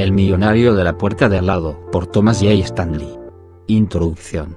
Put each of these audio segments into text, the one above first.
El millonario de la puerta de al lado, por Thomas J. Stanley. Introducción.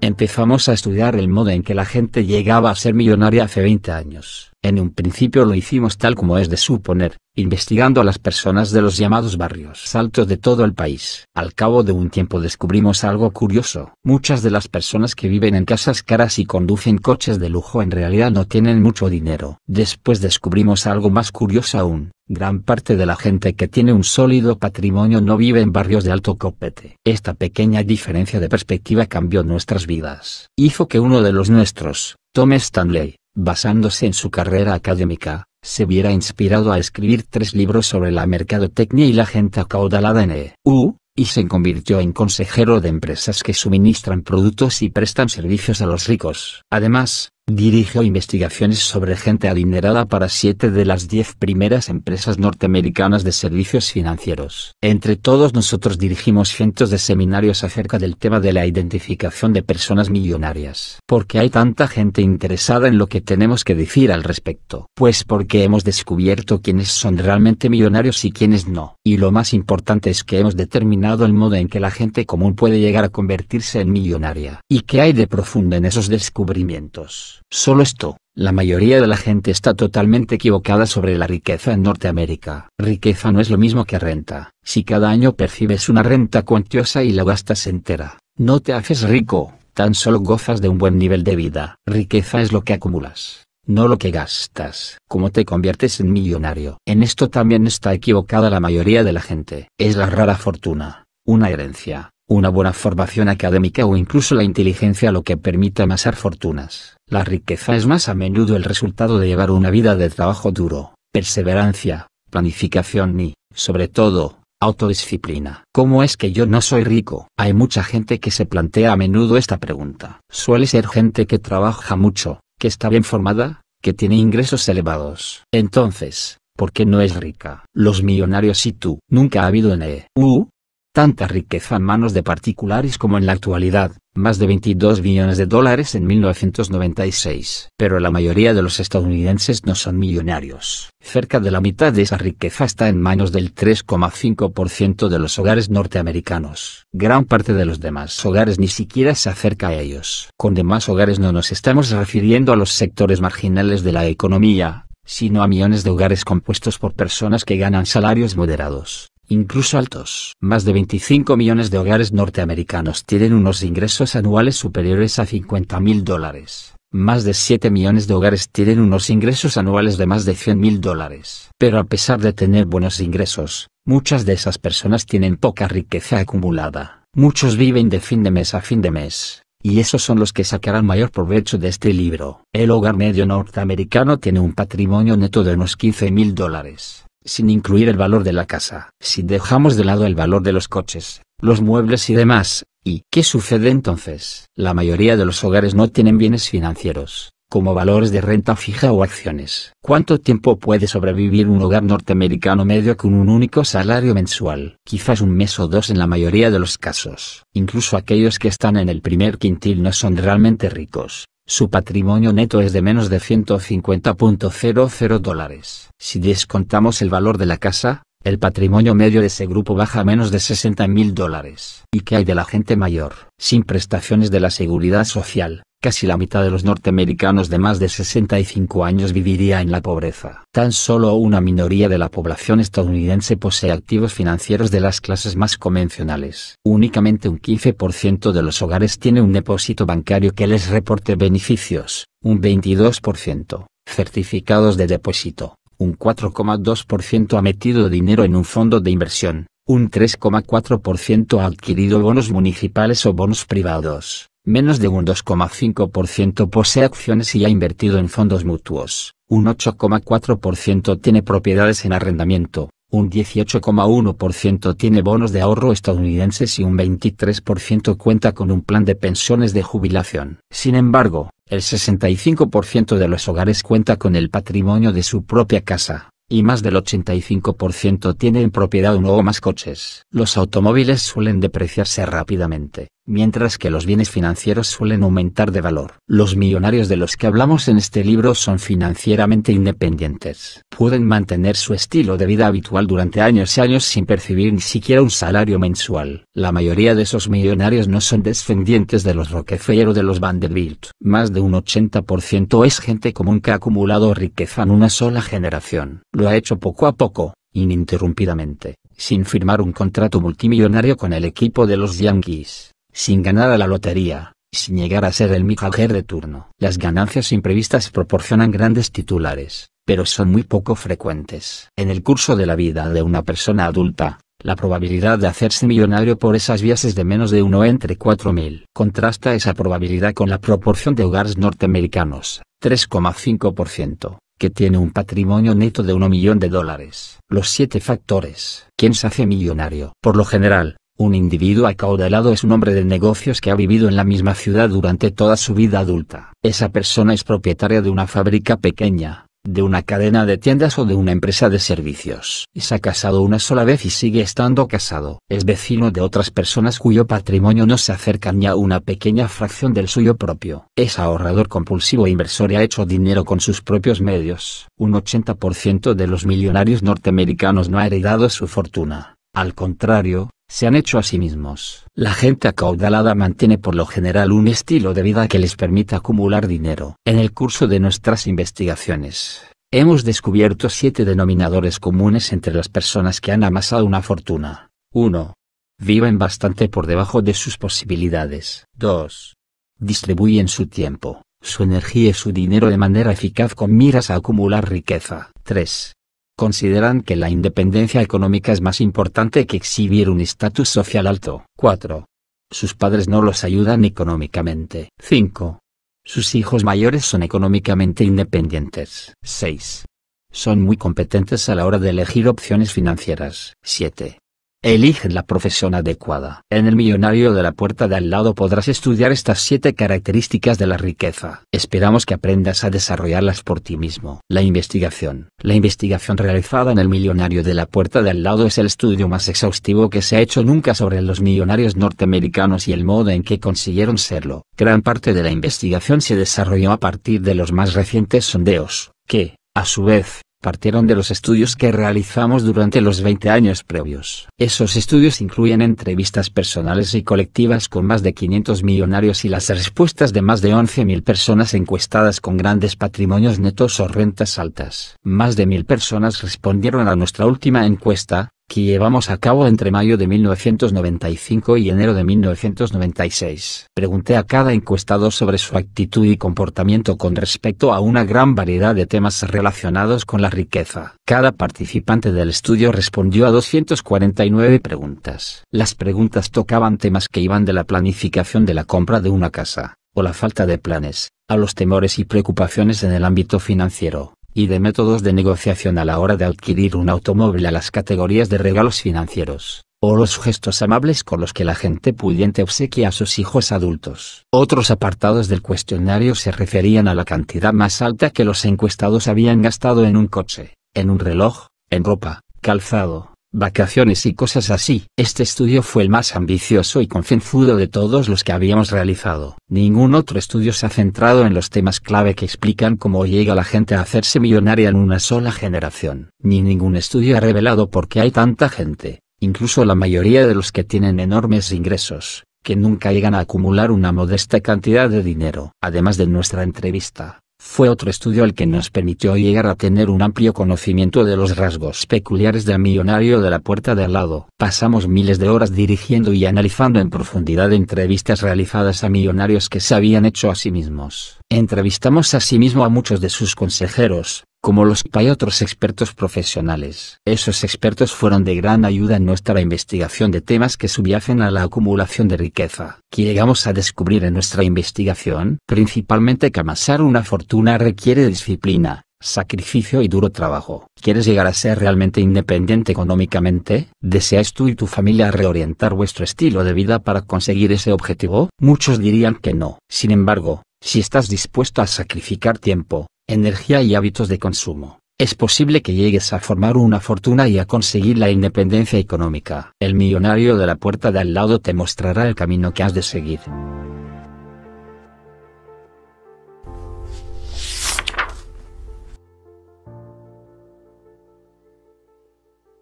Empezamos a estudiar el modo en que la gente llegaba a ser millonaria hace 20 años. En un principio lo hicimos tal como es de suponer, investigando a las personas de los llamados barrios altos de todo el país. Al cabo de un tiempo descubrimos algo curioso. Muchas de las personas que viven en casas caras y conducen coches de lujo en realidad no tienen mucho dinero. Después descubrimos algo más curioso aún. Gran parte de la gente que tiene un sólido patrimonio no vive en barrios de alto copete. Esta pequeña diferencia de perspectiva cambió nuestras vidas. Hizo que uno de los nuestros, Tom Stanley, basándose en su carrera académica, se viera inspirado a escribir tres libros sobre la mercadotecnia y la gente acaudalada en E.U., y se convirtió en consejero de empresas que suministran productos y prestan servicios a los ricos. Además, Dirigió investigaciones sobre gente adinerada para siete de las diez primeras empresas norteamericanas de servicios financieros. Entre todos nosotros dirigimos cientos de seminarios acerca del tema de la identificación de personas millonarias. ¿Por qué hay tanta gente interesada en lo que tenemos que decir al respecto? Pues porque hemos descubierto quiénes son realmente millonarios y quiénes no. Y lo más importante es que hemos determinado el modo en que la gente común puede llegar a convertirse en millonaria. ¿Y qué hay de profundo en esos descubrimientos? Solo esto, la mayoría de la gente está totalmente equivocada sobre la riqueza en Norteamérica. Riqueza no es lo mismo que renta. Si cada año percibes una renta cuantiosa y la gastas entera, no te haces rico, tan solo gozas de un buen nivel de vida. Riqueza es lo que acumulas no lo que gastas, como te conviertes en millonario. En esto también está equivocada la mayoría de la gente. Es la rara fortuna, una herencia, una buena formación académica o incluso la inteligencia lo que permite amasar fortunas. La riqueza es más a menudo el resultado de llevar una vida de trabajo duro, perseverancia, planificación y, sobre todo, autodisciplina. ¿Cómo es que yo no soy rico? Hay mucha gente que se plantea a menudo esta pregunta. Suele ser gente que trabaja mucho, que está bien formada, que tiene ingresos elevados. Entonces, ¿por qué no es rica? Los millonarios y tú. Nunca ha habido en E. U tanta riqueza en manos de particulares como en la actualidad, más de 22 billones de dólares en 1996. Pero la mayoría de los estadounidenses no son millonarios. Cerca de la mitad de esa riqueza está en manos del 3,5% de los hogares norteamericanos. Gran parte de los demás hogares ni siquiera se acerca a ellos. Con demás hogares no nos estamos refiriendo a los sectores marginales de la economía, sino a millones de hogares compuestos por personas que ganan salarios moderados, incluso altos. Más de 25 millones de hogares norteamericanos tienen unos ingresos anuales superiores a 50 mil dólares. Más de 7 millones de hogares tienen unos ingresos anuales de más de 100 mil dólares. Pero a pesar de tener buenos ingresos, muchas de esas personas tienen poca riqueza acumulada. Muchos viven de fin de mes a fin de mes, y esos son los que sacarán mayor provecho de este libro. El hogar medio norteamericano tiene un patrimonio neto de unos 15 mil dólares sin incluir el valor de la casa. Si dejamos de lado el valor de los coches, los muebles y demás, ¿y qué sucede entonces? La mayoría de los hogares no tienen bienes financieros, como valores de renta fija o acciones. ¿Cuánto tiempo puede sobrevivir un hogar norteamericano medio con un único salario mensual? Quizás un mes o dos en la mayoría de los casos. Incluso aquellos que están en el primer quintil no son realmente ricos, su patrimonio neto es de menos de 150.00 dólares. Si descontamos el valor de la casa, el patrimonio medio de ese grupo baja a menos de 60.000$, mil dólares. ¿Y qué hay de la gente mayor? Sin prestaciones de la seguridad social, Casi la mitad de los norteamericanos de más de 65 años viviría en la pobreza. Tan solo una minoría de la población estadounidense posee activos financieros de las clases más convencionales. Únicamente un 15% de los hogares tiene un depósito bancario que les reporte beneficios, un 22%, certificados de depósito, un 4,2% ha metido dinero en un fondo de inversión, un 3,4% ha adquirido bonos municipales o bonos privados, menos de un 2,5% posee acciones y ha invertido en fondos mutuos, un 8,4% tiene propiedades en arrendamiento, un 18,1% tiene bonos de ahorro estadounidenses y un 23% cuenta con un plan de pensiones de jubilación. Sin embargo, el 65% de los hogares cuenta con el patrimonio de su propia casa, y más del 85% tiene en propiedad uno o más coches. Los automóviles suelen depreciarse rápidamente mientras que los bienes financieros suelen aumentar de valor. Los millonarios de los que hablamos en este libro son financieramente independientes. Pueden mantener su estilo de vida habitual durante años y años sin percibir ni siquiera un salario mensual. La mayoría de esos millonarios no son descendientes de los Rockefeller o de los Vanderbilt. Más de un 80% es gente común que ha acumulado riqueza en una sola generación. Lo ha hecho poco a poco, ininterrumpidamente sin firmar un contrato multimillonario con el equipo de los Yankees sin ganar a la lotería, sin llegar a ser el micajer de turno. Las ganancias imprevistas proporcionan grandes titulares, pero son muy poco frecuentes. En el curso de la vida de una persona adulta, la probabilidad de hacerse millonario por esas vías es de menos de uno entre 4.000. Contrasta esa probabilidad con la proporción de hogares norteamericanos, 3,5%, que tiene un patrimonio neto de 1 millón de dólares. Los siete factores. ¿Quién se hace millonario? Por lo general, un individuo acaudalado es un hombre de negocios que ha vivido en la misma ciudad durante toda su vida adulta. Esa persona es propietaria de una fábrica pequeña, de una cadena de tiendas o de una empresa de servicios. Se ha casado una sola vez y sigue estando casado. Es vecino de otras personas cuyo patrimonio no se acerca ni a una pequeña fracción del suyo propio. Es ahorrador compulsivo e inversor y ha hecho dinero con sus propios medios. Un 80% de los millonarios norteamericanos no ha heredado su fortuna. Al contrario, se han hecho a sí mismos. La gente acaudalada mantiene por lo general un estilo de vida que les permite acumular dinero. En el curso de nuestras investigaciones, hemos descubierto siete denominadores comunes entre las personas que han amasado una fortuna. 1. Viven bastante por debajo de sus posibilidades. 2. Distribuyen su tiempo, su energía y su dinero de manera eficaz con miras a acumular riqueza. 3 consideran que la independencia económica es más importante que exhibir un estatus social alto. 4. Sus padres no los ayudan económicamente. 5. Sus hijos mayores son económicamente independientes. 6. Son muy competentes a la hora de elegir opciones financieras. 7. Elige la profesión adecuada. En el millonario de la puerta de al lado podrás estudiar estas siete características de la riqueza. Esperamos que aprendas a desarrollarlas por ti mismo. La investigación. La investigación realizada en el millonario de la puerta de al lado es el estudio más exhaustivo que se ha hecho nunca sobre los millonarios norteamericanos y el modo en que consiguieron serlo. Gran parte de la investigación se desarrolló a partir de los más recientes sondeos, que, a su vez, partieron de los estudios que realizamos durante los 20 años previos. Esos estudios incluyen entrevistas personales y colectivas con más de 500 millonarios y las respuestas de más de 11.000 personas encuestadas con grandes patrimonios netos o rentas altas. Más de 1.000 personas respondieron a nuestra última encuesta, que llevamos a cabo entre mayo de 1995 y enero de 1996. Pregunté a cada encuestado sobre su actitud y comportamiento con respecto a una gran variedad de temas relacionados con la riqueza. Cada participante del estudio respondió a 249 preguntas. Las preguntas tocaban temas que iban de la planificación de la compra de una casa, o la falta de planes, a los temores y preocupaciones en el ámbito financiero, y de métodos de negociación a la hora de adquirir un automóvil a las categorías de regalos financieros, o los gestos amables con los que la gente pudiente obsequia a sus hijos adultos. Otros apartados del cuestionario se referían a la cantidad más alta que los encuestados habían gastado en un coche, en un reloj, en ropa, calzado, vacaciones y cosas así. Este estudio fue el más ambicioso y concienzudo de todos los que habíamos realizado. Ningún otro estudio se ha centrado en los temas clave que explican cómo llega la gente a hacerse millonaria en una sola generación. Ni ningún estudio ha revelado por qué hay tanta gente, incluso la mayoría de los que tienen enormes ingresos, que nunca llegan a acumular una modesta cantidad de dinero. Además de nuestra entrevista, fue otro estudio el que nos permitió llegar a tener un amplio conocimiento de los rasgos peculiares del millonario de la puerta de al lado. Pasamos miles de horas dirigiendo y analizando en profundidad entrevistas realizadas a millonarios que se habían hecho a sí mismos. Entrevistamos a sí mismo a muchos de sus consejeros, como los pay y otros expertos profesionales. Esos expertos fueron de gran ayuda en nuestra investigación de temas que subyacen a la acumulación de riqueza, que llegamos a descubrir en nuestra investigación, principalmente que amasar una fortuna requiere disciplina, sacrificio y duro trabajo. ¿Quieres llegar a ser realmente independiente económicamente? ¿Deseas tú y tu familia reorientar vuestro estilo de vida para conseguir ese objetivo? Muchos dirían que no. Sin embargo, si estás dispuesto a sacrificar tiempo, energía y hábitos de consumo, es posible que llegues a formar una fortuna y a conseguir la independencia económica. El millonario de la puerta de al lado te mostrará el camino que has de seguir.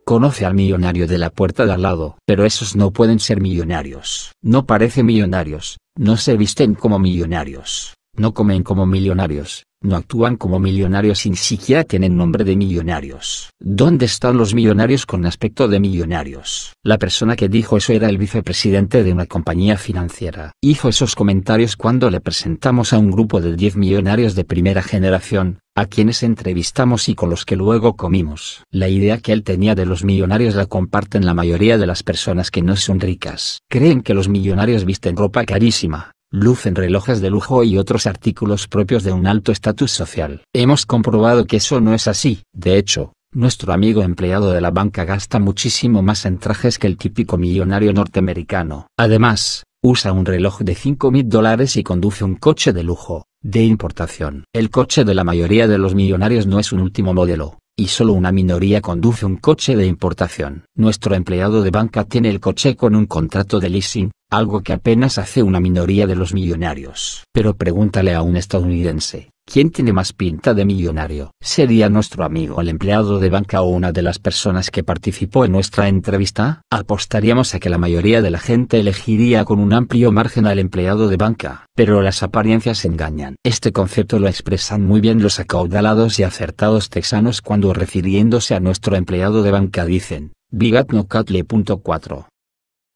conoce al millonario de la puerta de al lado. Pero esos no pueden ser millonarios. No parecen millonarios, no se visten como millonarios, no comen como millonarios, no actúan como millonarios y ni siquiera tienen nombre de millonarios. ¿Dónde están los millonarios con aspecto de millonarios? La persona que dijo eso era el vicepresidente de una compañía financiera. Hizo esos comentarios cuando le presentamos a un grupo de 10 millonarios de primera generación, a quienes entrevistamos y con los que luego comimos. La idea que él tenía de los millonarios la comparten la mayoría de las personas que no son ricas. Creen que los millonarios visten ropa carísima, en relojes de lujo y otros artículos propios de un alto estatus social. Hemos comprobado que eso no es así. De hecho, nuestro amigo empleado de la banca gasta muchísimo más en trajes que el típico millonario norteamericano. Además, usa un reloj de 5.000 dólares y conduce un coche de lujo, de importación. El coche de la mayoría de los millonarios no es un último modelo, y solo una minoría conduce un coche de importación. Nuestro empleado de banca tiene el coche con un contrato de leasing, algo que apenas hace una minoría de los millonarios. Pero pregúntale a un estadounidense, ¿Quién tiene más pinta de millonario? ¿Sería nuestro amigo el empleado de banca o una de las personas que participó en nuestra entrevista? Apostaríamos a que la mayoría de la gente elegiría con un amplio margen al empleado de banca, pero las apariencias engañan. Este concepto lo expresan muy bien los acaudalados y acertados texanos cuando refiriéndose a nuestro empleado de banca dicen, Bigat no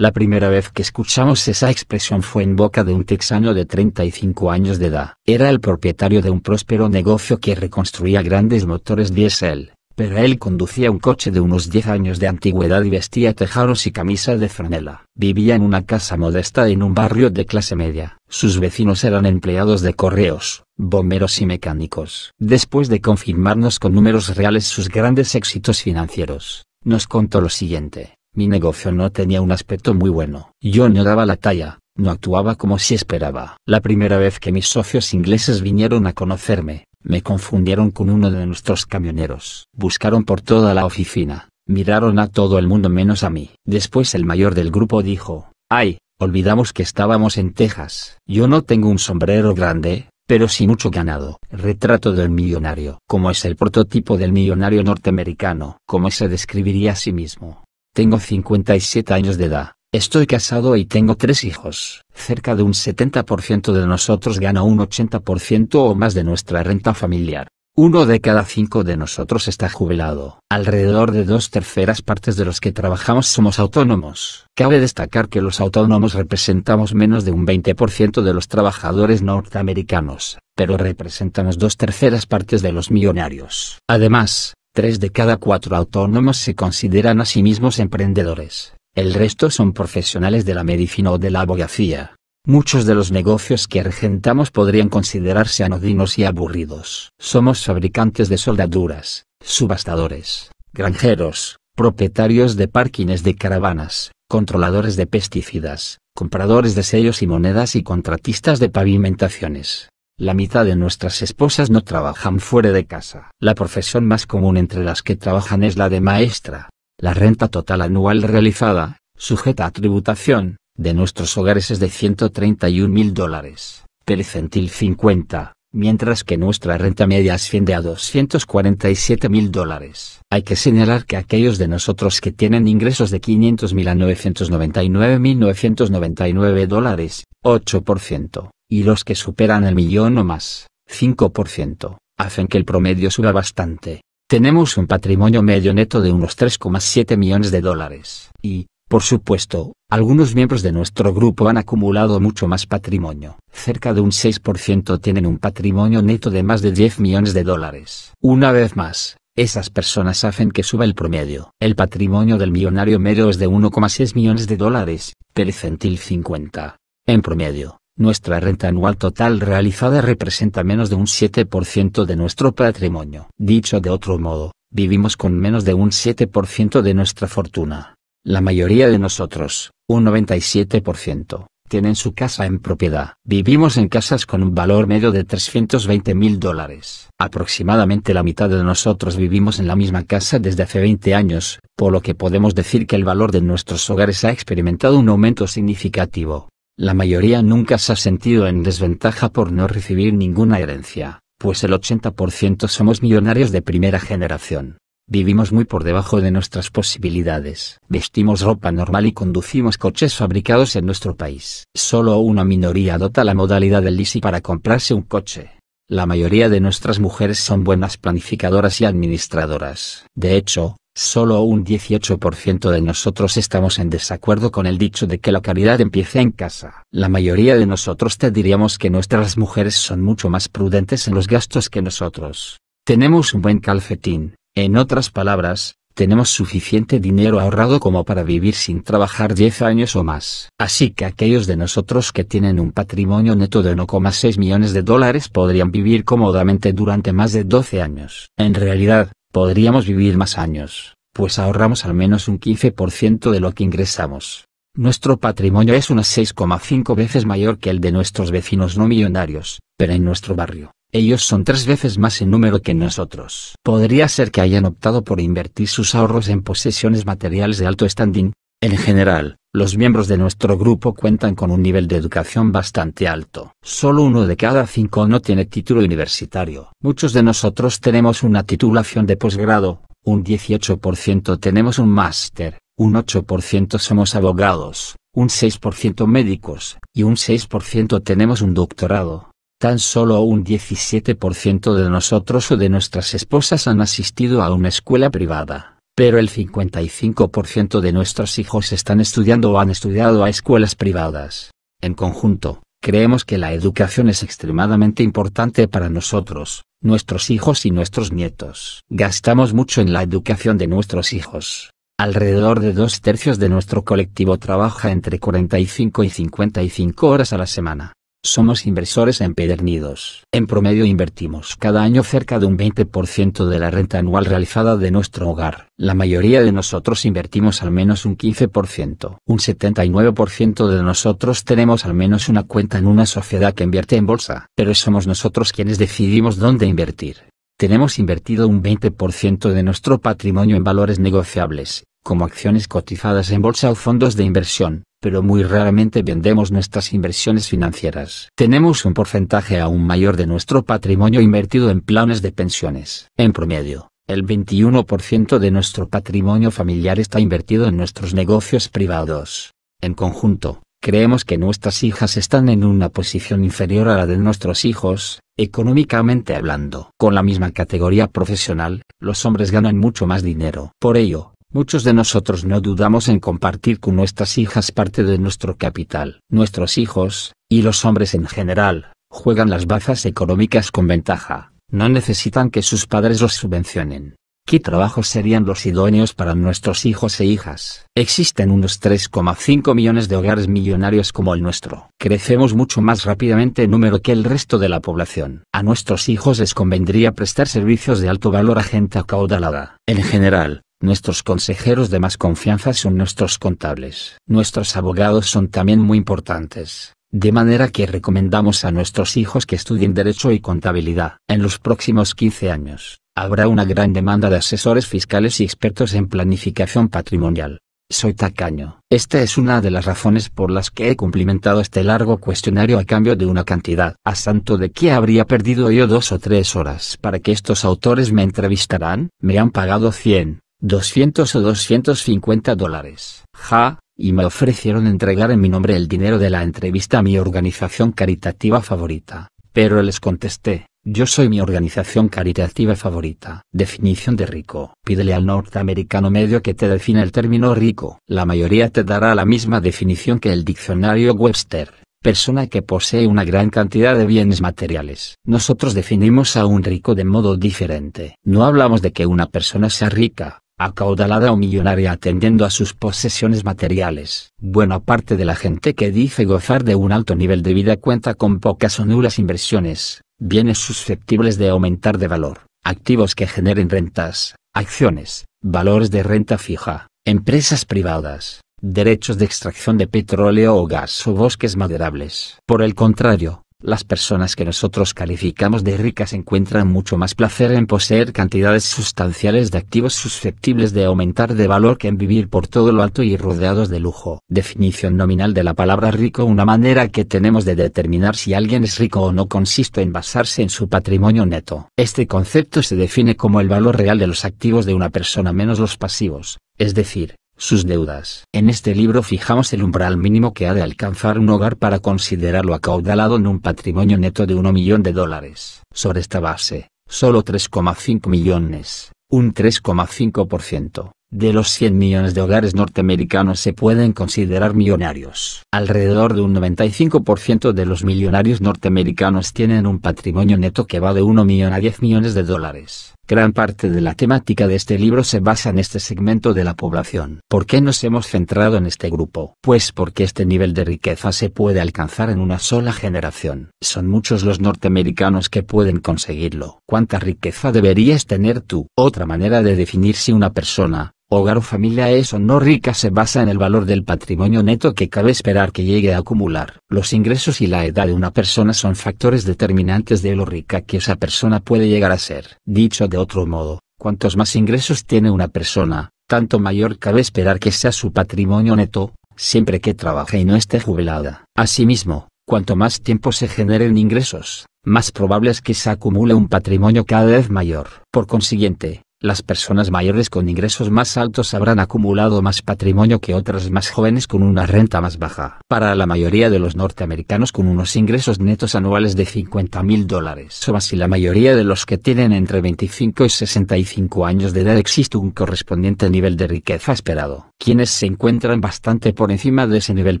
la primera vez que escuchamos esa expresión fue en boca de un texano de 35 años de edad. Era el propietario de un próspero negocio que reconstruía grandes motores diésel, pero él conducía un coche de unos 10 años de antigüedad y vestía tejaros y camisa de franela. Vivía en una casa modesta en un barrio de clase media. Sus vecinos eran empleados de correos, bomberos y mecánicos. Después de confirmarnos con números reales sus grandes éxitos financieros, nos contó lo siguiente. Mi negocio no tenía un aspecto muy bueno. Yo no daba la talla, no actuaba como si esperaba. La primera vez que mis socios ingleses vinieron a conocerme, me confundieron con uno de nuestros camioneros. Buscaron por toda la oficina, miraron a todo el mundo menos a mí. Después el mayor del grupo dijo, ¡ay! Olvidamos que estábamos en Texas. Yo no tengo un sombrero grande, pero sí mucho ganado. Retrato del millonario. como es el prototipo del millonario norteamericano? como se describiría a sí mismo? Tengo 57 años de edad, estoy casado y tengo tres hijos. Cerca de un 70% de nosotros gana un 80% o más de nuestra renta familiar. Uno de cada cinco de nosotros está jubilado. Alrededor de dos terceras partes de los que trabajamos somos autónomos. Cabe destacar que los autónomos representamos menos de un 20% de los trabajadores norteamericanos, pero representamos dos terceras partes de los millonarios. Además, Tres de cada cuatro autónomos se consideran a sí mismos emprendedores, el resto son profesionales de la medicina o de la abogacía. Muchos de los negocios que argentamos podrían considerarse anodinos y aburridos. Somos fabricantes de soldaduras, subastadores, granjeros, propietarios de parkings de caravanas, controladores de pesticidas, compradores de sellos y monedas y contratistas de pavimentaciones. La mitad de nuestras esposas no trabajan fuera de casa. La profesión más común entre las que trabajan es la de maestra. La renta total anual realizada, sujeta a tributación, de nuestros hogares es de 131 mil dólares, percentil 50, mientras que nuestra renta media asciende a 247 mil dólares. Hay que señalar que aquellos de nosotros que tienen ingresos de 500 mil a 999.999 dólares, 8% y los que superan el millón o más, 5%, hacen que el promedio suba bastante. Tenemos un patrimonio medio neto de unos 3,7 millones de dólares, y, por supuesto, algunos miembros de nuestro grupo han acumulado mucho más patrimonio. Cerca de un 6% tienen un patrimonio neto de más de 10 millones de dólares. Una vez más, esas personas hacen que suba el promedio. El patrimonio del millonario medio es de 1,6 millones de dólares, percentil 50. En promedio, nuestra renta anual total realizada representa menos de un 7% de nuestro patrimonio. Dicho de otro modo, vivimos con menos de un 7% de nuestra fortuna. La mayoría de nosotros, un 97%, tienen su casa en propiedad. Vivimos en casas con un valor medio de 320 mil dólares. Aproximadamente la mitad de nosotros vivimos en la misma casa desde hace 20 años, por lo que podemos decir que el valor de nuestros hogares ha experimentado un aumento significativo. La mayoría nunca se ha sentido en desventaja por no recibir ninguna herencia, pues el 80% somos millonarios de primera generación. Vivimos muy por debajo de nuestras posibilidades. Vestimos ropa normal y conducimos coches fabricados en nuestro país. Solo una minoría adopta la modalidad del leasing para comprarse un coche. La mayoría de nuestras mujeres son buenas planificadoras y administradoras. De hecho, Solo un 18% de nosotros estamos en desacuerdo con el dicho de que la caridad empieza en casa. La mayoría de nosotros te diríamos que nuestras mujeres son mucho más prudentes en los gastos que nosotros. Tenemos un buen calcetín, en otras palabras, tenemos suficiente dinero ahorrado como para vivir sin trabajar 10 años o más. Así que aquellos de nosotros que tienen un patrimonio neto de 1,6 millones de dólares podrían vivir cómodamente durante más de 12 años. En realidad, Podríamos vivir más años, pues ahorramos al menos un 15% de lo que ingresamos. Nuestro patrimonio es unas 6,5 veces mayor que el de nuestros vecinos no millonarios, pero en nuestro barrio, ellos son tres veces más en número que nosotros. Podría ser que hayan optado por invertir sus ahorros en posesiones materiales de alto standing. En general, los miembros de nuestro grupo cuentan con un nivel de educación bastante alto. Solo uno de cada cinco no tiene título universitario. Muchos de nosotros tenemos una titulación de posgrado, un 18% tenemos un máster, un 8% somos abogados, un 6% médicos, y un 6% tenemos un doctorado. Tan solo un 17% de nosotros o de nuestras esposas han asistido a una escuela privada pero el 55% de nuestros hijos están estudiando o han estudiado a escuelas privadas. En conjunto, creemos que la educación es extremadamente importante para nosotros, nuestros hijos y nuestros nietos. Gastamos mucho en la educación de nuestros hijos. Alrededor de dos tercios de nuestro colectivo trabaja entre 45 y 55 horas a la semana. Somos inversores empedernidos. En promedio invertimos cada año cerca de un 20% de la renta anual realizada de nuestro hogar. La mayoría de nosotros invertimos al menos un 15%. Un 79% de nosotros tenemos al menos una cuenta en una sociedad que invierte en bolsa. Pero somos nosotros quienes decidimos dónde invertir. Tenemos invertido un 20% de nuestro patrimonio en valores negociables, como acciones cotizadas en bolsa o fondos de inversión pero muy raramente vendemos nuestras inversiones financieras. Tenemos un porcentaje aún mayor de nuestro patrimonio invertido en planes de pensiones. En promedio, el 21% de nuestro patrimonio familiar está invertido en nuestros negocios privados. En conjunto, creemos que nuestras hijas están en una posición inferior a la de nuestros hijos, económicamente hablando. Con la misma categoría profesional, los hombres ganan mucho más dinero. Por ello, Muchos de nosotros no dudamos en compartir con nuestras hijas parte de nuestro capital. Nuestros hijos, y los hombres en general, juegan las bazas económicas con ventaja. No necesitan que sus padres los subvencionen. ¿Qué trabajos serían los idóneos para nuestros hijos e hijas? Existen unos 3,5 millones de hogares millonarios como el nuestro. Crecemos mucho más rápidamente en número que el resto de la población. A nuestros hijos les convendría prestar servicios de alto valor a gente acaudalada. En general, Nuestros consejeros de más confianza son nuestros contables. Nuestros abogados son también muy importantes. De manera que recomendamos a nuestros hijos que estudien Derecho y Contabilidad. En los próximos 15 años, habrá una gran demanda de asesores fiscales y expertos en planificación patrimonial. Soy tacaño. Esta es una de las razones por las que he cumplimentado este largo cuestionario a cambio de una cantidad. A santo de que habría perdido yo dos o tres horas para que estos autores me entrevistaran, me han pagado 100, 200 o 250 dólares. Ja, y me ofrecieron entregar en mi nombre el dinero de la entrevista a mi organización caritativa favorita. Pero les contesté, yo soy mi organización caritativa favorita. Definición de rico. Pídele al norteamericano medio que te define el término rico. La mayoría te dará la misma definición que el diccionario Webster. Persona que posee una gran cantidad de bienes materiales. Nosotros definimos a un rico de modo diferente. No hablamos de que una persona sea rica, acaudalada o millonaria atendiendo a sus posesiones materiales. Buena parte de la gente que dice gozar de un alto nivel de vida cuenta con pocas o nulas inversiones, bienes susceptibles de aumentar de valor, activos que generen rentas, acciones, valores de renta fija, empresas privadas, derechos de extracción de petróleo o gas o bosques maderables. Por el contrario, las personas que nosotros calificamos de ricas encuentran mucho más placer en poseer cantidades sustanciales de activos susceptibles de aumentar de valor que en vivir por todo lo alto y rodeados de lujo. Definición nominal de la palabra rico Una manera que tenemos de determinar si alguien es rico o no consiste en basarse en su patrimonio neto. Este concepto se define como el valor real de los activos de una persona menos los pasivos, es decir, sus deudas. En este libro fijamos el umbral mínimo que ha de alcanzar un hogar para considerarlo acaudalado en un patrimonio neto de 1 millón de dólares. Sobre esta base, solo 3,5 millones, un 3,5%, de los 100 millones de hogares norteamericanos se pueden considerar millonarios. Alrededor de un 95% de los millonarios norteamericanos tienen un patrimonio neto que va de 1 millón a 10 millones de dólares. Gran parte de la temática de este libro se basa en este segmento de la población. ¿Por qué nos hemos centrado en este grupo? Pues porque este nivel de riqueza se puede alcanzar en una sola generación. Son muchos los norteamericanos que pueden conseguirlo. ¿Cuánta riqueza deberías tener tú? Otra manera de definir si una persona, hogar o familia es o no rica se basa en el valor del patrimonio neto que cabe esperar que llegue a acumular. Los ingresos y la edad de una persona son factores determinantes de lo rica que esa persona puede llegar a ser. Dicho de otro modo, cuantos más ingresos tiene una persona, tanto mayor cabe esperar que sea su patrimonio neto, siempre que trabaje y no esté jubilada. Asimismo, cuanto más tiempo se generen ingresos, más probable es que se acumule un patrimonio cada vez mayor. Por consiguiente, las personas mayores con ingresos más altos habrán acumulado más patrimonio que otras más jóvenes con una renta más baja. Para la mayoría de los norteamericanos con unos ingresos netos anuales de 50 mil dólares o más y la mayoría de los que tienen entre 25 y 65 años de edad existe un correspondiente nivel de riqueza esperado. Quienes se encuentran bastante por encima de ese nivel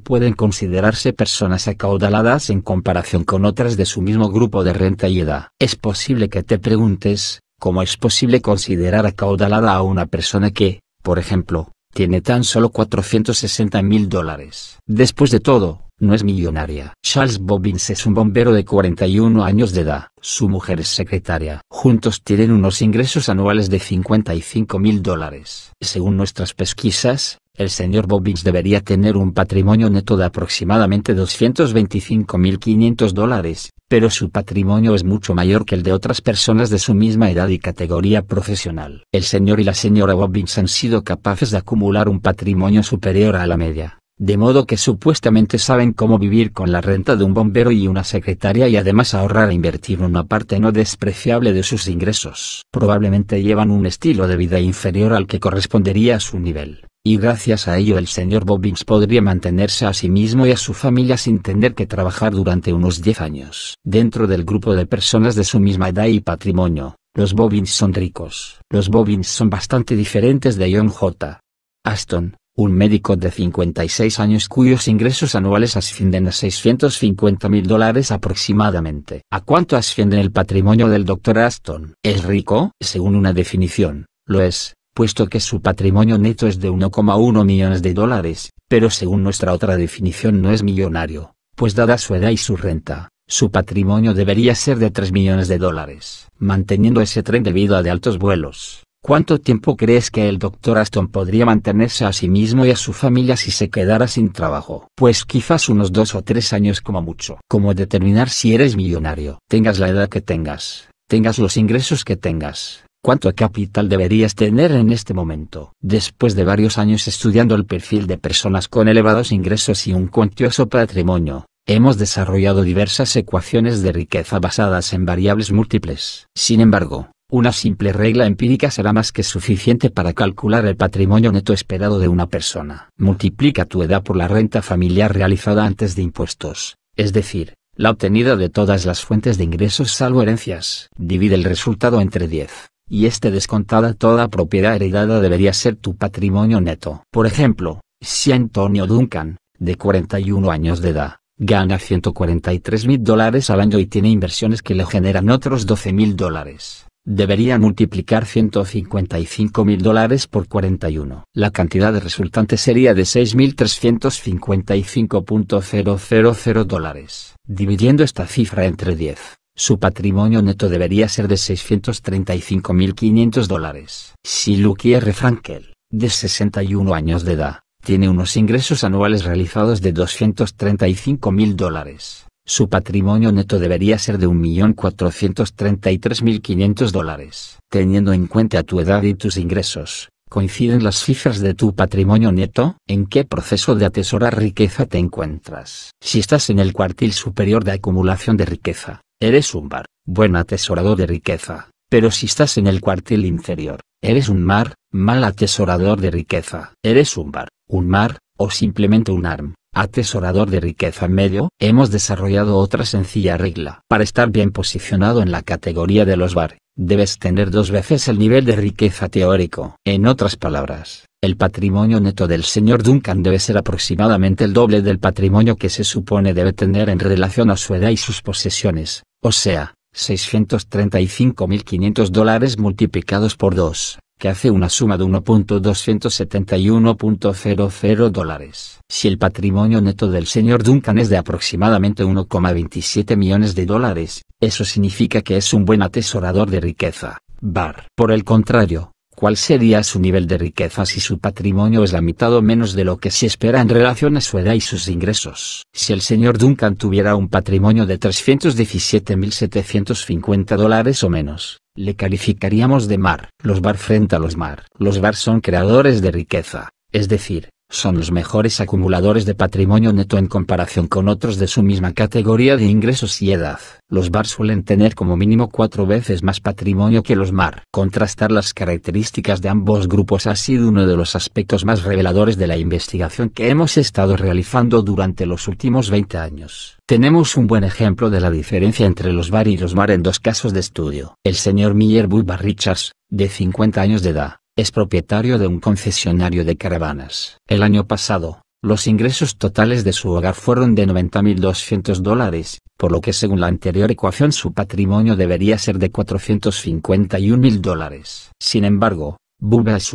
pueden considerarse personas acaudaladas en comparación con otras de su mismo grupo de renta y edad. Es posible que te preguntes, ¿Cómo es posible considerar acaudalada a una persona que, por ejemplo, tiene tan solo 460 mil dólares? Después de todo, no es millonaria. Charles Bobbins es un bombero de 41 años de edad. Su mujer es secretaria. Juntos tienen unos ingresos anuales de 55 mil dólares. Según nuestras pesquisas, el señor Bobbins debería tener un patrimonio neto de aproximadamente 225.500 dólares, pero su patrimonio es mucho mayor que el de otras personas de su misma edad y categoría profesional. El señor y la señora Bobbins han sido capaces de acumular un patrimonio superior a la media de modo que supuestamente saben cómo vivir con la renta de un bombero y una secretaria y además ahorrar e invertir una parte no despreciable de sus ingresos. Probablemente llevan un estilo de vida inferior al que correspondería a su nivel, y gracias a ello el señor Bobbins podría mantenerse a sí mismo y a su familia sin tener que trabajar durante unos 10 años. Dentro del grupo de personas de su misma edad y patrimonio, los Bobbins son ricos. Los Bobbins son bastante diferentes de John J. Aston, un médico de 56 años cuyos ingresos anuales ascienden a 650 mil dólares aproximadamente. ¿A cuánto asciende el patrimonio del Dr. Aston? ¿Es rico? Según una definición, lo es, puesto que su patrimonio neto es de 1,1 millones de dólares, pero según nuestra otra definición no es millonario, pues dada su edad y su renta, su patrimonio debería ser de 3 millones de dólares, manteniendo ese tren de vida de altos vuelos. ¿Cuánto tiempo crees que el doctor Aston podría mantenerse a sí mismo y a su familia si se quedara sin trabajo? Pues quizás unos dos o tres años como mucho. Como determinar si eres millonario? Tengas la edad que tengas, tengas los ingresos que tengas. ¿Cuánto capital deberías tener en este momento? Después de varios años estudiando el perfil de personas con elevados ingresos y un cuantioso patrimonio, hemos desarrollado diversas ecuaciones de riqueza basadas en variables múltiples. Sin embargo, una simple regla empírica será más que suficiente para calcular el patrimonio neto esperado de una persona. Multiplica tu edad por la renta familiar realizada antes de impuestos, es decir, la obtenida de todas las fuentes de ingresos salvo herencias. Divide el resultado entre 10 y este descontada toda propiedad heredada debería ser tu patrimonio neto. Por ejemplo, si Antonio Duncan, de 41 años de edad, gana 143 mil dólares al año y tiene inversiones que le generan otros 12 mil dólares, debería multiplicar 155 mil dólares por 41. La cantidad resultante sería de 6.355.000 dólares. Dividiendo esta cifra entre 10, su patrimonio neto debería ser de 635.500 dólares. Si Luquier Frankel, de 61 años de edad, tiene unos ingresos anuales realizados de 235 mil dólares su patrimonio neto debería ser de 1.433.500 dólares. Teniendo en cuenta tu edad y tus ingresos, ¿coinciden las cifras de tu patrimonio neto? ¿En qué proceso de atesorar riqueza te encuentras? Si estás en el cuartil superior de acumulación de riqueza, eres un bar, buen atesorador de riqueza. Pero si estás en el cuartil inferior, eres un mar, mal atesorador de riqueza. Eres un bar, un mar, o simplemente un arm atesorador de riqueza medio, hemos desarrollado otra sencilla regla. Para estar bien posicionado en la categoría de los bar, debes tener dos veces el nivel de riqueza teórico. En otras palabras, el patrimonio neto del señor Duncan debe ser aproximadamente el doble del patrimonio que se supone debe tener en relación a su edad y sus posesiones, o sea, 635.500 dólares multiplicados por 2 que hace una suma de 1.271.00 dólares. Si el patrimonio neto del señor Duncan es de aproximadamente 1,27 millones de dólares, eso significa que es un buen atesorador de riqueza. Bar. Por el contrario, ¿cuál sería su nivel de riqueza si su patrimonio es la mitad o menos de lo que se espera en relación a su edad y sus ingresos? Si el señor Duncan tuviera un patrimonio de 317.750 dólares o menos, le calificaríamos de mar. Los bar frente a los mar. Los bar son creadores de riqueza, es decir, son los mejores acumuladores de patrimonio neto en comparación con otros de su misma categoría de ingresos y edad. Los bar suelen tener como mínimo cuatro veces más patrimonio que los mar. Contrastar las características de ambos grupos ha sido uno de los aspectos más reveladores de la investigación que hemos estado realizando durante los últimos 20 años. Tenemos un buen ejemplo de la diferencia entre los bar y los mar en dos casos de estudio. El señor Miller Bulba Richards, de 50 años de edad, es propietario de un concesionario de caravanas. El año pasado, los ingresos totales de su hogar fueron de 90.200 dólares, por lo que según la anterior ecuación su patrimonio debería ser de 451.000 dólares. Sin embargo, Bubba es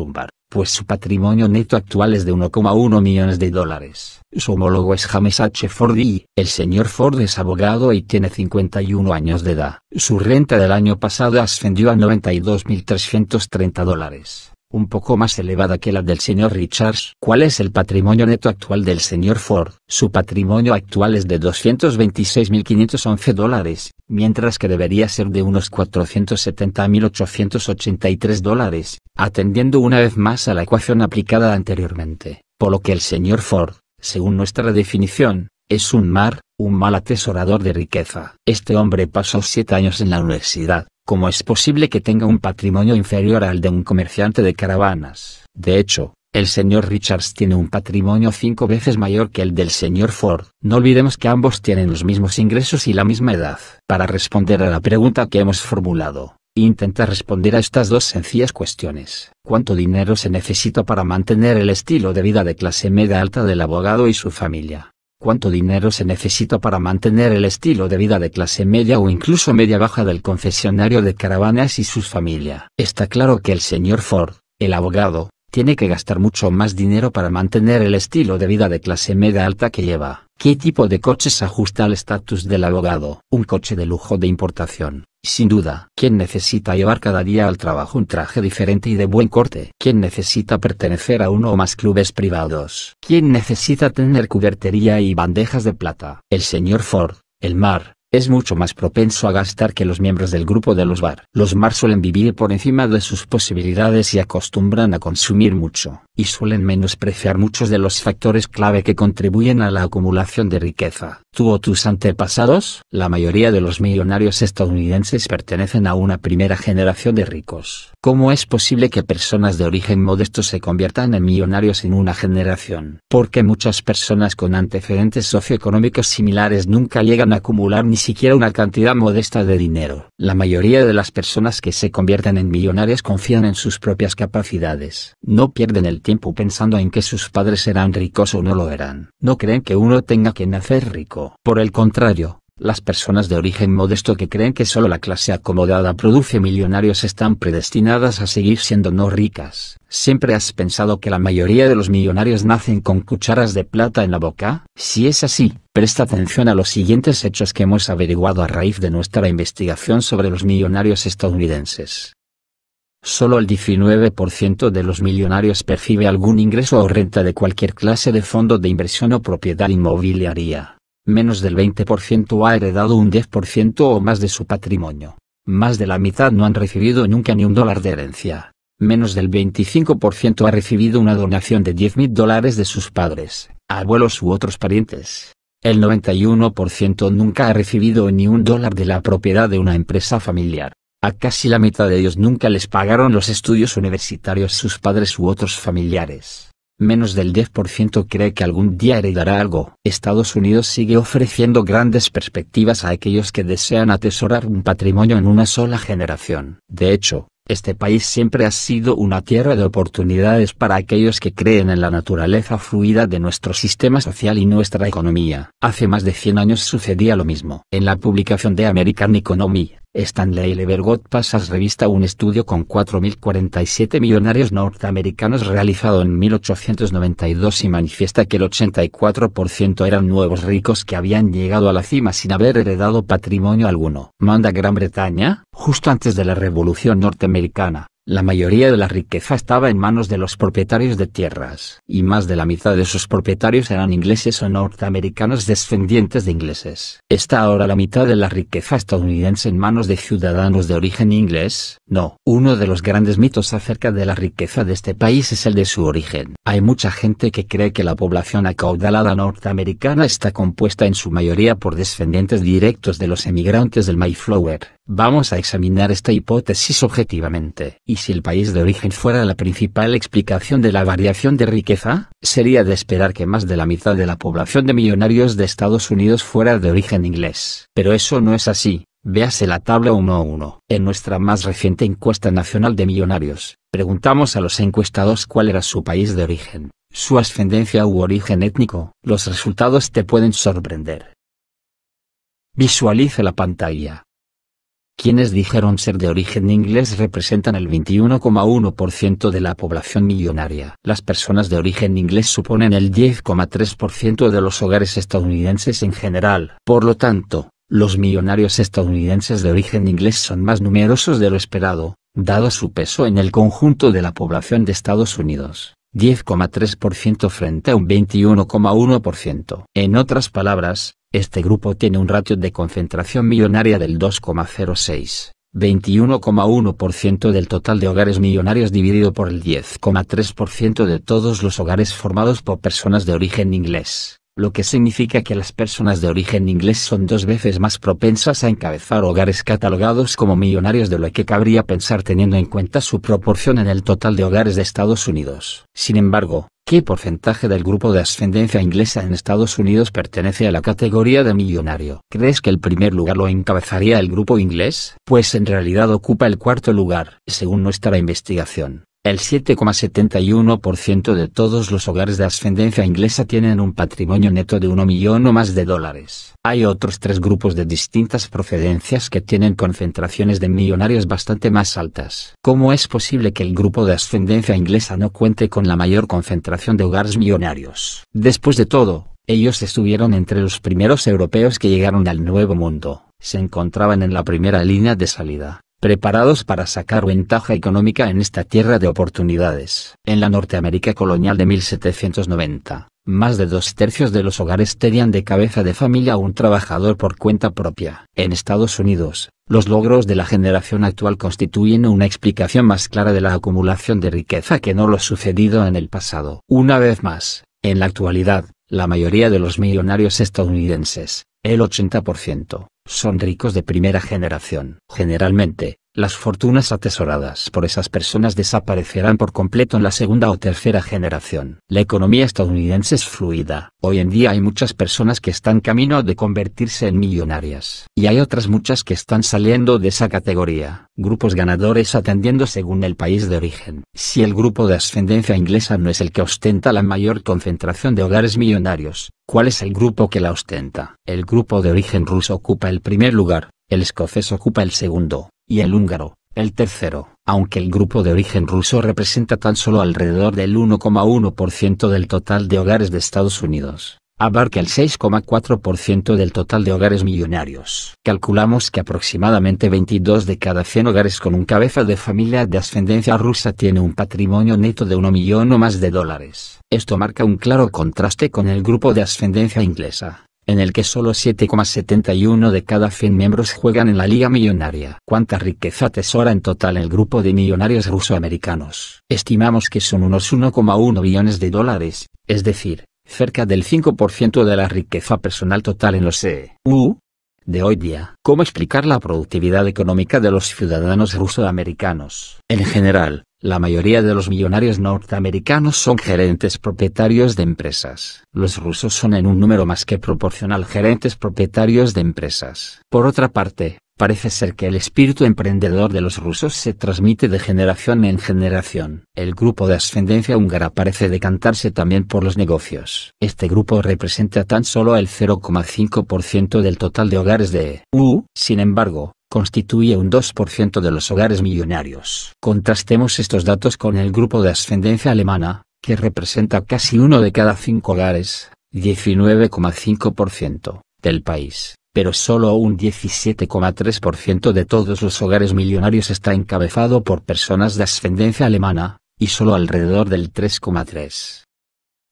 pues su patrimonio neto actual es de 1,1 millones de dólares. Su homólogo es James H. Ford y el señor Ford es abogado y tiene 51 años de edad. Su renta del año pasado ascendió a 92.330 dólares un poco más elevada que la del señor Richards. ¿Cuál es el patrimonio neto actual del señor Ford? Su patrimonio actual es de 226.511 dólares, mientras que debería ser de unos 470.883 dólares, atendiendo una vez más a la ecuación aplicada anteriormente, por lo que el señor Ford, según nuestra definición, es un mar, un mal atesorador de riqueza. Este hombre pasó siete años en la universidad, Cómo es posible que tenga un patrimonio inferior al de un comerciante de caravanas. De hecho, el señor Richards tiene un patrimonio cinco veces mayor que el del señor Ford. No olvidemos que ambos tienen los mismos ingresos y la misma edad. Para responder a la pregunta que hemos formulado, intenta responder a estas dos sencillas cuestiones. ¿Cuánto dinero se necesita para mantener el estilo de vida de clase media alta del abogado y su familia? cuánto dinero se necesita para mantener el estilo de vida de clase media o incluso media baja del concesionario de caravanas y sus familias. Está claro que el señor Ford, el abogado, tiene que gastar mucho más dinero para mantener el estilo de vida de clase media alta que lleva. ¿Qué tipo de coches ajusta al estatus del abogado? Un coche de lujo de importación, sin duda. ¿Quién necesita llevar cada día al trabajo un traje diferente y de buen corte? ¿Quién necesita pertenecer a uno o más clubes privados? ¿Quién necesita tener cubertería y bandejas de plata? El señor Ford, el mar, es mucho más propenso a gastar que los miembros del grupo de los bar. Los mar suelen vivir por encima de sus posibilidades y acostumbran a consumir mucho, y suelen menospreciar muchos de los factores clave que contribuyen a la acumulación de riqueza. Tú o tus antepasados, la mayoría de los millonarios estadounidenses pertenecen a una primera generación de ricos. ¿Cómo es posible que personas de origen modesto se conviertan en millonarios en una generación? Porque muchas personas con antecedentes socioeconómicos similares nunca llegan a acumular ni siquiera una cantidad modesta de dinero. La mayoría de las personas que se convierten en millonarios confían en sus propias capacidades. No pierden el tiempo pensando en que sus padres serán ricos o no lo eran. No creen que uno tenga que nacer rico. Por el contrario, las personas de origen modesto que creen que solo la clase acomodada produce millonarios están predestinadas a seguir siendo no ricas. ¿Siempre has pensado que la mayoría de los millonarios nacen con cucharas de plata en la boca? Si es así, presta atención a los siguientes hechos que hemos averiguado a raíz de nuestra investigación sobre los millonarios estadounidenses. Solo el 19% de los millonarios percibe algún ingreso o renta de cualquier clase de fondo de inversión o propiedad inmobiliaria menos del 20% ha heredado un 10% o más de su patrimonio. Más de la mitad no han recibido nunca ni un dólar de herencia. Menos del 25% ha recibido una donación de 10.000 dólares de sus padres, abuelos u otros parientes. El 91% nunca ha recibido ni un dólar de la propiedad de una empresa familiar. A casi la mitad de ellos nunca les pagaron los estudios universitarios sus padres u otros familiares. Menos del 10% cree que algún día heredará algo. Estados Unidos sigue ofreciendo grandes perspectivas a aquellos que desean atesorar un patrimonio en una sola generación. De hecho, este país siempre ha sido una tierra de oportunidades para aquellos que creen en la naturaleza fluida de nuestro sistema social y nuestra economía. Hace más de 100 años sucedía lo mismo. En la publicación de American Economy, Stanley Levergot pasas revista un estudio con 4.047 millonarios norteamericanos realizado en 1892 y manifiesta que el 84% eran nuevos ricos que habían llegado a la cima sin haber heredado patrimonio alguno. Manda Gran Bretaña, justo antes de la Revolución Norteamericana, la mayoría de la riqueza estaba en manos de los propietarios de tierras, y más de la mitad de sus propietarios eran ingleses o norteamericanos descendientes de ingleses. Está ahora la mitad de la riqueza estadounidense en manos de ciudadanos de origen inglés. No, uno de los grandes mitos acerca de la riqueza de este país es el de su origen. Hay mucha gente que cree que la población acaudalada norteamericana está compuesta en su mayoría por descendientes directos de los emigrantes del Mayflower. Vamos a examinar esta hipótesis objetivamente si el país de origen fuera la principal explicación de la variación de riqueza, sería de esperar que más de la mitad de la población de millonarios de Estados Unidos fuera de origen inglés. Pero eso no es así, véase la tabla 1.1. En nuestra más reciente encuesta nacional de millonarios, preguntamos a los encuestados cuál era su país de origen, su ascendencia u origen étnico. Los resultados te pueden sorprender. visualice la pantalla quienes dijeron ser de origen inglés representan el 21,1% de la población millonaria. Las personas de origen inglés suponen el 10,3% de los hogares estadounidenses en general. Por lo tanto, los millonarios estadounidenses de origen inglés son más numerosos de lo esperado, dado su peso en el conjunto de la población de Estados Unidos. 10,3% frente a un 21,1%. En otras palabras, este grupo tiene un ratio de concentración millonaria del 2,06, 21,1% del total de hogares millonarios dividido por el 10,3% de todos los hogares formados por personas de origen inglés, lo que significa que las personas de origen inglés son dos veces más propensas a encabezar hogares catalogados como millonarios de lo que cabría pensar teniendo en cuenta su proporción en el total de hogares de Estados Unidos. Sin embargo, ¿Qué porcentaje del grupo de ascendencia inglesa en Estados Unidos pertenece a la categoría de millonario? ¿Crees que el primer lugar lo encabezaría el grupo inglés? Pues en realidad ocupa el cuarto lugar, según nuestra investigación. El 7,71% de todos los hogares de ascendencia inglesa tienen un patrimonio neto de 1 millón o más de dólares. Hay otros tres grupos de distintas procedencias que tienen concentraciones de millonarios bastante más altas. ¿Cómo es posible que el grupo de ascendencia inglesa no cuente con la mayor concentración de hogares millonarios? Después de todo, ellos estuvieron entre los primeros europeos que llegaron al Nuevo Mundo se encontraban en la primera línea de salida preparados para sacar ventaja económica en esta tierra de oportunidades. En la Norteamérica colonial de 1790, más de dos tercios de los hogares tenían de cabeza de familia a un trabajador por cuenta propia. En Estados Unidos, los logros de la generación actual constituyen una explicación más clara de la acumulación de riqueza que no lo sucedido en el pasado. Una vez más, en la actualidad, la mayoría de los millonarios estadounidenses, el 80%, son ricos de primera generación, generalmente, las fortunas atesoradas por esas personas desaparecerán por completo en la segunda o tercera generación. La economía estadounidense es fluida. Hoy en día hay muchas personas que están camino de convertirse en millonarias. Y hay otras muchas que están saliendo de esa categoría. Grupos ganadores atendiendo según el país de origen. Si el grupo de ascendencia inglesa no es el que ostenta la mayor concentración de hogares millonarios, ¿cuál es el grupo que la ostenta? El grupo de origen ruso ocupa el primer lugar, el escocés ocupa el segundo, y el húngaro, el tercero, aunque el grupo de origen ruso representa tan solo alrededor del 1,1% del total de hogares de Estados Unidos abarca el 6,4% del total de hogares millonarios. Calculamos que aproximadamente 22 de cada 100 hogares con un cabeza de familia de ascendencia rusa tiene un patrimonio neto de 1 millón o más de dólares. Esto marca un claro contraste con el grupo de ascendencia inglesa en el que solo 7,71 de cada 100 miembros juegan en la Liga Millonaria. ¿Cuánta riqueza tesora en total el grupo de millonarios rusoamericanos? Estimamos que son unos 1,1 billones de dólares, es decir, cerca del 5% de la riqueza personal total en los EU de hoy día. ¿Cómo explicar la productividad económica de los ciudadanos rusoamericanos? En general, la mayoría de los millonarios norteamericanos son gerentes propietarios de empresas. Los rusos son en un número más que proporcional gerentes propietarios de empresas. Por otra parte, Parece ser que el espíritu emprendedor de los rusos se transmite de generación en generación. El grupo de ascendencia húngara parece decantarse también por los negocios. Este grupo representa tan solo el 0,5% del total de hogares de U. Sin embargo, constituye un 2% de los hogares millonarios. Contrastemos estos datos con el grupo de ascendencia alemana, que representa casi uno de cada cinco hogares, 19,5%, del país, pero solo un 17,3% de todos los hogares millonarios está encabezado por personas de ascendencia alemana, y solo alrededor del 3,3%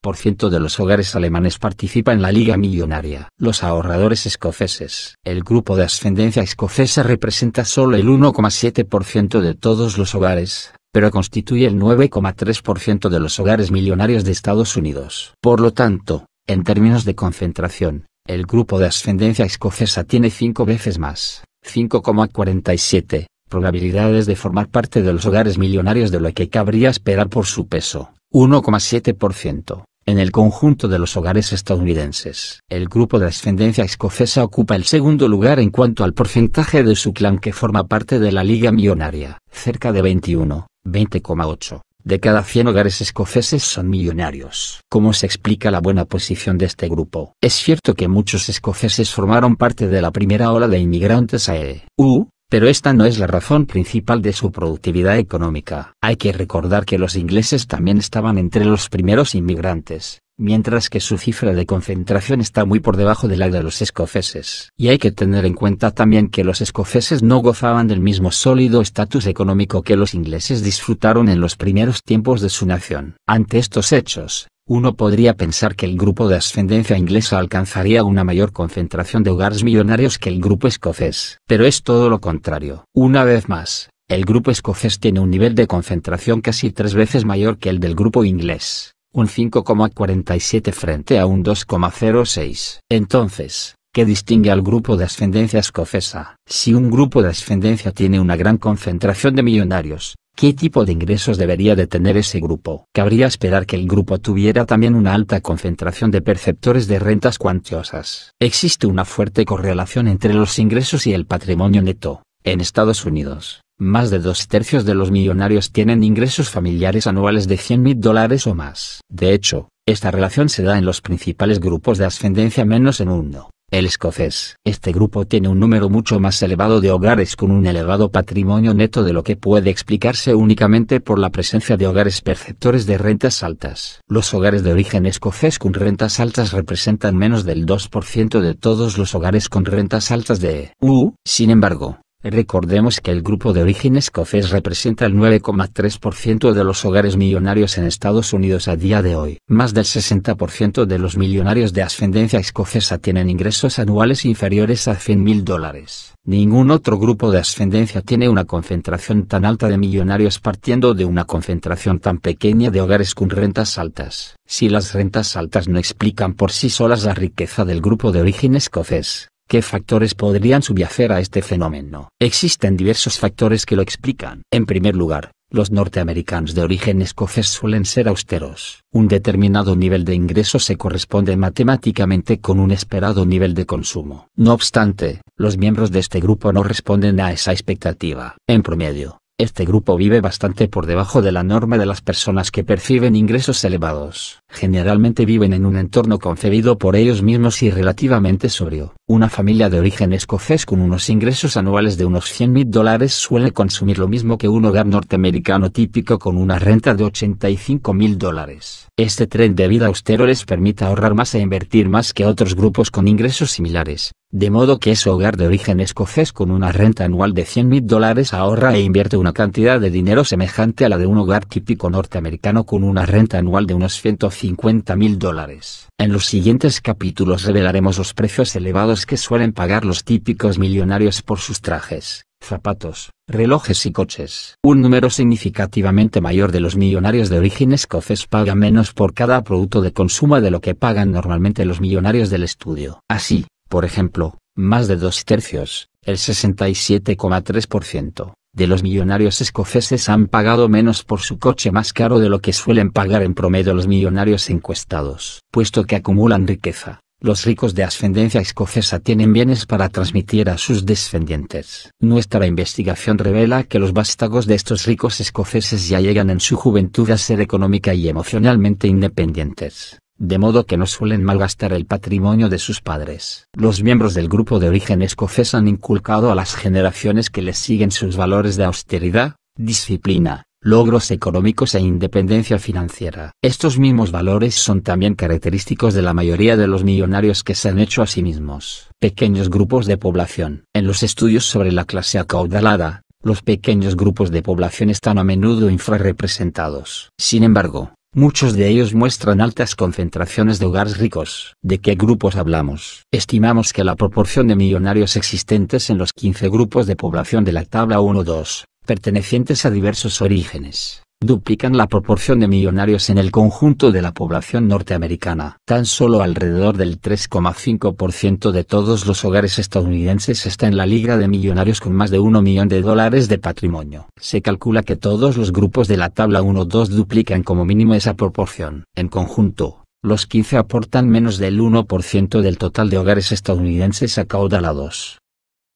de los hogares alemanes participa en la Liga Millonaria. Los ahorradores escoceses. El grupo de ascendencia escocesa representa solo el 1,7% de todos los hogares, pero constituye el 9,3% de los hogares millonarios de Estados Unidos. Por lo tanto, en términos de concentración, el grupo de ascendencia escocesa tiene 5 veces más, 5,47 probabilidades de formar parte de los hogares millonarios de lo que cabría esperar por su peso, 1,7%. En el conjunto de los hogares estadounidenses, el grupo de ascendencia escocesa ocupa el segundo lugar en cuanto al porcentaje de su clan que forma parte de la Liga Millonaria, cerca de 21, 20,8. De cada 100 hogares escoceses son millonarios. ¿Cómo se explica la buena posición de este grupo? Es cierto que muchos escoceses formaron parte de la primera ola de inmigrantes a EU, pero esta no es la razón principal de su productividad económica. Hay que recordar que los ingleses también estaban entre los primeros inmigrantes, mientras que su cifra de concentración está muy por debajo de la de los escoceses. Y hay que tener en cuenta también que los escoceses no gozaban del mismo sólido estatus económico que los ingleses disfrutaron en los primeros tiempos de su nación. Ante estos hechos, uno podría pensar que el grupo de ascendencia inglesa alcanzaría una mayor concentración de hogares millonarios que el grupo escocés. Pero es todo lo contrario. Una vez más, el grupo escocés tiene un nivel de concentración casi tres veces mayor que el del grupo inglés, un 5,47 frente a un 2,06. Entonces, ¿qué distingue al grupo de ascendencia escocesa? Si un grupo de ascendencia tiene una gran concentración de millonarios, ¿Qué tipo de ingresos debería de tener ese grupo? Cabría esperar que el grupo tuviera también una alta concentración de perceptores de rentas cuantiosas. Existe una fuerte correlación entre los ingresos y el patrimonio neto. En Estados Unidos, más de dos tercios de los millonarios tienen ingresos familiares anuales de 100 mil dólares o más. De hecho, esta relación se da en los principales grupos de ascendencia menos en uno el escocés. Este grupo tiene un número mucho más elevado de hogares con un elevado patrimonio neto de lo que puede explicarse únicamente por la presencia de hogares perceptores de rentas altas. Los hogares de origen escocés con rentas altas representan menos del 2% de todos los hogares con rentas altas de U. Sin embargo, Recordemos que el grupo de origen escocés representa el 9,3% de los hogares millonarios en Estados Unidos a día de hoy. Más del 60% de los millonarios de ascendencia escocesa tienen ingresos anuales inferiores a 100.000 dólares. Ningún otro grupo de ascendencia tiene una concentración tan alta de millonarios partiendo de una concentración tan pequeña de hogares con rentas altas. Si las rentas altas no explican por sí solas la riqueza del grupo de origen escocés, ¿Qué factores podrían subyacer a este fenómeno? Existen diversos factores que lo explican. En primer lugar, los norteamericanos de origen escocés suelen ser austeros. Un determinado nivel de ingreso se corresponde matemáticamente con un esperado nivel de consumo. No obstante, los miembros de este grupo no responden a esa expectativa. En promedio, este grupo vive bastante por debajo de la norma de las personas que perciben ingresos elevados. Generalmente viven en un entorno concebido por ellos mismos y relativamente sobrio una familia de origen escocés con unos ingresos anuales de unos 100 mil dólares suele consumir lo mismo que un hogar norteamericano típico con una renta de 85 mil dólares. Este tren de vida austero les permite ahorrar más e invertir más que otros grupos con ingresos similares, de modo que ese hogar de origen escocés con una renta anual de 100 mil dólares ahorra e invierte una cantidad de dinero semejante a la de un hogar típico norteamericano con una renta anual de unos 150 mil dólares. En los siguientes capítulos revelaremos los precios elevados que suelen pagar los típicos millonarios por sus trajes, zapatos, relojes y coches. Un número significativamente mayor de los millonarios de origen escocés paga menos por cada producto de consumo de lo que pagan normalmente los millonarios del estudio. Así, por ejemplo, más de dos tercios, el 67,3%, de los millonarios escoceses han pagado menos por su coche más caro de lo que suelen pagar en promedio los millonarios encuestados. Puesto que acumulan riqueza, los ricos de ascendencia escocesa tienen bienes para transmitir a sus descendientes. Nuestra investigación revela que los vástagos de estos ricos escoceses ya llegan en su juventud a ser económica y emocionalmente independientes de modo que no suelen malgastar el patrimonio de sus padres. Los miembros del grupo de origen escocés han inculcado a las generaciones que les siguen sus valores de austeridad, disciplina, logros económicos e independencia financiera. Estos mismos valores son también característicos de la mayoría de los millonarios que se han hecho a sí mismos. Pequeños grupos de población. En los estudios sobre la clase acaudalada, los pequeños grupos de población están a menudo infrarrepresentados. Sin embargo, Muchos de ellos muestran altas concentraciones de hogares ricos. ¿De qué grupos hablamos? Estimamos que la proporción de millonarios existentes en los 15 grupos de población de la tabla 1-2, pertenecientes a diversos orígenes, duplican la proporción de millonarios en el conjunto de la población norteamericana. Tan solo alrededor del 3,5% de todos los hogares estadounidenses está en la liga de millonarios con más de 1 millón de dólares de patrimonio. Se calcula que todos los grupos de la tabla 1-2 duplican como mínimo esa proporción. En conjunto, los 15 aportan menos del 1% del total de hogares estadounidenses acaudalados.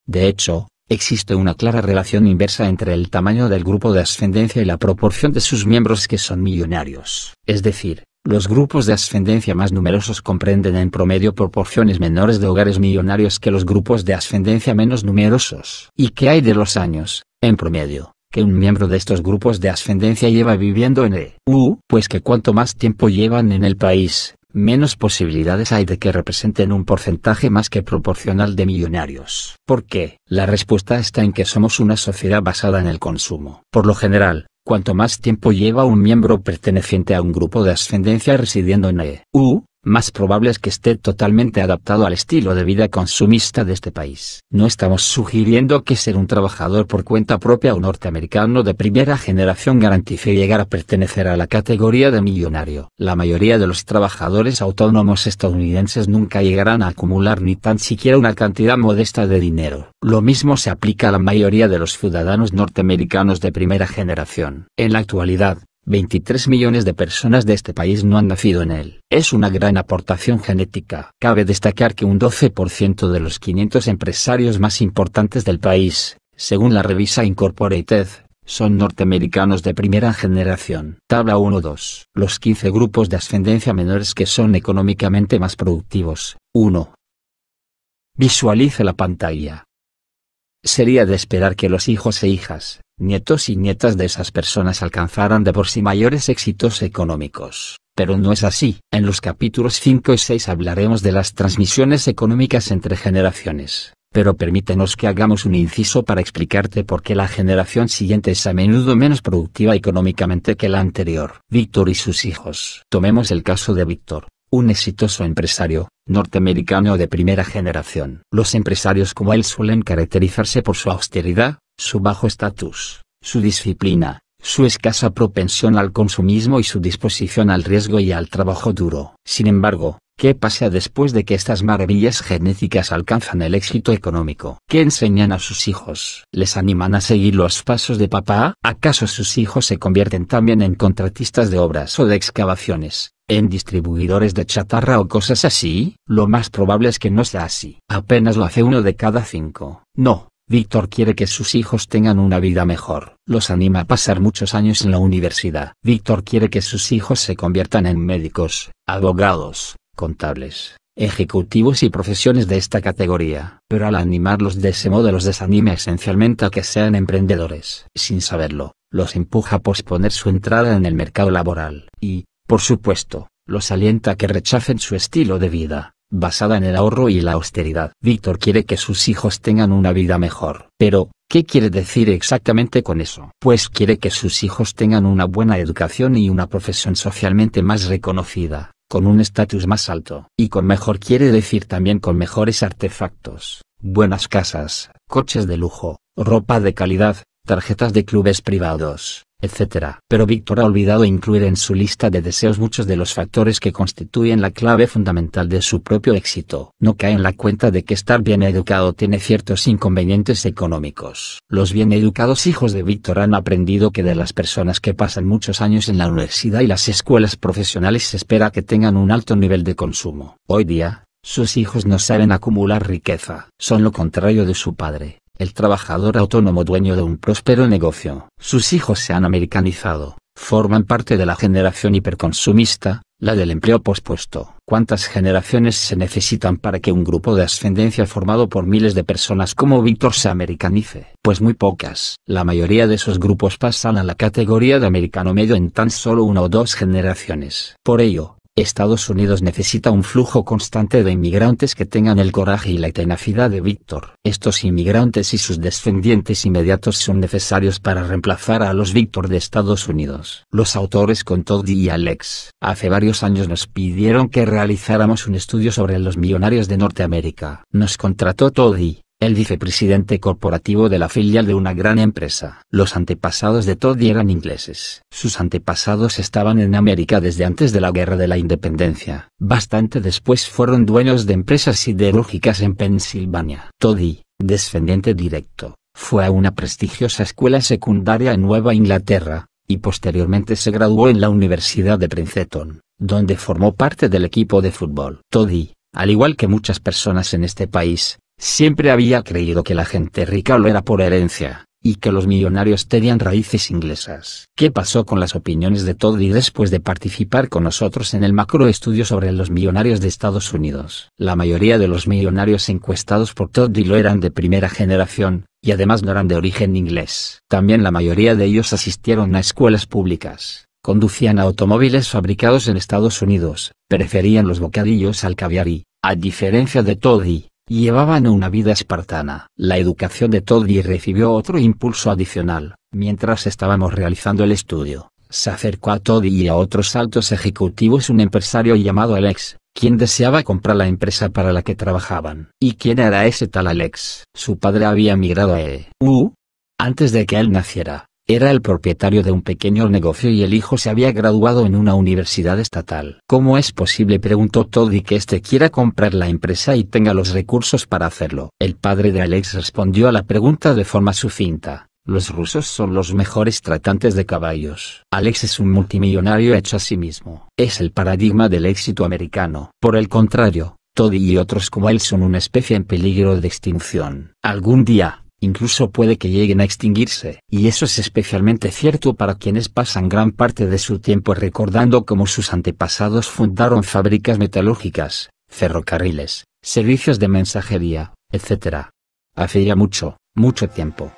De hecho, existe una clara relación inversa entre el tamaño del grupo de ascendencia y la proporción de sus miembros que son millonarios. Es decir, los grupos de ascendencia más numerosos comprenden en promedio proporciones menores de hogares millonarios que los grupos de ascendencia menos numerosos. ¿Y qué hay de los años, en promedio, que un miembro de estos grupos de ascendencia lleva viviendo en EU? Pues que cuanto más tiempo llevan en el país, menos posibilidades hay de que representen un porcentaje más que proporcional de millonarios. ¿Por qué? La respuesta está en que somos una sociedad basada en el consumo. Por lo general, cuanto más tiempo lleva un miembro perteneciente a un grupo de ascendencia residiendo en EU, más probable es que esté totalmente adaptado al estilo de vida consumista de este país. No estamos sugiriendo que ser un trabajador por cuenta propia o norteamericano de primera generación garantice llegar a pertenecer a la categoría de millonario. La mayoría de los trabajadores autónomos estadounidenses nunca llegarán a acumular ni tan siquiera una cantidad modesta de dinero. Lo mismo se aplica a la mayoría de los ciudadanos norteamericanos de primera generación. En la actualidad, 23 millones de personas de este país no han nacido en él. Es una gran aportación genética. Cabe destacar que un 12% de los 500 empresarios más importantes del país, según la revista Incorporated, son norteamericanos de primera generación. Tabla 1-2. Los 15 grupos de ascendencia menores que son económicamente más productivos. 1. Visualiza la pantalla. Sería de esperar que los hijos e hijas, nietos y nietas de esas personas alcanzarán de por sí mayores éxitos económicos, pero no es así. En los capítulos 5 y 6 hablaremos de las transmisiones económicas entre generaciones, pero permítenos que hagamos un inciso para explicarte por qué la generación siguiente es a menudo menos productiva económicamente que la anterior. Víctor y sus hijos. Tomemos el caso de Víctor, un exitoso empresario, norteamericano de primera generación. Los empresarios como él suelen caracterizarse por su austeridad, su bajo estatus, su disciplina, su escasa propensión al consumismo y su disposición al riesgo y al trabajo duro. Sin embargo, ¿qué pasa después de que estas maravillas genéticas alcanzan el éxito económico? ¿Qué enseñan a sus hijos? ¿Les animan a seguir los pasos de papá? ¿Acaso sus hijos se convierten también en contratistas de obras o de excavaciones? en distribuidores de chatarra o cosas así, lo más probable es que no sea así. Apenas lo hace uno de cada cinco. No, Víctor quiere que sus hijos tengan una vida mejor. Los anima a pasar muchos años en la universidad. Víctor quiere que sus hijos se conviertan en médicos, abogados, contables, ejecutivos y profesiones de esta categoría. Pero al animarlos de ese modo los desanima esencialmente a que sean emprendedores. Sin saberlo, los empuja a posponer su entrada en el mercado laboral. Y, por supuesto, los alienta a que rechacen su estilo de vida basada en el ahorro y la austeridad. Víctor quiere que sus hijos tengan una vida mejor. Pero, ¿qué quiere decir exactamente con eso? Pues quiere que sus hijos tengan una buena educación y una profesión socialmente más reconocida, con un estatus más alto. Y con mejor quiere decir también con mejores artefactos, buenas casas, coches de lujo, ropa de calidad, tarjetas de clubes privados, Etcétera. Pero Víctor ha olvidado incluir en su lista de deseos muchos de los factores que constituyen la clave fundamental de su propio éxito. No cae en la cuenta de que estar bien educado tiene ciertos inconvenientes económicos. Los bien educados hijos de Víctor han aprendido que de las personas que pasan muchos años en la universidad y las escuelas profesionales se espera que tengan un alto nivel de consumo. Hoy día, sus hijos no saben acumular riqueza, son lo contrario de su padre el trabajador autónomo dueño de un próspero negocio. Sus hijos se han americanizado, forman parte de la generación hiperconsumista, la del empleo pospuesto. ¿Cuántas generaciones se necesitan para que un grupo de ascendencia formado por miles de personas como Víctor se americanice? Pues muy pocas. La mayoría de esos grupos pasan a la categoría de americano medio en tan solo una o dos generaciones. Por ello, Estados Unidos necesita un flujo constante de inmigrantes que tengan el coraje y la tenacidad de Víctor. Estos inmigrantes y sus descendientes inmediatos son necesarios para reemplazar a los Víctor de Estados Unidos. Los autores con Toddy y Alex hace varios años nos pidieron que realizáramos un estudio sobre los millonarios de Norteamérica. Nos contrató Toddy el vicepresidente corporativo de la filial de una gran empresa. Los antepasados de Toddy eran ingleses. Sus antepasados estaban en América desde antes de la Guerra de la Independencia. Bastante después fueron dueños de empresas siderúrgicas en Pensilvania. Toddy, descendiente directo, fue a una prestigiosa escuela secundaria en Nueva Inglaterra, y posteriormente se graduó en la Universidad de Princeton, donde formó parte del equipo de fútbol. Toddy, al igual que muchas personas en este país, Siempre había creído que la gente rica lo era por herencia, y que los millonarios tenían raíces inglesas. ¿Qué pasó con las opiniones de Toddy después de participar con nosotros en el macro estudio sobre los millonarios de Estados Unidos? La mayoría de los millonarios encuestados por Toddy lo eran de primera generación, y además no eran de origen inglés. También la mayoría de ellos asistieron a escuelas públicas conducían automóviles fabricados en Estados Unidos, preferían los bocadillos al caviar y, a diferencia de Toddy, Llevaban una vida espartana. La educación de Toddy recibió otro impulso adicional. Mientras estábamos realizando el estudio, se acercó a Toddy y a otros altos ejecutivos un empresario llamado Alex, quien deseaba comprar la empresa para la que trabajaban. ¿Y quién era ese tal Alex? Su padre había migrado a E.U. Antes de que él naciera, era el propietario de un pequeño negocio y el hijo se había graduado en una universidad estatal. ¿Cómo es posible? preguntó Toddy que éste quiera comprar la empresa y tenga los recursos para hacerlo. El padre de Alex respondió a la pregunta de forma sucinta. Los rusos son los mejores tratantes de caballos. Alex es un multimillonario hecho a sí mismo. Es el paradigma del éxito americano. Por el contrario, Toddy y otros como él son una especie en peligro de extinción. Algún día, incluso puede que lleguen a extinguirse. Y eso es especialmente cierto para quienes pasan gran parte de su tiempo recordando cómo sus antepasados fundaron fábricas metalúrgicas, ferrocarriles, servicios de mensajería, etc. Hace ya mucho, mucho tiempo.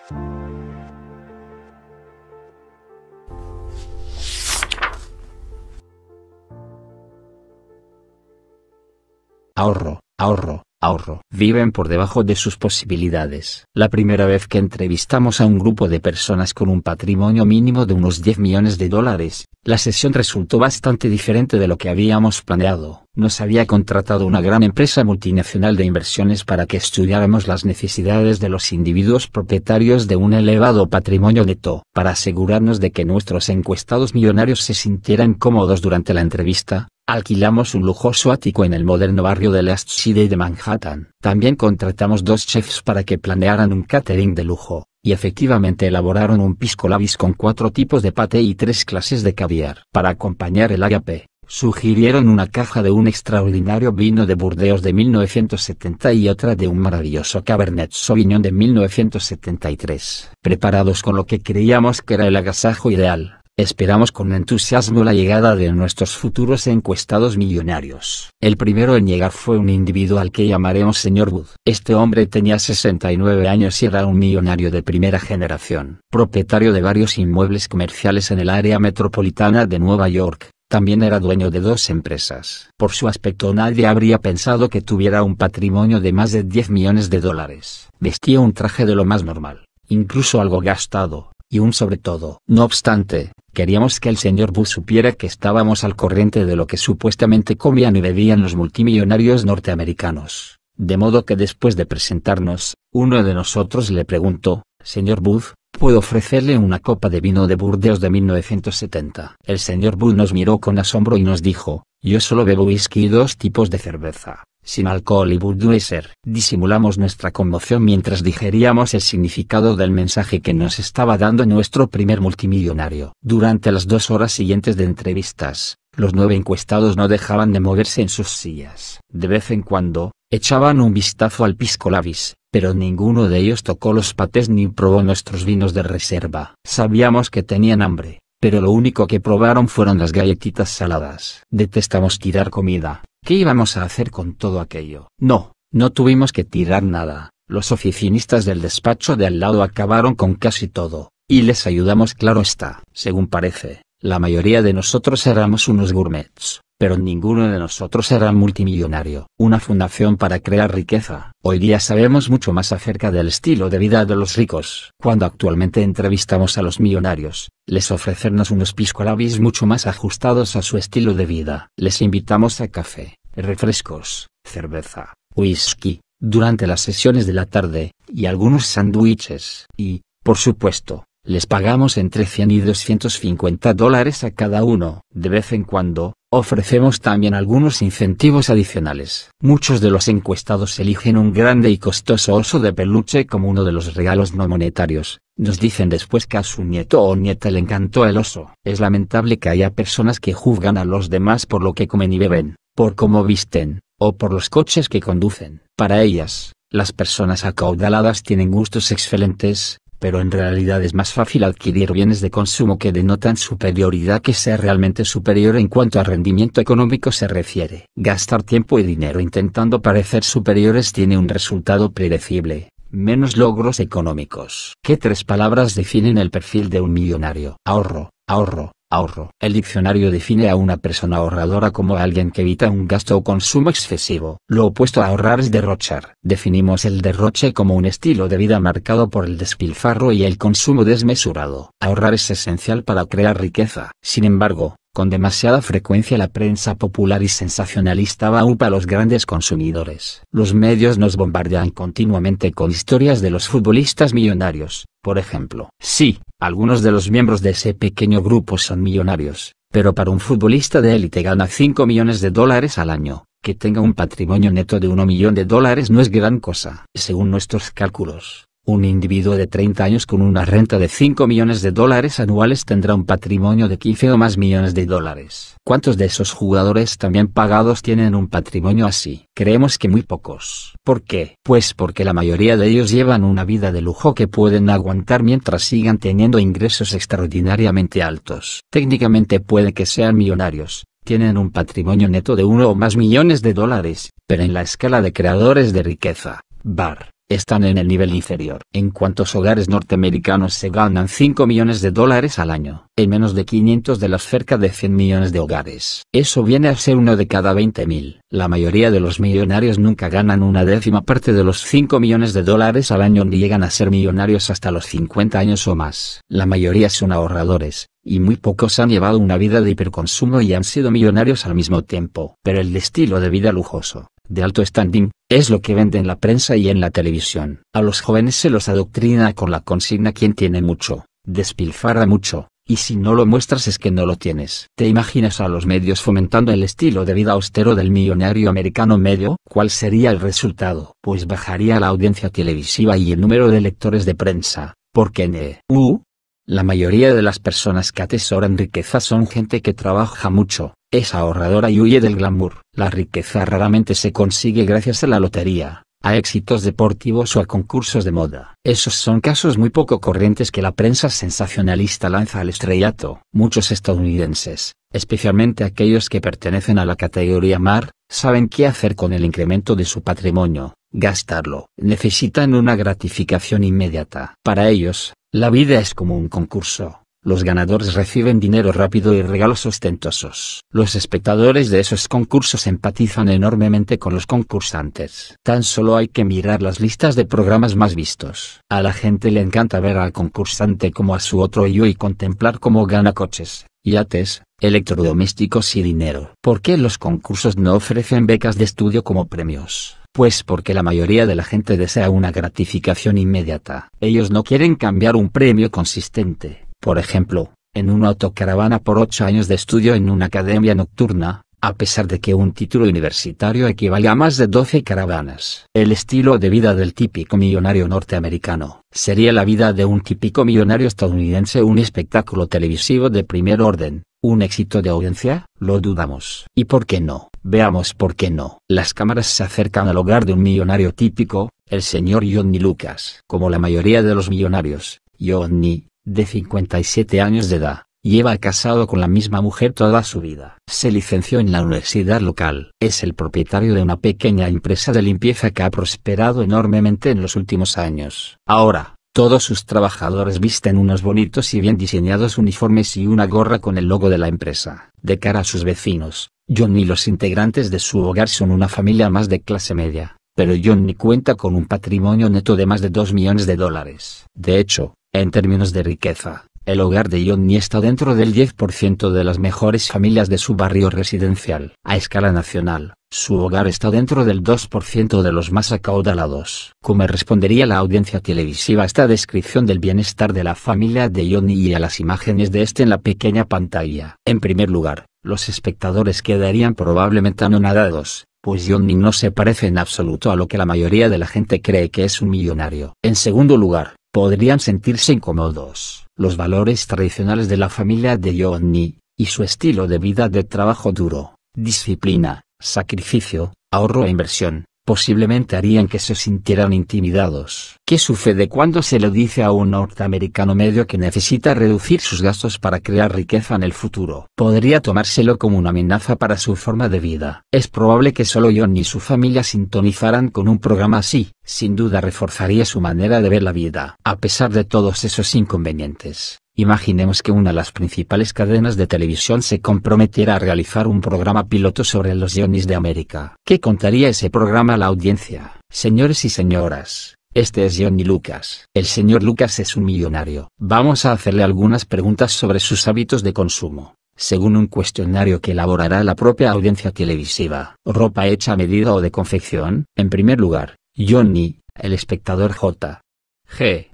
Ahorro, ahorro, ahorro. Viven por debajo de sus posibilidades. La primera vez que entrevistamos a un grupo de personas con un patrimonio mínimo de unos 10 millones de dólares, la sesión resultó bastante diferente de lo que habíamos planeado. Nos había contratado una gran empresa multinacional de inversiones para que estudiáramos las necesidades de los individuos propietarios de un elevado patrimonio neto, para asegurarnos de que nuestros encuestados millonarios se sintieran cómodos durante la entrevista, Alquilamos un lujoso ático en el moderno barrio de Last City de Manhattan. También contratamos dos chefs para que planearan un catering de lujo, y efectivamente elaboraron un pisco labis con cuatro tipos de paté y tres clases de caviar. Para acompañar el agape, sugirieron una caja de un extraordinario vino de Burdeos de 1970 y otra de un maravilloso Cabernet Sauvignon de 1973. Preparados con lo que creíamos que era el agasajo ideal Esperamos con entusiasmo la llegada de nuestros futuros encuestados millonarios. El primero en llegar fue un individuo al que llamaremos señor Wood. Este hombre tenía 69 años y era un millonario de primera generación, propietario de varios inmuebles comerciales en el área metropolitana de Nueva York. También era dueño de dos empresas. Por su aspecto nadie habría pensado que tuviera un patrimonio de más de 10 millones de dólares. Vestía un traje de lo más normal, incluso algo gastado, y un sobre todo. No obstante, Queríamos que el señor Booth supiera que estábamos al corriente de lo que supuestamente comían y bebían los multimillonarios norteamericanos. De modo que después de presentarnos, uno de nosotros le preguntó, Señor Booth. Puedo ofrecerle una copa de vino de Burdeos de 1970. El señor Bull nos miró con asombro y nos dijo, yo solo bebo whisky y dos tipos de cerveza, sin alcohol y Budweiser. Disimulamos nuestra conmoción mientras digeríamos el significado del mensaje que nos estaba dando nuestro primer multimillonario. Durante las dos horas siguientes de entrevistas, los nueve encuestados no dejaban de moverse en sus sillas. De vez en cuando, echaban un vistazo al pisco lavis, pero ninguno de ellos tocó los patés ni probó nuestros vinos de reserva. Sabíamos que tenían hambre, pero lo único que probaron fueron las galletitas saladas. Detestamos tirar comida. ¿Qué íbamos a hacer con todo aquello? No, no tuvimos que tirar nada. Los oficinistas del despacho de al lado acabaron con casi todo, y les ayudamos claro está. Según parece, la mayoría de nosotros éramos unos gourmets pero ninguno de nosotros era multimillonario. Una fundación para crear riqueza. Hoy día sabemos mucho más acerca del estilo de vida de los ricos. Cuando actualmente entrevistamos a los millonarios, les ofrecernos unos piscolabis mucho más ajustados a su estilo de vida. Les invitamos a café, refrescos, cerveza, whisky, durante las sesiones de la tarde, y algunos sándwiches. Y, por supuesto, les pagamos entre 100 y 250 dólares a cada uno. De vez en cuando, Ofrecemos también algunos incentivos adicionales. Muchos de los encuestados eligen un grande y costoso oso de peluche como uno de los regalos no monetarios. Nos dicen después que a su nieto o nieta le encantó el oso. Es lamentable que haya personas que juzgan a los demás por lo que comen y beben, por cómo visten, o por los coches que conducen. Para ellas, las personas acaudaladas tienen gustos excelentes, pero en realidad es más fácil adquirir bienes de consumo que denotan superioridad que sea realmente superior en cuanto a rendimiento económico se refiere. Gastar tiempo y dinero intentando parecer superiores tiene un resultado predecible, menos logros económicos. ¿Qué tres palabras definen el perfil de un millonario? Ahorro, ahorro, Ahorro. El diccionario define a una persona ahorradora como alguien que evita un gasto o consumo excesivo. Lo opuesto a ahorrar es derrochar. Definimos el derroche como un estilo de vida marcado por el despilfarro y el consumo desmesurado. Ahorrar es esencial para crear riqueza. Sin embargo, con demasiada frecuencia la prensa popular y sensacionalista va upa a los grandes consumidores. Los medios nos bombardean continuamente con historias de los futbolistas millonarios, por ejemplo. Sí, algunos de los miembros de ese pequeño grupo son millonarios, pero para un futbolista de élite gana 5 millones de dólares al año que tenga un patrimonio neto de 1 millón de dólares no es gran cosa. Según nuestros cálculos, un individuo de 30 años con una renta de 5 millones de dólares anuales tendrá un patrimonio de 15 o más millones de dólares. ¿Cuántos de esos jugadores también pagados tienen un patrimonio así? Creemos que muy pocos. ¿Por qué? Pues porque la mayoría de ellos llevan una vida de lujo que pueden aguantar mientras sigan teniendo ingresos extraordinariamente altos. Técnicamente puede que sean millonarios, tienen un patrimonio neto de uno o más millones de dólares, pero en la escala de creadores de riqueza, bar están en el nivel inferior. En cuantos hogares norteamericanos se ganan 5 millones de dólares al año, en menos de 500 de los cerca de 100 millones de hogares. Eso viene a ser uno de cada 20 mil. La mayoría de los millonarios nunca ganan una décima parte de los 5 millones de dólares al año ni llegan a ser millonarios hasta los 50 años o más. La mayoría son ahorradores, y muy pocos han llevado una vida de hiperconsumo y han sido millonarios al mismo tiempo. Pero el estilo de vida lujoso, de alto standing, es lo que vende en la prensa y en la televisión. A los jóvenes se los adoctrina con la consigna quien tiene mucho, despilfara mucho, y si no lo muestras es que no lo tienes. ¿Te imaginas a los medios fomentando el estilo de vida austero del millonario americano medio? ¿Cuál sería el resultado? Pues bajaría la audiencia televisiva y el número de lectores de prensa, porque en EU la mayoría de las personas que atesoran riqueza son gente que trabaja mucho, es ahorradora y huye del glamour. La riqueza raramente se consigue gracias a la lotería, a éxitos deportivos o a concursos de moda. Esos son casos muy poco corrientes que la prensa sensacionalista lanza al estrellato. Muchos estadounidenses, especialmente aquellos que pertenecen a la categoría mar, saben qué hacer con el incremento de su patrimonio, gastarlo. Necesitan una gratificación inmediata. Para ellos, la vida es como un concurso los ganadores reciben dinero rápido y regalos ostentosos. Los espectadores de esos concursos empatizan enormemente con los concursantes. Tan solo hay que mirar las listas de programas más vistos. A la gente le encanta ver al concursante como a su otro yo y contemplar cómo gana coches, yates, electrodomésticos y dinero. ¿Por qué los concursos no ofrecen becas de estudio como premios? Pues porque la mayoría de la gente desea una gratificación inmediata. Ellos no quieren cambiar un premio consistente por ejemplo, en una autocaravana por ocho años de estudio en una academia nocturna, a pesar de que un título universitario equivale a más de 12 caravanas. El estilo de vida del típico millonario norteamericano sería la vida de un típico millonario estadounidense, un espectáculo televisivo de primer orden, un éxito de audiencia, lo dudamos. ¿Y por qué no? Veamos por qué no. Las cámaras se acercan al hogar de un millonario típico, el señor Johnny Lucas. Como la mayoría de los millonarios, Johnny de 57 años de edad, lleva casado con la misma mujer toda su vida. Se licenció en la universidad local. Es el propietario de una pequeña empresa de limpieza que ha prosperado enormemente en los últimos años. Ahora, todos sus trabajadores visten unos bonitos y bien diseñados uniformes y una gorra con el logo de la empresa. De cara a sus vecinos, Johnny y los integrantes de su hogar son una familia más de clase media, pero Johnny cuenta con un patrimonio neto de más de 2 millones de dólares. De hecho, en términos de riqueza, el hogar de Johnny está dentro del 10% de las mejores familias de su barrio residencial. A escala nacional, su hogar está dentro del 2% de los más acaudalados. ¿Cómo respondería la audiencia televisiva a esta descripción del bienestar de la familia de Johnny y a las imágenes de este en la pequeña pantalla? En primer lugar, los espectadores quedarían probablemente anonadados, pues Johnny no se parece en absoluto a lo que la mayoría de la gente cree que es un millonario. En segundo lugar, podrían sentirse incómodos. Los valores tradicionales de la familia de Johnny, y su estilo de vida de trabajo duro, disciplina, sacrificio, ahorro e inversión, posiblemente harían que se sintieran intimidados. ¿Qué sucede cuando se le dice a un norteamericano medio que necesita reducir sus gastos para crear riqueza en el futuro? Podría tomárselo como una amenaza para su forma de vida. Es probable que solo John y su familia sintonizaran con un programa así, sin duda reforzaría su manera de ver la vida. A pesar de todos esos inconvenientes, Imaginemos que una de las principales cadenas de televisión se comprometiera a realizar un programa piloto sobre los Johnny's de América. ¿Qué contaría ese programa a la audiencia? Señores y señoras, este es Johnny Lucas. El señor Lucas es un millonario. Vamos a hacerle algunas preguntas sobre sus hábitos de consumo, según un cuestionario que elaborará la propia audiencia televisiva. ¿Ropa hecha a medida o de confección? En primer lugar, Johnny, el espectador J. G.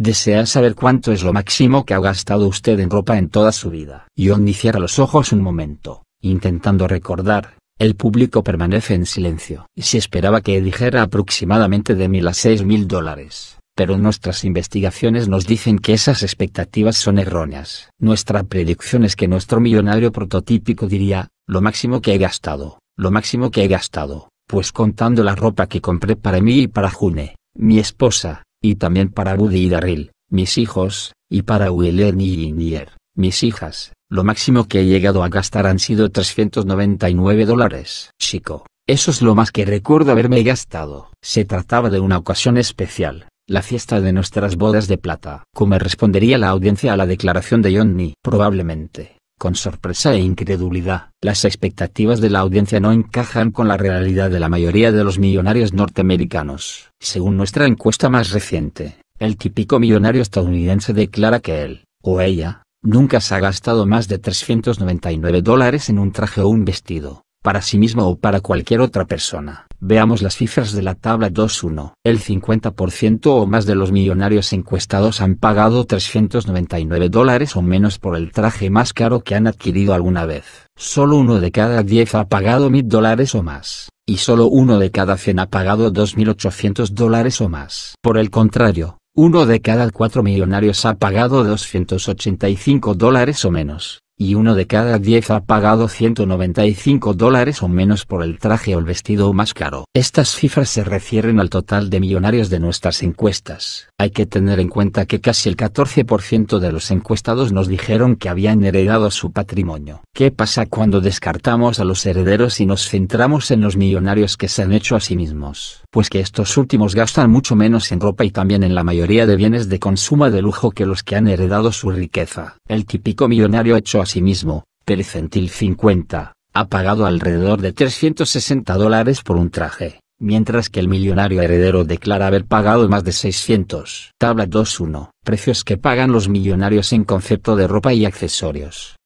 Desea saber cuánto es lo máximo que ha gastado usted en ropa en toda su vida. Johnny cierra los ojos un momento, intentando recordar. El público permanece en silencio. Se esperaba que dijera aproximadamente de mil a seis mil dólares, pero nuestras investigaciones nos dicen que esas expectativas son erróneas. Nuestra predicción es que nuestro millonario prototípico diría, lo máximo que he gastado, lo máximo que he gastado, pues contando la ropa que compré para mí y para June, mi esposa, y también para Woody y Darryl, mis hijos, y para Willen y Nier, mis hijas. Lo máximo que he llegado a gastar han sido 399 dólares. Chico, eso es lo más que recuerdo haberme gastado. Se trataba de una ocasión especial, la fiesta de nuestras bodas de plata. ¿Cómo respondería la audiencia a la declaración de Johnny? Probablemente, con sorpresa e incredulidad. Las expectativas de la audiencia no encajan con la realidad de la mayoría de los millonarios norteamericanos. Según nuestra encuesta más reciente, el típico millonario estadounidense declara que él, o ella, nunca se ha gastado más de 399 dólares en un traje o un vestido, para sí mismo o para cualquier otra persona. Veamos las cifras de la tabla 2.1. El 50% o más de los millonarios encuestados han pagado 399 dólares o menos por el traje más caro que han adquirido alguna vez. Solo uno de cada 10 ha pagado 1000 dólares o más, y solo uno de cada 100 ha pagado 2800 dólares o más. Por el contrario, uno de cada 4 millonarios ha pagado 285 dólares o menos y uno de cada diez ha pagado 195 dólares o menos por el traje o el vestido más caro. Estas cifras se refieren al total de millonarios de nuestras encuestas. Hay que tener en cuenta que casi el 14% de los encuestados nos dijeron que habían heredado su patrimonio. ¿Qué pasa cuando descartamos a los herederos y nos centramos en los millonarios que se han hecho a sí mismos? pues que estos últimos gastan mucho menos en ropa y también en la mayoría de bienes de consumo de lujo que los que han heredado su riqueza. El típico millonario hecho a sí mismo, Percentil 50, ha pagado alrededor de 360 dólares por un traje, mientras que el millonario heredero declara haber pagado más de 600. Tabla 2.1. Precios que pagan los millonarios en concepto de ropa y accesorios.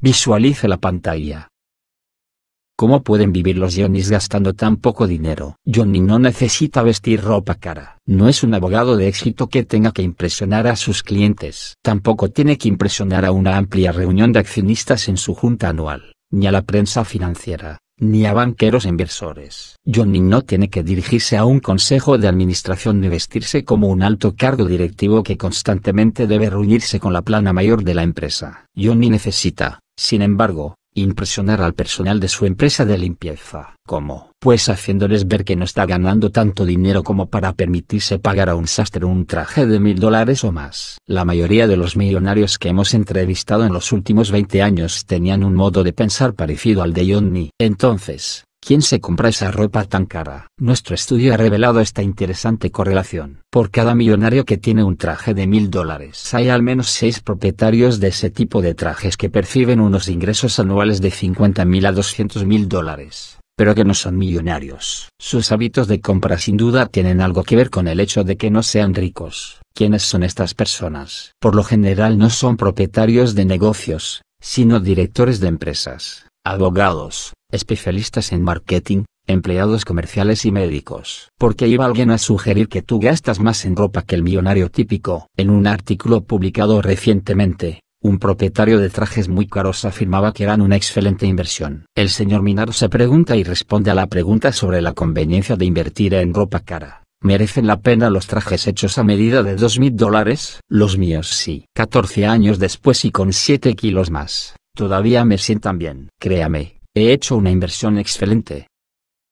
Visualice la pantalla. ¿Cómo pueden vivir los Johnny's gastando tan poco dinero? Johnny no necesita vestir ropa cara. No es un abogado de éxito que tenga que impresionar a sus clientes. Tampoco tiene que impresionar a una amplia reunión de accionistas en su junta anual, ni a la prensa financiera, ni a banqueros inversores. Johnny no tiene que dirigirse a un consejo de administración ni vestirse como un alto cargo directivo que constantemente debe reunirse con la plana mayor de la empresa. Johnny necesita, sin embargo, impresionar al personal de su empresa de limpieza. ¿Cómo? Pues haciéndoles ver que no está ganando tanto dinero como para permitirse pagar a un sastre un traje de mil dólares o más. La mayoría de los millonarios que hemos entrevistado en los últimos 20 años tenían un modo de pensar parecido al de Johnny. Entonces, ¿Quién se compra esa ropa tan cara? Nuestro estudio ha revelado esta interesante correlación. Por cada millonario que tiene un traje de mil dólares, hay al menos seis propietarios de ese tipo de trajes que perciben unos ingresos anuales de mil a 200 mil dólares pero que no son millonarios. Sus hábitos de compra sin duda tienen algo que ver con el hecho de que no sean ricos. ¿Quiénes son estas personas? Por lo general no son propietarios de negocios, sino directores de empresas, abogados, especialistas en marketing, empleados comerciales y médicos. Porque iba alguien a sugerir que tú gastas más en ropa que el millonario típico. En un artículo publicado recientemente, un propietario de trajes muy caros afirmaba que eran una excelente inversión. El señor Minard se pregunta y responde a la pregunta sobre la conveniencia de invertir en ropa cara. ¿Merecen la pena los trajes hechos a medida de dos mil dólares? Los míos sí. 14 años después y con 7 kilos más. Todavía me sientan bien. Créame, He hecho una inversión excelente.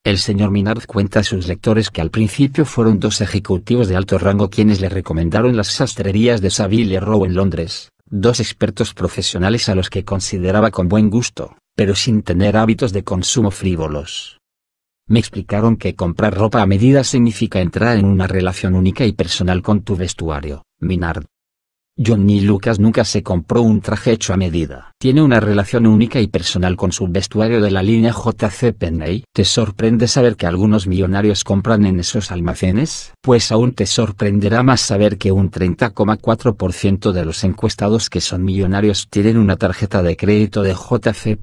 El señor Minard cuenta a sus lectores que al principio fueron dos ejecutivos de alto rango quienes le recomendaron las sastrerías de Saville Row en Londres, dos expertos profesionales a los que consideraba con buen gusto, pero sin tener hábitos de consumo frívolos. Me explicaron que comprar ropa a medida significa entrar en una relación única y personal con tu vestuario, Minard. Johnny e. Lucas nunca se compró un traje hecho a medida. Tiene una relación única y personal con su vestuario de la línea JC Penney. ¿Te sorprende saber que algunos millonarios compran en esos almacenes? Pues aún te sorprenderá más saber que un 30,4% de los encuestados que son millonarios tienen una tarjeta de crédito de JC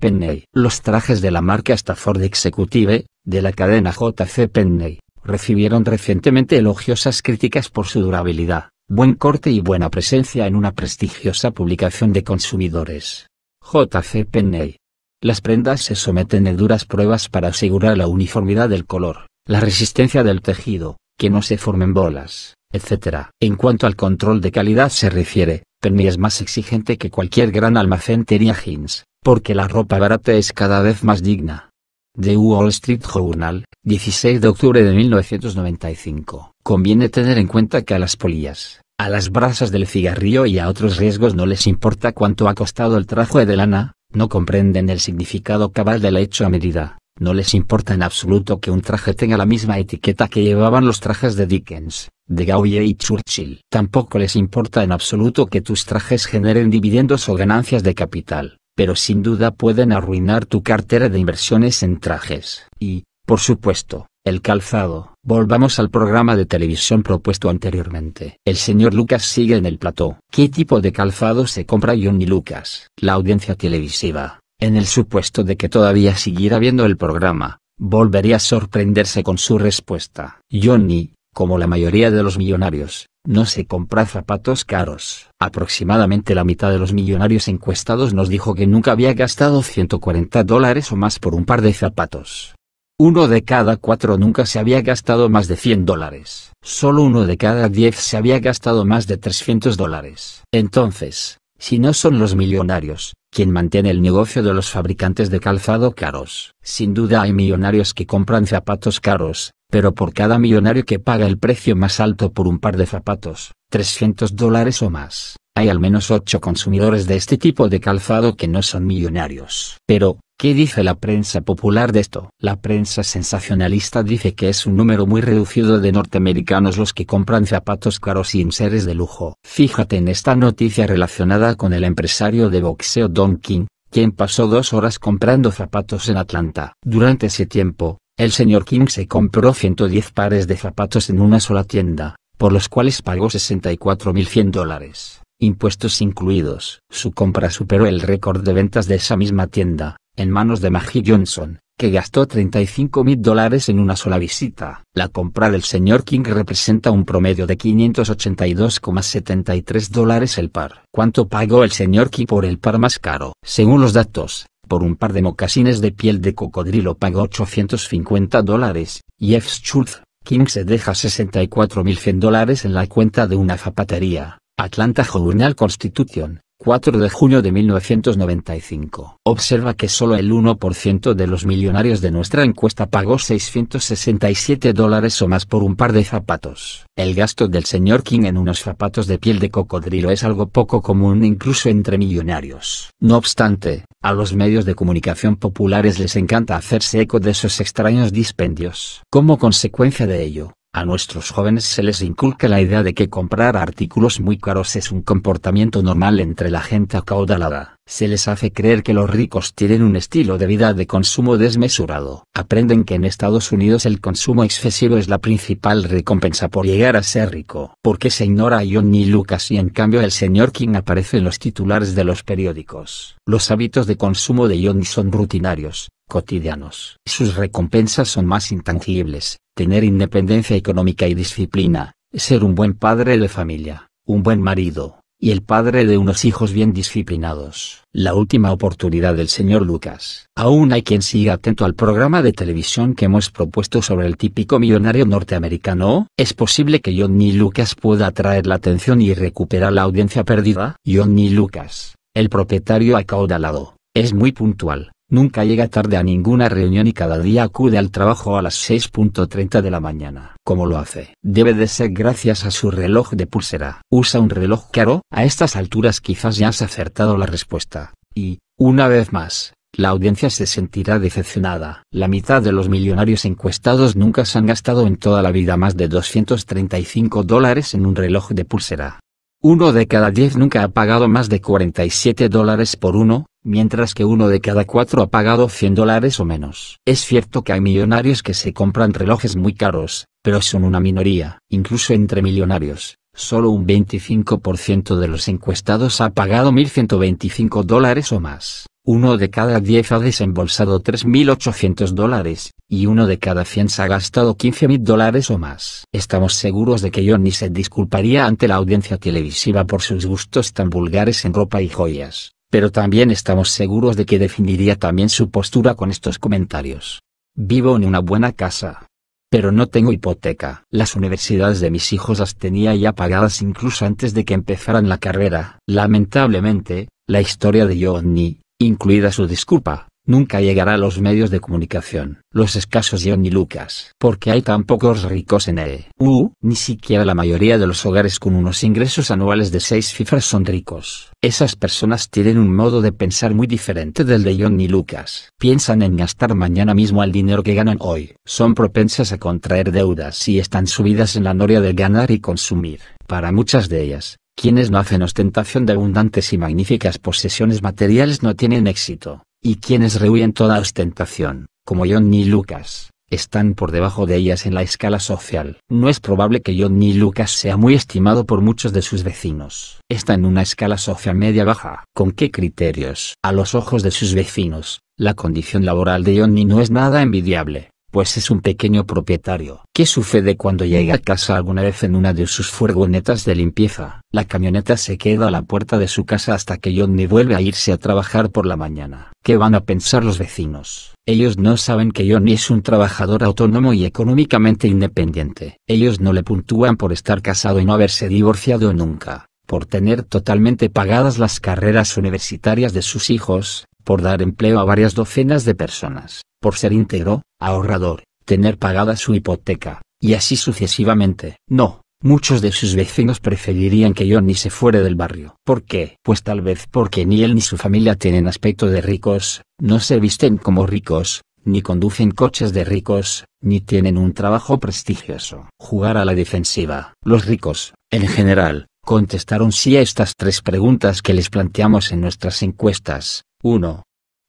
Los trajes de la marca Stafford Executive, de la cadena JC Penney, recibieron recientemente elogiosas críticas por su durabilidad Buen corte y buena presencia en una prestigiosa publicación de consumidores. J.C. Penney. Las prendas se someten a duras pruebas para asegurar la uniformidad del color, la resistencia del tejido, que no se formen bolas, etc. En cuanto al control de calidad se refiere, Penney es más exigente que cualquier gran almacén tenía Jeans, porque la ropa barata es cada vez más digna. The Wall Street Journal, 16 de octubre de 1995. Conviene tener en cuenta que a las polillas, a las brasas del cigarrillo y a otros riesgos no les importa cuánto ha costado el traje de lana, no comprenden el significado cabal del hecho a medida, no les importa en absoluto que un traje tenga la misma etiqueta que llevaban los trajes de Dickens, de Gaulle y Churchill. Tampoco les importa en absoluto que tus trajes generen dividendos o ganancias de capital pero sin duda pueden arruinar tu cartera de inversiones en trajes. Y, por supuesto, el calzado. Volvamos al programa de televisión propuesto anteriormente. El señor Lucas sigue en el plató. ¿Qué tipo de calzado se compra Johnny Lucas? La audiencia televisiva, en el supuesto de que todavía siguiera viendo el programa, volvería a sorprenderse con su respuesta. Johnny, como la mayoría de los millonarios, no se compra zapatos caros. Aproximadamente la mitad de los millonarios encuestados nos dijo que nunca había gastado 140 dólares o más por un par de zapatos. Uno de cada cuatro nunca se había gastado más de 100 dólares. Solo uno de cada 10 se había gastado más de 300 dólares. Entonces, si no son los millonarios, quien mantiene el negocio de los fabricantes de calzado caros. Sin duda hay millonarios que compran zapatos caros, pero por cada millonario que paga el precio más alto por un par de zapatos, 300 dólares o más, hay al menos 8 consumidores de este tipo de calzado que no son millonarios. Pero, ¿qué dice la prensa popular de esto? La prensa sensacionalista dice que es un número muy reducido de norteamericanos los que compran zapatos caros y enseres de lujo. Fíjate en esta noticia relacionada con el empresario de boxeo Don King, quien pasó dos horas comprando zapatos en Atlanta. Durante ese tiempo, el señor King se compró 110 pares de zapatos en una sola tienda, por los cuales pagó 64.100 dólares, impuestos incluidos. Su compra superó el récord de ventas de esa misma tienda, en manos de Maggie Johnson, que gastó 35.000 dólares en una sola visita. La compra del señor King representa un promedio de 582,73 dólares el par. ¿Cuánto pagó el señor King por el par más caro? Según los datos, por un par de mocasines de piel de cocodrilo pagó 850 dólares, Jeff Schultz, King se deja 64.100 dólares en la cuenta de una zapatería, Atlanta Journal Constitution, 4 de junio de 1995. Observa que solo el 1% de los millonarios de nuestra encuesta pagó 667 dólares o más por un par de zapatos. El gasto del señor King en unos zapatos de piel de cocodrilo es algo poco común incluso entre millonarios. No obstante, a los medios de comunicación populares les encanta hacerse eco de esos extraños dispendios. Como consecuencia de ello, a nuestros jóvenes se les inculca la idea de que comprar artículos muy caros es un comportamiento normal entre la gente acaudalada. Se les hace creer que los ricos tienen un estilo de vida de consumo desmesurado. Aprenden que en Estados Unidos el consumo excesivo es la principal recompensa por llegar a ser rico. Porque se ignora a Johnny e. Lucas y en cambio el señor King aparece en los titulares de los periódicos. Los hábitos de consumo de Johnny son rutinarios, cotidianos. Sus recompensas son más intangibles, tener independencia económica y disciplina, ser un buen padre de familia, un buen marido, y el padre de unos hijos bien disciplinados. La última oportunidad del señor Lucas. Aún hay quien siga atento al programa de televisión que hemos propuesto sobre el típico millonario norteamericano. ¿Es posible que Johnny Lucas pueda atraer la atención y recuperar la audiencia perdida? Johnny Lucas, el propietario acaudalado, es muy puntual Nunca llega tarde a ninguna reunión y cada día acude al trabajo a las 6.30 de la mañana. ¿Cómo lo hace? Debe de ser gracias a su reloj de pulsera. ¿Usa un reloj caro? A estas alturas quizás ya has acertado la respuesta. Y, una vez más, la audiencia se sentirá decepcionada. La mitad de los millonarios encuestados nunca se han gastado en toda la vida más de 235 dólares en un reloj de pulsera. Uno de cada diez nunca ha pagado más de 47 dólares por uno, mientras que uno de cada cuatro ha pagado 100 dólares o menos. Es cierto que hay millonarios que se compran relojes muy caros, pero son una minoría. Incluso entre millonarios, solo un 25% de los encuestados ha pagado 1.125 dólares o más. Uno de cada 10 ha desembolsado 3.800 dólares, y uno de cada 100 se ha gastado 15.000 dólares o más. Estamos seguros de que Johnny se disculparía ante la audiencia televisiva por sus gustos tan vulgares en ropa y joyas pero también estamos seguros de que definiría también su postura con estos comentarios. Vivo en una buena casa. Pero no tengo hipoteca. Las universidades de mis hijos las tenía ya pagadas incluso antes de que empezaran la carrera. Lamentablemente, la historia de Johnny, incluida su disculpa, nunca llegará a los medios de comunicación. Los escasos y Lucas. Porque hay tan pocos ricos en el U, ni siquiera la mayoría de los hogares con unos ingresos anuales de seis cifras son ricos. Esas personas tienen un modo de pensar muy diferente del de Johnny Lucas. Piensan en gastar mañana mismo el dinero que ganan hoy. Son propensas a contraer deudas y están subidas en la noria del ganar y consumir. Para muchas de ellas, quienes no hacen ostentación de abundantes y magníficas posesiones materiales no tienen éxito, y quienes rehuyen toda ostentación, como Johnny Lucas, están por debajo de ellas en la escala social. No es probable que Johnny Lucas sea muy estimado por muchos de sus vecinos. Está en una escala social media-baja. ¿Con qué criterios? A los ojos de sus vecinos, la condición laboral de Johnny no es nada envidiable pues es un pequeño propietario. ¿Qué sucede cuando llega a casa alguna vez en una de sus furgonetas de limpieza? La camioneta se queda a la puerta de su casa hasta que Johnny vuelve a irse a trabajar por la mañana. ¿Qué van a pensar los vecinos? Ellos no saben que Johnny es un trabajador autónomo y económicamente independiente. Ellos no le puntúan por estar casado y no haberse divorciado nunca, por tener totalmente pagadas las carreras universitarias de sus hijos, por dar empleo a varias docenas de personas, por ser íntegro, ahorrador, tener pagada su hipoteca, y así sucesivamente. No, muchos de sus vecinos preferirían que ni se fuera del barrio. ¿Por qué? Pues tal vez porque ni él ni su familia tienen aspecto de ricos, no se visten como ricos, ni conducen coches de ricos, ni tienen un trabajo prestigioso. Jugar a la defensiva. Los ricos, en general, contestaron sí a estas tres preguntas que les planteamos en nuestras encuestas. 1.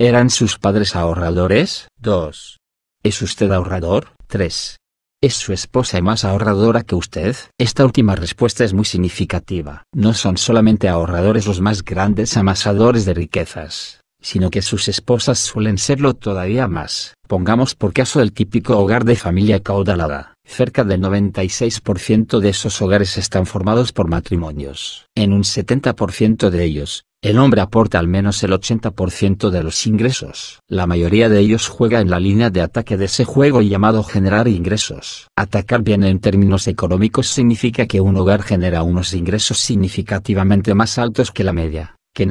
¿Eran sus padres ahorradores? 2. ¿Es usted ahorrador? 3. ¿Es su esposa más ahorradora que usted? Esta última respuesta es muy significativa. No son solamente ahorradores los más grandes amasadores de riquezas, sino que sus esposas suelen serlo todavía más. Pongamos por caso el típico hogar de familia caudalada. Cerca del 96% de esos hogares están formados por matrimonios. En un 70% de ellos, el hombre aporta al menos el 80% de los ingresos. La mayoría de ellos juega en la línea de ataque de ese juego llamado generar ingresos. Atacar bien en términos económicos significa que un hogar genera unos ingresos significativamente más altos que la media que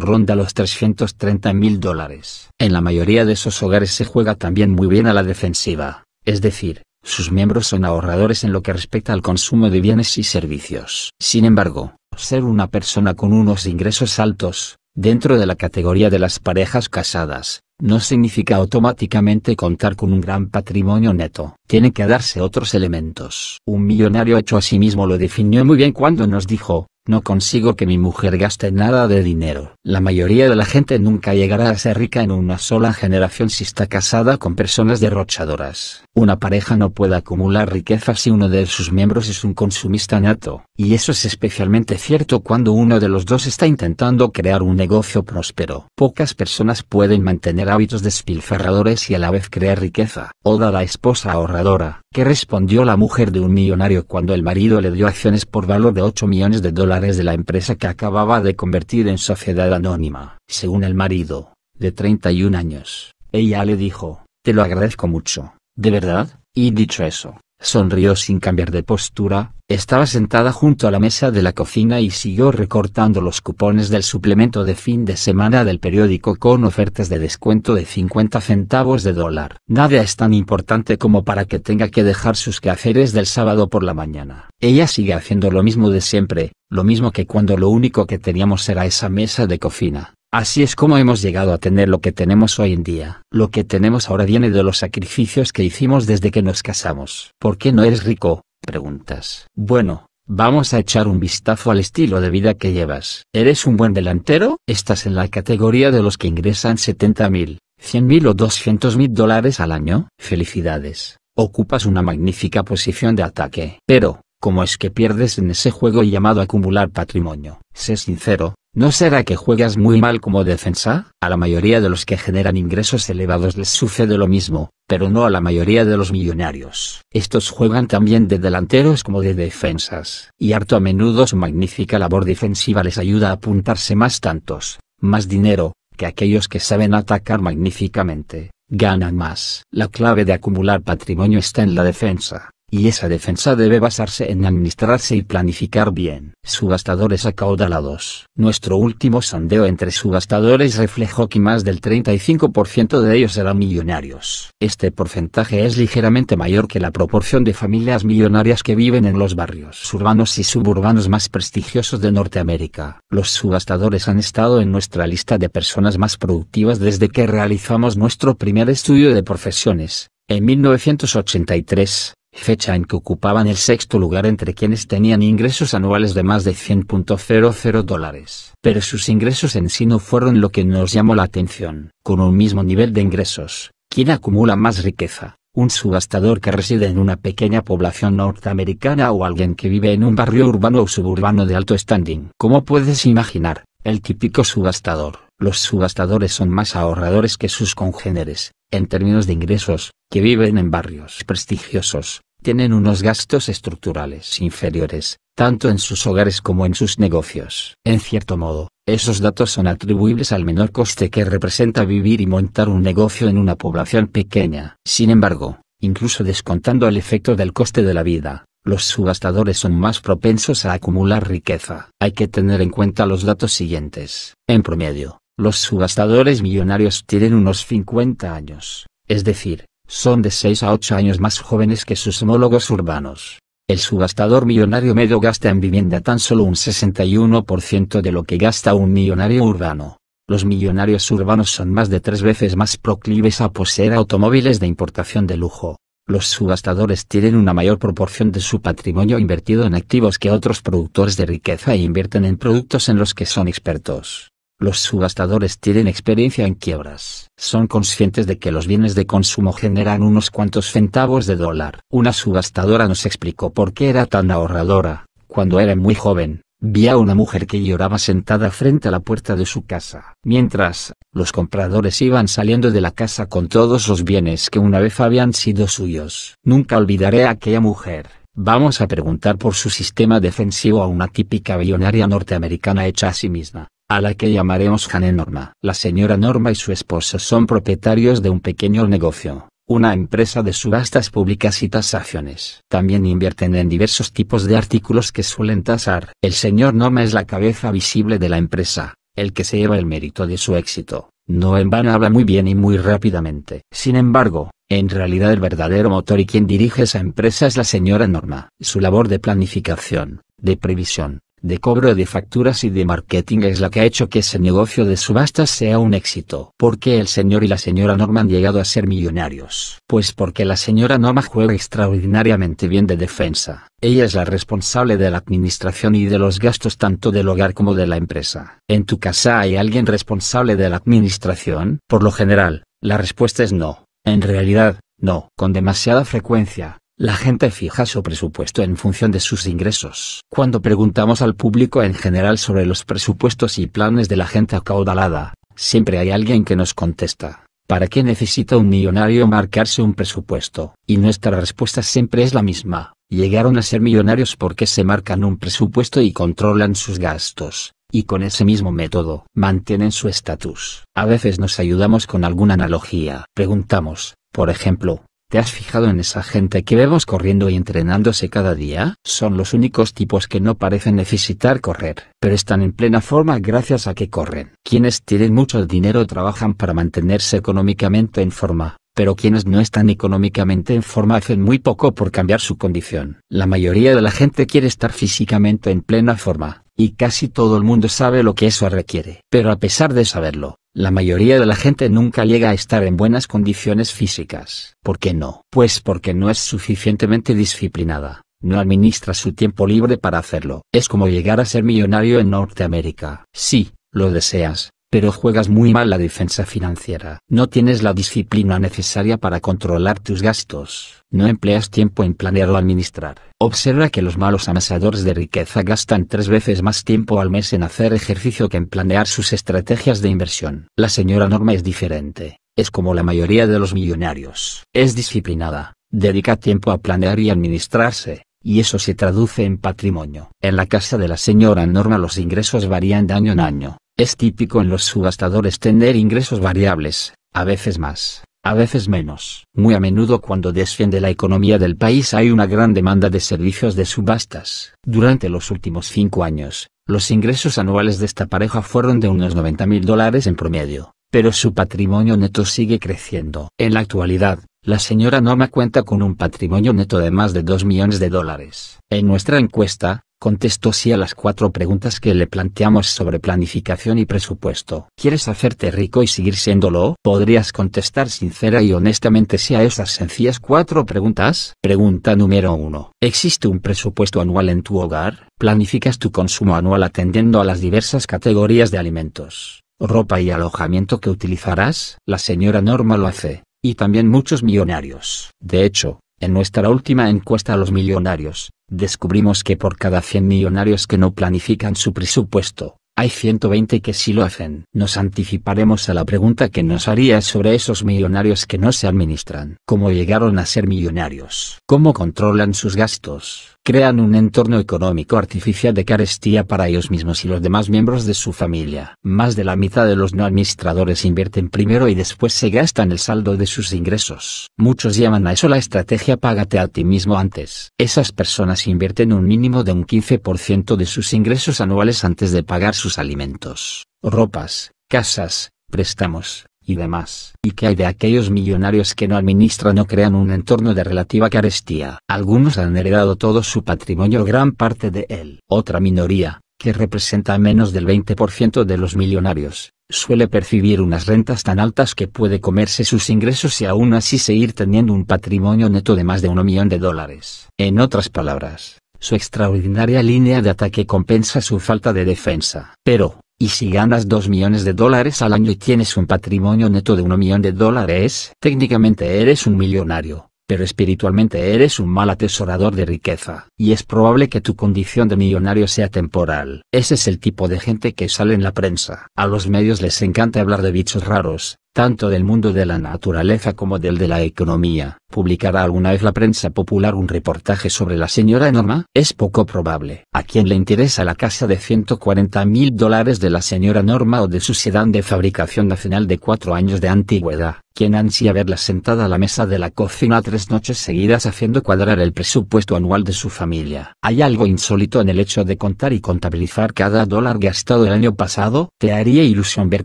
ronda los 330 mil dólares. En la mayoría de esos hogares se juega también muy bien a la defensiva, es decir, sus miembros son ahorradores en lo que respecta al consumo de bienes y servicios. Sin embargo, ser una persona con unos ingresos altos, dentro de la categoría de las parejas casadas, no significa automáticamente contar con un gran patrimonio neto. tiene que darse otros elementos. Un millonario hecho a sí mismo lo definió muy bien cuando nos dijo, no consigo que mi mujer gaste nada de dinero. La mayoría de la gente nunca llegará a ser rica en una sola generación si está casada con personas derrochadoras. Una pareja no puede acumular riqueza si uno de sus miembros es un consumista nato, y eso es especialmente cierto cuando uno de los dos está intentando crear un negocio próspero. Pocas personas pueden mantener hábitos despilfarradores y a la vez crear riqueza. Oda la esposa ahorradora, que respondió la mujer de un millonario cuando el marido le dio acciones por valor de 8 millones de dólares de la empresa que acababa de convertir en sociedad anónima. Según el marido, de 31 años, ella le dijo, te lo agradezco mucho ¿De verdad? Y dicho eso, sonrió sin cambiar de postura, estaba sentada junto a la mesa de la cocina y siguió recortando los cupones del suplemento de fin de semana del periódico con ofertas de descuento de 50 centavos de dólar. Nada es tan importante como para que tenga que dejar sus quehaceres del sábado por la mañana. Ella sigue haciendo lo mismo de siempre, lo mismo que cuando lo único que teníamos era esa mesa de cocina. Así es como hemos llegado a tener lo que tenemos hoy en día. Lo que tenemos ahora viene de los sacrificios que hicimos desde que nos casamos. ¿Por qué no eres rico? Preguntas. Bueno, Vamos a echar un vistazo al estilo de vida que llevas. ¿Eres un buen delantero? Estás en la categoría de los que ingresan 100 mil o mil dólares al año. Felicidades. Ocupas una magnífica posición de ataque. Pero, ¿cómo es que pierdes en ese juego llamado acumular patrimonio? Sé sincero, ¿No será que juegas muy mal como defensa? A la mayoría de los que generan ingresos elevados les sucede lo mismo, pero no a la mayoría de los millonarios. Estos juegan también de delanteros como de defensas, y harto a menudo su magnífica labor defensiva les ayuda a apuntarse más tantos, más dinero, que aquellos que saben atacar magníficamente, ganan más. La clave de acumular patrimonio está en la defensa y esa defensa debe basarse en administrarse y planificar bien. Subastadores acaudalados. Nuestro último sondeo entre subastadores reflejó que más del 35% de ellos eran millonarios. Este porcentaje es ligeramente mayor que la proporción de familias millonarias que viven en los barrios urbanos y suburbanos más prestigiosos de Norteamérica. Los subastadores han estado en nuestra lista de personas más productivas desde que realizamos nuestro primer estudio de profesiones, en 1983, fecha en que ocupaban el sexto lugar entre quienes tenían ingresos anuales de más de 100.00 dólares. Pero sus ingresos en sí no fueron lo que nos llamó la atención. Con un mismo nivel de ingresos, ¿quién acumula más riqueza? ¿Un subastador que reside en una pequeña población norteamericana o alguien que vive en un barrio urbano o suburbano de alto standing? Como puedes imaginar, el típico subastador los subastadores son más ahorradores que sus congéneres, en términos de ingresos, que viven en barrios prestigiosos, tienen unos gastos estructurales inferiores, tanto en sus hogares como en sus negocios. En cierto modo, esos datos son atribuibles al menor coste que representa vivir y montar un negocio en una población pequeña. Sin embargo, incluso descontando el efecto del coste de la vida, los subastadores son más propensos a acumular riqueza. Hay que tener en cuenta los datos siguientes. En promedio, los subastadores millonarios tienen unos 50 años, es decir, son de 6 a 8 años más jóvenes que sus homólogos urbanos. El subastador millonario medio gasta en vivienda tan solo un 61% de lo que gasta un millonario urbano. Los millonarios urbanos son más de tres veces más proclives a poseer automóviles de importación de lujo. Los subastadores tienen una mayor proporción de su patrimonio invertido en activos que otros productores de riqueza e invierten en productos en los que son expertos. Los subastadores tienen experiencia en quiebras. Son conscientes de que los bienes de consumo generan unos cuantos centavos de dólar. Una subastadora nos explicó por qué era tan ahorradora. Cuando era muy joven, vi a una mujer que lloraba sentada frente a la puerta de su casa. Mientras, los compradores iban saliendo de la casa con todos los bienes que una vez habían sido suyos. Nunca olvidaré a aquella mujer. Vamos a preguntar por su sistema defensivo a una típica billonaria norteamericana hecha a sí misma a la que llamaremos Jane Norma. La señora Norma y su esposa son propietarios de un pequeño negocio, una empresa de subastas públicas y tasaciones. También invierten en diversos tipos de artículos que suelen tasar. El señor Norma es la cabeza visible de la empresa, el que se lleva el mérito de su éxito. No en vano habla muy bien y muy rápidamente. Sin embargo, en realidad el verdadero motor y quien dirige esa empresa es la señora Norma. Su labor de planificación, de previsión, de cobro de facturas y de marketing es la que ha hecho que ese negocio de subastas sea un éxito. ¿Por qué el señor y la señora Norma han llegado a ser millonarios? Pues porque la señora Norma juega extraordinariamente bien de defensa. Ella es la responsable de la administración y de los gastos tanto del hogar como de la empresa. ¿En tu casa hay alguien responsable de la administración? Por lo general, la respuesta es no. En realidad, no. Con demasiada frecuencia, la gente fija su presupuesto en función de sus ingresos. Cuando preguntamos al público en general sobre los presupuestos y planes de la gente acaudalada, siempre hay alguien que nos contesta, ¿para qué necesita un millonario marcarse un presupuesto? Y nuestra respuesta siempre es la misma, llegaron a ser millonarios porque se marcan un presupuesto y controlan sus gastos, y con ese mismo método mantienen su estatus. A veces nos ayudamos con alguna analogía. Preguntamos, por ejemplo, ¿Te has fijado en esa gente que vemos corriendo y entrenándose cada día? Son los únicos tipos que no parecen necesitar correr, pero están en plena forma gracias a que corren. Quienes tienen mucho dinero trabajan para mantenerse económicamente en forma, pero quienes no están económicamente en forma hacen muy poco por cambiar su condición. La mayoría de la gente quiere estar físicamente en plena forma, y casi todo el mundo sabe lo que eso requiere. Pero a pesar de saberlo, la mayoría de la gente nunca llega a estar en buenas condiciones físicas. ¿Por qué no? Pues porque no es suficientemente disciplinada. No administra su tiempo libre para hacerlo. Es como llegar a ser millonario en Norteamérica. Sí, lo deseas, pero juegas muy mal la defensa financiera. No tienes la disciplina necesaria para controlar tus gastos. No empleas tiempo en planear o administrar. Observa que los malos amasadores de riqueza gastan tres veces más tiempo al mes en hacer ejercicio que en planear sus estrategias de inversión. La señora Norma es diferente. Es como la mayoría de los millonarios. Es disciplinada. Dedica tiempo a planear y administrarse y eso se traduce en patrimonio. En la casa de la señora Norma los ingresos varían de año en año, es típico en los subastadores tener ingresos variables, a veces más, a veces menos. Muy a menudo cuando desciende la economía del país hay una gran demanda de servicios de subastas. Durante los últimos cinco años, los ingresos anuales de esta pareja fueron de unos 90 mil dólares en promedio, pero su patrimonio neto sigue creciendo. En la actualidad, la señora Noma cuenta con un patrimonio neto de más de 2 millones de dólares. En nuestra encuesta, Contestó sí a las cuatro preguntas que le planteamos sobre planificación y presupuesto. ¿Quieres hacerte rico y seguir siéndolo? ¿Podrías contestar sincera y honestamente sí a esas sencillas cuatro preguntas? Pregunta número uno. ¿Existe un presupuesto anual en tu hogar? ¿Planificas tu consumo anual atendiendo a las diversas categorías de alimentos, ropa y alojamiento que utilizarás? La señora Norma lo hace y también muchos millonarios. De hecho, en nuestra última encuesta a los millonarios, descubrimos que por cada 100 millonarios que no planifican su presupuesto, hay 120 que sí lo hacen. Nos anticiparemos a la pregunta que nos haría sobre esos millonarios que no se administran. ¿Cómo llegaron a ser millonarios? ¿Cómo controlan sus gastos? crean un entorno económico artificial de carestía para ellos mismos y los demás miembros de su familia. Más de la mitad de los no administradores invierten primero y después se gastan el saldo de sus ingresos. Muchos llaman a eso la estrategia págate a ti mismo antes. Esas personas invierten un mínimo de un 15% de sus ingresos anuales antes de pagar sus alimentos, ropas, casas, préstamos, y demás. ¿Y que hay de aquellos millonarios que no administran o crean un entorno de relativa carestía? Algunos han heredado todo su patrimonio o gran parte de él. Otra minoría, que representa menos del 20% de los millonarios, suele percibir unas rentas tan altas que puede comerse sus ingresos y aún así seguir teniendo un patrimonio neto de más de 1 millón de dólares. En otras palabras, su extraordinaria línea de ataque compensa su falta de defensa. Pero, y si ganas 2 millones de dólares al año y tienes un patrimonio neto de 1 millón de dólares, técnicamente eres un millonario, pero espiritualmente eres un mal atesorador de riqueza. Y es probable que tu condición de millonario sea temporal. Ese es el tipo de gente que sale en la prensa. A los medios les encanta hablar de bichos raros, tanto del mundo de la naturaleza como del de la economía. ¿Publicará alguna vez la prensa popular un reportaje sobre la señora Norma? Es poco probable. ¿A quién le interesa la casa de 140 mil dólares de la señora Norma o de su sedán de fabricación nacional de cuatro años de antigüedad? ¿Quién ansía verla sentada a la mesa de la cocina tres noches seguidas haciendo cuadrar el presupuesto anual de su familia? ¿Hay algo insólito en el hecho de contar y contabilizar cada dólar gastado el año pasado? ¿Te haría ilusión ver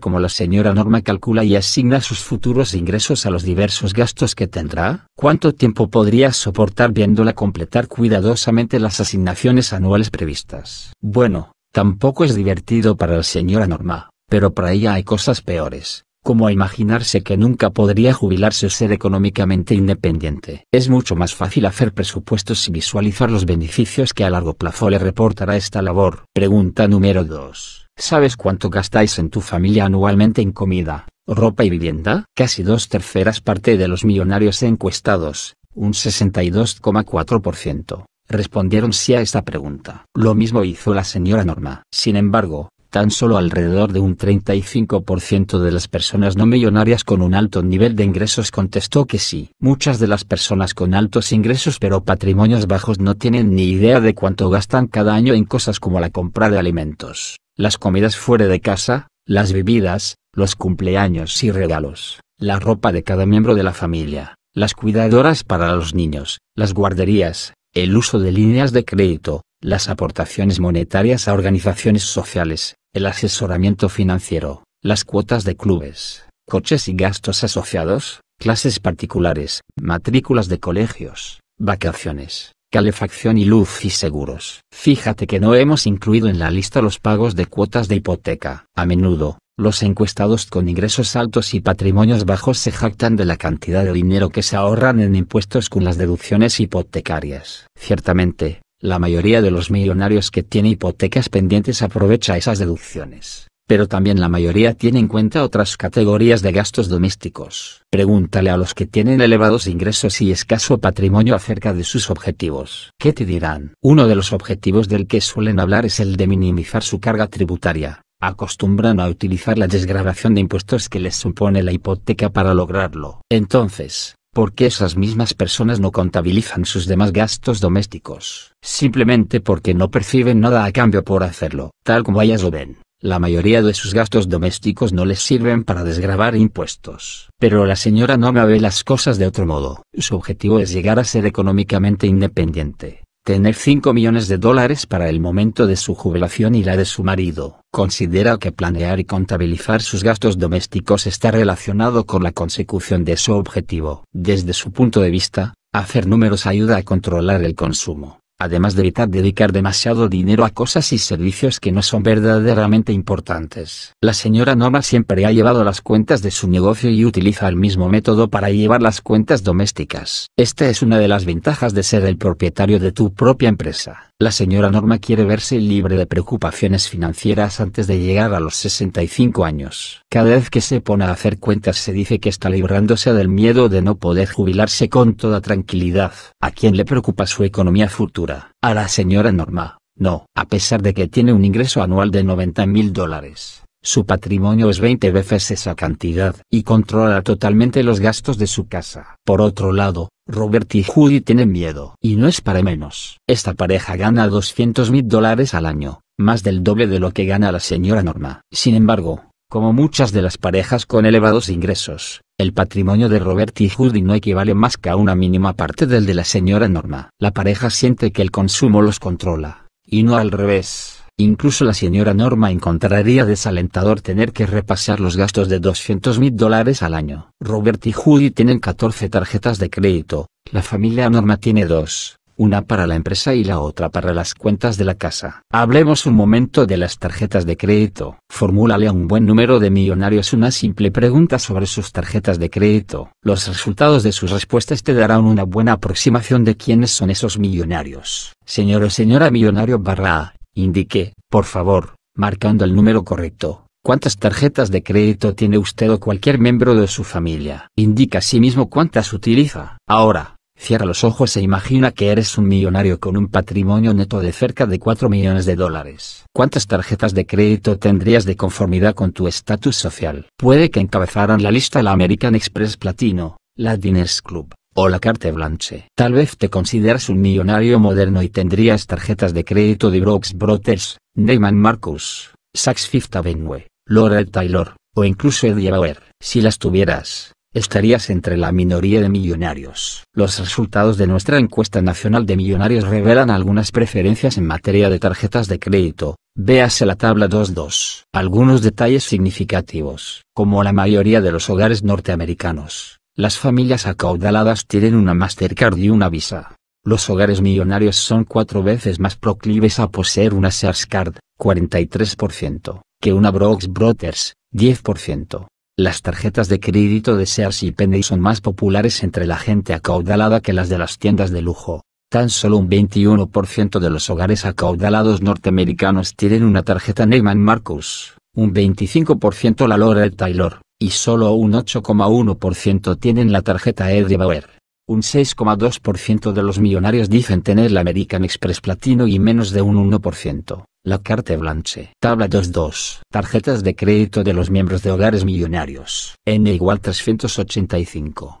cómo la señora Norma calcula y así asigna sus futuros ingresos a los diversos gastos que tendrá? ¿Cuánto tiempo podría soportar viéndola completar cuidadosamente las asignaciones anuales previstas? Bueno, tampoco es divertido para la señora Norma, pero para ella hay cosas peores como imaginarse que nunca podría jubilarse o ser económicamente independiente. Es mucho más fácil hacer presupuestos y visualizar los beneficios que a largo plazo le reportará esta labor. Pregunta número 2. ¿Sabes cuánto gastáis en tu familia anualmente en comida? ropa y vivienda. Casi dos terceras parte de los millonarios encuestados, un 62,4%, respondieron sí a esta pregunta. Lo mismo hizo la señora Norma. Sin embargo, tan solo alrededor de un 35% de las personas no millonarias con un alto nivel de ingresos contestó que sí. Muchas de las personas con altos ingresos pero patrimonios bajos no tienen ni idea de cuánto gastan cada año en cosas como la compra de alimentos, las comidas fuera de casa, las bebidas, los cumpleaños y regalos, la ropa de cada miembro de la familia, las cuidadoras para los niños, las guarderías, el uso de líneas de crédito, las aportaciones monetarias a organizaciones sociales, el asesoramiento financiero, las cuotas de clubes, coches y gastos asociados, clases particulares, matrículas de colegios, vacaciones, calefacción y luz y seguros. Fíjate que no hemos incluido en la lista los pagos de cuotas de hipoteca. A menudo, los encuestados con ingresos altos y patrimonios bajos se jactan de la cantidad de dinero que se ahorran en impuestos con las deducciones hipotecarias. Ciertamente, la mayoría de los millonarios que tiene hipotecas pendientes aprovecha esas deducciones, pero también la mayoría tiene en cuenta otras categorías de gastos domésticos. Pregúntale a los que tienen elevados ingresos y escaso patrimonio acerca de sus objetivos. ¿Qué te dirán? Uno de los objetivos del que suelen hablar es el de minimizar su carga tributaria acostumbran a utilizar la desgravación de impuestos que les supone la hipoteca para lograrlo. Entonces, ¿por qué esas mismas personas no contabilizan sus demás gastos domésticos? Simplemente porque no perciben nada a cambio por hacerlo. Tal como ellas lo ven, la mayoría de sus gastos domésticos no les sirven para desgravar impuestos. Pero la señora no me ve las cosas de otro modo. Su objetivo es llegar a ser económicamente independiente tener 5 millones de dólares para el momento de su jubilación y la de su marido. Considera que planear y contabilizar sus gastos domésticos está relacionado con la consecución de su objetivo. Desde su punto de vista, hacer números ayuda a controlar el consumo además de evitar dedicar demasiado dinero a cosas y servicios que no son verdaderamente importantes. La señora Norma siempre ha llevado las cuentas de su negocio y utiliza el mismo método para llevar las cuentas domésticas. Esta es una de las ventajas de ser el propietario de tu propia empresa. La señora Norma quiere verse libre de preocupaciones financieras antes de llegar a los 65 años. Cada vez que se pone a hacer cuentas se dice que está librándose del miedo de no poder jubilarse con toda tranquilidad. ¿A quién le preocupa su economía futura? A la señora Norma. No, a pesar de que tiene un ingreso anual de 90 mil dólares. Su patrimonio es 20 veces esa cantidad y controla totalmente los gastos de su casa. Por otro lado, Robert y Judy tienen miedo. Y no es para menos. Esta pareja gana 200 mil dólares al año, más del doble de lo que gana la señora Norma. Sin embargo, como muchas de las parejas con elevados ingresos, el patrimonio de Robert y Judy no equivale más que a una mínima parte del de la señora Norma. La pareja siente que el consumo los controla, y no al revés. Incluso la señora Norma encontraría desalentador tener que repasar los gastos de 200 mil dólares al año. Robert y Judy tienen 14 tarjetas de crédito, la familia Norma tiene dos, una para la empresa y la otra para las cuentas de la casa. Hablemos un momento de las tarjetas de crédito. Formúlale a un buen número de millonarios una simple pregunta sobre sus tarjetas de crédito. Los resultados de sus respuestas te darán una buena aproximación de quiénes son esos millonarios. Señor o señora millonario barra Indique, por favor, marcando el número correcto, cuántas tarjetas de crédito tiene usted o cualquier miembro de su familia. Indica mismo cuántas utiliza. Ahora, cierra los ojos e imagina que eres un millonario con un patrimonio neto de cerca de 4 millones de dólares. ¿Cuántas tarjetas de crédito tendrías de conformidad con tu estatus social? Puede que encabezaran la lista la American Express Platino, la Diners Club, o la carte blanche. Tal vez te consideras un millonario moderno y tendrías tarjetas de crédito de Brooks Brothers, Neyman Marcus, Saks Fifth Avenue, Laurel Taylor, o incluso Eddie Bauer. Si las tuvieras, estarías entre la minoría de millonarios. Los resultados de nuestra encuesta nacional de millonarios revelan algunas preferencias en materia de tarjetas de crédito. Véase la tabla 2.2. Algunos detalles significativos. Como la mayoría de los hogares norteamericanos, las familias acaudaladas tienen una Mastercard y una Visa. Los hogares millonarios son cuatro veces más proclives a poseer una Sears Card, 43%, que una Brooks Brothers, 10%. Las tarjetas de crédito de Sears y Penney son más populares entre la gente acaudalada que las de las tiendas de lujo. Tan solo un 21% de los hogares acaudalados norteamericanos tienen una tarjeta Neyman Marcus, un 25% la Laura Taylor, y solo un 8,1% tienen la tarjeta Bauer. Un 6,2% de los millonarios dicen tener la American Express Platino y menos de un 1%, la Carte Blanche. Tabla 2.2. Tarjetas de crédito de los miembros de hogares millonarios. N igual 385.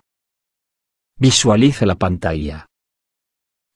Visualiza la pantalla.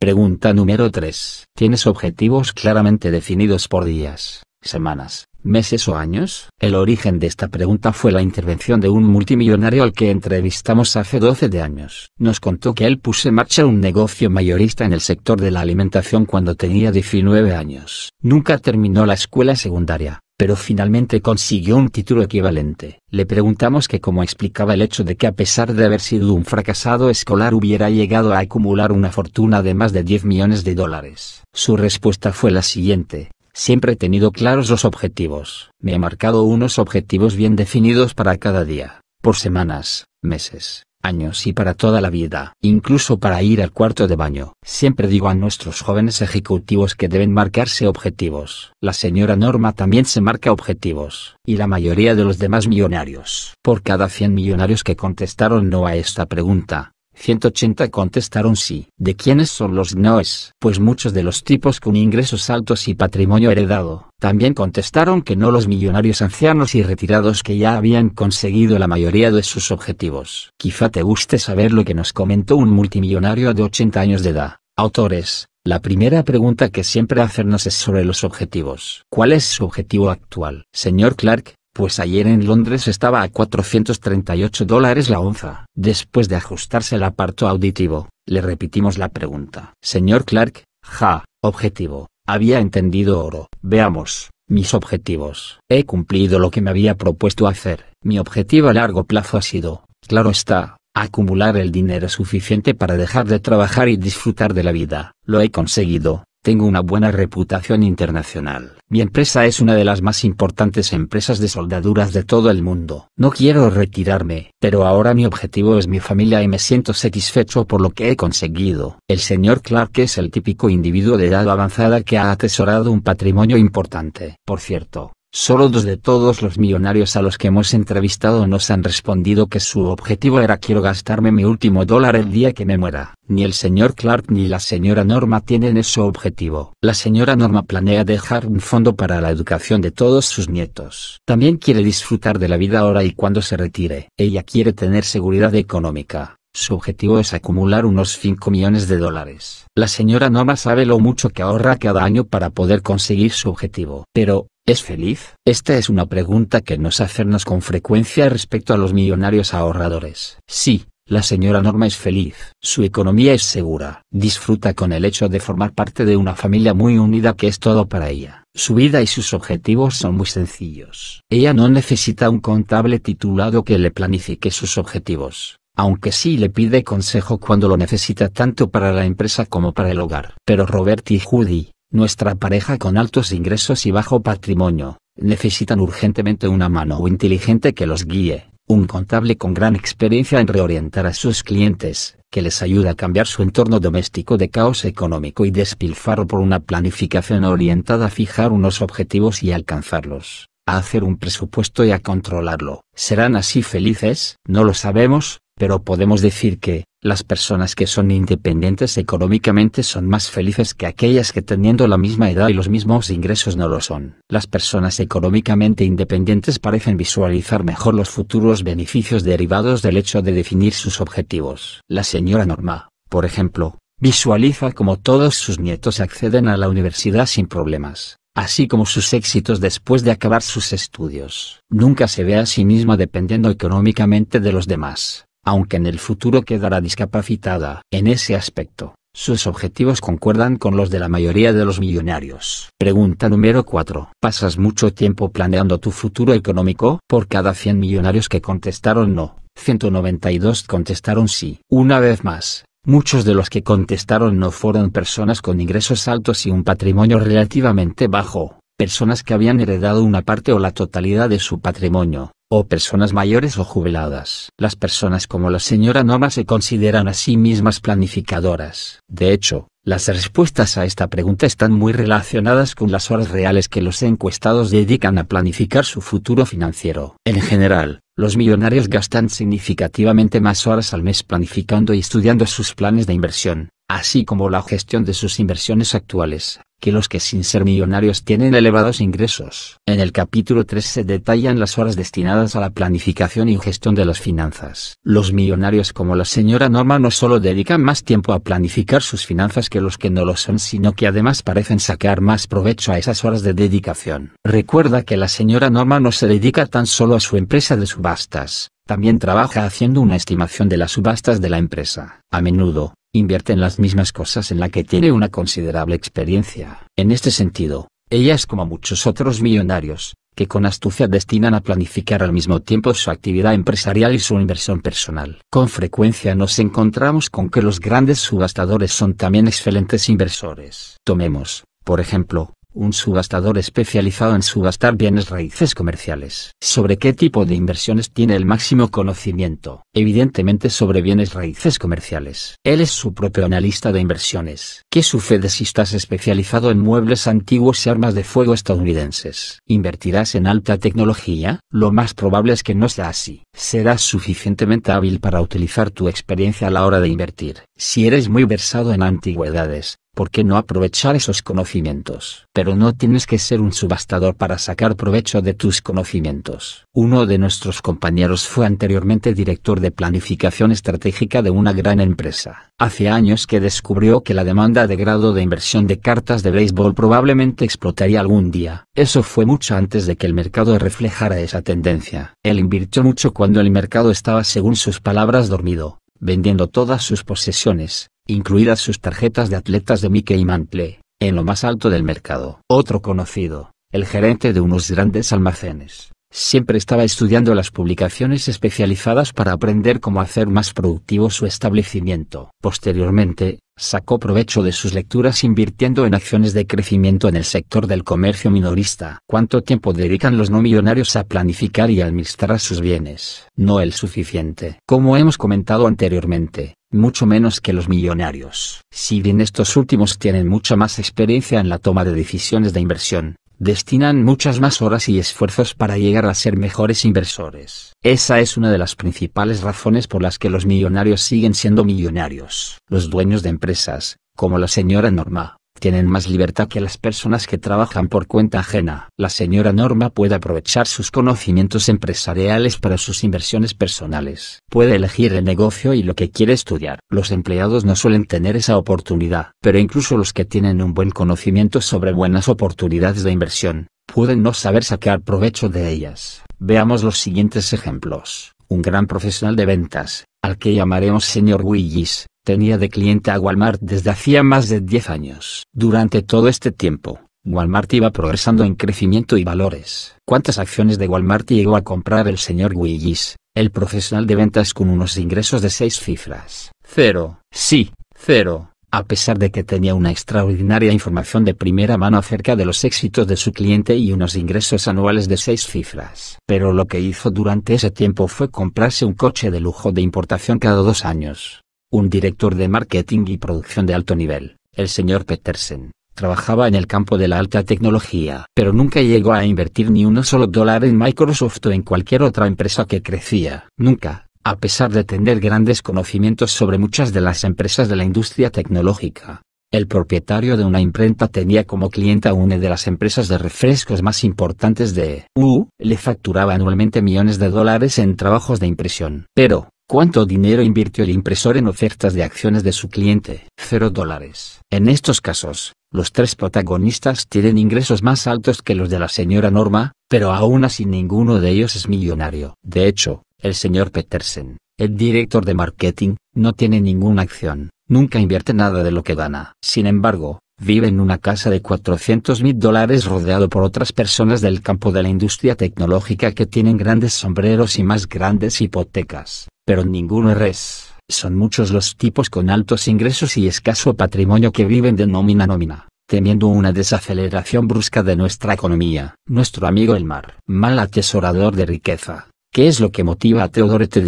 Pregunta número 3. ¿Tienes objetivos claramente definidos por días, semanas, meses o años? El origen de esta pregunta fue la intervención de un multimillonario al que entrevistamos hace 12 de años. Nos contó que él puso en marcha un negocio mayorista en el sector de la alimentación cuando tenía 19 años. Nunca terminó la escuela secundaria, pero finalmente consiguió un título equivalente. Le preguntamos que cómo explicaba el hecho de que a pesar de haber sido un fracasado escolar hubiera llegado a acumular una fortuna de más de 10 millones de dólares. Su respuesta fue la siguiente. Siempre he tenido claros los objetivos. Me he marcado unos objetivos bien definidos para cada día, por semanas, meses, años y para toda la vida, incluso para ir al cuarto de baño. Siempre digo a nuestros jóvenes ejecutivos que deben marcarse objetivos. La señora Norma también se marca objetivos, y la mayoría de los demás millonarios. Por cada 100 millonarios que contestaron no a esta pregunta, 180 contestaron sí. ¿De quiénes son los noes? Pues muchos de los tipos con ingresos altos y patrimonio heredado. También contestaron que no los millonarios ancianos y retirados que ya habían conseguido la mayoría de sus objetivos. Quizá te guste saber lo que nos comentó un multimillonario de 80 años de edad. Autores, la primera pregunta que siempre hacernos es sobre los objetivos. ¿Cuál es su objetivo actual? Señor Clark, pues ayer en Londres estaba a 438 dólares la onza. Después de ajustarse el aparto auditivo, le repetimos la pregunta. Señor Clark, ja, objetivo, había entendido oro. Veamos, mis objetivos. He cumplido lo que me había propuesto hacer. Mi objetivo a largo plazo ha sido, claro está, acumular el dinero suficiente para dejar de trabajar y disfrutar de la vida. Lo he conseguido, tengo una buena reputación internacional. Mi empresa es una de las más importantes empresas de soldaduras de todo el mundo. No quiero retirarme, pero ahora mi objetivo es mi familia y me siento satisfecho por lo que he conseguido. El señor Clark es el típico individuo de edad avanzada que ha atesorado un patrimonio importante. Por cierto, Solo dos de todos los millonarios a los que hemos entrevistado nos han respondido que su objetivo era quiero gastarme mi último dólar el día que me muera. Ni el señor Clark ni la señora Norma tienen ese objetivo. La señora Norma planea dejar un fondo para la educación de todos sus nietos. También quiere disfrutar de la vida ahora y cuando se retire. Ella quiere tener seguridad económica. Su objetivo es acumular unos 5 millones de dólares. La señora Norma sabe lo mucho que ahorra cada año para poder conseguir su objetivo. Pero, ¿Es feliz? Esta es una pregunta que nos hacernos con frecuencia respecto a los millonarios ahorradores. Sí, la señora Norma es feliz. Su economía es segura. Disfruta con el hecho de formar parte de una familia muy unida que es todo para ella. Su vida y sus objetivos son muy sencillos. Ella no necesita un contable titulado que le planifique sus objetivos, aunque sí le pide consejo cuando lo necesita tanto para la empresa como para el hogar. Pero Robert y Judy, nuestra pareja con altos ingresos y bajo patrimonio, necesitan urgentemente una mano inteligente que los guíe, un contable con gran experiencia en reorientar a sus clientes, que les ayude a cambiar su entorno doméstico de caos económico y despilfarro por una planificación orientada a fijar unos objetivos y alcanzarlos, a hacer un presupuesto y a controlarlo. ¿Serán así felices? No lo sabemos, pero podemos decir que, las personas que son independientes económicamente son más felices que aquellas que teniendo la misma edad y los mismos ingresos no lo son. Las personas económicamente independientes parecen visualizar mejor los futuros beneficios derivados del hecho de definir sus objetivos. La señora Norma, por ejemplo, visualiza como todos sus nietos acceden a la universidad sin problemas así como sus éxitos después de acabar sus estudios. Nunca se ve a sí misma dependiendo económicamente de los demás aunque en el futuro quedará discapacitada. En ese aspecto, sus objetivos concuerdan con los de la mayoría de los millonarios. Pregunta número 4. ¿Pasas mucho tiempo planeando tu futuro económico? Por cada 100 millonarios que contestaron no, 192 contestaron sí. Una vez más, Muchos de los que contestaron no fueron personas con ingresos altos y un patrimonio relativamente bajo, personas que habían heredado una parte o la totalidad de su patrimonio, o personas mayores o jubiladas. Las personas como la señora Norma se consideran a sí mismas planificadoras. De hecho, las respuestas a esta pregunta están muy relacionadas con las horas reales que los encuestados dedican a planificar su futuro financiero. En general, los millonarios gastan significativamente más horas al mes planificando y estudiando sus planes de inversión, así como la gestión de sus inversiones actuales que los que sin ser millonarios tienen elevados ingresos. En el capítulo 3 se detallan las horas destinadas a la planificación y gestión de las finanzas. Los millonarios como la señora Norma no solo dedican más tiempo a planificar sus finanzas que los que no lo son, sino que además parecen sacar más provecho a esas horas de dedicación. Recuerda que la señora Norma no se dedica tan solo a su empresa de subastas, también trabaja haciendo una estimación de las subastas de la empresa. A menudo, invierte en las mismas cosas en la que tiene una considerable experiencia. En este sentido, ella es como muchos otros millonarios, que con astucia destinan a planificar al mismo tiempo su actividad empresarial y su inversión personal. Con frecuencia nos encontramos con que los grandes subastadores son también excelentes inversores. Tomemos, por ejemplo, un subastador especializado en subastar bienes raíces comerciales. ¿Sobre qué tipo de inversiones tiene el máximo conocimiento? Evidentemente sobre bienes raíces comerciales. Él es su propio analista de inversiones. ¿Qué sucede si estás especializado en muebles antiguos y armas de fuego estadounidenses? ¿Invertirás en alta tecnología? Lo más probable es que no sea así. Serás suficientemente hábil para utilizar tu experiencia a la hora de invertir. Si eres muy versado en antigüedades, ¿Por qué no aprovechar esos conocimientos? Pero no tienes que ser un subastador para sacar provecho de tus conocimientos. Uno de nuestros compañeros fue anteriormente director de planificación estratégica de una gran empresa. Hace años que descubrió que la demanda de grado de inversión de cartas de béisbol probablemente explotaría algún día. Eso fue mucho antes de que el mercado reflejara esa tendencia. Él invirtió mucho cuando el mercado estaba, según sus palabras, dormido vendiendo todas sus posesiones, incluidas sus tarjetas de atletas de Mickey y Mantle, en lo más alto del mercado. Otro conocido, el gerente de unos grandes almacenes Siempre estaba estudiando las publicaciones especializadas para aprender cómo hacer más productivo su establecimiento. Posteriormente, sacó provecho de sus lecturas invirtiendo en acciones de crecimiento en el sector del comercio minorista. ¿Cuánto tiempo dedican los no millonarios a planificar y administrar sus bienes? No el suficiente. Como hemos comentado anteriormente, mucho menos que los millonarios. Si bien estos últimos tienen mucha más experiencia en la toma de decisiones de inversión, destinan muchas más horas y esfuerzos para llegar a ser mejores inversores. Esa es una de las principales razones por las que los millonarios siguen siendo millonarios. Los dueños de empresas, como la señora Norma, tienen más libertad que las personas que trabajan por cuenta ajena. La señora Norma puede aprovechar sus conocimientos empresariales para sus inversiones personales. Puede elegir el negocio y lo que quiere estudiar. Los empleados no suelen tener esa oportunidad, pero incluso los que tienen un buen conocimiento sobre buenas oportunidades de inversión, pueden no saber sacar provecho de ellas. Veamos los siguientes ejemplos. Un gran profesional de ventas, al que llamaremos señor Willis, Tenía de cliente a Walmart desde hacía más de 10 años. Durante todo este tiempo, Walmart iba progresando en crecimiento y valores. ¿Cuántas acciones de Walmart llegó a comprar el señor Willis, el profesional de ventas con unos ingresos de seis cifras? Cero. Sí, cero a pesar de que tenía una extraordinaria información de primera mano acerca de los éxitos de su cliente y unos ingresos anuales de seis cifras. Pero lo que hizo durante ese tiempo fue comprarse un coche de lujo de importación cada dos años un director de marketing y producción de alto nivel, el señor Petersen, trabajaba en el campo de la alta tecnología, pero nunca llegó a invertir ni uno solo dólar en Microsoft o en cualquier otra empresa que crecía. Nunca, a pesar de tener grandes conocimientos sobre muchas de las empresas de la industria tecnológica. El propietario de una imprenta tenía como cliente a una de las empresas de refrescos más importantes de U, le facturaba anualmente millones de dólares en trabajos de impresión. Pero, ¿Cuánto dinero invirtió el impresor en ofertas de acciones de su cliente? 0 dólares. En estos casos, los tres protagonistas tienen ingresos más altos que los de la señora Norma, pero aún así ninguno de ellos es millonario. De hecho, el señor Petersen, el director de marketing, no tiene ninguna acción, nunca invierte nada de lo que gana. Sin embargo, vive en una casa de 400 mil dólares rodeado por otras personas del campo de la industria tecnológica que tienen grandes sombreros y más grandes hipotecas pero ninguno es Son muchos los tipos con altos ingresos y escaso patrimonio que viven de nómina nómina, temiendo una desaceleración brusca de nuestra economía. Nuestro amigo el mar, mal atesorador de riqueza, ¿qué es lo que motiva a Teodoro T.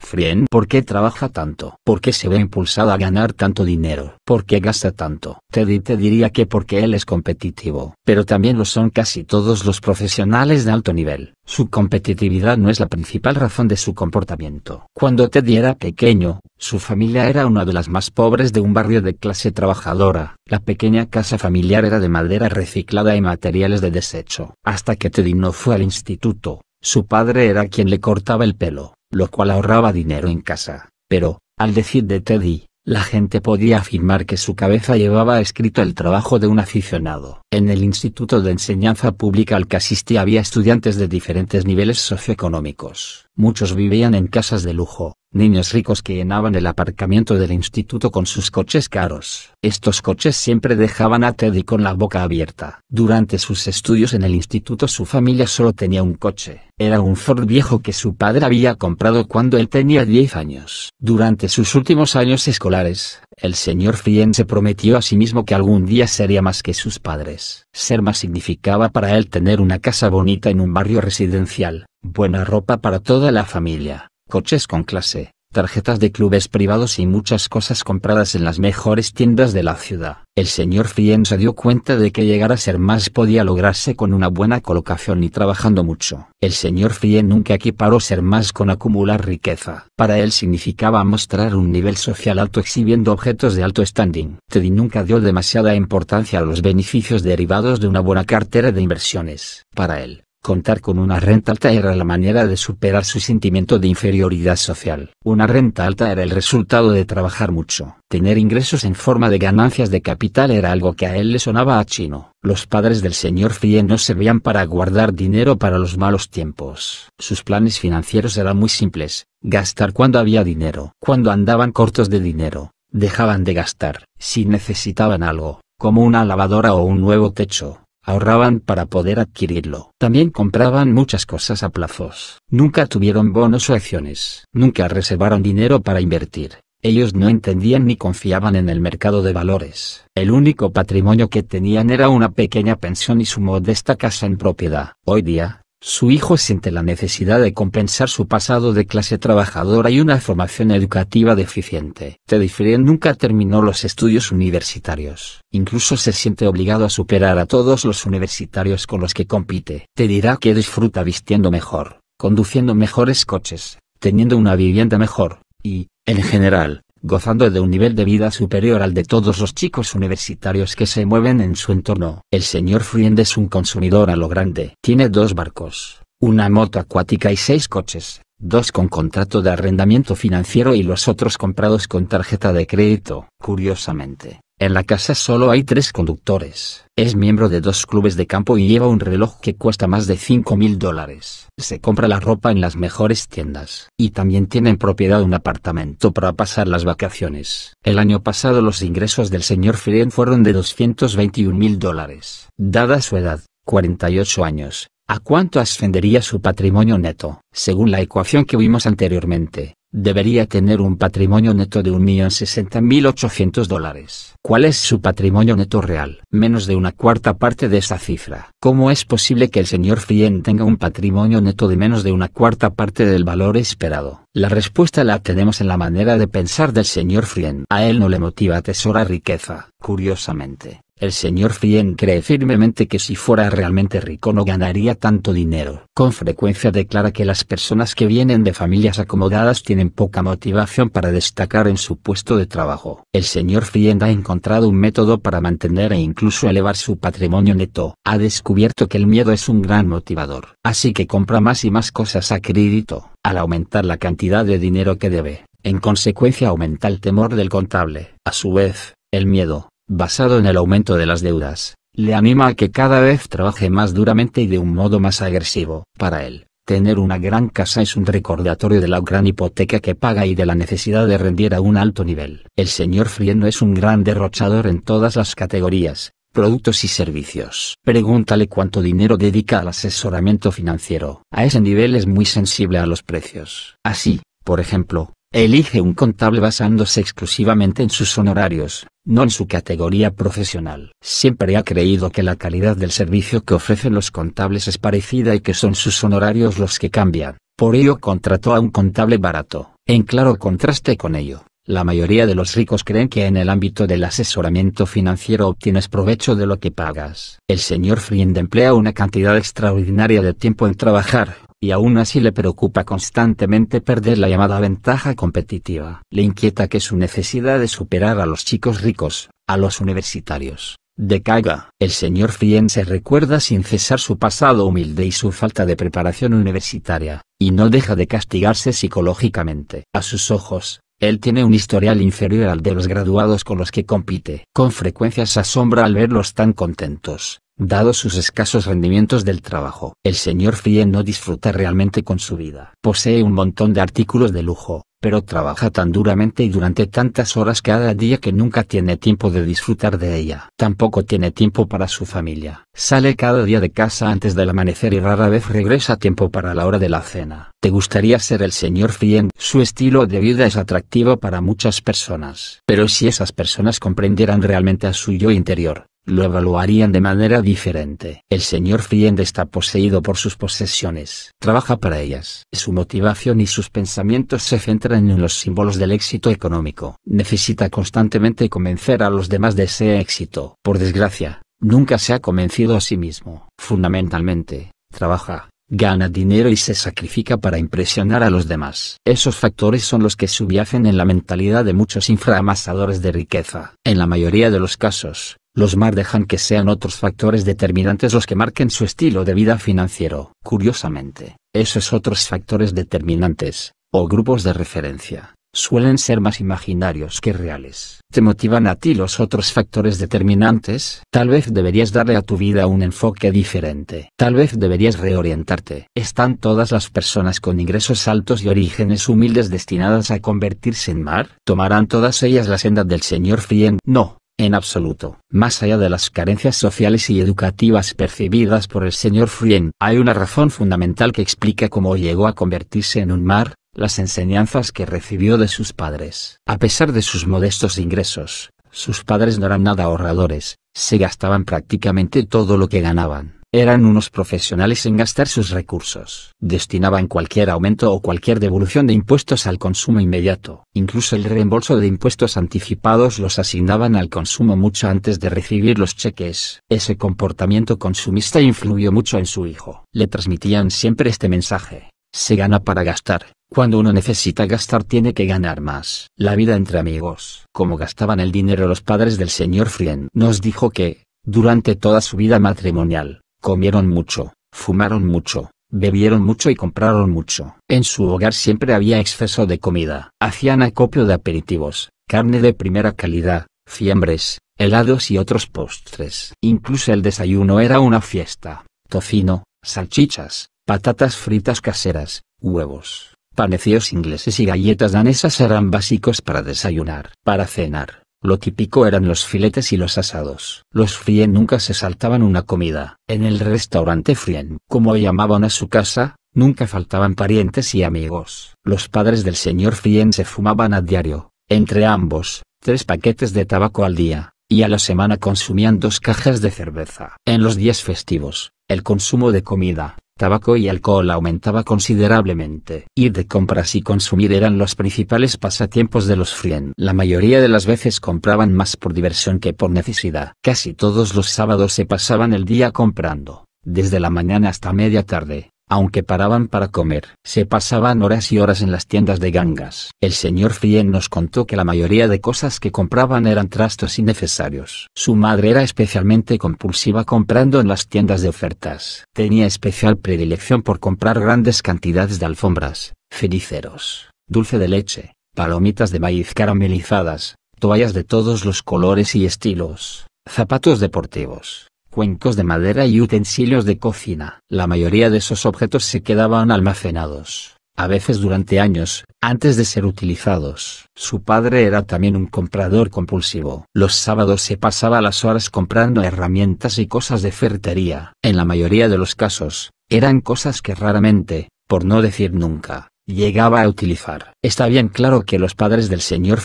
Frien ¿por qué trabaja tanto? ¿Por qué se ve impulsado a ganar tanto dinero? ¿Por qué gasta tanto? Teddy te diría que porque él es competitivo, pero también lo son casi todos los profesionales de alto nivel. Su competitividad no es la principal razón de su comportamiento. Cuando Teddy era pequeño, su familia era una de las más pobres de un barrio de clase trabajadora. La pequeña casa familiar era de madera reciclada y materiales de desecho. Hasta que Teddy no fue al instituto, su padre era quien le cortaba el pelo lo cual ahorraba dinero en casa, pero, al decir de Teddy, la gente podía afirmar que su cabeza llevaba escrito el trabajo de un aficionado. En el Instituto de Enseñanza Pública al que asistía había estudiantes de diferentes niveles socioeconómicos Muchos vivían en casas de lujo, niños ricos que llenaban el aparcamiento del instituto con sus coches caros. Estos coches siempre dejaban a Teddy con la boca abierta. Durante sus estudios en el instituto su familia solo tenía un coche. Era un Ford viejo que su padre había comprado cuando él tenía 10 años. Durante sus últimos años escolares, el señor Fien se prometió a sí mismo que algún día sería más que sus padres. Ser más significaba para él tener una casa bonita en un barrio residencial, Buena ropa para toda la familia, coches con clase, tarjetas de clubes privados y muchas cosas compradas en las mejores tiendas de la ciudad. El señor Fien se dio cuenta de que llegar a ser más podía lograrse con una buena colocación y trabajando mucho. El señor Fien nunca equiparó ser más con acumular riqueza. Para él significaba mostrar un nivel social alto exhibiendo objetos de alto standing. Teddy nunca dio demasiada importancia a los beneficios derivados de una buena cartera de inversiones. Para él, Contar con una renta alta era la manera de superar su sentimiento de inferioridad social. Una renta alta era el resultado de trabajar mucho. Tener ingresos en forma de ganancias de capital era algo que a él le sonaba a chino. Los padres del señor Frie no servían para guardar dinero para los malos tiempos. Sus planes financieros eran muy simples, gastar cuando había dinero. Cuando andaban cortos de dinero, dejaban de gastar. Si necesitaban algo, como una lavadora o un nuevo techo, ahorraban para poder adquirirlo. También compraban muchas cosas a plazos. Nunca tuvieron bonos o acciones. Nunca reservaron dinero para invertir. Ellos no entendían ni confiaban en el mercado de valores. El único patrimonio que tenían era una pequeña pensión y su modesta casa en propiedad. Hoy día, su hijo siente la necesidad de compensar su pasado de clase trabajadora y una formación educativa deficiente. Teddy nunca terminó los estudios universitarios. Incluso se siente obligado a superar a todos los universitarios con los que compite. Te dirá que disfruta vistiendo mejor, conduciendo mejores coches, teniendo una vivienda mejor, y, en general, gozando de un nivel de vida superior al de todos los chicos universitarios que se mueven en su entorno. El señor Friend es un consumidor a lo grande. Tiene dos barcos, una moto acuática y seis coches, dos con contrato de arrendamiento financiero y los otros comprados con tarjeta de crédito. Curiosamente, en la casa solo hay tres conductores. Es miembro de dos clubes de campo y lleva un reloj que cuesta más de cinco mil dólares. Se compra la ropa en las mejores tiendas. Y también tiene en propiedad un apartamento para pasar las vacaciones. El año pasado los ingresos del señor Friend fueron de 221 mil dólares. Dada su edad, 48 años, ¿a cuánto ascendería su patrimonio neto? Según la ecuación que vimos anteriormente, debería tener un patrimonio neto de 1.060.800 dólares. ¿Cuál es su patrimonio neto real? Menos de una cuarta parte de esa cifra. ¿Cómo es posible que el señor Frien tenga un patrimonio neto de menos de una cuarta parte del valor esperado? La respuesta la tenemos en la manera de pensar del señor Frien, A él no le motiva tesora riqueza. Curiosamente, el señor Friend cree firmemente que si fuera realmente rico no ganaría tanto dinero. Con frecuencia declara que las personas que vienen de familias acomodadas tienen poca motivación para destacar en su puesto de trabajo. El señor Friend ha encontrado un método para mantener e incluso elevar su patrimonio neto. Ha descubierto que el miedo es un gran motivador. Así que compra más y más cosas a crédito, al aumentar la cantidad de dinero que debe. En consecuencia aumenta el temor del contable. A su vez, el miedo, basado en el aumento de las deudas, le anima a que cada vez trabaje más duramente y de un modo más agresivo. Para él, tener una gran casa es un recordatorio de la gran hipoteca que paga y de la necesidad de rendir a un alto nivel. El señor Friendo es un gran derrochador en todas las categorías, productos y servicios. Pregúntale cuánto dinero dedica al asesoramiento financiero. A ese nivel es muy sensible a los precios. Así, por ejemplo, Elige un contable basándose exclusivamente en sus honorarios, no en su categoría profesional. Siempre ha creído que la calidad del servicio que ofrecen los contables es parecida y que son sus honorarios los que cambian. Por ello contrató a un contable barato. En claro contraste con ello, la mayoría de los ricos creen que en el ámbito del asesoramiento financiero obtienes provecho de lo que pagas. El señor Friend emplea una cantidad extraordinaria de tiempo en trabajar, y aún así le preocupa constantemente perder la llamada ventaja competitiva. Le inquieta que su necesidad de superar a los chicos ricos, a los universitarios, decaiga. El señor Frien se recuerda sin cesar su pasado humilde y su falta de preparación universitaria, y no deja de castigarse psicológicamente. A sus ojos, él tiene un historial inferior al de los graduados con los que compite. Con frecuencia se asombra al verlos tan contentos, dado sus escasos rendimientos del trabajo, el señor Fien no disfruta realmente con su vida. Posee un montón de artículos de lujo, pero trabaja tan duramente y durante tantas horas cada día que nunca tiene tiempo de disfrutar de ella. Tampoco tiene tiempo para su familia. Sale cada día de casa antes del amanecer y rara vez regresa a tiempo para la hora de la cena. ¿Te gustaría ser el señor Fien? Su estilo de vida es atractivo para muchas personas. Pero si esas personas comprendieran realmente a su yo interior, lo evaluarían de manera diferente. El señor Friend está poseído por sus posesiones, trabaja para ellas. Su motivación y sus pensamientos se centran en los símbolos del éxito económico. Necesita constantemente convencer a los demás de ese éxito. Por desgracia, nunca se ha convencido a sí mismo. Fundamentalmente, trabaja, gana dinero y se sacrifica para impresionar a los demás. Esos factores son los que subyacen en la mentalidad de muchos inframasadores de riqueza. En la mayoría de los casos, los mar dejan que sean otros factores determinantes los que marquen su estilo de vida financiero. Curiosamente, esos otros factores determinantes, o grupos de referencia, suelen ser más imaginarios que reales. ¿Te motivan a ti los otros factores determinantes? Tal vez deberías darle a tu vida un enfoque diferente. Tal vez deberías reorientarte. Están todas las personas con ingresos altos y orígenes humildes destinadas a convertirse en mar. ¿Tomarán todas ellas la senda del señor Frien? No en absoluto. Más allá de las carencias sociales y educativas percibidas por el señor Frien, hay una razón fundamental que explica cómo llegó a convertirse en un mar, las enseñanzas que recibió de sus padres. A pesar de sus modestos ingresos, sus padres no eran nada ahorradores, se gastaban prácticamente todo lo que ganaban. Eran unos profesionales en gastar sus recursos. Destinaban cualquier aumento o cualquier devolución de impuestos al consumo inmediato. Incluso el reembolso de impuestos anticipados los asignaban al consumo mucho antes de recibir los cheques. Ese comportamiento consumista influyó mucho en su hijo. Le transmitían siempre este mensaje. Se gana para gastar. Cuando uno necesita gastar tiene que ganar más. La vida entre amigos. Como gastaban el dinero los padres del señor Frien. Nos dijo que, durante toda su vida matrimonial, Comieron mucho, fumaron mucho, bebieron mucho y compraron mucho. En su hogar siempre había exceso de comida. Hacían acopio de aperitivos, carne de primera calidad, fiembres, helados y otros postres. Incluso el desayuno era una fiesta. Tocino, salchichas, patatas fritas caseras, huevos, panecillos ingleses y galletas danesas eran básicos para desayunar. Para cenar, lo típico eran los filetes y los asados. Los Frien nunca se saltaban una comida. En el restaurante Frien, como llamaban a su casa, nunca faltaban parientes y amigos. Los padres del señor Frien se fumaban a diario, entre ambos, tres paquetes de tabaco al día, y a la semana consumían dos cajas de cerveza. En los días festivos, el consumo de comida, tabaco y alcohol aumentaba considerablemente. Ir de compras y consumir eran los principales pasatiempos de los Frien. La mayoría de las veces compraban más por diversión que por necesidad. Casi todos los sábados se pasaban el día comprando, desde la mañana hasta media tarde aunque paraban para comer. Se pasaban horas y horas en las tiendas de gangas. El señor Frien nos contó que la mayoría de cosas que compraban eran trastos innecesarios. Su madre era especialmente compulsiva comprando en las tiendas de ofertas. Tenía especial predilección por comprar grandes cantidades de alfombras, feliceros, dulce de leche, palomitas de maíz caramelizadas, toallas de todos los colores y estilos, zapatos deportivos cuencos de madera y utensilios de cocina. La mayoría de esos objetos se quedaban almacenados, a veces durante años, antes de ser utilizados. Su padre era también un comprador compulsivo. Los sábados se pasaba las horas comprando herramientas y cosas de ferretería. En la mayoría de los casos, eran cosas que raramente, por no decir nunca, llegaba a utilizar. Está bien claro que los padres del señor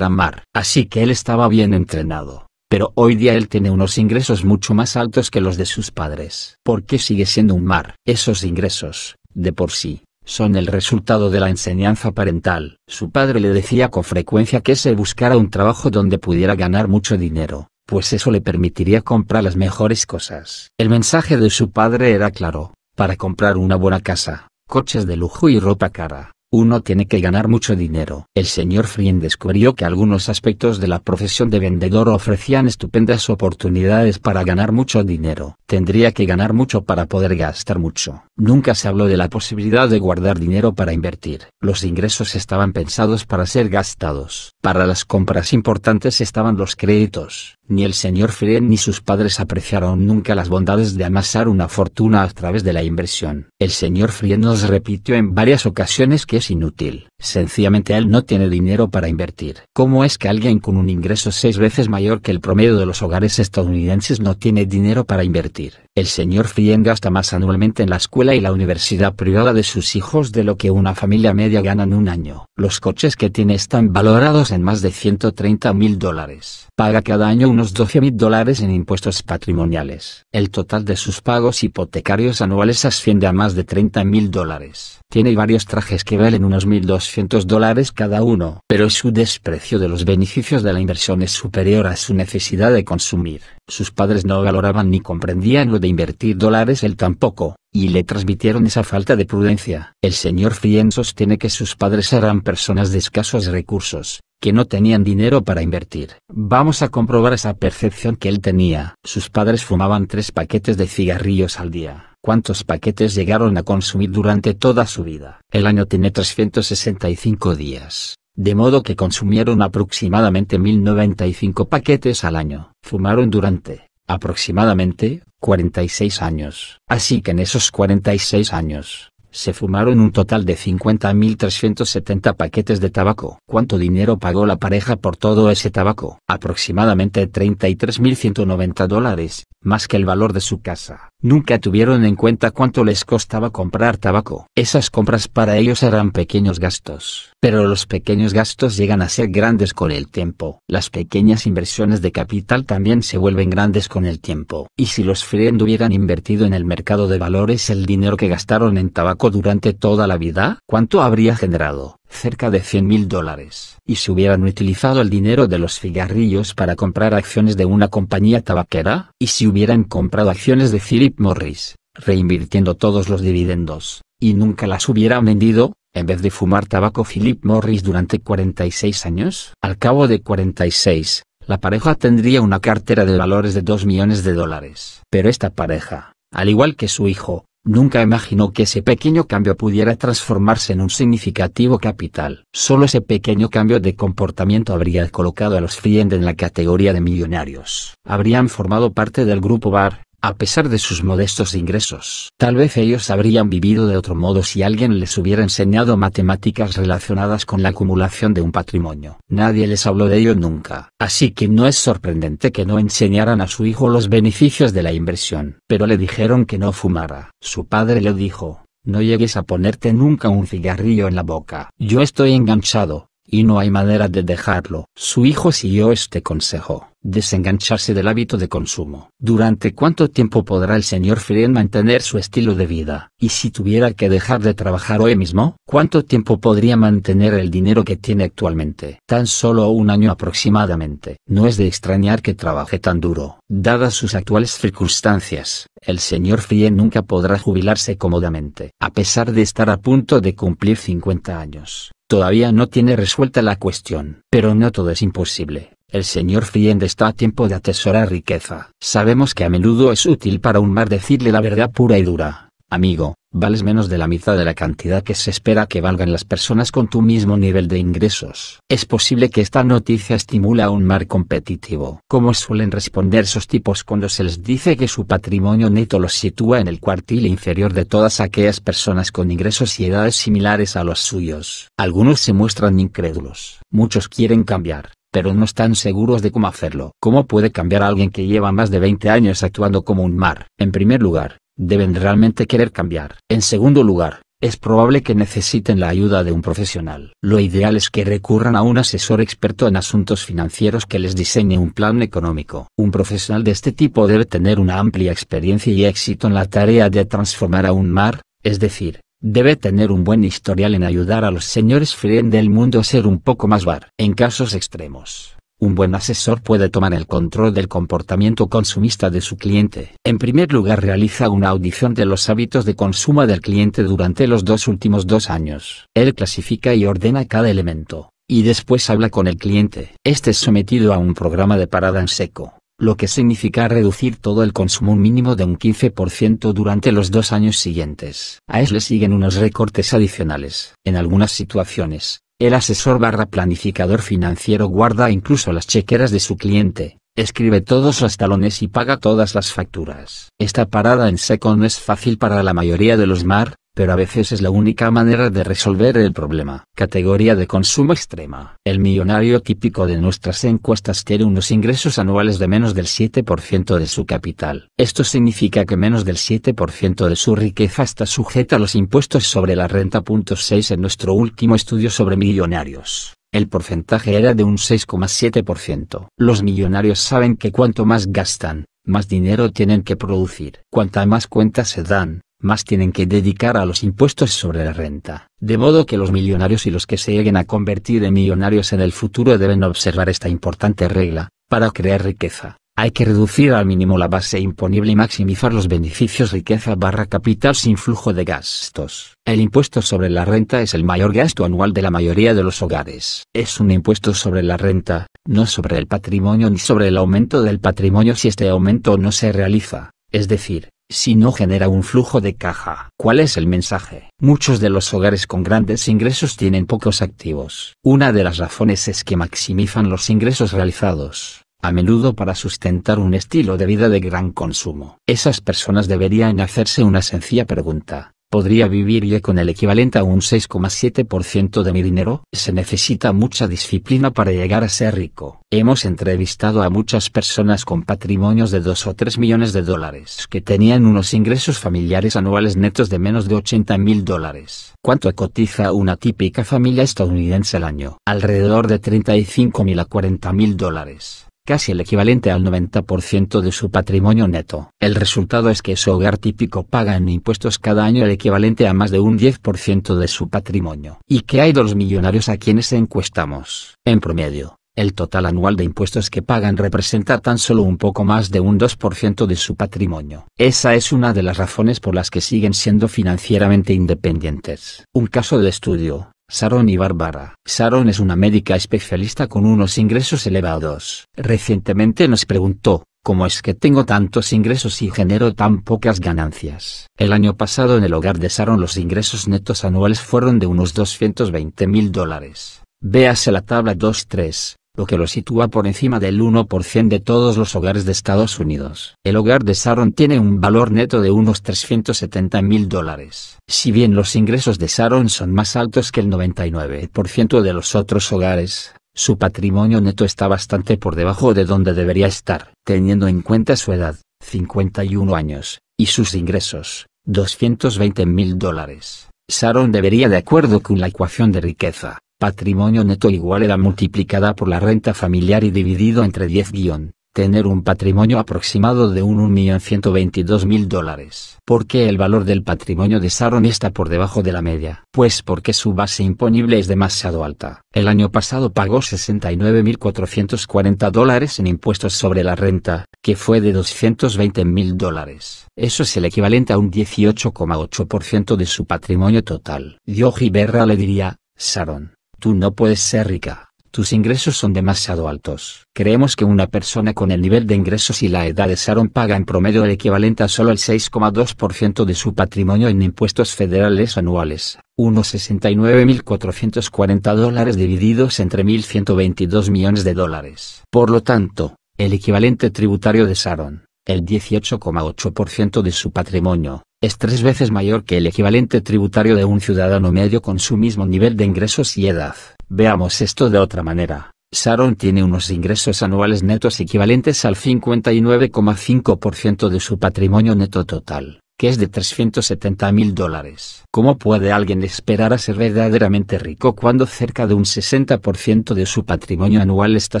mar, así que él estaba bien entrenado pero hoy día él tiene unos ingresos mucho más altos que los de sus padres. Porque sigue siendo un mar? Esos ingresos, de por sí, son el resultado de la enseñanza parental. Su padre le decía con frecuencia que se buscara un trabajo donde pudiera ganar mucho dinero, pues eso le permitiría comprar las mejores cosas. El mensaje de su padre era claro, para comprar una buena casa, coches de lujo y ropa cara, uno tiene que ganar mucho dinero. El señor Frien descubrió que algunos aspectos de la profesión de vendedor ofrecían estupendas oportunidades para ganar mucho dinero. Tendría que ganar mucho para poder gastar mucho. Nunca se habló de la posibilidad de guardar dinero para invertir. Los ingresos estaban pensados para ser gastados. Para las compras importantes estaban los créditos. Ni el señor Fried ni sus padres apreciaron nunca las bondades de amasar una fortuna a través de la inversión. El señor Fried nos repitió en varias ocasiones que es inútil. Sencillamente él no tiene dinero para invertir. ¿Cómo es que alguien con un ingreso seis veces mayor que el promedio de los hogares estadounidenses no tiene dinero para invertir? El señor Frien gasta más anualmente en la escuela y la universidad privada de sus hijos de lo que una familia media gana en un año. Los coches que tiene están valorados en más de 130 mil dólares. Paga cada año unos 12 mil dólares en impuestos patrimoniales. El total de sus pagos hipotecarios anuales asciende a más de 30 mil dólares. Tiene varios trajes que valen unos 1.200 dólares cada uno, pero su desprecio de los beneficios de la inversión es superior a su necesidad de consumir. Sus padres no valoraban ni comprendían lo de invertir dólares él tampoco, y le transmitieron esa falta de prudencia. El señor Frien sostiene que sus padres eran personas de escasos recursos, que no tenían dinero para invertir. Vamos a comprobar esa percepción que él tenía. Sus padres fumaban tres paquetes de cigarrillos al día. ¿Cuántos paquetes llegaron a consumir durante toda su vida? El año tiene 365 días de modo que consumieron aproximadamente 1095 paquetes al año. Fumaron durante, aproximadamente, 46 años. Así que en esos 46 años, se fumaron un total de 50.370 paquetes de tabaco. ¿Cuánto dinero pagó la pareja por todo ese tabaco? Aproximadamente 33.190 dólares, más que el valor de su casa. Nunca tuvieron en cuenta cuánto les costaba comprar tabaco. Esas compras para ellos eran pequeños gastos. Pero los pequeños gastos llegan a ser grandes con el tiempo. Las pequeñas inversiones de capital también se vuelven grandes con el tiempo. Y si los Friend hubieran invertido en el mercado de valores el dinero que gastaron en tabaco, durante toda la vida, ¿cuánto habría generado? Cerca de 100 mil dólares. Y si hubieran utilizado el dinero de los cigarrillos para comprar acciones de una compañía tabaquera, y si hubieran comprado acciones de Philip Morris, reinvirtiendo todos los dividendos, y nunca las hubieran vendido, en vez de fumar tabaco Philip Morris durante 46 años, al cabo de 46, la pareja tendría una cartera de valores de 2 millones de dólares. Pero esta pareja, al igual que su hijo, Nunca imaginó que ese pequeño cambio pudiera transformarse en un significativo capital. Solo ese pequeño cambio de comportamiento habría colocado a los Friend en la categoría de millonarios. Habrían formado parte del grupo Bar, a pesar de sus modestos ingresos. Tal vez ellos habrían vivido de otro modo si alguien les hubiera enseñado matemáticas relacionadas con la acumulación de un patrimonio. Nadie les habló de ello nunca. Así que no es sorprendente que no enseñaran a su hijo los beneficios de la inversión. Pero le dijeron que no fumara. Su padre le dijo, no llegues a ponerte nunca un cigarrillo en la boca. Yo estoy enganchado, y no hay manera de dejarlo. Su hijo siguió este consejo, desengancharse del hábito de consumo. ¿Durante cuánto tiempo podrá el señor Frien mantener su estilo de vida? ¿Y si tuviera que dejar de trabajar hoy mismo? ¿Cuánto tiempo podría mantener el dinero que tiene actualmente? Tan solo un año aproximadamente. No es de extrañar que trabaje tan duro. Dadas sus actuales circunstancias, el señor Frien nunca podrá jubilarse cómodamente, a pesar de estar a punto de cumplir 50 años. Todavía no tiene resuelta la cuestión. Pero no todo es imposible. El señor Friend está a tiempo de atesorar riqueza. Sabemos que a menudo es útil para un mar decirle la verdad pura y dura. Amigo, vales menos de la mitad de la cantidad que se espera que valgan las personas con tu mismo nivel de ingresos. Es posible que esta noticia estimula un mar competitivo. ¿Cómo suelen responder esos tipos cuando se les dice que su patrimonio neto los sitúa en el cuartil inferior de todas aquellas personas con ingresos y edades similares a los suyos? Algunos se muestran incrédulos. Muchos quieren cambiar pero no están seguros de cómo hacerlo. ¿Cómo puede cambiar alguien que lleva más de 20 años actuando como un mar? En primer lugar, deben realmente querer cambiar. En segundo lugar, es probable que necesiten la ayuda de un profesional. Lo ideal es que recurran a un asesor experto en asuntos financieros que les diseñe un plan económico. Un profesional de este tipo debe tener una amplia experiencia y éxito en la tarea de transformar a un mar, es decir, debe tener un buen historial en ayudar a los señores Friend del mundo a ser un poco más bar. En casos extremos, un buen asesor puede tomar el control del comportamiento consumista de su cliente. En primer lugar, realiza una audición de los hábitos de consumo del cliente durante los dos últimos dos años. Él clasifica y ordena cada elemento, y después habla con el cliente. Este es sometido a un programa de parada en seco, lo que significa reducir todo el consumo un mínimo de un 15% durante los dos años siguientes. A él le siguen unos recortes adicionales. En algunas situaciones, el asesor barra planificador financiero guarda incluso las chequeras de su cliente, escribe todos los talones y paga todas las facturas. Esta parada en seco no es fácil para la mayoría de los mar, pero a veces es la única manera de resolver el problema. Categoría de consumo extrema. El millonario típico de nuestras encuestas tiene unos ingresos anuales de menos del 7% de su capital. Esto significa que menos del 7% de su riqueza está sujeta a los impuestos sobre la renta. 6 en nuestro último estudio sobre millonarios. El porcentaje era de un 6,7%. Los millonarios saben que cuanto más gastan, más dinero tienen que producir. Cuanta más cuentas se dan, más tienen que dedicar a los impuestos sobre la renta. De modo que los millonarios y los que se lleguen a convertir en millonarios en el futuro deben observar esta importante regla, para crear riqueza. Hay que reducir al mínimo la base imponible y maximizar los beneficios riqueza barra capital sin flujo de gastos. El impuesto sobre la renta es el mayor gasto anual de la mayoría de los hogares. Es un impuesto sobre la renta, no sobre el patrimonio ni sobre el aumento del patrimonio si este aumento no se realiza, es decir, si no genera un flujo de caja. ¿Cuál es el mensaje? Muchos de los hogares con grandes ingresos tienen pocos activos. Una de las razones es que maximizan los ingresos realizados, a menudo para sustentar un estilo de vida de gran consumo. Esas personas deberían hacerse una sencilla pregunta podría vivir yo con el equivalente a un 6,7% de mi dinero. Se necesita mucha disciplina para llegar a ser rico. Hemos entrevistado a muchas personas con patrimonios de 2 o 3 millones de dólares que tenían unos ingresos familiares anuales netos de menos de 80 mil dólares. ¿Cuánto cotiza una típica familia estadounidense al año? Alrededor de 35 mil a 40 mil dólares casi el equivalente al 90% de su patrimonio neto. El resultado es que su hogar típico paga en impuestos cada año el equivalente a más de un 10% de su patrimonio. ¿Y que hay de los millonarios a quienes encuestamos? En promedio, el total anual de impuestos que pagan representa tan solo un poco más de un 2% de su patrimonio. Esa es una de las razones por las que siguen siendo financieramente independientes. Un caso de estudio, Sharon y Bárbara. Sharon es una médica especialista con unos ingresos elevados. Recientemente nos preguntó, ¿Cómo es que tengo tantos ingresos y genero tan pocas ganancias? El año pasado en el hogar de Sharon los ingresos netos anuales fueron de unos 220 mil dólares. Véase la tabla 2.3 lo que lo sitúa por encima del 1% de todos los hogares de Estados Unidos. El hogar de Sharon tiene un valor neto de unos 370 mil dólares. Si bien los ingresos de Sharon son más altos que el 99% de los otros hogares, su patrimonio neto está bastante por debajo de donde debería estar, teniendo en cuenta su edad, 51 años, y sus ingresos, 220 mil dólares. Sharon debería de acuerdo con la ecuación de riqueza, Patrimonio neto igual era multiplicada por la renta familiar y dividido entre 10 guión tener un patrimonio aproximado de un 1.122.000 dólares. ¿Por qué el valor del patrimonio de Sharon está por debajo de la media? Pues porque su base imponible es demasiado alta. El año pasado pagó 69.440 dólares en impuestos sobre la renta, que fue de 220.000 dólares. Eso es el equivalente a un 18,8% de su patrimonio total. Yogi Berra le diría, Sharon, Tú no puedes ser rica. Tus ingresos son demasiado altos. Creemos que una persona con el nivel de ingresos y la edad de Sharon paga en promedio el equivalente a solo el 6,2% de su patrimonio en impuestos federales anuales, unos 69.440 dólares divididos entre 1.122 millones de dólares. Por lo tanto, el equivalente tributario de Sharon, el 18,8% de su patrimonio, es tres veces mayor que el equivalente tributario de un ciudadano medio con su mismo nivel de ingresos y edad. Veamos esto de otra manera. Sharon tiene unos ingresos anuales netos equivalentes al 59,5% de su patrimonio neto total que es de 370 mil dólares. ¿Cómo puede alguien esperar a ser verdaderamente rico cuando cerca de un 60% de su patrimonio anual está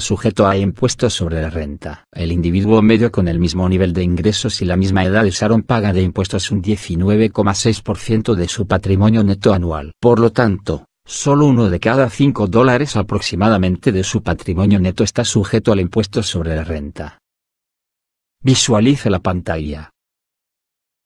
sujeto a impuestos sobre la renta? El individuo medio con el mismo nivel de ingresos y la misma edad usaron paga de impuestos un 19,6% de su patrimonio neto anual. Por lo tanto, Solo uno de cada cinco dólares aproximadamente de su patrimonio neto está sujeto al impuesto sobre la renta. Visualice la pantalla.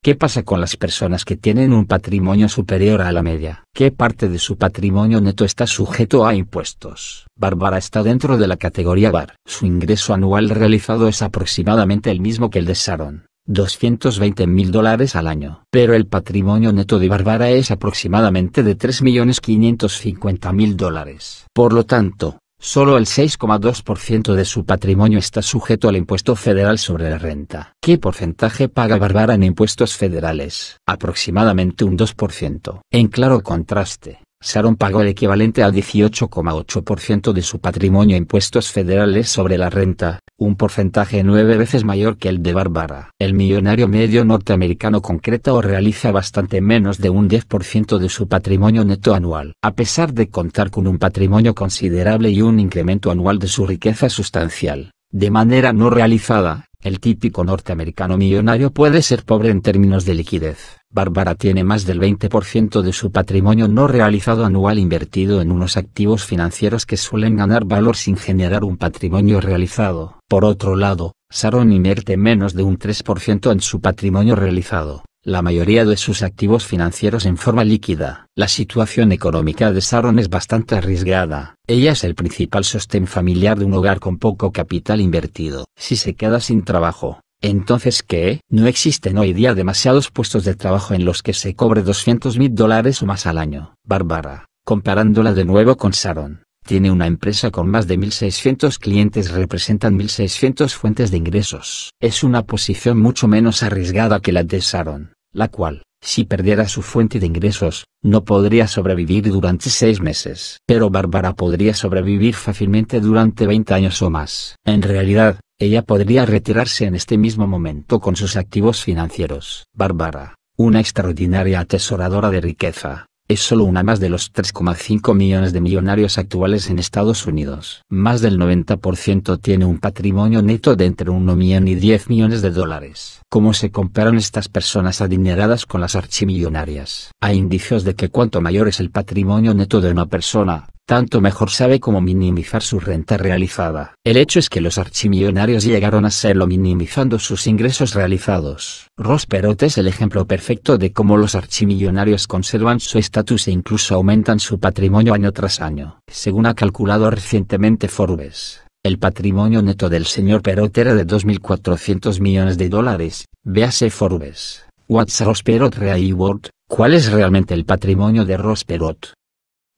¿Qué pasa con las personas que tienen un patrimonio superior a la media? ¿Qué parte de su patrimonio neto está sujeto a impuestos? Bárbara está dentro de la categoría BAR. Su ingreso anual realizado es aproximadamente el mismo que el de Sharon. 220 mil dólares al año. Pero el patrimonio neto de Bárbara es aproximadamente de 3.550.000 dólares. Por lo tanto, solo el 6,2% de su patrimonio está sujeto al impuesto federal sobre la renta. ¿Qué porcentaje paga barbara en impuestos federales? Aproximadamente un 2%. En claro contraste, Sharon pagó el equivalente al 18,8% de su patrimonio en impuestos federales sobre la renta, un porcentaje nueve veces mayor que el de Bárbara. El millonario medio norteamericano concreta o realiza bastante menos de un 10% de su patrimonio neto anual. A pesar de contar con un patrimonio considerable y un incremento anual de su riqueza sustancial, de manera no realizada, el típico norteamericano millonario puede ser pobre en términos de liquidez. Bárbara tiene más del 20% de su patrimonio no realizado anual invertido en unos activos financieros que suelen ganar valor sin generar un patrimonio realizado. Por otro lado, Sharon invierte menos de un 3% en su patrimonio realizado la mayoría de sus activos financieros en forma líquida. La situación económica de Sharon es bastante arriesgada. Ella es el principal sostén familiar de un hogar con poco capital invertido. Si se queda sin trabajo, entonces, ¿qué? No existen hoy día demasiados puestos de trabajo en los que se cobre 200 mil dólares o más al año. Bárbara, comparándola de nuevo con Sharon, tiene una empresa con más de 1.600 clientes representan 1.600 fuentes de ingresos. Es una posición mucho menos arriesgada que la de Sharon la cual, si perdiera su fuente de ingresos, no podría sobrevivir durante seis meses. Pero Bárbara podría sobrevivir fácilmente durante 20 años o más. En realidad, ella podría retirarse en este mismo momento con sus activos financieros. Bárbara, una extraordinaria atesoradora de riqueza, es solo una más de los 3,5 millones de millonarios actuales en Estados Unidos. Más del 90% tiene un patrimonio neto de entre 1 millón y 10 millones de dólares. ¿Cómo se comparan estas personas adineradas con las archimillonarias? Hay indicios de que cuanto mayor es el patrimonio neto de una persona, tanto mejor sabe cómo minimizar su renta realizada. El hecho es que los archimillonarios llegaron a serlo minimizando sus ingresos realizados. Ross Perot es el ejemplo perfecto de cómo los archimillonarios conservan su estatus e incluso aumentan su patrimonio año tras año. Según ha calculado recientemente Forbes, el patrimonio neto del señor Perot era de 2.400 millones de dólares, véase Forbes. What's Ross Perot ¿Cuál es realmente el patrimonio de Ross Perot?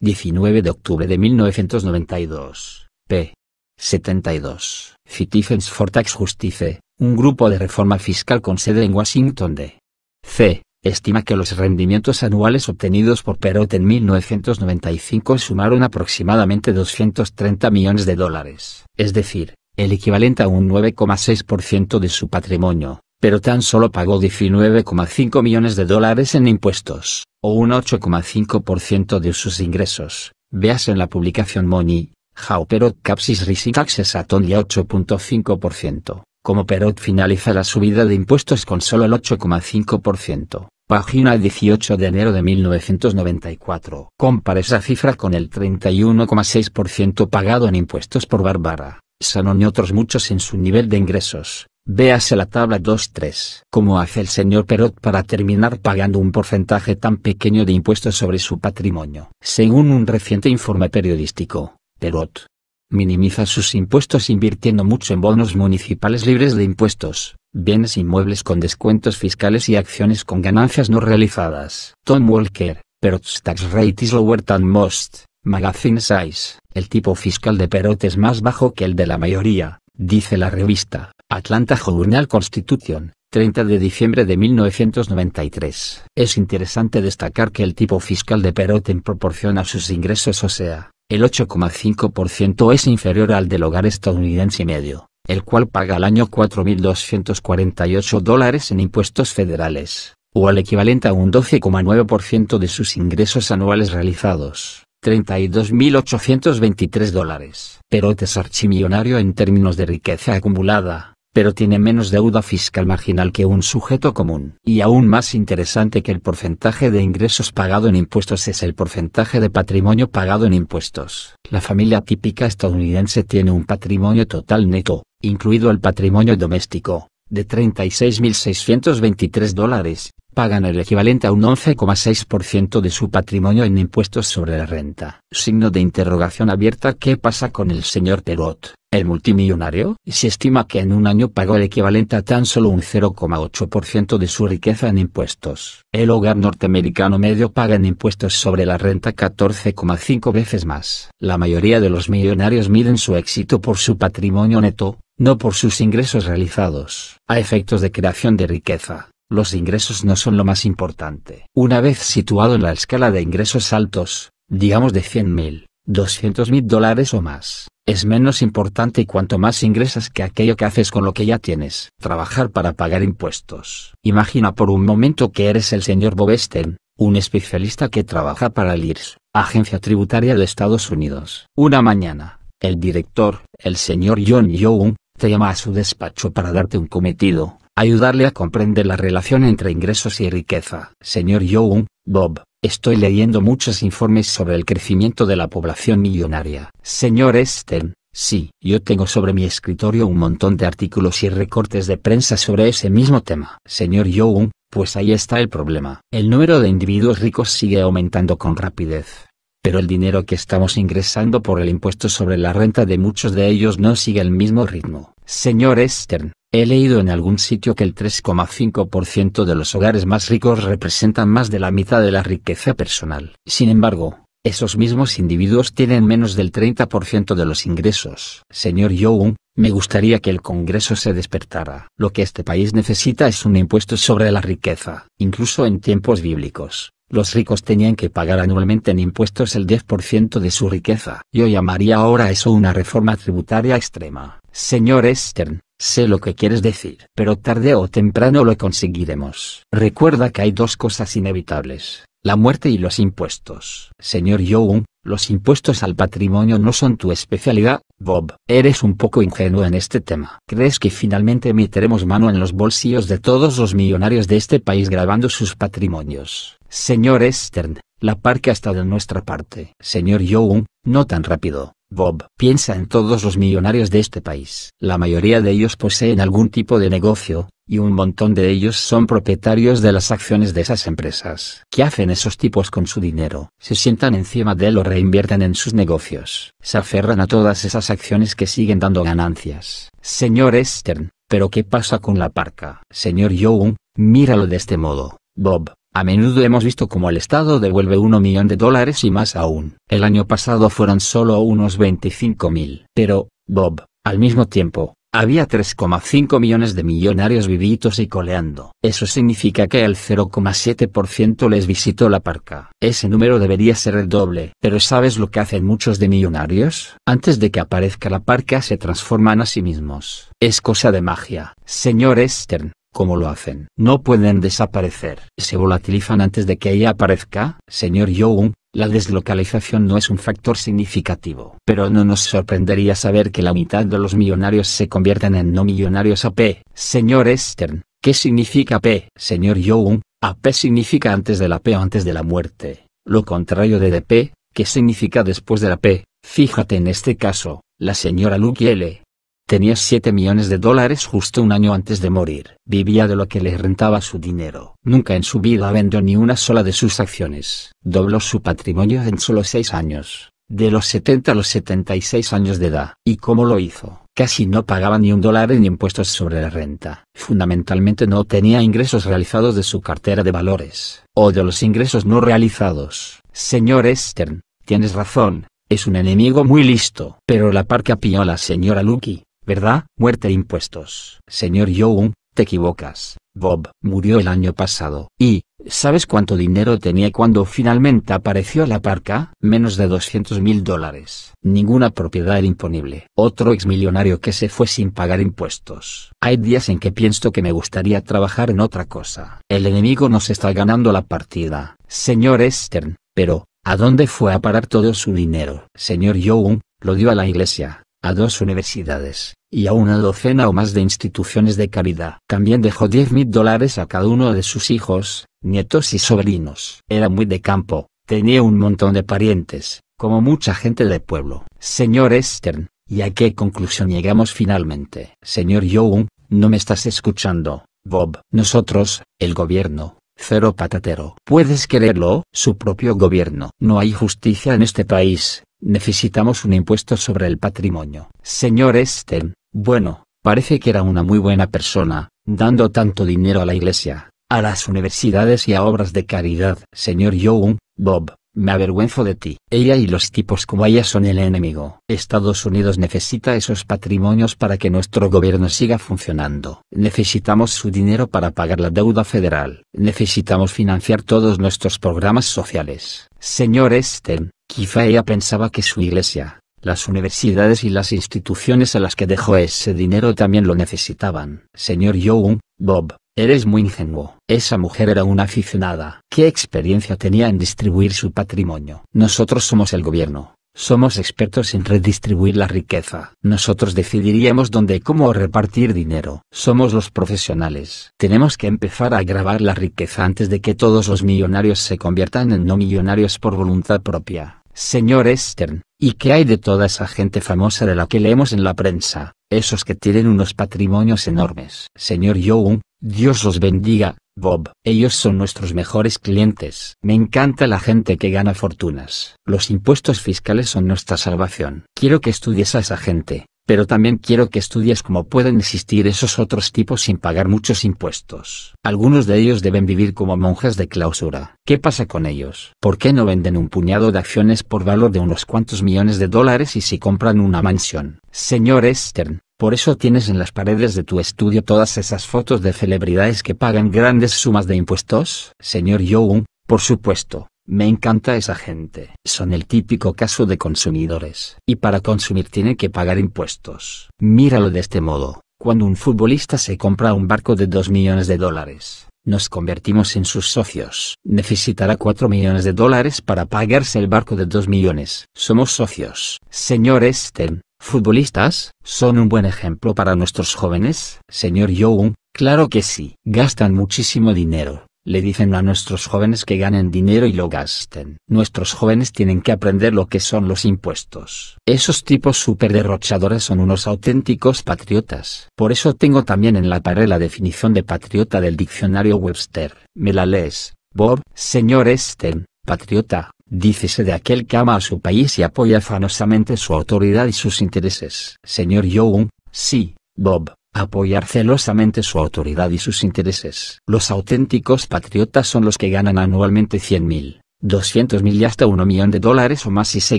19 de octubre de 1992, p. 72. Citizens for Tax Justice, un grupo de reforma fiscal con sede en Washington D. C. Estima que los rendimientos anuales obtenidos por Perot en 1995 sumaron aproximadamente 230 millones de dólares, es decir, el equivalente a un 9,6% de su patrimonio, pero tan solo pagó 19,5 millones de dólares en impuestos, o un 8,5% de sus ingresos. Veas en la publicación Money, How Perot Capsis Rising Taxes at 8.5%. Como Perot finaliza la subida de impuestos con solo el 8,5%. Página 18 de enero de 1994. Compara esa cifra con el 31,6% pagado en impuestos por Barbara, Sanon y otros muchos en su nivel de ingresos Véase la tabla 2.3. ¿Cómo hace el señor Perot para terminar pagando un porcentaje tan pequeño de impuestos sobre su patrimonio? Según un reciente informe periodístico, Perot minimiza sus impuestos invirtiendo mucho en bonos municipales libres de impuestos, bienes inmuebles con descuentos fiscales y acciones con ganancias no realizadas. Tom Walker, Perot's tax rate is lower than most. Magazine Size, el tipo fiscal de Perot es más bajo que el de la mayoría, dice la revista. Atlanta Journal Constitution, 30 de diciembre de 1993. Es interesante destacar que el tipo fiscal de Perot en proporción a sus ingresos, o sea, el 8,5% es inferior al del hogar estadounidense medio, el cual paga al año 4.248 dólares en impuestos federales, o al equivalente a un 12,9% de sus ingresos anuales realizados. 32.823 dólares. Perot es archimillonario en términos de riqueza acumulada, pero tiene menos deuda fiscal marginal que un sujeto común. Y aún más interesante que el porcentaje de ingresos pagado en impuestos es el porcentaje de patrimonio pagado en impuestos. La familia típica estadounidense tiene un patrimonio total neto, incluido el patrimonio doméstico, de 36.623 dólares, pagan el equivalente a un 11,6% de su patrimonio en impuestos sobre la renta. Signo de interrogación abierta ¿Qué pasa con el señor Perot? El multimillonario se estima que en un año pagó el equivalente a tan solo un 0,8% de su riqueza en impuestos. El hogar norteamericano medio paga en impuestos sobre la renta 14,5 veces más. La mayoría de los millonarios miden su éxito por su patrimonio neto, no por sus ingresos realizados. A efectos de creación de riqueza, los ingresos no son lo más importante. Una vez situado en la escala de ingresos altos, digamos de 100.000, 200.000 dólares o más, es menos importante cuanto más ingresas que aquello que haces con lo que ya tienes. Trabajar para pagar impuestos. Imagina por un momento que eres el señor Bobesten, un especialista que trabaja para el IRS, Agencia Tributaria de Estados Unidos. Una mañana, el director, el señor John Young, te llama a su despacho para darte un cometido, ayudarle a comprender la relación entre ingresos y riqueza. Señor Young, Bob, Estoy leyendo muchos informes sobre el crecimiento de la población millonaria. Señor Stern, sí, yo tengo sobre mi escritorio un montón de artículos y recortes de prensa sobre ese mismo tema. Señor Young, pues ahí está el problema. El número de individuos ricos sigue aumentando con rapidez. Pero el dinero que estamos ingresando por el impuesto sobre la renta de muchos de ellos no sigue el mismo ritmo. Señor Stern, He leído en algún sitio que el 3,5% de los hogares más ricos representan más de la mitad de la riqueza personal. Sin embargo, esos mismos individuos tienen menos del 30% de los ingresos. Señor Young, me gustaría que el Congreso se despertara. Lo que este país necesita es un impuesto sobre la riqueza. Incluso en tiempos bíblicos, los ricos tenían que pagar anualmente en impuestos el 10% de su riqueza. Yo llamaría ahora eso una reforma tributaria extrema. Señor Stern, Sé lo que quieres decir, pero tarde o temprano lo conseguiremos. Recuerda que hay dos cosas inevitables, la muerte y los impuestos. Señor Young, los impuestos al patrimonio no son tu especialidad, Bob. Eres un poco ingenuo en este tema. ¿Crees que finalmente meteremos mano en los bolsillos de todos los millonarios de este país grabando sus patrimonios? Señor Stern, la parca está de nuestra parte. Señor Young, no tan rápido. Bob piensa en todos los millonarios de este país. La mayoría de ellos poseen algún tipo de negocio, y un montón de ellos son propietarios de las acciones de esas empresas. ¿Qué hacen esos tipos con su dinero? Se sientan encima de él o reinvierten en sus negocios. Se aferran a todas esas acciones que siguen dando ganancias. Señor Stern, ¿pero qué pasa con la parca? Señor Young, míralo de este modo. Bob, a menudo hemos visto cómo el Estado devuelve 1 millón de dólares y más aún. El año pasado fueron solo unos 25 mil. Pero, Bob, al mismo tiempo, había 3,5 millones de millonarios vivitos y coleando. Eso significa que el 0,7% les visitó la parca. Ese número debería ser el doble. Pero ¿sabes lo que hacen muchos de millonarios? Antes de que aparezca la parca se transforman a sí mismos. Es cosa de magia. Señor Stern, Cómo lo hacen. No pueden desaparecer. Se volatilizan antes de que ella aparezca. Señor Young, la deslocalización no es un factor significativo. Pero no nos sorprendería saber que la mitad de los millonarios se convierten en no millonarios AP. Señor Stern, ¿qué significa P? Señor Young, AP significa antes de la P o antes de la muerte. Lo contrario de DP, ¿qué significa después de la P. Fíjate en este caso, la señora Luke L Tenía 7 millones de dólares justo un año antes de morir. Vivía de lo que le rentaba su dinero. Nunca en su vida vendió ni una sola de sus acciones. Dobló su patrimonio en solo 6 años. De los 70 a los 76 años de edad. ¿Y cómo lo hizo? Casi no pagaba ni un dólar en impuestos sobre la renta. Fundamentalmente no tenía ingresos realizados de su cartera de valores. O de los ingresos no realizados. Señor Stern, tienes razón. Es un enemigo muy listo. Pero la parca piola, la señora Lucky ¿verdad? Muerte e impuestos. Señor Young, te equivocas. Bob murió el año pasado. ¿Y sabes cuánto dinero tenía cuando finalmente apareció la parca? Menos de 200 mil dólares. Ninguna propiedad era imponible. Otro exmillonario que se fue sin pagar impuestos. Hay días en que pienso que me gustaría trabajar en otra cosa. El enemigo nos está ganando la partida. Señor Stern, pero, ¿a dónde fue a parar todo su dinero? Señor Young, lo dio a la iglesia a dos universidades, y a una docena o más de instituciones de calidad. También dejó 10 mil dólares a cada uno de sus hijos, nietos y sobrinos. Era muy de campo, tenía un montón de parientes, como mucha gente del pueblo. Señor Stern, ¿y a qué conclusión llegamos finalmente? Señor Young, no me estás escuchando, Bob. Nosotros, el gobierno, Cero patatero. ¿Puedes quererlo? Su propio gobierno. No hay justicia en este país, Necesitamos un impuesto sobre el patrimonio. Señor Sten, bueno, parece que era una muy buena persona, dando tanto dinero a la iglesia, a las universidades y a obras de caridad. Señor Young, Bob, me avergüenzo de ti. Ella y los tipos como ella son el enemigo. Estados Unidos necesita esos patrimonios para que nuestro gobierno siga funcionando. Necesitamos su dinero para pagar la deuda federal. Necesitamos financiar todos nuestros programas sociales. Señor Sten, Quizá ella pensaba que su iglesia, las universidades y las instituciones a las que dejó ese dinero también lo necesitaban. Señor Young, Bob, eres muy ingenuo. Esa mujer era una aficionada. ¿Qué experiencia tenía en distribuir su patrimonio? Nosotros somos el gobierno. Somos expertos en redistribuir la riqueza. Nosotros decidiríamos dónde y cómo repartir dinero. Somos los profesionales. Tenemos que empezar a grabar la riqueza antes de que todos los millonarios se conviertan en no millonarios por voluntad propia. Señor Stern, ¿y qué hay de toda esa gente famosa de la que leemos en la prensa? Esos que tienen unos patrimonios enormes. Señor Young, Dios los bendiga, Bob. Ellos son nuestros mejores clientes. Me encanta la gente que gana fortunas. Los impuestos fiscales son nuestra salvación. Quiero que estudies a esa gente, pero también quiero que estudies cómo pueden existir esos otros tipos sin pagar muchos impuestos. Algunos de ellos deben vivir como monjas de clausura. ¿Qué pasa con ellos? ¿Por qué no venden un puñado de acciones por valor de unos cuantos millones de dólares y si compran una mansión? Señor Stern, por eso tienes en las paredes de tu estudio todas esas fotos de celebridades que pagan grandes sumas de impuestos. Señor Young, por supuesto, me encanta esa gente. Son el típico caso de consumidores. Y para consumir tiene que pagar impuestos. Míralo de este modo. Cuando un futbolista se compra un barco de 2 millones de dólares, nos convertimos en sus socios. Necesitará 4 millones de dólares para pagarse el barco de 2 millones. Somos socios. Señor Sten, futbolistas, son un buen ejemplo para nuestros jóvenes, señor Young, claro que sí. Gastan muchísimo dinero, le dicen a nuestros jóvenes que ganen dinero y lo gasten. Nuestros jóvenes tienen que aprender lo que son los impuestos. Esos tipos super derrochadores son unos auténticos patriotas. Por eso tengo también en la pared la definición de patriota del diccionario Webster. Me la lees, Bob, señor Esten, patriota, Dícese de aquel que ama a su país y apoya fanosamente su autoridad y sus intereses. Señor Young, sí, Bob, apoyar celosamente su autoridad y sus intereses. Los auténticos patriotas son los que ganan anualmente 100.000 200 mil y hasta 1 millón de dólares o más si se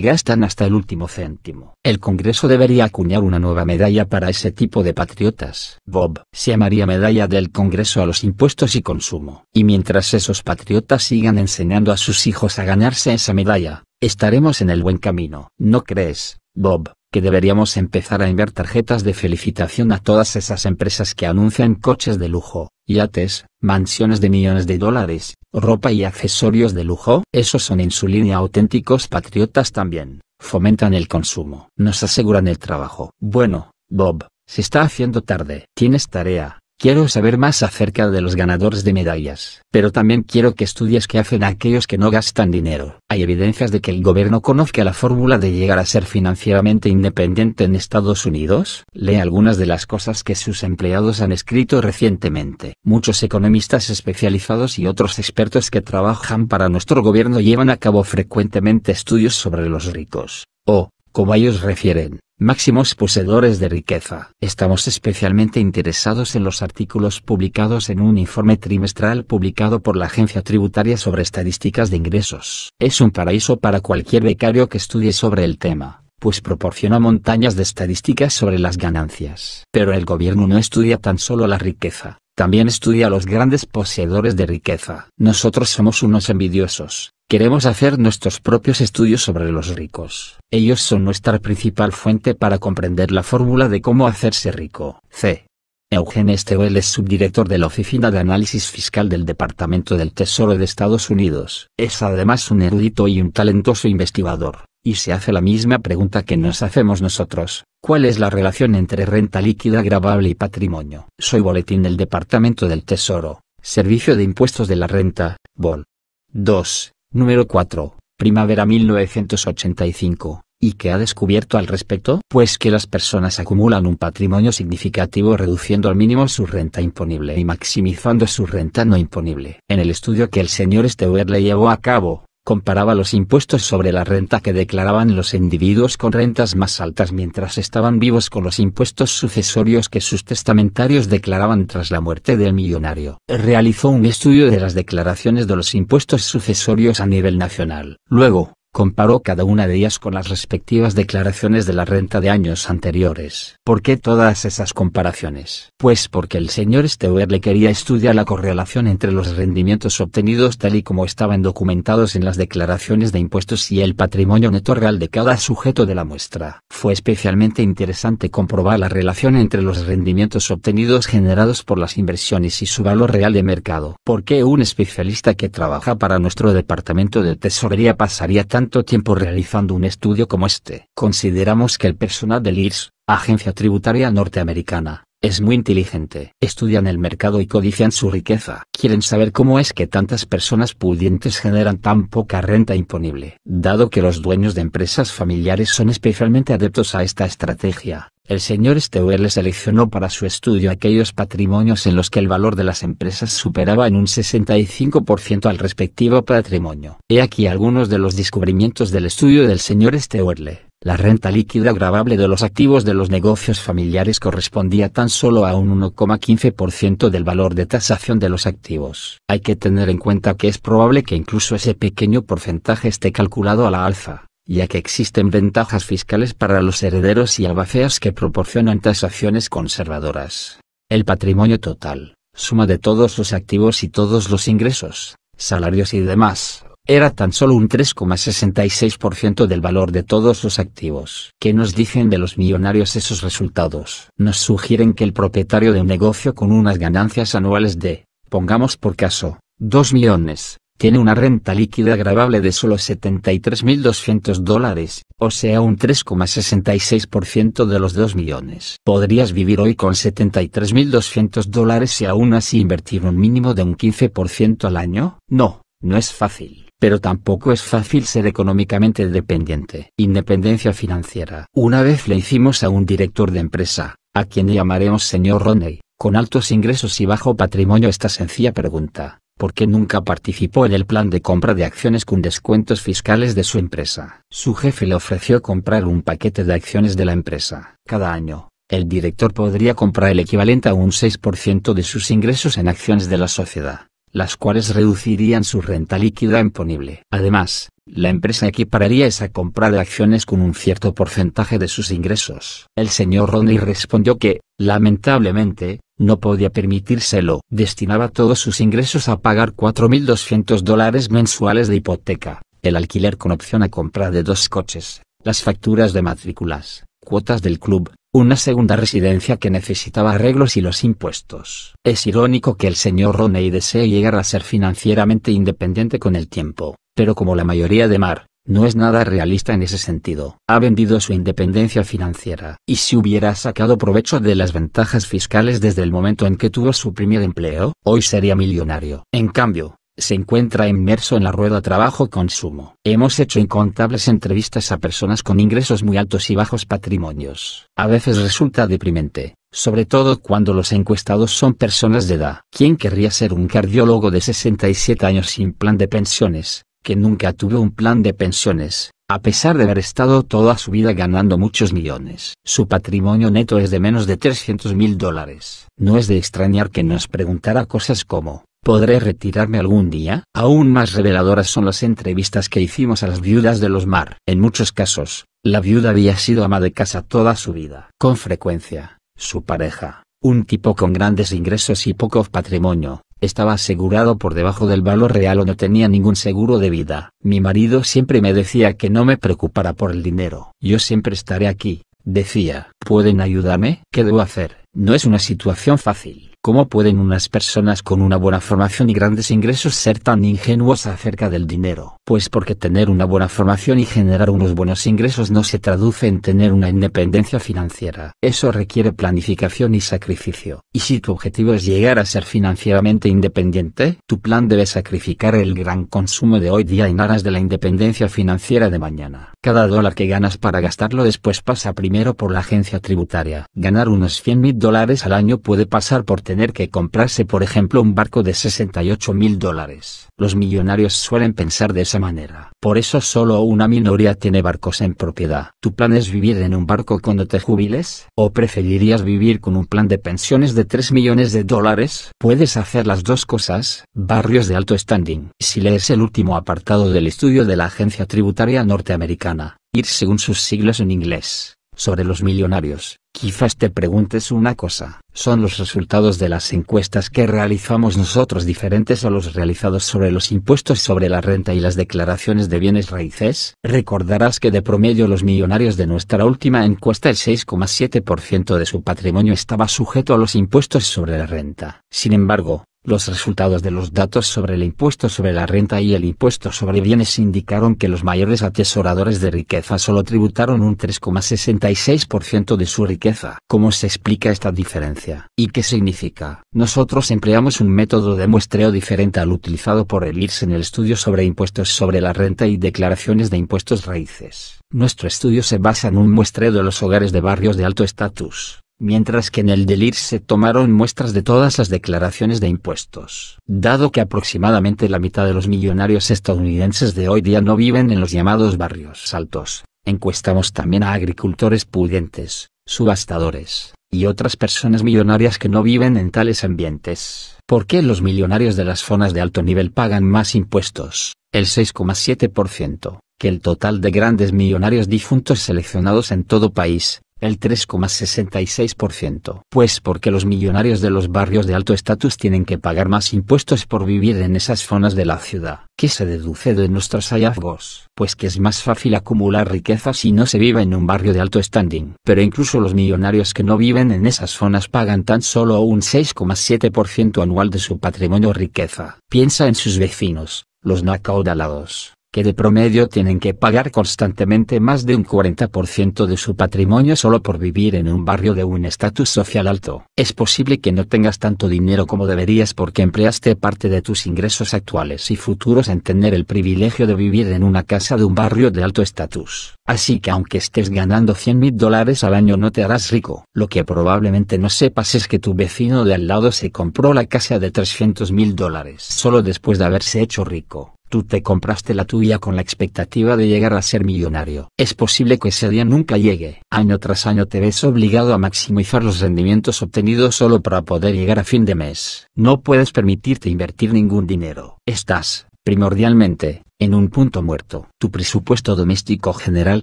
gastan hasta el último céntimo. El Congreso debería acuñar una nueva medalla para ese tipo de patriotas. Bob se llamaría Medalla del Congreso a los impuestos y consumo. Y mientras esos patriotas sigan enseñando a sus hijos a ganarse esa medalla, estaremos en el buen camino. ¿No crees, Bob? que deberíamos empezar a enviar tarjetas de felicitación a todas esas empresas que anuncian coches de lujo, yates, mansiones de millones de dólares, ropa y accesorios de lujo. Esos son en su línea auténticos patriotas también, fomentan el consumo, nos aseguran el trabajo. Bueno, Bob, se está haciendo tarde, tienes tarea, Quiero saber más acerca de los ganadores de medallas, pero también quiero que estudies qué hacen aquellos que no gastan dinero. Hay evidencias de que el gobierno conozca la fórmula de llegar a ser financieramente independiente en Estados Unidos. Lee algunas de las cosas que sus empleados han escrito recientemente. Muchos economistas especializados y otros expertos que trabajan para nuestro gobierno llevan a cabo frecuentemente estudios sobre los ricos. O, como ellos refieren, máximos poseedores de riqueza. Estamos especialmente interesados en los artículos publicados en un informe trimestral publicado por la Agencia Tributaria sobre Estadísticas de Ingresos. Es un paraíso para cualquier becario que estudie sobre el tema pues proporciona montañas de estadísticas sobre las ganancias. Pero el gobierno no estudia tan solo la riqueza, también estudia a los grandes poseedores de riqueza. Nosotros somos unos envidiosos, Queremos hacer nuestros propios estudios sobre los ricos. Ellos son nuestra principal fuente para comprender la fórmula de cómo hacerse rico. C. Eugene Estebel es subdirector de la Oficina de Análisis Fiscal del Departamento del Tesoro de Estados Unidos. Es además un erudito y un talentoso investigador, y se hace la misma pregunta que nos hacemos nosotros, ¿cuál es la relación entre renta líquida grabable y patrimonio? Soy Boletín del Departamento del Tesoro, Servicio de Impuestos de la Renta, BOL. 2. Número 4. Primavera 1985. ¿Y qué ha descubierto al respecto? Pues que las personas acumulan un patrimonio significativo reduciendo al mínimo su renta imponible y maximizando su renta no imponible. En el estudio que el señor Steuer le llevó a cabo, comparaba los impuestos sobre la renta que declaraban los individuos con rentas más altas mientras estaban vivos con los impuestos sucesorios que sus testamentarios declaraban tras la muerte del millonario. Realizó un estudio de las declaraciones de los impuestos sucesorios a nivel nacional. Luego, comparó cada una de ellas con las respectivas declaraciones de la renta de años anteriores. ¿Por qué todas esas comparaciones? Pues porque el señor le quería estudiar la correlación entre los rendimientos obtenidos tal y como estaban documentados en las declaraciones de impuestos y el patrimonio neto real de cada sujeto de la muestra. Fue especialmente interesante comprobar la relación entre los rendimientos obtenidos generados por las inversiones y su valor real de mercado. ¿Por qué un especialista que trabaja para nuestro departamento de tesorería pasaría tanto tiempo realizando un estudio como este. Consideramos que el personal del IRS, Agencia Tributaria Norteamericana, es muy inteligente. Estudian el mercado y codician su riqueza. Quieren saber cómo es que tantas personas pudientes generan tan poca renta imponible. Dado que los dueños de empresas familiares son especialmente adeptos a esta estrategia, el señor Steuerle seleccionó para su estudio aquellos patrimonios en los que el valor de las empresas superaba en un 65% al respectivo patrimonio. He aquí algunos de los descubrimientos del estudio del señor Steuerle. La renta líquida agravable de los activos de los negocios familiares correspondía tan solo a un 1,15% del valor de tasación de los activos. Hay que tener en cuenta que es probable que incluso ese pequeño porcentaje esté calculado a la alza ya que existen ventajas fiscales para los herederos y albaceas que proporcionan tasaciones conservadoras. El patrimonio total, suma de todos los activos y todos los ingresos, salarios y demás, era tan solo un 3,66% del valor de todos los activos. ¿Qué nos dicen de los millonarios esos resultados? Nos sugieren que el propietario de un negocio con unas ganancias anuales de, pongamos por caso, 2 millones, tiene una renta líquida gravable de solo 73.200 dólares, o sea un 3,66% de los 2 millones. Podrías vivir hoy con 73.200 dólares y aún así invertir un mínimo de un 15% al año. No, no es fácil pero tampoco es fácil ser económicamente dependiente. Independencia financiera. Una vez le hicimos a un director de empresa, a quien llamaremos señor Roney, con altos ingresos y bajo patrimonio esta sencilla pregunta porque nunca participó en el plan de compra de acciones con descuentos fiscales de su empresa. Su jefe le ofreció comprar un paquete de acciones de la empresa. Cada año, el director podría comprar el equivalente a un 6% de sus ingresos en acciones de la sociedad, las cuales reducirían su renta líquida imponible. Además, la empresa equipararía esa compra de acciones con un cierto porcentaje de sus ingresos. El señor Ronnie respondió que, lamentablemente, no podía permitírselo. Destinaba todos sus ingresos a pagar 4.200 dólares mensuales de hipoteca, el alquiler con opción a compra de dos coches, las facturas de matrículas, cuotas del club, una segunda residencia que necesitaba arreglos y los impuestos. Es irónico que el señor Roney desee llegar a ser financieramente independiente con el tiempo, pero como la mayoría de Mar, no es nada realista en ese sentido. Ha vendido su independencia financiera, y si hubiera sacado provecho de las ventajas fiscales desde el momento en que tuvo su primer empleo, hoy sería millonario. En cambio, se encuentra inmerso en la rueda trabajo-consumo. Hemos hecho incontables entrevistas a personas con ingresos muy altos y bajos patrimonios. A veces resulta deprimente, sobre todo cuando los encuestados son personas de edad. ¿Quién querría ser un cardiólogo de 67 años sin plan de pensiones, que nunca tuvo un plan de pensiones, a pesar de haber estado toda su vida ganando muchos millones. Su patrimonio neto es de menos de 300 mil dólares. No es de extrañar que nos preguntara cosas como, ¿podré retirarme algún día? Aún más reveladoras son las entrevistas que hicimos a las viudas de los Mar. En muchos casos, la viuda había sido ama de casa toda su vida. Con frecuencia, su pareja, un tipo con grandes ingresos y poco patrimonio, estaba asegurado por debajo del valor real o no tenía ningún seguro de vida. Mi marido siempre me decía que no me preocupara por el dinero. Yo siempre estaré aquí, decía. ¿Pueden ayudarme? ¿Qué debo hacer? No es una situación fácil. ¿Cómo pueden unas personas con una buena formación y grandes ingresos ser tan ingenuos acerca del dinero? Pues porque tener una buena formación y generar unos buenos ingresos no se traduce en tener una independencia financiera. Eso requiere planificación y sacrificio. Y si tu objetivo es llegar a ser financieramente independiente, tu plan debe sacrificar el gran consumo de hoy día en aras de la independencia financiera de mañana. Cada dólar que ganas para gastarlo después pasa primero por la agencia tributaria. Ganar unos 100 mil dólares al año puede pasar por tener que comprarse por ejemplo un barco de 68 mil dólares. Los millonarios suelen pensar de esa manera. Por eso solo una minoría tiene barcos en propiedad. ¿Tu plan es vivir en un barco cuando te jubiles? ¿O preferirías vivir con un plan de pensiones de 3 millones de dólares? Puedes hacer las dos cosas. Barrios de alto standing. Si lees el último apartado del estudio de la Agencia Tributaria Norteamericana, ir según sus siglos en inglés sobre los millonarios, quizás te preguntes una cosa, ¿son los resultados de las encuestas que realizamos nosotros diferentes a los realizados sobre los impuestos sobre la renta y las declaraciones de bienes raíces? Recordarás que de promedio los millonarios de nuestra última encuesta el 6,7% de su patrimonio estaba sujeto a los impuestos sobre la renta. Sin embargo, los resultados de los datos sobre el impuesto sobre la renta y el impuesto sobre bienes indicaron que los mayores atesoradores de riqueza solo tributaron un 3,66% de su riqueza. ¿Cómo se explica esta diferencia? ¿Y qué significa? Nosotros empleamos un método de muestreo diferente al utilizado por el IRS en el estudio sobre impuestos sobre la renta y declaraciones de impuestos raíces. Nuestro estudio se basa en un muestreo de los hogares de barrios de alto estatus, mientras que en el DELIR se tomaron muestras de todas las declaraciones de impuestos. Dado que aproximadamente la mitad de los millonarios estadounidenses de hoy día no viven en los llamados barrios altos, encuestamos también a agricultores pudientes, subastadores, y otras personas millonarias que no viven en tales ambientes. ¿Por qué los millonarios de las zonas de alto nivel pagan más impuestos? El 6,7% que el total de grandes millonarios difuntos seleccionados en todo país, el 3,66%. Pues porque los millonarios de los barrios de alto estatus tienen que pagar más impuestos por vivir en esas zonas de la ciudad. ¿Qué se deduce de nuestros hallazgos? Pues que es más fácil acumular riqueza si no se vive en un barrio de alto standing. Pero incluso los millonarios que no viven en esas zonas pagan tan solo un 6,7% anual de su patrimonio riqueza. Piensa en sus vecinos, los nacaudalados que de promedio tienen que pagar constantemente más de un 40% de su patrimonio solo por vivir en un barrio de un estatus social alto. Es posible que no tengas tanto dinero como deberías porque empleaste parte de tus ingresos actuales y futuros en tener el privilegio de vivir en una casa de un barrio de alto estatus. Así que aunque estés ganando 100 mil dólares al año no te harás rico. Lo que probablemente no sepas es que tu vecino de al lado se compró la casa de 300 mil dólares solo después de haberse hecho rico. Tú te compraste la tuya con la expectativa de llegar a ser millonario. Es posible que ese día nunca llegue. Año tras año te ves obligado a maximizar los rendimientos obtenidos solo para poder llegar a fin de mes. No puedes permitirte invertir ningún dinero. Estás, primordialmente, en un punto muerto. Tu presupuesto doméstico general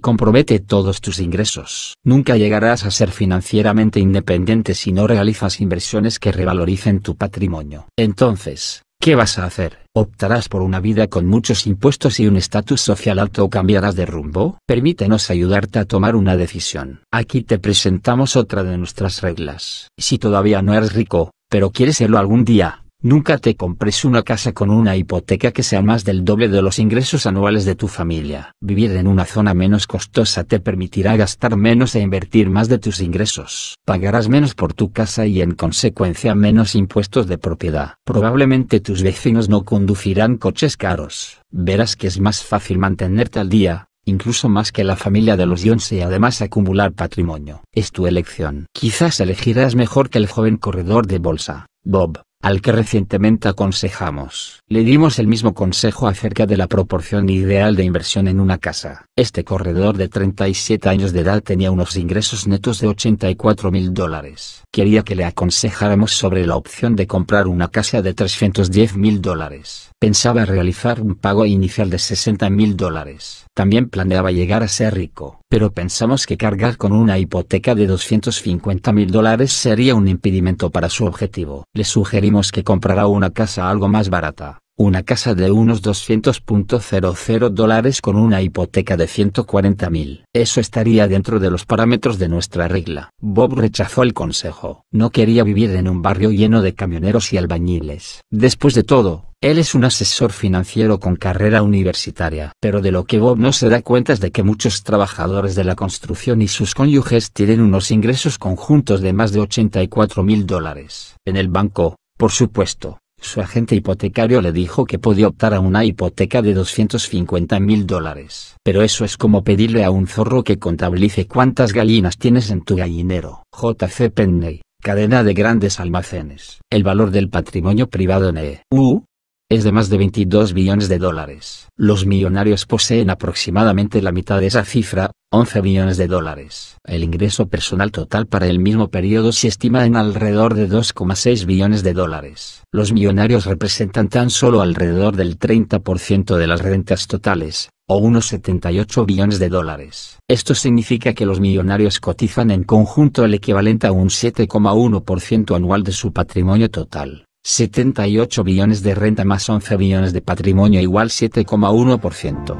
compromete todos tus ingresos. Nunca llegarás a ser financieramente independiente si no realizas inversiones que revaloricen tu patrimonio. Entonces, ¿qué vas a hacer? ¿Optarás por una vida con muchos impuestos y un estatus social alto o cambiarás de rumbo? Permítenos ayudarte a tomar una decisión. Aquí te presentamos otra de nuestras reglas. Si todavía no eres rico, pero quieres serlo algún día, Nunca te compres una casa con una hipoteca que sea más del doble de los ingresos anuales de tu familia. Vivir en una zona menos costosa te permitirá gastar menos e invertir más de tus ingresos. Pagarás menos por tu casa y en consecuencia menos impuestos de propiedad. Probablemente tus vecinos no conducirán coches caros. Verás que es más fácil mantenerte al día, incluso más que la familia de los Jones y además acumular patrimonio. Es tu elección. Quizás elegirás mejor que el joven corredor de bolsa, Bob al que recientemente aconsejamos. Le dimos el mismo consejo acerca de la proporción ideal de inversión en una casa. Este corredor de 37 años de edad tenía unos ingresos netos de 84 mil dólares. Quería que le aconsejáramos sobre la opción de comprar una casa de 310 mil dólares pensaba realizar un pago inicial de 60 mil dólares. También planeaba llegar a ser rico, pero pensamos que cargar con una hipoteca de 250 mil dólares sería un impedimento para su objetivo. Le sugerimos que comprara una casa algo más barata, una casa de unos 200.00 dólares con una hipoteca de 140.000. Eso estaría dentro de los parámetros de nuestra regla. Bob rechazó el consejo. No quería vivir en un barrio lleno de camioneros y albañiles. Después de todo, él es un asesor financiero con carrera universitaria. Pero de lo que Bob no se da cuenta es de que muchos trabajadores de la construcción y sus cónyuges tienen unos ingresos conjuntos de más de 84 mil dólares. En el banco, por supuesto, su agente hipotecario le dijo que podía optar a una hipoteca de 250 mil dólares. Pero eso es como pedirle a un zorro que contabilice cuántas gallinas tienes en tu gallinero. J.C. Penney, cadena de grandes almacenes. El valor del patrimonio privado en EU es de más de 22 billones de dólares. Los millonarios poseen aproximadamente la mitad de esa cifra, 11 billones de dólares. El ingreso personal total para el mismo periodo se estima en alrededor de 2,6 billones de dólares. Los millonarios representan tan solo alrededor del 30% de las rentas totales, o unos 78 billones de dólares. Esto significa que los millonarios cotizan en conjunto el equivalente a un 7,1% anual de su patrimonio total. 78 billones de renta más 11 billones de patrimonio igual 7,1%.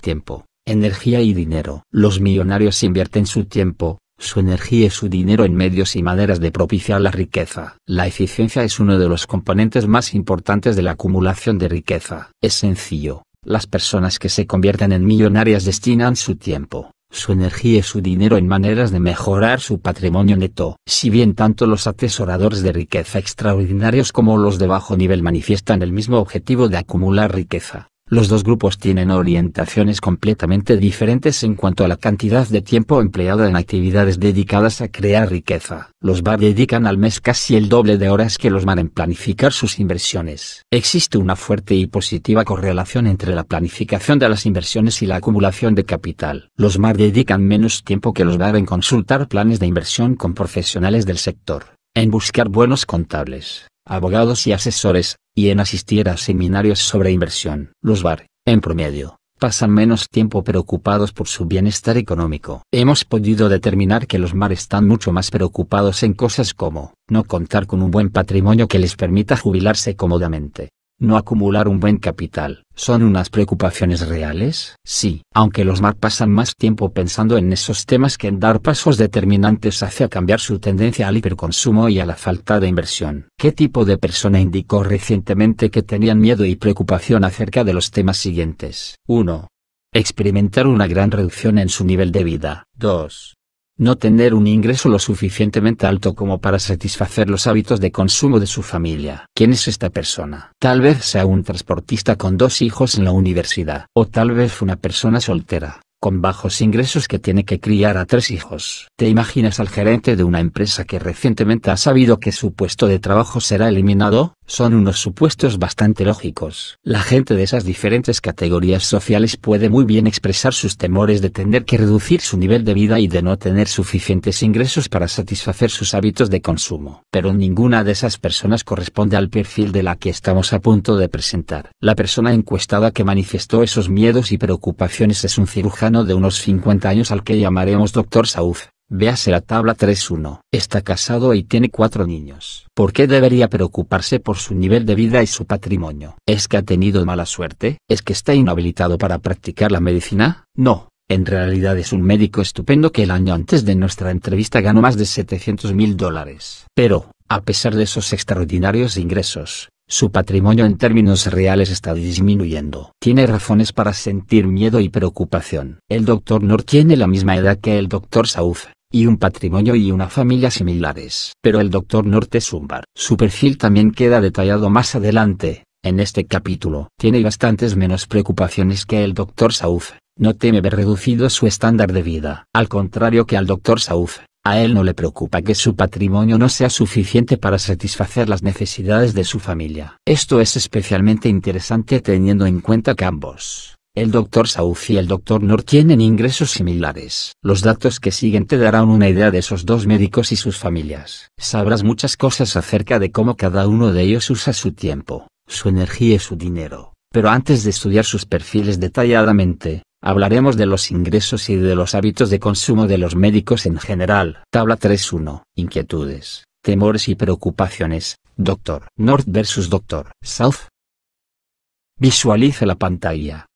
Tiempo, energía y dinero. Los millonarios invierten su tiempo, su energía y su dinero en medios y maneras de propiciar la riqueza. La eficiencia es uno de los componentes más importantes de la acumulación de riqueza. Es sencillo, las personas que se convierten en millonarias destinan su tiempo, su energía y su dinero en maneras de mejorar su patrimonio neto. Si bien tanto los atesoradores de riqueza extraordinarios como los de bajo nivel manifiestan el mismo objetivo de acumular riqueza, los dos grupos tienen orientaciones completamente diferentes en cuanto a la cantidad de tiempo empleada en actividades dedicadas a crear riqueza. Los bar dedican al mes casi el doble de horas que los mar en planificar sus inversiones. Existe una fuerte y positiva correlación entre la planificación de las inversiones y la acumulación de capital. Los mar dedican menos tiempo que los bar en consultar planes de inversión con profesionales del sector en buscar buenos contables, abogados y asesores, y en asistir a seminarios sobre inversión. Los bar, en promedio, pasan menos tiempo preocupados por su bienestar económico. Hemos podido determinar que los mar están mucho más preocupados en cosas como no contar con un buen patrimonio que les permita jubilarse cómodamente, no acumular un buen capital. ¿Son unas preocupaciones reales? Sí, aunque los MAR pasan más tiempo pensando en esos temas que en dar pasos determinantes hacia cambiar su tendencia al hiperconsumo y a la falta de inversión. ¿Qué tipo de persona indicó recientemente que tenían miedo y preocupación acerca de los temas siguientes? 1. Experimentar una gran reducción en su nivel de vida. 2 no tener un ingreso lo suficientemente alto como para satisfacer los hábitos de consumo de su familia. ¿Quién es esta persona? Tal vez sea un transportista con dos hijos en la universidad, o tal vez una persona soltera, con bajos ingresos que tiene que criar a tres hijos. ¿Te imaginas al gerente de una empresa que recientemente ha sabido que su puesto de trabajo será eliminado? son unos supuestos bastante lógicos. La gente de esas diferentes categorías sociales puede muy bien expresar sus temores de tener que reducir su nivel de vida y de no tener suficientes ingresos para satisfacer sus hábitos de consumo. Pero ninguna de esas personas corresponde al perfil de la que estamos a punto de presentar. La persona encuestada que manifestó esos miedos y preocupaciones es un cirujano de unos 50 años al que llamaremos Dr. Sauf. Véase la tabla 3.1. Está casado y tiene cuatro niños. ¿Por qué debería preocuparse por su nivel de vida y su patrimonio? ¿Es que ha tenido mala suerte? ¿Es que está inhabilitado para practicar la medicina? No. En realidad es un médico estupendo que el año antes de nuestra entrevista ganó más de 700 mil dólares. Pero, a pesar de esos extraordinarios ingresos, su patrimonio en términos reales está disminuyendo. Tiene razones para sentir miedo y preocupación. El doctor Nor tiene la misma edad que el doctor South y un patrimonio y una familia similares. Pero el doctor Norte Zumbar, su perfil también queda detallado más adelante, en este capítulo. Tiene bastantes menos preocupaciones que el doctor Sauf, no teme ver reducido su estándar de vida. Al contrario que al doctor Sauf, a él no le preocupa que su patrimonio no sea suficiente para satisfacer las necesidades de su familia. Esto es especialmente interesante teniendo en cuenta que ambos el Dr. South y el Dr. North tienen ingresos similares. Los datos que siguen te darán una idea de esos dos médicos y sus familias. Sabrás muchas cosas acerca de cómo cada uno de ellos usa su tiempo, su energía y su dinero. Pero antes de estudiar sus perfiles detalladamente, hablaremos de los ingresos y de los hábitos de consumo de los médicos en general. Tabla 3.1. Inquietudes, temores y preocupaciones. Dr. North versus Dr. South. Visualiza la pantalla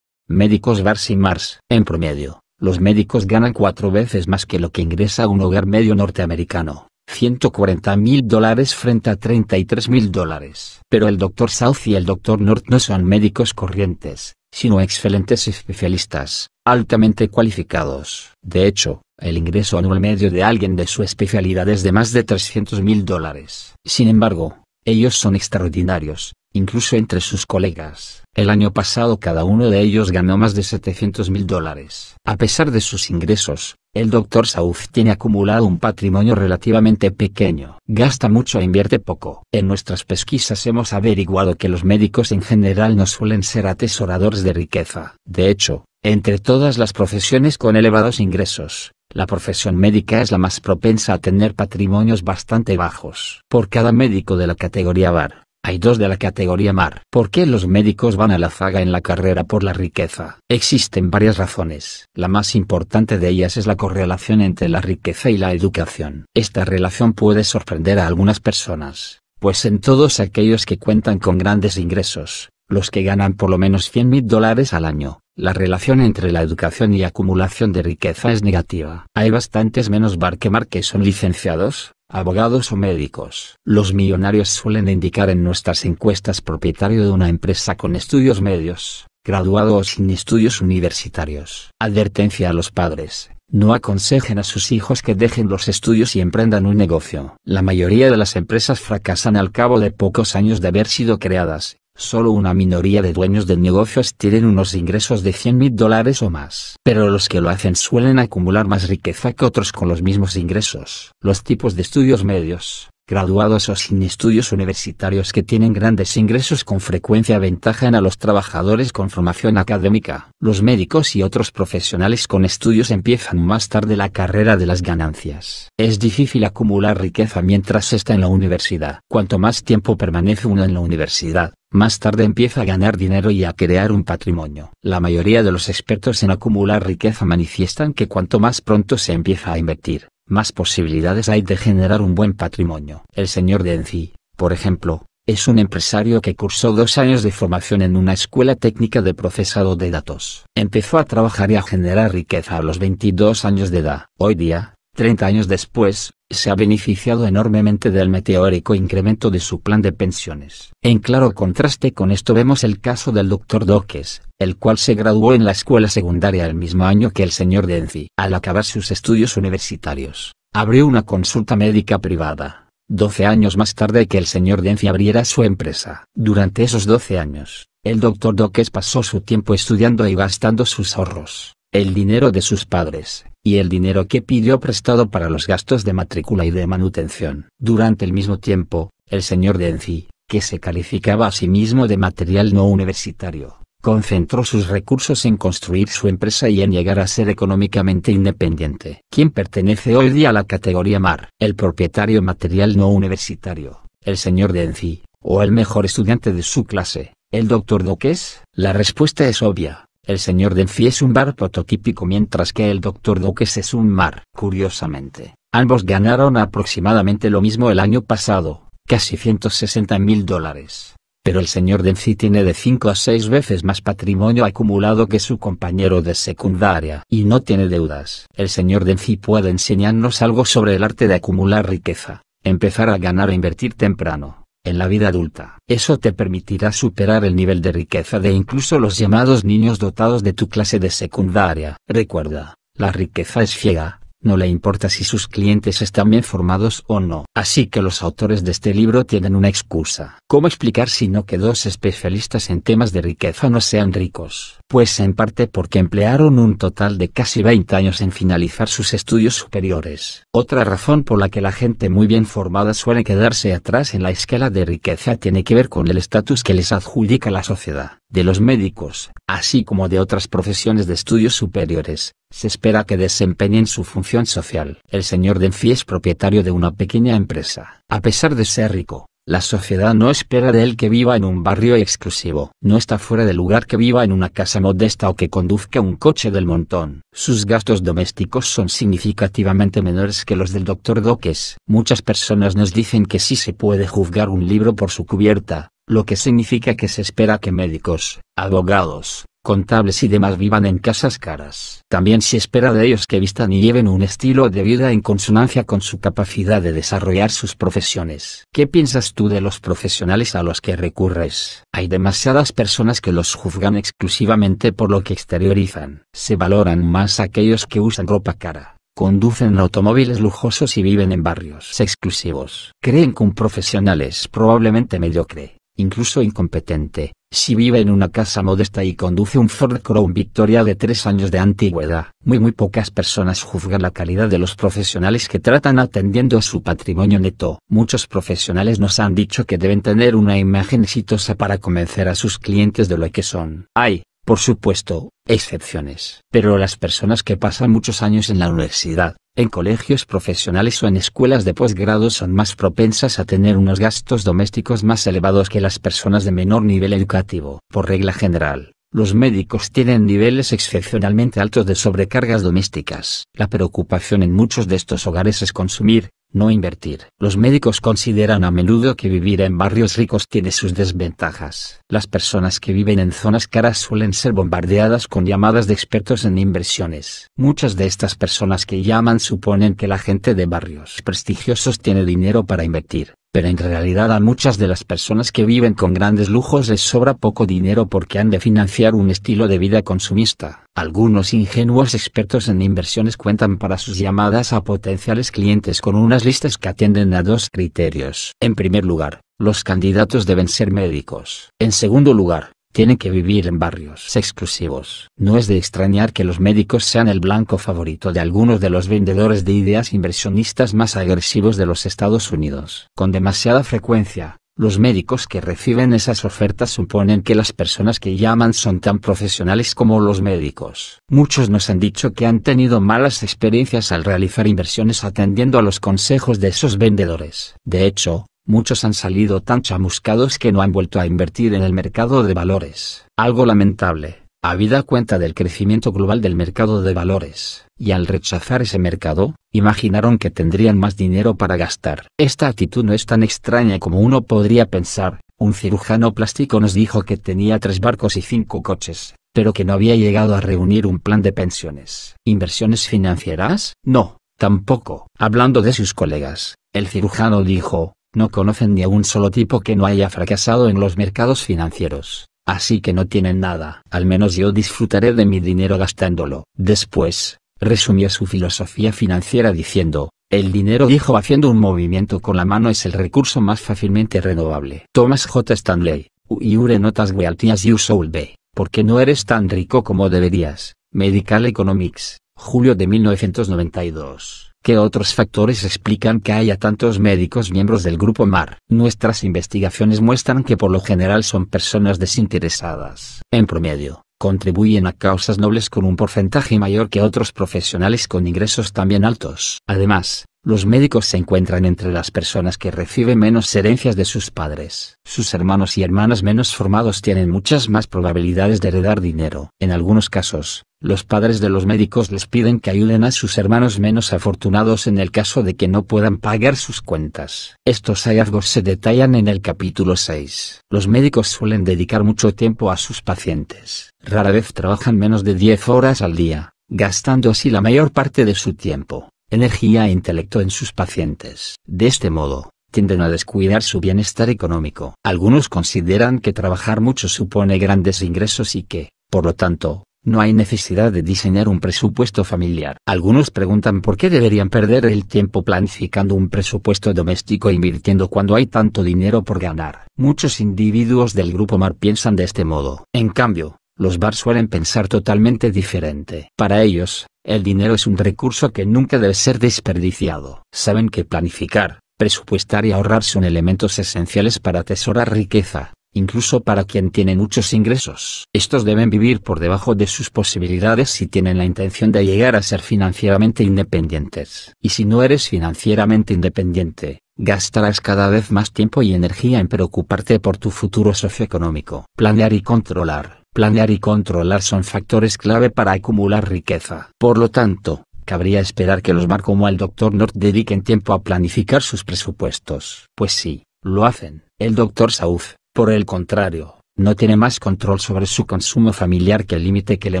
médicos Bars y Mars. En promedio, los médicos ganan cuatro veces más que lo que ingresa un hogar medio norteamericano. 140 mil dólares frente a 33 mil dólares. Pero el Dr. South y el Dr. North no son médicos corrientes, sino excelentes especialistas, altamente cualificados. De hecho, el ingreso anual medio de alguien de su especialidad es de más de 300 mil dólares. Sin embargo, ellos son extraordinarios, incluso entre sus colegas. El año pasado cada uno de ellos ganó más de 700 mil dólares. A pesar de sus ingresos, el doctor South tiene acumulado un patrimonio relativamente pequeño. Gasta mucho e invierte poco. En nuestras pesquisas hemos averiguado que los médicos en general no suelen ser atesoradores de riqueza. De hecho, entre todas las profesiones con elevados ingresos, la profesión médica es la más propensa a tener patrimonios bastante bajos. Por cada médico de la categoría VAR, hay dos de la categoría mar. ¿Por qué los médicos van a la zaga en la carrera por la riqueza? Existen varias razones. La más importante de ellas es la correlación entre la riqueza y la educación. Esta relación puede sorprender a algunas personas, pues en todos aquellos que cuentan con grandes ingresos, los que ganan por lo menos 100 mil dólares al año, la relación entre la educación y acumulación de riqueza es negativa. Hay bastantes menos bar que que son licenciados, abogados o médicos. Los millonarios suelen indicar en nuestras encuestas propietario de una empresa con estudios medios, graduado o sin estudios universitarios. Advertencia a los padres. No aconsejen a sus hijos que dejen los estudios y emprendan un negocio. La mayoría de las empresas fracasan al cabo de pocos años de haber sido creadas, Solo una minoría de dueños de negocios tienen unos ingresos de 100 mil dólares o más. Pero los que lo hacen suelen acumular más riqueza que otros con los mismos ingresos. Los tipos de estudios medios, graduados o sin estudios universitarios que tienen grandes ingresos con frecuencia ventajan a los trabajadores con formación académica. Los médicos y otros profesionales con estudios empiezan más tarde la carrera de las ganancias. Es difícil acumular riqueza mientras está en la universidad. Cuanto más tiempo permanece uno en la universidad, más tarde empieza a ganar dinero y a crear un patrimonio. La mayoría de los expertos en acumular riqueza manifiestan que cuanto más pronto se empieza a invertir, más posibilidades hay de generar un buen patrimonio. El señor Denzi, por ejemplo, es un empresario que cursó dos años de formación en una escuela técnica de procesado de datos. Empezó a trabajar y a generar riqueza a los 22 años de edad. Hoy día, 30 años después, se ha beneficiado enormemente del meteórico incremento de su plan de pensiones. En claro contraste con esto vemos el caso del doctor Doques, el cual se graduó en la escuela secundaria el mismo año que el señor Denzi. Al acabar sus estudios universitarios, abrió una consulta médica privada. 12 años más tarde que el señor Denzi abriera su empresa. Durante esos 12 años, el doctor Doques pasó su tiempo estudiando y gastando sus ahorros, el dinero de sus padres, y el dinero que pidió prestado para los gastos de matrícula y de manutención. Durante el mismo tiempo, el señor Denzi, que se calificaba a sí mismo de material no universitario, concentró sus recursos en construir su empresa y en llegar a ser económicamente independiente. ¿Quién pertenece hoy día a la categoría MAR, el propietario material no universitario, el señor Denzi, o el mejor estudiante de su clase, el doctor Doques? La respuesta es obvia. El señor Denfi es un bar prototípico mientras que el doctor Duques es un mar. Curiosamente, ambos ganaron aproximadamente lo mismo el año pasado, casi 160 mil dólares. Pero el señor Denfi tiene de 5 a 6 veces más patrimonio acumulado que su compañero de secundaria. Y no tiene deudas. El señor Denfi puede enseñarnos algo sobre el arte de acumular riqueza, empezar a ganar e invertir temprano en la vida adulta. Eso te permitirá superar el nivel de riqueza de incluso los llamados niños dotados de tu clase de secundaria. Recuerda, la riqueza es ciega, no le importa si sus clientes están bien formados o no. Así que los autores de este libro tienen una excusa. ¿Cómo explicar si no que dos especialistas en temas de riqueza no sean ricos? pues en parte porque emplearon un total de casi 20 años en finalizar sus estudios superiores. Otra razón por la que la gente muy bien formada suele quedarse atrás en la escala de riqueza tiene que ver con el estatus que les adjudica la sociedad. De los médicos, así como de otras profesiones de estudios superiores, se espera que desempeñen su función social. El señor Denfi es propietario de una pequeña empresa. A pesar de ser rico, la sociedad no espera de él que viva en un barrio exclusivo. No está fuera de lugar que viva en una casa modesta o que conduzca un coche del montón. Sus gastos domésticos son significativamente menores que los del doctor Doques. Muchas personas nos dicen que sí se puede juzgar un libro por su cubierta, lo que significa que se espera que médicos, abogados, contables y demás vivan en casas caras. También se espera de ellos que vistan y lleven un estilo de vida en consonancia con su capacidad de desarrollar sus profesiones. ¿Qué piensas tú de los profesionales a los que recurres? Hay demasiadas personas que los juzgan exclusivamente por lo que exteriorizan. Se valoran más aquellos que usan ropa cara conducen automóviles lujosos y viven en barrios exclusivos. Creen que un profesional es probablemente mediocre, incluso incompetente, si vive en una casa modesta y conduce un Ford Crown Victoria de tres años de antigüedad, muy muy pocas personas juzgan la calidad de los profesionales que tratan atendiendo su patrimonio neto. Muchos profesionales nos han dicho que deben tener una imagen exitosa para convencer a sus clientes de lo que son. Hay, por supuesto, excepciones. Pero las personas que pasan muchos años en la universidad, en colegios profesionales o en escuelas de posgrado son más propensas a tener unos gastos domésticos más elevados que las personas de menor nivel educativo. Por regla general, los médicos tienen niveles excepcionalmente altos de sobrecargas domésticas. La preocupación en muchos de estos hogares es consumir, no invertir. Los médicos consideran a menudo que vivir en barrios ricos tiene sus desventajas. Las personas que viven en zonas caras suelen ser bombardeadas con llamadas de expertos en inversiones. Muchas de estas personas que llaman suponen que la gente de barrios prestigiosos tiene dinero para invertir pero en realidad a muchas de las personas que viven con grandes lujos les sobra poco dinero porque han de financiar un estilo de vida consumista. Algunos ingenuos expertos en inversiones cuentan para sus llamadas a potenciales clientes con unas listas que atienden a dos criterios. En primer lugar, los candidatos deben ser médicos. En segundo lugar, tienen que vivir en barrios exclusivos. No es de extrañar que los médicos sean el blanco favorito de algunos de los vendedores de ideas inversionistas más agresivos de los Estados Unidos. Con demasiada frecuencia, los médicos que reciben esas ofertas suponen que las personas que llaman son tan profesionales como los médicos. Muchos nos han dicho que han tenido malas experiencias al realizar inversiones atendiendo a los consejos de esos vendedores. De hecho, muchos han salido tan chamuscados que no han vuelto a invertir en el mercado de valores. Algo lamentable, habida cuenta del crecimiento global del mercado de valores, y al rechazar ese mercado, imaginaron que tendrían más dinero para gastar. Esta actitud no es tan extraña como uno podría pensar. Un cirujano plástico nos dijo que tenía tres barcos y cinco coches, pero que no había llegado a reunir un plan de pensiones. ¿Inversiones financieras? No, tampoco. Hablando de sus colegas, el cirujano dijo, no conocen ni a un solo tipo que no haya fracasado en los mercados financieros, así que no tienen nada. Al menos yo disfrutaré de mi dinero gastándolo. Después, resumió su filosofía financiera diciendo, el dinero dijo haciendo un movimiento con la mano es el recurso más fácilmente renovable. Thomas J. Stanley, Ure notas as you soul porque no eres tan rico como deberías. Medical Economics, julio de 1992. ¿Qué otros factores explican que haya tantos médicos miembros del Grupo MAR? Nuestras investigaciones muestran que por lo general son personas desinteresadas. En promedio, contribuyen a causas nobles con un porcentaje mayor que otros profesionales con ingresos también altos. Además, los médicos se encuentran entre las personas que reciben menos herencias de sus padres. Sus hermanos y hermanas menos formados tienen muchas más probabilidades de heredar dinero. En algunos casos, los padres de los médicos les piden que ayuden a sus hermanos menos afortunados en el caso de que no puedan pagar sus cuentas. Estos hallazgos se detallan en el capítulo 6. Los médicos suelen dedicar mucho tiempo a sus pacientes. Rara vez trabajan menos de 10 horas al día, gastando así la mayor parte de su tiempo energía e intelecto en sus pacientes. De este modo, tienden a descuidar su bienestar económico. Algunos consideran que trabajar mucho supone grandes ingresos y que, por lo tanto, no hay necesidad de diseñar un presupuesto familiar. Algunos preguntan por qué deberían perder el tiempo planificando un presupuesto doméstico e invirtiendo cuando hay tanto dinero por ganar. Muchos individuos del grupo MAR piensan de este modo. En cambio, los bar suelen pensar totalmente diferente. Para ellos, el dinero es un recurso que nunca debe ser desperdiciado. Saben que planificar, presupuestar y ahorrar son elementos esenciales para atesorar riqueza, incluso para quien tiene muchos ingresos. Estos deben vivir por debajo de sus posibilidades si tienen la intención de llegar a ser financieramente independientes. Y si no eres financieramente independiente, gastarás cada vez más tiempo y energía en preocuparte por tu futuro socioeconómico. Planear y controlar planear y controlar son factores clave para acumular riqueza. Por lo tanto, cabría esperar que los mar como el Dr. North dediquen tiempo a planificar sus presupuestos. Pues sí, lo hacen. El Dr. South, por el contrario, no tiene más control sobre su consumo familiar que el límite que le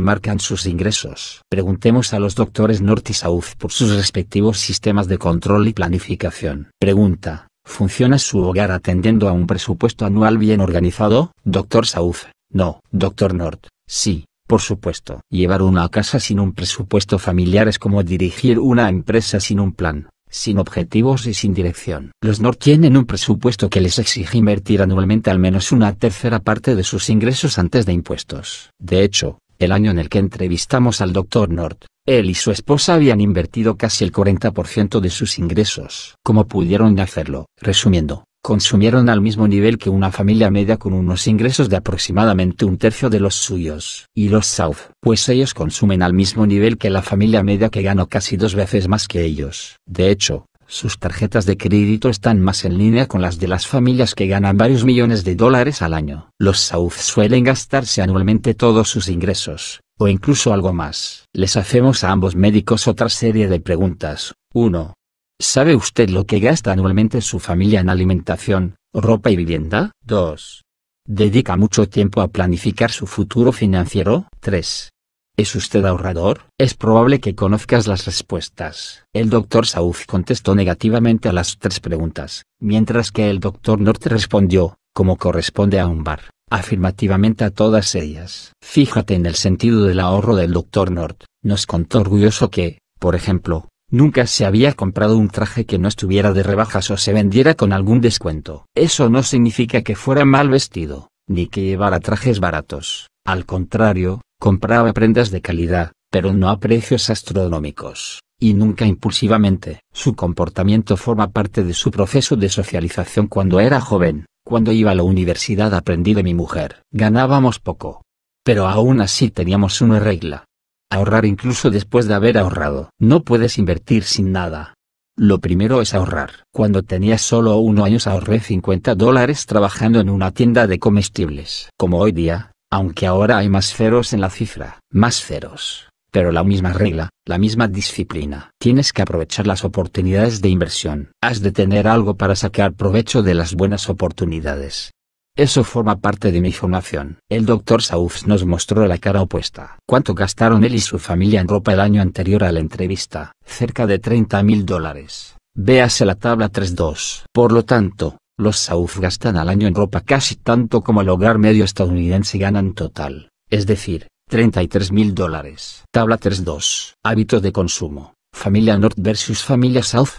marcan sus ingresos. Preguntemos a los doctores North y South por sus respectivos sistemas de control y planificación. Pregunta. ¿Funciona su hogar atendiendo a un presupuesto anual bien organizado? Doctor South, no, doctor North, sí, por supuesto. Llevar una casa sin un presupuesto familiar es como dirigir una empresa sin un plan, sin objetivos y sin dirección. Los North tienen un presupuesto que les exige invertir anualmente al menos una tercera parte de sus ingresos antes de impuestos. De hecho, el año en el que entrevistamos al doctor North, él y su esposa habían invertido casi el 40% de sus ingresos. ¿Cómo pudieron hacerlo? Resumiendo, consumieron al mismo nivel que una familia media con unos ingresos de aproximadamente un tercio de los suyos. Y los South, pues ellos consumen al mismo nivel que la familia media que ganó casi dos veces más que ellos. De hecho, sus tarjetas de crédito están más en línea con las de las familias que ganan varios millones de dólares al año. Los South suelen gastarse anualmente todos sus ingresos, o incluso algo más. Les hacemos a ambos médicos otra serie de preguntas. 1. ¿Sabe usted lo que gasta anualmente su familia en alimentación, ropa y vivienda? 2. ¿Dedica mucho tiempo a planificar su futuro financiero? 3. ¿Es usted ahorrador? Es probable que conozcas las respuestas. El doctor South contestó negativamente a las tres preguntas, mientras que el doctor North respondió, como corresponde a un bar, afirmativamente a todas ellas. Fíjate en el sentido del ahorro del doctor North, nos contó orgulloso que, por ejemplo, Nunca se había comprado un traje que no estuviera de rebajas o se vendiera con algún descuento. Eso no significa que fuera mal vestido, ni que llevara trajes baratos. Al contrario, compraba prendas de calidad, pero no a precios astronómicos, y nunca impulsivamente. Su comportamiento forma parte de su proceso de socialización cuando era joven. Cuando iba a la universidad aprendí de mi mujer. Ganábamos poco. Pero aún así teníamos una regla Ahorrar incluso después de haber ahorrado. No puedes invertir sin nada. Lo primero es ahorrar. Cuando tenía solo uno años ahorré 50 dólares trabajando en una tienda de comestibles. Como hoy día, aunque ahora hay más ceros en la cifra, más ceros. Pero la misma regla, la misma disciplina. Tienes que aprovechar las oportunidades de inversión. Has de tener algo para sacar provecho de las buenas oportunidades. Eso forma parte de mi formación. El doctor South nos mostró la cara opuesta. ¿Cuánto gastaron él y su familia en ropa el año anterior a la entrevista? Cerca de 30 mil dólares. Véase la tabla 3.2. Por lo tanto, los South gastan al año en ropa casi tanto como el hogar medio estadounidense ganan total. Es decir, 33 mil dólares. Tabla 3.2. Hábitos de consumo. Familia North versus familia South.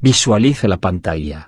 Visualice la pantalla.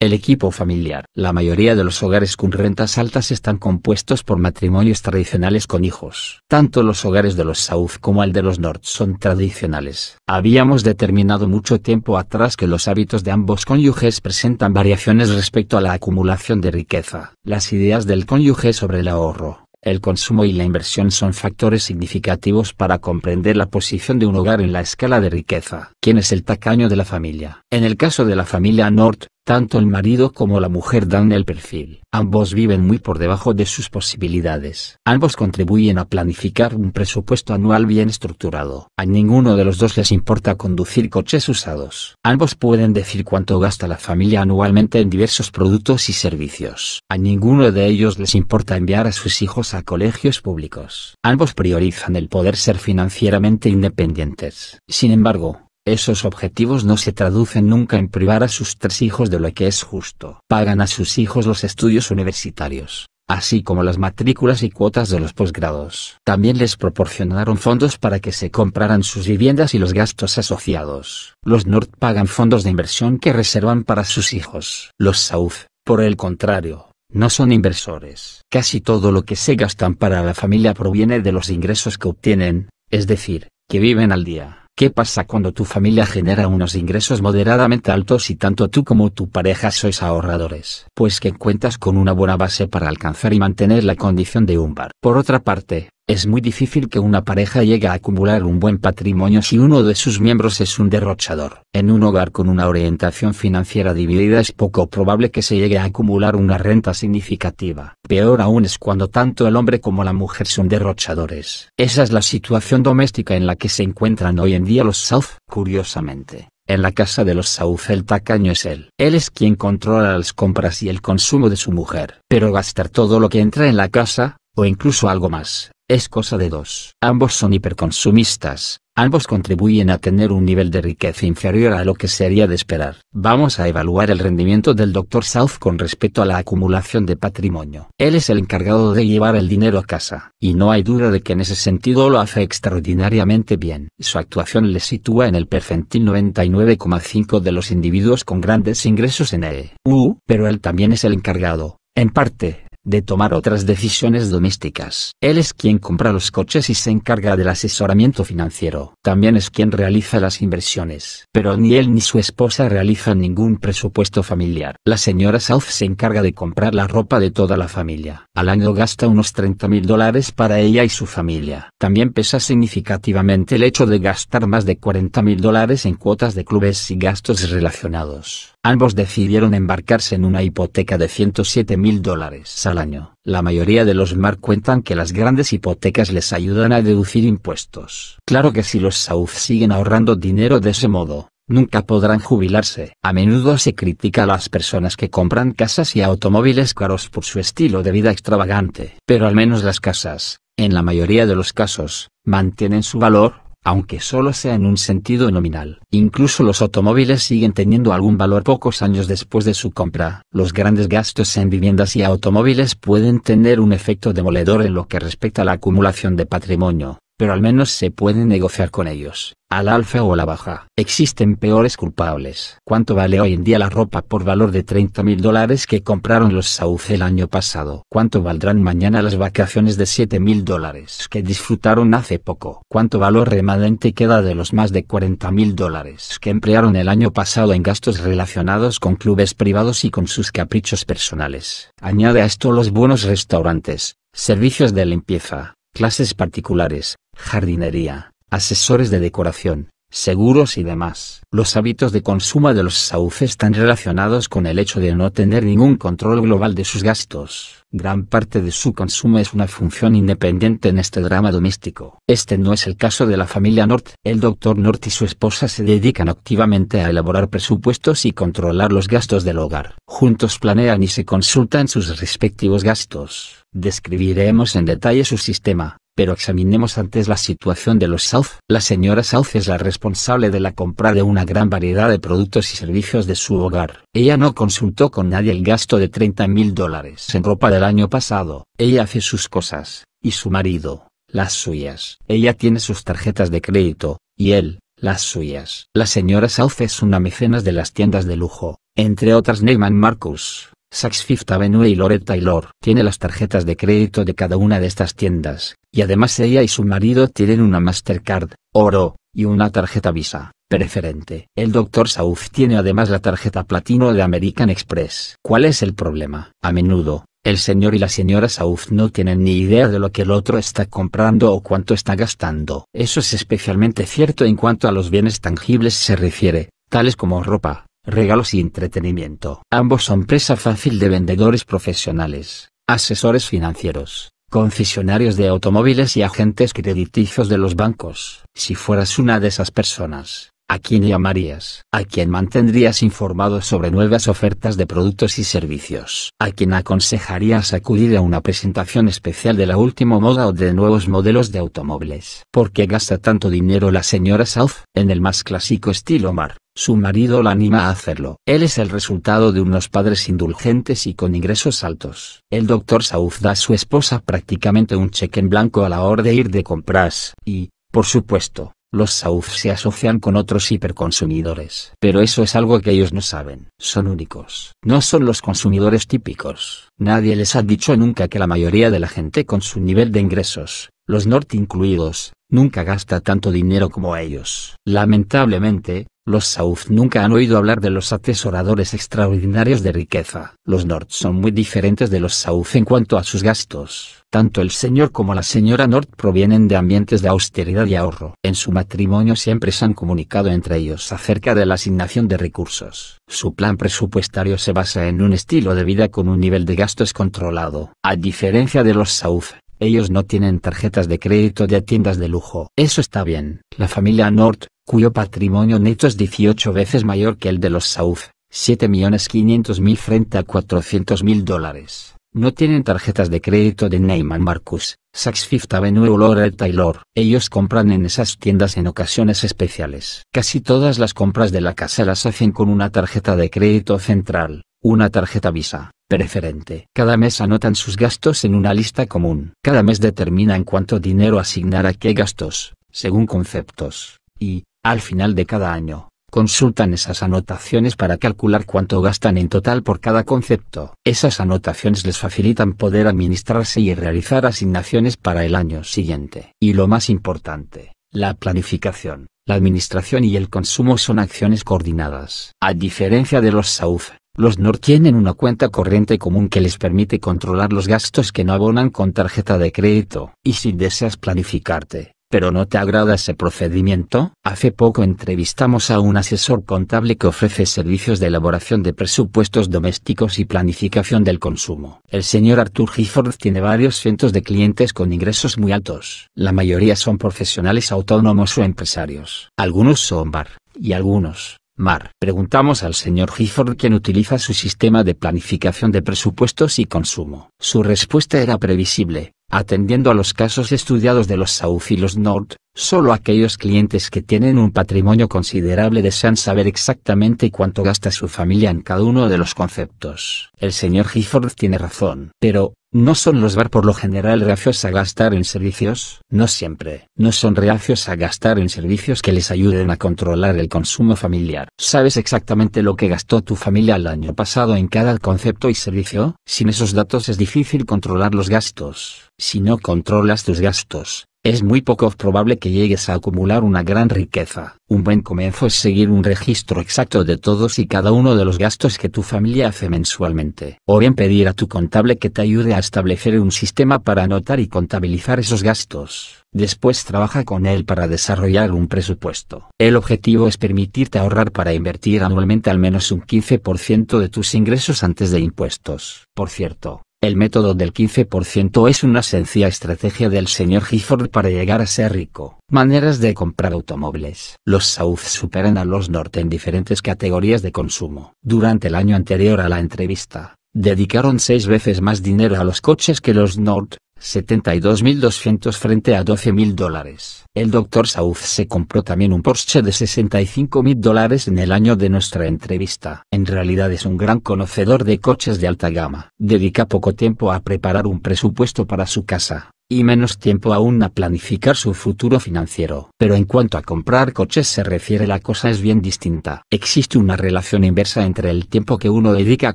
El equipo familiar. La mayoría de los hogares con rentas altas están compuestos por matrimonios tradicionales con hijos. Tanto los hogares de los South como el de los North son tradicionales. Habíamos determinado mucho tiempo atrás que los hábitos de ambos cónyuges presentan variaciones respecto a la acumulación de riqueza. Las ideas del cónyuge sobre el ahorro, el consumo y la inversión son factores significativos para comprender la posición de un hogar en la escala de riqueza. ¿Quién es el tacaño de la familia? En el caso de la familia North, tanto el marido como la mujer dan el perfil. Ambos viven muy por debajo de sus posibilidades. Ambos contribuyen a planificar un presupuesto anual bien estructurado. A ninguno de los dos les importa conducir coches usados. Ambos pueden decir cuánto gasta la familia anualmente en diversos productos y servicios. A ninguno de ellos les importa enviar a sus hijos a colegios públicos. Ambos priorizan el poder ser financieramente independientes. Sin embargo, esos objetivos no se traducen nunca en privar a sus tres hijos de lo que es justo. Pagan a sus hijos los estudios universitarios, así como las matrículas y cuotas de los posgrados. También les proporcionaron fondos para que se compraran sus viviendas y los gastos asociados. Los North pagan fondos de inversión que reservan para sus hijos. Los South, por el contrario, no son inversores. Casi todo lo que se gastan para la familia proviene de los ingresos que obtienen, es decir, que viven al día. ¿Qué pasa cuando tu familia genera unos ingresos moderadamente altos y tanto tú como tu pareja sois ahorradores? Pues que cuentas con una buena base para alcanzar y mantener la condición de un bar. Por otra parte, es muy difícil que una pareja llegue a acumular un buen patrimonio si uno de sus miembros es un derrochador. En un hogar con una orientación financiera dividida es poco probable que se llegue a acumular una renta significativa. Peor aún es cuando tanto el hombre como la mujer son derrochadores. Esa es la situación doméstica en la que se encuentran hoy en día los South, curiosamente. En la casa de los South el tacaño es él. Él es quien controla las compras y el consumo de su mujer. Pero gastar todo lo que entra en la casa, o incluso algo más, es cosa de dos. Ambos son hiperconsumistas, ambos contribuyen a tener un nivel de riqueza inferior a lo que sería de esperar. Vamos a evaluar el rendimiento del Dr. South con respecto a la acumulación de patrimonio. Él es el encargado de llevar el dinero a casa, y no hay duda de que en ese sentido lo hace extraordinariamente bien. Su actuación le sitúa en el percentil 99,5 de los individuos con grandes ingresos en EU, pero él también es el encargado, en parte, de tomar otras decisiones domésticas. Él es quien compra los coches y se encarga del asesoramiento financiero. También es quien realiza las inversiones. Pero ni él ni su esposa realizan ningún presupuesto familiar. La señora South se encarga de comprar la ropa de toda la familia. Al año gasta unos 30 mil dólares para ella y su familia. También pesa significativamente el hecho de gastar más de 40 mil dólares en cuotas de clubes y gastos relacionados. Ambos decidieron embarcarse en una hipoteca de 107 mil dólares al año. La mayoría de los mar cuentan que las grandes hipotecas les ayudan a deducir impuestos. Claro que si los South siguen ahorrando dinero de ese modo, nunca podrán jubilarse. A menudo se critica a las personas que compran casas y automóviles caros por su estilo de vida extravagante. Pero al menos las casas, en la mayoría de los casos, mantienen su valor aunque solo sea en un sentido nominal. Incluso los automóviles siguen teniendo algún valor pocos años después de su compra. Los grandes gastos en viviendas y automóviles pueden tener un efecto demoledor en lo que respecta a la acumulación de patrimonio pero al menos se puede negociar con ellos, al alfa o a la baja. Existen peores culpables. ¿Cuánto vale hoy en día la ropa por valor de 30 mil dólares que compraron los Sauce el año pasado? ¿Cuánto valdrán mañana las vacaciones de 7 mil dólares que disfrutaron hace poco? ¿Cuánto valor remanente queda de los más de 40 mil dólares que emplearon el año pasado en gastos relacionados con clubes privados y con sus caprichos personales? Añade a esto los buenos restaurantes, servicios de limpieza, clases particulares, jardinería, asesores de decoración, seguros y demás. Los hábitos de consumo de los sauces están relacionados con el hecho de no tener ningún control global de sus gastos. Gran parte de su consumo es una función independiente en este drama doméstico. Este no es el caso de la familia North. El doctor North y su esposa se dedican activamente a elaborar presupuestos y controlar los gastos del hogar. Juntos planean y se consultan sus respectivos gastos. Describiremos en detalle su sistema, pero examinemos antes la situación de los South. La señora South es la responsable de la compra de una gran variedad de productos y servicios de su hogar. Ella no consultó con nadie el gasto de 30 mil dólares en ropa del año pasado. Ella hace sus cosas, y su marido, las suyas. Ella tiene sus tarjetas de crédito, y él, las suyas. La señora South es una mecenas de las tiendas de lujo, entre otras Neiman Marcus, Saks Fifth Avenue y Loretta Taylor. Tiene las tarjetas de crédito de cada una de estas tiendas, y además ella y su marido tienen una Mastercard, oro, y una tarjeta Visa, preferente. El doctor South tiene además la tarjeta platino de American Express. ¿Cuál es el problema? A menudo, el señor y la señora South no tienen ni idea de lo que el otro está comprando o cuánto está gastando. Eso es especialmente cierto en cuanto a los bienes tangibles se refiere, tales como ropa, regalos y entretenimiento. Ambos son presa fácil de vendedores profesionales, asesores financieros, concesionarios de automóviles y agentes crediticios de los bancos. Si fueras una de esas personas, ¿A quién llamarías? ¿A quien mantendrías informado sobre nuevas ofertas de productos y servicios? ¿A quien aconsejarías acudir a una presentación especial de la última moda o de nuevos modelos de automóviles? ¿Por qué gasta tanto dinero la señora South? En el más clásico estilo Mar, su marido la anima a hacerlo. Él es el resultado de unos padres indulgentes y con ingresos altos. El doctor South da a su esposa prácticamente un cheque en blanco a la hora de ir de compras, y, por supuesto, los South se asocian con otros hiperconsumidores, pero eso es algo que ellos no saben. Son únicos. No son los consumidores típicos. Nadie les ha dicho nunca que la mayoría de la gente con su nivel de ingresos, los North incluidos, nunca gasta tanto dinero como ellos. Lamentablemente, los South nunca han oído hablar de los atesoradores extraordinarios de riqueza. Los North son muy diferentes de los South en cuanto a sus gastos. Tanto el señor como la señora North provienen de ambientes de austeridad y ahorro. En su matrimonio siempre se han comunicado entre ellos acerca de la asignación de recursos. Su plan presupuestario se basa en un estilo de vida con un nivel de gastos controlado. A diferencia de los South, ellos no tienen tarjetas de crédito de tiendas de lujo. Eso está bien. La familia North, cuyo patrimonio neto es 18 veces mayor que el de los South, 7.500.000 frente a 400.000 dólares no tienen tarjetas de crédito de Neyman Marcus, Saks Fifth Avenue o Laurel Taylor. Ellos compran en esas tiendas en ocasiones especiales. Casi todas las compras de la casa las hacen con una tarjeta de crédito central, una tarjeta Visa, preferente. Cada mes anotan sus gastos en una lista común. Cada mes determinan cuánto dinero asignar a qué gastos, según conceptos. Y, al final de cada año, Consultan esas anotaciones para calcular cuánto gastan en total por cada concepto. Esas anotaciones les facilitan poder administrarse y realizar asignaciones para el año siguiente. Y lo más importante, la planificación, la administración y el consumo son acciones coordinadas. A diferencia de los South, los NOR tienen una cuenta corriente común que les permite controlar los gastos que no abonan con tarjeta de crédito. Y si deseas planificarte, pero no te agrada ese procedimiento. Hace poco entrevistamos a un asesor contable que ofrece servicios de elaboración de presupuestos domésticos y planificación del consumo. El señor Arthur Gifford tiene varios cientos de clientes con ingresos muy altos. La mayoría son profesionales autónomos o empresarios. Algunos son bar, y algunos, Mar. Preguntamos al señor Gifford quien utiliza su sistema de planificación de presupuestos y consumo. Su respuesta era previsible, atendiendo a los casos estudiados de los los Nord, Solo aquellos clientes que tienen un patrimonio considerable desean saber exactamente cuánto gasta su familia en cada uno de los conceptos. El señor Gifford tiene razón, pero, ¿no son los bar por lo general reacios a gastar en servicios? No siempre. No son reacios a gastar en servicios que les ayuden a controlar el consumo familiar. ¿Sabes exactamente lo que gastó tu familia el año pasado en cada concepto y servicio? Sin esos datos es difícil controlar los gastos. Si no controlas tus gastos, es muy poco probable que llegues a acumular una gran riqueza. Un buen comienzo es seguir un registro exacto de todos y cada uno de los gastos que tu familia hace mensualmente. O bien pedir a tu contable que te ayude a establecer un sistema para anotar y contabilizar esos gastos. Después trabaja con él para desarrollar un presupuesto. El objetivo es permitirte ahorrar para invertir anualmente al menos un 15% de tus ingresos antes de impuestos. Por cierto, el método del 15% es una sencilla estrategia del señor Gifford para llegar a ser rico. Maneras de comprar automóviles. Los South superan a los North en diferentes categorías de consumo. Durante el año anterior a la entrevista, dedicaron seis veces más dinero a los coches que los North, 72.200 frente a 12.000 dólares. El doctor South se compró también un Porsche de 65.000 dólares en el año de nuestra entrevista. En realidad es un gran conocedor de coches de alta gama. Dedica poco tiempo a preparar un presupuesto para su casa, y menos tiempo aún a planificar su futuro financiero. Pero en cuanto a comprar coches se refiere la cosa es bien distinta. Existe una relación inversa entre el tiempo que uno dedica a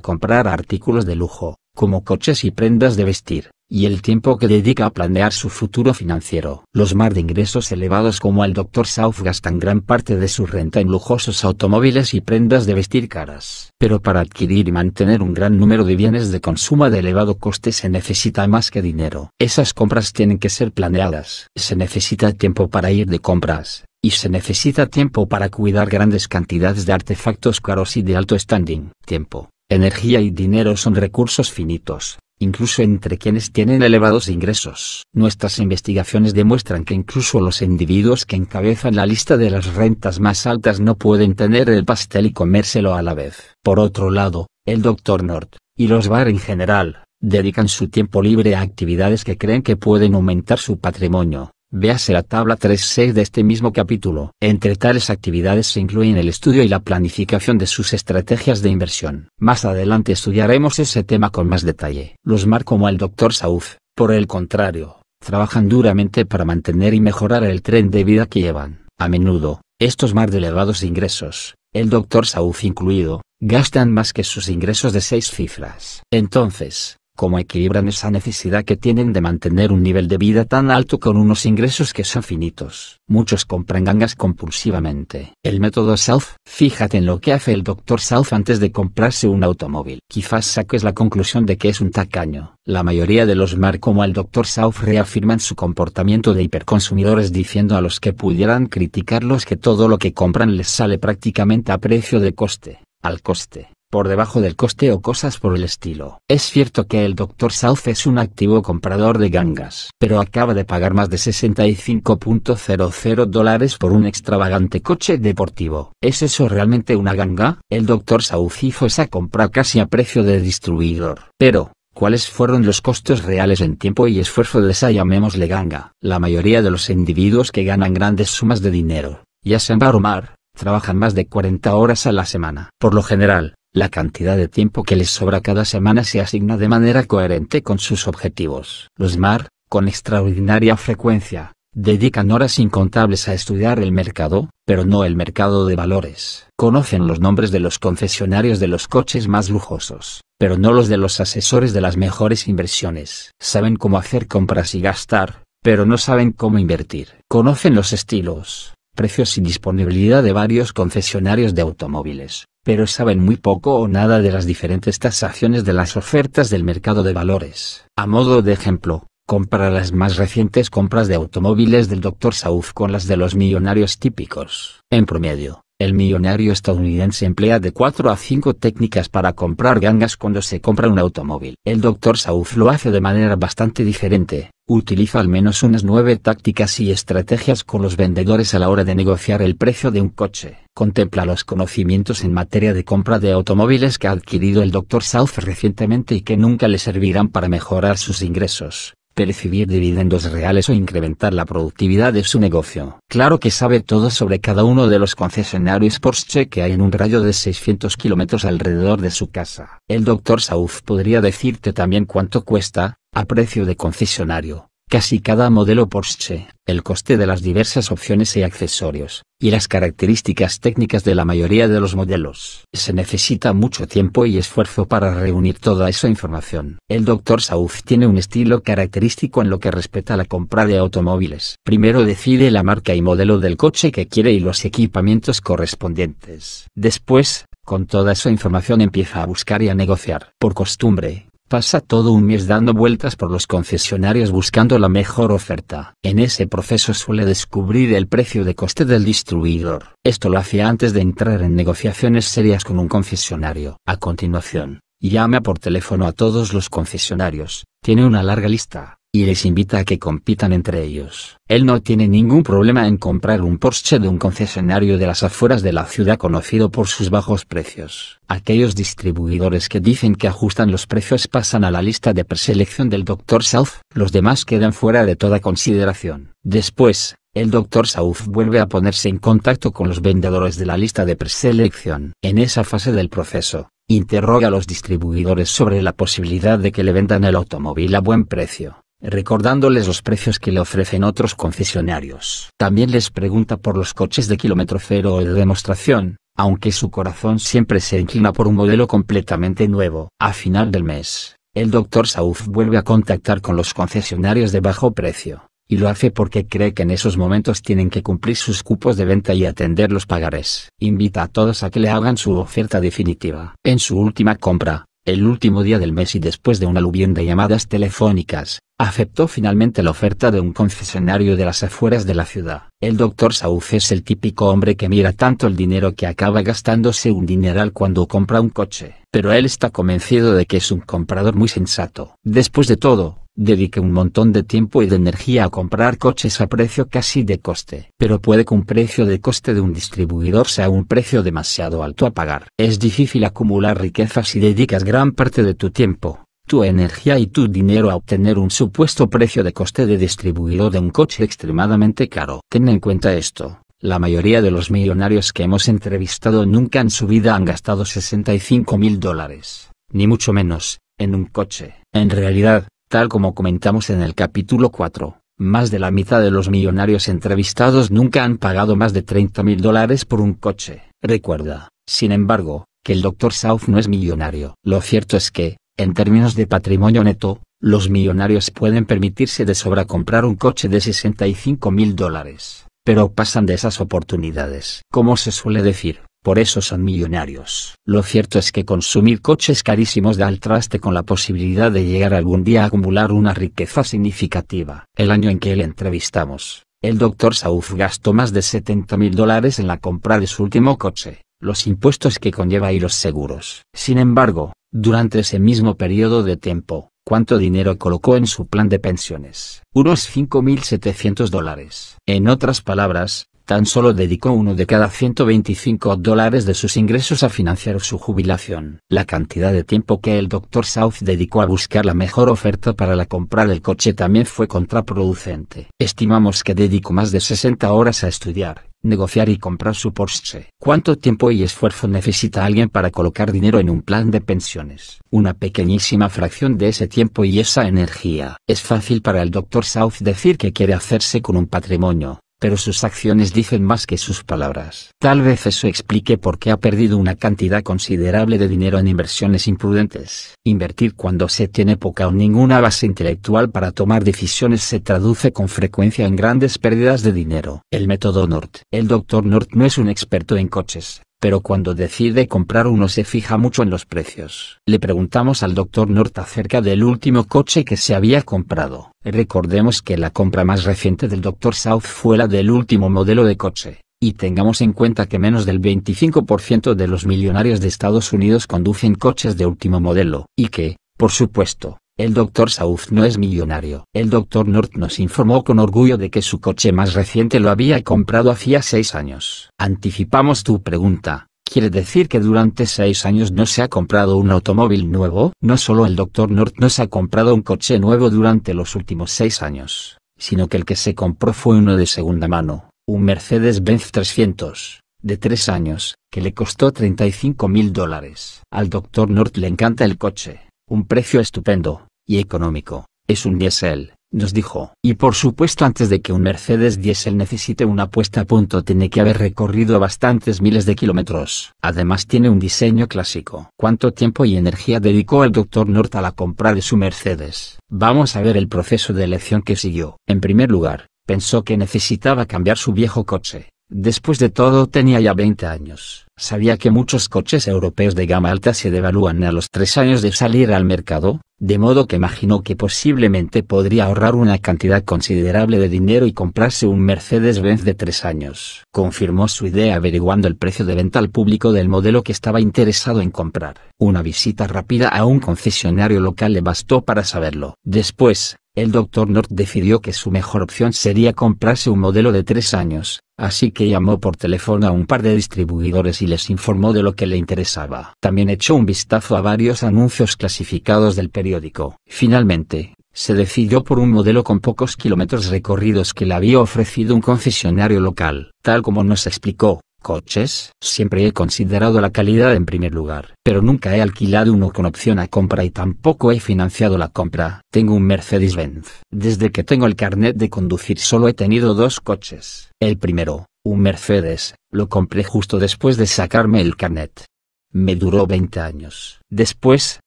comprar artículos de lujo, como coches y prendas de vestir, y el tiempo que dedica a planear su futuro financiero. Los más de ingresos elevados como el Dr. South gastan gran parte de su renta en lujosos automóviles y prendas de vestir caras. Pero para adquirir y mantener un gran número de bienes de consumo de elevado coste se necesita más que dinero. Esas compras tienen que ser planeadas. Se necesita tiempo para ir de compras, y se necesita tiempo para cuidar grandes cantidades de artefactos caros y de alto standing. Tiempo, energía y dinero son recursos finitos incluso entre quienes tienen elevados ingresos. Nuestras investigaciones demuestran que incluso los individuos que encabezan la lista de las rentas más altas no pueden tener el pastel y comérselo a la vez. Por otro lado, el Dr. North, y los bar en general, dedican su tiempo libre a actividades que creen que pueden aumentar su patrimonio, Véase la tabla 3.6 de este mismo capítulo. Entre tales actividades se incluyen el estudio y la planificación de sus estrategias de inversión. Más adelante estudiaremos ese tema con más detalle. Los MAR como el Dr. Sauf, por el contrario, trabajan duramente para mantener y mejorar el tren de vida que llevan. A menudo, estos MAR de elevados ingresos, el Dr. Sauf incluido, gastan más que sus ingresos de seis cifras. Entonces, cómo equilibran esa necesidad que tienen de mantener un nivel de vida tan alto con unos ingresos que son finitos. Muchos compran gangas compulsivamente. El método South, fíjate en lo que hace el doctor South antes de comprarse un automóvil. Quizás saques la conclusión de que es un tacaño. La mayoría de los mar como el doctor South reafirman su comportamiento de hiperconsumidores diciendo a los que pudieran criticarlos que todo lo que compran les sale prácticamente a precio de coste, al coste por debajo del coste o cosas por el estilo. Es cierto que el Dr. South es un activo comprador de gangas, pero acaba de pagar más de 65.00 dólares por un extravagante coche deportivo. ¿Es eso realmente una ganga? El Dr. South hizo esa compra casi a precio de distribuidor. Pero, cuáles fueron los costos reales en tiempo y esfuerzo de esa llamémosle ganga. La mayoría de los individuos que ganan grandes sumas de dinero, ya sean bar trabajan más de 40 horas a la semana. Por lo general, la cantidad de tiempo que les sobra cada semana se asigna de manera coherente con sus objetivos. Los MAR, con extraordinaria frecuencia, dedican horas incontables a estudiar el mercado, pero no el mercado de valores. Conocen los nombres de los concesionarios de los coches más lujosos, pero no los de los asesores de las mejores inversiones. Saben cómo hacer compras y gastar, pero no saben cómo invertir. Conocen los estilos, precios y disponibilidad de varios concesionarios de automóviles, pero saben muy poco o nada de las diferentes tasaciones de las ofertas del mercado de valores. A modo de ejemplo, compara las más recientes compras de automóviles del Dr. South con las de los millonarios típicos. En promedio, el millonario estadounidense emplea de 4 a 5 técnicas para comprar gangas cuando se compra un automóvil. El Dr. South lo hace de manera bastante diferente, utiliza al menos unas 9 tácticas y estrategias con los vendedores a la hora de negociar el precio de un coche. Contempla los conocimientos en materia de compra de automóviles que ha adquirido el Dr. South recientemente y que nunca le servirán para mejorar sus ingresos percibir dividendos reales o incrementar la productividad de su negocio. Claro que sabe todo sobre cada uno de los concesionarios Porsche que hay en un rayo de 600 kilómetros alrededor de su casa. El doctor South podría decirte también cuánto cuesta, a precio de concesionario, Casi cada modelo Porsche, el coste de las diversas opciones y accesorios, y las características técnicas de la mayoría de los modelos. Se necesita mucho tiempo y esfuerzo para reunir toda esa información. El Dr. South tiene un estilo característico en lo que respecta a la compra de automóviles. Primero decide la marca y modelo del coche que quiere y los equipamientos correspondientes. Después, con toda esa información empieza a buscar y a negociar. Por costumbre, Pasa todo un mes dando vueltas por los concesionarios buscando la mejor oferta. En ese proceso suele descubrir el precio de coste del distribuidor. Esto lo hace antes de entrar en negociaciones serias con un concesionario. A continuación, llama por teléfono a todos los concesionarios. Tiene una larga lista y les invita a que compitan entre ellos. Él no tiene ningún problema en comprar un Porsche de un concesionario de las afueras de la ciudad conocido por sus bajos precios. Aquellos distribuidores que dicen que ajustan los precios pasan a la lista de preselección del Dr. South, los demás quedan fuera de toda consideración. Después, el Dr. South vuelve a ponerse en contacto con los vendedores de la lista de preselección. En esa fase del proceso, interroga a los distribuidores sobre la posibilidad de que le vendan el automóvil a buen precio recordándoles los precios que le ofrecen otros concesionarios. También les pregunta por los coches de kilómetro cero o de demostración, aunque su corazón siempre se inclina por un modelo completamente nuevo. A final del mes, el doctor South vuelve a contactar con los concesionarios de bajo precio, y lo hace porque cree que en esos momentos tienen que cumplir sus cupos de venta y atender los pagares. Invita a todos a que le hagan su oferta definitiva. En su última compra, el último día del mes y después de una aluvión de llamadas telefónicas, aceptó finalmente la oferta de un concesionario de las afueras de la ciudad. El doctor Sauf es el típico hombre que mira tanto el dinero que acaba gastándose un dineral cuando compra un coche. Pero él está convencido de que es un comprador muy sensato. Después de todo, dedique un montón de tiempo y de energía a comprar coches a precio casi de coste. Pero puede que un precio de coste de un distribuidor sea un precio demasiado alto a pagar. Es difícil acumular riquezas si dedicas gran parte de tu tiempo, tu energía y tu dinero a obtener un supuesto precio de coste de distribuidor de un coche extremadamente caro. Ten en cuenta esto. La mayoría de los millonarios que hemos entrevistado nunca en su vida han gastado 65 mil dólares, ni mucho menos, en un coche. En realidad, Tal como comentamos en el capítulo 4, más de la mitad de los millonarios entrevistados nunca han pagado más de 30 mil dólares por un coche. Recuerda, sin embargo, que el Dr. South no es millonario. Lo cierto es que, en términos de patrimonio neto, los millonarios pueden permitirse de sobra comprar un coche de 65 mil dólares, pero pasan de esas oportunidades. Como se suele decir, por eso son millonarios. Lo cierto es que consumir coches carísimos da al traste con la posibilidad de llegar algún día a acumular una riqueza significativa. El año en que le entrevistamos, el doctor Sauf gastó más de 70 mil dólares en la compra de su último coche, los impuestos que conlleva y los seguros. Sin embargo, durante ese mismo periodo de tiempo, ¿Cuánto dinero colocó en su plan de pensiones? Unos 5.700 dólares. En otras palabras, tan solo dedicó uno de cada 125 dólares de sus ingresos a financiar su jubilación. La cantidad de tiempo que el Dr. South dedicó a buscar la mejor oferta para la comprar el coche también fue contraproducente. Estimamos que dedicó más de 60 horas a estudiar, negociar y comprar su Porsche. ¿Cuánto tiempo y esfuerzo necesita alguien para colocar dinero en un plan de pensiones? Una pequeñísima fracción de ese tiempo y esa energía. Es fácil para el Dr. South decir que quiere hacerse con un patrimonio, pero sus acciones dicen más que sus palabras. Tal vez eso explique por qué ha perdido una cantidad considerable de dinero en inversiones imprudentes. Invertir cuando se tiene poca o ninguna base intelectual para tomar decisiones se traduce con frecuencia en grandes pérdidas de dinero. El método Nord. El doctor Nord no es un experto en coches, pero cuando decide comprar uno se fija mucho en los precios. Le preguntamos al doctor North acerca del último coche que se había comprado. Recordemos que la compra más reciente del doctor South fue la del último modelo de coche y tengamos en cuenta que menos del 25% de los millonarios de Estados Unidos conducen coches de último modelo, y que, por supuesto, el doctor South no es millonario. El doctor North nos informó con orgullo de que su coche más reciente lo había comprado hacía seis años. Anticipamos tu pregunta. ¿Quiere decir que durante seis años no se ha comprado un automóvil nuevo? No solo el doctor North se ha comprado un coche nuevo durante los últimos seis años, sino que el que se compró fue uno de segunda mano, un Mercedes-Benz 300, de tres años, que le costó 35 mil dólares. Al doctor North le encanta el coche un precio estupendo, y económico, es un diésel, nos dijo. Y por supuesto antes de que un Mercedes diésel necesite una puesta a punto tiene que haber recorrido bastantes miles de kilómetros. Además tiene un diseño clásico. ¿Cuánto tiempo y energía dedicó el doctor North a la compra de su Mercedes? Vamos a ver el proceso de elección que siguió. En primer lugar, pensó que necesitaba cambiar su viejo coche. Después de todo tenía ya 20 años sabía que muchos coches europeos de gama alta se devalúan a los tres años de salir al mercado, de modo que imaginó que posiblemente podría ahorrar una cantidad considerable de dinero y comprarse un Mercedes-Benz de tres años. Confirmó su idea averiguando el precio de venta al público del modelo que estaba interesado en comprar. Una visita rápida a un concesionario local le bastó para saberlo. Después, el Dr. North decidió que su mejor opción sería comprarse un modelo de tres años, Así que llamó por teléfono a un par de distribuidores y les informó de lo que le interesaba. También echó un vistazo a varios anuncios clasificados del periódico. Finalmente, se decidió por un modelo con pocos kilómetros recorridos que le había ofrecido un concesionario local. Tal como nos explicó, coches. Siempre he considerado la calidad en primer lugar, pero nunca he alquilado uno con opción a compra y tampoco he financiado la compra. Tengo un Mercedes-Benz. Desde que tengo el carnet de conducir solo he tenido dos coches. El primero, un Mercedes, lo compré justo después de sacarme el carnet. Me duró 20 años. Después,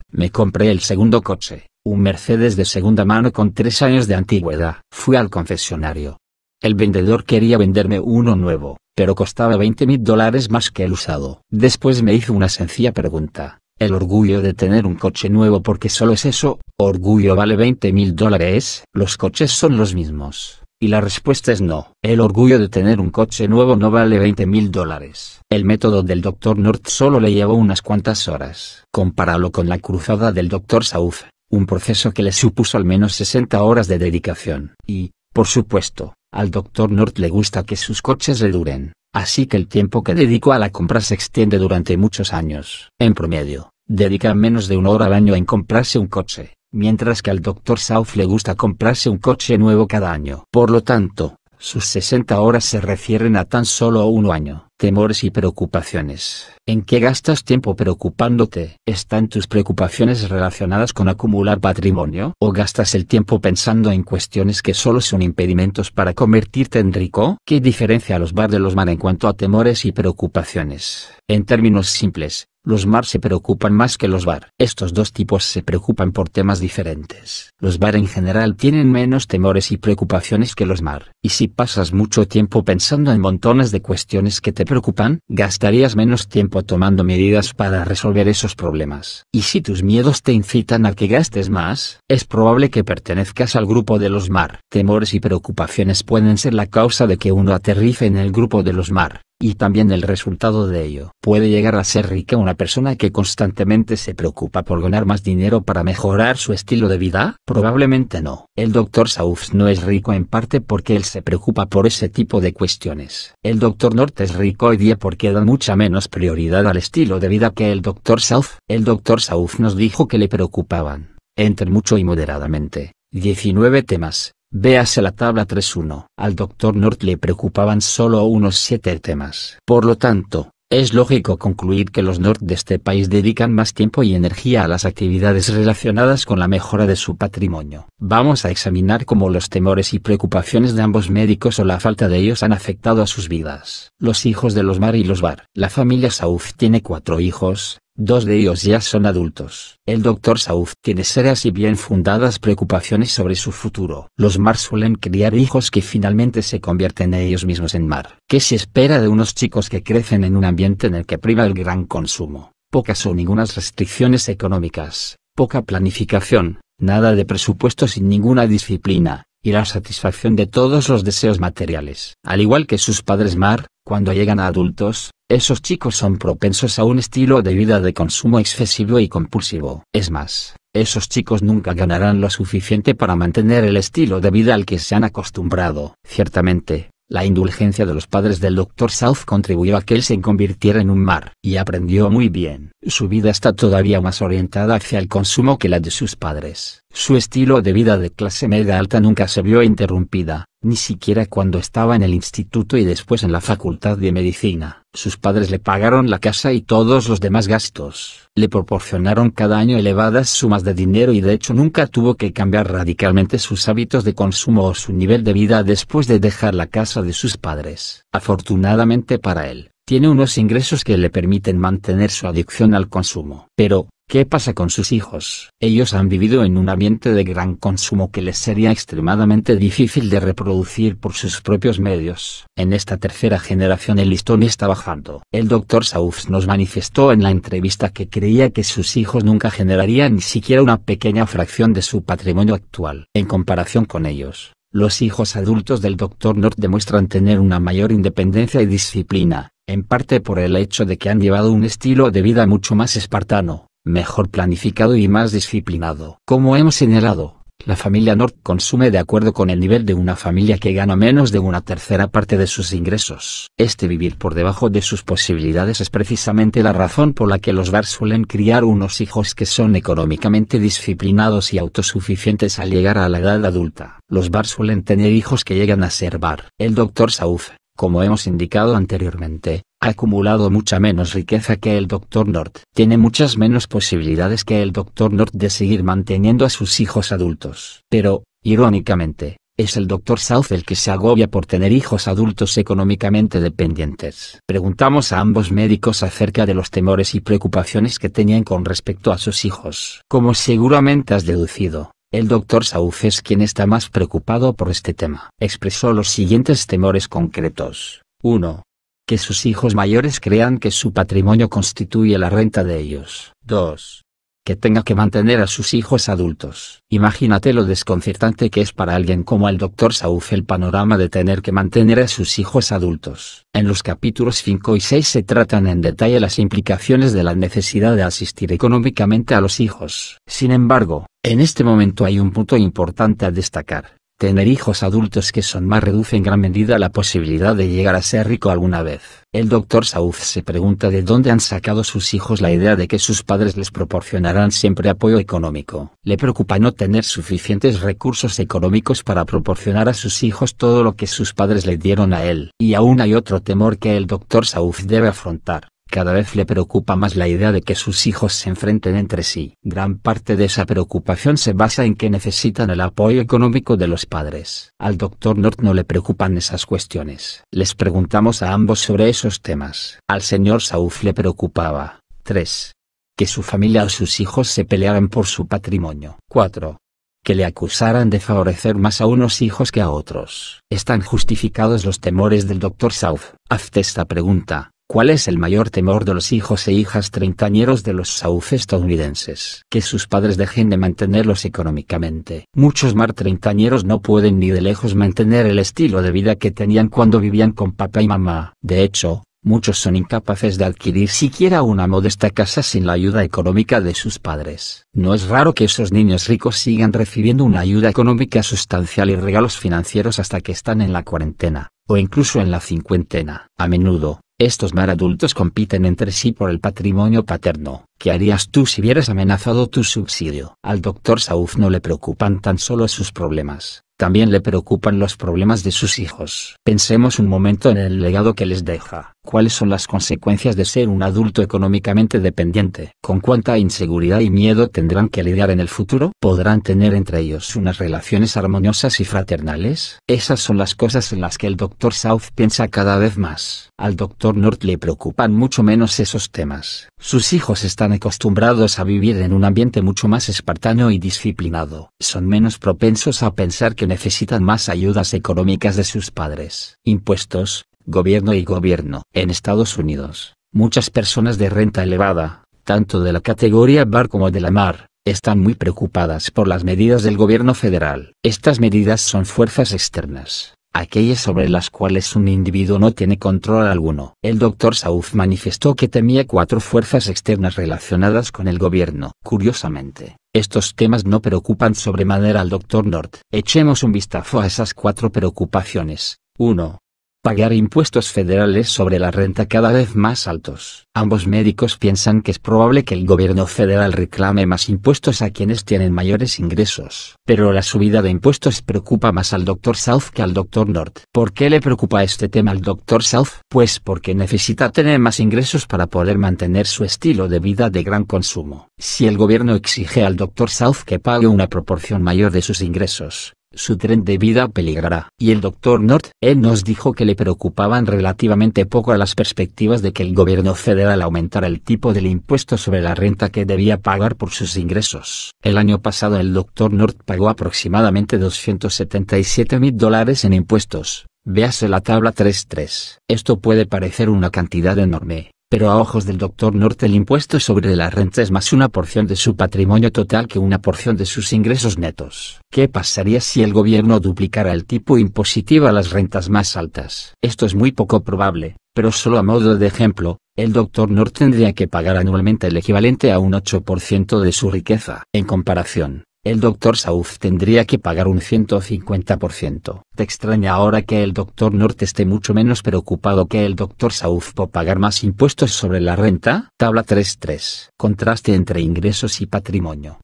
me compré el segundo coche, un Mercedes de segunda mano con tres años de antigüedad. Fui al concesionario. El vendedor quería venderme uno nuevo, pero costaba 20 mil dólares más que el usado. Después me hizo una sencilla pregunta. El orgullo de tener un coche nuevo porque solo es eso, orgullo vale 20 mil dólares, los coches son los mismos. Y la respuesta es no. El orgullo de tener un coche nuevo no vale 20 mil dólares. El método del Dr. North solo le llevó unas cuantas horas. Compáralo con la cruzada del Dr. South, un proceso que le supuso al menos 60 horas de dedicación. Y, por supuesto, al doctor North le gusta que sus coches le duren, así que el tiempo que dedicó a la compra se extiende durante muchos años. En promedio, dedica menos de una hora al año en comprarse un coche, mientras que al doctor South le gusta comprarse un coche nuevo cada año. Por lo tanto, sus 60 horas se refieren a tan solo un año temores y preocupaciones. ¿En qué gastas tiempo preocupándote? ¿Están tus preocupaciones relacionadas con acumular patrimonio? ¿O gastas el tiempo pensando en cuestiones que solo son impedimentos para convertirte en rico? ¿Qué diferencia a los bar de los mar en cuanto a temores y preocupaciones? En términos simples, los mar se preocupan más que los bar. Estos dos tipos se preocupan por temas diferentes. Los bar en general tienen menos temores y preocupaciones que los mar. Y si pasas mucho tiempo pensando en montones de cuestiones que te preocupan, gastarías menos tiempo tomando medidas para resolver esos problemas. Y si tus miedos te incitan a que gastes más, es probable que pertenezcas al grupo de los mar. Temores y preocupaciones pueden ser la causa de que uno aterrice en el grupo de los mar y también el resultado de ello. Puede llegar a ser rica una persona que constantemente se preocupa por ganar más dinero para mejorar su estilo de vida? Probablemente no. El Dr. South no es rico en parte porque él se preocupa por ese tipo de cuestiones. El Dr. North es rico hoy día porque da mucha menos prioridad al estilo de vida que el Dr. South. El Dr. South nos dijo que le preocupaban, entre mucho y moderadamente, 19 temas Véase la tabla 3.1. Al doctor North le preocupaban solo unos siete temas. Por lo tanto, es lógico concluir que los North de este país dedican más tiempo y energía a las actividades relacionadas con la mejora de su patrimonio. Vamos a examinar cómo los temores y preocupaciones de ambos médicos o la falta de ellos han afectado a sus vidas. Los hijos de los Mar y los Bar. La familia South tiene cuatro hijos, Dos de ellos ya son adultos. El doctor South tiene serias y bien fundadas preocupaciones sobre su futuro. Los Mar suelen criar hijos que finalmente se convierten ellos mismos en Mar. ¿Qué se espera de unos chicos que crecen en un ambiente en el que priva el gran consumo? Pocas o ningunas restricciones económicas, poca planificación, nada de presupuesto sin ninguna disciplina, y la satisfacción de todos los deseos materiales. Al igual que sus padres Mar, cuando llegan a adultos, esos chicos son propensos a un estilo de vida de consumo excesivo y compulsivo. Es más, esos chicos nunca ganarán lo suficiente para mantener el estilo de vida al que se han acostumbrado. Ciertamente, la indulgencia de los padres del Dr. South contribuyó a que él se convirtiera en un mar y aprendió muy bien. Su vida está todavía más orientada hacia el consumo que la de sus padres. Su estilo de vida de clase media alta nunca se vio interrumpida, ni siquiera cuando estaba en el instituto y después en la facultad de medicina. Sus padres le pagaron la casa y todos los demás gastos. Le proporcionaron cada año elevadas sumas de dinero y de hecho nunca tuvo que cambiar radicalmente sus hábitos de consumo o su nivel de vida después de dejar la casa de sus padres. Afortunadamente para él, tiene unos ingresos que le permiten mantener su adicción al consumo. Pero, ¿Qué pasa con sus hijos? Ellos han vivido en un ambiente de gran consumo que les sería extremadamente difícil de reproducir por sus propios medios. En esta tercera generación el listón está bajando. El doctor South nos manifestó en la entrevista que creía que sus hijos nunca generarían ni siquiera una pequeña fracción de su patrimonio actual. En comparación con ellos, los hijos adultos del doctor North demuestran tener una mayor independencia y disciplina, en parte por el hecho de que han llevado un estilo de vida mucho más espartano mejor planificado y más disciplinado. Como hemos señalado, la familia Nord consume de acuerdo con el nivel de una familia que gana menos de una tercera parte de sus ingresos. Este vivir por debajo de sus posibilidades es precisamente la razón por la que los Bar suelen criar unos hijos que son económicamente disciplinados y autosuficientes al llegar a la edad adulta. Los Bar suelen tener hijos que llegan a ser Bar. El doctor Sauf, como hemos indicado anteriormente, ha acumulado mucha menos riqueza que el Dr. North. Tiene muchas menos posibilidades que el Dr. North de seguir manteniendo a sus hijos adultos. Pero, irónicamente, es el Dr. South el que se agobia por tener hijos adultos económicamente dependientes. Preguntamos a ambos médicos acerca de los temores y preocupaciones que tenían con respecto a sus hijos. Como seguramente has deducido, el doctor Sauf es quien está más preocupado por este tema. Expresó los siguientes temores concretos. 1. Que sus hijos mayores crean que su patrimonio constituye la renta de ellos. 2 que tenga que mantener a sus hijos adultos. Imagínate lo desconcertante que es para alguien como el Dr. Sauf el panorama de tener que mantener a sus hijos adultos. En los capítulos 5 y 6 se tratan en detalle las implicaciones de la necesidad de asistir económicamente a los hijos. Sin embargo, en este momento hay un punto importante a destacar. Tener hijos adultos que son más reduce en gran medida la posibilidad de llegar a ser rico alguna vez. El doctor South se pregunta de dónde han sacado sus hijos la idea de que sus padres les proporcionarán siempre apoyo económico. Le preocupa no tener suficientes recursos económicos para proporcionar a sus hijos todo lo que sus padres le dieron a él. Y aún hay otro temor que el doctor South debe afrontar cada vez le preocupa más la idea de que sus hijos se enfrenten entre sí. Gran parte de esa preocupación se basa en que necesitan el apoyo económico de los padres. Al doctor North no le preocupan esas cuestiones. Les preguntamos a ambos sobre esos temas. Al señor South le preocupaba. 3. Que su familia o sus hijos se pelearan por su patrimonio. 4 que le acusaran de favorecer más a unos hijos que a otros. ¿Están justificados los temores del doctor South? Hazte esta pregunta, ¿Cuál es el mayor temor de los hijos e hijas treintañeros de los South estadounidenses? Que sus padres dejen de mantenerlos económicamente. Muchos mar treintañeros no pueden ni de lejos mantener el estilo de vida que tenían cuando vivían con papá y mamá. De hecho, muchos son incapaces de adquirir siquiera una modesta casa sin la ayuda económica de sus padres. No es raro que esos niños ricos sigan recibiendo una ayuda económica sustancial y regalos financieros hasta que están en la cuarentena, o incluso en la cincuentena. A menudo, estos mar adultos compiten entre sí por el patrimonio paterno. ¿Qué harías tú si vieras amenazado tu subsidio? Al doctor Sauf no le preocupan tan solo sus problemas, también le preocupan los problemas de sus hijos. Pensemos un momento en el legado que les deja cuáles son las consecuencias de ser un adulto económicamente dependiente, con cuánta inseguridad y miedo tendrán que lidiar en el futuro, podrán tener entre ellos unas relaciones armoniosas y fraternales. Esas son las cosas en las que el doctor South piensa cada vez más. Al doctor North le preocupan mucho menos esos temas. Sus hijos están acostumbrados a vivir en un ambiente mucho más espartano y disciplinado. Son menos propensos a pensar que necesitan más ayudas económicas de sus padres. Impuestos, gobierno y gobierno. En Estados Unidos, muchas personas de renta elevada, tanto de la categoría bar como de la mar, están muy preocupadas por las medidas del gobierno federal. Estas medidas son fuerzas externas, aquellas sobre las cuales un individuo no tiene control alguno. El doctor South manifestó que temía cuatro fuerzas externas relacionadas con el gobierno. Curiosamente, estos temas no preocupan sobremanera al doctor North. Echemos un vistazo a esas cuatro preocupaciones. 1 pagar impuestos federales sobre la renta cada vez más altos. Ambos médicos piensan que es probable que el gobierno federal reclame más impuestos a quienes tienen mayores ingresos. Pero la subida de impuestos preocupa más al doctor South que al doctor North. ¿Por qué le preocupa este tema al doctor South? Pues porque necesita tener más ingresos para poder mantener su estilo de vida de gran consumo. Si el gobierno exige al doctor South que pague una proporción mayor de sus ingresos, su tren de vida peligrará. Y el doctor North, él nos dijo que le preocupaban relativamente poco a las perspectivas de que el gobierno federal aumentara el tipo del impuesto sobre la renta que debía pagar por sus ingresos. El año pasado el doctor North pagó aproximadamente 277 mil dólares en impuestos. Véase la tabla 3.3. Esto puede parecer una cantidad enorme, pero a ojos del doctor North, el impuesto sobre la renta es más una porción de su patrimonio total que una porción de sus ingresos netos. ¿Qué pasaría si el gobierno duplicara el tipo impositivo a las rentas más altas? Esto es muy poco probable, pero solo a modo de ejemplo, el doctor North tendría que pagar anualmente el equivalente a un 8% de su riqueza. En comparación, el doctor South tendría que pagar un 150%. Te extraña ahora que el doctor Norte esté mucho menos preocupado que el doctor South por pagar más impuestos sobre la renta. Tabla 3.3. Contraste entre ingresos y patrimonio.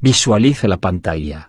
Visualiza la pantalla.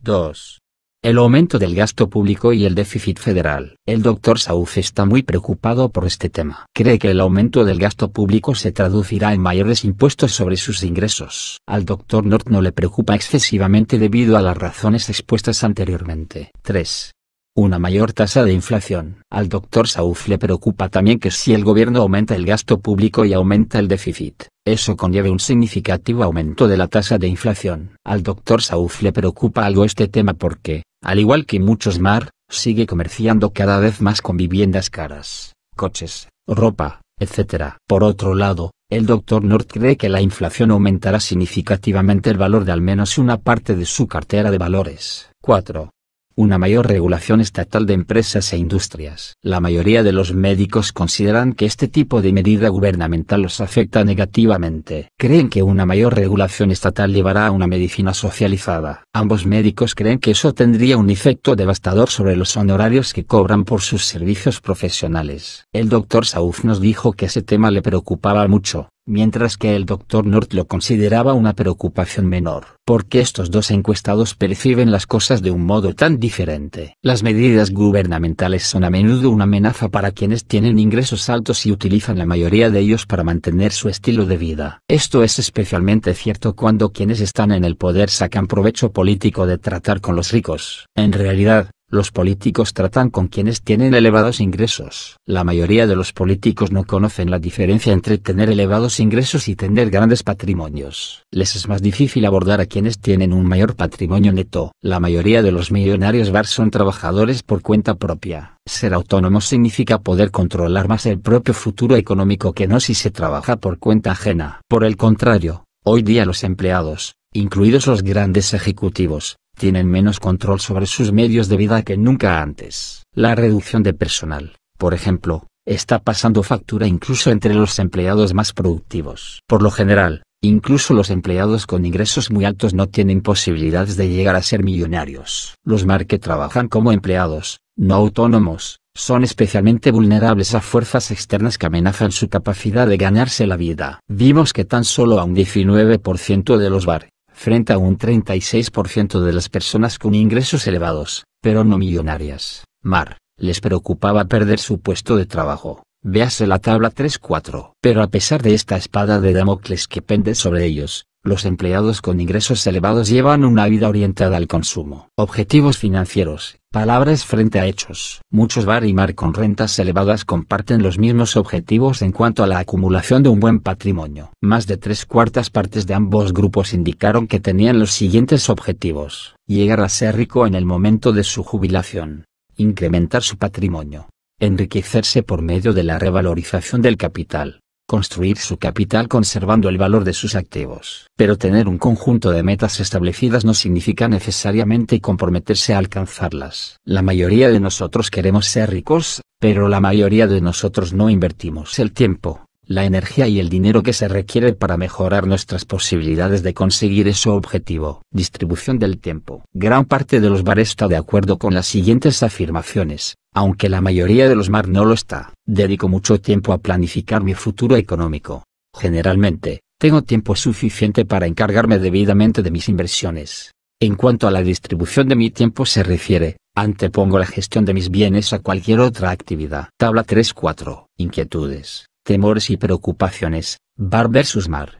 2 el aumento del gasto público y el déficit federal. El doctor Sauf está muy preocupado por este tema. Cree que el aumento del gasto público se traducirá en mayores impuestos sobre sus ingresos. Al doctor North no le preocupa excesivamente debido a las razones expuestas anteriormente. 3 una mayor tasa de inflación. Al doctor Sauf le preocupa también que si el gobierno aumenta el gasto público y aumenta el déficit, eso conlleve un significativo aumento de la tasa de inflación. Al doctor Sauf le preocupa algo este tema porque, al igual que muchos mar, sigue comerciando cada vez más con viviendas caras, coches, ropa, etc. Por otro lado, el Dr. North cree que la inflación aumentará significativamente el valor de al menos una parte de su cartera de valores. 4 una mayor regulación estatal de empresas e industrias. La mayoría de los médicos consideran que este tipo de medida gubernamental los afecta negativamente. Creen que una mayor regulación estatal llevará a una medicina socializada. Ambos médicos creen que eso tendría un efecto devastador sobre los honorarios que cobran por sus servicios profesionales. El doctor South nos dijo que ese tema le preocupaba mucho mientras que el doctor North lo consideraba una preocupación menor, porque estos dos encuestados perciben las cosas de un modo tan diferente. Las medidas gubernamentales son a menudo una amenaza para quienes tienen ingresos altos y utilizan la mayoría de ellos para mantener su estilo de vida. Esto es especialmente cierto cuando quienes están en el poder sacan provecho político de tratar con los ricos. En realidad, los políticos tratan con quienes tienen elevados ingresos. La mayoría de los políticos no conocen la diferencia entre tener elevados ingresos y tener grandes patrimonios. Les es más difícil abordar a quienes tienen un mayor patrimonio neto. La mayoría de los millonarios bar son trabajadores por cuenta propia. Ser autónomo significa poder controlar más el propio futuro económico que no si se trabaja por cuenta ajena. Por el contrario, hoy día los empleados, incluidos los grandes ejecutivos, tienen menos control sobre sus medios de vida que nunca antes. La reducción de personal, por ejemplo, está pasando factura incluso entre los empleados más productivos. Por lo general, incluso los empleados con ingresos muy altos no tienen posibilidades de llegar a ser millonarios. Los mar que trabajan como empleados, no autónomos, son especialmente vulnerables a fuerzas externas que amenazan su capacidad de ganarse la vida. Vimos que tan solo a un 19% de los bar frente a un 36% de las personas con ingresos elevados, pero no millonarias. Mar, les preocupaba perder su puesto de trabajo. Véase la tabla 3.4. Pero a pesar de esta espada de Damocles que pende sobre ellos, los empleados con ingresos elevados llevan una vida orientada al consumo. Objetivos financieros, palabras frente a hechos. Muchos bar y mar con rentas elevadas comparten los mismos objetivos en cuanto a la acumulación de un buen patrimonio. Más de tres cuartas partes de ambos grupos indicaron que tenían los siguientes objetivos. Llegar a ser rico en el momento de su jubilación. Incrementar su patrimonio. Enriquecerse por medio de la revalorización del capital construir su capital conservando el valor de sus activos. Pero tener un conjunto de metas establecidas no significa necesariamente comprometerse a alcanzarlas. La mayoría de nosotros queremos ser ricos, pero la mayoría de nosotros no invertimos el tiempo la energía y el dinero que se requiere para mejorar nuestras posibilidades de conseguir ese objetivo. Distribución del tiempo. Gran parte de los bares está de acuerdo con las siguientes afirmaciones, aunque la mayoría de los mar no lo está. Dedico mucho tiempo a planificar mi futuro económico. Generalmente, tengo tiempo suficiente para encargarme debidamente de mis inversiones. En cuanto a la distribución de mi tiempo se refiere, antepongo la gestión de mis bienes a cualquier otra actividad. Tabla 3.4. Inquietudes temores y preocupaciones, Bar versus Mar.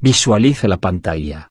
Visualice la pantalla.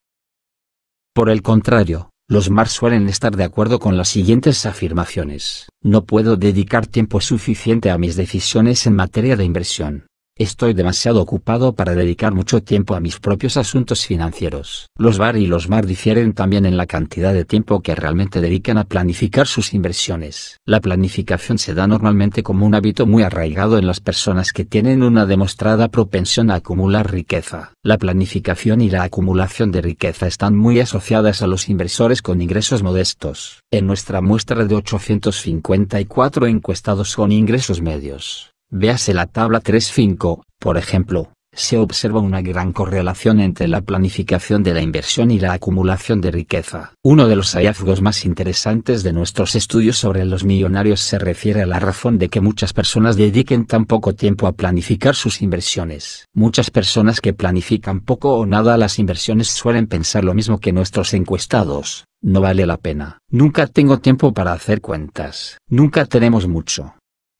Por el contrario, los Mar suelen estar de acuerdo con las siguientes afirmaciones. No puedo dedicar tiempo suficiente a mis decisiones en materia de inversión. Estoy demasiado ocupado para dedicar mucho tiempo a mis propios asuntos financieros. Los bar y los MAR difieren también en la cantidad de tiempo que realmente dedican a planificar sus inversiones. La planificación se da normalmente como un hábito muy arraigado en las personas que tienen una demostrada propensión a acumular riqueza. La planificación y la acumulación de riqueza están muy asociadas a los inversores con ingresos modestos. En nuestra muestra de 854 encuestados con ingresos medios, Véase la tabla 3.5, por ejemplo, se observa una gran correlación entre la planificación de la inversión y la acumulación de riqueza. Uno de los hallazgos más interesantes de nuestros estudios sobre los millonarios se refiere a la razón de que muchas personas dediquen tan poco tiempo a planificar sus inversiones. Muchas personas que planifican poco o nada las inversiones suelen pensar lo mismo que nuestros encuestados. No vale la pena. Nunca tengo tiempo para hacer cuentas. Nunca tenemos mucho.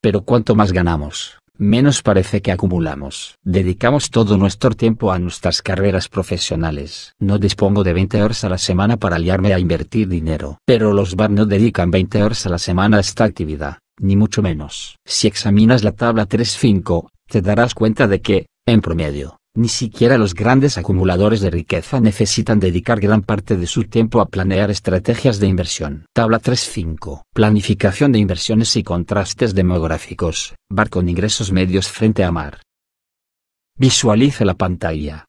Pero cuanto más ganamos, menos parece que acumulamos. Dedicamos todo nuestro tiempo a nuestras carreras profesionales. No dispongo de 20 horas a la semana para liarme a invertir dinero. Pero los bar no dedican 20 horas a la semana a esta actividad, ni mucho menos. Si examinas la tabla 3.5, te darás cuenta de que, en promedio, ni siquiera los grandes acumuladores de riqueza necesitan dedicar gran parte de su tiempo a planear estrategias de inversión. Tabla 3.5. Planificación de inversiones y contrastes demográficos. Bar con ingresos medios frente a mar. Visualice la pantalla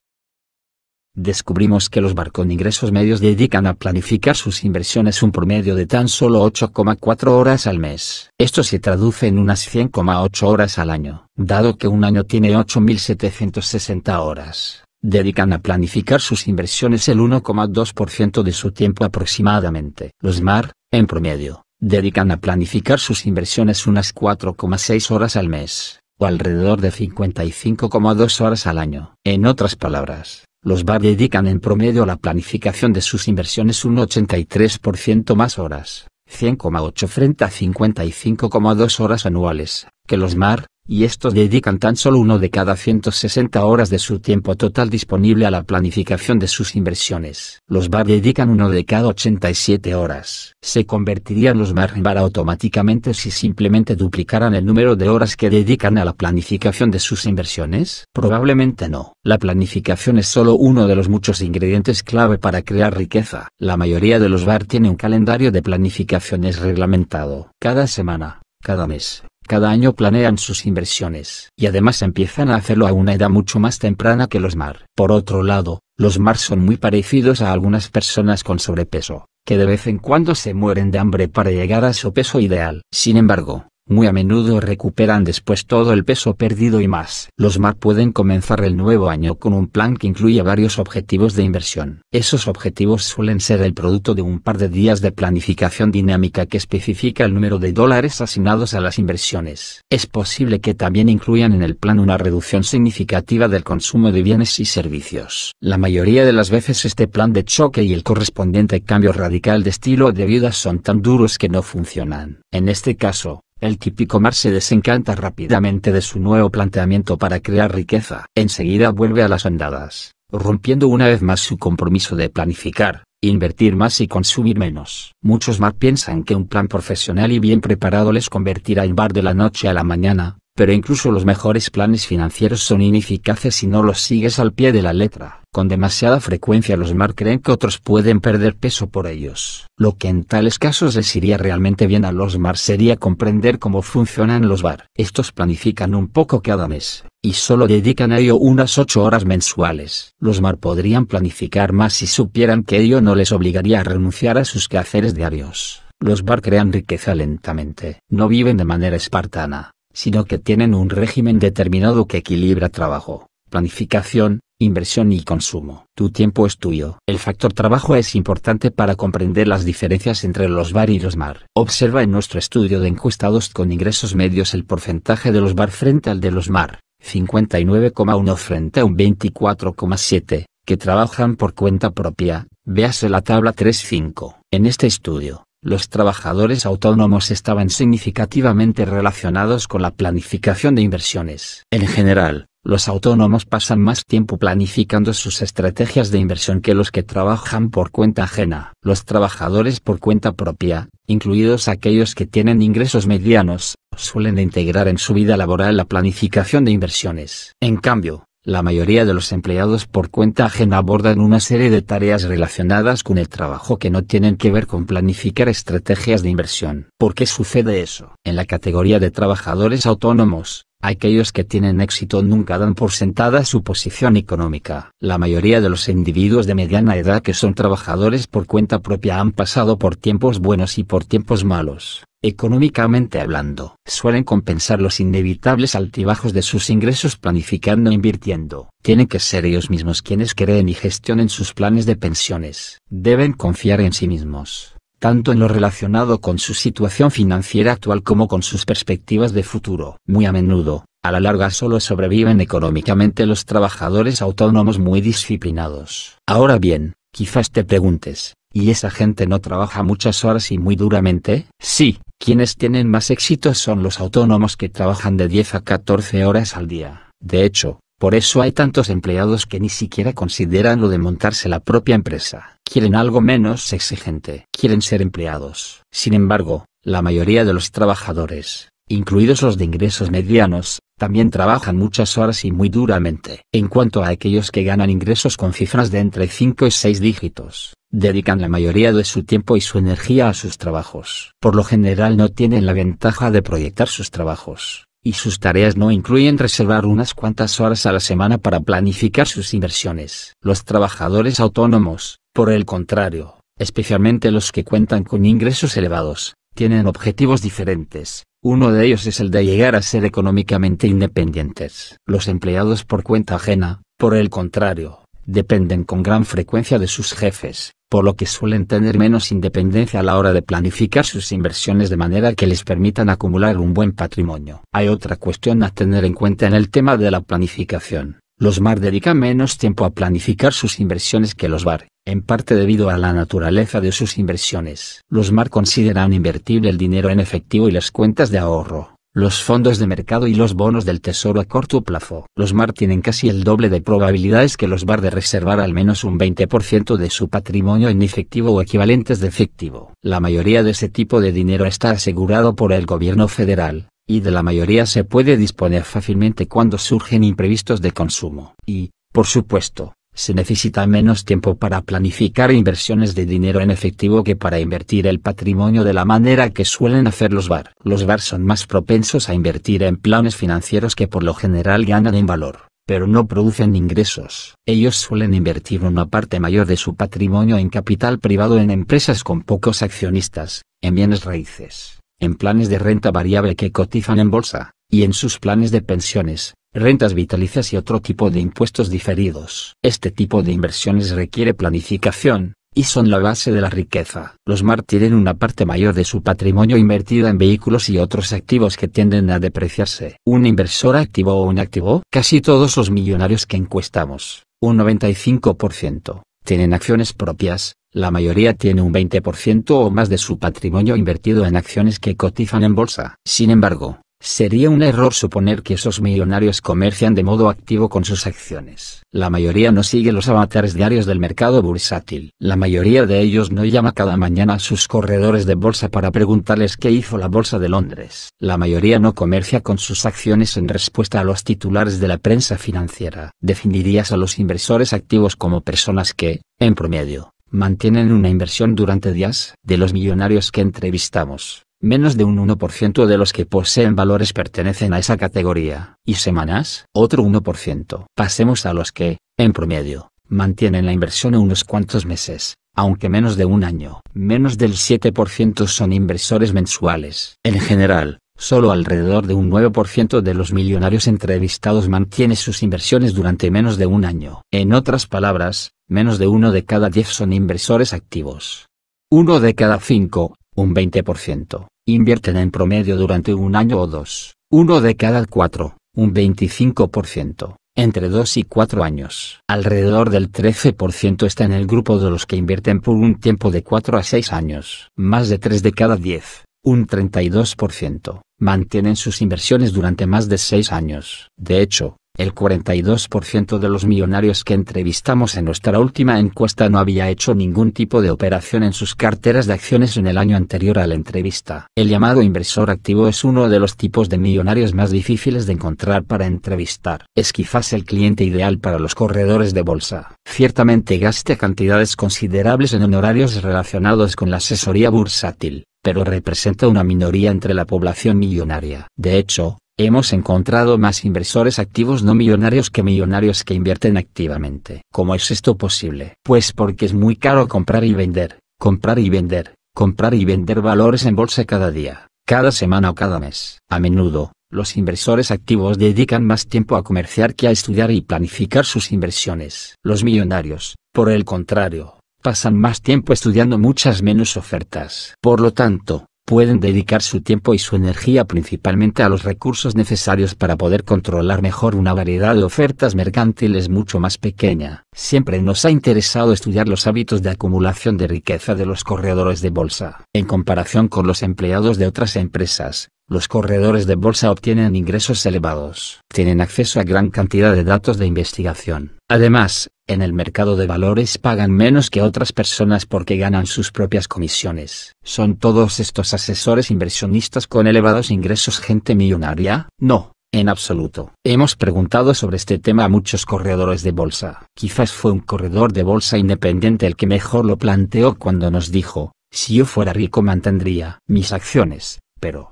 descubrimos que los barcos de ingresos medios dedican a planificar sus inversiones un promedio de tan solo 8,4 horas al mes. Esto se traduce en unas 100,8 horas al año, dado que un año tiene 8.760 horas. Dedican a planificar sus inversiones el 1,2% de su tiempo aproximadamente. Los mar, en promedio, dedican a planificar sus inversiones unas 4,6 horas al mes o alrededor de 55,2 horas al año. En otras palabras, los VA dedican en promedio a la planificación de sus inversiones un 83% más horas, 100,8 frente a 55,2 horas anuales, que los MAR, y estos dedican tan solo uno de cada 160 horas de su tiempo total disponible a la planificación de sus inversiones. Los bar dedican uno de cada 87 horas. Se convertirían los en bar automáticamente si simplemente duplicaran el número de horas que dedican a la planificación de sus inversiones? Probablemente no. La planificación es solo uno de los muchos ingredientes clave para crear riqueza. La mayoría de los bar tiene un calendario de planificaciones reglamentado. Cada semana, cada mes, cada año planean sus inversiones, y además empiezan a hacerlo a una edad mucho más temprana que los mar. Por otro lado, los mar son muy parecidos a algunas personas con sobrepeso, que de vez en cuando se mueren de hambre para llegar a su peso ideal. Sin embargo, muy a menudo recuperan después todo el peso perdido y más. Los mar pueden comenzar el nuevo año con un plan que incluye varios objetivos de inversión. Esos objetivos suelen ser el producto de un par de días de planificación dinámica que especifica el número de dólares asignados a las inversiones. Es posible que también incluyan en el plan una reducción significativa del consumo de bienes y servicios. La mayoría de las veces este plan de choque y el correspondiente cambio radical de estilo de vida son tan duros que no funcionan. En este caso, el típico Mar se desencanta rápidamente de su nuevo planteamiento para crear riqueza. Enseguida vuelve a las andadas, rompiendo una vez más su compromiso de planificar, invertir más y consumir menos. Muchos más piensan que un plan profesional y bien preparado les convertirá en bar de la noche a la mañana, pero incluso los mejores planes financieros son ineficaces si no los sigues al pie de la letra. Con demasiada frecuencia los mar creen que otros pueden perder peso por ellos. Lo que en tales casos les iría realmente bien a los mar sería comprender cómo funcionan los bar. Estos planifican un poco cada mes, y solo dedican a ello unas 8 horas mensuales. Los mar podrían planificar más si supieran que ello no les obligaría a renunciar a sus quehaceres diarios. Los bar crean riqueza lentamente, no viven de manera espartana sino que tienen un régimen determinado que equilibra trabajo, planificación, inversión y consumo. Tu tiempo es tuyo. El factor trabajo es importante para comprender las diferencias entre los bar y los mar. Observa en nuestro estudio de encuestados con ingresos medios el porcentaje de los bar frente al de los mar, 59,1 frente a un 24,7, que trabajan por cuenta propia, véase la tabla 3.5. En este estudio, los trabajadores autónomos estaban significativamente relacionados con la planificación de inversiones. En general, los autónomos pasan más tiempo planificando sus estrategias de inversión que los que trabajan por cuenta ajena. Los trabajadores por cuenta propia, incluidos aquellos que tienen ingresos medianos, suelen integrar en su vida laboral la planificación de inversiones. En cambio, la mayoría de los empleados por cuenta ajena abordan una serie de tareas relacionadas con el trabajo que no tienen que ver con planificar estrategias de inversión. ¿Por qué sucede eso? En la categoría de trabajadores autónomos, aquellos que tienen éxito nunca dan por sentada su posición económica. La mayoría de los individuos de mediana edad que son trabajadores por cuenta propia han pasado por tiempos buenos y por tiempos malos económicamente hablando, suelen compensar los inevitables altibajos de sus ingresos planificando e invirtiendo. Tienen que ser ellos mismos quienes creen y gestionen sus planes de pensiones. Deben confiar en sí mismos, tanto en lo relacionado con su situación financiera actual como con sus perspectivas de futuro. Muy a menudo, a la larga solo sobreviven económicamente los trabajadores autónomos muy disciplinados. Ahora bien, quizás te preguntes, ¿y esa gente no trabaja muchas horas y muy duramente? Sí, quienes tienen más éxito son los autónomos que trabajan de 10 a 14 horas al día. De hecho, por eso hay tantos empleados que ni siquiera consideran lo de montarse la propia empresa. Quieren algo menos exigente. Quieren ser empleados. Sin embargo, la mayoría de los trabajadores, incluidos los de ingresos medianos, también trabajan muchas horas y muy duramente. En cuanto a aquellos que ganan ingresos con cifras de entre 5 y 6 dígitos, dedican la mayoría de su tiempo y su energía a sus trabajos. Por lo general no tienen la ventaja de proyectar sus trabajos, y sus tareas no incluyen reservar unas cuantas horas a la semana para planificar sus inversiones. Los trabajadores autónomos, por el contrario, especialmente los que cuentan con ingresos elevados, tienen objetivos diferentes. Uno de ellos es el de llegar a ser económicamente independientes. Los empleados por cuenta ajena, por el contrario, dependen con gran frecuencia de sus jefes, por lo que suelen tener menos independencia a la hora de planificar sus inversiones de manera que les permitan acumular un buen patrimonio. Hay otra cuestión a tener en cuenta en el tema de la planificación. Los MAR dedican menos tiempo a planificar sus inversiones que los bar, en parte debido a la naturaleza de sus inversiones. Los MAR consideran invertir el dinero en efectivo y las cuentas de ahorro los fondos de mercado y los bonos del tesoro a corto plazo. Los MAR tienen casi el doble de probabilidades que los BAR de reservar al menos un 20% de su patrimonio en efectivo o equivalentes de efectivo. La mayoría de ese tipo de dinero está asegurado por el gobierno federal, y de la mayoría se puede disponer fácilmente cuando surgen imprevistos de consumo. Y, por supuesto, se necesita menos tiempo para planificar inversiones de dinero en efectivo que para invertir el patrimonio de la manera que suelen hacer los VAR. Los VAR son más propensos a invertir en planes financieros que por lo general ganan en valor pero no producen ingresos. Ellos suelen invertir una parte mayor de su patrimonio en capital privado en empresas con pocos accionistas, en bienes raíces, en planes de renta variable que cotizan en bolsa, y en sus planes de pensiones, rentas vitalicias y otro tipo de impuestos diferidos. Este tipo de inversiones requiere planificación, y son la base de la riqueza. Los MAR tienen una parte mayor de su patrimonio invertido en vehículos y otros activos que tienden a depreciarse. Un inversor activo o un activo, casi todos los millonarios que encuestamos, un 95%, tienen acciones propias, la mayoría tiene un 20% o más de su patrimonio invertido en acciones que cotizan en bolsa. Sin embargo, Sería un error suponer que esos millonarios comercian de modo activo con sus acciones. La mayoría no sigue los avatares diarios del mercado bursátil. La mayoría de ellos no llama cada mañana a sus corredores de bolsa para preguntarles qué hizo la Bolsa de Londres. La mayoría no comercia con sus acciones en respuesta a los titulares de la prensa financiera. Definirías a los inversores activos como personas que, en promedio, mantienen una inversión durante días. De los millonarios que entrevistamos, Menos de un 1% de los que poseen valores pertenecen a esa categoría. Y semanas, otro 1%. Pasemos a los que, en promedio, mantienen la inversión unos cuantos meses, aunque menos de un año. Menos del 7% son inversores mensuales. En general, Solo alrededor de un 9% de los millonarios entrevistados mantiene sus inversiones durante menos de un año. En otras palabras, menos de uno de cada 10 son inversores activos. Uno de cada cinco, un 20%, invierten en promedio durante un año o dos, uno de cada cuatro, un 25%, entre dos y cuatro años. Alrededor del 13% está en el grupo de los que invierten por un tiempo de cuatro a seis años. Más de tres de cada diez, un 32%, mantienen sus inversiones durante más de seis años. De hecho, el 42% de los millonarios que entrevistamos en nuestra última encuesta no había hecho ningún tipo de operación en sus carteras de acciones en el año anterior a la entrevista. El llamado inversor activo es uno de los tipos de millonarios más difíciles de encontrar para entrevistar. Es quizás el cliente ideal para los corredores de bolsa. Ciertamente gasta cantidades considerables en honorarios relacionados con la asesoría bursátil pero representa una minoría entre la población millonaria. De hecho, Hemos encontrado más inversores activos no millonarios que millonarios que invierten activamente. ¿Cómo es esto posible? Pues porque es muy caro comprar y vender, comprar y vender, comprar y vender valores en bolsa cada día, cada semana o cada mes. A menudo, los inversores activos dedican más tiempo a comerciar que a estudiar y planificar sus inversiones. Los millonarios, por el contrario, pasan más tiempo estudiando muchas menos ofertas. Por lo tanto, pueden dedicar su tiempo y su energía principalmente a los recursos necesarios para poder controlar mejor una variedad de ofertas mercantiles mucho más pequeña. Siempre nos ha interesado estudiar los hábitos de acumulación de riqueza de los corredores de bolsa. En comparación con los empleados de otras empresas, los corredores de bolsa obtienen ingresos elevados, tienen acceso a gran cantidad de datos de investigación. Además, en el mercado de valores pagan menos que otras personas porque ganan sus propias comisiones. ¿Son todos estos asesores inversionistas con elevados ingresos gente millonaria? No, en absoluto. Hemos preguntado sobre este tema a muchos corredores de bolsa. Quizás fue un corredor de bolsa independiente el que mejor lo planteó cuando nos dijo, si yo fuera rico mantendría mis acciones, pero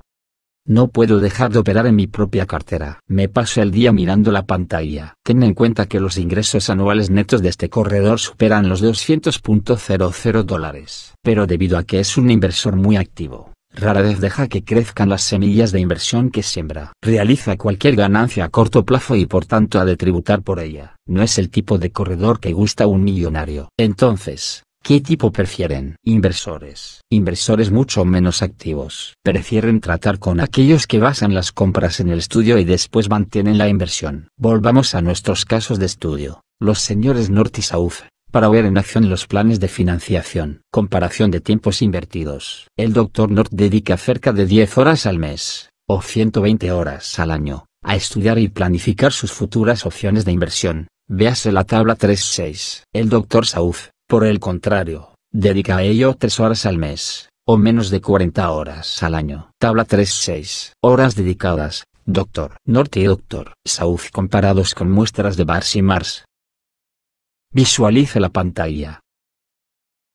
no puedo dejar de operar en mi propia cartera. Me paso el día mirando la pantalla. Ten en cuenta que los ingresos anuales netos de este corredor superan los 200.00 dólares. Pero debido a que es un inversor muy activo, rara vez deja que crezcan las semillas de inversión que siembra. Realiza cualquier ganancia a corto plazo y por tanto ha de tributar por ella. No es el tipo de corredor que gusta un millonario. Entonces, ¿Qué tipo prefieren? Inversores. Inversores mucho menos activos. Prefieren tratar con aquellos que basan las compras en el estudio y después mantienen la inversión. Volvamos a nuestros casos de estudio. Los señores North y South, para ver en acción los planes de financiación. Comparación de tiempos invertidos. El doctor North dedica cerca de 10 horas al mes, o 120 horas al año, a estudiar y planificar sus futuras opciones de inversión. Véase la tabla 3.6. El doctor South por el contrario, dedica a ello 3 horas al mes, o menos de 40 horas al año. Tabla 3.6. Horas dedicadas, Doctor Norte y Doctor South comparados con muestras de Bars y Mars. Visualice la pantalla.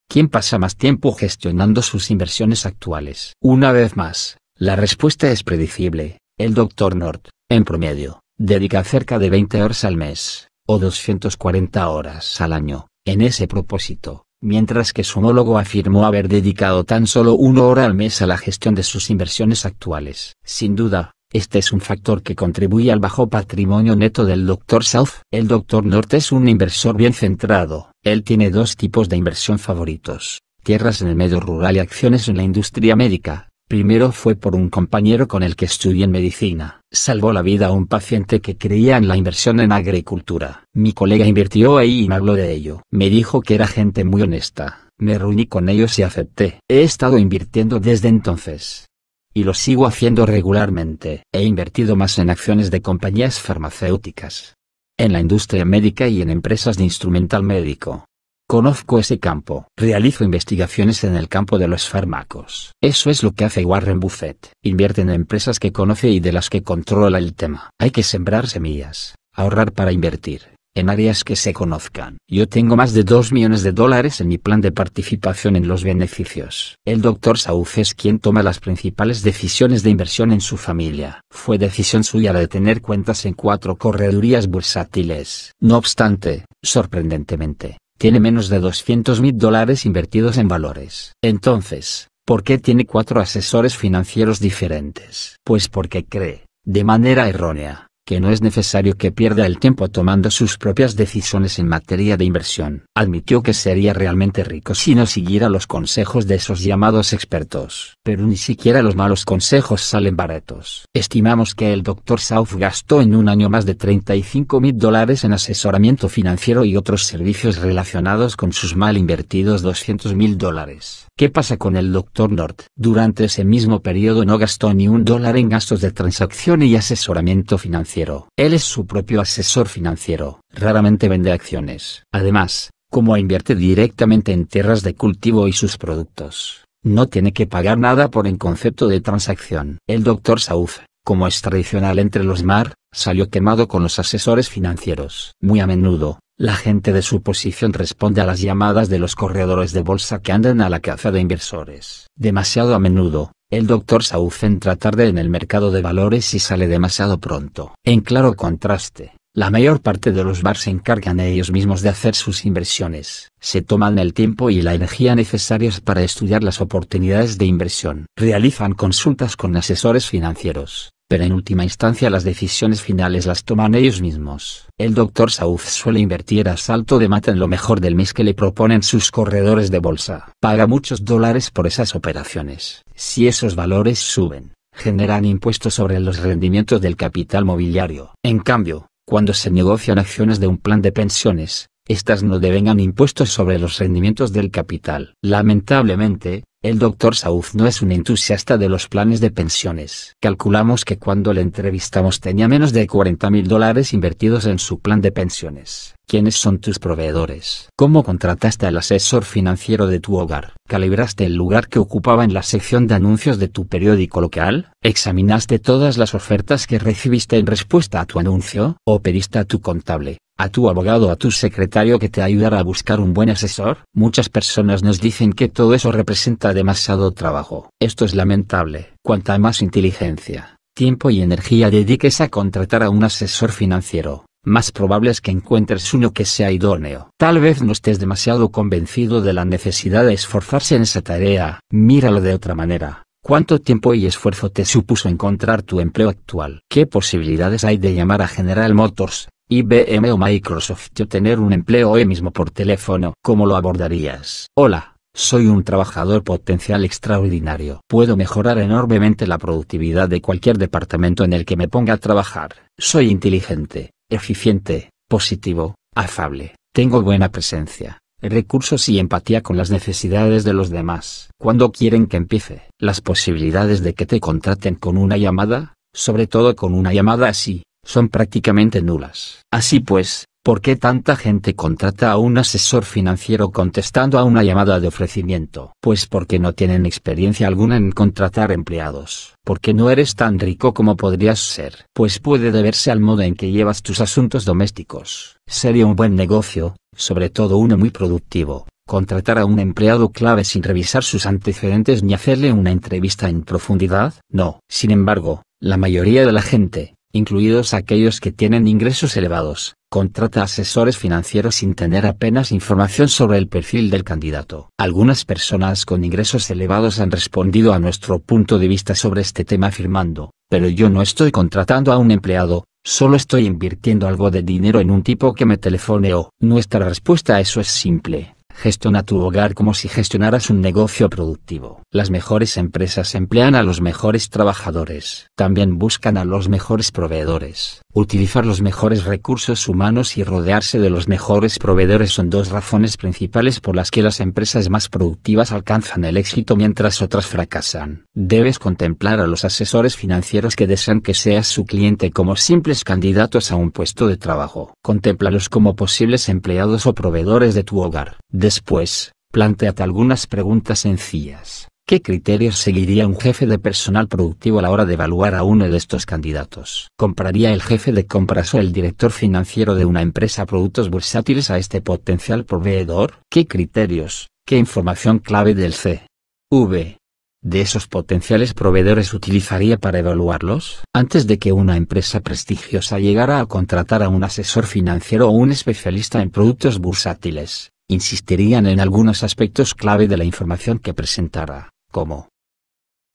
¿Quién pasa más tiempo gestionando sus inversiones actuales? Una vez más, la respuesta es predecible. El doctor North, en promedio, dedica cerca de 20 horas al mes, o 240 horas al año, en ese propósito, mientras que su homólogo afirmó haber dedicado tan solo una hora al mes a la gestión de sus inversiones actuales. Sin duda, este es un factor que contribuye al bajo patrimonio neto del Dr. South. El Dr. North es un inversor bien centrado. Él tiene dos tipos de inversión favoritos, tierras en el medio rural y acciones en la industria médica. Primero fue por un compañero con el que estudié en medicina salvó la vida a un paciente que creía en la inversión en agricultura. Mi colega invirtió ahí y me habló de ello. Me dijo que era gente muy honesta. Me reuní con ellos y acepté. He estado invirtiendo desde entonces. Y lo sigo haciendo regularmente. He invertido más en acciones de compañías farmacéuticas. En la industria médica y en empresas de instrumental médico. Conozco ese campo. Realizo investigaciones en el campo de los fármacos. Eso es lo que hace Warren Buffett. Invierte en empresas que conoce y de las que controla el tema. Hay que sembrar semillas, ahorrar para invertir, en áreas que se conozcan. Yo tengo más de 2 millones de dólares en mi plan de participación en los beneficios. El doctor Sauf es quien toma las principales decisiones de inversión en su familia. Fue decisión suya la de tener cuentas en cuatro corredurías bursátiles. No obstante, sorprendentemente, tiene menos de 200 mil dólares invertidos en valores. Entonces, ¿por qué tiene cuatro asesores financieros diferentes? Pues porque cree, de manera errónea, que no es necesario que pierda el tiempo tomando sus propias decisiones en materia de inversión. Admitió que sería realmente rico si no siguiera los consejos de esos llamados expertos. Pero ni siquiera los malos consejos salen baratos. Estimamos que el Dr. South gastó en un año más de 35 mil dólares en asesoramiento financiero y otros servicios relacionados con sus mal invertidos 200 mil dólares. ¿Qué pasa con el Dr. North? Durante ese mismo periodo no gastó ni un dólar en gastos de transacción y asesoramiento financiero él es su propio asesor financiero. Raramente vende acciones. Además, como invierte directamente en tierras de cultivo y sus productos, no tiene que pagar nada por el concepto de transacción. El doctor Sauf, como es tradicional entre los mar, salió quemado con los asesores financieros. Muy a menudo, la gente de su posición responde a las llamadas de los corredores de bolsa que andan a la caza de inversores. Demasiado a menudo, el doctor saúz entra tarde en el mercado de valores y sale demasiado pronto. En claro contraste, la mayor parte de los bar se encargan ellos mismos de hacer sus inversiones. Se toman el tiempo y la energía necesarias para estudiar las oportunidades de inversión. Realizan consultas con asesores financieros, pero en última instancia las decisiones finales las toman ellos mismos. El doctor South suele invertir a salto de mata en lo mejor del mes que le proponen sus corredores de bolsa. Paga muchos dólares por esas operaciones. Si esos valores suben, generan impuestos sobre los rendimientos del capital mobiliario. En cambio, cuando se negocian acciones de un plan de pensiones, estas no devengan impuestos sobre los rendimientos del capital. Lamentablemente, el doctor South no es un entusiasta de los planes de pensiones. Calculamos que cuando le entrevistamos tenía menos de 40 mil dólares invertidos en su plan de pensiones. ¿Quiénes son tus proveedores? ¿Cómo contrataste al asesor financiero de tu hogar? ¿Calibraste el lugar que ocupaba en la sección de anuncios de tu periódico local? ¿Examinaste todas las ofertas que recibiste en respuesta a tu anuncio? ¿O pediste a tu contable, a tu abogado, a tu secretario que te ayudará a buscar un buen asesor? Muchas personas nos dicen que todo eso representa demasiado trabajo. Esto es lamentable. Cuanta más inteligencia, tiempo y energía dediques a contratar a un asesor financiero, más probable es que encuentres uno que sea idóneo. Tal vez no estés demasiado convencido de la necesidad de esforzarse en esa tarea. Míralo de otra manera. ¿Cuánto tiempo y esfuerzo te supuso encontrar tu empleo actual? ¿Qué posibilidades hay de llamar a General Motors, IBM o Microsoft yo tener un empleo hoy mismo por teléfono. ¿Cómo lo abordarías? Hola, soy un trabajador potencial extraordinario. Puedo mejorar enormemente la productividad de cualquier departamento en el que me ponga a trabajar. Soy inteligente, eficiente, positivo, afable. Tengo buena presencia, recursos y empatía con las necesidades de los demás. Cuando quieren que empiece? Las posibilidades de que te contraten con una llamada, sobre todo con una llamada así, son prácticamente nulas. Así pues, ¿por qué tanta gente contrata a un asesor financiero contestando a una llamada de ofrecimiento? Pues porque no tienen experiencia alguna en contratar empleados. Porque no eres tan rico como podrías ser. Pues puede deberse al modo en que llevas tus asuntos domésticos. Sería un buen negocio, sobre todo uno muy productivo, contratar a un empleado clave sin revisar sus antecedentes ni hacerle una entrevista en profundidad? No. Sin embargo, la mayoría de la gente, incluidos aquellos que tienen ingresos elevados, contrata asesores financieros sin tener apenas información sobre el perfil del candidato. Algunas personas con ingresos elevados han respondido a nuestro punto de vista sobre este tema afirmando, pero yo no estoy contratando a un empleado, solo estoy invirtiendo algo de dinero en un tipo que me telefoneó. Nuestra respuesta a eso es simple. Gestiona tu hogar como si gestionaras un negocio productivo. Las mejores empresas emplean a los mejores trabajadores. También buscan a los mejores proveedores. Utilizar los mejores recursos humanos y rodearse de los mejores proveedores son dos razones principales por las que las empresas más productivas alcanzan el éxito mientras otras fracasan. Debes contemplar a los asesores financieros que desean que seas su cliente como simples candidatos a un puesto de trabajo. Contemplalos como posibles empleados o proveedores de tu hogar. Después, planteate algunas preguntas sencillas. ¿Qué criterios seguiría un jefe de personal productivo a la hora de evaluar a uno de estos candidatos? ¿Compraría el jefe de compras o el director financiero de una empresa productos bursátiles a este potencial proveedor? ¿Qué criterios, qué información clave del C.V. ¿De esos potenciales proveedores utilizaría para evaluarlos? Antes de que una empresa prestigiosa llegara a contratar a un asesor financiero o un especialista en productos bursátiles, insistirían en algunos aspectos clave de la información que presentara como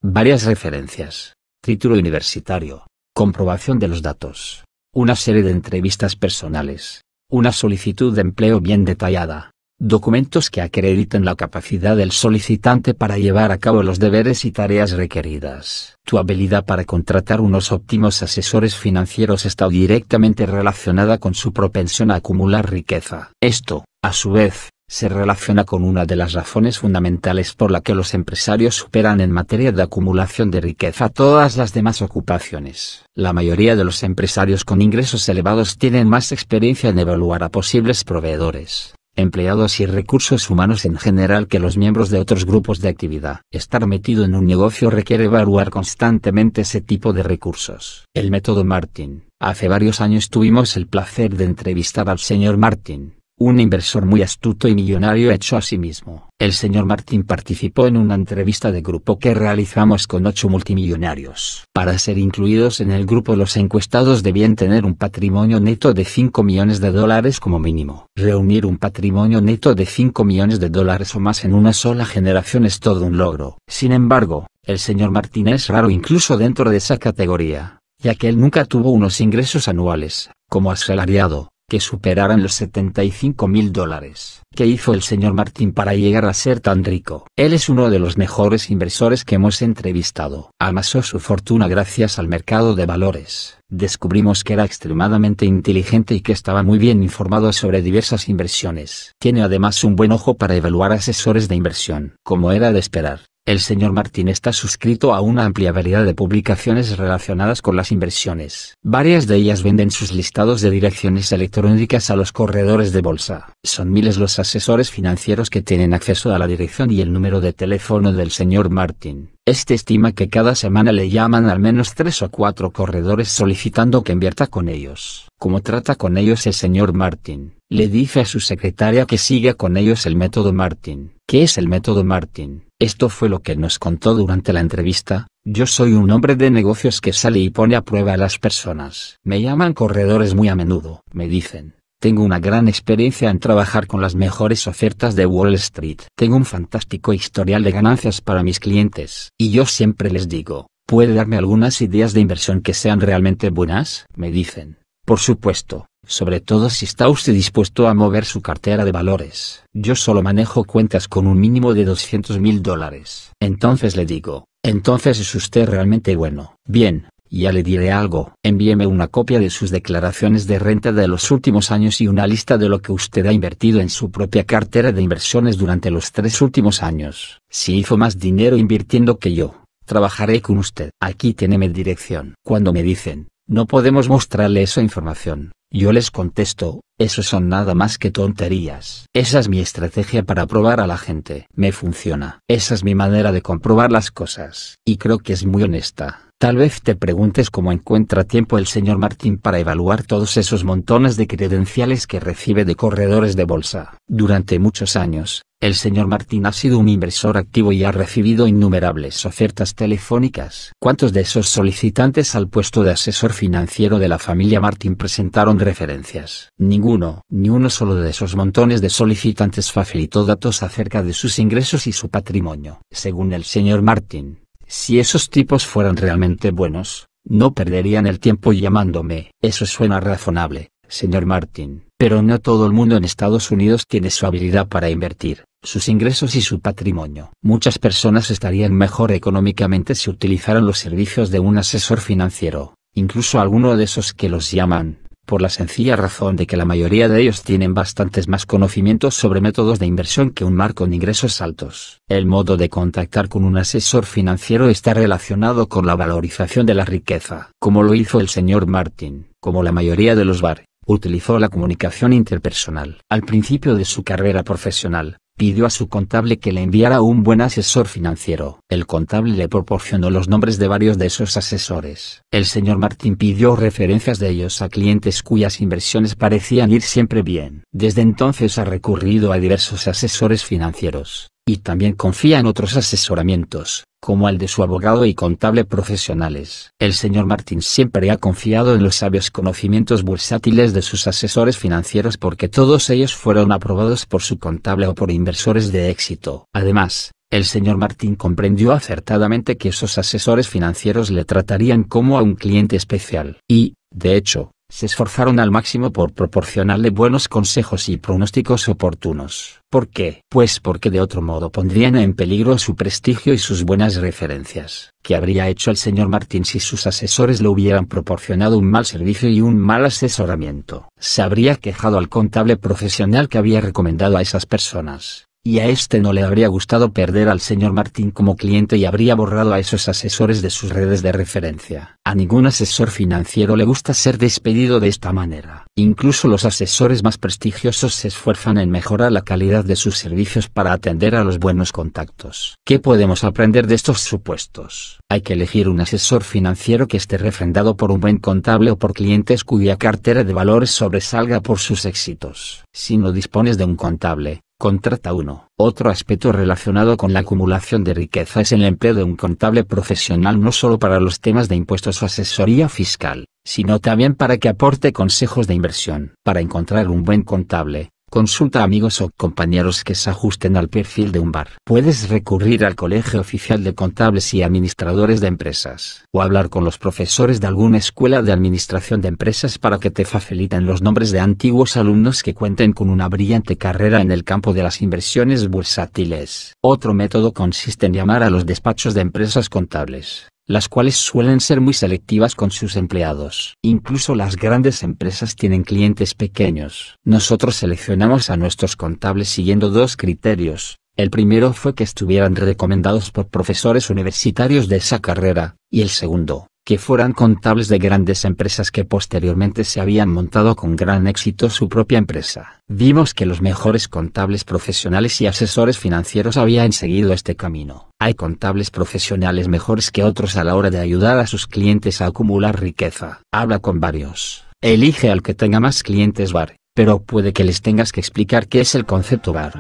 varias referencias, título universitario, comprobación de los datos, una serie de entrevistas personales, una solicitud de empleo bien detallada, documentos que acrediten la capacidad del solicitante para llevar a cabo los deberes y tareas requeridas. Tu habilidad para contratar unos óptimos asesores financieros está directamente relacionada con su propensión a acumular riqueza. Esto, a su vez, se relaciona con una de las razones fundamentales por la que los empresarios superan en materia de acumulación de riqueza todas las demás ocupaciones. La mayoría de los empresarios con ingresos elevados tienen más experiencia en evaluar a posibles proveedores, empleados y recursos humanos en general que los miembros de otros grupos de actividad. Estar metido en un negocio requiere evaluar constantemente ese tipo de recursos. El método Martin. Hace varios años tuvimos el placer de entrevistar al señor Martin un inversor muy astuto y millonario hecho a sí mismo. El señor Martín participó en una entrevista de grupo que realizamos con ocho multimillonarios. Para ser incluidos en el grupo los encuestados debían tener un patrimonio neto de 5 millones de dólares como mínimo. Reunir un patrimonio neto de 5 millones de dólares o más en una sola generación es todo un logro. Sin embargo, el señor Martín es raro incluso dentro de esa categoría ya que él nunca tuvo unos ingresos anuales, como asalariado, que superaran los 75 mil dólares. ¿Qué hizo el señor Martín para llegar a ser tan rico? Él es uno de los mejores inversores que hemos entrevistado. Amasó su fortuna gracias al mercado de valores. Descubrimos que era extremadamente inteligente y que estaba muy bien informado sobre diversas inversiones. Tiene además un buen ojo para evaluar asesores de inversión. Como era de esperar, el señor Martin está suscrito a una amplia variedad de publicaciones relacionadas con las inversiones. Varias de ellas venden sus listados de direcciones electrónicas a los corredores de bolsa. Son miles los asesores financieros que tienen acceso a la dirección y el número de teléfono del señor Martin. Este estima que cada semana le llaman al menos tres o cuatro corredores solicitando que invierta con ellos. ¿Cómo trata con ellos el señor Martin? le dice a su secretaria que siga con ellos el método Martin. ¿Qué es el método Martin? Esto fue lo que nos contó durante la entrevista. Yo soy un hombre de negocios que sale y pone a prueba a las personas. Me llaman corredores muy a menudo, me dicen. Tengo una gran experiencia en trabajar con las mejores ofertas de Wall Street. Tengo un fantástico historial de ganancias para mis clientes. Y yo siempre les digo, ¿puede darme algunas ideas de inversión que sean realmente buenas? Me dicen. Por supuesto, sobre todo si está usted dispuesto a mover su cartera de valores. Yo solo manejo cuentas con un mínimo de 200 mil dólares. Entonces le digo, entonces es usted realmente bueno. Bien, ya le diré algo. Envíeme una copia de sus declaraciones de renta de los últimos años y una lista de lo que usted ha invertido en su propia cartera de inversiones durante los tres últimos años. Si hizo más dinero invirtiendo que yo, trabajaré con usted. Aquí tiene mi dirección. Cuando me dicen, no podemos mostrarle esa información. Yo les contesto, eso son nada más que tonterías. Esa es mi estrategia para probar a la gente. Me funciona. Esa es mi manera de comprobar las cosas. Y creo que es muy honesta. Tal vez te preguntes cómo encuentra tiempo el señor Martín para evaluar todos esos montones de credenciales que recibe de corredores de bolsa. Durante muchos años, el señor Martín ha sido un inversor activo y ha recibido innumerables ofertas telefónicas. ¿Cuántos de esos solicitantes al puesto de asesor financiero de la familia Martín presentaron referencias? Ninguno, ni uno solo de esos montones de solicitantes facilitó datos acerca de sus ingresos y su patrimonio. Según el señor Martín, si esos tipos fueran realmente buenos, no perderían el tiempo llamándome. Eso suena razonable, señor Martin. Pero no todo el mundo en Estados Unidos tiene su habilidad para invertir, sus ingresos y su patrimonio. Muchas personas estarían mejor económicamente si utilizaran los servicios de un asesor financiero, incluso alguno de esos que los llaman por la sencilla razón de que la mayoría de ellos tienen bastantes más conocimientos sobre métodos de inversión que un mar con ingresos altos. El modo de contactar con un asesor financiero está relacionado con la valorización de la riqueza, como lo hizo el señor Martin, como la mayoría de los bar. Utilizó la comunicación interpersonal. Al principio de su carrera profesional, pidió a su contable que le enviara un buen asesor financiero. El contable le proporcionó los nombres de varios de esos asesores. El señor Martín pidió referencias de ellos a clientes cuyas inversiones parecían ir siempre bien. Desde entonces ha recurrido a diversos asesores financieros y también confía en otros asesoramientos, como el de su abogado y contable profesionales. El señor Martín siempre ha confiado en los sabios conocimientos bursátiles de sus asesores financieros porque todos ellos fueron aprobados por su contable o por inversores de éxito. Además, el señor Martín comprendió acertadamente que esos asesores financieros le tratarían como a un cliente especial. Y, de hecho, se esforzaron al máximo por proporcionarle buenos consejos y pronósticos oportunos. ¿Por qué? Pues porque de otro modo pondrían en peligro su prestigio y sus buenas referencias. ¿Qué habría hecho el señor Martín si sus asesores le hubieran proporcionado un mal servicio y un mal asesoramiento? Se habría quejado al contable profesional que había recomendado a esas personas y a este no le habría gustado perder al señor Martín como cliente y habría borrado a esos asesores de sus redes de referencia. A ningún asesor financiero le gusta ser despedido de esta manera. Incluso los asesores más prestigiosos se esfuerzan en mejorar la calidad de sus servicios para atender a los buenos contactos. ¿Qué podemos aprender de estos supuestos? Hay que elegir un asesor financiero que esté refrendado por un buen contable o por clientes cuya cartera de valores sobresalga por sus éxitos. Si no dispones de un contable, Contrata uno Otro aspecto relacionado con la acumulación de riqueza es el empleo de un contable profesional no solo para los temas de impuestos o asesoría fiscal, sino también para que aporte consejos de inversión. Para encontrar un buen contable, Consulta amigos o compañeros que se ajusten al perfil de un bar. Puedes recurrir al Colegio Oficial de Contables y Administradores de Empresas o hablar con los profesores de alguna escuela de administración de empresas para que te faciliten los nombres de antiguos alumnos que cuenten con una brillante carrera en el campo de las inversiones bursátiles. Otro método consiste en llamar a los despachos de empresas contables las cuales suelen ser muy selectivas con sus empleados. Incluso las grandes empresas tienen clientes pequeños. Nosotros seleccionamos a nuestros contables siguiendo dos criterios. El primero fue que estuvieran recomendados por profesores universitarios de esa carrera, y el segundo, que fueran contables de grandes empresas que posteriormente se habían montado con gran éxito su propia empresa. Vimos que los mejores contables profesionales y asesores financieros habían seguido este camino. Hay contables profesionales mejores que otros a la hora de ayudar a sus clientes a acumular riqueza. Habla con varios. Elige al que tenga más clientes bar, pero puede que les tengas que explicar qué es el concepto bar.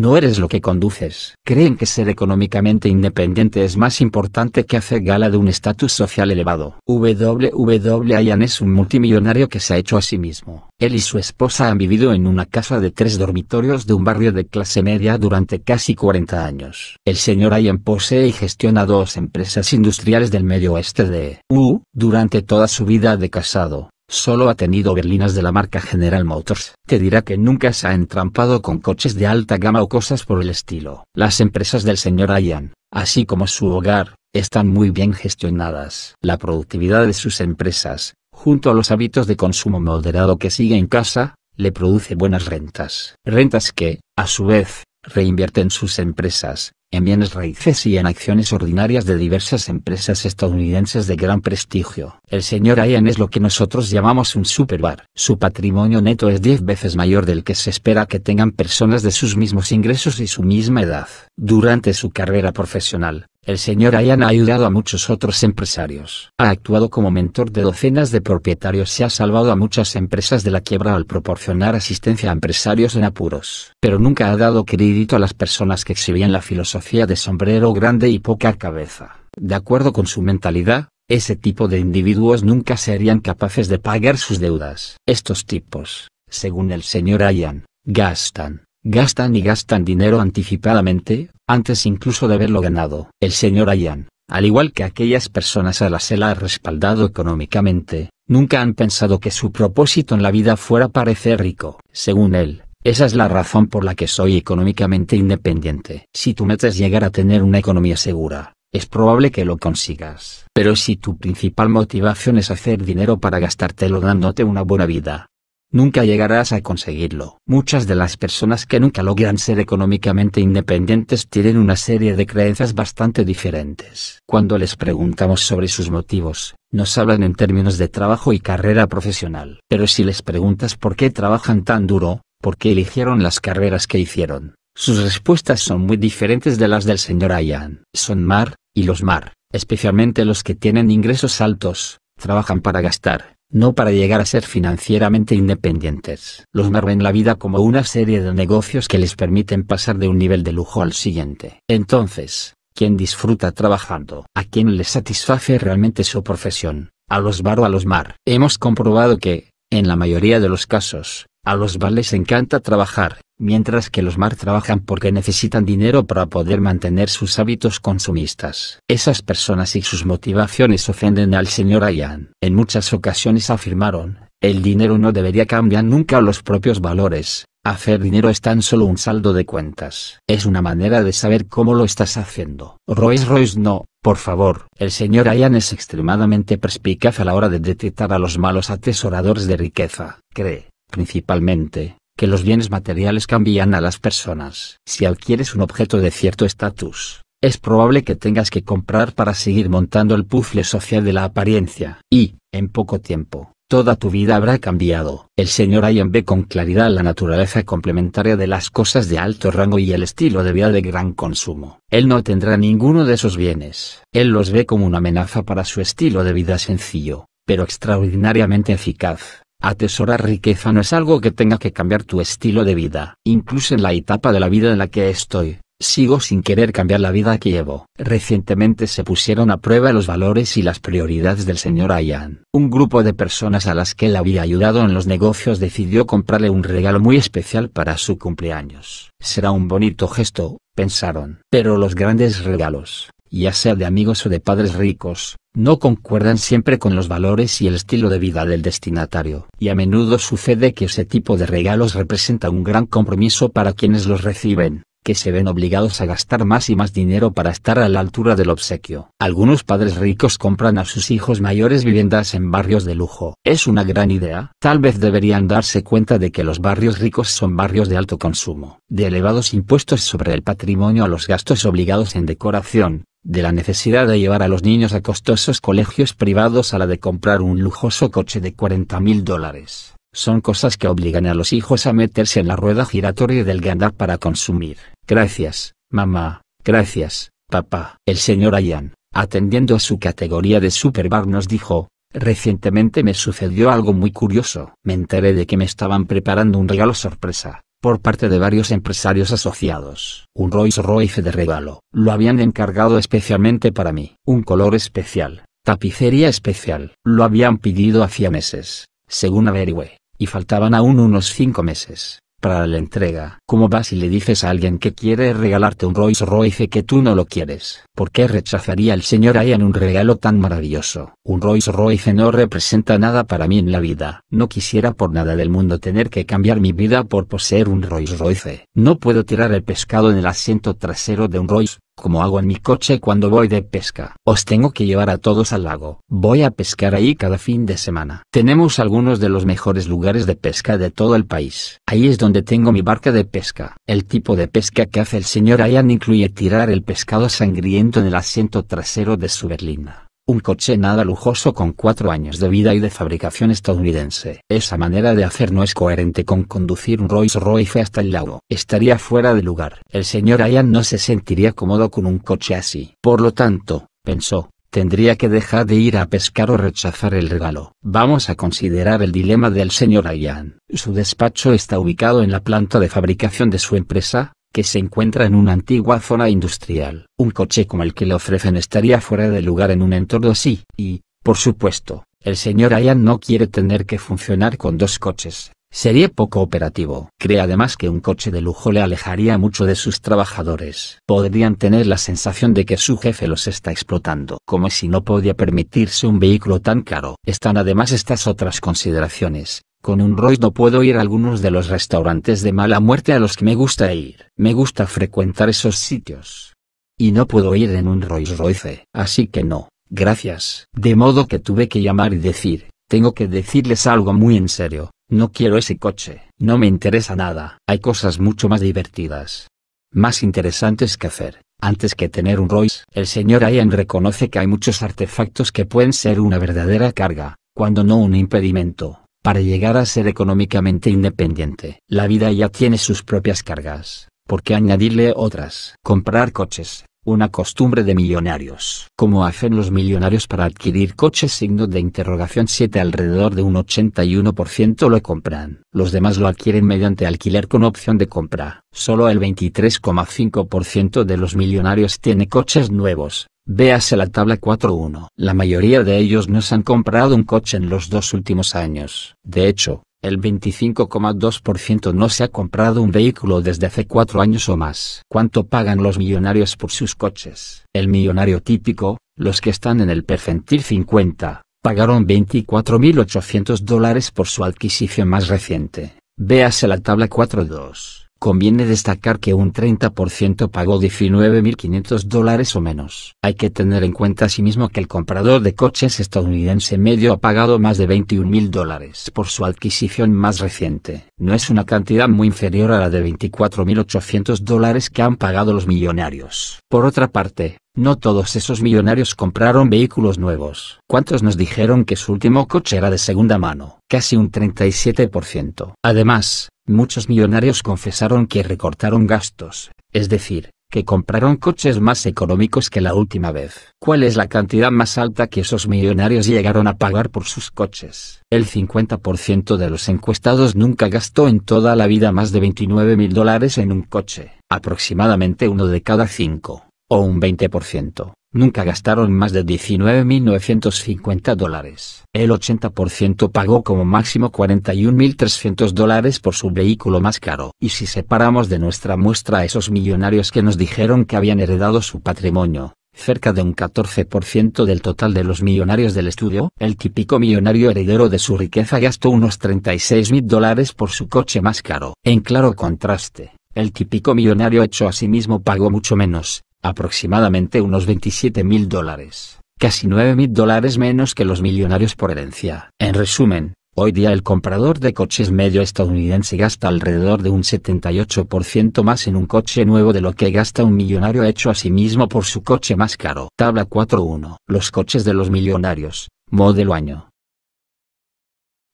No eres lo que conduces. Creen que ser económicamente independiente es más importante que hacer gala de un estatus social elevado. W. Ayan es un multimillonario que se ha hecho a sí mismo. Él y su esposa han vivido en una casa de tres dormitorios de un barrio de clase media durante casi 40 años. El señor Ayan posee y gestiona dos empresas industriales del medio oeste de U, durante toda su vida de casado solo ha tenido berlinas de la marca General Motors. Te dirá que nunca se ha entrampado con coches de alta gama o cosas por el estilo. Las empresas del señor Ayan, así como su hogar, están muy bien gestionadas. La productividad de sus empresas, junto a los hábitos de consumo moderado que sigue en casa, le produce buenas rentas. Rentas que, a su vez, reinvierten sus empresas, en bienes raíces y en acciones ordinarias de diversas empresas estadounidenses de gran prestigio. El señor Ian es lo que nosotros llamamos un superbar. Su patrimonio neto es 10 veces mayor del que se espera que tengan personas de sus mismos ingresos y su misma edad. Durante su carrera profesional, el señor Ayan ha ayudado a muchos otros empresarios. Ha actuado como mentor de docenas de propietarios y ha salvado a muchas empresas de la quiebra al proporcionar asistencia a empresarios en apuros. Pero nunca ha dado crédito a las personas que exhibían la filosofía de sombrero grande y poca cabeza. De acuerdo con su mentalidad, ese tipo de individuos nunca serían capaces de pagar sus deudas. Estos tipos, según el señor Ayan, gastan, gastan y gastan dinero anticipadamente, antes incluso de haberlo ganado. El señor Ayan, al igual que aquellas personas a las que ha respaldado económicamente, nunca han pensado que su propósito en la vida fuera parecer rico. Según él, esa es la razón por la que soy económicamente independiente. Si tu metes llegar a tener una economía segura, es probable que lo consigas. Pero si tu principal motivación es hacer dinero para gastártelo dándote una buena vida, nunca llegarás a conseguirlo. Muchas de las personas que nunca logran ser económicamente independientes tienen una serie de creencias bastante diferentes. Cuando les preguntamos sobre sus motivos, nos hablan en términos de trabajo y carrera profesional. Pero si les preguntas por qué trabajan tan duro, por qué eligieron las carreras que hicieron, sus respuestas son muy diferentes de las del señor Ayan. Son mar, y los mar, especialmente los que tienen ingresos altos, trabajan para gastar no para llegar a ser financieramente independientes. Los mar ven la vida como una serie de negocios que les permiten pasar de un nivel de lujo al siguiente. Entonces, ¿quién disfruta trabajando? ¿A quién le satisface realmente su profesión? ¿A los bar o a los mar? Hemos comprobado que, en la mayoría de los casos, a los les encanta trabajar, mientras que los mar trabajan porque necesitan dinero para poder mantener sus hábitos consumistas. Esas personas y sus motivaciones ofenden al señor Ayan. En muchas ocasiones afirmaron, el dinero no debería cambiar nunca los propios valores, hacer dinero es tan solo un saldo de cuentas. Es una manera de saber cómo lo estás haciendo. Royce Royce no, por favor. El señor Ayan es extremadamente perspicaz a la hora de detectar a los malos atesoradores de riqueza. Cree principalmente, que los bienes materiales cambian a las personas. Si adquieres un objeto de cierto estatus, es probable que tengas que comprar para seguir montando el puzzle social de la apariencia. Y, en poco tiempo, toda tu vida habrá cambiado. El señor Ian ve con claridad la naturaleza complementaria de las cosas de alto rango y el estilo de vida de gran consumo. Él no tendrá ninguno de esos bienes. Él los ve como una amenaza para su estilo de vida sencillo, pero extraordinariamente eficaz. Atesorar riqueza no es algo que tenga que cambiar tu estilo de vida. Incluso en la etapa de la vida en la que estoy, sigo sin querer cambiar la vida que llevo. Recientemente se pusieron a prueba los valores y las prioridades del señor Ayan. Un grupo de personas a las que él había ayudado en los negocios decidió comprarle un regalo muy especial para su cumpleaños. Será un bonito gesto, pensaron. Pero los grandes regalos, ya sea de amigos o de padres ricos, no concuerdan siempre con los valores y el estilo de vida del destinatario. Y a menudo sucede que ese tipo de regalos representa un gran compromiso para quienes los reciben que se ven obligados a gastar más y más dinero para estar a la altura del obsequio. Algunos padres ricos compran a sus hijos mayores viviendas en barrios de lujo. Es una gran idea. Tal vez deberían darse cuenta de que los barrios ricos son barrios de alto consumo, de elevados impuestos sobre el patrimonio a los gastos obligados en decoración, de la necesidad de llevar a los niños a costosos colegios privados a la de comprar un lujoso coche de 40 mil dólares. Son cosas que obligan a los hijos a meterse en la rueda giratoria del ganar para consumir. Gracias, mamá. Gracias, papá. El señor Ayan, atendiendo a su categoría de superbar nos dijo, recientemente me sucedió algo muy curioso. Me enteré de que me estaban preparando un regalo sorpresa por parte de varios empresarios asociados. Un Rolls Royce de regalo. Lo habían encargado especialmente para mí. Un color especial. Tapicería especial. Lo habían pedido hacía meses según averigüe, y faltaban aún unos cinco meses para la entrega. ¿Cómo vas y le dices a alguien que quiere regalarte un Rolls Royce que tú no lo quieres? ¿Por qué rechazaría el señor Ian un regalo tan maravilloso? Un Rolls Royce no representa nada para mí en la vida. No quisiera por nada del mundo tener que cambiar mi vida por poseer un Rolls Royce. No puedo tirar el pescado en el asiento trasero de un Rolls como hago en mi coche cuando voy de pesca. Os tengo que llevar a todos al lago. Voy a pescar ahí cada fin de semana. Tenemos algunos de los mejores lugares de pesca de todo el país. Ahí es donde tengo mi barca de pesca. El tipo de pesca que hace el señor Ayan incluye tirar el pescado sangriento en el asiento trasero de su berlina un coche nada lujoso con cuatro años de vida y de fabricación estadounidense. Esa manera de hacer no es coherente con conducir un Rolls Royce hasta el lago. Estaría fuera de lugar. El señor Ayan no se sentiría cómodo con un coche así. Por lo tanto, pensó, tendría que dejar de ir a pescar o rechazar el regalo. Vamos a considerar el dilema del señor Ayan. Su despacho está ubicado en la planta de fabricación de su empresa, que se encuentra en una antigua zona industrial. Un coche como el que le ofrecen estaría fuera de lugar en un entorno así, y, por supuesto, el señor Ayan no quiere tener que funcionar con dos coches. Sería poco operativo. Cree además que un coche de lujo le alejaría mucho de sus trabajadores. Podrían tener la sensación de que su jefe los está explotando, como si no podía permitirse un vehículo tan caro. Están además estas otras consideraciones, con un no puedo ir a algunos de los restaurantes de mala muerte a los que me gusta ir. Me gusta frecuentar esos sitios. Y no puedo ir en un Rolls Royce. Así que no, gracias. De modo que tuve que llamar y decir, tengo que decirles algo muy en serio. No quiero ese coche. No me interesa nada. Hay cosas mucho más divertidas. Más interesantes que hacer. Antes que tener un Rolls, el señor Ian reconoce que hay muchos artefactos que pueden ser una verdadera carga, cuando no un impedimento para llegar a ser económicamente independiente. La vida ya tiene sus propias cargas, ¿por qué añadirle otras? Comprar coches, una costumbre de millonarios. ¿Cómo hacen los millonarios para adquirir coches? Signo de interrogación 7 Alrededor de un 81% lo compran. Los demás lo adquieren mediante alquiler con opción de compra. Solo el 23,5% de los millonarios tiene coches nuevos. Véase la tabla 4.1. La mayoría de ellos no se han comprado un coche en los dos últimos años. De hecho, el 25,2% no se ha comprado un vehículo desde hace cuatro años o más. ¿Cuánto pagan los millonarios por sus coches? El millonario típico, los que están en el percentil 50, pagaron 24.800 dólares por su adquisición más reciente. Véase la tabla 4.2. Conviene destacar que un 30% pagó 19.500 dólares o menos. Hay que tener en cuenta asimismo que el comprador de coches estadounidense medio ha pagado más de 21.000 dólares por su adquisición más reciente. No es una cantidad muy inferior a la de 24.800 dólares que han pagado los millonarios. Por otra parte, no todos esos millonarios compraron vehículos nuevos. ¿Cuántos nos dijeron que su último coche era de segunda mano? Casi un 37%. Además, muchos millonarios confesaron que recortaron gastos, es decir, que compraron coches más económicos que la última vez. ¿Cuál es la cantidad más alta que esos millonarios llegaron a pagar por sus coches? El 50% de los encuestados nunca gastó en toda la vida más de 29 mil dólares en un coche, aproximadamente uno de cada cinco, o un 20% nunca gastaron más de 19.950 dólares. El 80% pagó como máximo 41.300 dólares por su vehículo más caro. Y si separamos de nuestra muestra a esos millonarios que nos dijeron que habían heredado su patrimonio, cerca de un 14% del total de los millonarios del estudio. El típico millonario heredero de su riqueza gastó unos 36.000 dólares por su coche más caro. En claro contraste, el típico millonario hecho a sí mismo pagó mucho menos, aproximadamente unos 27 mil dólares, casi 9 mil dólares menos que los millonarios por herencia. En resumen, Hoy día el comprador de coches medio estadounidense gasta alrededor de un 78% más en un coche nuevo de lo que gasta un millonario hecho a sí mismo por su coche más caro. Tabla 4.1. Los coches de los millonarios. Modelo año.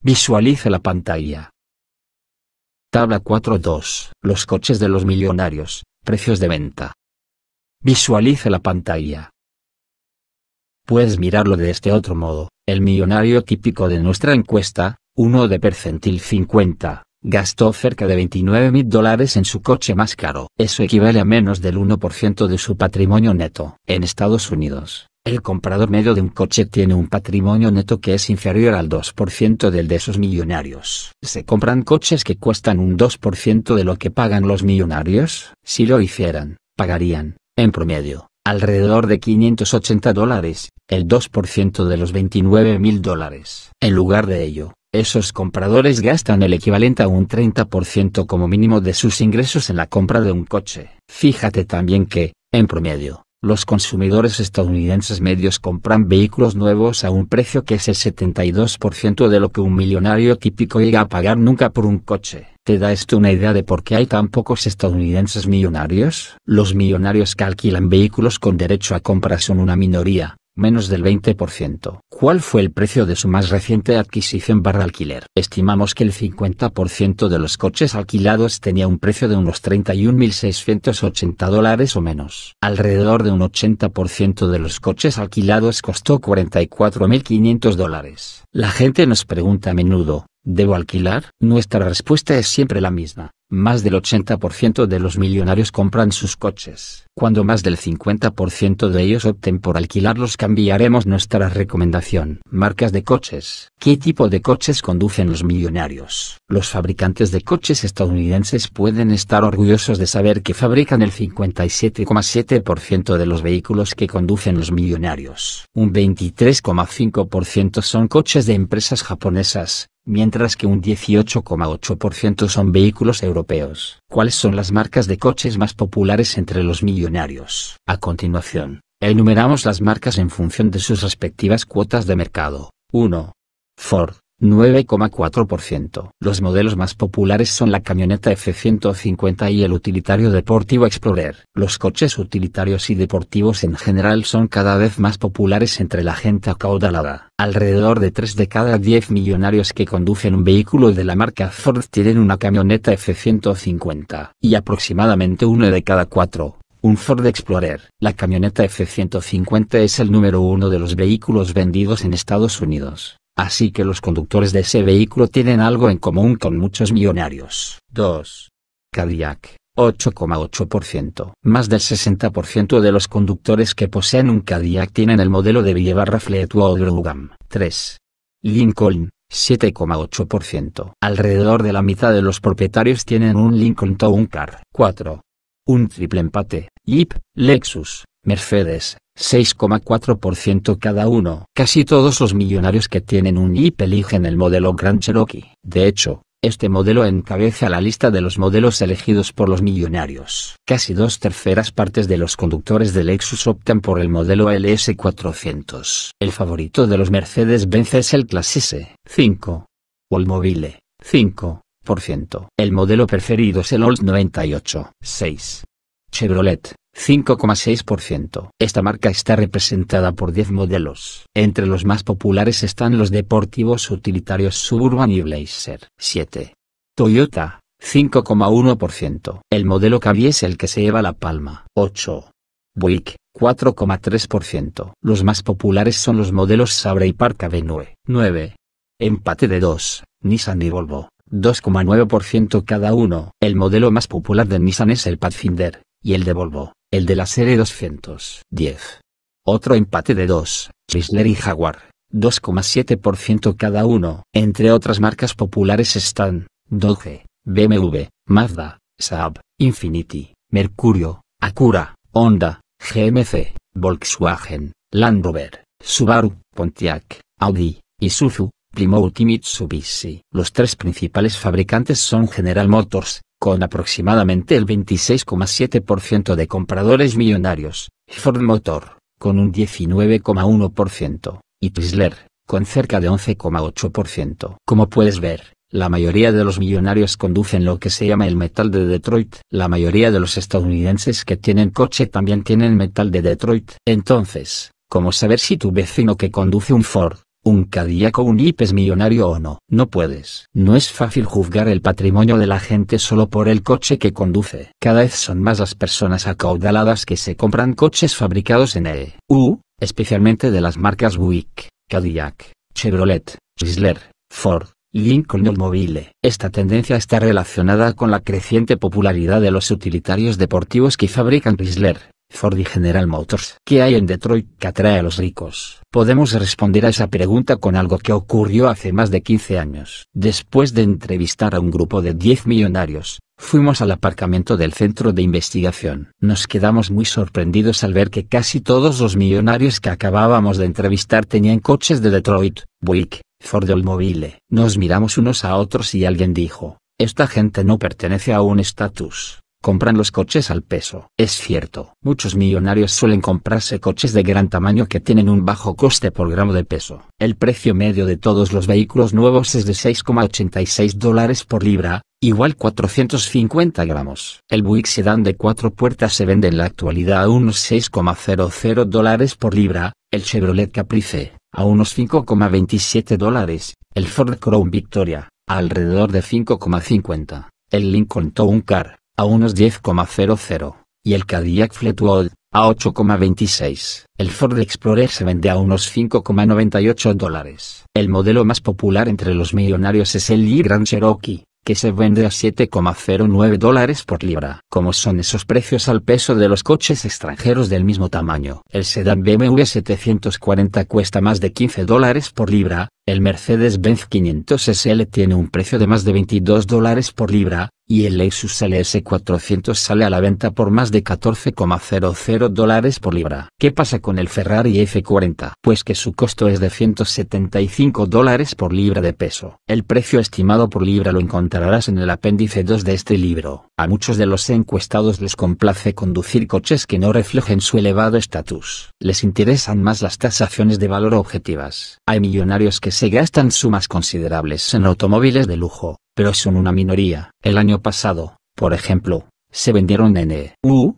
Visualiza la pantalla. Tabla 4.2. Los coches de los millonarios. Precios de venta. Visualiza la pantalla. Puedes mirarlo de este otro modo, el millonario típico de nuestra encuesta, uno de percentil 50, gastó cerca de 29 mil dólares en su coche más caro. Eso equivale a menos del 1% de su patrimonio neto. En Estados Unidos, el comprador medio de un coche tiene un patrimonio neto que es inferior al 2% del de esos millonarios. ¿Se compran coches que cuestan un 2% de lo que pagan los millonarios? Si lo hicieran, pagarían en promedio, alrededor de 580 dólares, el 2% de los 29 mil dólares. En lugar de ello, esos compradores gastan el equivalente a un 30% como mínimo de sus ingresos en la compra de un coche. Fíjate también que, en promedio, los consumidores estadounidenses medios compran vehículos nuevos a un precio que es el 72% de lo que un millonario típico llega a pagar nunca por un coche. ¿Te da esto una idea de por qué hay tan pocos estadounidenses millonarios? Los millonarios que alquilan vehículos con derecho a compra son una minoría, menos del 20%. ¿Cuál fue el precio de su más reciente adquisición barra alquiler? Estimamos que el 50% de los coches alquilados tenía un precio de unos 31.680 dólares o menos. Alrededor de un 80% de los coches alquilados costó 44.500 dólares. La gente nos pregunta a menudo, ¿Debo alquilar? Nuestra respuesta es siempre la misma. Más del 80% de los millonarios compran sus coches. Cuando más del 50% de ellos opten por alquilarlos cambiaremos nuestra recomendación. Marcas de coches. ¿Qué tipo de coches conducen los millonarios? Los fabricantes de coches estadounidenses pueden estar orgullosos de saber que fabrican el 57,7% de los vehículos que conducen los millonarios. Un 23,5% son coches de empresas japonesas, mientras que un 18,8% son vehículos europeos cuáles son las marcas de coches más populares entre los millonarios. A continuación, enumeramos las marcas en función de sus respectivas cuotas de mercado. 1. Ford. 9,4%. Los modelos más populares son la camioneta F-150 y el utilitario deportivo Explorer. Los coches utilitarios y deportivos en general son cada vez más populares entre la gente acaudalada. Alrededor de 3 de cada 10 millonarios que conducen un vehículo de la marca Ford tienen una camioneta F-150, y aproximadamente uno de cada 4, un Ford Explorer. La camioneta F-150 es el número uno de los vehículos vendidos en Estados Unidos. Así que los conductores de ese vehículo tienen algo en común con muchos millonarios. 2. Cadillac. 8,8%. Más del 60% de los conductores que poseen un Cadillac tienen el modelo de Villebarra o Grugam. 3. Lincoln. 7,8%. Alrededor de la mitad de los propietarios tienen un Lincoln Town Car. 4. Un triple empate. Jeep, Lexus, Mercedes, 6,4% cada uno. Casi todos los millonarios que tienen un Jeep eligen el modelo Grand Cherokee. De hecho, este modelo encabeza la lista de los modelos elegidos por los millonarios. Casi dos terceras partes de los conductores del Lexus optan por el modelo LS400. El favorito de los mercedes vence es el Clase S, 5. Mobile. 5%. El modelo preferido es el Old 98, 6. Chevrolet, 5,6%. Esta marca está representada por 10 modelos. Entre los más populares están los deportivos utilitarios Suburban y Blazer. 7. Toyota, 5,1%. El modelo Cavi es el que se lleva la palma. 8. Buick, 4,3%. Los más populares son los modelos Sabre y Park Avenue. 9. Empate de 2, Nissan y Volvo. 2,9% cada uno. El modelo más popular de Nissan es el Pathfinder, y el de Volvo, el de la serie 210. Otro empate de dos, Chrysler y Jaguar, 2,7% cada uno. Entre otras marcas populares están Dodge, BMW, Mazda, Saab, Infiniti, Mercurio, Acura, Honda, GMC, Volkswagen, Land Rover, Subaru, Pontiac, Audi, Isuzu, Primo y Mitsubishi. Los tres principales fabricantes son General Motors, con aproximadamente el 26,7% de compradores millonarios, Ford Motor, con un 19,1%, y Chrysler, con cerca de 11,8%. Como puedes ver, la mayoría de los millonarios conducen lo que se llama el metal de Detroit. La mayoría de los estadounidenses que tienen coche también tienen metal de Detroit. Entonces, ¿cómo saber si tu vecino que conduce un Ford un Cadillac o un Jeep es millonario o no. No puedes. No es fácil juzgar el patrimonio de la gente solo por el coche que conduce. Cada vez son más las personas acaudaladas que se compran coches fabricados en U, especialmente de las marcas Buick, Cadillac, Chevrolet, Chrysler, Ford, Lincoln Mobile. Esta tendencia está relacionada con la creciente popularidad de los utilitarios deportivos que fabrican Chrysler, Ford y General Motors. ¿Qué hay en Detroit que atrae a los ricos? Podemos responder a esa pregunta con algo que ocurrió hace más de 15 años. Después de entrevistar a un grupo de 10 millonarios, Fuimos al aparcamiento del centro de investigación. Nos quedamos muy sorprendidos al ver que casi todos los millonarios que acabábamos de entrevistar tenían coches de Detroit, Buick, Ford Mobile. Nos miramos unos a otros y alguien dijo, esta gente no pertenece a un estatus compran los coches al peso. Es cierto, muchos millonarios suelen comprarse coches de gran tamaño que tienen un bajo coste por gramo de peso. El precio medio de todos los vehículos nuevos es de 6,86 dólares por libra, igual 450 gramos. El Buick Sedan de cuatro puertas se vende en la actualidad a unos 6,00 dólares por libra, el Chevrolet Caprice, a unos 5,27 dólares, el Ford Crown Victoria, a alrededor de 5,50. El Lincoln Town Car, a unos 10,00, y el Cadillac Fleetwood, a 8,26. El Ford Explorer se vende a unos 5,98 dólares. El modelo más popular entre los millonarios es el Jeep Grand Cherokee, que se vende a 7,09 dólares por libra. ¿Cómo son esos precios al peso de los coches extranjeros del mismo tamaño? El sedán BMW 740 cuesta más de 15 dólares por libra, el Mercedes-Benz 500 SL tiene un precio de más de 22 dólares por libra, y el Lexus LS400 sale a la venta por más de 14,00 dólares por libra. ¿Qué pasa con el Ferrari F40? Pues que su costo es de 175 dólares por libra de peso. El precio estimado por libra lo encontrarás en el apéndice 2 de este libro. A muchos de los encuestados les complace conducir coches que no reflejen su elevado estatus. Les interesan más las tasaciones de valor objetivas. Hay millonarios que se gastan sumas considerables en automóviles de lujo, pero son una minoría. El año pasado, por ejemplo, se vendieron en EU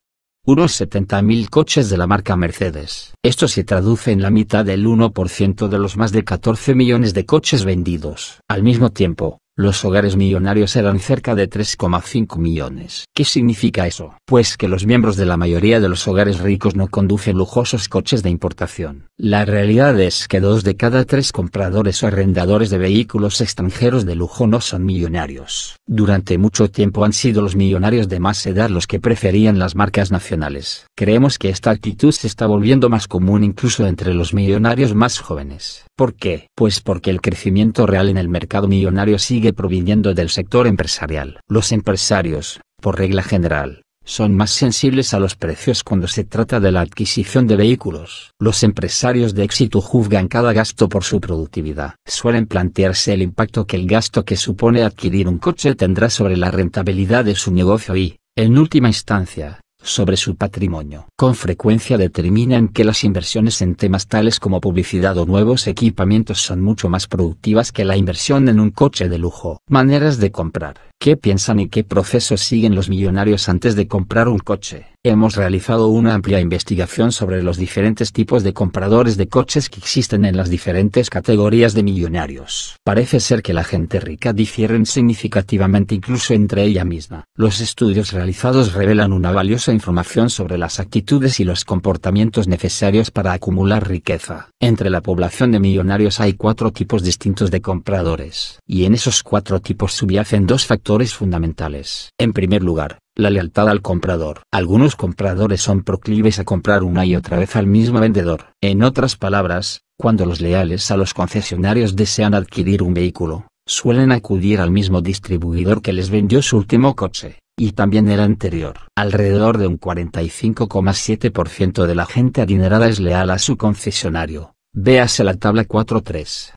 unos 70.000 coches de la marca Mercedes. Esto se traduce en la mitad del 1% de los más de 14 millones de coches vendidos. Al mismo tiempo, los hogares millonarios eran cerca de 3,5 millones. ¿Qué significa eso? Pues que los miembros de la mayoría de los hogares ricos no conducen lujosos coches de importación. La realidad es que dos de cada tres compradores o arrendadores de vehículos extranjeros de lujo no son millonarios. Durante mucho tiempo han sido los millonarios de más edad los que preferían las marcas nacionales. Creemos que esta actitud se está volviendo más común incluso entre los millonarios más jóvenes. ¿Por qué? Pues porque el crecimiento real en el mercado millonario sigue proviniendo del sector empresarial. Los empresarios, por regla general, son más sensibles a los precios cuando se trata de la adquisición de vehículos. Los empresarios de éxito juzgan cada gasto por su productividad. Suelen plantearse el impacto que el gasto que supone adquirir un coche tendrá sobre la rentabilidad de su negocio y, en última instancia, sobre su patrimonio. Con frecuencia determinan que las inversiones en temas tales como publicidad o nuevos equipamientos son mucho más productivas que la inversión en un coche de lujo. Maneras de comprar qué piensan y qué procesos siguen los millonarios antes de comprar un coche. Hemos realizado una amplia investigación sobre los diferentes tipos de compradores de coches que existen en las diferentes categorías de millonarios. Parece ser que la gente rica difieren significativamente incluso entre ella misma. Los estudios realizados revelan una valiosa información sobre las actitudes y los comportamientos necesarios para acumular riqueza. Entre la población de millonarios hay cuatro tipos distintos de compradores. Y en esos cuatro tipos subyacen dos factores fundamentales. En primer lugar, la lealtad al comprador. Algunos compradores son proclives a comprar una y otra vez al mismo vendedor. En otras palabras, cuando los leales a los concesionarios desean adquirir un vehículo, suelen acudir al mismo distribuidor que les vendió su último coche, y también el anterior. Alrededor de un 45,7% de la gente adinerada es leal a su concesionario. Véase la tabla 4.3.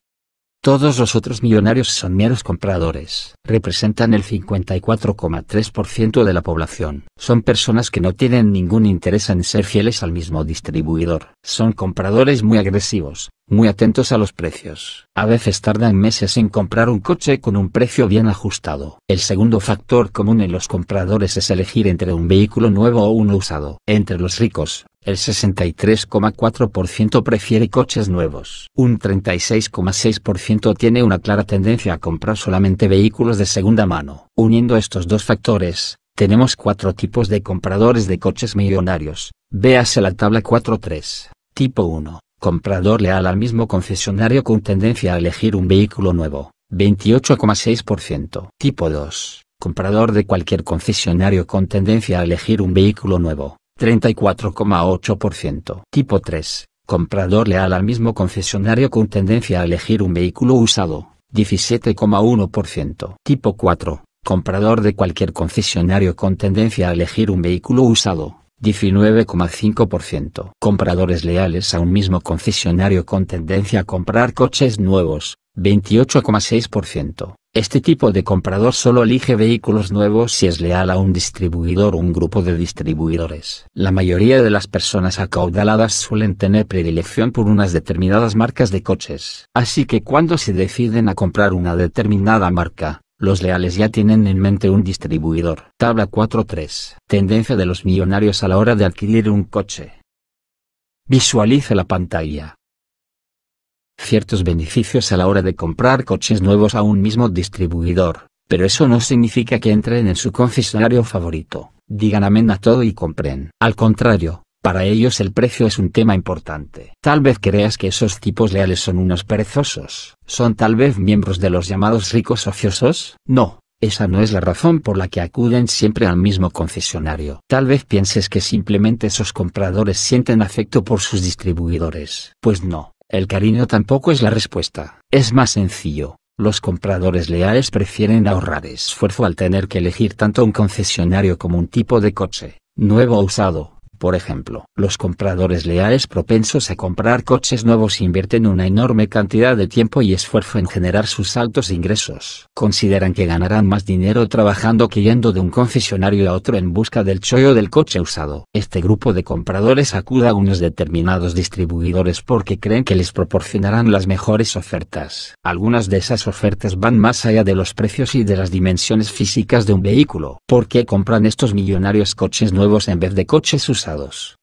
Todos los otros millonarios son meros compradores. Representan el 54,3% de la población. Son personas que no tienen ningún interés en ser fieles al mismo distribuidor. Son compradores muy agresivos, muy atentos a los precios. A veces tardan meses en comprar un coche con un precio bien ajustado. El segundo factor común en los compradores es elegir entre un vehículo nuevo o uno usado. Entre los ricos, el 63,4% prefiere coches nuevos. Un 36,6% tiene una clara tendencia a comprar solamente vehículos de segunda mano. Uniendo estos dos factores, tenemos cuatro tipos de compradores de coches millonarios. Véase la tabla 4.3. Tipo 1. Comprador leal al mismo concesionario con tendencia a elegir un vehículo nuevo. 28,6%. Tipo 2. Comprador de cualquier concesionario con tendencia a elegir un vehículo nuevo. 34,8%. Tipo 3. Comprador leal al mismo concesionario con tendencia a elegir un vehículo usado, 17,1%. Tipo 4. Comprador de cualquier concesionario con tendencia a elegir un vehículo usado, 19,5%. Compradores leales a un mismo concesionario con tendencia a comprar coches nuevos, 28,6%. Este tipo de comprador solo elige vehículos nuevos si es leal a un distribuidor o un grupo de distribuidores. La mayoría de las personas acaudaladas suelen tener predilección por unas determinadas marcas de coches. Así que cuando se deciden a comprar una determinada marca, los leales ya tienen en mente un distribuidor. Tabla 4.3. Tendencia de los millonarios a la hora de adquirir un coche. Visualice la pantalla. Ciertos beneficios a la hora de comprar coches nuevos a un mismo distribuidor, pero eso no significa que entren en su concesionario favorito, digan amén a todo y compren. Al contrario, para ellos el precio es un tema importante. Tal vez creas que esos tipos leales son unos perezosos. ¿Son tal vez miembros de los llamados ricos ociosos? No, esa no es la razón por la que acuden siempre al mismo concesionario. Tal vez pienses que simplemente esos compradores sienten afecto por sus distribuidores. Pues no, el cariño tampoco es la respuesta. Es más sencillo. Los compradores leales prefieren ahorrar esfuerzo al tener que elegir tanto un concesionario como un tipo de coche, nuevo o usado por ejemplo, los compradores leales propensos a comprar coches nuevos invierten una enorme cantidad de tiempo y esfuerzo en generar sus altos ingresos. Consideran que ganarán más dinero trabajando que yendo de un concesionario a otro en busca del chollo del coche usado. Este grupo de compradores acuda a unos determinados distribuidores porque creen que les proporcionarán las mejores ofertas. Algunas de esas ofertas van más allá de los precios y de las dimensiones físicas de un vehículo. ¿Por qué compran estos millonarios coches nuevos en vez de coches usados?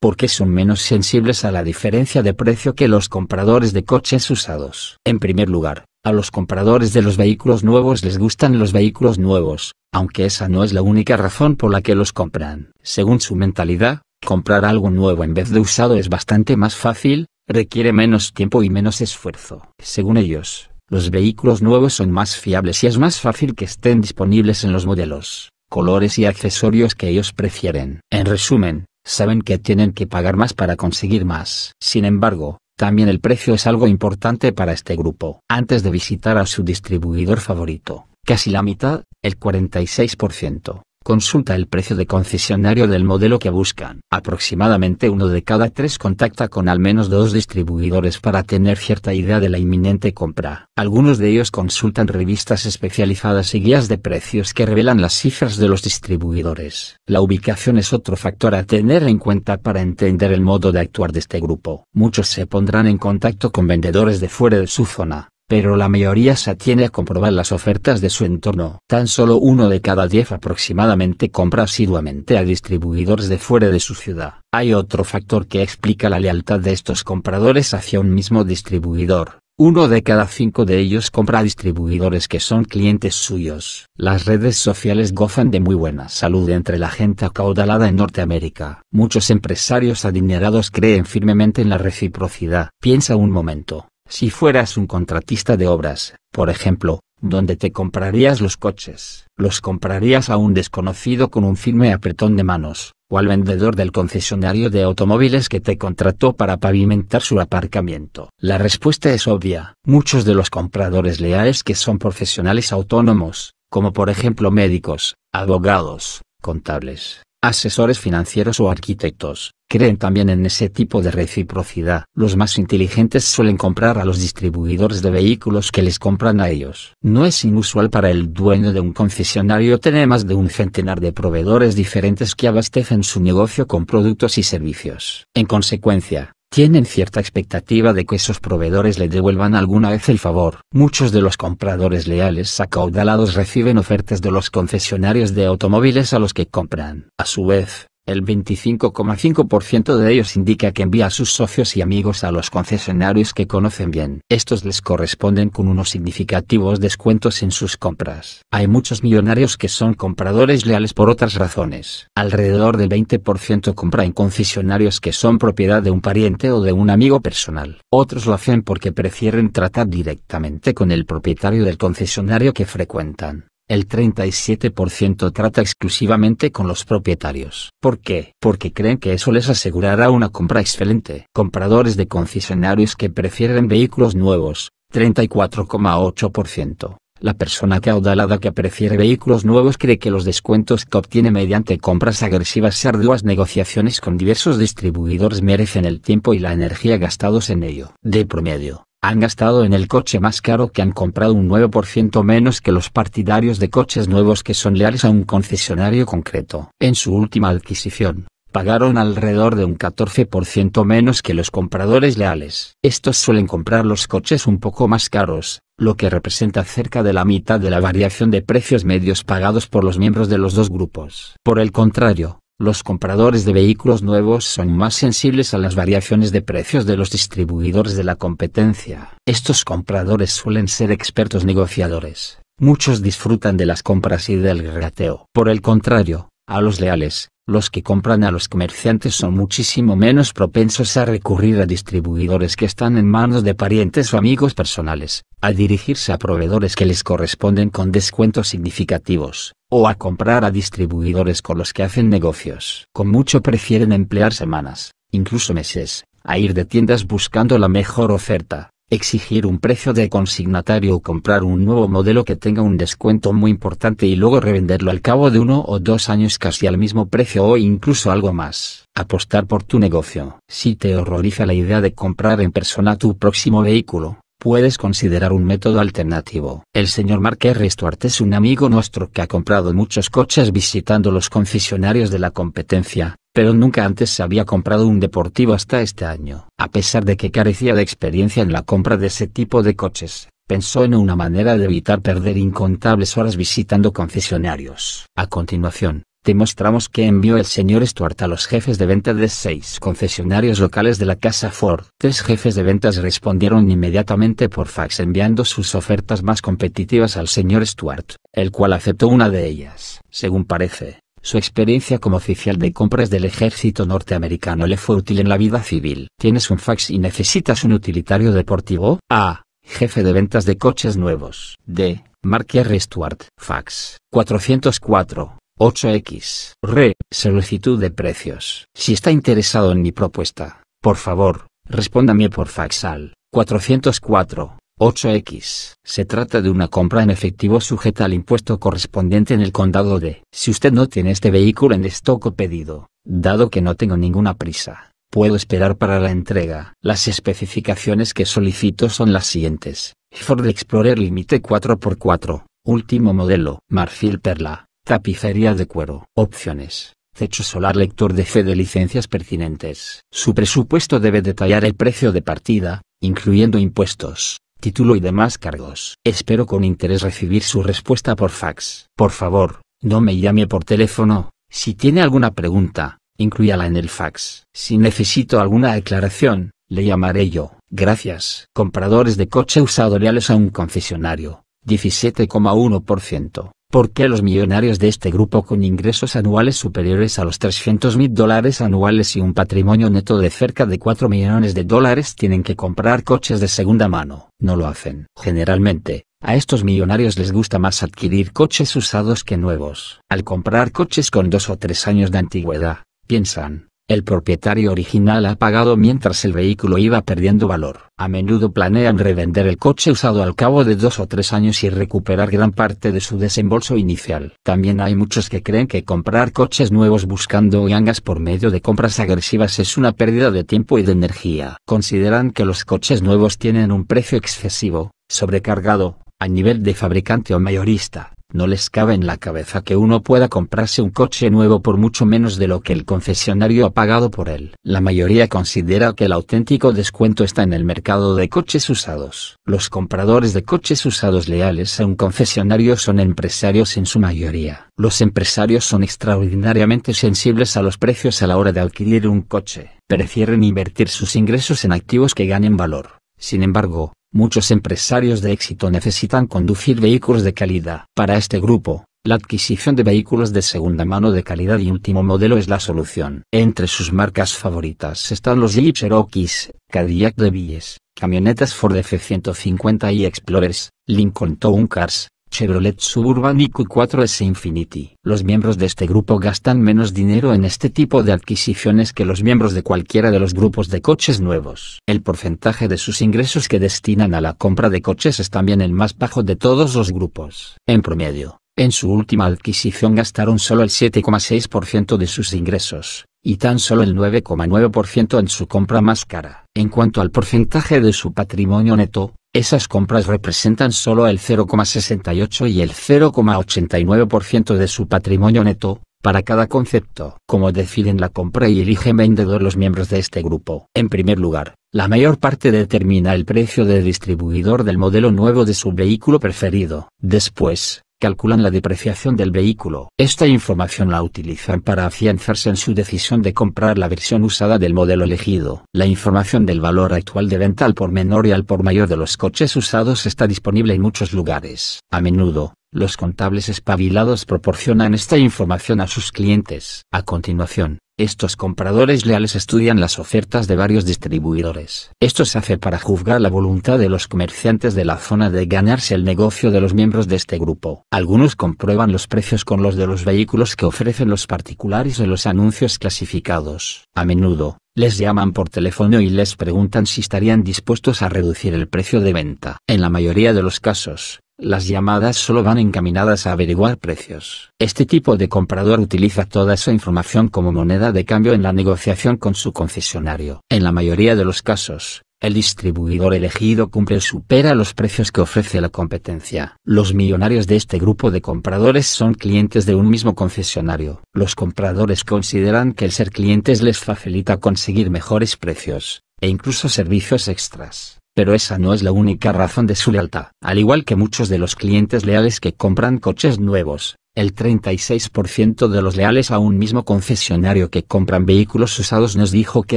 porque son menos sensibles a la diferencia de precio que los compradores de coches usados. En primer lugar, a los compradores de los vehículos nuevos les gustan los vehículos nuevos, aunque esa no es la única razón por la que los compran. Según su mentalidad, comprar algo nuevo en vez de usado es bastante más fácil, requiere menos tiempo y menos esfuerzo. Según ellos, los vehículos nuevos son más fiables y es más fácil que estén disponibles en los modelos, colores y accesorios que ellos prefieren. En resumen, saben que tienen que pagar más para conseguir más. Sin embargo, también el precio es algo importante para este grupo. Antes de visitar a su distribuidor favorito, casi la mitad, el 46%, consulta el precio de concesionario del modelo que buscan. Aproximadamente uno de cada tres contacta con al menos dos distribuidores para tener cierta idea de la inminente compra. Algunos de ellos consultan revistas especializadas y guías de precios que revelan las cifras de los distribuidores. La ubicación es otro factor a tener en cuenta para entender el modo de actuar de este grupo. Muchos se pondrán en contacto con vendedores de fuera de su zona, pero la mayoría se atiene a comprobar las ofertas de su entorno. Tan solo uno de cada diez aproximadamente compra asiduamente a distribuidores de fuera de su ciudad. Hay otro factor que explica la lealtad de estos compradores hacia un mismo distribuidor. Uno de cada cinco de ellos compra a distribuidores que son clientes suyos. Las redes sociales gozan de muy buena salud entre la gente acaudalada en Norteamérica. Muchos empresarios adinerados creen firmemente en la reciprocidad. Piensa un momento, si fueras un contratista de obras, por ejemplo, ¿dónde te comprarías los coches, los comprarías a un desconocido con un firme apretón de manos, o al vendedor del concesionario de automóviles que te contrató para pavimentar su aparcamiento. La respuesta es obvia. Muchos de los compradores leales que son profesionales autónomos, como por ejemplo médicos, abogados, contables, asesores financieros o arquitectos, creen también en ese tipo de reciprocidad. Los más inteligentes suelen comprar a los distribuidores de vehículos que les compran a ellos. No es inusual para el dueño de un concesionario tener más de un centenar de proveedores diferentes que abastecen su negocio con productos y servicios. En consecuencia, tienen cierta expectativa de que esos proveedores le devuelvan alguna vez el favor. Muchos de los compradores leales acaudalados reciben ofertas de los concesionarios de automóviles a los que compran. A su vez, el 25,5% de ellos indica que envía a sus socios y amigos a los concesionarios que conocen bien. Estos les corresponden con unos significativos descuentos en sus compras. Hay muchos millonarios que son compradores leales por otras razones. Alrededor del 20% compra en concesionarios que son propiedad de un pariente o de un amigo personal. Otros lo hacen porque prefieren tratar directamente con el propietario del concesionario que frecuentan. El 37% trata exclusivamente con los propietarios. ¿Por qué? Porque creen que eso les asegurará una compra excelente. Compradores de concesionarios que prefieren vehículos nuevos, 34,8%. La persona caudalada que prefiere vehículos nuevos cree que los descuentos que obtiene mediante compras agresivas y arduas negociaciones con diversos distribuidores merecen el tiempo y la energía gastados en ello. De promedio, han gastado en el coche más caro que han comprado un 9% menos que los partidarios de coches nuevos que son leales a un concesionario concreto. En su última adquisición, pagaron alrededor de un 14% menos que los compradores leales. Estos suelen comprar los coches un poco más caros, lo que representa cerca de la mitad de la variación de precios medios pagados por los miembros de los dos grupos. Por el contrario, los compradores de vehículos nuevos son más sensibles a las variaciones de precios de los distribuidores de la competencia. Estos compradores suelen ser expertos negociadores. Muchos disfrutan de las compras y del regateo. Por el contrario, a los leales, los que compran a los comerciantes son muchísimo menos propensos a recurrir a distribuidores que están en manos de parientes o amigos personales, a dirigirse a proveedores que les corresponden con descuentos significativos o a comprar a distribuidores con los que hacen negocios. Con mucho prefieren emplear semanas, incluso meses, a ir de tiendas buscando la mejor oferta, exigir un precio de consignatario o comprar un nuevo modelo que tenga un descuento muy importante y luego revenderlo al cabo de uno o dos años casi al mismo precio o incluso algo más. Apostar por tu negocio. Si te horroriza la idea de comprar en persona tu próximo vehículo, puedes considerar un método alternativo. El señor Marqués R. es un amigo nuestro que ha comprado muchos coches visitando los concesionarios de la competencia, pero nunca antes había comprado un deportivo hasta este año. A pesar de que carecía de experiencia en la compra de ese tipo de coches, pensó en una manera de evitar perder incontables horas visitando concesionarios. A continuación, demostramos que envió el señor Stuart a los jefes de venta de seis concesionarios locales de la casa Ford. Tres jefes de ventas respondieron inmediatamente por fax enviando sus ofertas más competitivas al señor Stuart, el cual aceptó una de ellas. Según parece, su experiencia como oficial de compras del ejército norteamericano le fue útil en la vida civil. ¿Tienes un fax y necesitas un utilitario deportivo? A. Jefe de ventas de coches nuevos. D. Mark R. Stuart. Fax. 404. 8X. Re. Solicitud de precios. Si está interesado en mi propuesta, por favor, respóndame por faxal 404. 8X. Se trata de una compra en efectivo sujeta al impuesto correspondiente en el condado de. Si usted no tiene este vehículo en stock pedido, dado que no tengo ninguna prisa, puedo esperar para la entrega. Las especificaciones que solicito son las siguientes. Ford Explorer Limite 4x4, último modelo, marfil perla. Tapicería de cuero. Opciones. Techo solar lector de fe de licencias pertinentes. Su presupuesto debe detallar el precio de partida, incluyendo impuestos, título y demás cargos. Espero con interés recibir su respuesta por fax. Por favor, no me llame por teléfono. Si tiene alguna pregunta, incluyala en el fax. Si necesito alguna aclaración, le llamaré yo. Gracias. Compradores de coche usado a un concesionario. 17,1%. ¿Por qué los millonarios de este grupo con ingresos anuales superiores a los 300 mil dólares anuales y un patrimonio neto de cerca de 4 millones de dólares tienen que comprar coches de segunda mano? No lo hacen. Generalmente, a estos millonarios les gusta más adquirir coches usados que nuevos. Al comprar coches con dos o tres años de antigüedad, piensan, el propietario original ha pagado mientras el vehículo iba perdiendo valor. A menudo planean revender el coche usado al cabo de dos o tres años y recuperar gran parte de su desembolso inicial. También hay muchos que creen que comprar coches nuevos buscando gangas por medio de compras agresivas es una pérdida de tiempo y de energía. Consideran que los coches nuevos tienen un precio excesivo, sobrecargado, a nivel de fabricante o mayorista no les cabe en la cabeza que uno pueda comprarse un coche nuevo por mucho menos de lo que el concesionario ha pagado por él. La mayoría considera que el auténtico descuento está en el mercado de coches usados. Los compradores de coches usados leales a un concesionario son empresarios en su mayoría. Los empresarios son extraordinariamente sensibles a los precios a la hora de adquirir un coche. Prefieren invertir sus ingresos en activos que ganen valor. Sin embargo, Muchos empresarios de éxito necesitan conducir vehículos de calidad. Para este grupo, la adquisición de vehículos de segunda mano de calidad y último modelo es la solución. Entre sus marcas favoritas están los Jeep Cherokees, Cadillac Billes, camionetas Ford F-150 y Explorers, Lincoln Town Cars, Chevrolet Suburban y Q4S Infinity. Los miembros de este grupo gastan menos dinero en este tipo de adquisiciones que los miembros de cualquiera de los grupos de coches nuevos. El porcentaje de sus ingresos que destinan a la compra de coches es también el más bajo de todos los grupos. En promedio, en su última adquisición gastaron solo el 7,6% de sus ingresos, y tan solo el 9,9% en su compra más cara. En cuanto al porcentaje de su patrimonio neto, esas compras representan solo el 0,68 y el 0,89% de su patrimonio neto, para cada concepto. Como deciden la compra y eligen vendedor los miembros de este grupo. En primer lugar, la mayor parte determina el precio de distribuidor del modelo nuevo de su vehículo preferido. Después, calculan la depreciación del vehículo. Esta información la utilizan para afianzarse en su decisión de comprar la versión usada del modelo elegido. La información del valor actual de venta al por menor y al por mayor de los coches usados está disponible en muchos lugares. A menudo, los contables espabilados proporcionan esta información a sus clientes. A continuación, estos compradores leales estudian las ofertas de varios distribuidores. Esto se hace para juzgar la voluntad de los comerciantes de la zona de ganarse el negocio de los miembros de este grupo. Algunos comprueban los precios con los de los vehículos que ofrecen los particulares en los anuncios clasificados. A menudo, les llaman por teléfono y les preguntan si estarían dispuestos a reducir el precio de venta. En la mayoría de los casos, las llamadas solo van encaminadas a averiguar precios. Este tipo de comprador utiliza toda esa información como moneda de cambio en la negociación con su concesionario. En la mayoría de los casos, el distribuidor elegido cumple o supera los precios que ofrece la competencia. Los millonarios de este grupo de compradores son clientes de un mismo concesionario. Los compradores consideran que el ser clientes les facilita conseguir mejores precios, e incluso servicios extras pero esa no es la única razón de su lealtad. Al igual que muchos de los clientes leales que compran coches nuevos, el 36% de los leales a un mismo concesionario que compran vehículos usados nos dijo que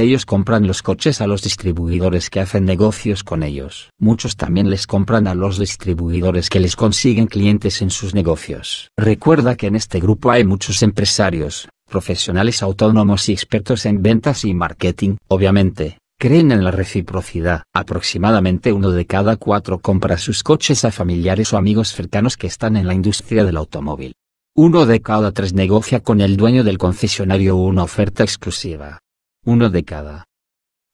ellos compran los coches a los distribuidores que hacen negocios con ellos. Muchos también les compran a los distribuidores que les consiguen clientes en sus negocios. Recuerda que en este grupo hay muchos empresarios, profesionales autónomos y expertos en ventas y marketing. Obviamente, creen en la reciprocidad. Aproximadamente uno de cada cuatro compra sus coches a familiares o amigos cercanos que están en la industria del automóvil. Uno de cada tres negocia con el dueño del concesionario una oferta exclusiva. Uno de cada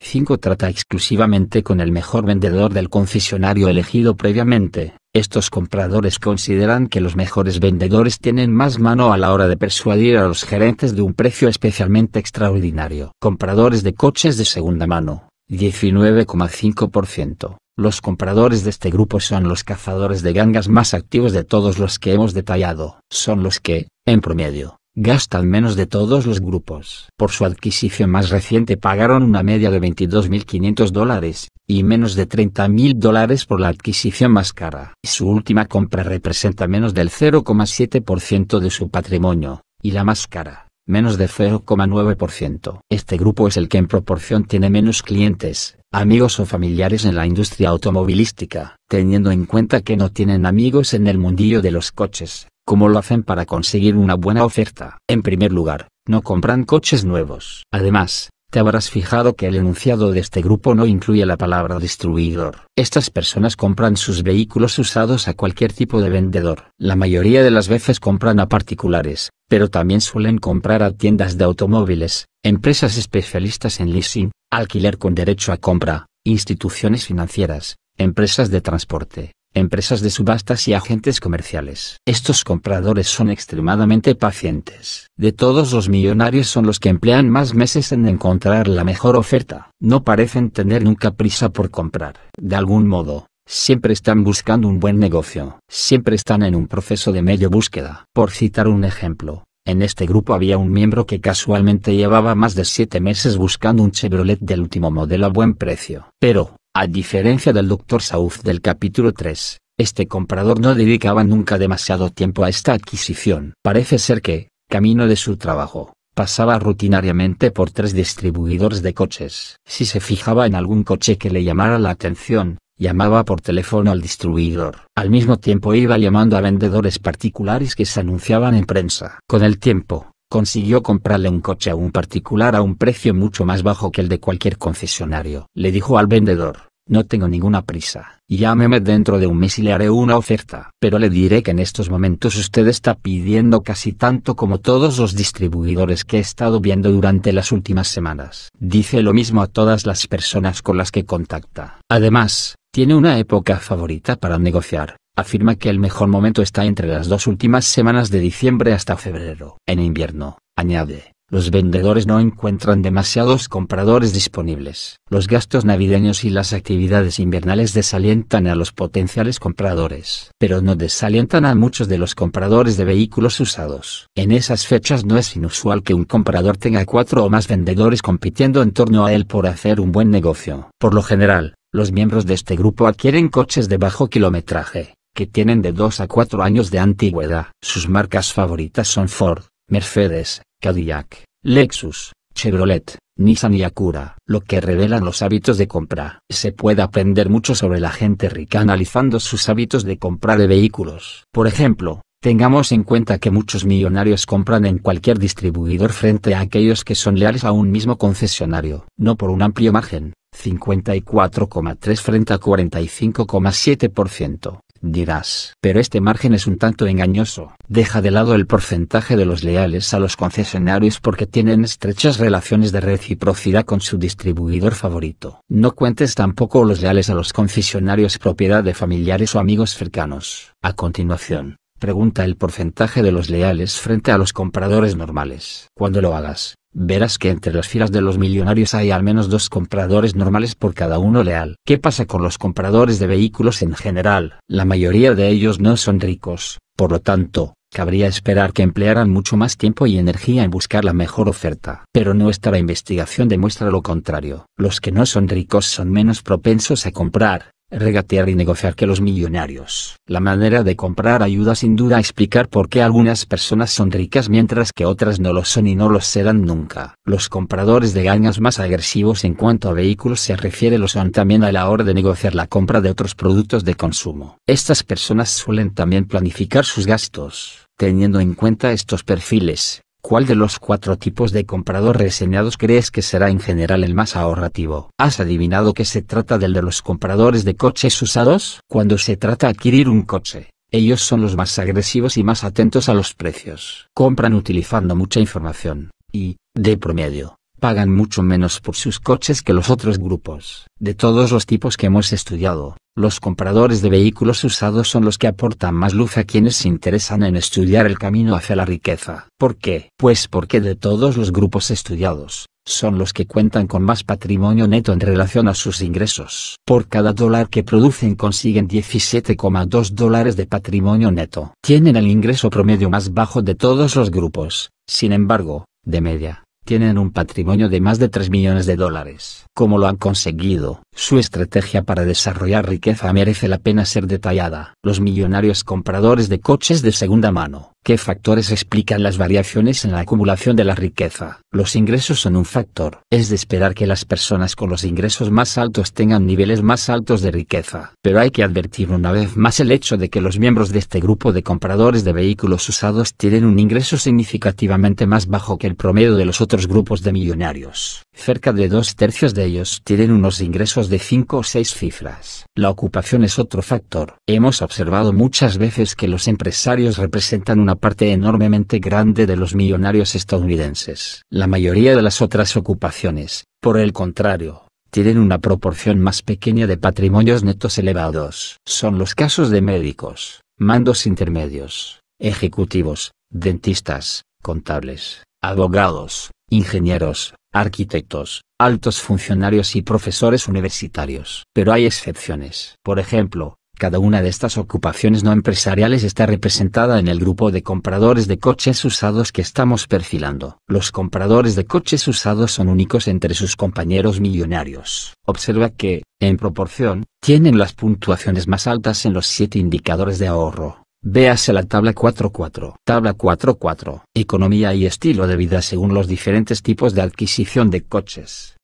5. Trata exclusivamente con el mejor vendedor del concesionario elegido previamente. Estos compradores consideran que los mejores vendedores tienen más mano a la hora de persuadir a los gerentes de un precio especialmente extraordinario. Compradores de coches de segunda mano, 19,5%. Los compradores de este grupo son los cazadores de gangas más activos de todos los que hemos detallado. Son los que, en promedio, gasta al menos de todos los grupos. Por su adquisición más reciente pagaron una media de 22.500 dólares, y menos de 30.000 dólares por la adquisición más cara. Su última compra representa menos del 0,7% de su patrimonio, y la más cara, menos de 0,9%. Este grupo es el que en proporción tiene menos clientes, amigos o familiares en la industria automovilística, teniendo en cuenta que no tienen amigos en el mundillo de los coches. ¿Cómo lo hacen para conseguir una buena oferta? En primer lugar, no compran coches nuevos. Además, te habrás fijado que el enunciado de este grupo no incluye la palabra distribuidor. Estas personas compran sus vehículos usados a cualquier tipo de vendedor. La mayoría de las veces compran a particulares, pero también suelen comprar a tiendas de automóviles, empresas especialistas en leasing, alquiler con derecho a compra, instituciones financieras, empresas de transporte, empresas de subastas y agentes comerciales. Estos compradores son extremadamente pacientes. De todos los millonarios son los que emplean más meses en encontrar la mejor oferta. No parecen tener nunca prisa por comprar. De algún modo, siempre están buscando un buen negocio. Siempre están en un proceso de medio búsqueda. Por citar un ejemplo, en este grupo había un miembro que casualmente llevaba más de siete meses buscando un Chevrolet del último modelo a buen precio. Pero, a diferencia del doctor South del capítulo 3, este comprador no dedicaba nunca demasiado tiempo a esta adquisición. Parece ser que, camino de su trabajo, pasaba rutinariamente por tres distribuidores de coches. Si se fijaba en algún coche que le llamara la atención, llamaba por teléfono al distribuidor. Al mismo tiempo iba llamando a vendedores particulares que se anunciaban en prensa. Con el tiempo, consiguió comprarle un coche a un particular a un precio mucho más bajo que el de cualquier concesionario. Le dijo al vendedor, no tengo ninguna prisa. Llámeme dentro de un mes y le haré una oferta. Pero le diré que en estos momentos usted está pidiendo casi tanto como todos los distribuidores que he estado viendo durante las últimas semanas. Dice lo mismo a todas las personas con las que contacta. Además, tiene una época favorita para negociar. Afirma que el mejor momento está entre las dos últimas semanas de diciembre hasta febrero. En invierno, añade. Los vendedores no encuentran demasiados compradores disponibles. Los gastos navideños y las actividades invernales desalientan a los potenciales compradores, pero no desalientan a muchos de los compradores de vehículos usados. En esas fechas no es inusual que un comprador tenga cuatro o más vendedores compitiendo en torno a él por hacer un buen negocio. Por lo general, los miembros de este grupo adquieren coches de bajo kilometraje, que tienen de 2 a 4 años de antigüedad. Sus marcas favoritas son Ford, Mercedes, Cadillac, Lexus, Chevrolet, Nissan y Acura. Lo que revelan los hábitos de compra. Se puede aprender mucho sobre la gente rica analizando sus hábitos de compra de vehículos. Por ejemplo, Tengamos en cuenta que muchos millonarios compran en cualquier distribuidor frente a aquellos que son leales a un mismo concesionario, no por un amplio margen, 54,3 frente a 45,7% dirás. Pero este margen es un tanto engañoso. Deja de lado el porcentaje de los leales a los concesionarios porque tienen estrechas relaciones de reciprocidad con su distribuidor favorito. No cuentes tampoco los leales a los concesionarios propiedad de familiares o amigos cercanos. A continuación, Pregunta el porcentaje de los leales frente a los compradores normales. Cuando lo hagas, verás que entre las filas de los millonarios hay al menos dos compradores normales por cada uno leal. ¿Qué pasa con los compradores de vehículos en general? La mayoría de ellos no son ricos, por lo tanto, cabría esperar que emplearan mucho más tiempo y energía en buscar la mejor oferta. Pero nuestra investigación demuestra lo contrario. Los que no son ricos son menos propensos a comprar, regatear y negociar que los millonarios. La manera de comprar ayuda sin duda a explicar por qué algunas personas son ricas mientras que otras no lo son y no lo serán nunca. Los compradores de ganas más agresivos en cuanto a vehículos se refiere lo son también a la hora de negociar la compra de otros productos de consumo. Estas personas suelen también planificar sus gastos. Teniendo en cuenta estos perfiles, ¿Cuál de los cuatro tipos de comprador reseñados crees que será en general el más ahorrativo? ¿Has adivinado que se trata del de los compradores de coches usados? Cuando se trata de adquirir un coche, ellos son los más agresivos y más atentos a los precios. Compran utilizando mucha información, y, de promedio, pagan mucho menos por sus coches que los otros grupos. De todos los tipos que hemos estudiado, los compradores de vehículos usados son los que aportan más luz a quienes se interesan en estudiar el camino hacia la riqueza. ¿Por qué? Pues porque de todos los grupos estudiados, son los que cuentan con más patrimonio neto en relación a sus ingresos. Por cada dólar que producen consiguen 17,2 dólares de patrimonio neto. Tienen el ingreso promedio más bajo de todos los grupos, sin embargo, de media, tienen un patrimonio de más de 3 millones de dólares. ¿Cómo lo han conseguido? Su estrategia para desarrollar riqueza merece la pena ser detallada. Los millonarios compradores de coches de segunda mano. ¿Qué factores explican las variaciones en la acumulación de la riqueza? Los ingresos son un factor. Es de esperar que las personas con los ingresos más altos tengan niveles más altos de riqueza. Pero hay que advertir una vez más el hecho de que los miembros de este grupo de compradores de vehículos usados tienen un ingreso significativamente más bajo que el promedio de los otros grupos de millonarios. Cerca de dos tercios de ellos tienen unos ingresos de 5 o 6 cifras. La ocupación es otro factor. Hemos observado muchas veces que los empresarios representan una parte enormemente grande de los millonarios estadounidenses. La mayoría de las otras ocupaciones, por el contrario, tienen una proporción más pequeña de patrimonios netos elevados. Son los casos de médicos, mandos intermedios, ejecutivos, dentistas, contables, abogados, ingenieros, arquitectos, altos funcionarios y profesores universitarios. Pero hay excepciones. Por ejemplo, cada una de estas ocupaciones no empresariales está representada en el grupo de compradores de coches usados que estamos perfilando. Los compradores de coches usados son únicos entre sus compañeros millonarios. Observa que, en proporción, tienen las puntuaciones más altas en los siete indicadores de ahorro. Véase la tabla 4.4. Tabla 4.4. Economía y estilo de vida según los diferentes tipos de adquisición de coches.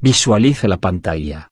Visualice la pantalla.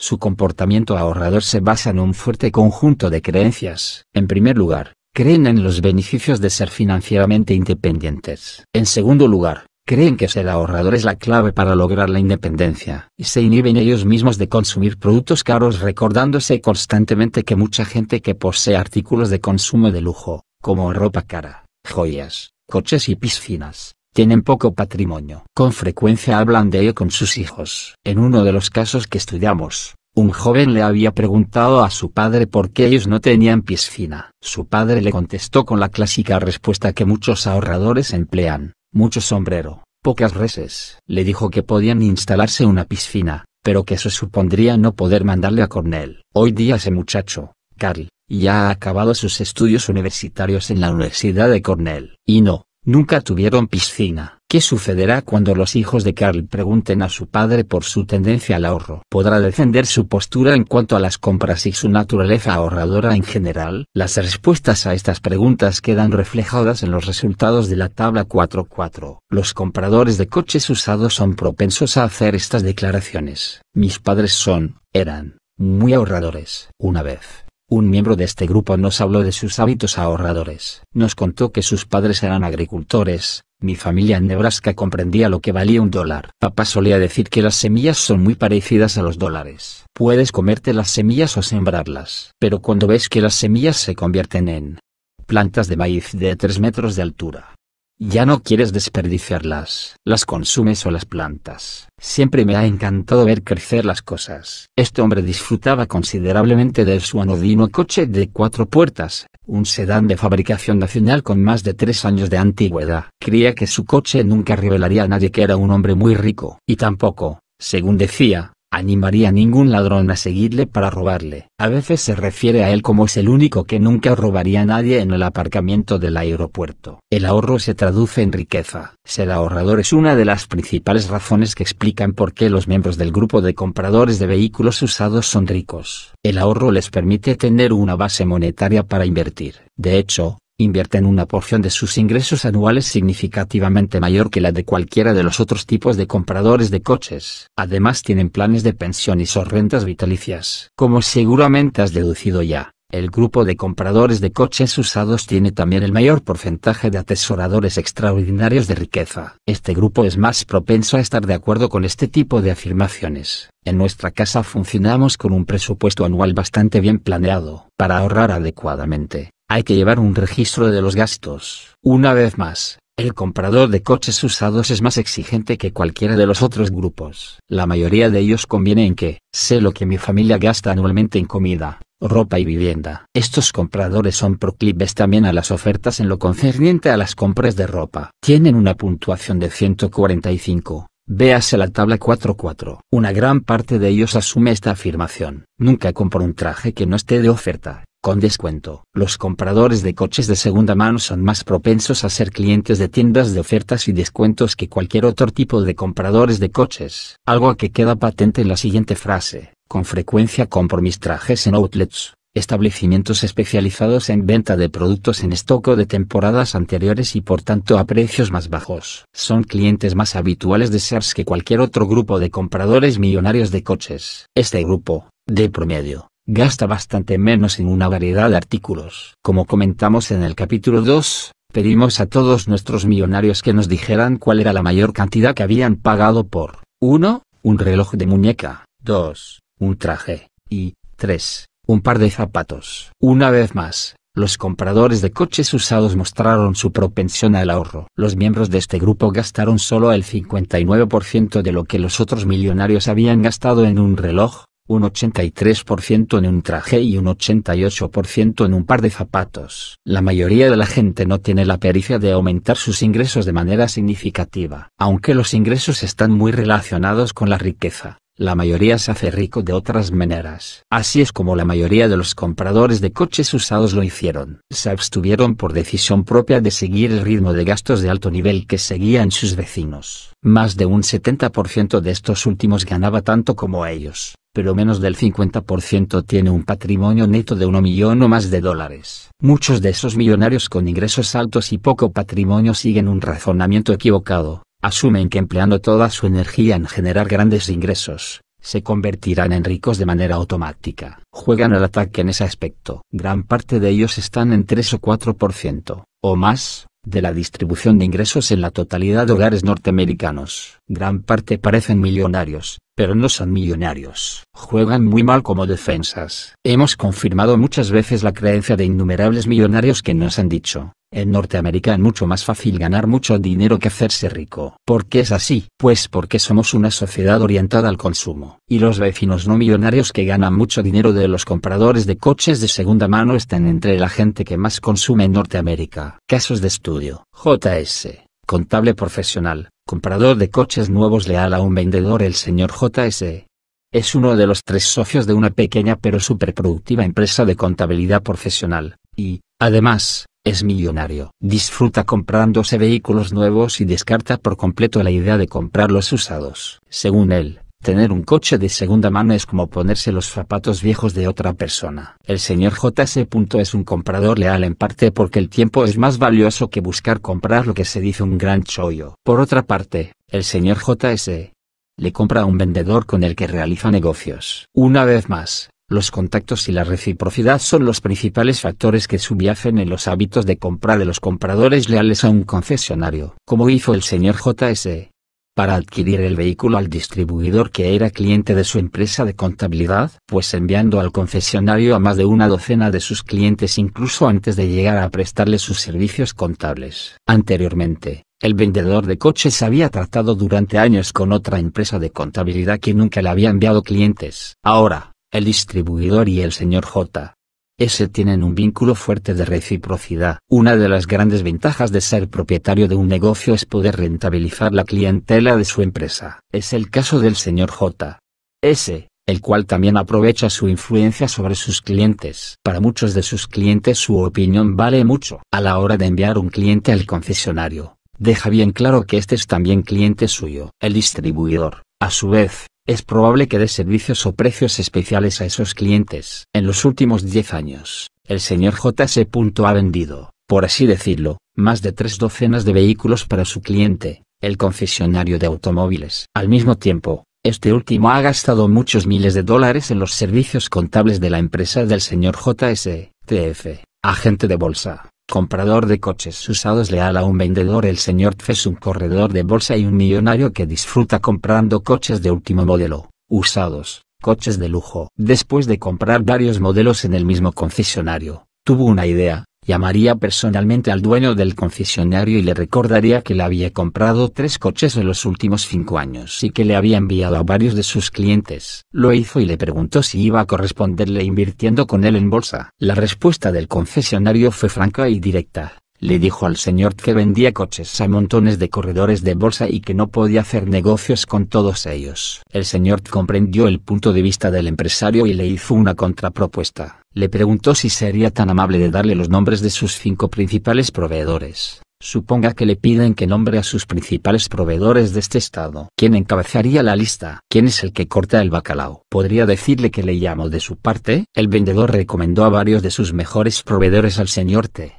Su comportamiento ahorrador se basa en un fuerte conjunto de creencias. En primer lugar, creen en los beneficios de ser financieramente independientes. En segundo lugar, creen que ser ahorrador es la clave para lograr la independencia, y se inhiben ellos mismos de consumir productos caros recordándose constantemente que mucha gente que posee artículos de consumo de lujo, como ropa cara, joyas, coches y piscinas, tienen poco patrimonio. Con frecuencia hablan de ello con sus hijos. En uno de los casos que estudiamos, un joven le había preguntado a su padre por qué ellos no tenían piscina. Su padre le contestó con la clásica respuesta que muchos ahorradores emplean mucho sombrero, pocas reses. Le dijo que podían instalarse una piscina, pero que eso supondría no poder mandarle a Cornell. Hoy día ese muchacho, Carl, ya ha acabado sus estudios universitarios en la Universidad de Cornell. Y no, nunca tuvieron piscina. ¿Qué sucederá cuando los hijos de Carl pregunten a su padre por su tendencia al ahorro? ¿Podrá defender su postura en cuanto a las compras y su naturaleza ahorradora en general? Las respuestas a estas preguntas quedan reflejadas en los resultados de la tabla 4.4. Los compradores de coches usados son propensos a hacer estas declaraciones. Mis padres son, eran, muy ahorradores. Una vez. Un miembro de este grupo nos habló de sus hábitos ahorradores. Nos contó que sus padres eran agricultores, mi familia en Nebraska comprendía lo que valía un dólar. Papá solía decir que las semillas son muy parecidas a los dólares. Puedes comerte las semillas o sembrarlas. Pero cuando ves que las semillas se convierten en plantas de maíz de 3 metros de altura, ya no quieres desperdiciarlas. Las consumes o las plantas. Siempre me ha encantado ver crecer las cosas. Este hombre disfrutaba considerablemente de su anodino coche de cuatro puertas, un sedán de fabricación nacional con más de tres años de antigüedad. Creía que su coche nunca revelaría a nadie que era un hombre muy rico. Y tampoco, según decía, animaría ningún ladrón a seguirle para robarle. A veces se refiere a él como es el único que nunca robaría a nadie en el aparcamiento del aeropuerto. El ahorro se traduce en riqueza. Ser ahorrador es una de las principales razones que explican por qué los miembros del grupo de compradores de vehículos usados son ricos. El ahorro les permite tener una base monetaria para invertir. De hecho, invierten una porción de sus ingresos anuales significativamente mayor que la de cualquiera de los otros tipos de compradores de coches. Además tienen planes de pensión y son rentas vitalicias. Como seguramente has deducido ya, el grupo de compradores de coches usados tiene también el mayor porcentaje de atesoradores extraordinarios de riqueza. Este grupo es más propenso a estar de acuerdo con este tipo de afirmaciones. En nuestra casa funcionamos con un presupuesto anual bastante bien planeado. Para ahorrar adecuadamente, hay que llevar un registro de los gastos. Una vez más, el comprador de coches usados es más exigente que cualquiera de los otros grupos. La mayoría de ellos conviene en que, sé lo que mi familia gasta anualmente en comida, ropa y vivienda. Estos compradores son proclives también a las ofertas en lo concerniente a las compras de ropa. Tienen una puntuación de 145. Véase la tabla 4.4. Una gran parte de ellos asume esta afirmación. Nunca compro un traje que no esté de oferta con descuento. Los compradores de coches de segunda mano son más propensos a ser clientes de tiendas de ofertas y descuentos que cualquier otro tipo de compradores de coches. Algo que queda patente en la siguiente frase. Con frecuencia compro mis trajes en outlets, establecimientos especializados en venta de productos en estoco de temporadas anteriores y por tanto a precios más bajos. Son clientes más habituales de Sears que cualquier otro grupo de compradores millonarios de coches. Este grupo, de promedio, gasta bastante menos en una variedad de artículos. Como comentamos en el capítulo 2, pedimos a todos nuestros millonarios que nos dijeran cuál era la mayor cantidad que habían pagado por 1. Un reloj de muñeca, 2. Un traje, y 3. Un par de zapatos. Una vez más, los compradores de coches usados mostraron su propensión al ahorro. Los miembros de este grupo gastaron solo el 59% de lo que los otros millonarios habían gastado en un reloj, un 83% en un traje y un 88% en un par de zapatos. La mayoría de la gente no tiene la pericia de aumentar sus ingresos de manera significativa, aunque los ingresos están muy relacionados con la riqueza. La mayoría se hace rico de otras maneras. Así es como la mayoría de los compradores de coches usados lo hicieron. Se abstuvieron por decisión propia de seguir el ritmo de gastos de alto nivel que seguían sus vecinos. Más de un 70% de estos últimos ganaba tanto como ellos pero menos del 50% tiene un patrimonio neto de 1 millón o más de dólares. Muchos de esos millonarios con ingresos altos y poco patrimonio siguen un razonamiento equivocado, asumen que empleando toda su energía en generar grandes ingresos, se convertirán en ricos de manera automática. Juegan al ataque en ese aspecto. Gran parte de ellos están en 3 o 4%, o más, de la distribución de ingresos en la totalidad de hogares norteamericanos. Gran parte parecen millonarios, pero no son millonarios. Juegan muy mal como defensas. Hemos confirmado muchas veces la creencia de innumerables millonarios que nos han dicho, en Norteamérica es mucho más fácil ganar mucho dinero que hacerse rico. ¿Por qué es así? Pues porque somos una sociedad orientada al consumo. Y los vecinos no millonarios que ganan mucho dinero de los compradores de coches de segunda mano están entre la gente que más consume en Norteamérica. Casos de estudio. JS. Contable profesional, comprador de coches nuevos leal a un vendedor el señor JS. Es uno de los tres socios de una pequeña pero productiva empresa de contabilidad profesional, y, además, es millonario. Disfruta comprándose vehículos nuevos y descarta por completo la idea de comprar los usados. Según él, Tener un coche de segunda mano es como ponerse los zapatos viejos de otra persona. El señor JS. es un comprador leal en parte porque el tiempo es más valioso que buscar comprar lo que se dice un gran chollo. Por otra parte, el señor JS. le compra a un vendedor con el que realiza negocios. Una vez más, los contactos y la reciprocidad son los principales factores que subyacen en los hábitos de compra de los compradores leales a un concesionario, como hizo el señor J.S. para adquirir el vehículo al distribuidor que era cliente de su empresa de contabilidad, pues enviando al concesionario a más de una docena de sus clientes incluso antes de llegar a prestarle sus servicios contables. Anteriormente, el vendedor de coches había tratado durante años con otra empresa de contabilidad que nunca le había enviado clientes. Ahora, el distribuidor y el señor J. S tienen un vínculo fuerte de reciprocidad. Una de las grandes ventajas de ser propietario de un negocio es poder rentabilizar la clientela de su empresa. Es el caso del señor J. S el cual también aprovecha su influencia sobre sus clientes. Para muchos de sus clientes su opinión vale mucho. A la hora de enviar un cliente al concesionario, deja bien claro que este es también cliente suyo. El distribuidor, a su vez, es probable que dé servicios o precios especiales a esos clientes. En los últimos 10 años, el señor JS. ha vendido, por así decirlo, más de tres docenas de vehículos para su cliente, el concesionario de automóviles. Al mismo tiempo, este último ha gastado muchos miles de dólares en los servicios contables de la empresa del señor JSTF, agente de bolsa comprador de coches usados leal a un vendedor. El señor Tfes es un corredor de bolsa y un millonario que disfruta comprando coches de último modelo, usados, coches de lujo. Después de comprar varios modelos en el mismo concesionario, tuvo una idea, llamaría personalmente al dueño del concesionario y le recordaría que le había comprado tres coches en los últimos cinco años y que le había enviado a varios de sus clientes. Lo hizo y le preguntó si iba a corresponderle invirtiendo con él en bolsa. La respuesta del concesionario fue franca y directa. Le dijo al señor que vendía coches a montones de corredores de bolsa y que no podía hacer negocios con todos ellos. El señor comprendió el punto de vista del empresario y le hizo una contrapropuesta. Le preguntó si sería tan amable de darle los nombres de sus cinco principales proveedores. Suponga que le piden que nombre a sus principales proveedores de este estado. ¿Quién encabezaría la lista? ¿Quién es el que corta el bacalao? ¿Podría decirle que le llamo de su parte? El vendedor recomendó a varios de sus mejores proveedores al señor T.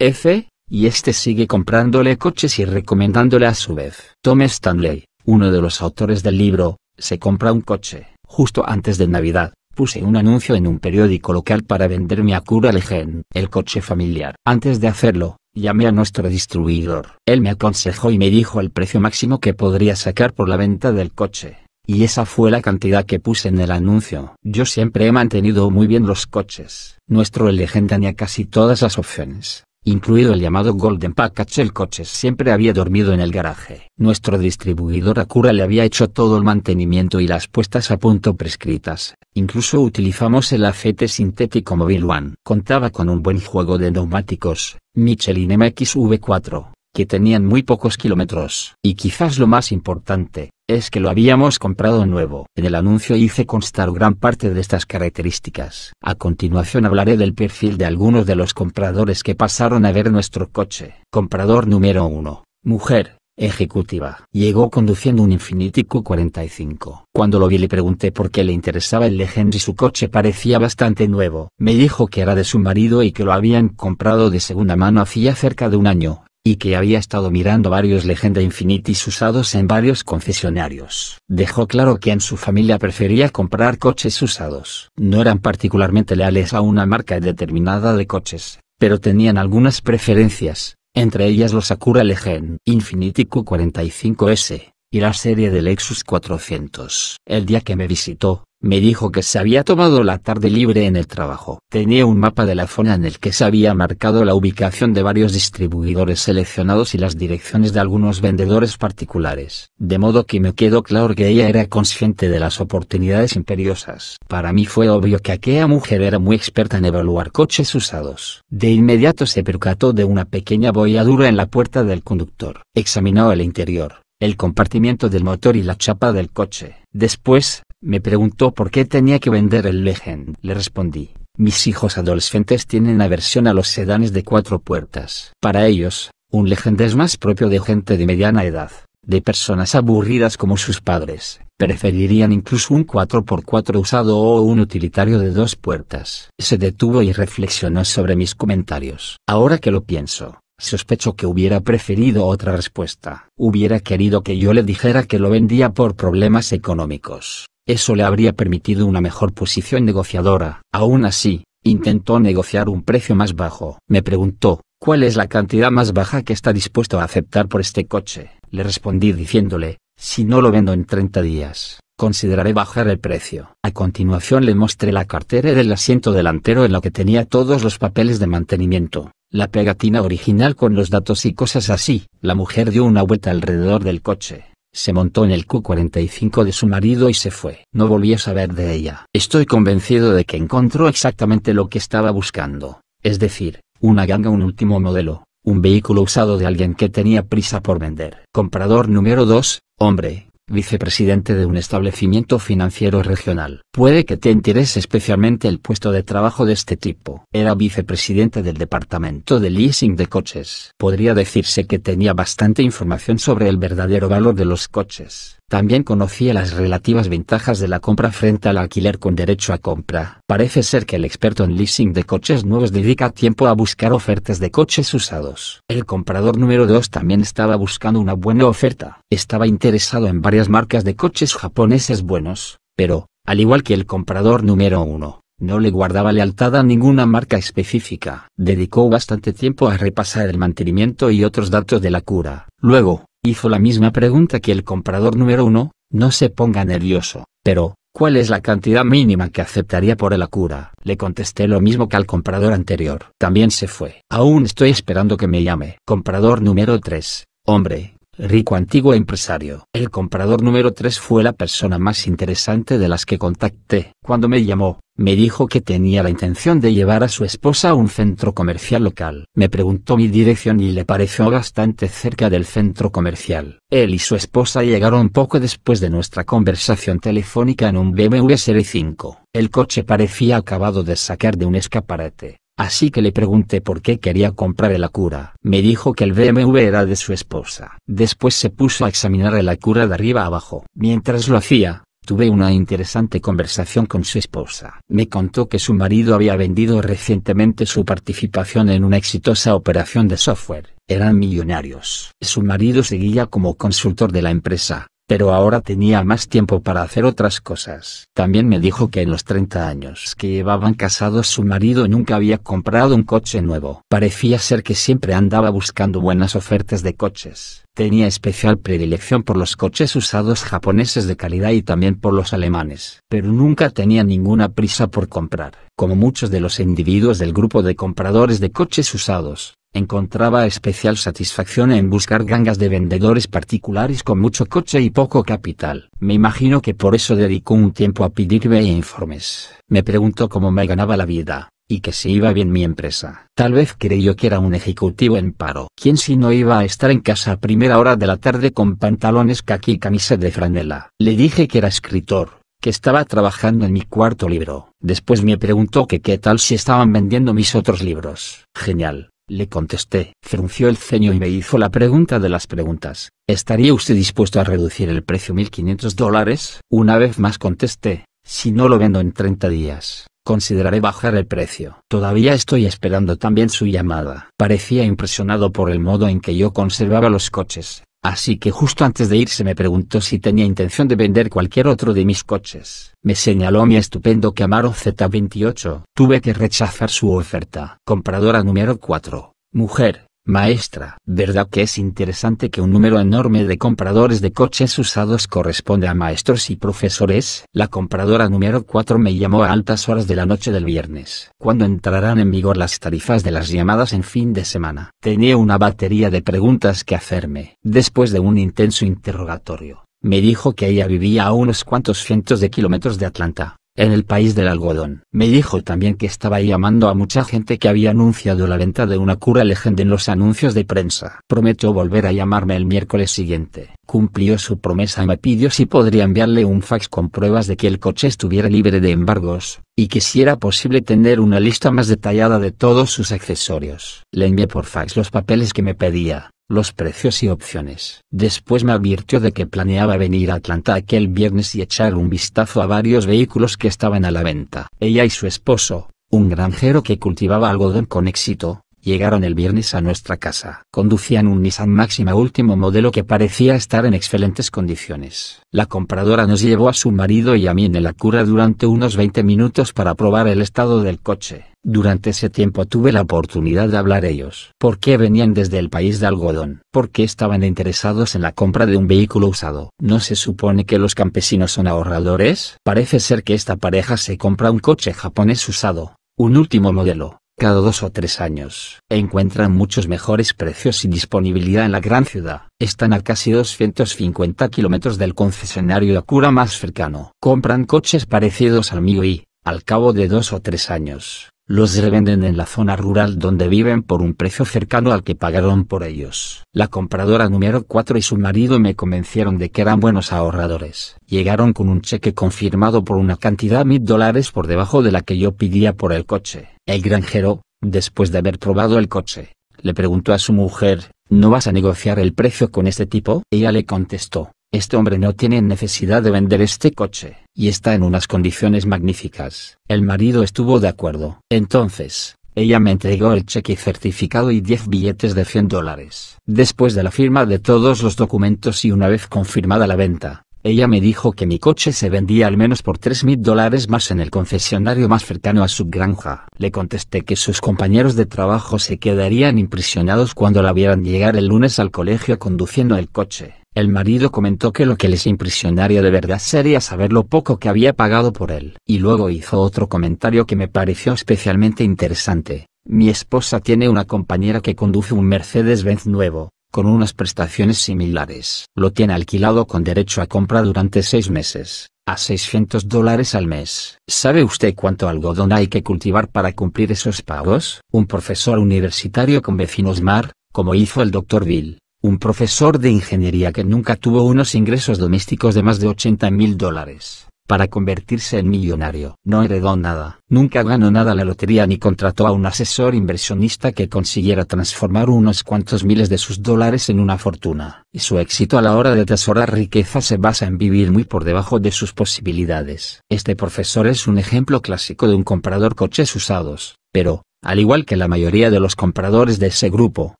F, y este sigue comprándole coches y recomendándole a su vez. Tom Stanley, uno de los autores del libro, se compra un coche. Justo antes de Navidad, puse un anuncio en un periódico local para vender mi Acura Legend, el coche familiar. Antes de hacerlo, llamé a nuestro distribuidor. Él me aconsejó y me dijo el precio máximo que podría sacar por la venta del coche. Y esa fue la cantidad que puse en el anuncio. Yo siempre he mantenido muy bien los coches. Nuestro Legend tenía casi todas las opciones incluido el llamado Golden Package. El coche siempre había dormido en el garaje. Nuestro distribuidor Acura le había hecho todo el mantenimiento y las puestas a punto prescritas. Incluso utilizamos el aceite sintético Mobile One. Contaba con un buen juego de neumáticos, Michelin MXV4 que tenían muy pocos kilómetros. Y quizás lo más importante, es que lo habíamos comprado nuevo. En el anuncio hice constar gran parte de estas características. A continuación hablaré del perfil de algunos de los compradores que pasaron a ver nuestro coche. Comprador número 1. Mujer, ejecutiva. Llegó conduciendo un Infiniti Q45. Cuando lo vi le pregunté por qué le interesaba el Legend y su coche parecía bastante nuevo. Me dijo que era de su marido y que lo habían comprado de segunda mano hacía cerca de un año y que había estado mirando varios Legenda Infinitis usados en varios concesionarios. Dejó claro que en su familia prefería comprar coches usados. No eran particularmente leales a una marca determinada de coches, pero tenían algunas preferencias, entre ellas los Acura Legend Infiniti Q45S, y la serie del Lexus 400. El día que me visitó, me dijo que se había tomado la tarde libre en el trabajo. Tenía un mapa de la zona en el que se había marcado la ubicación de varios distribuidores seleccionados y las direcciones de algunos vendedores particulares. De modo que me quedó claro que ella era consciente de las oportunidades imperiosas. Para mí fue obvio que aquella mujer era muy experta en evaluar coches usados. De inmediato se percató de una pequeña boyadura en la puerta del conductor. Examinó el interior el compartimiento del motor y la chapa del coche. Después, me preguntó por qué tenía que vender el Legend. Le respondí, mis hijos adolescentes tienen aversión a los sedanes de cuatro puertas. Para ellos, un Legend es más propio de gente de mediana edad, de personas aburridas como sus padres. Preferirían incluso un 4x4 usado o un utilitario de dos puertas. Se detuvo y reflexionó sobre mis comentarios. Ahora que lo pienso, Sospecho que hubiera preferido otra respuesta. Hubiera querido que yo le dijera que lo vendía por problemas económicos. Eso le habría permitido una mejor posición negociadora. Aún así, intentó negociar un precio más bajo. Me preguntó, ¿cuál es la cantidad más baja que está dispuesto a aceptar por este coche? Le respondí diciéndole, si no lo vendo en 30 días, consideraré bajar el precio. A continuación le mostré la cartera del asiento delantero en la que tenía todos los papeles de mantenimiento, la pegatina original con los datos y cosas así. La mujer dio una vuelta alrededor del coche se montó en el Q45 de su marido y se fue. No volví a saber de ella. Estoy convencido de que encontró exactamente lo que estaba buscando, es decir, una ganga un último modelo, un vehículo usado de alguien que tenía prisa por vender. Comprador número 2, hombre, vicepresidente de un establecimiento financiero regional. Puede que te interese especialmente el puesto de trabajo de este tipo. Era vicepresidente del departamento de leasing de coches. Podría decirse que tenía bastante información sobre el verdadero valor de los coches. También conocía las relativas ventajas de la compra frente al alquiler con derecho a compra. Parece ser que el experto en leasing de coches nuevos dedica tiempo a buscar ofertas de coches usados. El comprador número 2 también estaba buscando una buena oferta. Estaba interesado en varias marcas de coches japoneses buenos, pero, al igual que el comprador número 1, no le guardaba lealtad a ninguna marca específica. Dedicó bastante tiempo a repasar el mantenimiento y otros datos de la cura. Luego, hizo la misma pregunta que el comprador número uno, no se ponga nervioso, pero, ¿cuál es la cantidad mínima que aceptaría por el acura? Le contesté lo mismo que al comprador anterior. También se fue. Aún estoy esperando que me llame. Comprador número 3. Hombre, rico antiguo empresario. El comprador número 3 fue la persona más interesante de las que contacté. Cuando me llamó, me dijo que tenía la intención de llevar a su esposa a un centro comercial local. Me preguntó mi dirección y le pareció bastante cerca del centro comercial. Él y su esposa llegaron poco después de nuestra conversación telefónica en un BMW Serie 5. El coche parecía acabado de sacar de un escaparate. Así que le pregunté por qué quería comprar el Acura. Me dijo que el BMW era de su esposa. Después se puso a examinar el Acura de arriba abajo. Mientras lo hacía, tuve una interesante conversación con su esposa. Me contó que su marido había vendido recientemente su participación en una exitosa operación de software. Eran millonarios. Su marido seguía como consultor de la empresa, pero ahora tenía más tiempo para hacer otras cosas. También me dijo que en los 30 años que llevaban casados su marido nunca había comprado un coche nuevo. Parecía ser que siempre andaba buscando buenas ofertas de coches. Tenía especial predilección por los coches usados japoneses de calidad y también por los alemanes, pero nunca tenía ninguna prisa por comprar. Como muchos de los individuos del grupo de compradores de coches usados, encontraba especial satisfacción en buscar gangas de vendedores particulares con mucho coche y poco capital. Me imagino que por eso dedicó un tiempo a pedirme informes. Me pregunto cómo me ganaba la vida y que se iba bien mi empresa. Tal vez creyó que era un ejecutivo en paro. ¿Quién si no iba a estar en casa a primera hora de la tarde con pantalones caqui y camisa de franela? Le dije que era escritor, que estaba trabajando en mi cuarto libro. Después me preguntó que qué tal si estaban vendiendo mis otros libros. Genial. Le contesté, frunció el ceño y me hizo la pregunta de las preguntas, ¿estaría usted dispuesto a reducir el precio 1.500 dólares? Una vez más contesté, si no lo vendo en 30 días. Consideraré bajar el precio. Todavía estoy esperando también su llamada. Parecía impresionado por el modo en que yo conservaba los coches, Así que justo antes de irse me preguntó si tenía intención de vender cualquier otro de mis coches. Me señaló mi estupendo Camaro Z28. Tuve que rechazar su oferta. Compradora número 4. Mujer, Maestra, ¿verdad que es interesante que un número enorme de compradores de coches usados corresponde a maestros y profesores? La compradora número 4 me llamó a altas horas de la noche del viernes, cuando entrarán en vigor las tarifas de las llamadas en fin de semana. Tenía una batería de preguntas que hacerme. Después de un intenso interrogatorio, me dijo que ella vivía a unos cuantos cientos de kilómetros de Atlanta, en el país del algodón. Me dijo también que estaba llamando a mucha gente que había anunciado la venta de una cura legenda en los anuncios de prensa. Prometió volver a llamarme el miércoles siguiente. Cumplió su promesa y me pidió si podría enviarle un fax con pruebas de que el coche estuviera libre de embargos, y que si era posible tener una lista más detallada de todos sus accesorios. Le envié por fax los papeles que me pedía, los precios y opciones. Después me advirtió de que planeaba venir a Atlanta aquel viernes y echar un vistazo a varios vehículos que estaban a la venta. Ella y su esposo, un granjero que cultivaba algodón con éxito, Llegaron el viernes a nuestra casa. Conducían un Nissan Máxima último modelo que parecía estar en excelentes condiciones. La compradora nos llevó a su marido y a mí en el cura durante unos 20 minutos para probar el estado del coche. Durante ese tiempo tuve la oportunidad de hablar ellos. ¿Por qué venían desde el país de algodón? ¿Por qué estaban interesados en la compra de un vehículo usado? ¿No se supone que los campesinos son ahorradores? Parece ser que esta pareja se compra un coche japonés usado, un último modelo cada dos o tres años. Encuentran muchos mejores precios y disponibilidad en la gran ciudad. Están a casi 250 kilómetros del concesionario Acura más cercano. Compran coches parecidos al mío y, al cabo de dos o tres años, los revenden en la zona rural donde viven por un precio cercano al que pagaron por ellos. La compradora número 4 y su marido me convencieron de que eran buenos ahorradores. Llegaron con un cheque confirmado por una cantidad mil dólares por debajo de la que yo pedía por el coche. El granjero, después de haber probado el coche, le preguntó a su mujer, ¿no vas a negociar el precio con este tipo? Ella le contestó, este hombre no tiene necesidad de vender este coche y está en unas condiciones magníficas. El marido estuvo de acuerdo. Entonces, ella me entregó el cheque certificado y 10 billetes de 100 dólares. Después de la firma de todos los documentos y una vez confirmada la venta, ella me dijo que mi coche se vendía al menos por 3.000 dólares más en el concesionario más cercano a su granja. Le contesté que sus compañeros de trabajo se quedarían impresionados cuando la vieran llegar el lunes al colegio conduciendo el coche. El marido comentó que lo que les impresionaría de verdad sería saber lo poco que había pagado por él. Y luego hizo otro comentario que me pareció especialmente interesante. Mi esposa tiene una compañera que conduce un Mercedes-Benz nuevo, con unas prestaciones similares. Lo tiene alquilado con derecho a compra durante seis meses, a 600 dólares al mes. ¿Sabe usted cuánto algodón hay que cultivar para cumplir esos pagos? Un profesor universitario con vecinos mar, como hizo el doctor Bill, un profesor de ingeniería que nunca tuvo unos ingresos domésticos de más de 80 mil dólares, para convertirse en millonario. No heredó nada, nunca ganó nada la lotería ni contrató a un asesor inversionista que consiguiera transformar unos cuantos miles de sus dólares en una fortuna. Y su éxito a la hora de atesorar riqueza se basa en vivir muy por debajo de sus posibilidades. Este profesor es un ejemplo clásico de un comprador coches usados, pero, al igual que la mayoría de los compradores de ese grupo,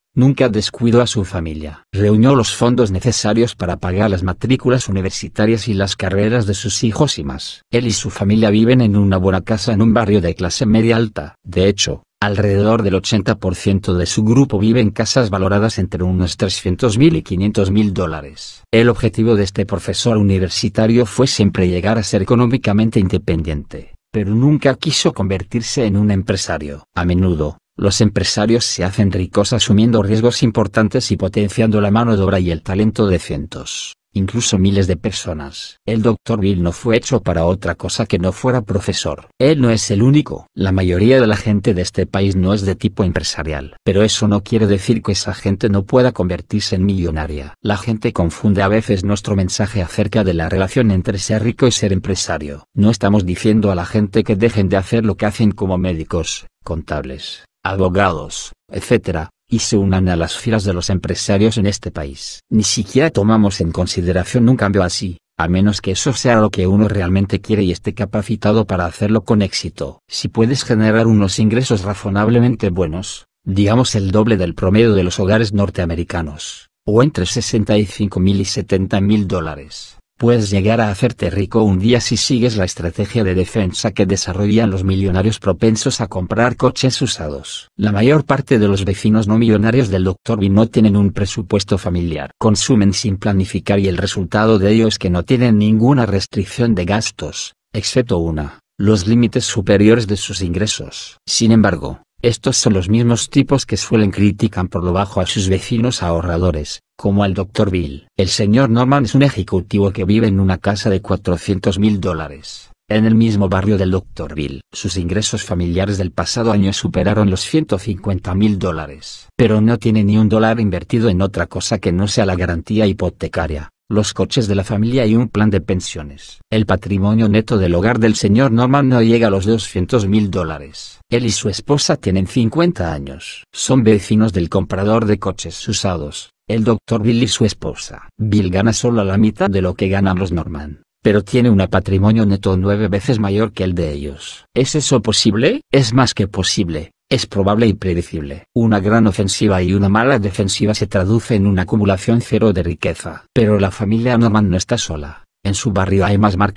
Nunca descuidó a su familia. Reunió los fondos necesarios para pagar las matrículas universitarias y las carreras de sus hijos y más. Él y su familia viven en una buena casa en un barrio de clase media alta. De hecho, alrededor del 80% de su grupo vive en casas valoradas entre unos 300.000 y 500.000 dólares. El objetivo de este profesor universitario fue siempre llegar a ser económicamente independiente pero nunca quiso convertirse en un empresario. A menudo, los empresarios se hacen ricos asumiendo riesgos importantes y potenciando la mano de obra y el talento de cientos, incluso miles de personas. El doctor Bill no fue hecho para otra cosa que no fuera profesor. Él no es el único. La mayoría de la gente de este país no es de tipo empresarial. Pero eso no quiere decir que esa gente no pueda convertirse en millonaria. La gente confunde a veces nuestro mensaje acerca de la relación entre ser rico y ser empresario. No estamos diciendo a la gente que dejen de hacer lo que hacen como médicos, contables, abogados, etc., y se unan a las filas de los empresarios en este país. Ni siquiera tomamos en consideración un cambio así, a menos que eso sea lo que uno realmente quiere y esté capacitado para hacerlo con éxito. Si puedes generar unos ingresos razonablemente buenos, digamos el doble del promedio de los hogares norteamericanos, o entre 65 mil y 70 mil dólares Puedes llegar a hacerte rico un día si sigues la estrategia de defensa que desarrollan los millonarios propensos a comprar coches usados. La mayor parte de los vecinos no millonarios del Dr. B no tienen un presupuesto familiar. Consumen sin planificar y el resultado de ello es que no tienen ninguna restricción de gastos, excepto una, los límites superiores de sus ingresos. Sin embargo, estos son los mismos tipos que suelen critican por lo bajo a sus vecinos ahorradores, como al Dr. Bill. El señor Norman es un ejecutivo que vive en una casa de 400 mil dólares, en el mismo barrio del Dr. Bill. Sus ingresos familiares del pasado año superaron los 150 mil dólares, pero no tiene ni un dólar invertido en otra cosa que no sea la garantía hipotecaria los coches de la familia y un plan de pensiones. El patrimonio neto del hogar del señor Norman no llega a los 200 mil dólares. Él y su esposa tienen 50 años. Son vecinos del comprador de coches usados, el doctor Bill y su esposa. Bill gana solo la mitad de lo que ganan los Norman pero tiene un patrimonio neto nueve veces mayor que el de ellos. ¿Es eso posible? Es más que posible, es probable y predecible. Una gran ofensiva y una mala defensiva se traduce en una acumulación cero de riqueza. Pero la familia Norman no está sola. En su barrio hay más bar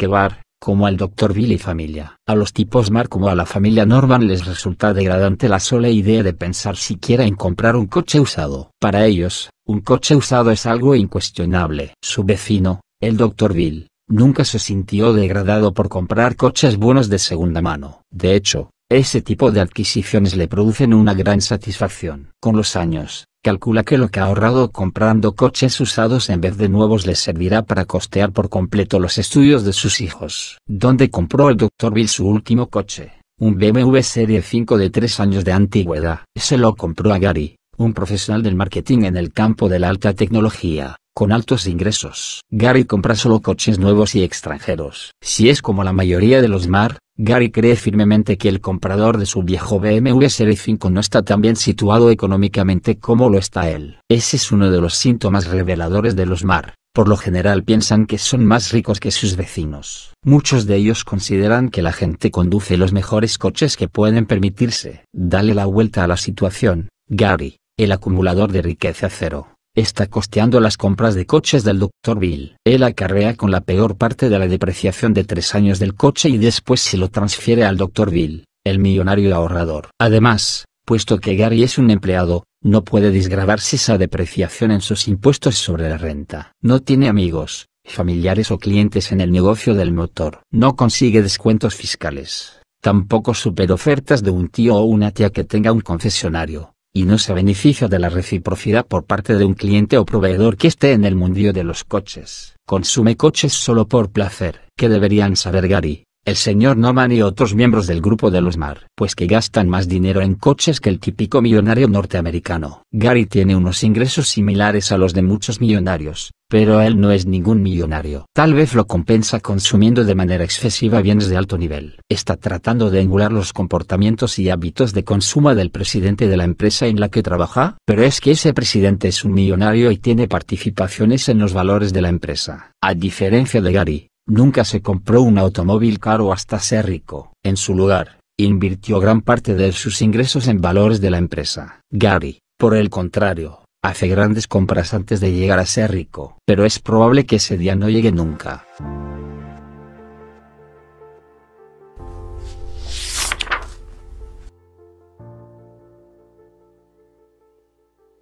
como el Dr. Bill y familia. A los tipos Mar como a la familia Norman les resulta degradante la sola idea de pensar siquiera en comprar un coche usado. Para ellos, un coche usado es algo incuestionable. Su vecino, el Dr. Bill, nunca se sintió degradado por comprar coches buenos de segunda mano. De hecho, ese tipo de adquisiciones le producen una gran satisfacción. Con los años, calcula que lo que ha ahorrado comprando coches usados en vez de nuevos le servirá para costear por completo los estudios de sus hijos. Donde compró el Dr. Bill su último coche? Un BMW Serie 5 de 3 años de antigüedad. Se lo compró a Gary, un profesional del marketing en el campo de la alta tecnología con altos ingresos. Gary compra solo coches nuevos y extranjeros. Si es como la mayoría de los Mar, Gary cree firmemente que el comprador de su viejo BMW Serie 5 no está tan bien situado económicamente como lo está él. Ese es uno de los síntomas reveladores de los Mar. Por lo general piensan que son más ricos que sus vecinos. Muchos de ellos consideran que la gente conduce los mejores coches que pueden permitirse. Dale la vuelta a la situación, Gary, el acumulador de riqueza cero está costeando las compras de coches del Dr. Bill. Él acarrea con la peor parte de la depreciación de tres años del coche y después se lo transfiere al Dr. Bill, el millonario ahorrador. Además, puesto que Gary es un empleado, no puede disgravarse esa depreciación en sus impuestos sobre la renta. No tiene amigos, familiares o clientes en el negocio del motor. No consigue descuentos fiscales. Tampoco superofertas de un tío o una tía que tenga un concesionario y no se beneficia de la reciprocidad por parte de un cliente o proveedor que esté en el mundillo de los coches. Consume coches solo por placer. que deberían saber Gary? el señor Norman y otros miembros del grupo de los Mar, pues que gastan más dinero en coches que el típico millonario norteamericano. Gary tiene unos ingresos similares a los de muchos millonarios, pero él no es ningún millonario. Tal vez lo compensa consumiendo de manera excesiva bienes de alto nivel. Está tratando de emular los comportamientos y hábitos de consumo del presidente de la empresa en la que trabaja, pero es que ese presidente es un millonario y tiene participaciones en los valores de la empresa. A diferencia de Gary, Nunca se compró un automóvil caro hasta ser rico. En su lugar, invirtió gran parte de sus ingresos en valores de la empresa. Gary, por el contrario, hace grandes compras antes de llegar a ser rico. Pero es probable que ese día no llegue nunca.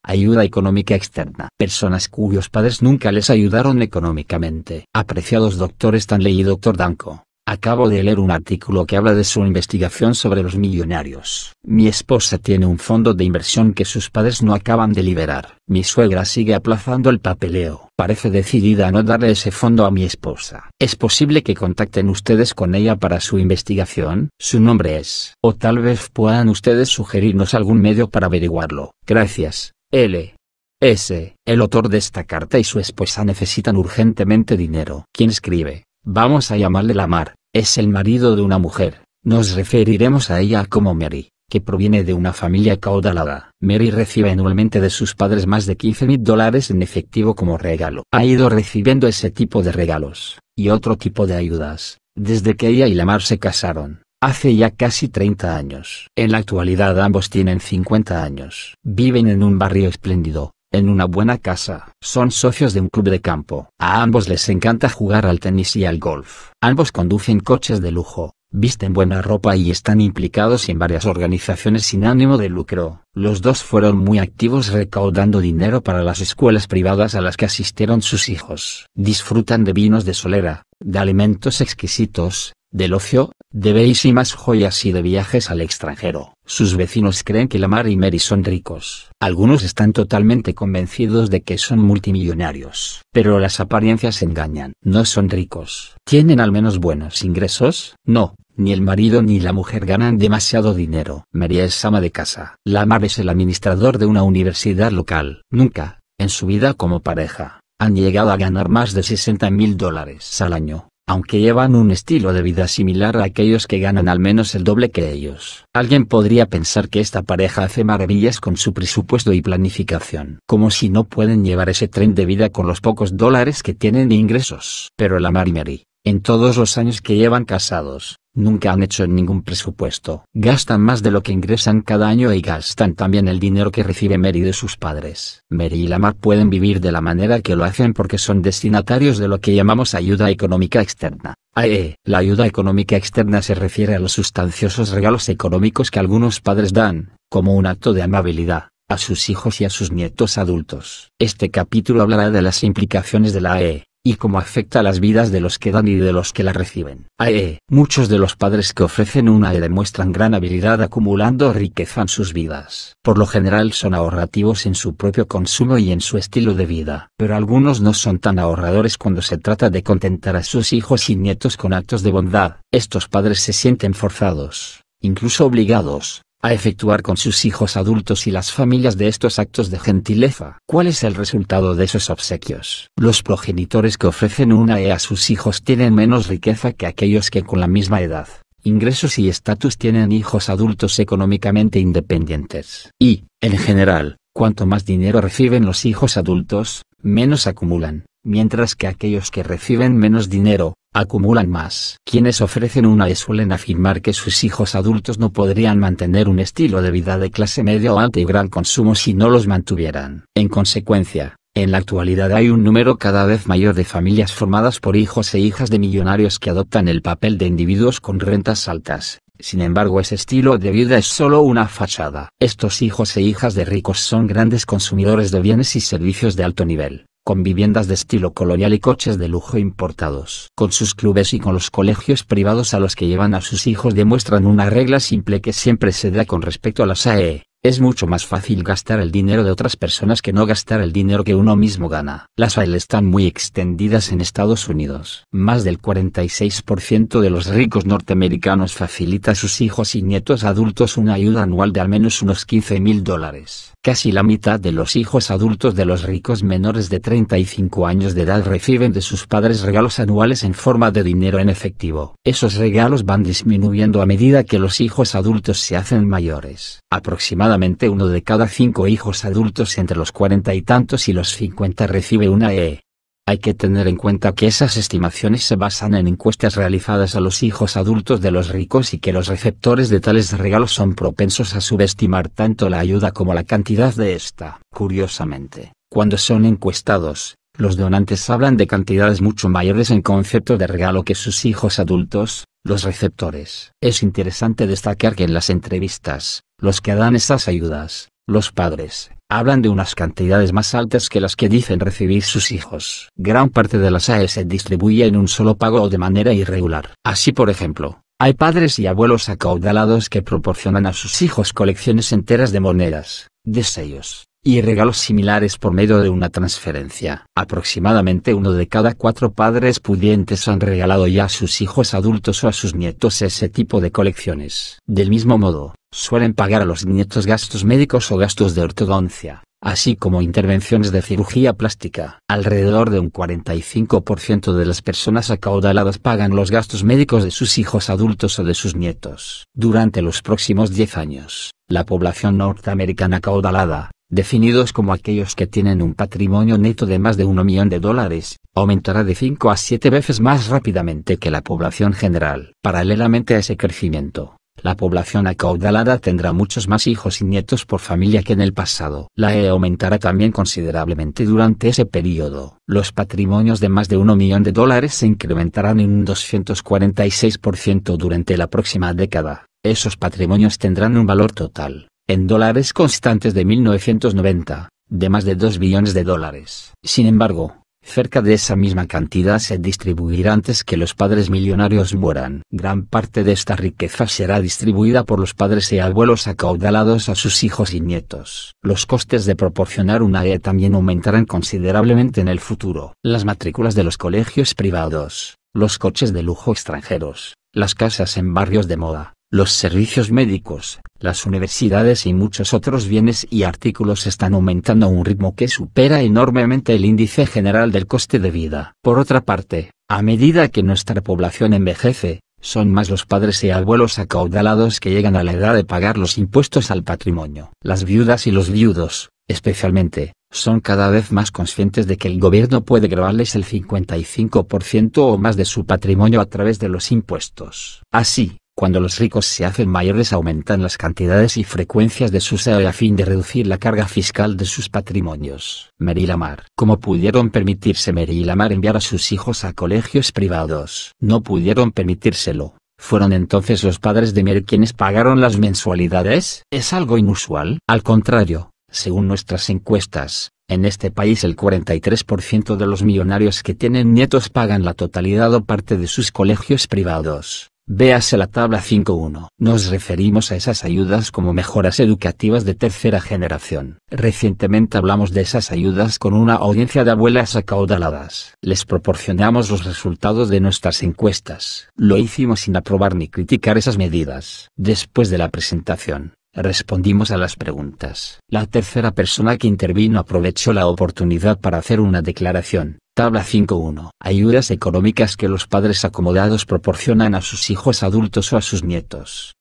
ayuda económica externa. Personas cuyos padres nunca les ayudaron económicamente. Apreciados doctores Stanley y doctor Danko. Acabo de leer un artículo que habla de su investigación sobre los millonarios. Mi esposa tiene un fondo de inversión que sus padres no acaban de liberar. Mi suegra sigue aplazando el papeleo. Parece decidida a no darle ese fondo a mi esposa. Es posible que contacten ustedes con ella para su investigación. Su nombre es. O tal vez puedan ustedes sugerirnos algún medio para averiguarlo. Gracias. L. S. El autor de esta carta y su esposa necesitan urgentemente dinero. Quien escribe, vamos a llamarle Lamar, es el marido de una mujer. Nos referiremos a ella como Mary, que proviene de una familia caudalada. Mary recibe anualmente de sus padres más de 15 mil dólares en efectivo como regalo. Ha ido recibiendo ese tipo de regalos, y otro tipo de ayudas, desde que ella y Lamar se casaron hace ya casi 30 años. En la actualidad ambos tienen 50 años. Viven en un barrio espléndido, en una buena casa. Son socios de un club de campo. A ambos les encanta jugar al tenis y al golf. Ambos conducen coches de lujo, visten buena ropa y están implicados en varias organizaciones sin ánimo de lucro. Los dos fueron muy activos recaudando dinero para las escuelas privadas a las que asistieron sus hijos. Disfrutan de vinos de solera, de alimentos exquisitos, del ocio, de bellísimas y más joyas y de viajes al extranjero. Sus vecinos creen que Lamar y Mary son ricos. Algunos están totalmente convencidos de que son multimillonarios. Pero las apariencias engañan. No son ricos. ¿Tienen al menos buenos ingresos? No, ni el marido ni la mujer ganan demasiado dinero. Mary es ama de casa. Lamar es el administrador de una universidad local. Nunca, en su vida como pareja, han llegado a ganar más de 60 mil dólares al año aunque llevan un estilo de vida similar a aquellos que ganan al menos el doble que ellos. Alguien podría pensar que esta pareja hace maravillas con su presupuesto y planificación, como si no pueden llevar ese tren de vida con los pocos dólares que tienen ingresos. Pero la Mary Mary, en todos los años que llevan casados, nunca han hecho ningún presupuesto. Gastan más de lo que ingresan cada año y gastan también el dinero que recibe Mary de sus padres. Mary y Lamar pueden vivir de la manera que lo hacen porque son destinatarios de lo que llamamos ayuda económica externa. AE. La ayuda económica externa se refiere a los sustanciosos regalos económicos que algunos padres dan, como un acto de amabilidad a sus hijos y a sus nietos adultos. Este capítulo hablará de las implicaciones de la AE y cómo afecta a las vidas de los que dan y de los que la reciben. AE. Muchos de los padres que ofrecen una y demuestran gran habilidad acumulando riqueza en sus vidas. Por lo general son ahorrativos en su propio consumo y en su estilo de vida, pero algunos no son tan ahorradores cuando se trata de contentar a sus hijos y nietos con actos de bondad. Estos padres se sienten forzados, incluso obligados, a efectuar con sus hijos adultos y las familias de estos actos de gentileza. ¿Cuál es el resultado de esos obsequios? Los progenitores que ofrecen una E a sus hijos tienen menos riqueza que aquellos que con la misma edad, ingresos y estatus tienen hijos adultos económicamente independientes. Y, en general, cuanto más dinero reciben los hijos adultos, menos acumulan, mientras que aquellos que reciben menos dinero, acumulan más. Quienes ofrecen una y suelen afirmar que sus hijos adultos no podrían mantener un estilo de vida de clase media o alta y gran consumo si no los mantuvieran. En consecuencia, en la actualidad hay un número cada vez mayor de familias formadas por hijos e hijas de millonarios que adoptan el papel de individuos con rentas altas. Sin embargo, ese estilo de vida es solo una fachada. Estos hijos e hijas de ricos son grandes consumidores de bienes y servicios de alto nivel con viviendas de estilo colonial y coches de lujo importados. Con sus clubes y con los colegios privados a los que llevan a sus hijos demuestran una regla simple que siempre se da con respecto a las AE. Es mucho más fácil gastar el dinero de otras personas que no gastar el dinero que uno mismo gana. Las AE están muy extendidas en Estados Unidos. Más del 46% de los ricos norteamericanos facilita a sus hijos y nietos adultos una ayuda anual de al menos unos 15 mil dólares. Casi la mitad de los hijos adultos de los ricos menores de 35 años de edad reciben de sus padres regalos anuales en forma de dinero en efectivo. Esos regalos van disminuyendo a medida que los hijos adultos se hacen mayores. Aproximadamente uno de cada cinco hijos adultos entre los cuarenta y tantos y los 50 recibe una E. Hay que tener en cuenta que esas estimaciones se basan en encuestas realizadas a los hijos adultos de los ricos y que los receptores de tales regalos son propensos a subestimar tanto la ayuda como la cantidad de esta. Curiosamente, cuando son encuestados, los donantes hablan de cantidades mucho mayores en concepto de regalo que sus hijos adultos, los receptores. Es interesante destacar que en las entrevistas, los que dan esas ayudas, los padres hablan de unas cantidades más altas que las que dicen recibir sus hijos. Gran parte de las AE se distribuye en un solo pago o de manera irregular. Así por ejemplo, hay padres y abuelos acaudalados que proporcionan a sus hijos colecciones enteras de monedas, de sellos, y regalos similares por medio de una transferencia. Aproximadamente uno de cada cuatro padres pudientes han regalado ya a sus hijos adultos o a sus nietos ese tipo de colecciones. Del mismo modo, suelen pagar a los nietos gastos médicos o gastos de ortodoncia así como intervenciones de cirugía plástica. Alrededor de un 45% de las personas acaudaladas pagan los gastos médicos de sus hijos adultos o de sus nietos. Durante los próximos 10 años, la población norteamericana acaudalada, definidos como aquellos que tienen un patrimonio neto de más de 1 millón de dólares, aumentará de 5 a 7 veces más rápidamente que la población general. Paralelamente a ese crecimiento, la población acaudalada tendrá muchos más hijos y nietos por familia que en el pasado. La E aumentará también considerablemente durante ese periodo. Los patrimonios de más de 1 millón de dólares se incrementarán en un 246% durante la próxima década. Esos patrimonios tendrán un valor total en dólares constantes de 1990, de más de 2 billones de dólares. Sin embargo, cerca de esa misma cantidad se distribuirá antes que los padres millonarios mueran. Gran parte de esta riqueza será distribuida por los padres y abuelos acaudalados a sus hijos y nietos. Los costes de proporcionar una E también aumentarán considerablemente en el futuro. Las matrículas de los colegios privados, los coches de lujo extranjeros, las casas en barrios de moda, los servicios médicos, las universidades y muchos otros bienes y artículos están aumentando a un ritmo que supera enormemente el índice general del coste de vida. Por otra parte, a medida que nuestra población envejece, son más los padres y abuelos acaudalados que llegan a la edad de pagar los impuestos al patrimonio. Las viudas y los viudos, especialmente, son cada vez más conscientes de que el gobierno puede grabarles el 55% o más de su patrimonio a través de los impuestos. Así, cuando los ricos se hacen mayores aumentan las cantidades y frecuencias de su SAE a fin de reducir la carga fiscal de sus patrimonios. y Lamar. Como pudieron permitirse y Lamar enviar a sus hijos a colegios privados? No pudieron permitírselo. ¿Fueron entonces los padres de Mer quienes pagaron las mensualidades? Es algo inusual. Al contrario, según nuestras encuestas, en este país el 43% de los millonarios que tienen nietos pagan la totalidad o parte de sus colegios privados. Véase la tabla 5.1. Nos referimos a esas ayudas como mejoras educativas de tercera generación. Recientemente hablamos de esas ayudas con una audiencia de abuelas acaudaladas. Les proporcionamos los resultados de nuestras encuestas. Lo hicimos sin aprobar ni criticar esas medidas. Después de la presentación, respondimos a las preguntas. La tercera persona que intervino aprovechó la oportunidad para hacer una declaración. Tabla 5.1. Ayudas económicas que los padres acomodados proporcionan a sus hijos adultos o a sus nietos.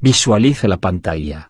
Visualice la pantalla.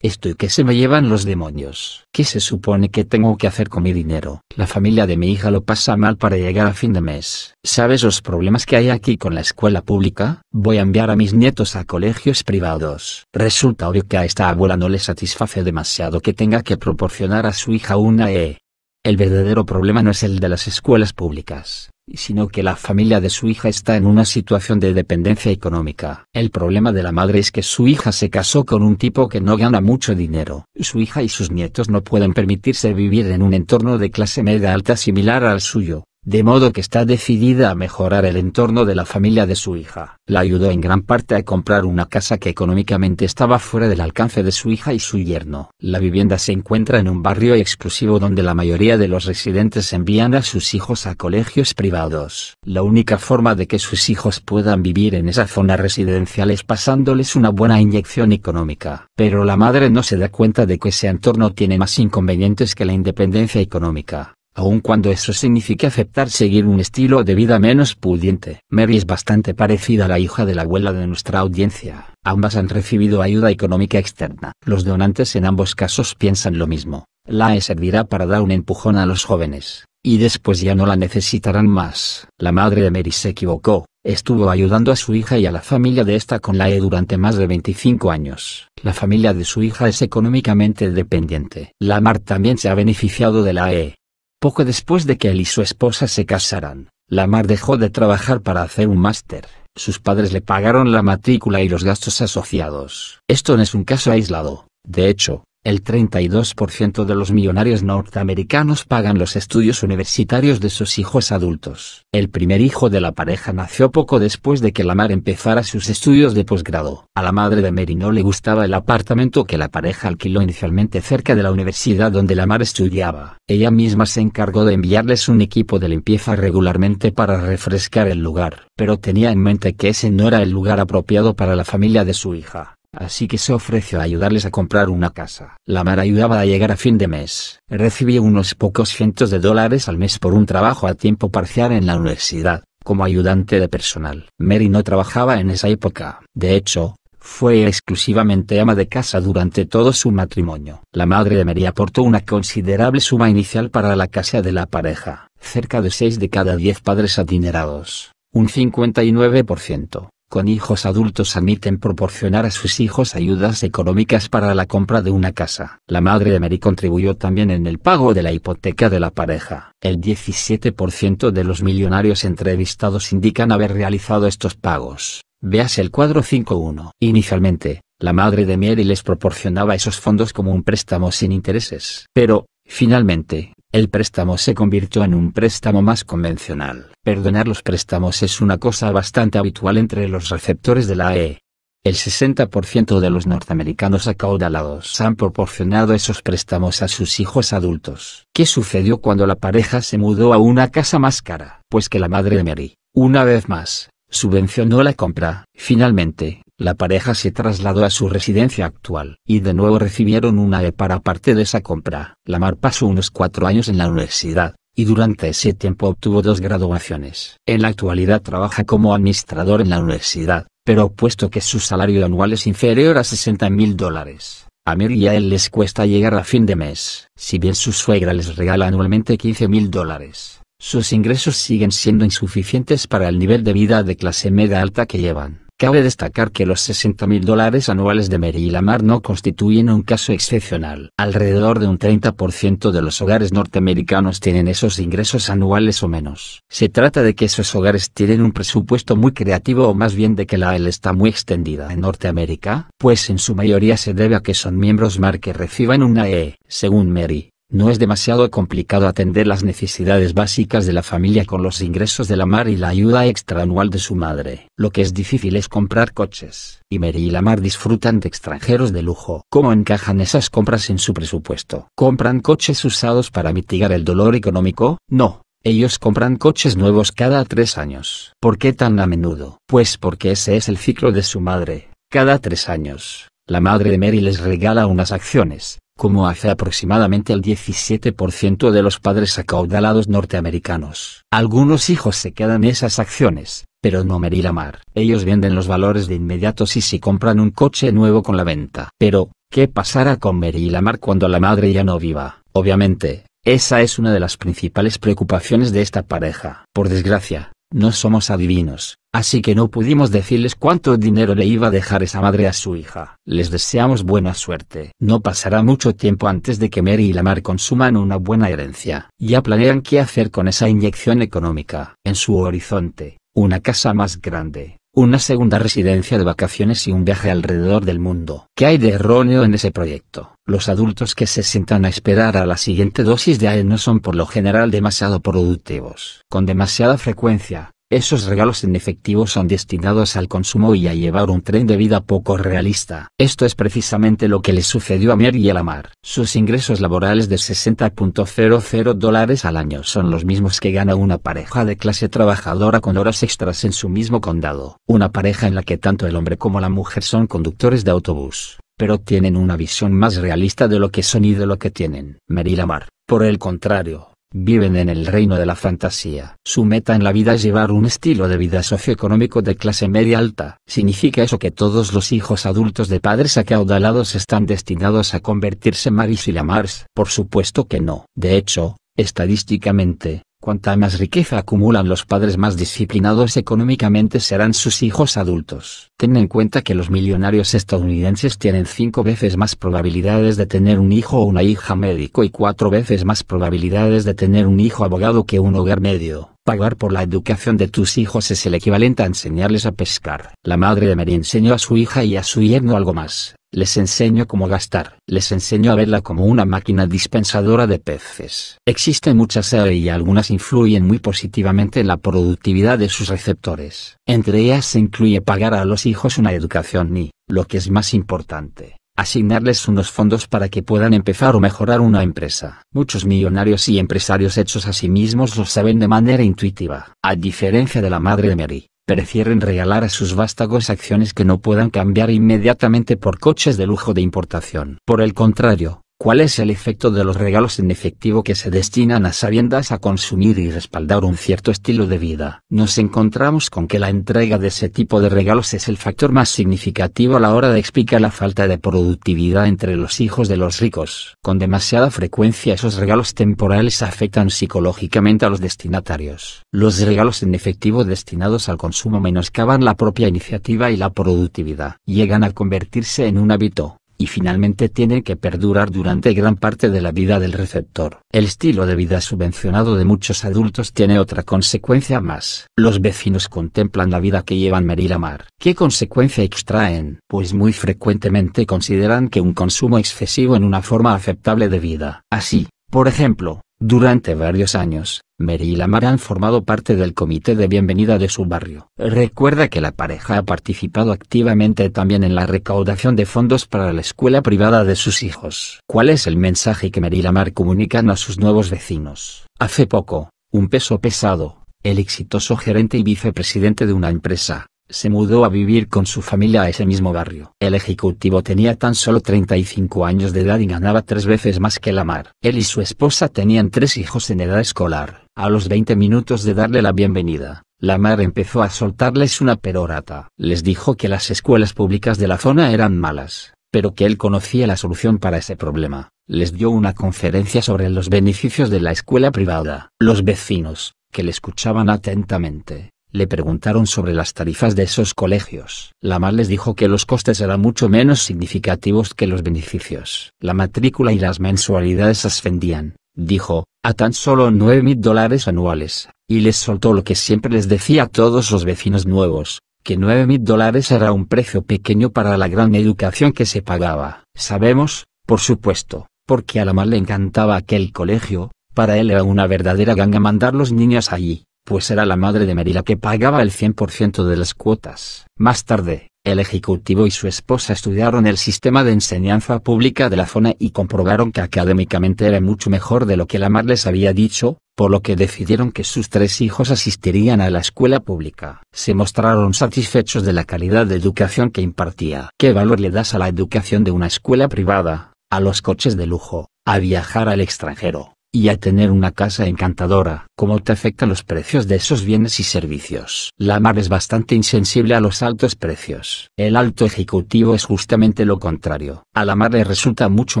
Estoy que se me llevan los demonios. ¿Qué se supone que tengo que hacer con mi dinero? La familia de mi hija lo pasa mal para llegar a fin de mes. ¿Sabes los problemas que hay aquí con la escuela pública? Voy a enviar a mis nietos a colegios privados. Resulta obvio que a esta abuela no le satisface demasiado que tenga que proporcionar a su hija una E el verdadero problema no es el de las escuelas públicas, sino que la familia de su hija está en una situación de dependencia económica. El problema de la madre es que su hija se casó con un tipo que no gana mucho dinero. Su hija y sus nietos no pueden permitirse vivir en un entorno de clase media alta similar al suyo de modo que está decidida a mejorar el entorno de la familia de su hija. La ayudó en gran parte a comprar una casa que económicamente estaba fuera del alcance de su hija y su yerno. La vivienda se encuentra en un barrio exclusivo donde la mayoría de los residentes envían a sus hijos a colegios privados. La única forma de que sus hijos puedan vivir en esa zona residencial es pasándoles una buena inyección económica. Pero la madre no se da cuenta de que ese entorno tiene más inconvenientes que la independencia económica aun cuando eso significa aceptar seguir un estilo de vida menos pudiente. Mary es bastante parecida a la hija de la abuela de nuestra audiencia. Ambas han recibido ayuda económica externa. Los donantes en ambos casos piensan lo mismo. La E servirá para dar un empujón a los jóvenes, y después ya no la necesitarán más. La madre de Mary se equivocó, estuvo ayudando a su hija y a la familia de esta con la E durante más de 25 años. La familia de su hija es económicamente dependiente. La Mar también se ha beneficiado de la E poco después de que él y su esposa se casaran, Lamar dejó de trabajar para hacer un máster. Sus padres le pagaron la matrícula y los gastos asociados. Esto no es un caso aislado. De hecho, el 32% de los millonarios norteamericanos pagan los estudios universitarios de sus hijos adultos. El primer hijo de la pareja nació poco después de que Lamar empezara sus estudios de posgrado. A la madre de Mary no le gustaba el apartamento que la pareja alquiló inicialmente cerca de la universidad donde Lamar estudiaba. Ella misma se encargó de enviarles un equipo de limpieza regularmente para refrescar el lugar, pero tenía en mente que ese no era el lugar apropiado para la familia de su hija así que se ofreció a ayudarles a comprar una casa. la madre ayudaba a llegar a fin de mes. Recibía unos pocos cientos de dólares al mes por un trabajo a tiempo parcial en la universidad, como ayudante de personal. Mary no trabajaba en esa época. De hecho, fue exclusivamente ama de casa durante todo su matrimonio. La madre de Mary aportó una considerable suma inicial para la casa de la pareja, cerca de 6 de cada 10 padres adinerados, un 59%, con hijos adultos admiten proporcionar a sus hijos ayudas económicas para la compra de una casa. La madre de Mary contribuyó también en el pago de la hipoteca de la pareja. El 17% de los millonarios entrevistados indican haber realizado estos pagos. Veas el cuadro 5.1. Inicialmente, la madre de Mary les proporcionaba esos fondos como un préstamo sin intereses. Pero, finalmente, el préstamo se convirtió en un préstamo más convencional. Perdonar los préstamos es una cosa bastante habitual entre los receptores de la AE. El 60% de los norteamericanos acaudalados han proporcionado esos préstamos a sus hijos adultos. ¿Qué sucedió cuando la pareja se mudó a una casa más cara? Pues que la madre de Mary, una vez más, subvencionó la compra. Finalmente, la pareja se trasladó a su residencia actual y de nuevo recibieron una E para parte de esa compra. Lamar pasó unos cuatro años en la universidad, y durante ese tiempo obtuvo dos graduaciones. En la actualidad trabaja como administrador en la universidad, pero puesto que su salario anual es inferior a 60 mil dólares, a Mary y a él les cuesta llegar a fin de mes. Si bien su suegra les regala anualmente 15 mil dólares, sus ingresos siguen siendo insuficientes para el nivel de vida de clase media alta que llevan. Cabe destacar que los 60 mil dólares anuales de Mary y Lamar no constituyen un caso excepcional. Alrededor de un 30% de los hogares norteamericanos tienen esos ingresos anuales o menos. Se trata de que esos hogares tienen un presupuesto muy creativo o más bien de que la L está muy extendida en Norteamérica, pues en su mayoría se debe a que son miembros MAR que reciban una E. Según Mary, no es demasiado complicado atender las necesidades básicas de la familia con los ingresos de la mar y la ayuda extra anual de su madre. Lo que es difícil es comprar coches. Y Mary y la mar disfrutan de extranjeros de lujo. ¿Cómo encajan esas compras en su presupuesto? ¿Compran coches usados para mitigar el dolor económico? No. Ellos compran coches nuevos cada tres años. ¿Por qué tan a menudo? Pues porque ese es el ciclo de su madre. Cada tres años, la madre de Mary les regala unas acciones, como hace aproximadamente el 17% de los padres acaudalados norteamericanos. Algunos hijos se quedan esas acciones, pero no Amar. Ellos venden los valores de inmediato si se compran un coche nuevo con la venta. Pero, ¿qué pasará con Lamar cuando la madre ya no viva? Obviamente, esa es una de las principales preocupaciones de esta pareja. Por desgracia, no somos adivinos, así que no pudimos decirles cuánto dinero le iba a dejar esa madre a su hija. Les deseamos buena suerte. No pasará mucho tiempo antes de que Mary y Lamar consuman una buena herencia. Ya planean qué hacer con esa inyección económica. En su horizonte, una casa más grande, una segunda residencia de vacaciones y un viaje alrededor del mundo. ¿Qué hay de erróneo en ese proyecto? Los adultos que se sientan a esperar a la siguiente dosis de AE no son por lo general demasiado productivos. Con demasiada frecuencia, esos regalos en efectivo son destinados al consumo y a llevar un tren de vida poco realista. Esto es precisamente lo que le sucedió a Mary y a Lamar. Sus ingresos laborales de 60.00 dólares al año son los mismos que gana una pareja de clase trabajadora con horas extras en su mismo condado. Una pareja en la que tanto el hombre como la mujer son conductores de autobús pero tienen una visión más realista de lo que son y de lo que tienen. Mary Lamar, por el contrario, viven en el reino de la fantasía. Su meta en la vida es llevar un estilo de vida socioeconómico de clase media alta. ¿Significa eso que todos los hijos adultos de padres acaudalados están destinados a convertirse en Maris y Lamars? Por supuesto que no. De hecho, estadísticamente, Cuanta más riqueza acumulan los padres más disciplinados económicamente serán sus hijos adultos. Ten en cuenta que los millonarios estadounidenses tienen cinco veces más probabilidades de tener un hijo o una hija médico y cuatro veces más probabilidades de tener un hijo abogado que un hogar medio. Pagar por la educación de tus hijos es el equivalente a enseñarles a pescar. La madre de Mary enseñó a su hija y a su yerno algo más. Les enseño cómo gastar. Les enseño a verla como una máquina dispensadora de peces. Existen muchas AE y algunas influyen muy positivamente en la productividad de sus receptores. Entre ellas se incluye pagar a los hijos una educación y, lo que es más importante, asignarles unos fondos para que puedan empezar o mejorar una empresa. Muchos millonarios y empresarios hechos a sí mismos lo saben de manera intuitiva, a diferencia de la madre de Mary prefieren regalar a sus vástagos acciones que no puedan cambiar inmediatamente por coches de lujo de importación. Por el contrario, cuál es el efecto de los regalos en efectivo que se destinan a sabiendas a consumir y respaldar un cierto estilo de vida. Nos encontramos con que la entrega de ese tipo de regalos es el factor más significativo a la hora de explicar la falta de productividad entre los hijos de los ricos. Con demasiada frecuencia esos regalos temporales afectan psicológicamente a los destinatarios. Los regalos en efectivo destinados al consumo menoscaban la propia iniciativa y la productividad. Llegan a convertirse en un hábito y finalmente tienen que perdurar durante gran parte de la vida del receptor. El estilo de vida subvencionado de muchos adultos tiene otra consecuencia más. Los vecinos contemplan la vida que llevan Mar. ¿Qué consecuencia extraen? Pues muy frecuentemente consideran que un consumo excesivo en una forma aceptable de vida. Así, por ejemplo, durante varios años, Mary y Lamar han formado parte del comité de bienvenida de su barrio. Recuerda que la pareja ha participado activamente también en la recaudación de fondos para la escuela privada de sus hijos. ¿Cuál es el mensaje que Mary y Lamar comunican a sus nuevos vecinos? Hace poco, un peso pesado, el exitoso gerente y vicepresidente de una empresa, se mudó a vivir con su familia a ese mismo barrio. El ejecutivo tenía tan solo 35 años de edad y ganaba tres veces más que Lamar. Él y su esposa tenían tres hijos en edad escolar. A los 20 minutos de darle la bienvenida, Lamar empezó a soltarles una perorata. Les dijo que las escuelas públicas de la zona eran malas, pero que él conocía la solución para ese problema. Les dio una conferencia sobre los beneficios de la escuela privada. Los vecinos, que le escuchaban atentamente, le preguntaron sobre las tarifas de esos colegios. Lamar les dijo que los costes eran mucho menos significativos que los beneficios. La matrícula y las mensualidades ascendían, dijo, a tan solo 9.000 dólares anuales, y les soltó lo que siempre les decía a todos los vecinos nuevos, que 9.000 dólares era un precio pequeño para la gran educación que se pagaba. Sabemos, por supuesto, porque a Lamar le encantaba aquel colegio, para él era una verdadera ganga mandar los niños allí pues era la madre de Merila que pagaba el 100% de las cuotas. Más tarde, el ejecutivo y su esposa estudiaron el sistema de enseñanza pública de la zona y comprobaron que académicamente era mucho mejor de lo que la madre les había dicho, por lo que decidieron que sus tres hijos asistirían a la escuela pública. Se mostraron satisfechos de la calidad de educación que impartía. ¿Qué valor le das a la educación de una escuela privada, a los coches de lujo, a viajar al extranjero, y a tener una casa encantadora. ¿Cómo te afectan los precios de esos bienes y servicios? La mar es bastante insensible a los altos precios. El alto ejecutivo es justamente lo contrario. A la madre le resulta mucho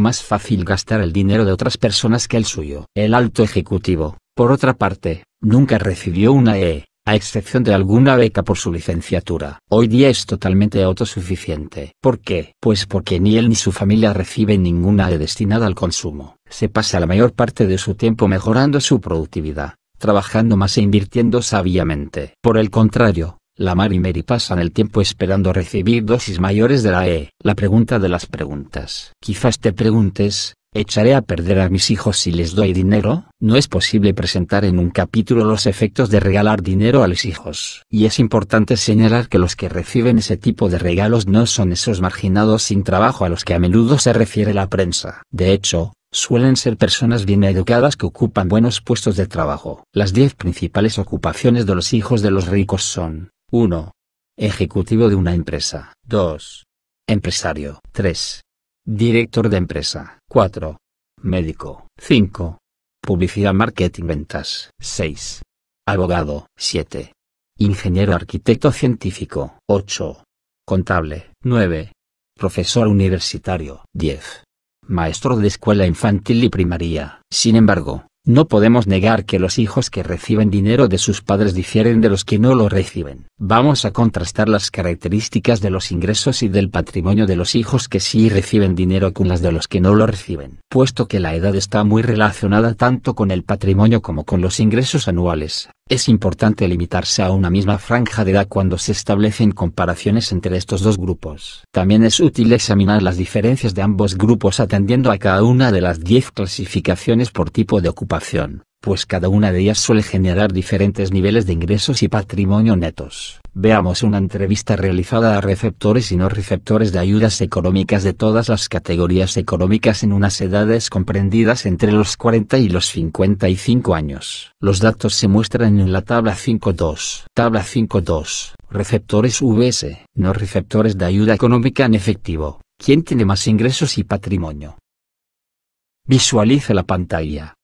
más fácil gastar el dinero de otras personas que el suyo. El alto ejecutivo, por otra parte, nunca recibió una E a excepción de alguna beca por su licenciatura. Hoy día es totalmente autosuficiente. ¿Por qué? Pues porque ni él ni su familia reciben ninguna E destinada al consumo. Se pasa la mayor parte de su tiempo mejorando su productividad, trabajando más e invirtiendo sabiamente. Por el contrario, la Mar y Mary pasan el tiempo esperando recibir dosis mayores de la E. La pregunta de las preguntas. Quizás te preguntes, ¿Echaré a perder a mis hijos si les doy dinero? No es posible presentar en un capítulo los efectos de regalar dinero a los hijos. Y es importante señalar que los que reciben ese tipo de regalos no son esos marginados sin trabajo a los que a menudo se refiere la prensa. De hecho, suelen ser personas bien educadas que ocupan buenos puestos de trabajo. Las 10 principales ocupaciones de los hijos de los ricos son 1. Ejecutivo de una empresa. 2. Empresario. 3. Director de empresa. 4. Médico. 5. Publicidad, marketing, ventas. 6. Abogado. 7. Ingeniero arquitecto científico. 8. Contable. 9. Profesor universitario. 10. Maestro de escuela infantil y primaria. Sin embargo, no podemos negar que los hijos que reciben dinero de sus padres difieren de los que no lo reciben. Vamos a contrastar las características de los ingresos y del patrimonio de los hijos que sí reciben dinero con las de los que no lo reciben. Puesto que la edad está muy relacionada tanto con el patrimonio como con los ingresos anuales, es importante limitarse a una misma franja de edad cuando se establecen comparaciones entre estos dos grupos. También es útil examinar las diferencias de ambos grupos atendiendo a cada una de las 10 clasificaciones por tipo de ocupación pues cada una de ellas suele generar diferentes niveles de ingresos y patrimonio netos. Veamos una entrevista realizada a receptores y no receptores de ayudas económicas de todas las categorías económicas en unas edades comprendidas entre los 40 y los 55 años. Los datos se muestran en la tabla 5.2. Tabla 5.2. Receptores VS, no receptores de ayuda económica en efectivo. ¿Quién tiene más ingresos y patrimonio? Visualiza la pantalla.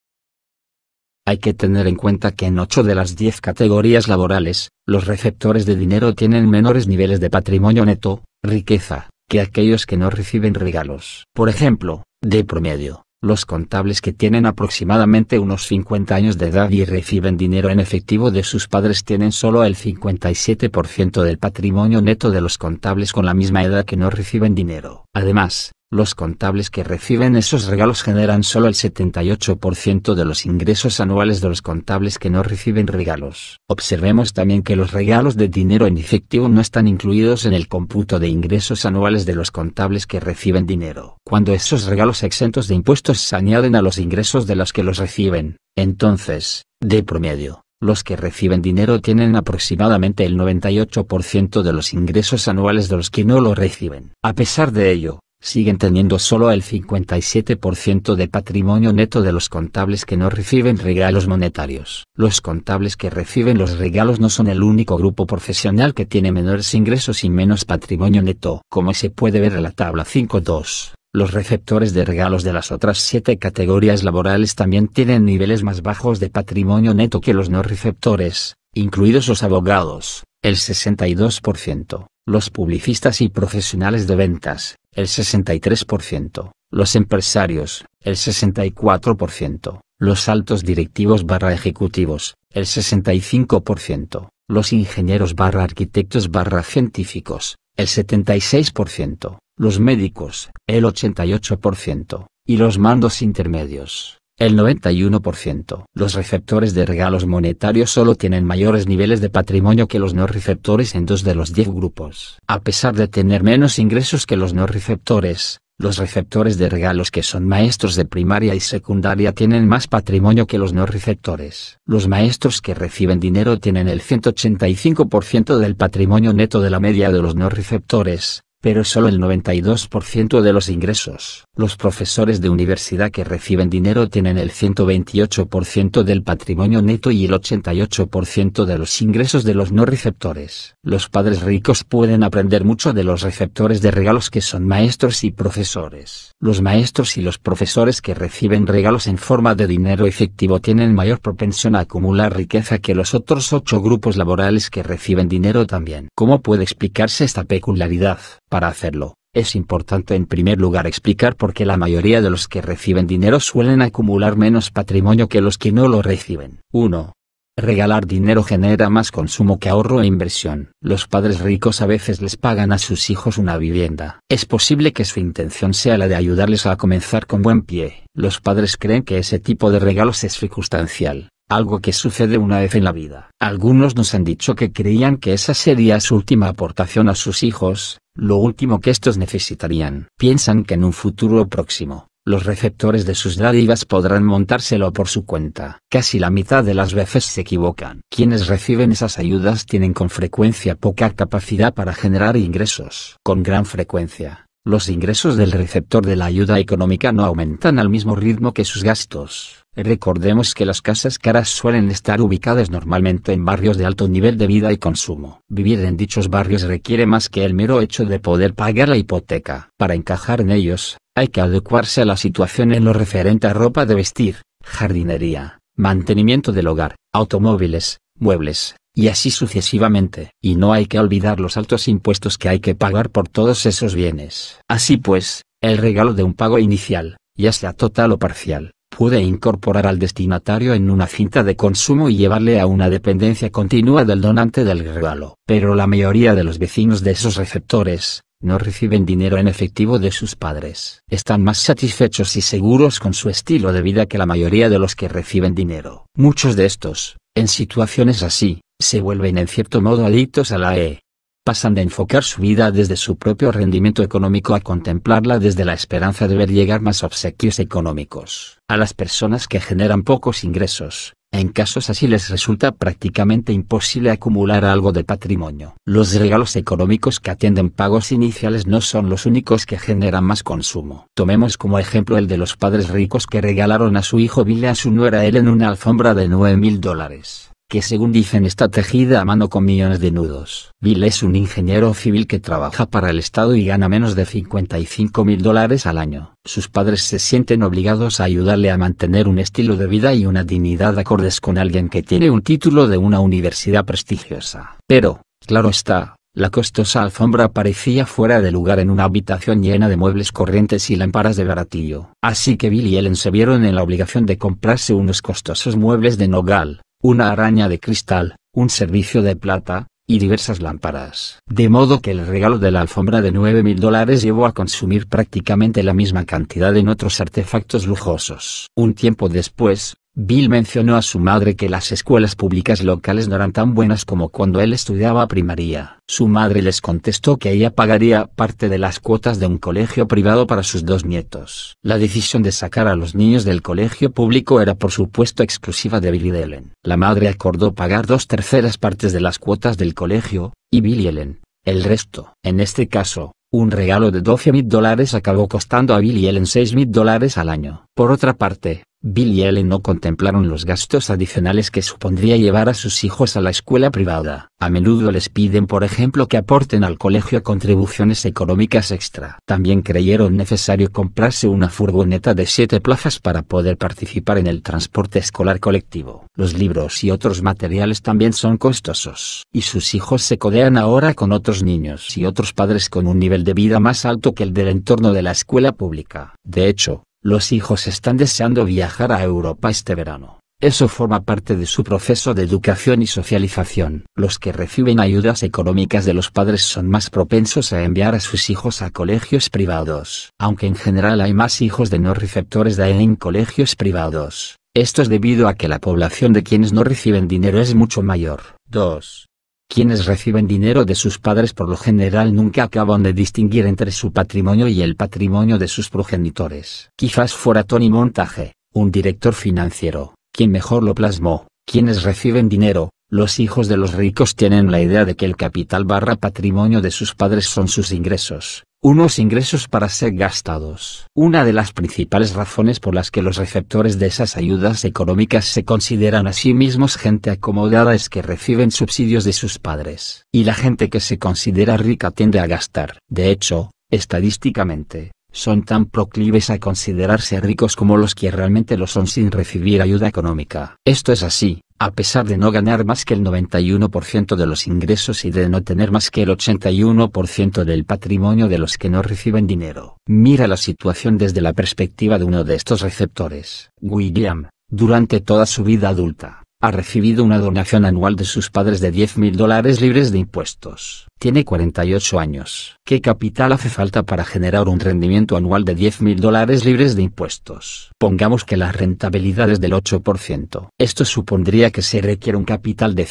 Hay que tener en cuenta que en 8 de las 10 categorías laborales, los receptores de dinero tienen menores niveles de patrimonio neto, riqueza, que aquellos que no reciben regalos. Por ejemplo, de promedio, los contables que tienen aproximadamente unos 50 años de edad y reciben dinero en efectivo de sus padres tienen solo el 57% del patrimonio neto de los contables con la misma edad que no reciben dinero. Además, los contables que reciben esos regalos generan solo el 78% de los ingresos anuales de los contables que no reciben regalos. Observemos también que los regalos de dinero en efectivo no están incluidos en el cómputo de ingresos anuales de los contables que reciben dinero. Cuando esos regalos exentos de impuestos se añaden a los ingresos de los que los reciben, entonces, de promedio, los que reciben dinero tienen aproximadamente el 98% de los ingresos anuales de los que no lo reciben. A pesar de ello, siguen teniendo solo el 57% de patrimonio neto de los contables que no reciben regalos monetarios. Los contables que reciben los regalos no son el único grupo profesional que tiene menores ingresos y menos patrimonio neto, como se puede ver en la tabla 5.2. Los receptores de regalos de las otras siete categorías laborales también tienen niveles más bajos de patrimonio neto que los no receptores, incluidos los abogados, el 62%, los publicistas y profesionales de ventas, el 63%, los empresarios, el 64%, los altos directivos barra ejecutivos, el 65%, los ingenieros barra arquitectos barra científicos, el 76%, los médicos, el 88%, y los mandos intermedios, el 91%. Los receptores de regalos monetarios solo tienen mayores niveles de patrimonio que los no receptores en dos de los 10 grupos. A pesar de tener menos ingresos que los no receptores, los receptores de regalos que son maestros de primaria y secundaria tienen más patrimonio que los no receptores. Los maestros que reciben dinero tienen el 185% del patrimonio neto de la media de los no receptores, pero solo el 92% de los ingresos. Los profesores de universidad que reciben dinero tienen el 128% del patrimonio neto y el 88% de los ingresos de los no receptores. Los padres ricos pueden aprender mucho de los receptores de regalos que son maestros y profesores. Los maestros y los profesores que reciben regalos en forma de dinero efectivo tienen mayor propensión a acumular riqueza que los otros ocho grupos laborales que reciben dinero también. ¿Cómo puede explicarse esta peculiaridad? Para hacerlo, es importante en primer lugar explicar por qué la mayoría de los que reciben dinero suelen acumular menos patrimonio que los que no lo reciben. 1. Regalar dinero genera más consumo que ahorro e inversión. Los padres ricos a veces les pagan a sus hijos una vivienda. Es posible que su intención sea la de ayudarles a comenzar con buen pie. Los padres creen que ese tipo de regalos es circunstancial, algo que sucede una vez en la vida. Algunos nos han dicho que creían que esa sería su última aportación a sus hijos, lo último que estos necesitarían. Piensan que en un futuro próximo, los receptores de sus dádivas podrán montárselo por su cuenta. Casi la mitad de las veces se equivocan. Quienes reciben esas ayudas tienen con frecuencia poca capacidad para generar ingresos. Con gran frecuencia, los ingresos del receptor de la ayuda económica no aumentan al mismo ritmo que sus gastos. Recordemos que las casas caras suelen estar ubicadas normalmente en barrios de alto nivel de vida y consumo. Vivir en dichos barrios requiere más que el mero hecho de poder pagar la hipoteca. Para encajar en ellos, hay que adecuarse a la situación en lo referente a ropa de vestir, jardinería, mantenimiento del hogar, automóviles, muebles, y así sucesivamente. Y no hay que olvidar los altos impuestos que hay que pagar por todos esos bienes. Así pues, el regalo de un pago inicial, ya sea total o parcial, puede incorporar al destinatario en una cinta de consumo y llevarle a una dependencia continua del donante del regalo. Pero la mayoría de los vecinos de esos receptores, no reciben dinero en efectivo de sus padres. Están más satisfechos y seguros con su estilo de vida que la mayoría de los que reciben dinero. Muchos de estos, en situaciones así, se vuelven en cierto modo adictos a la E. Pasan de enfocar su vida desde su propio rendimiento económico a contemplarla desde la esperanza de ver llegar más obsequios económicos. A las personas que generan pocos ingresos, en casos así les resulta prácticamente imposible acumular algo de patrimonio. Los regalos económicos que atienden pagos iniciales no son los únicos que generan más consumo. Tomemos como ejemplo el de los padres ricos que regalaron a su hijo Billy a su nuera él en una alfombra de 9 mil dólares que según dicen está tejida a mano con millones de nudos. Bill es un ingeniero civil que trabaja para el Estado y gana menos de 55 mil dólares al año. Sus padres se sienten obligados a ayudarle a mantener un estilo de vida y una dignidad acordes con alguien que tiene un título de una universidad prestigiosa. Pero, claro está, la costosa alfombra parecía fuera de lugar en una habitación llena de muebles corrientes y lámparas de baratillo. Así que Bill y Ellen se vieron en la obligación de comprarse unos costosos muebles de nogal, una araña de cristal, un servicio de plata, y diversas lámparas. De modo que el regalo de la alfombra de 9 mil dólares llevó a consumir prácticamente la misma cantidad en otros artefactos lujosos. Un tiempo después, Bill mencionó a su madre que las escuelas públicas locales no eran tan buenas como cuando él estudiaba primaria. Su madre les contestó que ella pagaría parte de las cuotas de un colegio privado para sus dos nietos. La decisión de sacar a los niños del colegio público era por supuesto exclusiva de Bill y Ellen. La madre acordó pagar dos terceras partes de las cuotas del colegio, y Bill y Ellen, el resto. En este caso, un regalo de 12 mil dólares acabó costando a Bill y Ellen 6 mil dólares al año. Por otra parte, Bill y Ellen no contemplaron los gastos adicionales que supondría llevar a sus hijos a la escuela privada. A menudo les piden por ejemplo que aporten al colegio contribuciones económicas extra. También creyeron necesario comprarse una furgoneta de siete plazas para poder participar en el transporte escolar colectivo. Los libros y otros materiales también son costosos. Y sus hijos se codean ahora con otros niños y otros padres con un nivel de vida más alto que el del entorno de la escuela pública. De hecho, los hijos están deseando viajar a Europa este verano. Eso forma parte de su proceso de educación y socialización. Los que reciben ayudas económicas de los padres son más propensos a enviar a sus hijos a colegios privados. Aunque en general hay más hijos de no receptores de en colegios privados, esto es debido a que la población de quienes no reciben dinero es mucho mayor. 2. Quienes reciben dinero de sus padres por lo general nunca acaban de distinguir entre su patrimonio y el patrimonio de sus progenitores. Quizás fuera Tony Montaje, un director financiero, quien mejor lo plasmó. Quienes reciben dinero, los hijos de los ricos tienen la idea de que el capital barra patrimonio de sus padres son sus ingresos, unos ingresos para ser gastados. Una de las principales razones por las que los receptores de esas ayudas económicas se consideran a sí mismos gente acomodada es que reciben subsidios de sus padres. Y la gente que se considera rica tiende a gastar. De hecho, estadísticamente, son tan proclives a considerarse ricos como los que realmente lo son sin recibir ayuda económica. Esto es así, a pesar de no ganar más que el 91% de los ingresos y de no tener más que el 81% del patrimonio de los que no reciben dinero. Mira la situación desde la perspectiva de uno de estos receptores. William, durante toda su vida adulta, ha recibido una donación anual de sus padres de 10.000 dólares libres de impuestos. Tiene 48 años. ¿Qué capital hace falta para generar un rendimiento anual de 10 mil dólares libres de impuestos? Pongamos que la rentabilidad es del 8%. Esto supondría que se requiere un capital de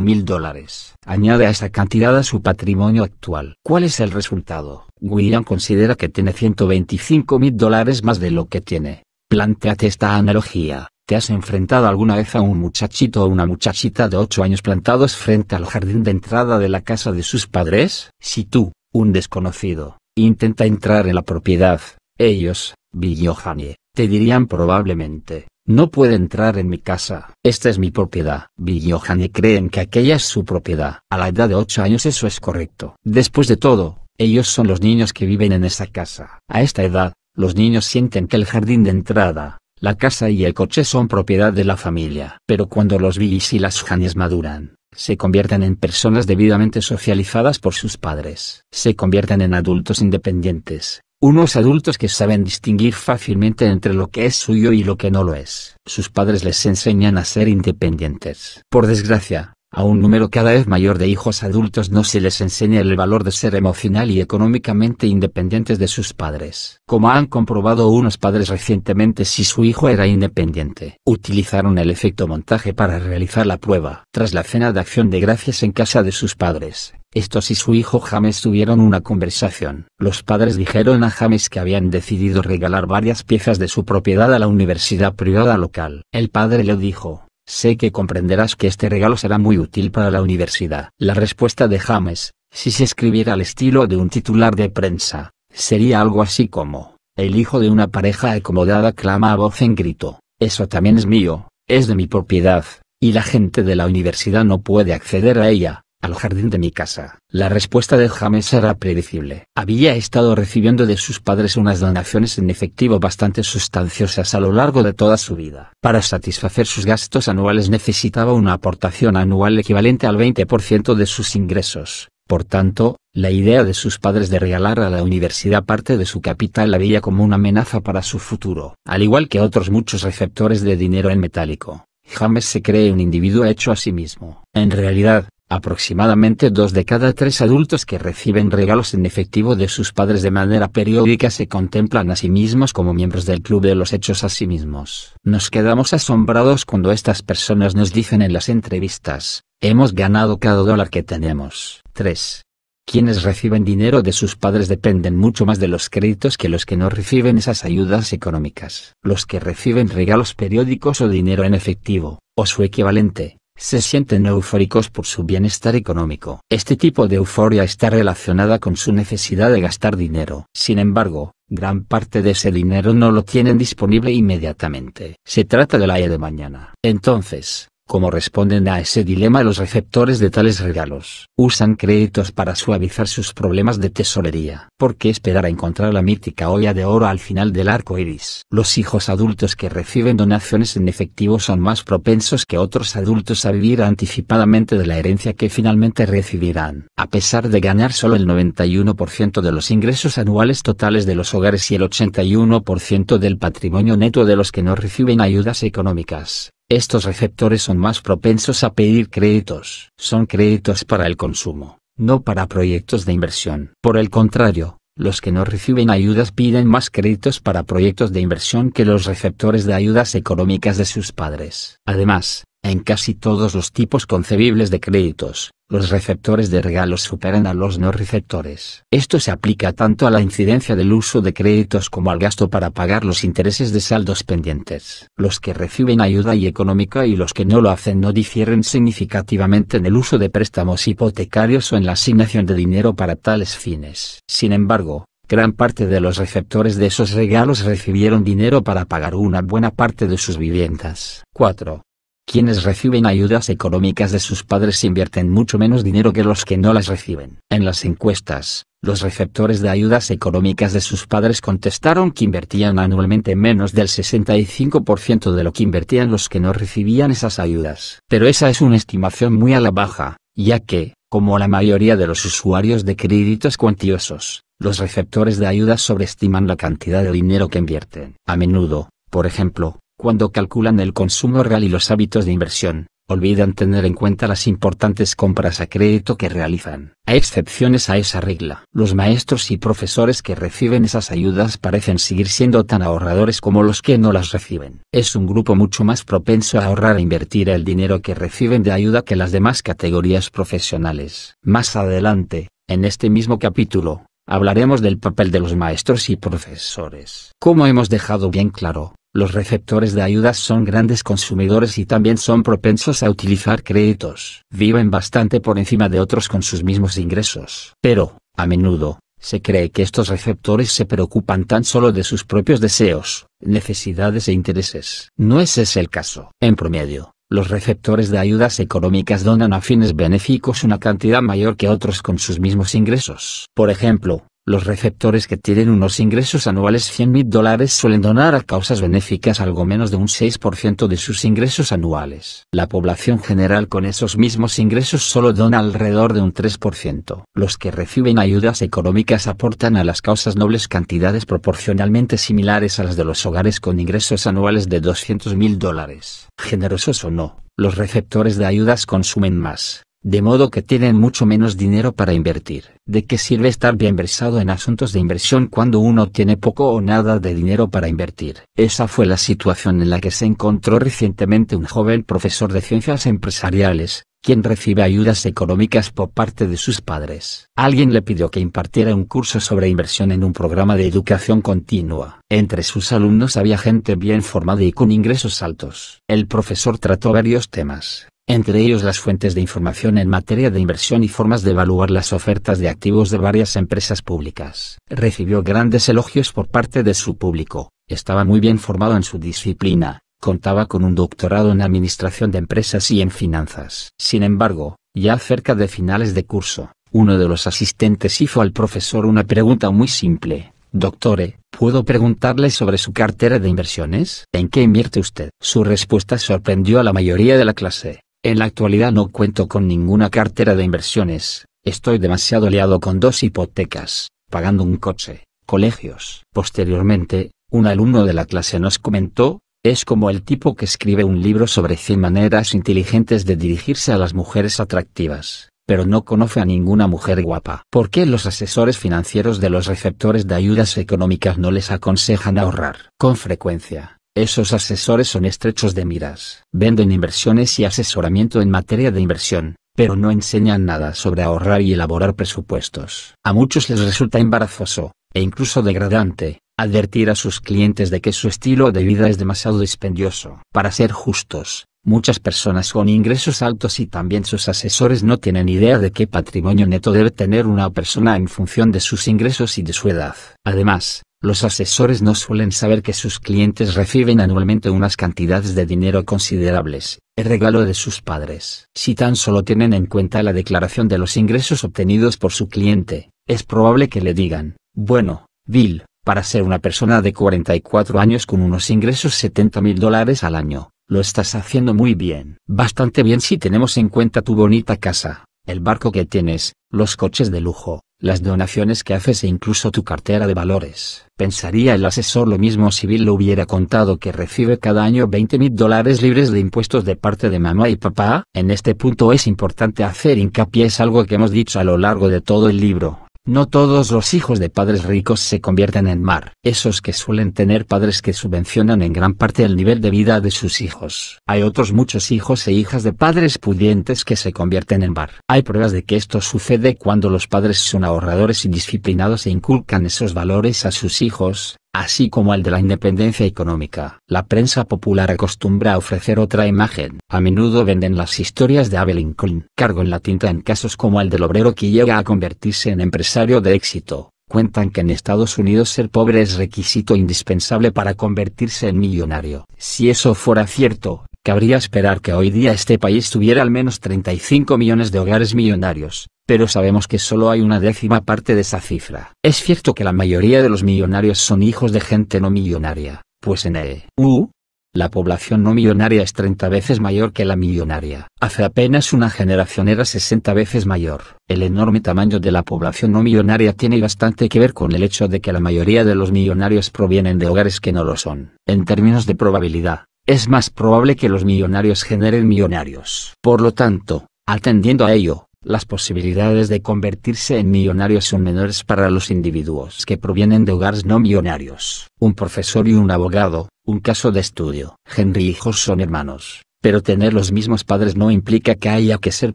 mil dólares. Añade a esa cantidad a su patrimonio actual. ¿Cuál es el resultado? William considera que tiene 125 mil dólares más de lo que tiene. Planteate esta analogía has enfrentado alguna vez a un muchachito o una muchachita de 8 años plantados frente al jardín de entrada de la casa de sus padres? Si tú, un desconocido, intenta entrar en la propiedad, ellos, Villohane, te dirían probablemente, no puede entrar en mi casa. Esta es mi propiedad. Villohane creen que aquella es su propiedad. A la edad de 8 años eso es correcto. Después de todo, ellos son los niños que viven en esa casa. A esta edad, los niños sienten que el jardín de entrada, la casa y el coche son propiedad de la familia. Pero cuando los billys y las Janes maduran, se convierten en personas debidamente socializadas por sus padres. Se convierten en adultos independientes, unos adultos que saben distinguir fácilmente entre lo que es suyo y lo que no lo es. Sus padres les enseñan a ser independientes. Por desgracia, a un número cada vez mayor de hijos adultos no se les enseña el valor de ser emocional y económicamente independientes de sus padres. Como han comprobado unos padres recientemente si su hijo era independiente, utilizaron el efecto montaje para realizar la prueba. Tras la cena de acción de gracias en casa de sus padres, estos y su hijo James tuvieron una conversación. Los padres dijeron a James que habían decidido regalar varias piezas de su propiedad a la universidad privada local. El padre le dijo, Sé que comprenderás que este regalo será muy útil para la universidad. La respuesta de James, si se escribiera al estilo de un titular de prensa, sería algo así como, el hijo de una pareja acomodada clama a voz en grito, eso también es mío, es de mi propiedad, y la gente de la universidad no puede acceder a ella, al jardín de mi casa. La respuesta de James era predecible. Había estado recibiendo de sus padres unas donaciones en efectivo bastante sustanciosas a lo largo de toda su vida. Para satisfacer sus gastos anuales necesitaba una aportación anual equivalente al 20% de sus ingresos. Por tanto, la idea de sus padres de regalar a la universidad parte de su capital la veía como una amenaza para su futuro. Al igual que otros muchos receptores de dinero en metálico, James se cree un individuo hecho a sí mismo. En realidad, Aproximadamente dos de cada tres adultos que reciben regalos en efectivo de sus padres de manera periódica se contemplan a sí mismos como miembros del club de los hechos a sí mismos. Nos quedamos asombrados cuando estas personas nos dicen en las entrevistas, hemos ganado cada dólar que tenemos. 3. Quienes reciben dinero de sus padres dependen mucho más de los créditos que los que no reciben esas ayudas económicas. Los que reciben regalos periódicos o dinero en efectivo, o su equivalente, se sienten eufóricos por su bienestar económico. Este tipo de euforia está relacionada con su necesidad de gastar dinero. Sin embargo, gran parte de ese dinero no lo tienen disponible inmediatamente. Se trata del aire de mañana. Entonces, como responden a ese dilema los receptores de tales regalos. Usan créditos para suavizar sus problemas de tesorería. ¿Por qué esperar a encontrar la mítica olla de oro al final del arco iris? Los hijos adultos que reciben donaciones en efectivo son más propensos que otros adultos a vivir anticipadamente de la herencia que finalmente recibirán. A pesar de ganar solo el 91% de los ingresos anuales totales de los hogares y el 81% del patrimonio neto de los que no reciben ayudas económicas, estos receptores son más propensos a pedir créditos. Son créditos para el consumo, no para proyectos de inversión. Por el contrario, los que no reciben ayudas piden más créditos para proyectos de inversión que los receptores de ayudas económicas de sus padres. Además, en casi todos los tipos concebibles de créditos, los receptores de regalos superan a los no receptores. Esto se aplica tanto a la incidencia del uso de créditos como al gasto para pagar los intereses de saldos pendientes. Los que reciben ayuda y económica y los que no lo hacen no difieren significativamente en el uso de préstamos hipotecarios o en la asignación de dinero para tales fines. Sin embargo, Gran parte de los receptores de esos regalos recibieron dinero para pagar una buena parte de sus viviendas. 4. Quienes reciben ayudas económicas de sus padres invierten mucho menos dinero que los que no las reciben. En las encuestas, los receptores de ayudas económicas de sus padres contestaron que invertían anualmente menos del 65% de lo que invertían los que no recibían esas ayudas. Pero esa es una estimación muy a la baja, ya que, como la mayoría de los usuarios de créditos cuantiosos, los receptores de ayudas sobreestiman la cantidad de dinero que invierten. A menudo, por ejemplo, cuando calculan el consumo real y los hábitos de inversión, olvidan tener en cuenta las importantes compras a crédito que realizan. Hay excepciones a esa regla. Los maestros y profesores que reciben esas ayudas parecen seguir siendo tan ahorradores como los que no las reciben. Es un grupo mucho más propenso a ahorrar e invertir el dinero que reciben de ayuda que las demás categorías profesionales. Más adelante, en este mismo capítulo, hablaremos del papel de los maestros y profesores. Como hemos dejado bien claro, los receptores de ayudas son grandes consumidores y también son propensos a utilizar créditos. Viven bastante por encima de otros con sus mismos ingresos. Pero, a menudo, se cree que estos receptores se preocupan tan solo de sus propios deseos, necesidades e intereses. No ese es el caso. En promedio, los receptores de ayudas económicas donan a fines benéficos una cantidad mayor que otros con sus mismos ingresos. Por ejemplo, los receptores que tienen unos ingresos anuales 100.000 dólares suelen donar a causas benéficas algo menos de un 6% de sus ingresos anuales. La población general con esos mismos ingresos solo dona alrededor de un 3%. Los que reciben ayudas económicas aportan a las causas nobles cantidades proporcionalmente similares a las de los hogares con ingresos anuales de 200.000 dólares. Generosos o no, los receptores de ayudas consumen más de modo que tienen mucho menos dinero para invertir. ¿De qué sirve estar bien versado en asuntos de inversión cuando uno tiene poco o nada de dinero para invertir? Esa fue la situación en la que se encontró recientemente un joven profesor de ciencias empresariales, quien recibe ayudas económicas por parte de sus padres. Alguien le pidió que impartiera un curso sobre inversión en un programa de educación continua. Entre sus alumnos había gente bien formada y con ingresos altos. El profesor trató varios temas, entre ellos las fuentes de información en materia de inversión y formas de evaluar las ofertas de activos de varias empresas públicas. Recibió grandes elogios por parte de su público, estaba muy bien formado en su disciplina, contaba con un doctorado en administración de empresas y en finanzas. Sin embargo, ya cerca de finales de curso, uno de los asistentes hizo al profesor una pregunta muy simple. Doctore, ¿puedo preguntarle sobre su cartera de inversiones? ¿En qué invierte usted? Su respuesta sorprendió a la mayoría de la clase. En la actualidad no cuento con ninguna cartera de inversiones, estoy demasiado liado con dos hipotecas, pagando un coche, colegios. Posteriormente, un alumno de la clase nos comentó, es como el tipo que escribe un libro sobre 100 maneras inteligentes de dirigirse a las mujeres atractivas, pero no conoce a ninguna mujer guapa. ¿Por qué los asesores financieros de los receptores de ayudas económicas no les aconsejan ahorrar? Con frecuencia, esos asesores son estrechos de miras, venden inversiones y asesoramiento en materia de inversión, pero no enseñan nada sobre ahorrar y elaborar presupuestos. A muchos les resulta embarazoso, e incluso degradante, advertir a sus clientes de que su estilo de vida es demasiado dispendioso. Para ser justos, muchas personas con ingresos altos y también sus asesores no tienen idea de qué patrimonio neto debe tener una persona en función de sus ingresos y de su edad. Además, los asesores no suelen saber que sus clientes reciben anualmente unas cantidades de dinero considerables, el regalo de sus padres. Si tan solo tienen en cuenta la declaración de los ingresos obtenidos por su cliente, es probable que le digan, bueno, Bill, para ser una persona de 44 años con unos ingresos 70 mil dólares al año, lo estás haciendo muy bien. Bastante bien si tenemos en cuenta tu bonita casa, el barco que tienes, los coches de lujo, las donaciones que haces e incluso tu cartera de valores. Pensaría el asesor lo mismo si Bill lo hubiera contado que recibe cada año 20 mil dólares libres de impuestos de parte de mamá y papá. En este punto es importante hacer hincapié es algo que hemos dicho a lo largo de todo el libro. No todos los hijos de padres ricos se convierten en mar. Esos que suelen tener padres que subvencionan en gran parte el nivel de vida de sus hijos. Hay otros muchos hijos e hijas de padres pudientes que se convierten en mar. Hay pruebas de que esto sucede cuando los padres son ahorradores y disciplinados e inculcan esos valores a sus hijos, así como el de la independencia económica. La prensa popular acostumbra a ofrecer otra imagen. A menudo venden las historias de Abel Lincoln, cargo en la tinta en casos como el del obrero que llega a convertirse en empresario de éxito. Cuentan que en Estados Unidos ser pobre es requisito indispensable para convertirse en millonario. Si eso fuera cierto, Cabría esperar que hoy día este país tuviera al menos 35 millones de hogares millonarios, pero sabemos que solo hay una décima parte de esa cifra. Es cierto que la mayoría de los millonarios son hijos de gente no millonaria, pues en EU, la población no millonaria es 30 veces mayor que la millonaria. Hace apenas una generación era 60 veces mayor. El enorme tamaño de la población no millonaria tiene bastante que ver con el hecho de que la mayoría de los millonarios provienen de hogares que no lo son. En términos de probabilidad, es más probable que los millonarios generen millonarios. Por lo tanto, atendiendo a ello, las posibilidades de convertirse en millonarios son menores para los individuos que provienen de hogares no millonarios. Un profesor y un abogado, un caso de estudio. Henry y Josh son hermanos, pero tener los mismos padres no implica que haya que ser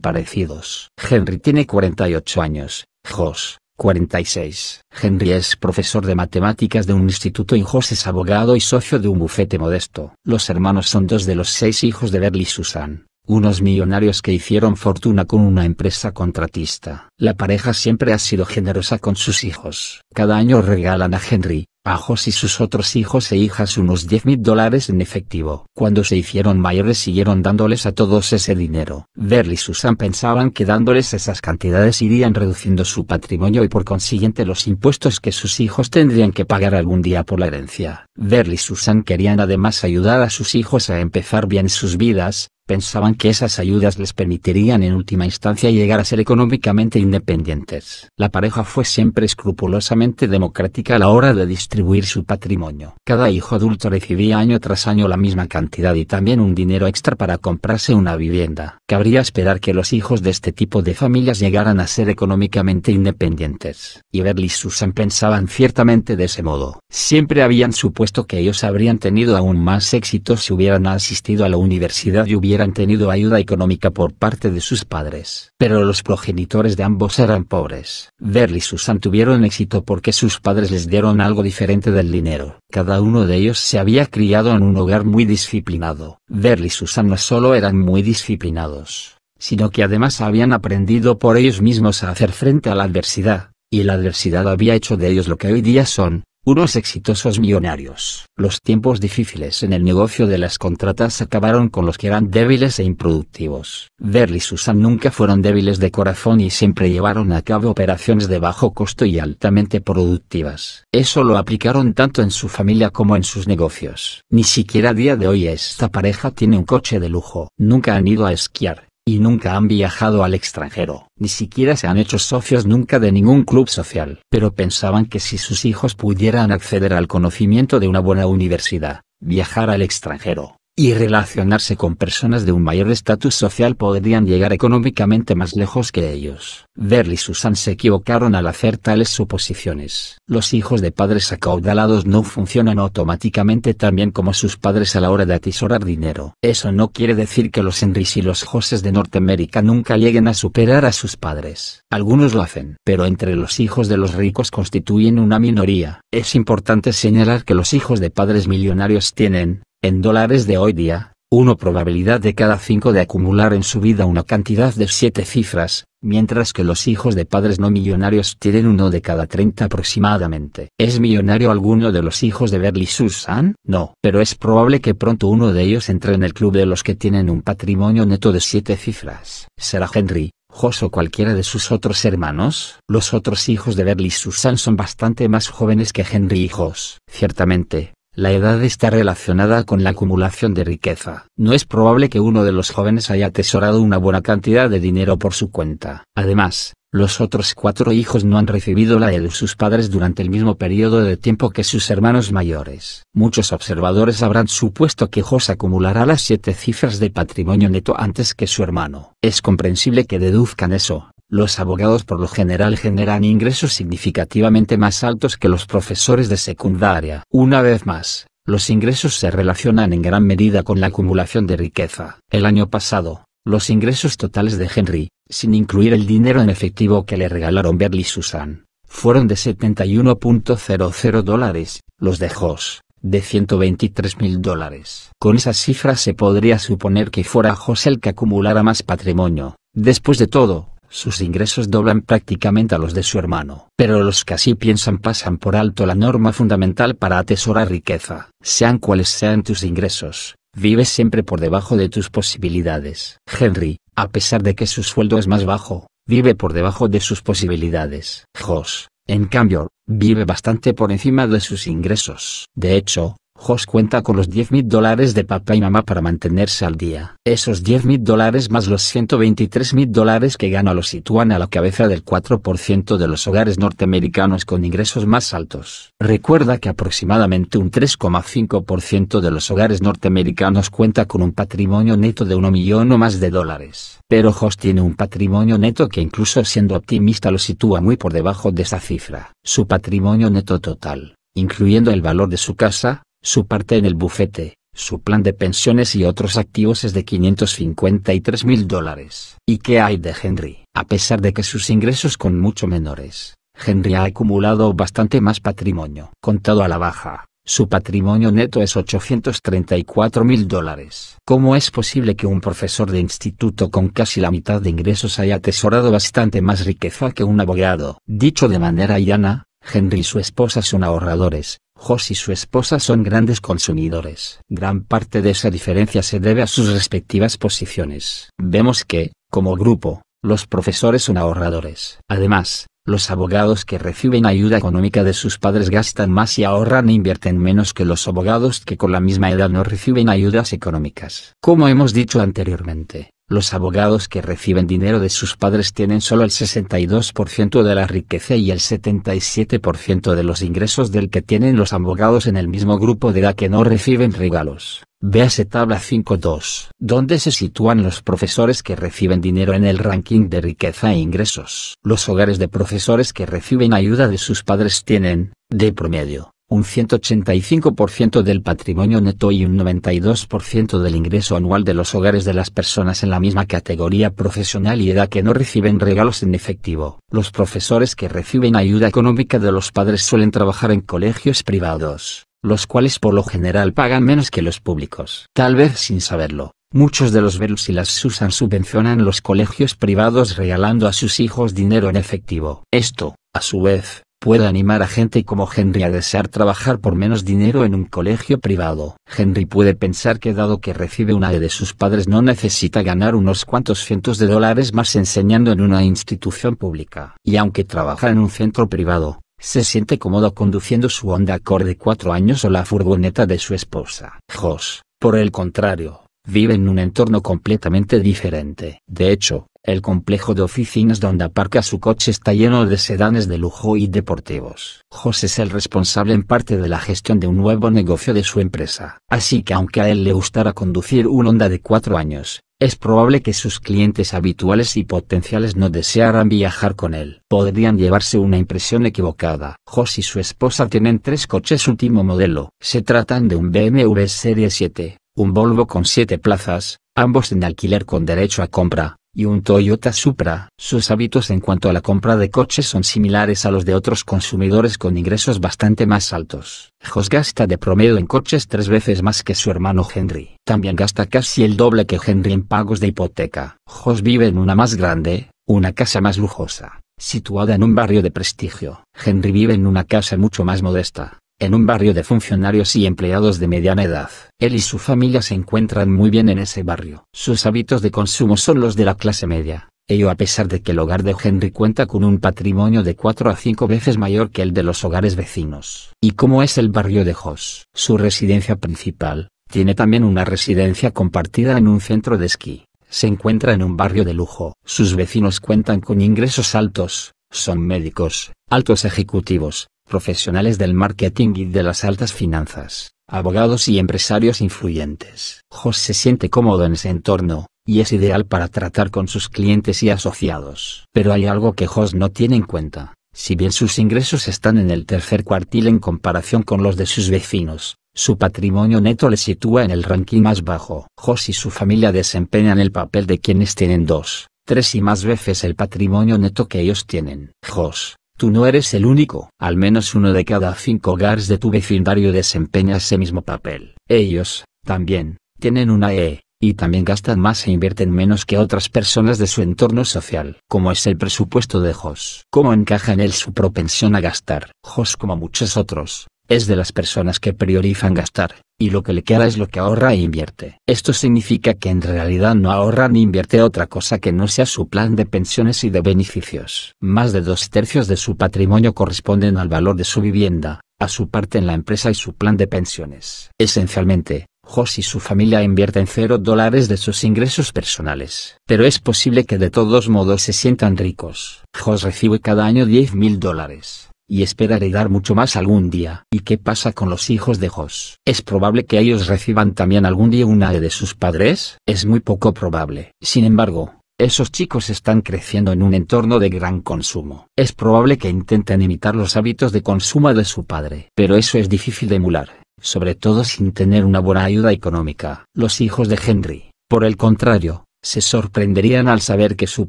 parecidos. Henry tiene 48 años, Josh, 46. Henry es profesor de matemáticas de un instituto y José es abogado y socio de un bufete modesto. Los hermanos son dos de los seis hijos de Berly Susan, unos millonarios que hicieron fortuna con una empresa contratista. La pareja siempre ha sido generosa con sus hijos. Cada año regalan a Henry, a y sus otros hijos e hijas unos 10 mil dólares en efectivo. Cuando se hicieron mayores siguieron dándoles a todos ese dinero. Berl y Susan pensaban que dándoles esas cantidades irían reduciendo su patrimonio y por consiguiente los impuestos que sus hijos tendrían que pagar algún día por la herencia. Berl y Susan querían además ayudar a sus hijos a empezar bien sus vidas, pensaban que esas ayudas les permitirían en última instancia llegar a ser económicamente independientes. La pareja fue siempre escrupulosamente democrática a la hora de distribuir su patrimonio. Cada hijo adulto recibía año tras año la misma cantidad y también un dinero extra para comprarse una vivienda. Cabría esperar que los hijos de este tipo de familias llegaran a ser económicamente independientes. Y y y Susan pensaban ciertamente de ese modo. Siempre habían supuesto que ellos habrían tenido aún más éxito si hubieran asistido a la universidad y hubieran han tenido ayuda económica por parte de sus padres. Pero los progenitores de ambos eran pobres. Verl y Susan tuvieron éxito porque sus padres les dieron algo diferente del dinero. Cada uno de ellos se había criado en un hogar muy disciplinado. Verl y Susan no solo eran muy disciplinados, sino que además habían aprendido por ellos mismos a hacer frente a la adversidad, y la adversidad había hecho de ellos lo que hoy día son, unos exitosos millonarios. Los tiempos difíciles en el negocio de las contratas acabaron con los que eran débiles e improductivos. Verl y Susan nunca fueron débiles de corazón y siempre llevaron a cabo operaciones de bajo costo y altamente productivas. Eso lo aplicaron tanto en su familia como en sus negocios. Ni siquiera a día de hoy esta pareja tiene un coche de lujo. Nunca han ido a esquiar y nunca han viajado al extranjero, ni siquiera se han hecho socios nunca de ningún club social, pero pensaban que si sus hijos pudieran acceder al conocimiento de una buena universidad, viajar al extranjero, y relacionarse con personas de un mayor estatus social podrían llegar económicamente más lejos que ellos. Verly y Susan se equivocaron al hacer tales suposiciones. Los hijos de padres acaudalados no funcionan automáticamente tan bien como sus padres a la hora de atesorar dinero. Eso no quiere decir que los Henrys y los Joses de Norteamérica nunca lleguen a superar a sus padres. Algunos lo hacen, pero entre los hijos de los ricos constituyen una minoría. Es importante señalar que los hijos de padres millonarios tienen, en dólares de hoy día, uno probabilidad de cada cinco de acumular en su vida una cantidad de siete cifras, mientras que los hijos de padres no millonarios tienen uno de cada 30 aproximadamente. ¿Es millonario alguno de los hijos de Berly Susan? No, pero es probable que pronto uno de ellos entre en el club de los que tienen un patrimonio neto de siete cifras. Será Henry, Jos o cualquiera de sus otros hermanos. Los otros hijos de Berly Susan son bastante más jóvenes que Henry y Jos. Ciertamente, la edad está relacionada con la acumulación de riqueza. No es probable que uno de los jóvenes haya atesorado una buena cantidad de dinero por su cuenta. Además, los otros cuatro hijos no han recibido la de sus padres durante el mismo periodo de tiempo que sus hermanos mayores. Muchos observadores habrán supuesto que Jos acumulará las siete cifras de patrimonio neto antes que su hermano. Es comprensible que deduzcan eso, los abogados por lo general generan ingresos significativamente más altos que los profesores de secundaria. Una vez más, los ingresos se relacionan en gran medida con la acumulación de riqueza. El año pasado, los ingresos totales de Henry, sin incluir el dinero en efectivo que le regalaron Berly y Susan, fueron de 71.00 dólares, los de Hoss, de 123 mil dólares. Con esas cifras se podría suponer que fuera Hoss el que acumulara más patrimonio. Después de todo, sus ingresos doblan prácticamente a los de su hermano. Pero los que así piensan pasan por alto la norma fundamental para atesorar riqueza. Sean cuales sean tus ingresos, vives siempre por debajo de tus posibilidades. Henry, a pesar de que su sueldo es más bajo, vive por debajo de sus posibilidades. Josh, en cambio, vive bastante por encima de sus ingresos. De hecho, Josh cuenta con los 10 mil dólares de papá y mamá para mantenerse al día. Esos 10 mil dólares más los 123 mil dólares que gana lo sitúan a la cabeza del 4% de los hogares norteamericanos con ingresos más altos. Recuerda que aproximadamente un 3,5% de los hogares norteamericanos cuenta con un patrimonio neto de 1 millón o más de dólares. Pero Jos tiene un patrimonio neto que incluso siendo optimista lo sitúa muy por debajo de esa cifra. Su patrimonio neto total, incluyendo el valor de su casa, su parte en el bufete, su plan de pensiones y otros activos es de 553 mil dólares. ¿Y qué hay de Henry? A pesar de que sus ingresos son mucho menores, Henry ha acumulado bastante más patrimonio. Contado a la baja, su patrimonio neto es 834 mil dólares. ¿Cómo es posible que un profesor de instituto con casi la mitad de ingresos haya atesorado bastante más riqueza que un abogado? Dicho de manera llana, Henry y su esposa son ahorradores, Jos y su esposa son grandes consumidores. Gran parte de esa diferencia se debe a sus respectivas posiciones. Vemos que, como grupo, los profesores son ahorradores. Además, los abogados que reciben ayuda económica de sus padres gastan más y ahorran e invierten menos que los abogados que con la misma edad no reciben ayudas económicas. Como hemos dicho anteriormente, los abogados que reciben dinero de sus padres tienen solo el 62% de la riqueza y el 77% de los ingresos del que tienen los abogados en el mismo grupo de edad que no reciben regalos. Véase tabla 5.2, donde se sitúan los profesores que reciben dinero en el ranking de riqueza e ingresos. Los hogares de profesores que reciben ayuda de sus padres tienen, de promedio, un 185% del patrimonio neto y un 92% del ingreso anual de los hogares de las personas en la misma categoría profesional y edad que no reciben regalos en efectivo. Los profesores que reciben ayuda económica de los padres suelen trabajar en colegios privados, los cuales por lo general pagan menos que los públicos. Tal vez sin saberlo. Muchos de los velus y las Susan subvencionan los colegios privados regalando a sus hijos dinero en efectivo. Esto, a su vez, puede animar a gente como Henry a desear trabajar por menos dinero en un colegio privado. Henry puede pensar que dado que recibe una e de sus padres no necesita ganar unos cuantos cientos de dólares más enseñando en una institución pública. Y aunque trabaja en un centro privado, se siente cómodo conduciendo su Honda Accord de cuatro años o la furgoneta de su esposa. Josh, por el contrario, vive en un entorno completamente diferente. De hecho, el complejo de oficinas donde aparca su coche está lleno de sedanes de lujo y deportivos. José es el responsable en parte de la gestión de un nuevo negocio de su empresa. Así que aunque a él le gustara conducir un Honda de cuatro años, es probable que sus clientes habituales y potenciales no desearan viajar con él. Podrían llevarse una impresión equivocada. José y su esposa tienen tres coches último modelo. Se tratan de un BMW Serie 7, un Volvo con 7 plazas, ambos en alquiler con derecho a compra, y un Toyota Supra. Sus hábitos en cuanto a la compra de coches son similares a los de otros consumidores con ingresos bastante más altos. Jos gasta de promedio en coches tres veces más que su hermano Henry. También gasta casi el doble que Henry en pagos de hipoteca. Jos vive en una más grande, una casa más lujosa, situada en un barrio de prestigio. Henry vive en una casa mucho más modesta en un barrio de funcionarios y empleados de mediana edad. Él y su familia se encuentran muy bien en ese barrio. Sus hábitos de consumo son los de la clase media, ello a pesar de que el hogar de Henry cuenta con un patrimonio de 4 a 5 veces mayor que el de los hogares vecinos. ¿Y cómo es el barrio de Hoss? Su residencia principal, tiene también una residencia compartida en un centro de esquí. Se encuentra en un barrio de lujo. Sus vecinos cuentan con ingresos altos, son médicos, altos ejecutivos, profesionales del marketing y de las altas finanzas, abogados y empresarios influyentes. Jos se siente cómodo en ese entorno, y es ideal para tratar con sus clientes y asociados. Pero hay algo que Jos no tiene en cuenta. Si bien sus ingresos están en el tercer cuartil en comparación con los de sus vecinos, su patrimonio neto le sitúa en el ranking más bajo. Jos y su familia desempeñan el papel de quienes tienen dos, tres y más veces el patrimonio neto que ellos tienen. Jos, Tú no eres el único. Al menos uno de cada cinco hogares de tu vecindario desempeña ese mismo papel. Ellos, también, tienen una E, y también gastan más e invierten menos que otras personas de su entorno social. como es el presupuesto de Jos? ¿Cómo encaja en él su propensión a gastar? Jos como muchos otros, es de las personas que priorizan gastar, y lo que le queda es lo que ahorra e invierte. Esto significa que en realidad no ahorra ni invierte otra cosa que no sea su plan de pensiones y de beneficios. Más de dos tercios de su patrimonio corresponden al valor de su vivienda, a su parte en la empresa y su plan de pensiones. Esencialmente, Jos y su familia invierten cero dólares de sus ingresos personales. Pero es posible que de todos modos se sientan ricos. Jos recibe cada año 10 mil dólares y espera heredar mucho más algún día. ¿Y qué pasa con los hijos de Jos? ¿Es probable que ellos reciban también algún día una de sus padres? Es muy poco probable. Sin embargo, esos chicos están creciendo en un entorno de gran consumo. Es probable que intenten imitar los hábitos de consumo de su padre. Pero eso es difícil de emular, sobre todo sin tener una buena ayuda económica. Los hijos de Henry, por el contrario, se sorprenderían al saber que su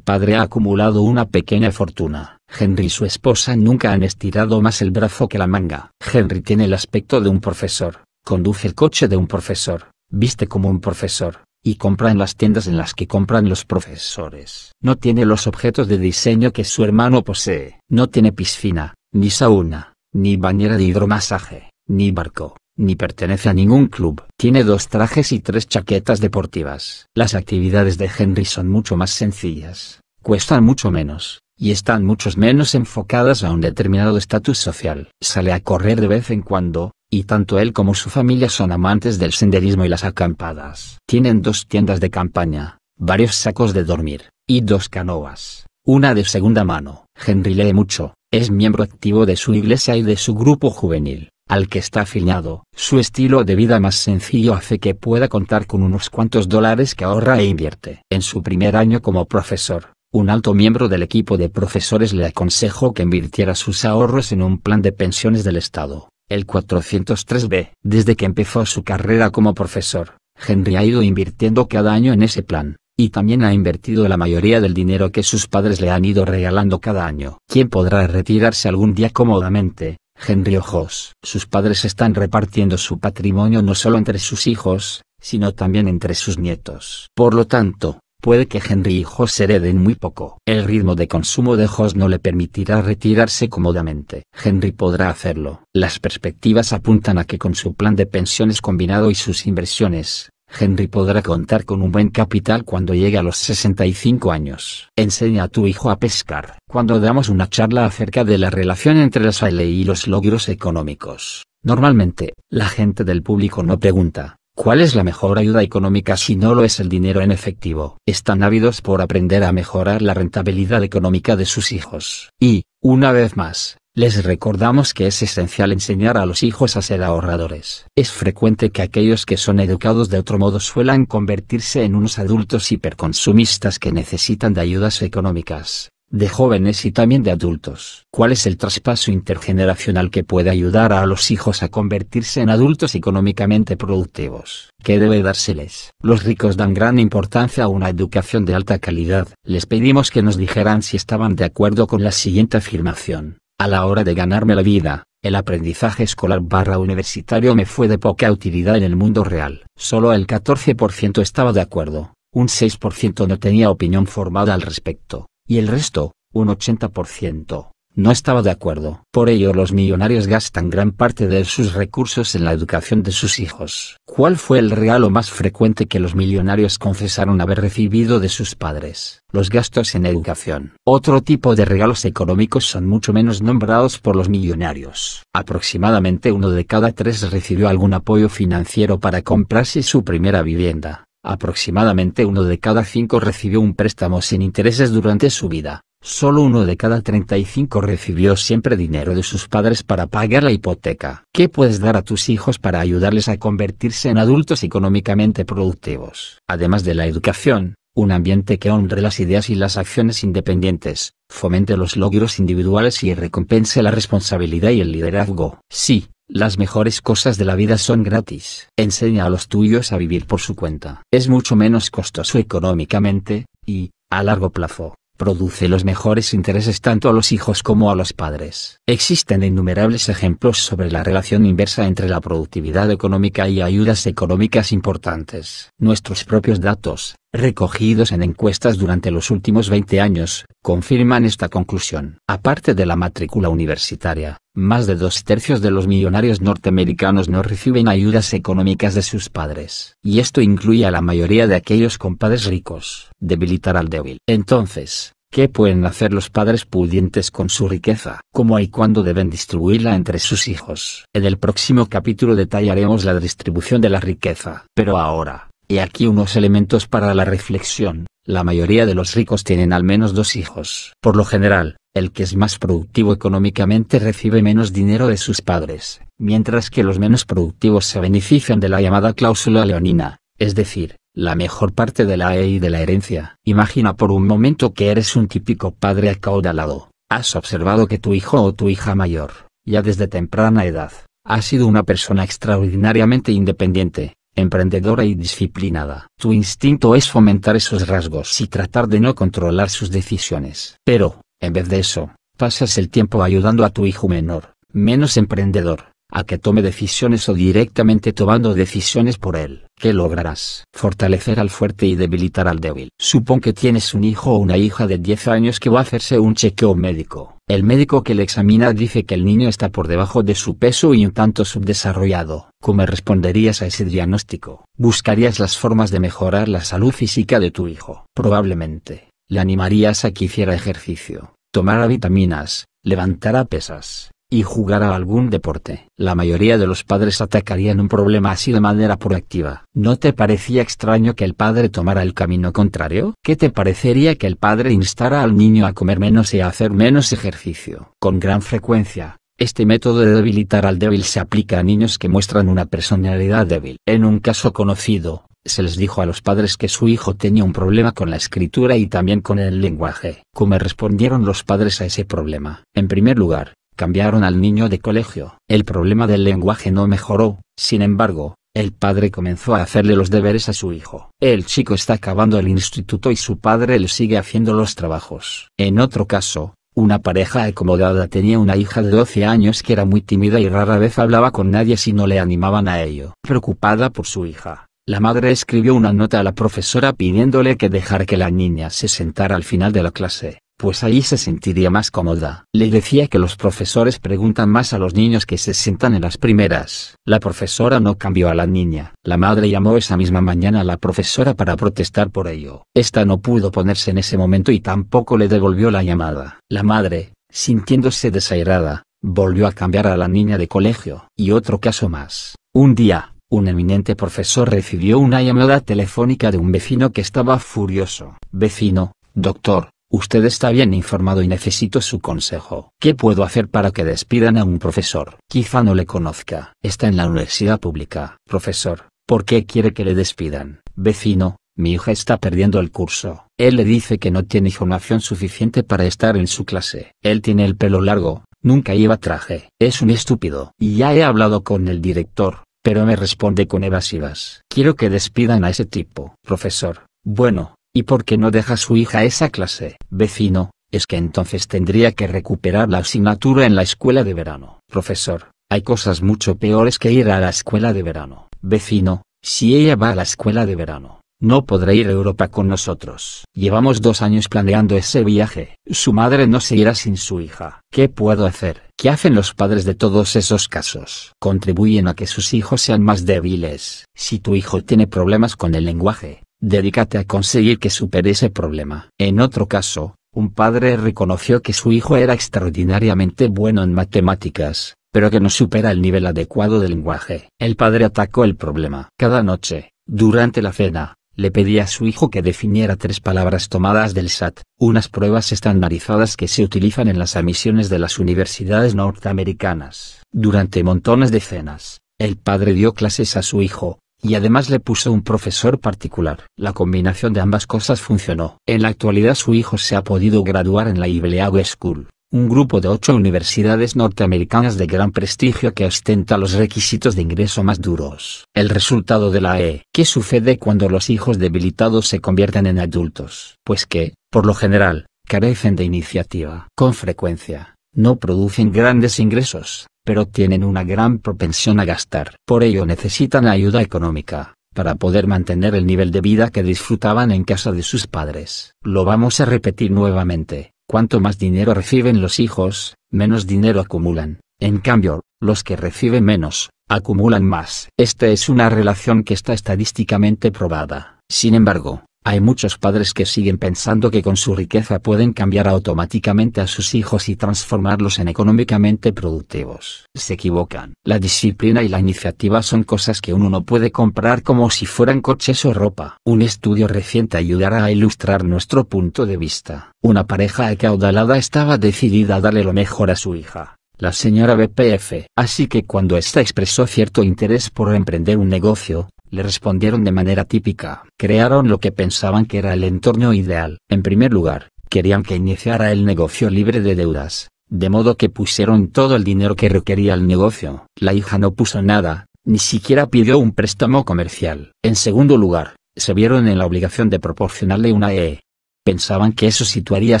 padre ha acumulado una pequeña fortuna Henry y su esposa nunca han estirado más el brazo que la manga. Henry tiene el aspecto de un profesor, conduce el coche de un profesor, viste como un profesor, y compra en las tiendas en las que compran los profesores. No tiene los objetos de diseño que su hermano posee. No tiene piscina, ni sauna, ni bañera de hidromasaje, ni barco ni pertenece a ningún club. Tiene dos trajes y tres chaquetas deportivas. Las actividades de Henry son mucho más sencillas, cuestan mucho menos, y están muchos menos enfocadas a un determinado estatus social. Sale a correr de vez en cuando, y tanto él como su familia son amantes del senderismo y las acampadas. Tienen dos tiendas de campaña, varios sacos de dormir, y dos canoas, una de segunda mano. Henry lee mucho, es miembro activo de su iglesia y de su grupo juvenil, al que está afiliado. Su estilo de vida más sencillo hace que pueda contar con unos cuantos dólares que ahorra e invierte. En su primer año como profesor, un alto miembro del equipo de profesores le aconsejó que invirtiera sus ahorros en un plan de pensiones del Estado, el 403B. Desde que empezó su carrera como profesor, Henry ha ido invirtiendo cada año en ese plan, y también ha invertido la mayoría del dinero que sus padres le han ido regalando cada año. ¿Quién podrá retirarse algún día cómodamente? Henry Ojos. Sus padres están repartiendo su patrimonio no solo entre sus hijos, sino también entre sus nietos. Por lo tanto, puede que Henry y se hereden muy poco. El ritmo de consumo de Jos no le permitirá retirarse cómodamente. Henry podrá hacerlo. Las perspectivas apuntan a que con su plan de pensiones combinado y sus inversiones, Henry podrá contar con un buen capital cuando llegue a los 65 años. Enseña a tu hijo a pescar. Cuando damos una charla acerca de la relación entre la salud y los logros económicos, normalmente, la gente del público no pregunta, ¿Cuál es la mejor ayuda económica si no lo es el dinero en efectivo? Están ávidos por aprender a mejorar la rentabilidad económica de sus hijos. Y, una vez más, les recordamos que es esencial enseñar a los hijos a ser ahorradores. Es frecuente que aquellos que son educados de otro modo suelan convertirse en unos adultos hiperconsumistas que necesitan de ayudas económicas, de jóvenes y también de adultos. ¿Cuál es el traspaso intergeneracional que puede ayudar a los hijos a convertirse en adultos económicamente productivos? ¿Qué debe dárseles? Los ricos dan gran importancia a una educación de alta calidad. Les pedimos que nos dijeran si estaban de acuerdo con la siguiente afirmación. A la hora de ganarme la vida, el aprendizaje escolar barra universitario me fue de poca utilidad en el mundo real. Solo el 14% estaba de acuerdo, un 6% no tenía opinión formada al respecto y el resto, un 80%, no estaba de acuerdo. Por ello los millonarios gastan gran parte de sus recursos en la educación de sus hijos. ¿Cuál fue el regalo más frecuente que los millonarios confesaron haber recibido de sus padres? Los gastos en educación. Otro tipo de regalos económicos son mucho menos nombrados por los millonarios. Aproximadamente uno de cada tres recibió algún apoyo financiero para comprarse su primera vivienda. Aproximadamente uno de cada cinco recibió un préstamo sin intereses durante su vida. Solo uno de cada 35 recibió siempre dinero de sus padres para pagar la hipoteca. ¿Qué puedes dar a tus hijos para ayudarles a convertirse en adultos económicamente productivos? Además de la educación, un ambiente que honre las ideas y las acciones independientes, fomente los logros individuales y recompense la responsabilidad y el liderazgo. Sí, las mejores cosas de la vida son gratis. Enseña a los tuyos a vivir por su cuenta. Es mucho menos costoso económicamente, y, a largo plazo, produce los mejores intereses tanto a los hijos como a los padres. Existen innumerables ejemplos sobre la relación inversa entre la productividad económica y ayudas económicas importantes. Nuestros propios datos, recogidos en encuestas durante los últimos 20 años, confirman esta conclusión. Aparte de la matrícula universitaria, más de dos tercios de los millonarios norteamericanos no reciben ayudas económicas de sus padres. Y esto incluye a la mayoría de aquellos con padres ricos. Debilitar al débil. Entonces, ¿Qué pueden hacer los padres pudientes con su riqueza? ¿Cómo y cuándo deben distribuirla entre sus hijos? En el próximo capítulo detallaremos la distribución de la riqueza. Pero ahora, y aquí unos elementos para la reflexión. La mayoría de los ricos tienen al menos dos hijos. Por lo general, el que es más productivo económicamente recibe menos dinero de sus padres, mientras que los menos productivos se benefician de la llamada cláusula leonina, es decir, la mejor parte de la EI de la herencia. Imagina por un momento que eres un típico padre acaudalado. Has observado que tu hijo o tu hija mayor, ya desde temprana edad, ha sido una persona extraordinariamente independiente, emprendedora y disciplinada. Tu instinto es fomentar esos rasgos y tratar de no controlar sus decisiones. Pero, en vez de eso, pasas el tiempo ayudando a tu hijo menor, menos emprendedor, a que tome decisiones o directamente tomando decisiones por él. ¿Qué lograrás? Fortalecer al fuerte y debilitar al débil. Supón que tienes un hijo o una hija de 10 años que va a hacerse un chequeo médico. El médico que le examina dice que el niño está por debajo de su peso y un tanto subdesarrollado. ¿Cómo responderías a ese diagnóstico? Buscarías las formas de mejorar la salud física de tu hijo. Probablemente, le animarías a que hiciera ejercicio, tomara vitaminas, levantara pesas, y jugar a algún deporte. La mayoría de los padres atacarían un problema así de manera proactiva. ¿No te parecía extraño que el padre tomara el camino contrario? ¿Qué te parecería que el padre instara al niño a comer menos y a hacer menos ejercicio? Con gran frecuencia, este método de debilitar al débil se aplica a niños que muestran una personalidad débil. En un caso conocido, se les dijo a los padres que su hijo tenía un problema con la escritura y también con el lenguaje. ¿Cómo respondieron los padres a ese problema? En primer lugar, cambiaron al niño de colegio. El problema del lenguaje no mejoró, sin embargo, el padre comenzó a hacerle los deberes a su hijo. El chico está acabando el instituto y su padre le sigue haciendo los trabajos. En otro caso, una pareja acomodada tenía una hija de 12 años que era muy tímida y rara vez hablaba con nadie si no le animaban a ello. Preocupada por su hija, la madre escribió una nota a la profesora pidiéndole que dejar que la niña se sentara al final de la clase pues allí se sentiría más cómoda. Le decía que los profesores preguntan más a los niños que se sientan en las primeras. La profesora no cambió a la niña. La madre llamó esa misma mañana a la profesora para protestar por ello. Esta no pudo ponerse en ese momento y tampoco le devolvió la llamada. La madre, sintiéndose desairada, volvió a cambiar a la niña de colegio. Y otro caso más. Un día, un eminente profesor recibió una llamada telefónica de un vecino que estaba furioso. Vecino, doctor, Usted está bien informado y necesito su consejo. ¿Qué puedo hacer para que despidan a un profesor? Quizá no le conozca. Está en la universidad pública. Profesor, ¿por qué quiere que le despidan? Vecino, mi hija está perdiendo el curso. Él le dice que no tiene formación suficiente para estar en su clase. Él tiene el pelo largo, nunca lleva traje. Es un estúpido. Y ya he hablado con el director, pero me responde con evasivas. Quiero que despidan a ese tipo. Profesor, bueno, ¿Y por qué no deja su hija esa clase? Vecino, es que entonces tendría que recuperar la asignatura en la escuela de verano. Profesor, hay cosas mucho peores que ir a la escuela de verano. Vecino, si ella va a la escuela de verano, no podrá ir a Europa con nosotros. Llevamos dos años planeando ese viaje. Su madre no se irá sin su hija. ¿Qué puedo hacer? ¿Qué hacen los padres de todos esos casos? Contribuyen a que sus hijos sean más débiles. Si tu hijo tiene problemas con el lenguaje, Dedícate a conseguir que supere ese problema. En otro caso, un padre reconoció que su hijo era extraordinariamente bueno en matemáticas, pero que no supera el nivel adecuado de lenguaje. El padre atacó el problema. Cada noche, durante la cena, le pedía a su hijo que definiera tres palabras tomadas del SAT, unas pruebas estandarizadas que se utilizan en las admisiones de las universidades norteamericanas. Durante montones de cenas, el padre dio clases a su hijo, y además le puso un profesor particular. La combinación de ambas cosas funcionó. En la actualidad su hijo se ha podido graduar en la League School, un grupo de ocho universidades norteamericanas de gran prestigio que ostenta los requisitos de ingreso más duros. El resultado de la E. ¿Qué sucede cuando los hijos debilitados se convierten en adultos? Pues que, por lo general, carecen de iniciativa. Con frecuencia, no producen grandes ingresos pero tienen una gran propensión a gastar. Por ello necesitan ayuda económica, para poder mantener el nivel de vida que disfrutaban en casa de sus padres. Lo vamos a repetir nuevamente, cuanto más dinero reciben los hijos, menos dinero acumulan. En cambio, los que reciben menos, acumulan más. Esta es una relación que está estadísticamente probada. Sin embargo, hay muchos padres que siguen pensando que con su riqueza pueden cambiar automáticamente a sus hijos y transformarlos en económicamente productivos. Se equivocan. La disciplina y la iniciativa son cosas que uno no puede comprar como si fueran coches o ropa. Un estudio reciente ayudará a ilustrar nuestro punto de vista. Una pareja acaudalada estaba decidida a darle lo mejor a su hija la señora BPF. Así que cuando ésta expresó cierto interés por emprender un negocio, le respondieron de manera típica. Crearon lo que pensaban que era el entorno ideal. En primer lugar, querían que iniciara el negocio libre de deudas, de modo que pusieron todo el dinero que requería el negocio. La hija no puso nada, ni siquiera pidió un préstamo comercial. En segundo lugar, se vieron en la obligación de proporcionarle una E. Pensaban que eso situaría a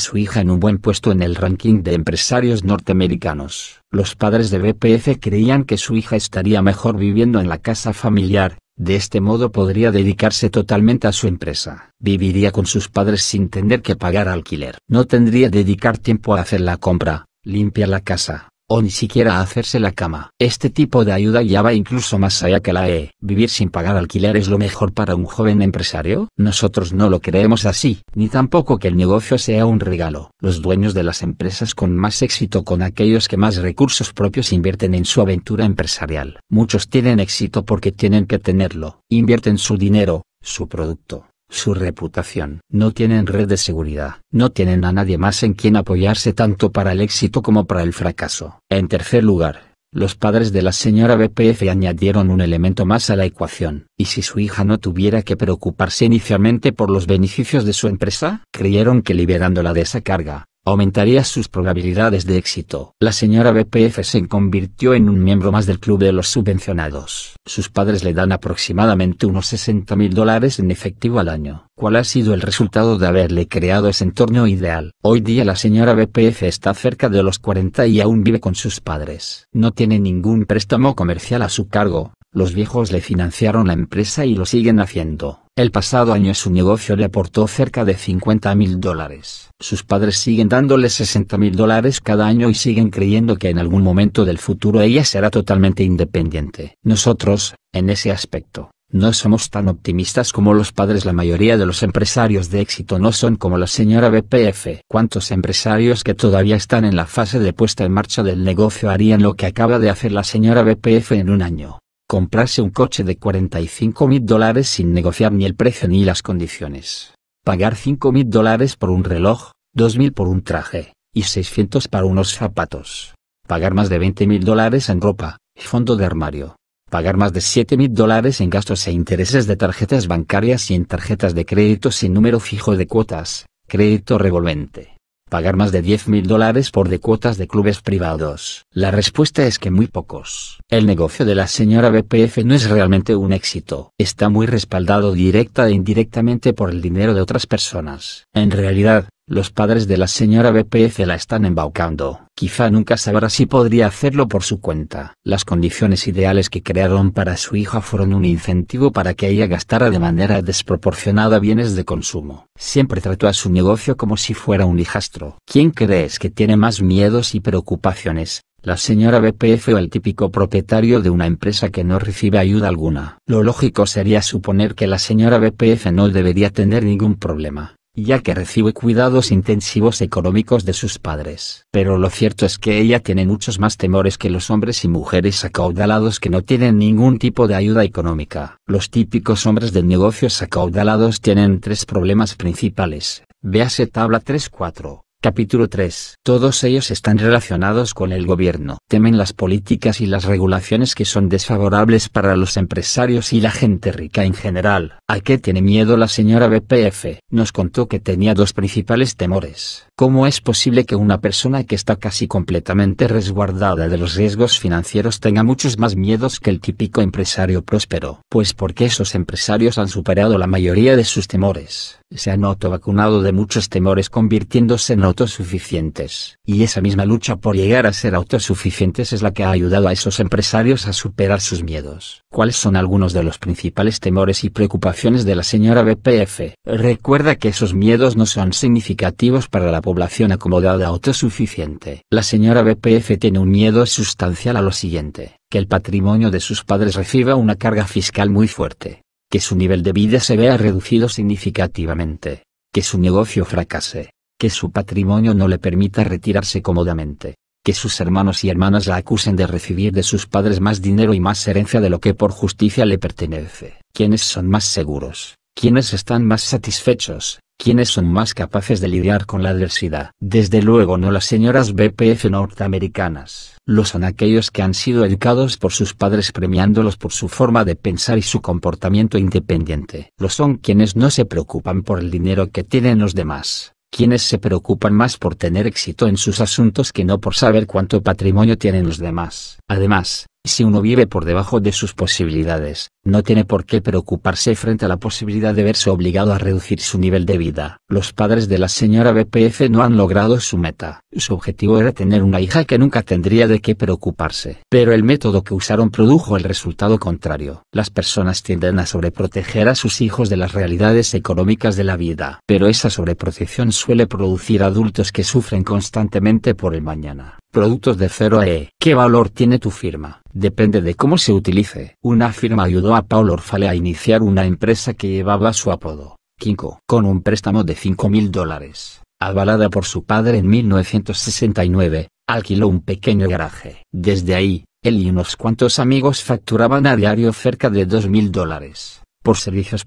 su hija en un buen puesto en el ranking de empresarios norteamericanos. Los padres de BPF creían que su hija estaría mejor viviendo en la casa familiar, de este modo podría dedicarse totalmente a su empresa. Viviría con sus padres sin tener que pagar alquiler. No tendría que dedicar tiempo a hacer la compra, limpiar la casa, o ni siquiera hacerse la cama. Este tipo de ayuda ya va incluso más allá que la E. ¿Vivir sin pagar alquiler es lo mejor para un joven empresario? Nosotros no lo creemos así, ni tampoco que el negocio sea un regalo. Los dueños de las empresas con más éxito con aquellos que más recursos propios invierten en su aventura empresarial. Muchos tienen éxito porque tienen que tenerlo, invierten su dinero, su producto su reputación. No tienen red de seguridad, no tienen a nadie más en quien apoyarse tanto para el éxito como para el fracaso. En tercer lugar, los padres de la señora BPF añadieron un elemento más a la ecuación. ¿Y si su hija no tuviera que preocuparse inicialmente por los beneficios de su empresa? Creyeron que liberándola de esa carga, aumentaría sus probabilidades de éxito. La señora BPF se convirtió en un miembro más del club de los subvencionados. Sus padres le dan aproximadamente unos 60 mil dólares en efectivo al año. ¿Cuál ha sido el resultado de haberle creado ese entorno ideal? Hoy día la señora BPF está cerca de los 40 y aún vive con sus padres. No tiene ningún préstamo comercial a su cargo. Los viejos le financiaron la empresa y lo siguen haciendo. El pasado año su negocio le aportó cerca de 50 mil dólares. Sus padres siguen dándole 60 mil dólares cada año y siguen creyendo que en algún momento del futuro ella será totalmente independiente. Nosotros, en ese aspecto, no somos tan optimistas como los padres. La mayoría de los empresarios de éxito no son como la señora BPF. ¿Cuántos empresarios que todavía están en la fase de puesta en marcha del negocio harían lo que acaba de hacer la señora BPF en un año? comprarse un coche de 45 mil dólares sin negociar ni el precio ni las condiciones, pagar 5 mil dólares por un reloj, 2 mil por un traje, y 600 para unos zapatos, pagar más de 20 mil dólares en ropa, fondo de armario, pagar más de 7 mil dólares en gastos e intereses de tarjetas bancarias y en tarjetas de crédito sin número fijo de cuotas, crédito revolvente pagar más de 10 mil dólares por de cuotas de clubes privados? La respuesta es que muy pocos. El negocio de la señora BPF no es realmente un éxito. Está muy respaldado directa e indirectamente por el dinero de otras personas. En realidad, los padres de la señora BPF la están embaucando. Quizá nunca sabrá si podría hacerlo por su cuenta. Las condiciones ideales que crearon para su hija fueron un incentivo para que ella gastara de manera desproporcionada bienes de consumo. Siempre trató a su negocio como si fuera un hijastro. ¿Quién crees que tiene más miedos y preocupaciones? la señora BPF o el típico propietario de una empresa que no recibe ayuda alguna. Lo lógico sería suponer que la señora BPF no debería tener ningún problema ya que recibe cuidados intensivos económicos de sus padres. Pero lo cierto es que ella tiene muchos más temores que los hombres y mujeres acaudalados que no tienen ningún tipo de ayuda económica. Los típicos hombres de negocios acaudalados tienen tres problemas principales. Véase tabla 3.4. Capítulo 3. Todos ellos están relacionados con el gobierno. Temen las políticas y las regulaciones que son desfavorables para los empresarios y la gente rica en general. ¿A qué tiene miedo la señora BPF? Nos contó que tenía dos principales temores ¿Cómo es posible que una persona que está casi completamente resguardada de los riesgos financieros tenga muchos más miedos que el típico empresario próspero? Pues porque esos empresarios han superado la mayoría de sus temores, se han vacunado de muchos temores convirtiéndose en autosuficientes. Y esa misma lucha por llegar a ser autosuficientes es la que ha ayudado a esos empresarios a superar sus miedos. ¿Cuáles son algunos de los principales temores y preocupaciones de la señora BPF? Recuerda que esos miedos no son significativos para la población acomodada autosuficiente. La señora BPF tiene un miedo sustancial a lo siguiente, que el patrimonio de sus padres reciba una carga fiscal muy fuerte, que su nivel de vida se vea reducido significativamente, que su negocio fracase, que su patrimonio no le permita retirarse cómodamente, que sus hermanos y hermanas la acusen de recibir de sus padres más dinero y más herencia de lo que por justicia le pertenece. ¿Quiénes son más seguros? ¿Quiénes están más satisfechos? quienes son más capaces de lidiar con la adversidad. Desde luego no las señoras BPF norteamericanas. Lo son aquellos que han sido educados por sus padres premiándolos por su forma de pensar y su comportamiento independiente. Lo son quienes no se preocupan por el dinero que tienen los demás quienes se preocupan más por tener éxito en sus asuntos que no por saber cuánto patrimonio tienen los demás. Además, si uno vive por debajo de sus posibilidades, no tiene por qué preocuparse frente a la posibilidad de verse obligado a reducir su nivel de vida. Los padres de la señora BPF no han logrado su meta. Su objetivo era tener una hija que nunca tendría de qué preocuparse. Pero el método que usaron produjo el resultado contrario. Las personas tienden a sobreproteger a sus hijos de las realidades económicas de la vida. Pero esa sobreprotección suele producir adultos que sufren constantemente por el mañana. Productos de 0E. ¿Qué valor tiene tu firma? Depende de cómo se utilice. Una firma ayudó a Paul Orfale a iniciar una empresa que llevaba su apodo, Kinko, con un préstamo de 5.000 dólares. Avalada por su padre en 1969, alquiló un pequeño garaje. Desde ahí, él y unos cuantos amigos facturaban a diario cerca de 2.000 dólares por servicios.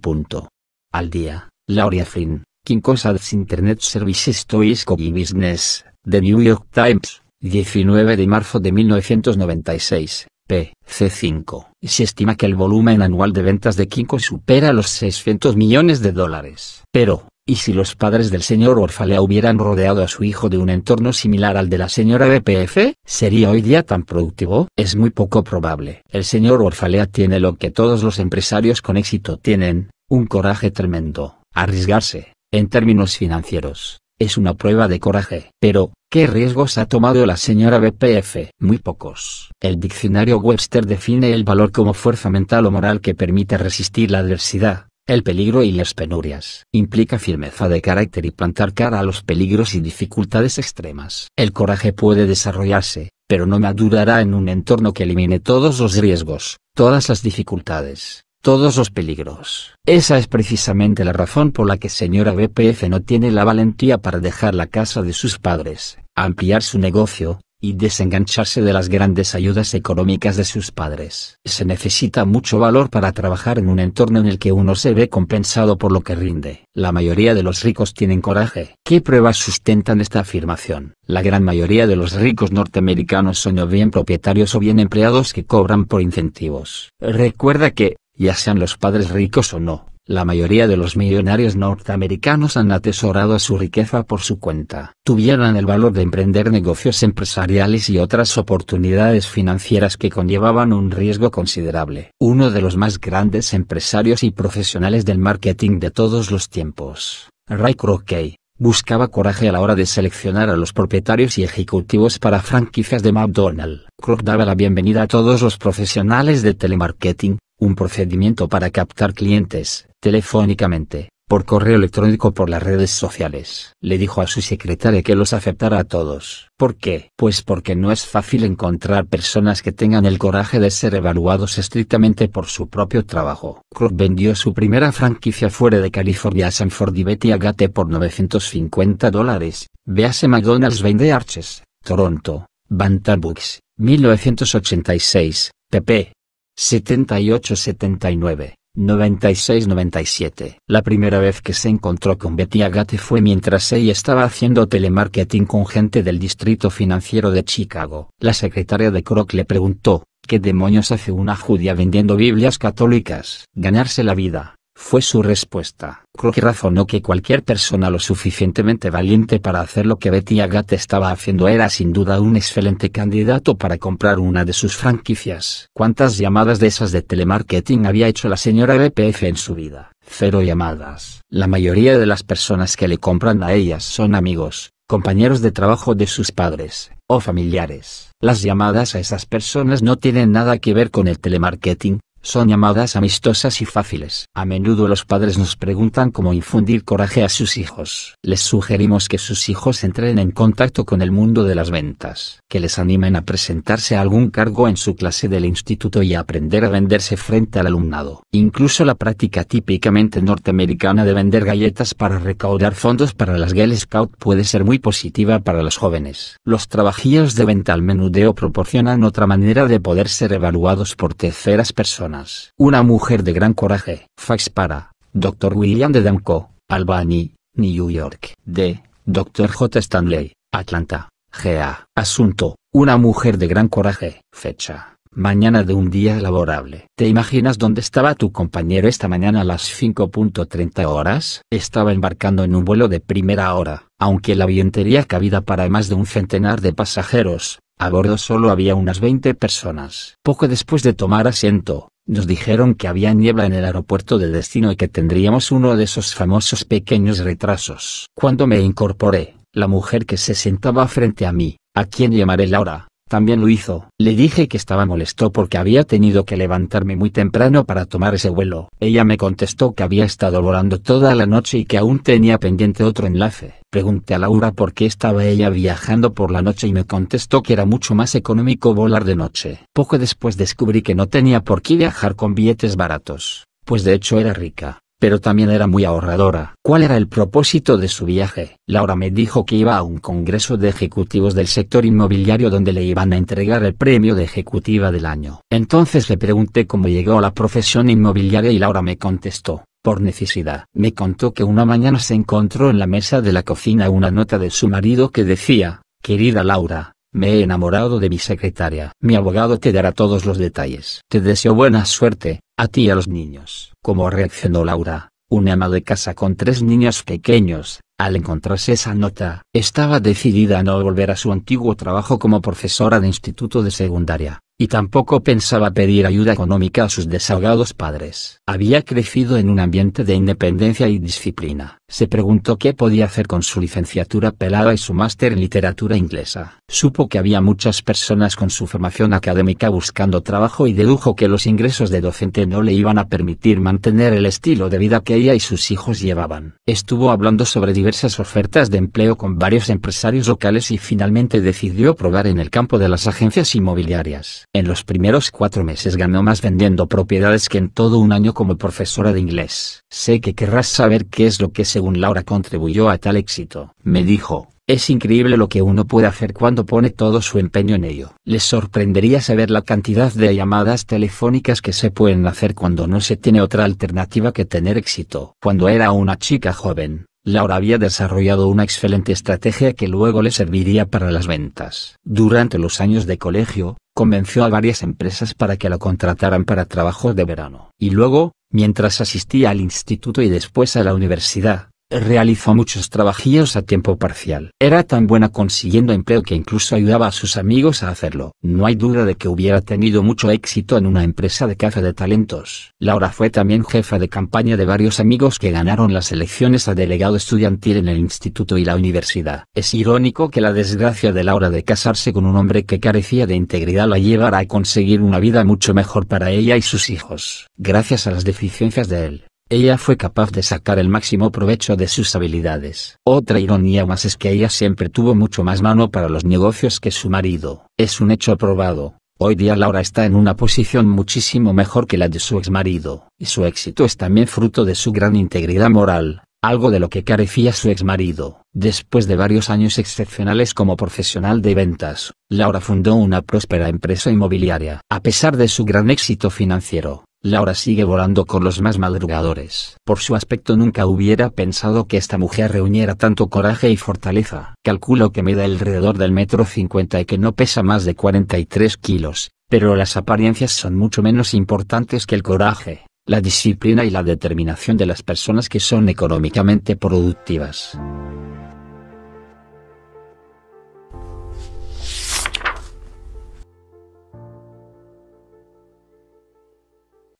Al día, Laura Flynn, Kinko's Internet Services to Business, The New York Times. 19 de marzo de 1996, p. C5. Se estima que el volumen anual de ventas de Kinko supera los 600 millones de dólares. Pero, ¿y si los padres del señor Orfalea hubieran rodeado a su hijo de un entorno similar al de la señora BPF? ¿Sería hoy día tan productivo? Es muy poco probable. El señor Orfalea tiene lo que todos los empresarios con éxito tienen, un coraje tremendo, arriesgarse, en términos financieros. Es una prueba de coraje. Pero, ¿qué riesgos ha tomado la señora BPF? Muy pocos. El diccionario Webster define el valor como fuerza mental o moral que permite resistir la adversidad, el peligro y las penurias. Implica firmeza de carácter y plantar cara a los peligros y dificultades extremas. El coraje puede desarrollarse, pero no madurará en un entorno que elimine todos los riesgos, todas las dificultades, todos los peligros. Esa es precisamente la razón por la que señora BPF no tiene la valentía para dejar la casa de sus padres, ampliar su negocio, y desengancharse de las grandes ayudas económicas de sus padres. Se necesita mucho valor para trabajar en un entorno en el que uno se ve compensado por lo que rinde. La mayoría de los ricos tienen coraje. ¿Qué pruebas sustentan esta afirmación? La gran mayoría de los ricos norteamericanos son o bien propietarios o bien empleados que cobran por incentivos. Recuerda que, ya sean los padres ricos o no, la mayoría de los millonarios norteamericanos han atesorado su riqueza por su cuenta. Tuvieran el valor de emprender negocios empresariales y otras oportunidades financieras que conllevaban un riesgo considerable. Uno de los más grandes empresarios y profesionales del marketing de todos los tiempos, Ray Crockett, buscaba coraje a la hora de seleccionar a los propietarios y ejecutivos para franquicias de McDonald's. Croc daba la bienvenida a todos los profesionales de telemarketing, un procedimiento para captar clientes, telefónicamente, por correo electrónico por las redes sociales. Le dijo a su secretaria que los aceptara a todos. ¿Por qué? Pues porque no es fácil encontrar personas que tengan el coraje de ser evaluados estrictamente por su propio trabajo. krug vendió su primera franquicia fuera de California a Sanford y Betty Agate por 950 dólares. Véase McDonald's vende Arches, Toronto, Bantam Books, 1986, pp. 78-79, 96-97. La primera vez que se encontró con Betty Agate fue mientras ella estaba haciendo telemarketing con gente del Distrito Financiero de Chicago. La secretaria de Croc le preguntó, ¿qué demonios hace una judía vendiendo Biblias católicas? Ganarse la vida fue su respuesta. Crook razonó que cualquier persona lo suficientemente valiente para hacer lo que Betty Agat estaba haciendo era sin duda un excelente candidato para comprar una de sus franquicias. ¿Cuántas llamadas de esas de telemarketing había hecho la señora BPF e en su vida? Cero llamadas. La mayoría de las personas que le compran a ellas son amigos, compañeros de trabajo de sus padres, o familiares. Las llamadas a esas personas no tienen nada que ver con el telemarketing, son llamadas amistosas y fáciles. A menudo los padres nos preguntan cómo infundir coraje a sus hijos. Les sugerimos que sus hijos entren en contacto con el mundo de las ventas, que les animen a presentarse a algún cargo en su clase del instituto y a aprender a venderse frente al alumnado. Incluso la práctica típicamente norteamericana de vender galletas para recaudar fondos para las Girl Scout puede ser muy positiva para los jóvenes. Los trabajillos de venta al menudeo proporcionan otra manera de poder ser evaluados por terceras personas una mujer de gran coraje. Fax para Dr. William de Danco, Albany, New York. De Dr. J. Stanley, Atlanta, GA. Asunto. Una mujer de gran coraje. Fecha. Mañana de un día laborable. ¿Te imaginas dónde estaba tu compañero esta mañana a las 5.30 horas? Estaba embarcando en un vuelo de primera hora, aunque la tenía cabida para más de un centenar de pasajeros, a bordo solo había unas 20 personas. Poco después de tomar asiento, nos dijeron que había niebla en el aeropuerto de destino y que tendríamos uno de esos famosos pequeños retrasos. Cuando me incorporé, la mujer que se sentaba frente a mí, a quien llamaré Laura, también lo hizo. Le dije que estaba molesto porque había tenido que levantarme muy temprano para tomar ese vuelo. Ella me contestó que había estado volando toda la noche y que aún tenía pendiente otro enlace. Pregunté a Laura por qué estaba ella viajando por la noche y me contestó que era mucho más económico volar de noche. Poco después descubrí que no tenía por qué viajar con billetes baratos, pues de hecho era rica, pero también era muy ahorradora. ¿Cuál era el propósito de su viaje? Laura me dijo que iba a un congreso de ejecutivos del sector inmobiliario donde le iban a entregar el premio de ejecutiva del año. Entonces le pregunté cómo llegó a la profesión inmobiliaria y Laura me contestó por necesidad. Me contó que una mañana se encontró en la mesa de la cocina una nota de su marido que decía, querida Laura, me he enamorado de mi secretaria. Mi abogado te dará todos los detalles. Te deseo buena suerte, a ti y a los niños. como reaccionó Laura? Una ama de casa con tres niños pequeños, al encontrarse esa nota, estaba decidida a no volver a su antiguo trabajo como profesora de instituto de secundaria y tampoco pensaba pedir ayuda económica a sus desahogados padres. Había crecido en un ambiente de independencia y disciplina. Se preguntó qué podía hacer con su licenciatura pelada y su máster en literatura inglesa. Supo que había muchas personas con su formación académica buscando trabajo y dedujo que los ingresos de docente no le iban a permitir mantener el estilo de vida que ella y sus hijos llevaban. Estuvo hablando sobre diversas ofertas de empleo con varios empresarios locales y finalmente decidió probar en el campo de las agencias inmobiliarias. En los primeros cuatro meses ganó más vendiendo propiedades que en todo un año como profesora de inglés. Sé que querrás saber qué es lo que se Laura contribuyó a tal éxito. Me dijo, es increíble lo que uno puede hacer cuando pone todo su empeño en ello. Les sorprendería saber la cantidad de llamadas telefónicas que se pueden hacer cuando no se tiene otra alternativa que tener éxito. Cuando era una chica joven, Laura había desarrollado una excelente estrategia que luego le serviría para las ventas. Durante los años de colegio, convenció a varias empresas para que la contrataran para trabajos de verano. Y luego, mientras asistía al instituto y después a la universidad, Realizó muchos trabajillos a tiempo parcial. Era tan buena consiguiendo empleo que incluso ayudaba a sus amigos a hacerlo. No hay duda de que hubiera tenido mucho éxito en una empresa de caza de talentos. Laura fue también jefa de campaña de varios amigos que ganaron las elecciones a delegado estudiantil en el instituto y la universidad. Es irónico que la desgracia de Laura de casarse con un hombre que carecía de integridad la llevara a conseguir una vida mucho mejor para ella y sus hijos, gracias a las deficiencias de él ella fue capaz de sacar el máximo provecho de sus habilidades. Otra ironía más es que ella siempre tuvo mucho más mano para los negocios que su marido. Es un hecho probado. Hoy día Laura está en una posición muchísimo mejor que la de su exmarido, y su éxito es también fruto de su gran integridad moral, algo de lo que carecía su exmarido. Después de varios años excepcionales como profesional de ventas, Laura fundó una próspera empresa inmobiliaria. A pesar de su gran éxito financiero, Laura sigue volando con los más madrugadores. Por su aspecto nunca hubiera pensado que esta mujer reuniera tanto coraje y fortaleza. Calculo que mide alrededor del metro cincuenta y que no pesa más de 43 kilos, pero las apariencias son mucho menos importantes que el coraje, la disciplina y la determinación de las personas que son económicamente productivas.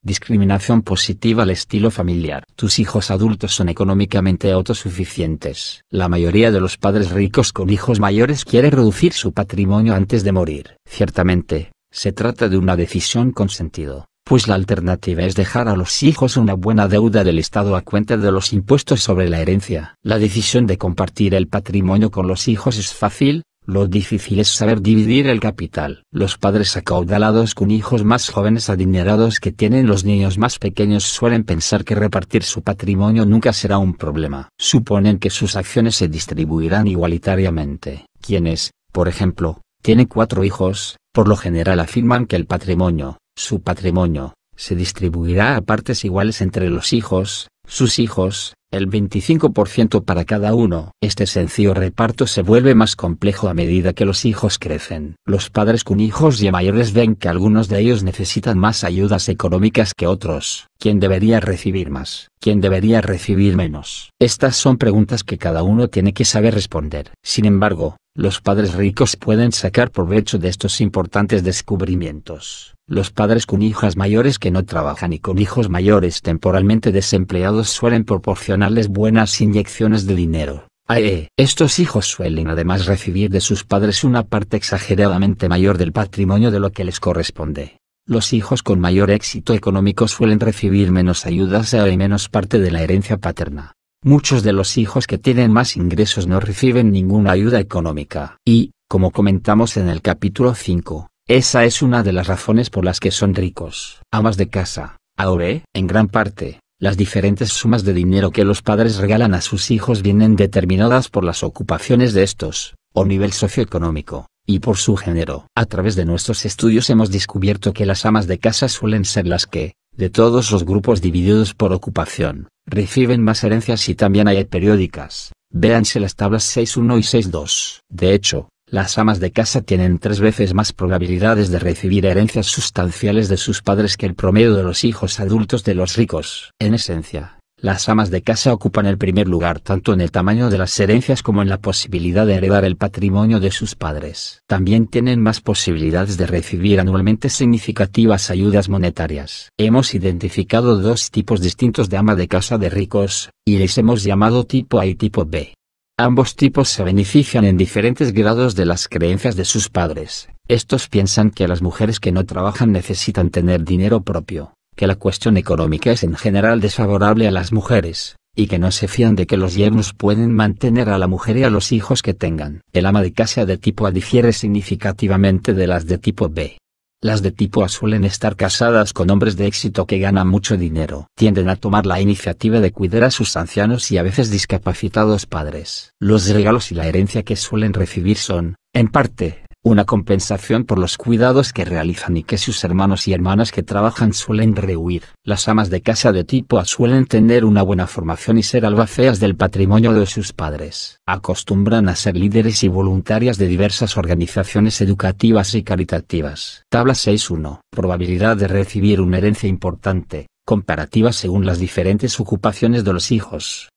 discriminación positiva al estilo familiar. Tus hijos adultos son económicamente autosuficientes. La mayoría de los padres ricos con hijos mayores quiere reducir su patrimonio antes de morir. Ciertamente, se trata de una decisión con sentido, pues la alternativa es dejar a los hijos una buena deuda del Estado a cuenta de los impuestos sobre la herencia. La decisión de compartir el patrimonio con los hijos es fácil, lo difícil es saber dividir el capital. Los padres acaudalados con hijos más jóvenes adinerados que tienen los niños más pequeños suelen pensar que repartir su patrimonio nunca será un problema. Suponen que sus acciones se distribuirán igualitariamente. Quienes, por ejemplo, tienen cuatro hijos, por lo general afirman que el patrimonio, su patrimonio, se distribuirá a partes iguales entre los hijos, sus hijos, el 25% para cada uno. Este sencillo reparto se vuelve más complejo a medida que los hijos crecen. Los padres con hijos ya mayores ven que algunos de ellos necesitan más ayudas económicas que otros. ¿Quién debería recibir más? ¿Quién debería recibir menos? Estas son preguntas que cada uno tiene que saber responder. Sin embargo, los padres ricos pueden sacar provecho de estos importantes descubrimientos. Los padres con hijas mayores que no trabajan y con hijos mayores temporalmente desempleados suelen proporcionarles buenas inyecciones de dinero. AE. Estos hijos suelen además recibir de sus padres una parte exageradamente mayor del patrimonio de lo que les corresponde. Los hijos con mayor éxito económico suelen recibir menos ayudas y menos parte de la herencia paterna. Muchos de los hijos que tienen más ingresos no reciben ninguna ayuda económica. Y, como comentamos en el capítulo 5, esa es una de las razones por las que son ricos. Amas de casa, ahora, en gran parte, las diferentes sumas de dinero que los padres regalan a sus hijos vienen determinadas por las ocupaciones de estos, o nivel socioeconómico, y por su género. A través de nuestros estudios hemos descubierto que las amas de casa suelen ser las que, de todos los grupos divididos por ocupación, reciben más herencias y también hay periódicas. Véanse las tablas 6.1 y 6.2. De hecho, las amas de casa tienen tres veces más probabilidades de recibir herencias sustanciales de sus padres que el promedio de los hijos adultos de los ricos. En esencia, las amas de casa ocupan el primer lugar tanto en el tamaño de las herencias como en la posibilidad de heredar el patrimonio de sus padres. También tienen más posibilidades de recibir anualmente significativas ayudas monetarias. Hemos identificado dos tipos distintos de ama de casa de ricos, y les hemos llamado tipo A y tipo B. Ambos tipos se benefician en diferentes grados de las creencias de sus padres. Estos piensan que las mujeres que no trabajan necesitan tener dinero propio, que la cuestión económica es en general desfavorable a las mujeres, y que no se fían de que los yernos pueden mantener a la mujer y a los hijos que tengan. El ama de casa de tipo A difiere significativamente de las de tipo B. Las de tipo A suelen estar casadas con hombres de éxito que ganan mucho dinero. Tienden a tomar la iniciativa de cuidar a sus ancianos y a veces discapacitados padres. Los regalos y la herencia que suelen recibir son, en parte, una compensación por los cuidados que realizan y que sus hermanos y hermanas que trabajan suelen rehuir. Las amas de casa de tipo A suelen tener una buena formación y ser albaceas del patrimonio de sus padres. Acostumbran a ser líderes y voluntarias de diversas organizaciones educativas y caritativas. Tabla 6.1. Probabilidad de recibir una herencia importante, comparativa según las diferentes ocupaciones de los hijos.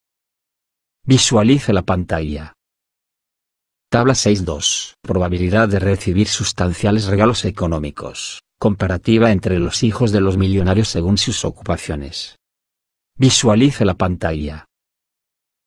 visualice la pantalla. Tabla 6.2. Probabilidad de recibir sustanciales regalos económicos. Comparativa entre los hijos de los millonarios según sus ocupaciones. Visualice la pantalla.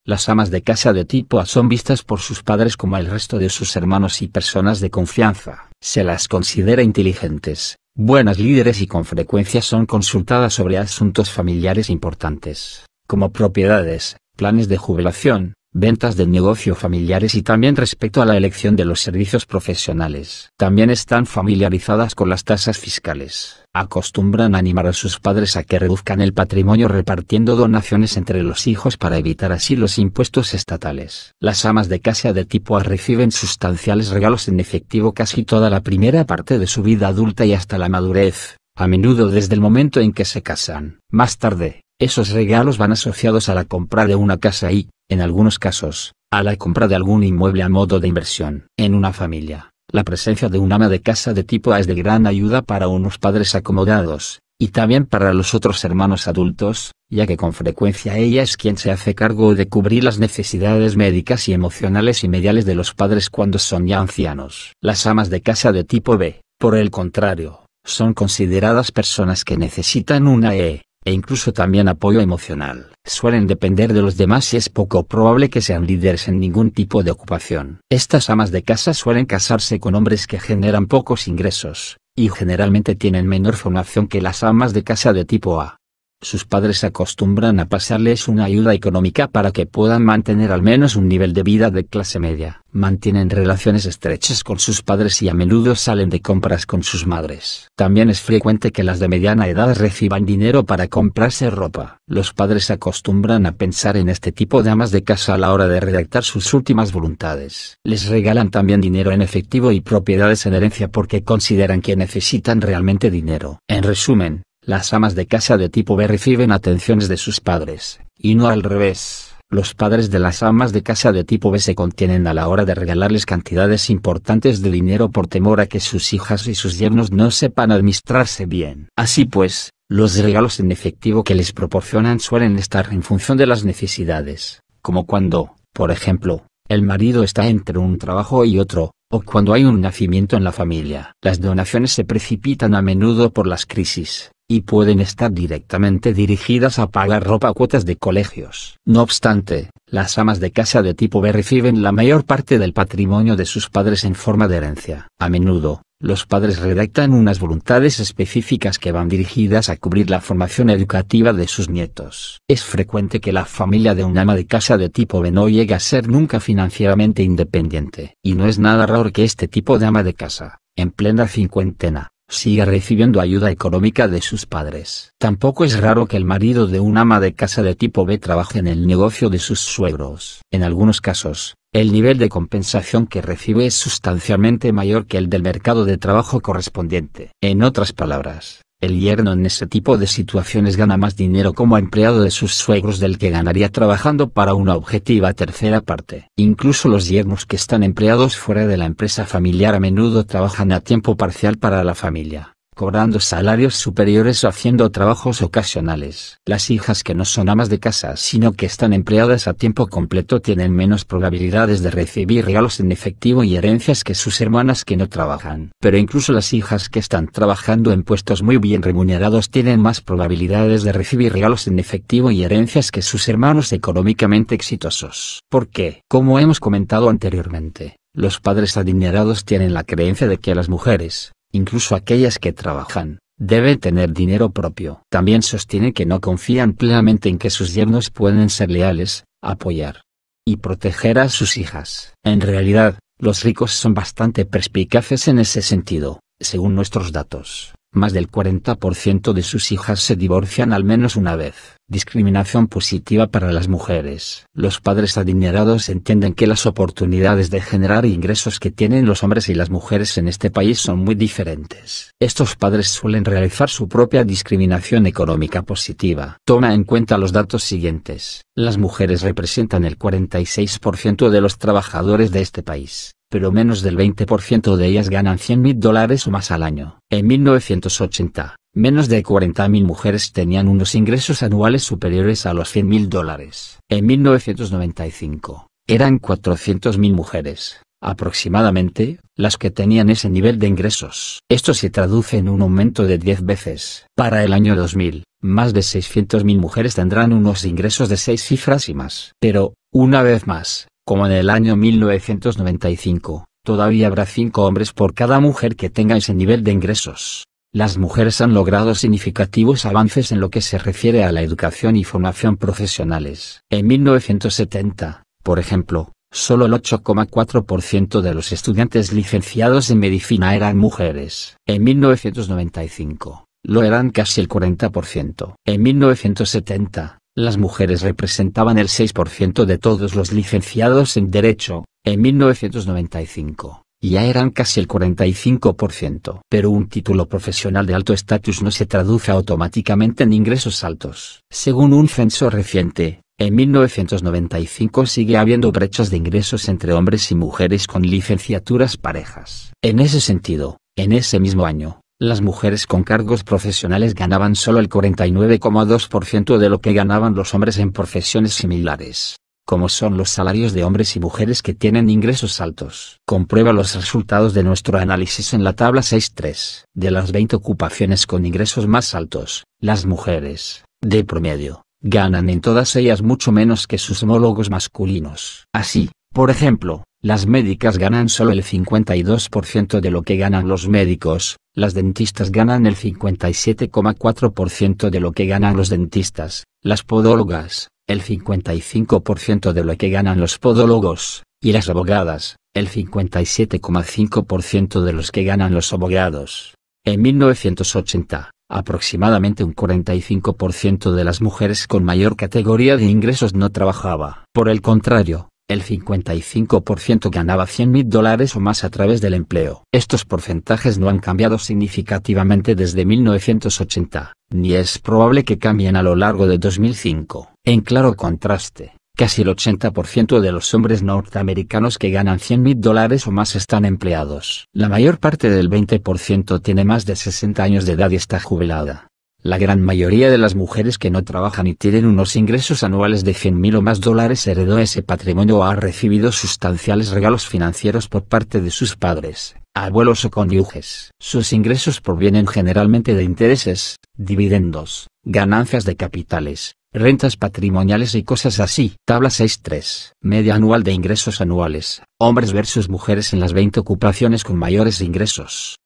Las amas de casa de tipo A son vistas por sus padres como el resto de sus hermanos y personas de confianza. Se las considera inteligentes, buenas líderes y con frecuencia son consultadas sobre asuntos familiares importantes, como propiedades, planes de jubilación, ventas del negocio familiares y también respecto a la elección de los servicios profesionales. También están familiarizadas con las tasas fiscales. Acostumbran animar a sus padres a que reduzcan el patrimonio repartiendo donaciones entre los hijos para evitar así los impuestos estatales. Las amas de casa de tipo A reciben sustanciales regalos en efectivo casi toda la primera parte de su vida adulta y hasta la madurez, a menudo desde el momento en que se casan. Más tarde, esos regalos van asociados a la compra de una casa y, en algunos casos, a la compra de algún inmueble a modo de inversión. En una familia, la presencia de un ama de casa de tipo A es de gran ayuda para unos padres acomodados, y también para los otros hermanos adultos, ya que con frecuencia ella es quien se hace cargo de cubrir las necesidades médicas y emocionales y mediales de los padres cuando son ya ancianos. Las amas de casa de tipo B, por el contrario, son consideradas personas que necesitan una E e incluso también apoyo emocional. Suelen depender de los demás y es poco probable que sean líderes en ningún tipo de ocupación. Estas amas de casa suelen casarse con hombres que generan pocos ingresos, y generalmente tienen menor formación que las amas de casa de tipo A. Sus padres acostumbran a pasarles una ayuda económica para que puedan mantener al menos un nivel de vida de clase media. Mantienen relaciones estrechas con sus padres y a menudo salen de compras con sus madres. También es frecuente que las de mediana edad reciban dinero para comprarse ropa. Los padres acostumbran a pensar en este tipo de amas de casa a la hora de redactar sus últimas voluntades. Les regalan también dinero en efectivo y propiedades en herencia porque consideran que necesitan realmente dinero. En resumen, las amas de casa de tipo B reciben atenciones de sus padres, y no al revés. Los padres de las amas de casa de tipo B se contienen a la hora de regalarles cantidades importantes de dinero por temor a que sus hijas y sus yernos no sepan administrarse bien. Así pues, los regalos en efectivo que les proporcionan suelen estar en función de las necesidades, como cuando, por ejemplo, el marido está entre un trabajo y otro, o cuando hay un nacimiento en la familia. Las donaciones se precipitan a menudo por las crisis, y pueden estar directamente dirigidas a pagar ropa o cuotas de colegios. No obstante, las amas de casa de tipo B reciben la mayor parte del patrimonio de sus padres en forma de herencia. A menudo, los padres redactan unas voluntades específicas que van dirigidas a cubrir la formación educativa de sus nietos. Es frecuente que la familia de un ama de casa de tipo B no llegue a ser nunca financieramente independiente, y no es nada raro que este tipo de ama de casa, en plena cincuentena, siga recibiendo ayuda económica de sus padres. Tampoco es raro que el marido de un ama de casa de tipo B trabaje en el negocio de sus suegros. En algunos casos, el nivel de compensación que recibe es sustancialmente mayor que el del mercado de trabajo correspondiente. En otras palabras, el yerno en ese tipo de situaciones gana más dinero como empleado de sus suegros del que ganaría trabajando para una objetiva tercera parte. Incluso los yernos que están empleados fuera de la empresa familiar a menudo trabajan a tiempo parcial para la familia cobrando salarios superiores o haciendo trabajos ocasionales. Las hijas que no son amas de casa sino que están empleadas a tiempo completo tienen menos probabilidades de recibir regalos en efectivo y herencias que sus hermanas que no trabajan. Pero incluso las hijas que están trabajando en puestos muy bien remunerados tienen más probabilidades de recibir regalos en efectivo y herencias que sus hermanos económicamente exitosos. porque. Como hemos comentado anteriormente, los padres adinerados tienen la creencia de que las mujeres, incluso aquellas que trabajan, deben tener dinero propio. También sostiene que no confían plenamente en que sus yernos pueden ser leales, apoyar y proteger a sus hijas. En realidad, los ricos son bastante perspicaces en ese sentido, según nuestros datos. Más del 40% de sus hijas se divorcian al menos una vez. Discriminación positiva para las mujeres. Los padres adinerados entienden que las oportunidades de generar ingresos que tienen los hombres y las mujeres en este país son muy diferentes. Estos padres suelen realizar su propia discriminación económica positiva. Toma en cuenta los datos siguientes. Las mujeres representan el 46% de los trabajadores de este país pero menos del 20% de ellas ganan mil dólares o más al año. En 1980, Menos de 40.000 mujeres tenían unos ingresos anuales superiores a los 100.000 dólares. En 1995, eran 400.000 mujeres, aproximadamente, las que tenían ese nivel de ingresos. Esto se traduce en un aumento de 10 veces. Para el año 2000, más de 600.000 mujeres tendrán unos ingresos de 6 cifras y más. Pero, una vez más, como en el año 1995, todavía habrá 5 hombres por cada mujer que tenga ese nivel de ingresos las mujeres han logrado significativos avances en lo que se refiere a la educación y formación profesionales. En 1970, por ejemplo, solo el 8,4% de los estudiantes licenciados en medicina eran mujeres. En 1995, lo eran casi el 40%. En 1970, las mujeres representaban el 6% de todos los licenciados en Derecho, en 1995, ya eran casi el 45%. Pero un título profesional de alto estatus no se traduce automáticamente en ingresos altos. Según un censo reciente, en 1995 sigue habiendo brechas de ingresos entre hombres y mujeres con licenciaturas parejas. En ese sentido, en ese mismo año, las mujeres con cargos profesionales ganaban solo el 49,2% de lo que ganaban los hombres en profesiones similares como son los salarios de hombres y mujeres que tienen ingresos altos. Comprueba los resultados de nuestro análisis en la tabla 6.3. De las 20 ocupaciones con ingresos más altos, las mujeres, de promedio, ganan en todas ellas mucho menos que sus homólogos masculinos. Así, por ejemplo, las médicas ganan solo el 52% de lo que ganan los médicos, las dentistas ganan el 57,4% de lo que ganan los dentistas, las podólogas, el 55% de lo que ganan los podólogos, y las abogadas, el 57,5% de los que ganan los abogados. En 1980, aproximadamente un 45% de las mujeres con mayor categoría de ingresos no trabajaba. Por el contrario, el 55% ganaba 100.000 dólares o más a través del empleo. Estos porcentajes no han cambiado significativamente desde 1980, ni es probable que cambien a lo largo de 2005 en claro contraste, casi el 80% de los hombres norteamericanos que ganan 100 mil dólares o más están empleados. La mayor parte del 20% tiene más de 60 años de edad y está jubilada. La gran mayoría de las mujeres que no trabajan y tienen unos ingresos anuales de 100.000 o más dólares heredó ese patrimonio o ha recibido sustanciales regalos financieros por parte de sus padres, abuelos o cónyuges. Sus ingresos provienen generalmente de intereses, dividendos, ganancias de capitales, rentas patrimoniales y cosas así. Tabla 6.3. Media anual de ingresos anuales, hombres versus mujeres en las 20 ocupaciones con mayores ingresos.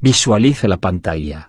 Visualice la pantalla.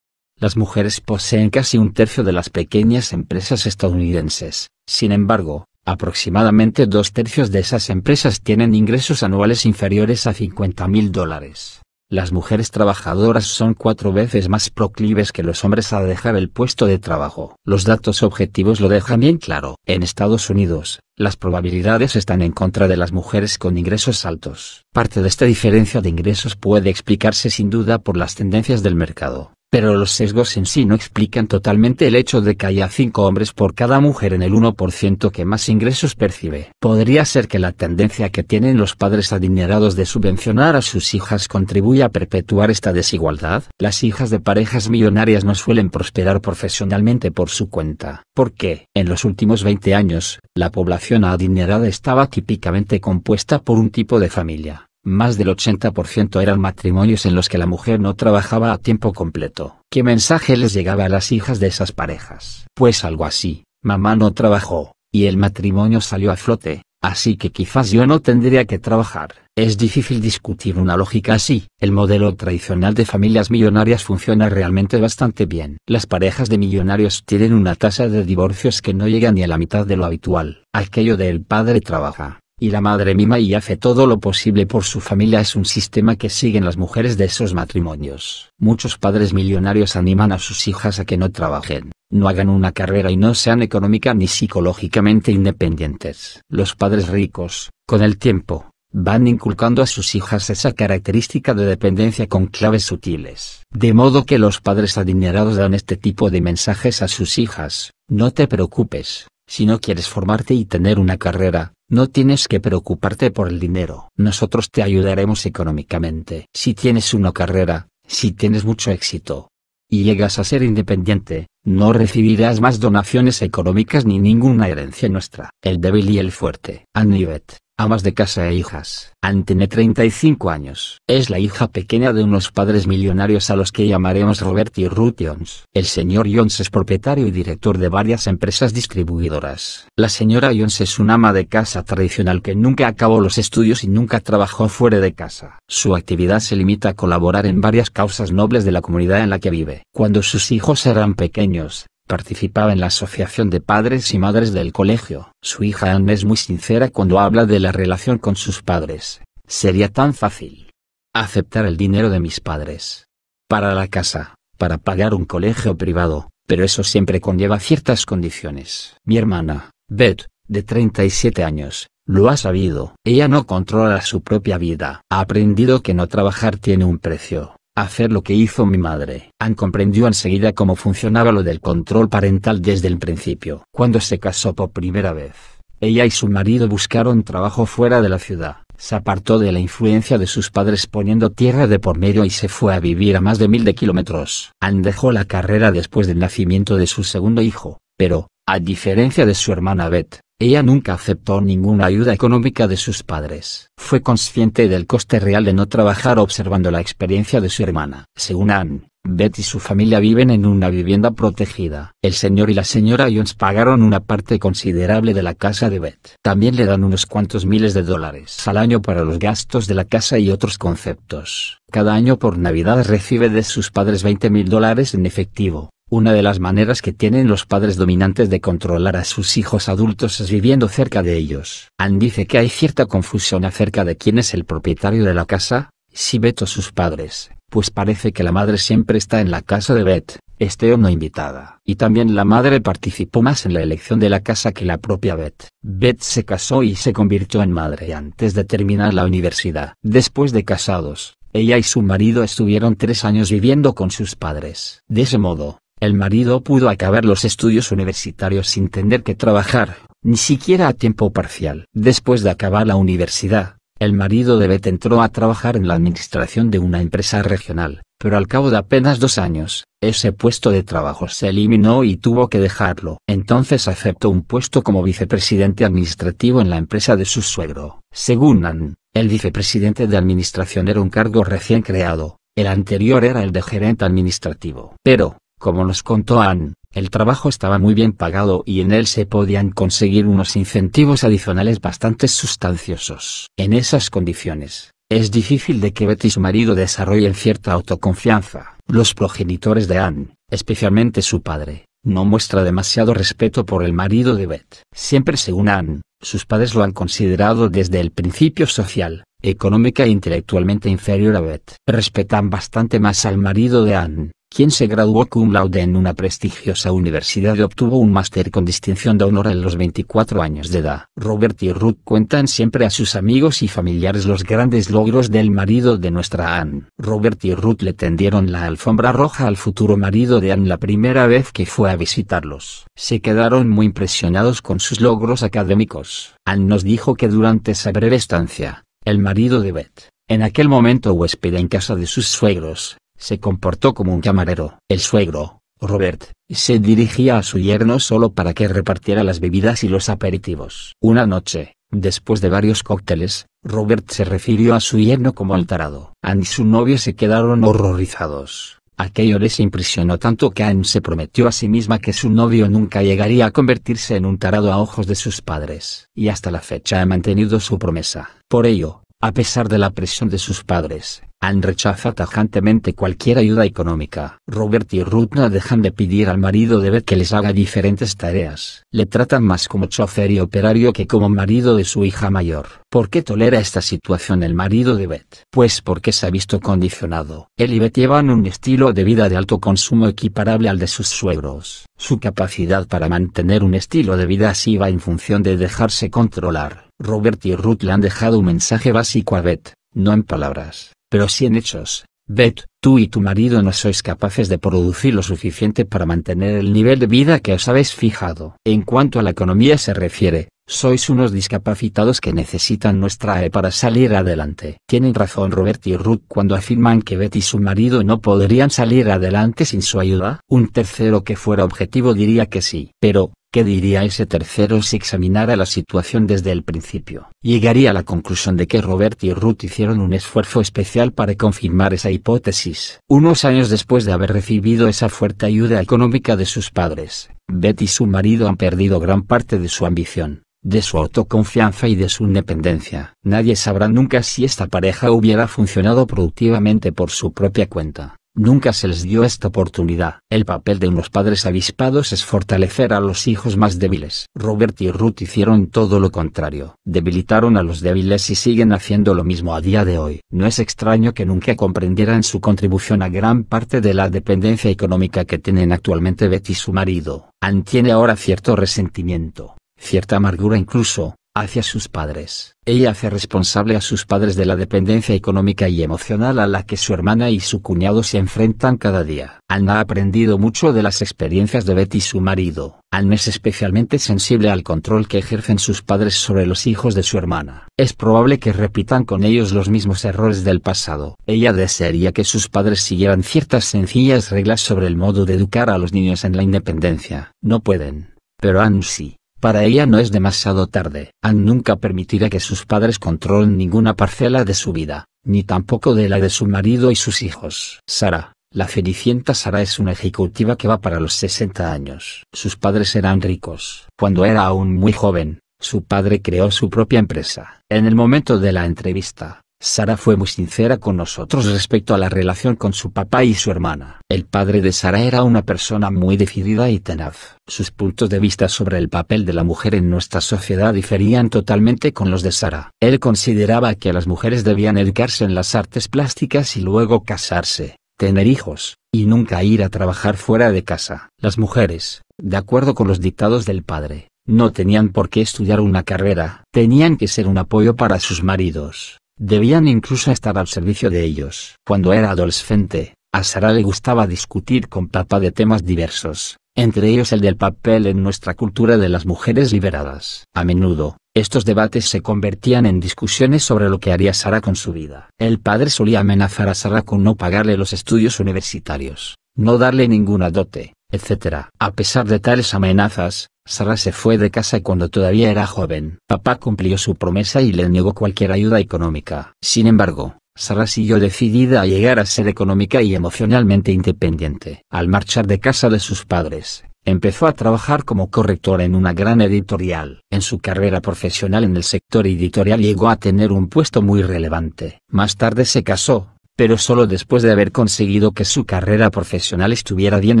Las mujeres poseen casi un tercio de las pequeñas empresas estadounidenses. Sin embargo, aproximadamente dos tercios de esas empresas tienen ingresos anuales inferiores a 50 mil dólares las mujeres trabajadoras son cuatro veces más proclives que los hombres a dejar el puesto de trabajo. Los datos objetivos lo dejan bien claro. En Estados Unidos, las probabilidades están en contra de las mujeres con ingresos altos. Parte de esta diferencia de ingresos puede explicarse sin duda por las tendencias del mercado pero los sesgos en sí no explican totalmente el hecho de que haya cinco hombres por cada mujer en el 1% que más ingresos percibe. Podría ser que la tendencia que tienen los padres adinerados de subvencionar a sus hijas contribuya a perpetuar esta desigualdad. Las hijas de parejas millonarias no suelen prosperar profesionalmente por su cuenta, porque, en los últimos 20 años, la población adinerada estaba típicamente compuesta por un tipo de familia más del 80% eran matrimonios en los que la mujer no trabajaba a tiempo completo. ¿Qué mensaje les llegaba a las hijas de esas parejas? Pues algo así, mamá no trabajó, y el matrimonio salió a flote, así que quizás yo no tendría que trabajar. Es difícil discutir una lógica así. El modelo tradicional de familias millonarias funciona realmente bastante bien. Las parejas de millonarios tienen una tasa de divorcios que no llega ni a la mitad de lo habitual. Aquello del padre trabaja, y la madre mima y hace todo lo posible por su familia es un sistema que siguen las mujeres de esos matrimonios. Muchos padres millonarios animan a sus hijas a que no trabajen, no hagan una carrera y no sean económica ni psicológicamente independientes. Los padres ricos, con el tiempo, van inculcando a sus hijas esa característica de dependencia con claves sutiles. De modo que los padres adinerados dan este tipo de mensajes a sus hijas, no te preocupes, si no quieres formarte y tener una carrera, no tienes que preocuparte por el dinero. Nosotros te ayudaremos económicamente. Si tienes una carrera, si tienes mucho éxito y llegas a ser independiente, no recibirás más donaciones económicas ni ninguna herencia nuestra. El débil y el fuerte. Anivet amas de casa e hijas. tiene 35 años. Es la hija pequeña de unos padres millonarios a los que llamaremos Robert y Ruth Jones. El señor Jones es propietario y director de varias empresas distribuidoras. La señora Jones es una ama de casa tradicional que nunca acabó los estudios y nunca trabajó fuera de casa. Su actividad se limita a colaborar en varias causas nobles de la comunidad en la que vive. Cuando sus hijos eran pequeños, Participaba en la Asociación de Padres y Madres del Colegio. Su hija Anne es muy sincera cuando habla de la relación con sus padres. Sería tan fácil. Aceptar el dinero de mis padres. Para la casa, para pagar un colegio privado, pero eso siempre conlleva ciertas condiciones. Mi hermana, Beth, de 37 años, lo ha sabido. Ella no controla su propia vida. Ha aprendido que no trabajar tiene un precio hacer lo que hizo mi madre. Ann comprendió enseguida cómo funcionaba lo del control parental desde el principio. Cuando se casó por primera vez, ella y su marido buscaron trabajo fuera de la ciudad. Se apartó de la influencia de sus padres poniendo tierra de por medio y se fue a vivir a más de mil de kilómetros. Ann dejó la carrera después del nacimiento de su segundo hijo, pero, a diferencia de su hermana Beth, ella nunca aceptó ninguna ayuda económica de sus padres. Fue consciente del coste real de no trabajar observando la experiencia de su hermana. Según Ann, Beth y su familia viven en una vivienda protegida. El señor y la señora Jones pagaron una parte considerable de la casa de Beth. También le dan unos cuantos miles de dólares al año para los gastos de la casa y otros conceptos. Cada año por Navidad recibe de sus padres 20 mil dólares en efectivo. Una de las maneras que tienen los padres dominantes de controlar a sus hijos adultos es viviendo cerca de ellos. Ann dice que hay cierta confusión acerca de quién es el propietario de la casa, si Beth o sus padres, pues parece que la madre siempre está en la casa de Beth, este o no invitada. Y también la madre participó más en la elección de la casa que la propia Beth. Beth se casó y se convirtió en madre antes de terminar la universidad. Después de casados, ella y su marido estuvieron tres años viviendo con sus padres. De ese modo, el marido pudo acabar los estudios universitarios sin tener que trabajar, ni siquiera a tiempo parcial. Después de acabar la universidad, el marido de Beth entró a trabajar en la administración de una empresa regional, pero al cabo de apenas dos años, ese puesto de trabajo se eliminó y tuvo que dejarlo. Entonces aceptó un puesto como vicepresidente administrativo en la empresa de su suegro. Según Ann, el vicepresidente de administración era un cargo recién creado, el anterior era el de gerente administrativo. Pero, como nos contó Ann, el trabajo estaba muy bien pagado y en él se podían conseguir unos incentivos adicionales bastante sustanciosos. En esas condiciones, es difícil de que Betty y su marido desarrollen cierta autoconfianza. Los progenitores de Ann, especialmente su padre, no muestra demasiado respeto por el marido de Beth. Siempre según Ann, sus padres lo han considerado desde el principio social, económica e intelectualmente inferior a Beth. Respetan bastante más al marido de Anne, quien se graduó cum laude en una prestigiosa universidad y obtuvo un máster con distinción de honor a los 24 años de edad. Robert y Ruth cuentan siempre a sus amigos y familiares los grandes logros del marido de nuestra Anne. Robert y Ruth le tendieron la alfombra roja al futuro marido de Anne la primera vez que fue a visitarlos. Se quedaron muy impresionados con sus logros académicos. Anne nos dijo que durante esa breve estancia, el marido de Beth, en aquel momento huésped en casa de sus suegros, se comportó como un camarero. El suegro, Robert, se dirigía a su yerno solo para que repartiera las bebidas y los aperitivos. Una noche, después de varios cócteles, Robert se refirió a su yerno como tarado. Anne y su novio se quedaron horrorizados. Aquello les impresionó tanto que Anne se prometió a sí misma que su novio nunca llegaría a convertirse en un tarado a ojos de sus padres. Y hasta la fecha ha mantenido su promesa. Por ello, a pesar de la presión de sus padres, han rechaza tajantemente cualquier ayuda económica. Robert y Ruth no dejan de pedir al marido de Beth que les haga diferentes tareas. Le tratan más como chofer y operario que como marido de su hija mayor. ¿Por qué tolera esta situación el marido de Beth? Pues porque se ha visto condicionado. Él y Beth llevan un estilo de vida de alto consumo equiparable al de sus suegros. Su capacidad para mantener un estilo de vida así va en función de dejarse controlar. Robert y Ruth le han dejado un mensaje básico a Beth, no en palabras pero si en hechos. Beth, tú y tu marido no sois capaces de producir lo suficiente para mantener el nivel de vida que os habéis fijado. En cuanto a la economía se refiere, sois unos discapacitados que necesitan nuestra E para salir adelante. Tienen razón Robert y Ruth cuando afirman que Beth y su marido no podrían salir adelante sin su ayuda. Un tercero que fuera objetivo diría que sí. Pero, ¿Qué diría ese tercero si examinara la situación desde el principio? Llegaría a la conclusión de que Robert y Ruth hicieron un esfuerzo especial para confirmar esa hipótesis. Unos años después de haber recibido esa fuerte ayuda económica de sus padres, Betty y su marido han perdido gran parte de su ambición, de su autoconfianza y de su independencia. Nadie sabrá nunca si esta pareja hubiera funcionado productivamente por su propia cuenta. Nunca se les dio esta oportunidad. El papel de unos padres avispados es fortalecer a los hijos más débiles. Robert y Ruth hicieron todo lo contrario. Debilitaron a los débiles y siguen haciendo lo mismo a día de hoy. No es extraño que nunca comprendieran su contribución a gran parte de la dependencia económica que tienen actualmente Betty y su marido. Anne tiene ahora cierto resentimiento, cierta amargura incluso, hacia sus padres. Ella hace responsable a sus padres de la dependencia económica y emocional a la que su hermana y su cuñado se enfrentan cada día. Anna ha aprendido mucho de las experiencias de Betty y su marido. Anna es especialmente sensible al control que ejercen sus padres sobre los hijos de su hermana. Es probable que repitan con ellos los mismos errores del pasado. Ella desearía que sus padres siguieran ciertas sencillas reglas sobre el modo de educar a los niños en la independencia. No pueden, pero Anne sí. Para ella no es demasiado tarde. Anne nunca permitirá que sus padres controlen ninguna parcela de su vida, ni tampoco de la de su marido y sus hijos. Sara, la felicienta Sara es una ejecutiva que va para los 60 años. Sus padres eran ricos. Cuando era aún muy joven, su padre creó su propia empresa. En el momento de la entrevista, Sara fue muy sincera con nosotros respecto a la relación con su papá y su hermana. El padre de Sara era una persona muy decidida y tenaz. Sus puntos de vista sobre el papel de la mujer en nuestra sociedad diferían totalmente con los de Sara. Él consideraba que las mujeres debían educarse en las artes plásticas y luego casarse, tener hijos, y nunca ir a trabajar fuera de casa. Las mujeres, de acuerdo con los dictados del padre, no tenían por qué estudiar una carrera, tenían que ser un apoyo para sus maridos. Debían incluso estar al servicio de ellos. Cuando era adolescente, a Sara le gustaba discutir con papá de temas diversos, entre ellos el del papel en nuestra cultura de las mujeres liberadas. A menudo, estos debates se convertían en discusiones sobre lo que haría Sara con su vida. El padre solía amenazar a Sara con no pagarle los estudios universitarios, no darle ninguna dote, etc. A pesar de tales amenazas, Sara se fue de casa cuando todavía era joven. Papá cumplió su promesa y le negó cualquier ayuda económica. Sin embargo, Sara siguió decidida a llegar a ser económica y emocionalmente independiente. Al marchar de casa de sus padres, empezó a trabajar como corrector en una gran editorial. En su carrera profesional en el sector editorial llegó a tener un puesto muy relevante. Más tarde se casó, pero solo después de haber conseguido que su carrera profesional estuviera bien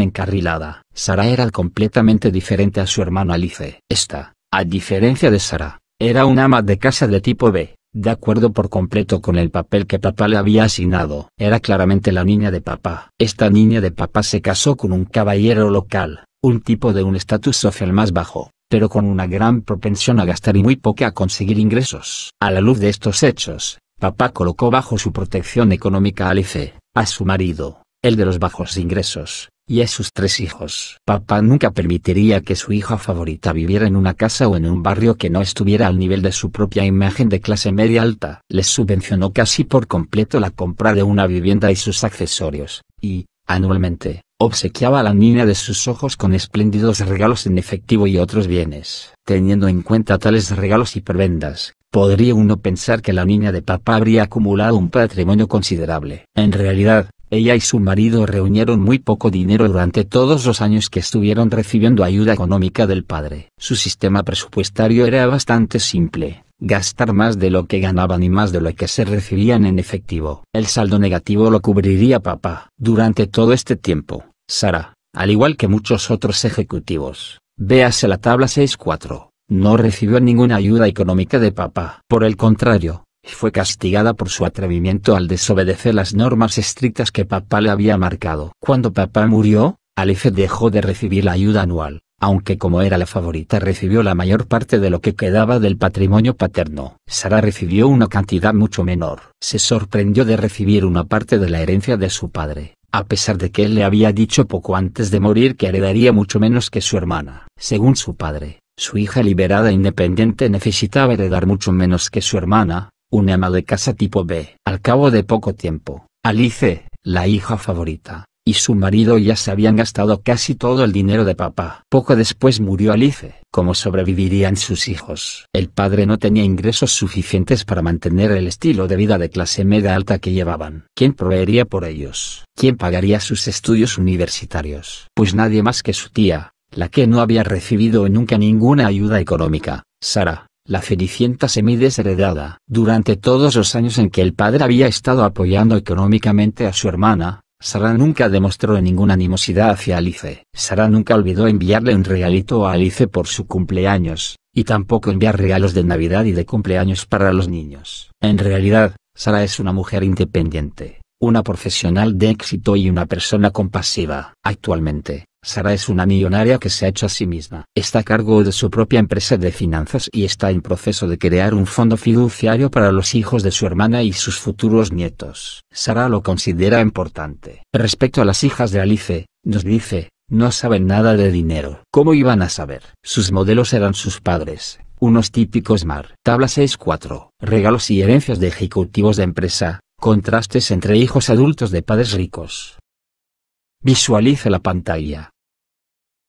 encarrilada. Sara era completamente diferente a su hermano Alice. Esta, a diferencia de Sara, era una ama de casa de tipo B, de acuerdo por completo con el papel que papá le había asignado. Era claramente la niña de papá. Esta niña de papá se casó con un caballero local, un tipo de un estatus social más bajo, pero con una gran propensión a gastar y muy poca a conseguir ingresos. A la luz de estos hechos, Papá colocó bajo su protección económica a IFE, a su marido, el de los bajos ingresos, y a sus tres hijos. Papá nunca permitiría que su hija favorita viviera en una casa o en un barrio que no estuviera al nivel de su propia imagen de clase media alta. Les subvencionó casi por completo la compra de una vivienda y sus accesorios, y, anualmente, obsequiaba a la niña de sus ojos con espléndidos regalos en efectivo y otros bienes. Teniendo en cuenta tales regalos y prebendas, podría uno pensar que la niña de papá habría acumulado un patrimonio considerable. En realidad, ella y su marido reunieron muy poco dinero durante todos los años que estuvieron recibiendo ayuda económica del padre. Su sistema presupuestario era bastante simple, gastar más de lo que ganaban y más de lo que se recibían en efectivo. El saldo negativo lo cubriría papá. Durante todo este tiempo, Sara, al igual que muchos otros ejecutivos, véase la tabla 6.4 no recibió ninguna ayuda económica de papá. Por el contrario, fue castigada por su atrevimiento al desobedecer las normas estrictas que papá le había marcado. Cuando papá murió, Alice dejó de recibir la ayuda anual, aunque como era la favorita recibió la mayor parte de lo que quedaba del patrimonio paterno. Sara recibió una cantidad mucho menor. Se sorprendió de recibir una parte de la herencia de su padre, a pesar de que él le había dicho poco antes de morir que heredaría mucho menos que su hermana. Según su padre, su hija liberada e independiente necesitaba heredar mucho menos que su hermana, una ama de casa tipo B. Al cabo de poco tiempo, Alice, la hija favorita, y su marido ya se habían gastado casi todo el dinero de papá. Poco después murió Alice. ¿Cómo sobrevivirían sus hijos? El padre no tenía ingresos suficientes para mantener el estilo de vida de clase media alta que llevaban. ¿Quién proveería por ellos? ¿Quién pagaría sus estudios universitarios? Pues nadie más que su tía, la que no había recibido nunca ninguna ayuda económica, Sara, la semi semidesheredada. Durante todos los años en que el padre había estado apoyando económicamente a su hermana, Sara nunca demostró ninguna animosidad hacia Alice. Sara nunca olvidó enviarle un regalito a Alice por su cumpleaños, y tampoco enviar regalos de Navidad y de cumpleaños para los niños. En realidad, Sara es una mujer independiente, una profesional de éxito y una persona compasiva. Actualmente, Sara es una millonaria que se ha hecho a sí misma. Está a cargo de su propia empresa de finanzas y está en proceso de crear un fondo fiduciario para los hijos de su hermana y sus futuros nietos. Sara lo considera importante. Respecto a las hijas de Alice, nos dice, no saben nada de dinero. ¿Cómo iban a saber? Sus modelos eran sus padres, unos típicos mar. Tabla 6.4. Regalos y herencias de ejecutivos de empresa, contrastes entre hijos adultos de padres ricos. Visualiza la pantalla.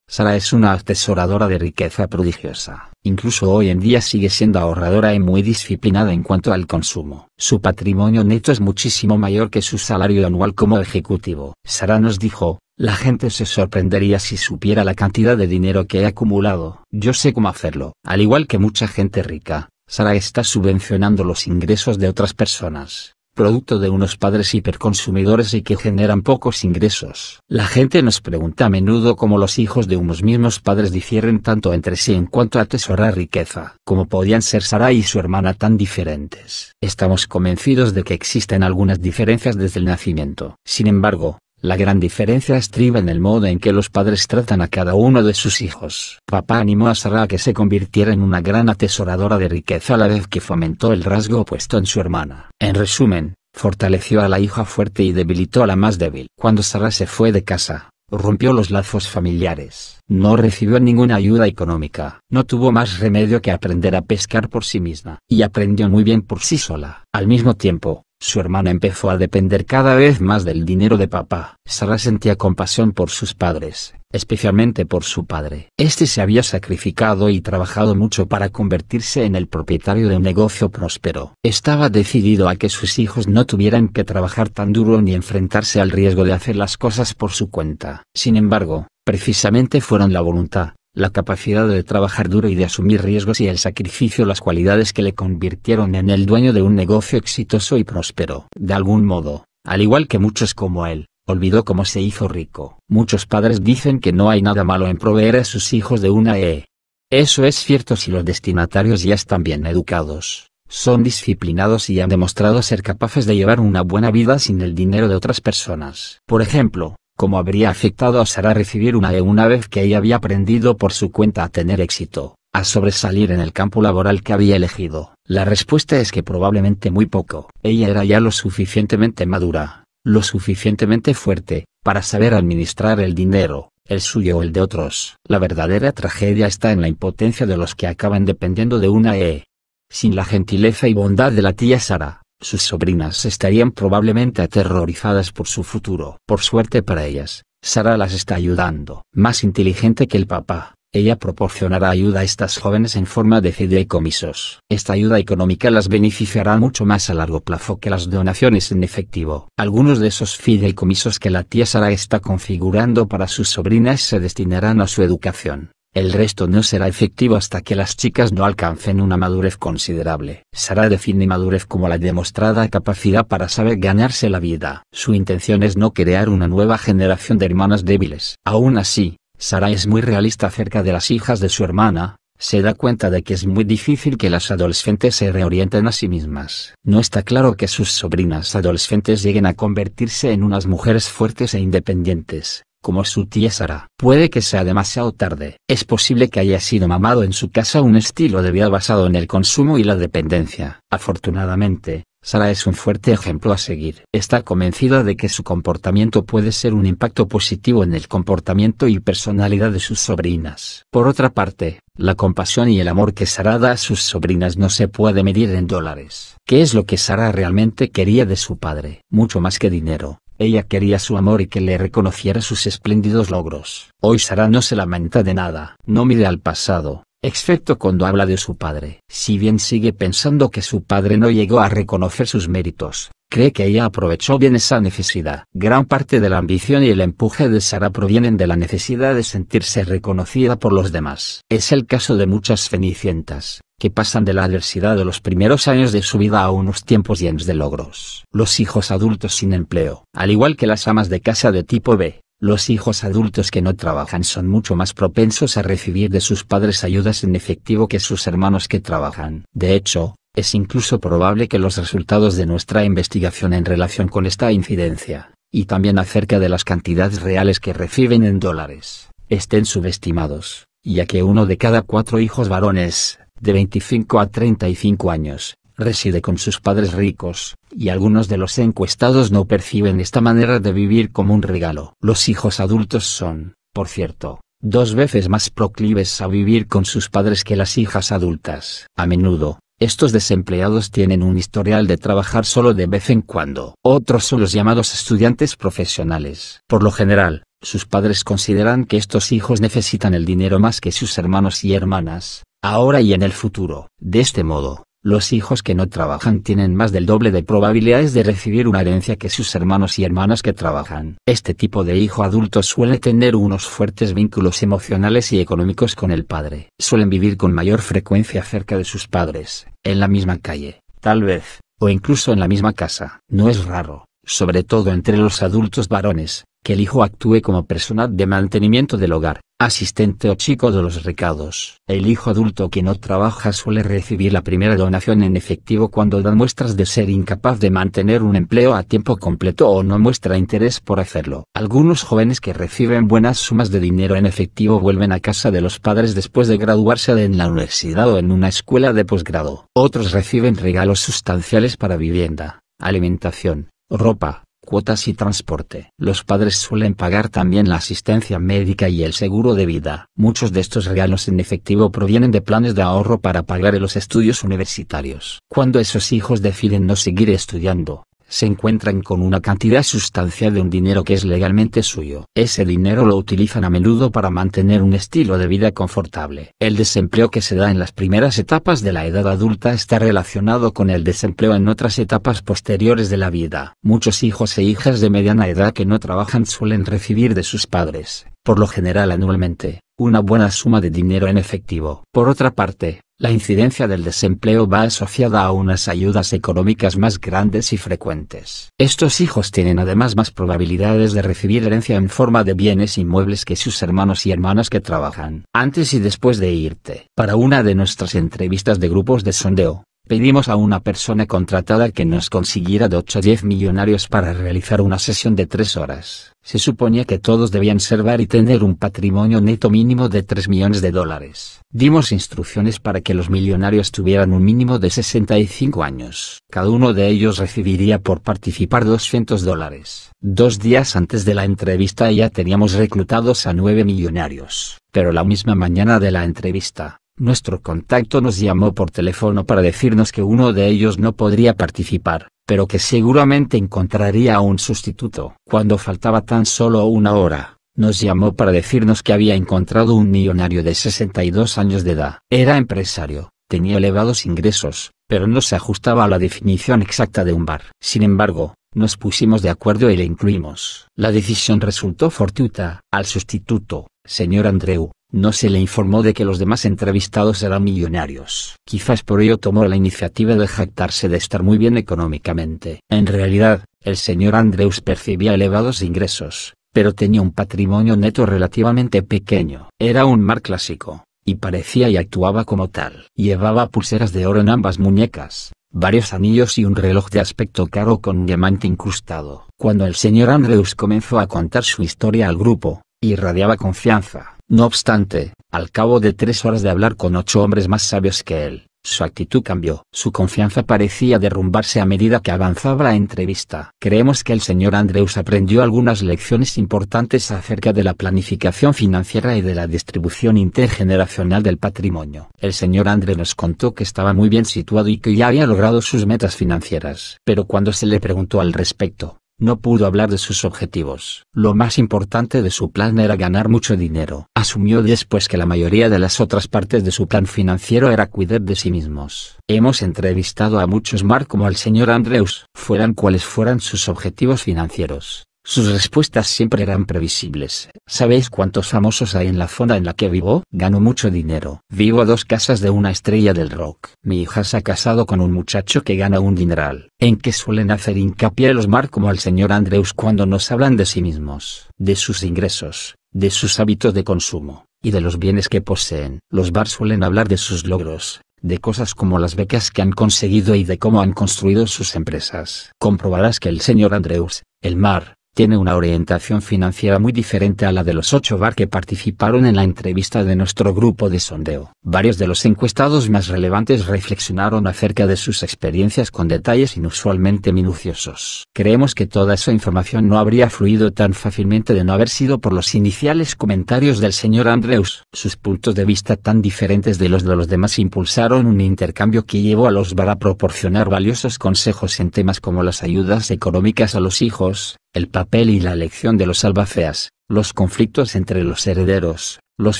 Sara es una atesoradora de riqueza prodigiosa. Incluso hoy en día sigue siendo ahorradora y muy disciplinada en cuanto al consumo. Su patrimonio neto es muchísimo mayor que su salario anual como ejecutivo. Sara nos dijo, la gente se sorprendería si supiera la cantidad de dinero que he acumulado. Yo sé cómo hacerlo. Al igual que mucha gente rica, Sara está subvencionando los ingresos de otras personas producto de unos padres hiperconsumidores y que generan pocos ingresos. La gente nos pregunta a menudo cómo los hijos de unos mismos padres difieren tanto entre sí en cuanto a atesorar riqueza, como podían ser Sara y su hermana tan diferentes. Estamos convencidos de que existen algunas diferencias desde el nacimiento. Sin embargo, la gran diferencia estriba en el modo en que los padres tratan a cada uno de sus hijos. Papá animó a Sara a que se convirtiera en una gran atesoradora de riqueza a la vez que fomentó el rasgo opuesto en su hermana. En resumen, fortaleció a la hija fuerte y debilitó a la más débil. Cuando Sara se fue de casa, rompió los lazos familiares. No recibió ninguna ayuda económica. No tuvo más remedio que aprender a pescar por sí misma. Y aprendió muy bien por sí sola. Al mismo tiempo, su hermana empezó a depender cada vez más del dinero de papá. Sara sentía compasión por sus padres, especialmente por su padre. Este se había sacrificado y trabajado mucho para convertirse en el propietario de un negocio próspero. Estaba decidido a que sus hijos no tuvieran que trabajar tan duro ni enfrentarse al riesgo de hacer las cosas por su cuenta. Sin embargo, precisamente fueron la voluntad, la capacidad de trabajar duro y de asumir riesgos y el sacrificio las cualidades que le convirtieron en el dueño de un negocio exitoso y próspero. De algún modo, al igual que muchos como él, olvidó cómo se hizo rico. Muchos padres dicen que no hay nada malo en proveer a sus hijos de una E. Eso es cierto si los destinatarios ya están bien educados, son disciplinados y han demostrado ser capaces de llevar una buena vida sin el dinero de otras personas. Por ejemplo, Cómo habría afectado a Sara recibir una E una vez que ella había aprendido por su cuenta a tener éxito, a sobresalir en el campo laboral que había elegido? La respuesta es que probablemente muy poco. Ella era ya lo suficientemente madura, lo suficientemente fuerte, para saber administrar el dinero, el suyo o el de otros. La verdadera tragedia está en la impotencia de los que acaban dependiendo de una E. Sin la gentileza y bondad de la tía Sara, sus sobrinas estarían probablemente aterrorizadas por su futuro. Por suerte para ellas, Sara las está ayudando. Más inteligente que el papá, ella proporcionará ayuda a estas jóvenes en forma de fideicomisos. Esta ayuda económica las beneficiará mucho más a largo plazo que las donaciones en efectivo. Algunos de esos fideicomisos que la tía Sara está configurando para sus sobrinas se destinarán a su educación. El resto no será efectivo hasta que las chicas no alcancen una madurez considerable. Sara define madurez como la demostrada capacidad para saber ganarse la vida. Su intención es no crear una nueva generación de hermanas débiles. Aún así, Sara es muy realista acerca de las hijas de su hermana, se da cuenta de que es muy difícil que las adolescentes se reorienten a sí mismas. No está claro que sus sobrinas adolescentes lleguen a convertirse en unas mujeres fuertes e independientes, como su tía Sara. Puede que sea demasiado tarde. Es posible que haya sido mamado en su casa un estilo de vida basado en el consumo y la dependencia. Afortunadamente, Sara es un fuerte ejemplo a seguir. Está convencida de que su comportamiento puede ser un impacto positivo en el comportamiento y personalidad de sus sobrinas. Por otra parte, la compasión y el amor que Sara da a sus sobrinas no se puede medir en dólares. ¿Qué es lo que Sara realmente quería de su padre? Mucho más que dinero. Ella quería su amor y que le reconociera sus espléndidos logros. Hoy Sara no se lamenta de nada, no mira al pasado, excepto cuando habla de su padre. Si bien sigue pensando que su padre no llegó a reconocer sus méritos, cree que ella aprovechó bien esa necesidad. Gran parte de la ambición y el empuje de Sara provienen de la necesidad de sentirse reconocida por los demás. Es el caso de muchas fenicientas que pasan de la adversidad de los primeros años de su vida a unos tiempos llenos de logros. Los hijos adultos sin empleo, al igual que las amas de casa de tipo B, los hijos adultos que no trabajan son mucho más propensos a recibir de sus padres ayudas en efectivo que sus hermanos que trabajan. De hecho, es incluso probable que los resultados de nuestra investigación en relación con esta incidencia, y también acerca de las cantidades reales que reciben en dólares, estén subestimados, ya que uno de cada cuatro hijos varones, de 25 a 35 años, reside con sus padres ricos, y algunos de los encuestados no perciben esta manera de vivir como un regalo. Los hijos adultos son, por cierto, dos veces más proclives a vivir con sus padres que las hijas adultas. A menudo, estos desempleados tienen un historial de trabajar solo de vez en cuando. Otros son los llamados estudiantes profesionales. Por lo general, sus padres consideran que estos hijos necesitan el dinero más que sus hermanos y hermanas, ahora y en el futuro. De este modo, los hijos que no trabajan tienen más del doble de probabilidades de recibir una herencia que sus hermanos y hermanas que trabajan. Este tipo de hijo adulto suele tener unos fuertes vínculos emocionales y económicos con el padre. Suelen vivir con mayor frecuencia cerca de sus padres, en la misma calle, tal vez, o incluso en la misma casa. No es raro, sobre todo entre los adultos varones, que el hijo actúe como persona de mantenimiento del hogar, Asistente o chico de los recados. El hijo adulto que no trabaja suele recibir la primera donación en efectivo cuando da muestras de ser incapaz de mantener un empleo a tiempo completo o no muestra interés por hacerlo. Algunos jóvenes que reciben buenas sumas de dinero en efectivo vuelven a casa de los padres después de graduarse en la universidad o en una escuela de posgrado. Otros reciben regalos sustanciales para vivienda, alimentación, ropa, cuotas y transporte. Los padres suelen pagar también la asistencia médica y el seguro de vida. Muchos de estos regalos en efectivo provienen de planes de ahorro para pagar los estudios universitarios. Cuando esos hijos deciden no seguir estudiando, se encuentran con una cantidad sustancial de un dinero que es legalmente suyo. Ese dinero lo utilizan a menudo para mantener un estilo de vida confortable. El desempleo que se da en las primeras etapas de la edad adulta está relacionado con el desempleo en otras etapas posteriores de la vida. Muchos hijos e hijas de mediana edad que no trabajan suelen recibir de sus padres, por lo general anualmente, una buena suma de dinero en efectivo. Por otra parte, la incidencia del desempleo va asociada a unas ayudas económicas más grandes y frecuentes. Estos hijos tienen además más probabilidades de recibir herencia en forma de bienes inmuebles que sus hermanos y hermanas que trabajan antes y después de irte. Para una de nuestras entrevistas de grupos de sondeo, pedimos a una persona contratada que nos consiguiera de 8 a 10 millonarios para realizar una sesión de 3 horas. Se suponía que todos debían servar y tener un patrimonio neto mínimo de 3 millones de dólares. Dimos instrucciones para que los millonarios tuvieran un mínimo de 65 años. Cada uno de ellos recibiría por participar 200 dólares. Dos días antes de la entrevista ya teníamos reclutados a 9 millonarios. Pero la misma mañana de la entrevista, nuestro contacto nos llamó por teléfono para decirnos que uno de ellos no podría participar, pero que seguramente encontraría a un sustituto. Cuando faltaba tan solo una hora, nos llamó para decirnos que había encontrado un millonario de 62 años de edad. Era empresario, tenía elevados ingresos, pero no se ajustaba a la definición exacta de un bar. Sin embargo, nos pusimos de acuerdo y le incluimos. La decisión resultó fortuita. Al sustituto, señor Andreu, no se le informó de que los demás entrevistados eran millonarios. Quizás por ello tomó la iniciativa de jactarse de estar muy bien económicamente. En realidad, el señor Andreus percibía elevados ingresos, pero tenía un patrimonio neto relativamente pequeño. Era un mar clásico, y parecía y actuaba como tal. Llevaba pulseras de oro en ambas muñecas, varios anillos y un reloj de aspecto caro con diamante incrustado. Cuando el señor Andreus comenzó a contar su historia al grupo, irradiaba confianza no obstante, al cabo de tres horas de hablar con ocho hombres más sabios que él, su actitud cambió. Su confianza parecía derrumbarse a medida que avanzaba la entrevista. Creemos que el señor Andrews aprendió algunas lecciones importantes acerca de la planificación financiera y de la distribución intergeneracional del patrimonio. El señor Andrews nos contó que estaba muy bien situado y que ya había logrado sus metas financieras. Pero cuando se le preguntó al respecto, no pudo hablar de sus objetivos. Lo más importante de su plan era ganar mucho dinero. Asumió después que la mayoría de las otras partes de su plan financiero era cuidar de sí mismos. Hemos entrevistado a muchos Mark como al señor Andrews, fueran cuales fueran sus objetivos financieros. Sus respuestas siempre eran previsibles. ¿Sabéis cuántos famosos hay en la zona en la que vivo? Gano mucho dinero. Vivo a dos casas de una estrella del rock. Mi hija se ha casado con un muchacho que gana un dineral. En que suelen hacer hincapié los mar como al señor Andreus cuando nos hablan de sí mismos, de sus ingresos, de sus hábitos de consumo, y de los bienes que poseen. Los bar suelen hablar de sus logros, de cosas como las becas que han conseguido y de cómo han construido sus empresas. Comprobarás que el señor Andreus, el mar, tiene una orientación financiera muy diferente a la de los ocho bar que participaron en la entrevista de nuestro grupo de sondeo. Varios de los encuestados más relevantes reflexionaron acerca de sus experiencias con detalles inusualmente minuciosos. Creemos que toda esa información no habría fluido tan fácilmente de no haber sido por los iniciales comentarios del señor Andrews. Sus puntos de vista tan diferentes de los de los demás impulsaron un intercambio que llevó a los bar a proporcionar valiosos consejos en temas como las ayudas económicas a los hijos, el papel y la elección de los albafeas, los conflictos entre los herederos, los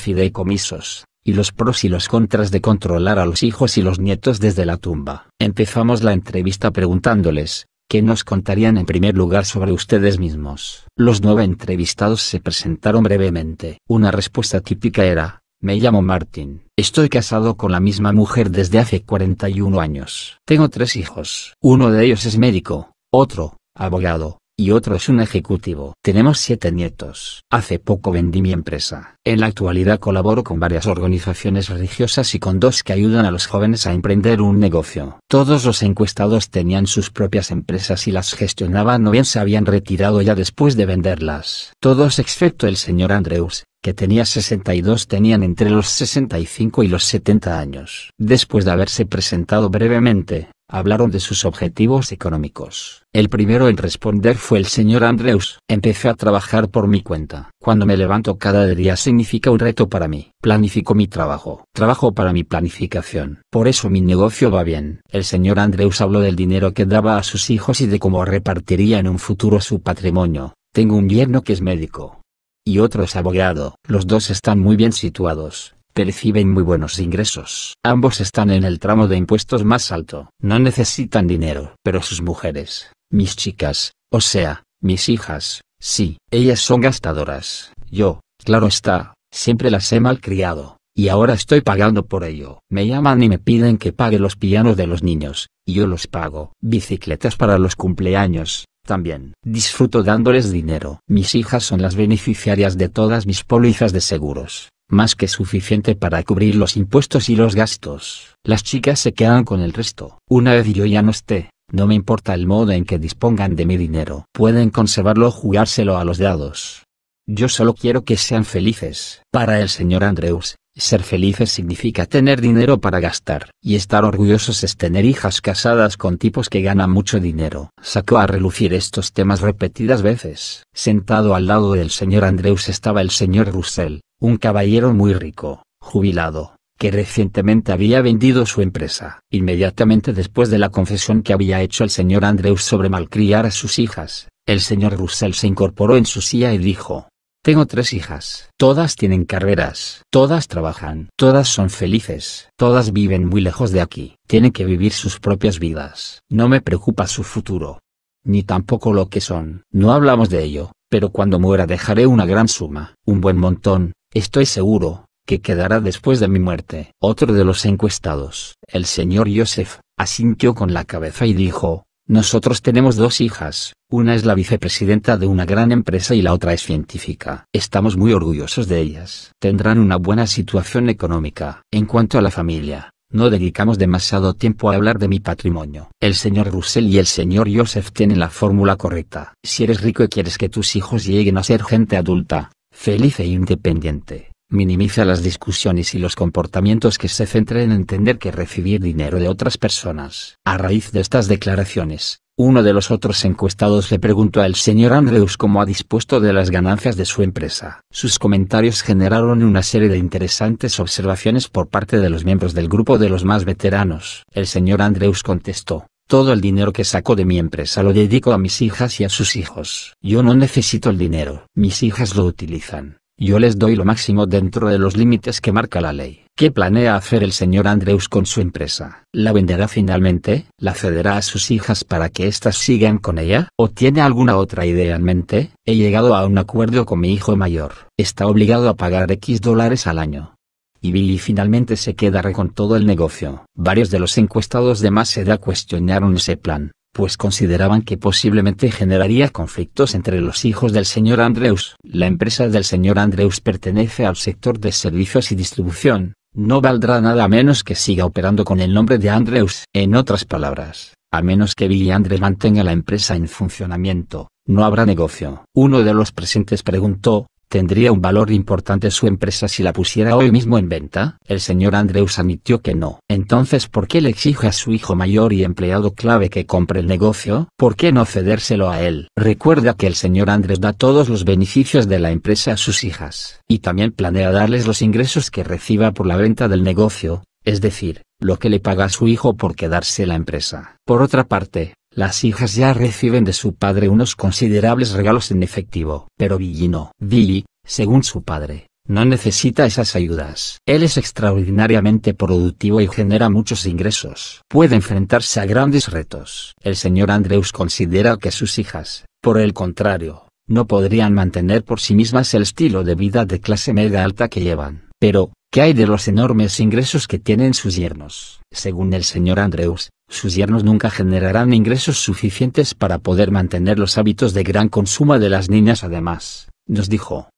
fideicomisos, y los pros y los contras de controlar a los hijos y los nietos desde la tumba. Empezamos la entrevista preguntándoles, ¿qué nos contarían en primer lugar sobre ustedes mismos? Los nueve entrevistados se presentaron brevemente. Una respuesta típica era, me llamo Martin. Estoy casado con la misma mujer desde hace 41 años. Tengo tres hijos. Uno de ellos es médico, otro, abogado, y otro es un ejecutivo. Tenemos siete nietos. Hace poco vendí mi empresa. En la actualidad colaboro con varias organizaciones religiosas y con dos que ayudan a los jóvenes a emprender un negocio. Todos los encuestados tenían sus propias empresas y las gestionaban o bien se habían retirado ya después de venderlas. Todos excepto el señor Andrews, que tenía 62 tenían entre los 65 y los 70 años. Después de haberse presentado brevemente, hablaron de sus objetivos económicos. El primero en responder fue el señor Andrews. Empecé a trabajar por mi cuenta. Cuando me levanto cada día significa un reto para mí. Planifico mi trabajo. Trabajo para mi planificación. Por eso mi negocio va bien. El señor Andrews habló del dinero que daba a sus hijos y de cómo repartiría en un futuro su patrimonio. Tengo un yerno que es médico y otro es abogado. Los dos están muy bien situados, perciben muy buenos ingresos. Ambos están en el tramo de impuestos más alto. No necesitan dinero. Pero sus mujeres, mis chicas, o sea, mis hijas, sí, ellas son gastadoras. Yo, claro está, siempre las he malcriado. Y ahora estoy pagando por ello. Me llaman y me piden que pague los pianos de los niños, y yo los pago. Bicicletas para los cumpleaños, también disfruto dándoles dinero. Mis hijas son las beneficiarias de todas mis pólizas de seguros más que suficiente para cubrir los impuestos y los gastos. Las chicas se quedan con el resto. Una vez yo ya no esté, no me importa el modo en que dispongan de mi dinero. Pueden conservarlo o jugárselo a los dados. Yo solo quiero que sean felices. Para el señor Andrews, ser felices significa tener dinero para gastar. Y estar orgullosos es tener hijas casadas con tipos que ganan mucho dinero. Sacó a relucir estos temas repetidas veces. Sentado al lado del señor Andreus estaba el señor Russell, un caballero muy rico, jubilado, que recientemente había vendido su empresa. Inmediatamente después de la confesión que había hecho el señor Andreus sobre malcriar a sus hijas, el señor Russell se incorporó en su silla y dijo, tengo tres hijas. Todas tienen carreras. Todas trabajan. Todas son felices. Todas viven muy lejos de aquí. Tienen que vivir sus propias vidas. No me preocupa su futuro. Ni tampoco lo que son. No hablamos de ello, pero cuando muera dejaré una gran suma. Un buen montón, estoy seguro, que quedará después de mi muerte. Otro de los encuestados, el señor Joseph, asintió con la cabeza y dijo, nosotros tenemos dos hijas, una es la vicepresidenta de una gran empresa y la otra es científica. Estamos muy orgullosos de ellas. Tendrán una buena situación económica. En cuanto a la familia, no dedicamos demasiado tiempo a hablar de mi patrimonio. El señor Russell y el señor Joseph tienen la fórmula correcta. Si eres rico y quieres que tus hijos lleguen a ser gente adulta, feliz e independiente, Minimiza las discusiones y los comportamientos que se centren en entender que recibir dinero de otras personas. A raíz de estas declaraciones, uno de los otros encuestados le preguntó al señor Andreus cómo ha dispuesto de las ganancias de su empresa. Sus comentarios generaron una serie de interesantes observaciones por parte de los miembros del grupo de los más veteranos. El señor Andrews contestó, todo el dinero que saco de mi empresa lo dedico a mis hijas y a sus hijos. Yo no necesito el dinero. Mis hijas lo utilizan. Yo les doy lo máximo dentro de los límites que marca la ley. ¿Qué planea hacer el señor Andrews con su empresa? ¿La venderá finalmente? ¿La cederá a sus hijas para que éstas sigan con ella? ¿O tiene alguna otra idea en mente? He llegado a un acuerdo con mi hijo mayor. Está obligado a pagar X dólares al año. Y Billy finalmente se quedará con todo el negocio. Varios de los encuestados de más edad cuestionaron ese plan pues consideraban que posiblemente generaría conflictos entre los hijos del señor Andrews. La empresa del señor Andrews pertenece al sector de servicios y distribución, no valdrá nada menos que siga operando con el nombre de Andrews. En otras palabras, a menos que Billy andre mantenga la empresa en funcionamiento, no habrá negocio. Uno de los presentes preguntó, ¿Tendría un valor importante su empresa si la pusiera hoy mismo en venta? El señor Andrews admitió que no. Entonces, ¿por qué le exige a su hijo mayor y empleado clave que compre el negocio? ¿Por qué no cedérselo a él? Recuerda que el señor Andrews da todos los beneficios de la empresa a sus hijas, y también planea darles los ingresos que reciba por la venta del negocio, es decir, lo que le paga a su hijo por quedarse la empresa. Por otra parte, las hijas ya reciben de su padre unos considerables regalos en efectivo. Pero Billy no. Billy, según su padre, no necesita esas ayudas. Él es extraordinariamente productivo y genera muchos ingresos. Puede enfrentarse a grandes retos. El señor Andrews considera que sus hijas, por el contrario, no podrían mantener por sí mismas el estilo de vida de clase media alta que llevan. Pero, ¿qué hay de los enormes ingresos que tienen sus yernos? Según el señor Andrews, sus yernos nunca generarán ingresos suficientes para poder mantener los hábitos de gran consumo de las niñas además, nos dijo.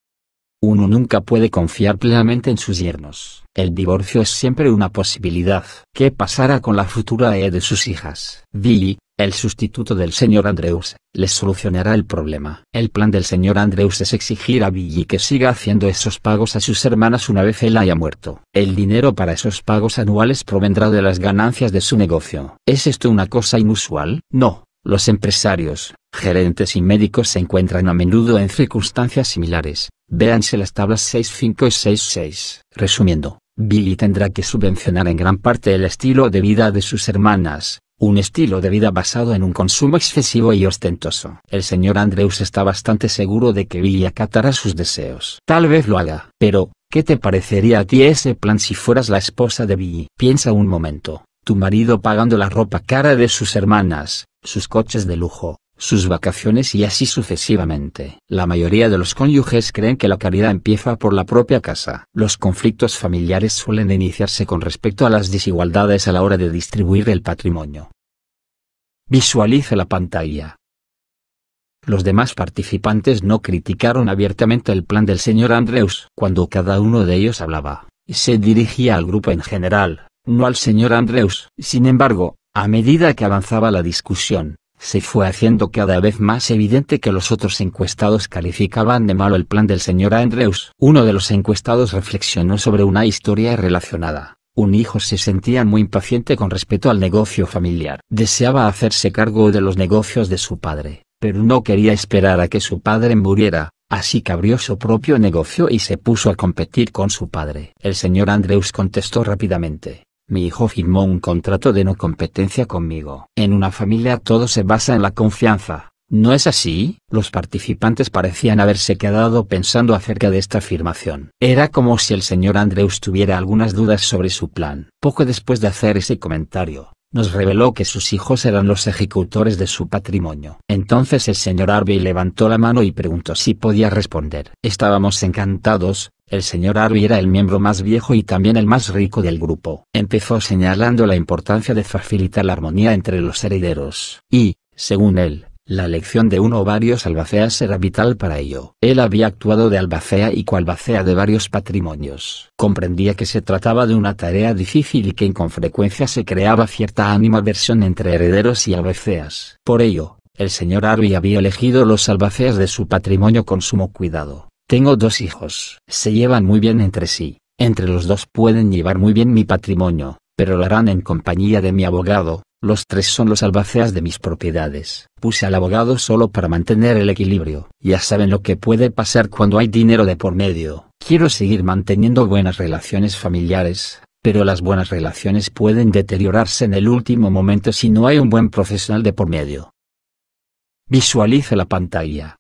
Uno nunca puede confiar plenamente en sus yernos. El divorcio es siempre una posibilidad. ¿Qué pasará con la futura E de sus hijas? Billy, el sustituto del señor Andreus les solucionará el problema. El plan del señor Andrews es exigir a Billy que siga haciendo esos pagos a sus hermanas una vez él haya muerto. El dinero para esos pagos anuales provendrá de las ganancias de su negocio. ¿Es esto una cosa inusual? No. Los empresarios, gerentes y médicos se encuentran a menudo en circunstancias similares. Véanse las tablas 6.5 y 6.6. Resumiendo, Billy tendrá que subvencionar en gran parte el estilo de vida de sus hermanas, un estilo de vida basado en un consumo excesivo y ostentoso. El señor Andrews está bastante seguro de que Billy acatará sus deseos. Tal vez lo haga. Pero, ¿qué te parecería a ti ese plan si fueras la esposa de Billy? Piensa un momento. Tu marido pagando la ropa cara de sus hermanas, sus coches de lujo, sus vacaciones y así sucesivamente. La mayoría de los cónyuges creen que la caridad empieza por la propia casa. Los conflictos familiares suelen iniciarse con respecto a las desigualdades a la hora de distribuir el patrimonio. Visualice la pantalla. Los demás participantes no criticaron abiertamente el plan del señor Andreus. cuando cada uno de ellos hablaba, se dirigía al grupo en general, no al señor Andreus. Sin embargo, a medida que avanzaba la discusión, se fue haciendo cada vez más evidente que los otros encuestados calificaban de malo el plan del señor Andrews. Uno de los encuestados reflexionó sobre una historia relacionada. Un hijo se sentía muy impaciente con respecto al negocio familiar. Deseaba hacerse cargo de los negocios de su padre, pero no quería esperar a que su padre muriera, así que abrió su propio negocio y se puso a competir con su padre. El señor Andrews contestó rápidamente. Mi hijo firmó un contrato de no competencia conmigo. En una familia todo se basa en la confianza. ¿No es así? Los participantes parecían haberse quedado pensando acerca de esta afirmación. Era como si el señor Andrews tuviera algunas dudas sobre su plan. Poco después de hacer ese comentario, nos reveló que sus hijos eran los ejecutores de su patrimonio. Entonces el señor Harvey levantó la mano y preguntó si podía responder. Estábamos encantados, el señor Harvey era el miembro más viejo y también el más rico del grupo. Empezó señalando la importancia de facilitar la armonía entre los herederos, y, según él, la elección de uno o varios albaceas era vital para ello. Él había actuado de albacea y coalbacea de varios patrimonios. Comprendía que se trataba de una tarea difícil y que con frecuencia se creaba cierta animadversión entre herederos y albaceas. Por ello, el señor Harvey había elegido los albaceas de su patrimonio con sumo cuidado tengo dos hijos. Se llevan muy bien entre sí. Entre los dos pueden llevar muy bien mi patrimonio, pero lo harán en compañía de mi abogado. Los tres son los albaceas de mis propiedades. Puse al abogado solo para mantener el equilibrio. Ya saben lo que puede pasar cuando hay dinero de por medio. Quiero seguir manteniendo buenas relaciones familiares, pero las buenas relaciones pueden deteriorarse en el último momento si no hay un buen profesional de por medio. Visualice la pantalla.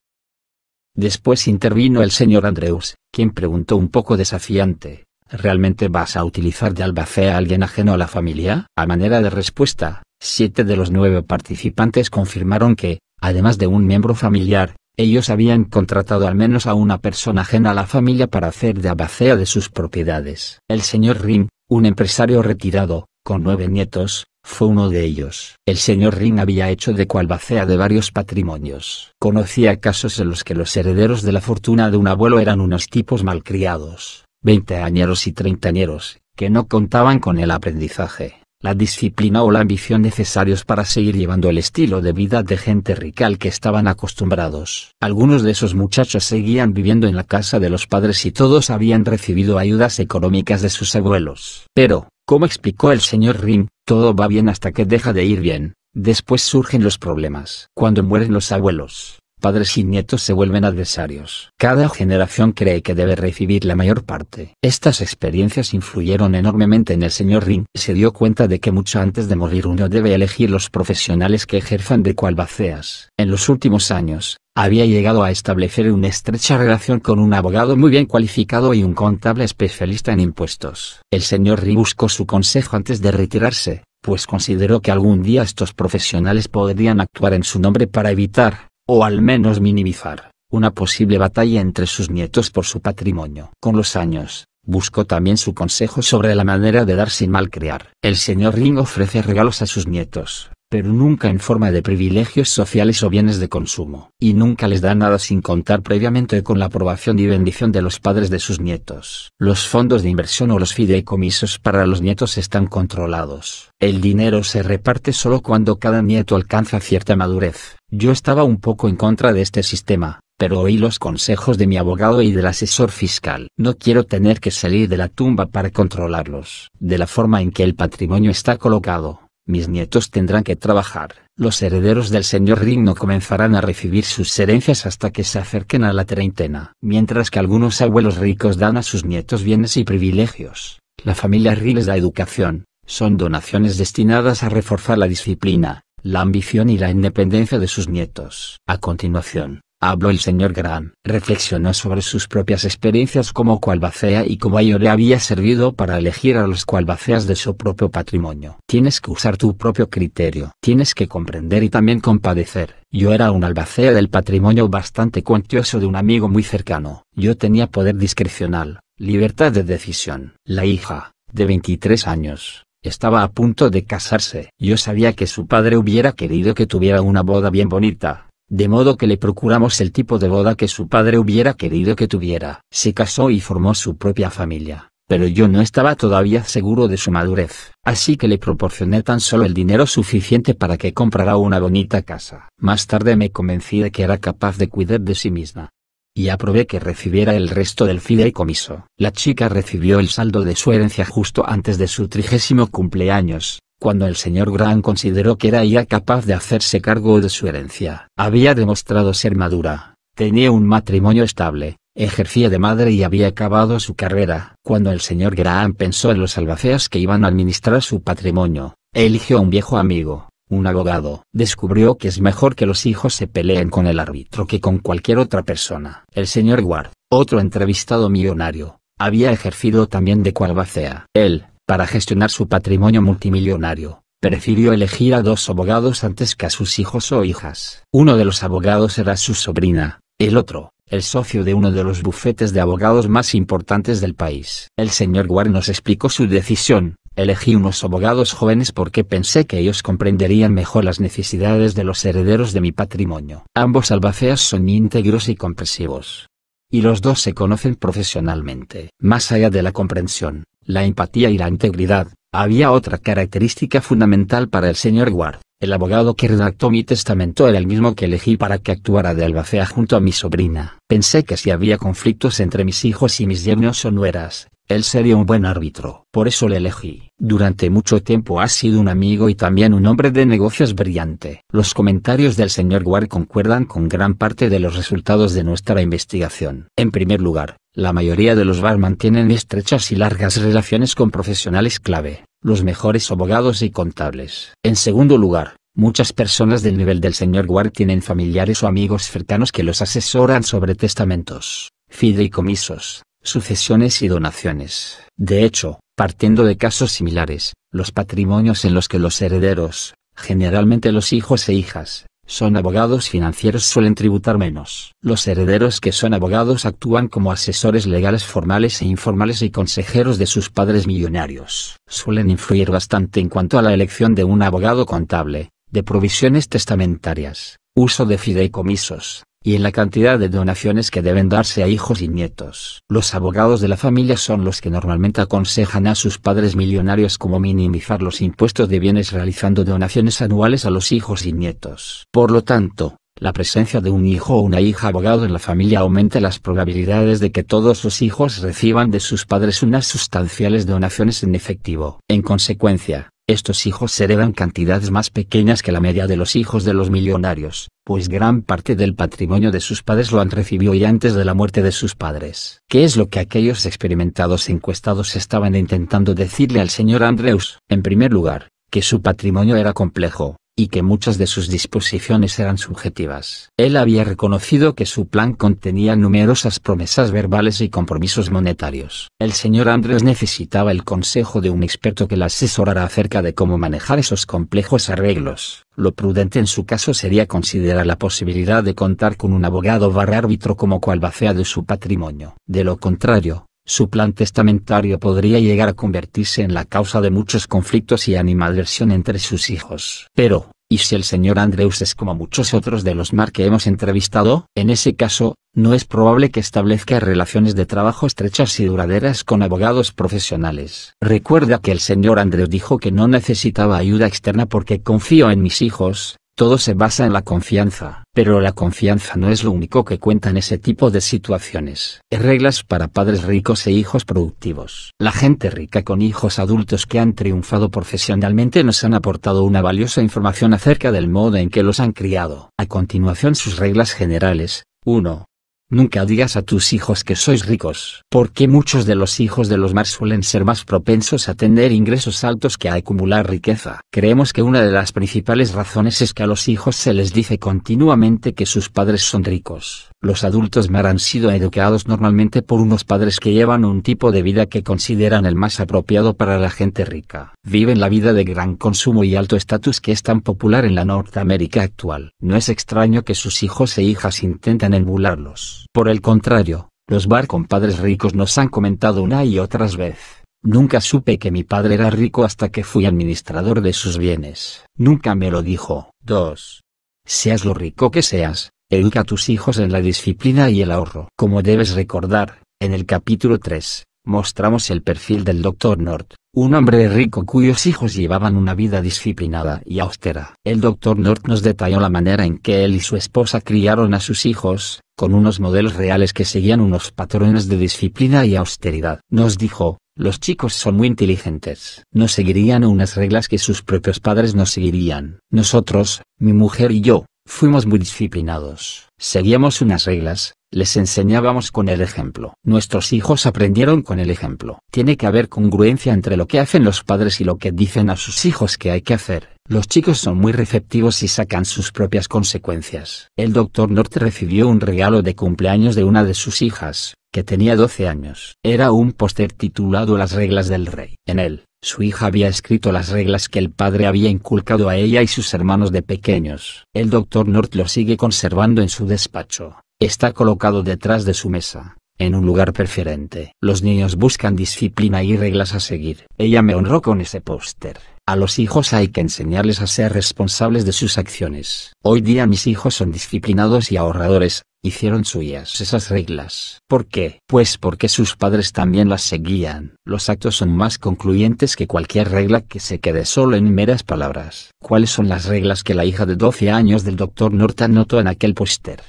Después intervino el señor Andrews, quien preguntó un poco desafiante, ¿realmente vas a utilizar de albacea a alguien ajeno a la familia? A manera de respuesta, siete de los nueve participantes confirmaron que, además de un miembro familiar, ellos habían contratado al menos a una persona ajena a la familia para hacer de albacea de sus propiedades. El señor Rim, un empresario retirado, con nueve nietos, fue uno de ellos. El señor Ring había hecho de cualbacea de varios patrimonios. Conocía casos en los que los herederos de la fortuna de un abuelo eran unos tipos malcriados, veinteañeros y treintañeros, que no contaban con el aprendizaje, la disciplina o la ambición necesarios para seguir llevando el estilo de vida de gente rica al que estaban acostumbrados. Algunos de esos muchachos seguían viviendo en la casa de los padres y todos habían recibido ayudas económicas de sus abuelos. Pero, como explicó el señor Rim, todo va bien hasta que deja de ir bien, después surgen los problemas. Cuando mueren los abuelos, padres y nietos se vuelven adversarios. Cada generación cree que debe recibir la mayor parte. Estas experiencias influyeron enormemente en el señor Ring. Se dio cuenta de que mucho antes de morir uno debe elegir los profesionales que ejerzan de cualbaceas. En los últimos años, había llegado a establecer una estrecha relación con un abogado muy bien cualificado y un contable especialista en impuestos. El señor Ring buscó su consejo antes de retirarse, pues consideró que algún día estos profesionales podrían actuar en su nombre para evitar, o al menos minimizar, una posible batalla entre sus nietos por su patrimonio. Con los años, buscó también su consejo sobre la manera de dar sin malcriar. El señor Ring ofrece regalos a sus nietos, pero nunca en forma de privilegios sociales o bienes de consumo, y nunca les da nada sin contar previamente con la aprobación y bendición de los padres de sus nietos. Los fondos de inversión o los fideicomisos para los nietos están controlados. El dinero se reparte solo cuando cada nieto alcanza cierta madurez. Yo estaba un poco en contra de este sistema, pero oí los consejos de mi abogado y del asesor fiscal. No quiero tener que salir de la tumba para controlarlos, de la forma en que el patrimonio está colocado mis nietos tendrán que trabajar. Los herederos del señor Ring no comenzarán a recibir sus herencias hasta que se acerquen a la treintena. Mientras que algunos abuelos ricos dan a sus nietos bienes y privilegios, la familia Ring les da educación. Son donaciones destinadas a reforzar la disciplina, la ambición y la independencia de sus nietos. A continuación, Habló el señor Gran. Reflexionó sobre sus propias experiencias como cualbacea y cómo ello le había servido para elegir a los cualbaceas de su propio patrimonio. Tienes que usar tu propio criterio. Tienes que comprender y también compadecer. Yo era un albacea del patrimonio bastante cuantioso de un amigo muy cercano. Yo tenía poder discrecional, libertad de decisión. La hija, de 23 años, estaba a punto de casarse. Yo sabía que su padre hubiera querido que tuviera una boda bien bonita de modo que le procuramos el tipo de boda que su padre hubiera querido que tuviera. Se casó y formó su propia familia, pero yo no estaba todavía seguro de su madurez, así que le proporcioné tan solo el dinero suficiente para que comprara una bonita casa. Más tarde me convencí de que era capaz de cuidar de sí misma. Y aprobé que recibiera el resto del fideicomiso. La chica recibió el saldo de su herencia justo antes de su trigésimo cumpleaños, cuando el señor Graham consideró que era ya capaz de hacerse cargo de su herencia. Había demostrado ser madura, tenía un matrimonio estable, ejercía de madre y había acabado su carrera. Cuando el señor Graham pensó en los albaceas que iban a administrar su patrimonio, eligió a un viejo amigo, un abogado. Descubrió que es mejor que los hijos se peleen con el árbitro que con cualquier otra persona. El señor Ward, otro entrevistado millonario, había ejercido también de coalbacea. Él, para gestionar su patrimonio multimillonario, prefirió elegir a dos abogados antes que a sus hijos o hijas. Uno de los abogados era su sobrina, el otro, el socio de uno de los bufetes de abogados más importantes del país. El señor Ward nos explicó su decisión, elegí unos abogados jóvenes porque pensé que ellos comprenderían mejor las necesidades de los herederos de mi patrimonio. Ambos albaceas son íntegros y comprensivos. Y los dos se conocen profesionalmente. Más allá de la comprensión, la empatía y la integridad. Había otra característica fundamental para el señor Ward. El abogado que redactó mi testamento era el mismo que elegí para que actuara de albacea junto a mi sobrina. Pensé que si había conflictos entre mis hijos y mis yernos o nueras, él sería un buen árbitro. Por eso le elegí. Durante mucho tiempo ha sido un amigo y también un hombre de negocios brillante. Los comentarios del señor Ward concuerdan con gran parte de los resultados de nuestra investigación. En primer lugar, la mayoría de los barman mantienen estrechas y largas relaciones con profesionales clave, los mejores abogados y contables. En segundo lugar, Muchas personas del nivel del señor Ward tienen familiares o amigos cercanos que los asesoran sobre testamentos, fideicomisos, sucesiones y donaciones. De hecho, partiendo de casos similares, los patrimonios en los que los herederos, generalmente los hijos e hijas, son abogados financieros suelen tributar menos. Los herederos que son abogados actúan como asesores legales formales e informales y consejeros de sus padres millonarios. Suelen influir bastante en cuanto a la elección de un abogado contable, de provisiones testamentarias, uso de fideicomisos, y en la cantidad de donaciones que deben darse a hijos y nietos. Los abogados de la familia son los que normalmente aconsejan a sus padres millonarios cómo minimizar los impuestos de bienes realizando donaciones anuales a los hijos y nietos. Por lo tanto, la presencia de un hijo o una hija abogado en la familia aumenta las probabilidades de que todos los hijos reciban de sus padres unas sustanciales donaciones en efectivo. En consecuencia, estos hijos heredan cantidades más pequeñas que la media de los hijos de los millonarios, pues gran parte del patrimonio de sus padres lo han recibido y antes de la muerte de sus padres. ¿Qué es lo que aquellos experimentados encuestados estaban intentando decirle al señor Andrews? En primer lugar, que su patrimonio era complejo, y que muchas de sus disposiciones eran subjetivas. Él había reconocido que su plan contenía numerosas promesas verbales y compromisos monetarios. El señor Andrés necesitaba el consejo de un experto que le asesorara acerca de cómo manejar esos complejos arreglos. Lo prudente en su caso sería considerar la posibilidad de contar con un abogado barra árbitro como cual vacía de su patrimonio. De lo contrario, su plan testamentario podría llegar a convertirse en la causa de muchos conflictos y animadversión entre sus hijos. Pero, ¿y si el señor Andrews es como muchos otros de los Mar que hemos entrevistado? En ese caso, no es probable que establezca relaciones de trabajo estrechas y duraderas con abogados profesionales. Recuerda que el señor Andrews dijo que no necesitaba ayuda externa porque confío en mis hijos, todo se basa en la confianza. Pero la confianza no es lo único que cuenta en ese tipo de situaciones. Reglas para padres ricos e hijos productivos. La gente rica con hijos adultos que han triunfado profesionalmente nos han aportado una valiosa información acerca del modo en que los han criado. A continuación sus reglas generales. 1. Nunca digas a tus hijos que sois ricos, porque muchos de los hijos de los mar suelen ser más propensos a tener ingresos altos que a acumular riqueza. Creemos que una de las principales razones es que a los hijos se les dice continuamente que sus padres son ricos. Los adultos mar han sido educados normalmente por unos padres que llevan un tipo de vida que consideran el más apropiado para la gente rica. Viven la vida de gran consumo y alto estatus que es tan popular en la Norteamérica actual. No es extraño que sus hijos e hijas intenten emularlos. Por el contrario, los bar con padres ricos nos han comentado una y otras vez, Nunca supe que mi padre era rico hasta que fui administrador de sus bienes. Nunca me lo dijo. 2. Seas lo rico que seas, Educa a tus hijos en la disciplina y el ahorro. Como debes recordar, en el capítulo 3, mostramos el perfil del Dr. North, un hombre rico cuyos hijos llevaban una vida disciplinada y austera. El Dr. North nos detalló la manera en que él y su esposa criaron a sus hijos, con unos modelos reales que seguían unos patrones de disciplina y austeridad. Nos dijo, los chicos son muy inteligentes. No seguirían unas reglas que sus propios padres no seguirían. Nosotros, mi mujer y yo, Fuimos muy disciplinados. Seguíamos unas reglas, les enseñábamos con el ejemplo. Nuestros hijos aprendieron con el ejemplo. Tiene que haber congruencia entre lo que hacen los padres y lo que dicen a sus hijos que hay que hacer. Los chicos son muy receptivos y sacan sus propias consecuencias. El doctor Norte recibió un regalo de cumpleaños de una de sus hijas, que tenía 12 años. Era un póster titulado Las reglas del rey. En él, su hija había escrito las reglas que el padre había inculcado a ella y sus hermanos de pequeños. El doctor North lo sigue conservando en su despacho. Está colocado detrás de su mesa, en un lugar preferente. Los niños buscan disciplina y reglas a seguir. Ella me honró con ese póster. A los hijos hay que enseñarles a ser responsables de sus acciones. Hoy día mis hijos son disciplinados y ahorradores, hicieron suyas esas reglas. ¿Por qué? Pues porque sus padres también las seguían. Los actos son más concluyentes que cualquier regla que se quede solo en meras palabras. ¿Cuáles son las reglas que la hija de 12 años del doctor Norton notó en aquel póster?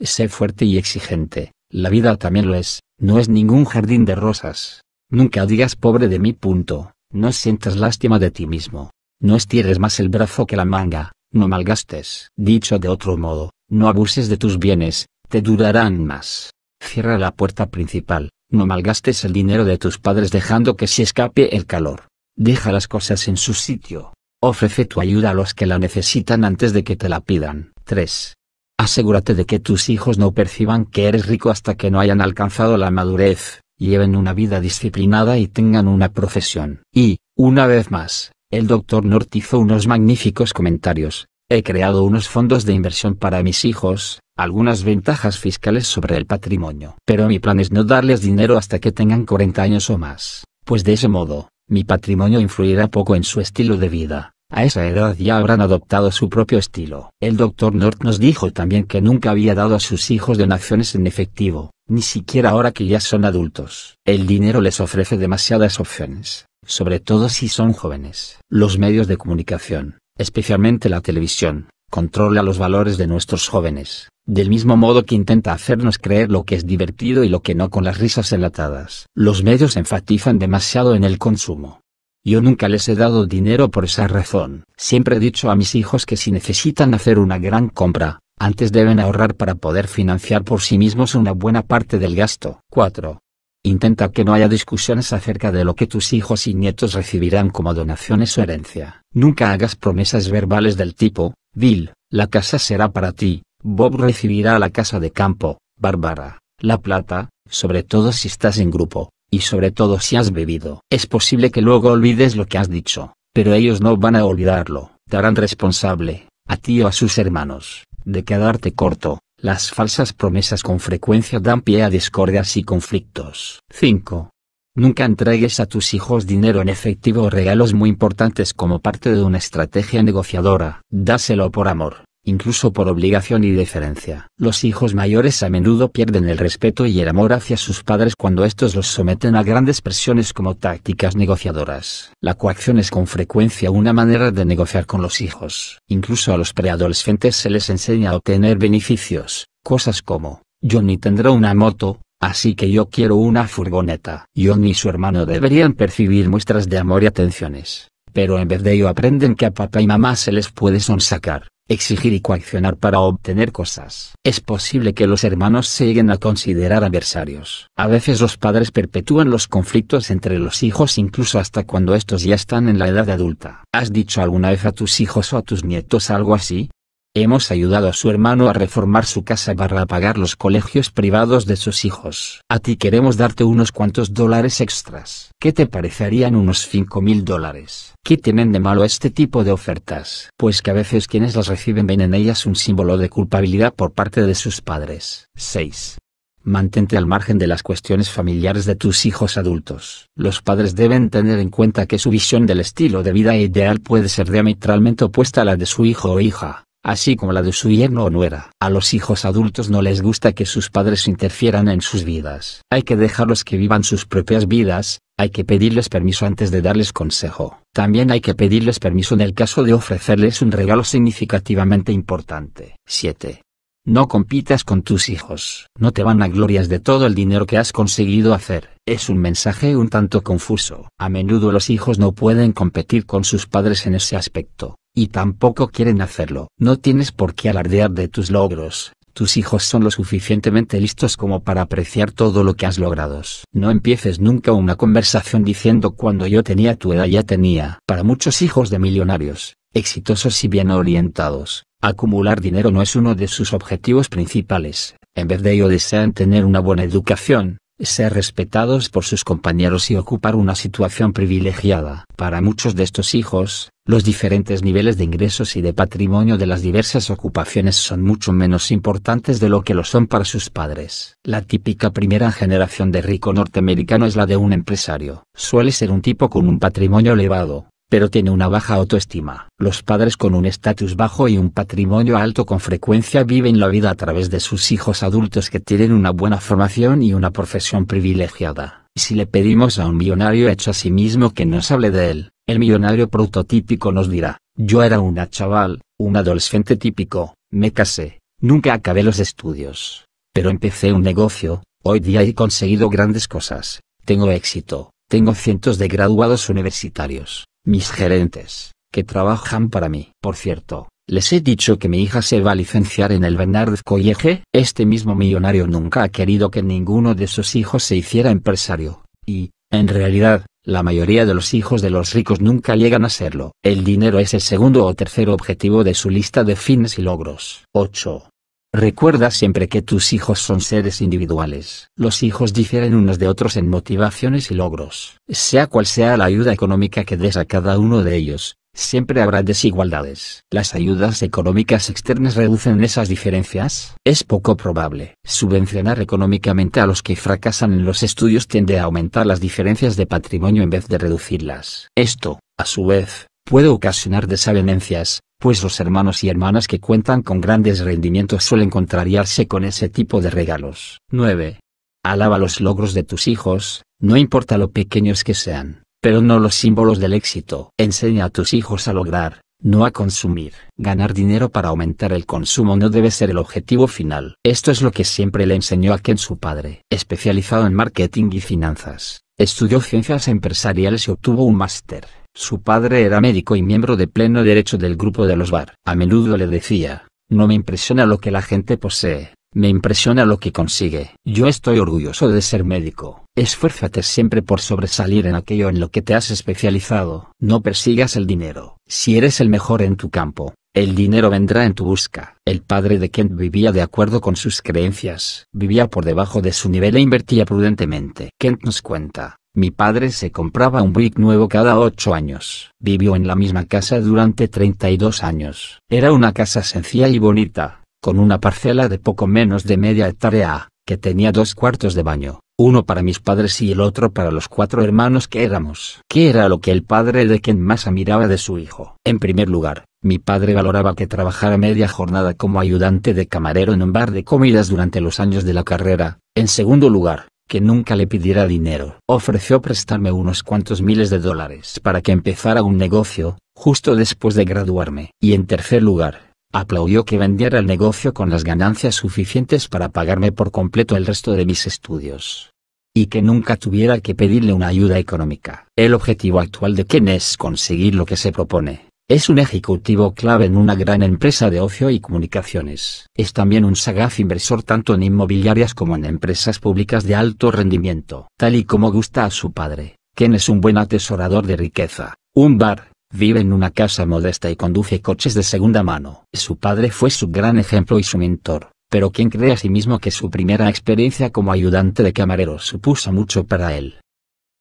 Sé fuerte y exigente. La vida también lo es, no es ningún jardín de rosas. Nunca digas pobre de mi. punto. No sientas lástima de ti mismo. No estires más el brazo que la manga, no malgastes. Dicho de otro modo, no abuses de tus bienes, te durarán más. Cierra la puerta principal, no malgastes el dinero de tus padres dejando que se escape el calor. Deja las cosas en su sitio. Ofrece tu ayuda a los que la necesitan antes de que te la pidan. 3. Asegúrate de que tus hijos no perciban que eres rico hasta que no hayan alcanzado la madurez lleven una vida disciplinada y tengan una profesión. Y, una vez más, el doctor North hizo unos magníficos comentarios. He creado unos fondos de inversión para mis hijos, algunas ventajas fiscales sobre el patrimonio. Pero mi plan es no darles dinero hasta que tengan 40 años o más, pues de ese modo, mi patrimonio influirá poco en su estilo de vida. A esa edad ya habrán adoptado su propio estilo. El doctor North nos dijo también que nunca había dado a sus hijos donaciones en efectivo, ni siquiera ahora que ya son adultos. El dinero les ofrece demasiadas opciones, sobre todo si son jóvenes. Los medios de comunicación, especialmente la televisión, controla los valores de nuestros jóvenes, del mismo modo que intenta hacernos creer lo que es divertido y lo que no con las risas enlatadas. Los medios enfatizan demasiado en el consumo, yo nunca les he dado dinero por esa razón. Siempre he dicho a mis hijos que si necesitan hacer una gran compra, antes deben ahorrar para poder financiar por sí mismos una buena parte del gasto. 4. Intenta que no haya discusiones acerca de lo que tus hijos y nietos recibirán como donaciones o herencia. Nunca hagas promesas verbales del tipo, Bill, la casa será para ti, Bob recibirá la casa de campo, Bárbara, la plata, sobre todo si estás en grupo, y sobre todo si has bebido. Es posible que luego olvides lo que has dicho, pero ellos no van a olvidarlo. Te harán responsable, a ti o a sus hermanos, de quedarte corto. Las falsas promesas con frecuencia dan pie a discordias y conflictos. 5. Nunca entregues a tus hijos dinero en efectivo o regalos muy importantes como parte de una estrategia negociadora. Dáselo por amor incluso por obligación y deferencia. Los hijos mayores a menudo pierden el respeto y el amor hacia sus padres cuando estos los someten a grandes presiones como tácticas negociadoras. La coacción es con frecuencia una manera de negociar con los hijos. Incluso a los preadolescentes se les enseña a obtener beneficios, cosas como, Johnny tendrá una moto, Así que yo quiero una furgoneta. Johnny y su hermano deberían percibir muestras de amor y atenciones pero en vez de ello aprenden que a papá y mamá se les puede sonsacar, exigir y coaccionar para obtener cosas. Es posible que los hermanos se lleguen a considerar adversarios. A veces los padres perpetúan los conflictos entre los hijos incluso hasta cuando estos ya están en la edad adulta. ¿Has dicho alguna vez a tus hijos o a tus nietos algo así? Hemos ayudado a su hermano a reformar su casa barra pagar los colegios privados de sus hijos. A ti queremos darte unos cuantos dólares extras. ¿Qué te parecerían unos cinco mil dólares? ¿Qué tienen de malo este tipo de ofertas? Pues que a veces quienes las reciben ven en ellas un símbolo de culpabilidad por parte de sus padres. 6. Mantente al margen de las cuestiones familiares de tus hijos adultos. Los padres deben tener en cuenta que su visión del estilo de vida ideal puede ser diametralmente opuesta a la de su hijo o hija así como la de su yerno o nuera. A los hijos adultos no les gusta que sus padres interfieran en sus vidas. Hay que dejarlos que vivan sus propias vidas, hay que pedirles permiso antes de darles consejo. También hay que pedirles permiso en el caso de ofrecerles un regalo significativamente importante. 7. No compitas con tus hijos. No te van a glorias de todo el dinero que has conseguido hacer. Es un mensaje un tanto confuso. A menudo los hijos no pueden competir con sus padres en ese aspecto. Y tampoco quieren hacerlo. No tienes por qué alardear de tus logros. Tus hijos son lo suficientemente listos como para apreciar todo lo que has logrado. No empieces nunca una conversación diciendo cuando yo tenía tu edad ya tenía. Para muchos hijos de millonarios, exitosos y bien orientados, acumular dinero no es uno de sus objetivos principales. En vez de ello desean tener una buena educación, ser respetados por sus compañeros y ocupar una situación privilegiada. Para muchos de estos hijos, los diferentes niveles de ingresos y de patrimonio de las diversas ocupaciones son mucho menos importantes de lo que lo son para sus padres. La típica primera generación de rico norteamericano es la de un empresario. Suele ser un tipo con un patrimonio elevado, pero tiene una baja autoestima. Los padres con un estatus bajo y un patrimonio alto con frecuencia viven la vida a través de sus hijos adultos que tienen una buena formación y una profesión privilegiada. Si le pedimos a un millonario hecho a sí mismo que nos hable de él, el millonario prototípico nos dirá, yo era una chaval, un adolescente típico, me casé, nunca acabé los estudios, pero empecé un negocio, hoy día he conseguido grandes cosas, tengo éxito, tengo cientos de graduados universitarios, mis gerentes, que trabajan para mí. Por cierto, les he dicho que mi hija se va a licenciar en el Bernard College. Este mismo millonario nunca ha querido que ninguno de sus hijos se hiciera empresario. Y, en realidad, la mayoría de los hijos de los ricos nunca llegan a serlo. El dinero es el segundo o tercer objetivo de su lista de fines y logros. 8. Recuerda siempre que tus hijos son seres individuales. Los hijos difieren unos de otros en motivaciones y logros. Sea cual sea la ayuda económica que des a cada uno de ellos, siempre habrá desigualdades. ¿Las ayudas económicas externas reducen esas diferencias? Es poco probable. Subvencionar económicamente a los que fracasan en los estudios tiende a aumentar las diferencias de patrimonio en vez de reducirlas. Esto, a su vez, puede ocasionar desavenencias, pues los hermanos y hermanas que cuentan con grandes rendimientos suelen contrariarse con ese tipo de regalos. 9. Alaba los logros de tus hijos, no importa lo pequeños que sean, pero no los símbolos del éxito. Enseña a tus hijos a lograr, no a consumir. Ganar dinero para aumentar el consumo no debe ser el objetivo final. Esto es lo que siempre le enseñó a Ken su padre, especializado en marketing y finanzas. Estudió ciencias empresariales y obtuvo un máster su padre era médico y miembro de pleno derecho del grupo de los Bar. A menudo le decía, no me impresiona lo que la gente posee, me impresiona lo que consigue. Yo estoy orgulloso de ser médico. Esfuérzate siempre por sobresalir en aquello en lo que te has especializado. No persigas el dinero. Si eres el mejor en tu campo, el dinero vendrá en tu busca. El padre de Kent vivía de acuerdo con sus creencias. Vivía por debajo de su nivel e invertía prudentemente. Kent nos cuenta, mi padre se compraba un brick nuevo cada ocho años. Vivió en la misma casa durante 32 años. Era una casa sencilla y bonita, con una parcela de poco menos de media hectárea, que tenía dos cuartos de baño, uno para mis padres y el otro para los cuatro hermanos que éramos. ¿Qué era lo que el padre de quien más admiraba de su hijo? En primer lugar, mi padre valoraba que trabajara media jornada como ayudante de camarero en un bar de comidas durante los años de la carrera. En segundo lugar, que nunca le pidiera dinero. Ofreció prestarme unos cuantos miles de dólares para que empezara un negocio, justo después de graduarme. Y en tercer lugar, aplaudió que vendiera el negocio con las ganancias suficientes para pagarme por completo el resto de mis estudios. Y que nunca tuviera que pedirle una ayuda económica. El objetivo actual de Ken es conseguir lo que se propone. Es un ejecutivo clave en una gran empresa de ocio y comunicaciones. Es también un sagaz inversor tanto en inmobiliarias como en empresas públicas de alto rendimiento, tal y como gusta a su padre, quien es un buen atesorador de riqueza. Un bar, vive en una casa modesta y conduce coches de segunda mano. Su padre fue su gran ejemplo y su mentor, pero quien cree a sí mismo que su primera experiencia como ayudante de camarero supuso mucho para él.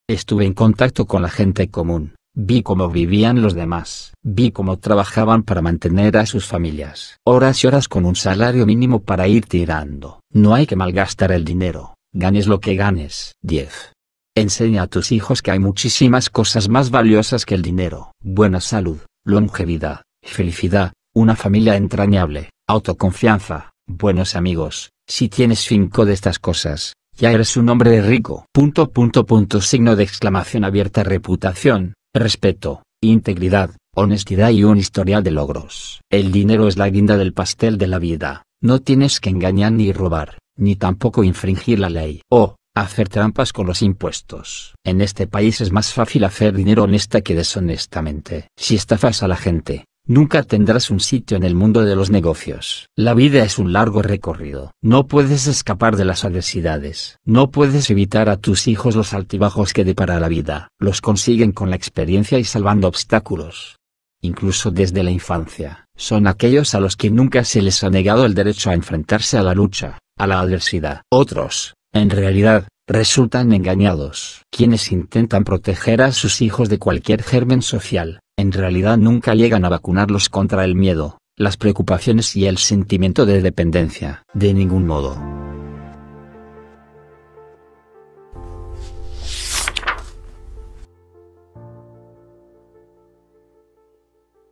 Estuve en contacto con la gente común Vi cómo vivían los demás. Vi cómo trabajaban para mantener a sus familias. Horas y horas con un salario mínimo para ir tirando. No hay que malgastar el dinero. Ganes lo que ganes. 10. Enseña a tus hijos que hay muchísimas cosas más valiosas que el dinero. Buena salud, longevidad, felicidad, una familia entrañable, autoconfianza, buenos amigos. Si tienes cinco de estas cosas, ya eres un hombre rico. Punto punto punto signo de exclamación abierta reputación, respeto, integridad, honestidad y un historial de logros. El dinero es la guinda del pastel de la vida, no tienes que engañar ni robar, ni tampoco infringir la ley o hacer trampas con los impuestos. En este país es más fácil hacer dinero honesta que deshonestamente. Si estafas a la gente, Nunca tendrás un sitio en el mundo de los negocios. La vida es un largo recorrido. No puedes escapar de las adversidades. No puedes evitar a tus hijos los altibajos que depara la vida. Los consiguen con la experiencia y salvando obstáculos. Incluso desde la infancia, son aquellos a los que nunca se les ha negado el derecho a enfrentarse a la lucha, a la adversidad. Otros, en realidad, resultan engañados. Quienes intentan proteger a sus hijos de cualquier germen social, en realidad nunca llegan a vacunarlos contra el miedo, las preocupaciones y el sentimiento de dependencia, de ningún modo.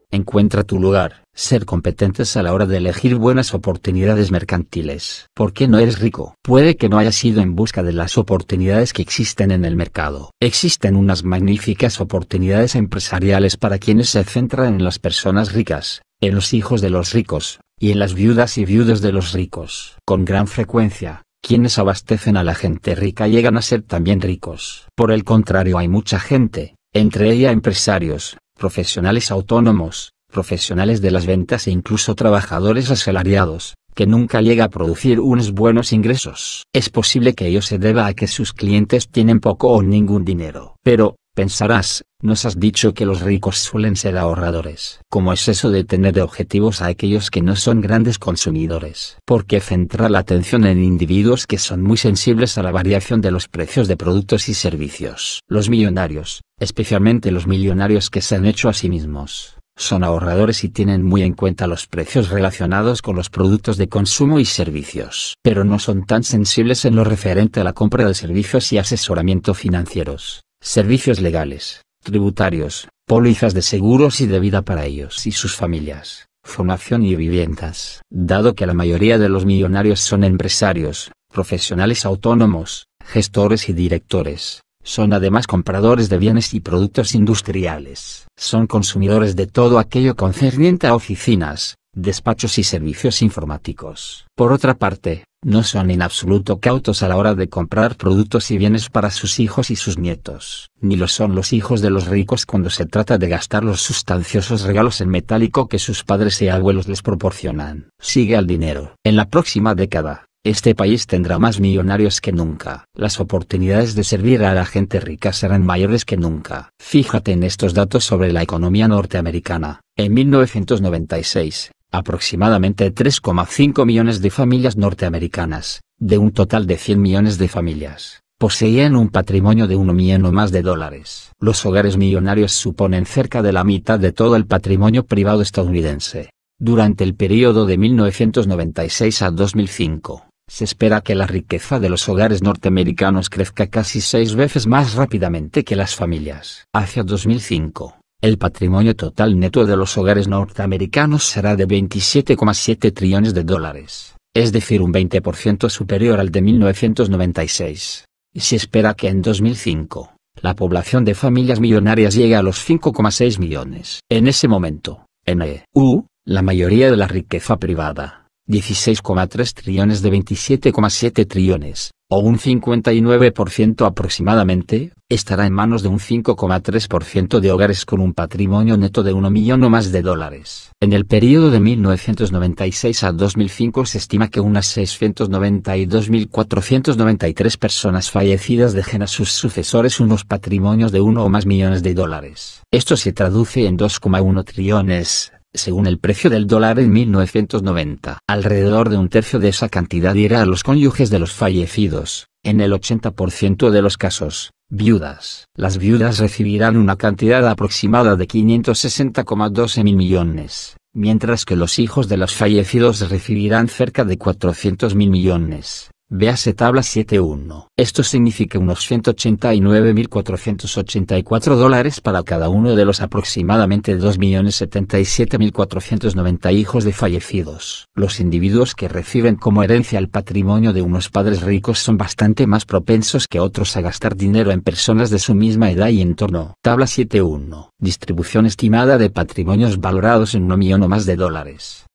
Encuentra tu lugar ser competentes a la hora de elegir buenas oportunidades mercantiles. ¿Por qué no eres rico? Puede que no hayas ido en busca de las oportunidades que existen en el mercado. Existen unas magníficas oportunidades empresariales para quienes se centran en las personas ricas, en los hijos de los ricos, y en las viudas y viudos de los ricos. Con gran frecuencia, quienes abastecen a la gente rica llegan a ser también ricos. Por el contrario hay mucha gente, entre ella empresarios, profesionales autónomos, profesionales de las ventas e incluso trabajadores asalariados, que nunca llega a producir unos buenos ingresos. Es posible que ello se deba a que sus clientes tienen poco o ningún dinero. Pero, pensarás, nos has dicho que los ricos suelen ser ahorradores. ¿Cómo es eso de tener de objetivos a aquellos que no son grandes consumidores? porque qué centrar la atención en individuos que son muy sensibles a la variación de los precios de productos y servicios? Los millonarios, especialmente los millonarios que se han hecho a sí mismos son ahorradores y tienen muy en cuenta los precios relacionados con los productos de consumo y servicios, pero no son tan sensibles en lo referente a la compra de servicios y asesoramiento financieros, servicios legales, tributarios, pólizas de seguros y de vida para ellos y sus familias, formación y viviendas. Dado que la mayoría de los millonarios son empresarios, profesionales autónomos, gestores y directores, son además compradores de bienes y productos industriales. Son consumidores de todo aquello concerniente a oficinas, despachos y servicios informáticos. Por otra parte, no son en absoluto cautos a la hora de comprar productos y bienes para sus hijos y sus nietos, ni lo son los hijos de los ricos cuando se trata de gastar los sustanciosos regalos en metálico que sus padres y abuelos les proporcionan. Sigue al dinero. En la próxima década, este país tendrá más millonarios que nunca. Las oportunidades de servir a la gente rica serán mayores que nunca. Fíjate en estos datos sobre la economía norteamericana. En 1996, aproximadamente 3,5 millones de familias norteamericanas, de un total de 100 millones de familias, poseían un patrimonio de 1 millón o más de dólares. Los hogares millonarios suponen cerca de la mitad de todo el patrimonio privado estadounidense. Durante el periodo de 1996 a 2005, se espera que la riqueza de los hogares norteamericanos crezca casi seis veces más rápidamente que las familias. Hacia 2005, el patrimonio total neto de los hogares norteamericanos será de 27,7 trillones de dólares, es decir, un 20% superior al de 1996, se espera que en 2005, la población de familias millonarias llegue a los 5,6 millones. En ese momento, en EU, la mayoría de la riqueza privada 16,3 trillones de 27,7 trillones, o un 59% aproximadamente, estará en manos de un 5,3% de hogares con un patrimonio neto de 1 millón o más de dólares. En el periodo de 1996 a 2005 se estima que unas 692.493 personas fallecidas dejen a sus sucesores unos patrimonios de 1 o más millones de dólares. Esto se traduce en 2,1 trillones según el precio del dólar en 1990. Alrededor de un tercio de esa cantidad irá a los cónyuges de los fallecidos, en el 80% de los casos. Viudas. Las viudas recibirán una cantidad aproximada de 560,12 mil millones, mientras que los hijos de los fallecidos recibirán cerca de 400 mil millones. Véase tabla 7.1. Esto significa unos 189.484 dólares para cada uno de los aproximadamente 2.077.490 hijos de fallecidos. Los individuos que reciben como herencia el patrimonio de unos padres ricos son bastante más propensos que otros a gastar dinero en personas de su misma edad y entorno. Tabla 7.1. Distribución estimada de patrimonios valorados en un millón o más de dólares.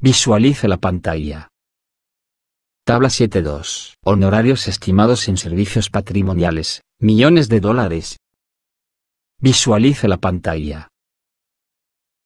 Visualice la pantalla. Tabla 7.2. Honorarios estimados en servicios patrimoniales, millones de dólares. Visualice la pantalla.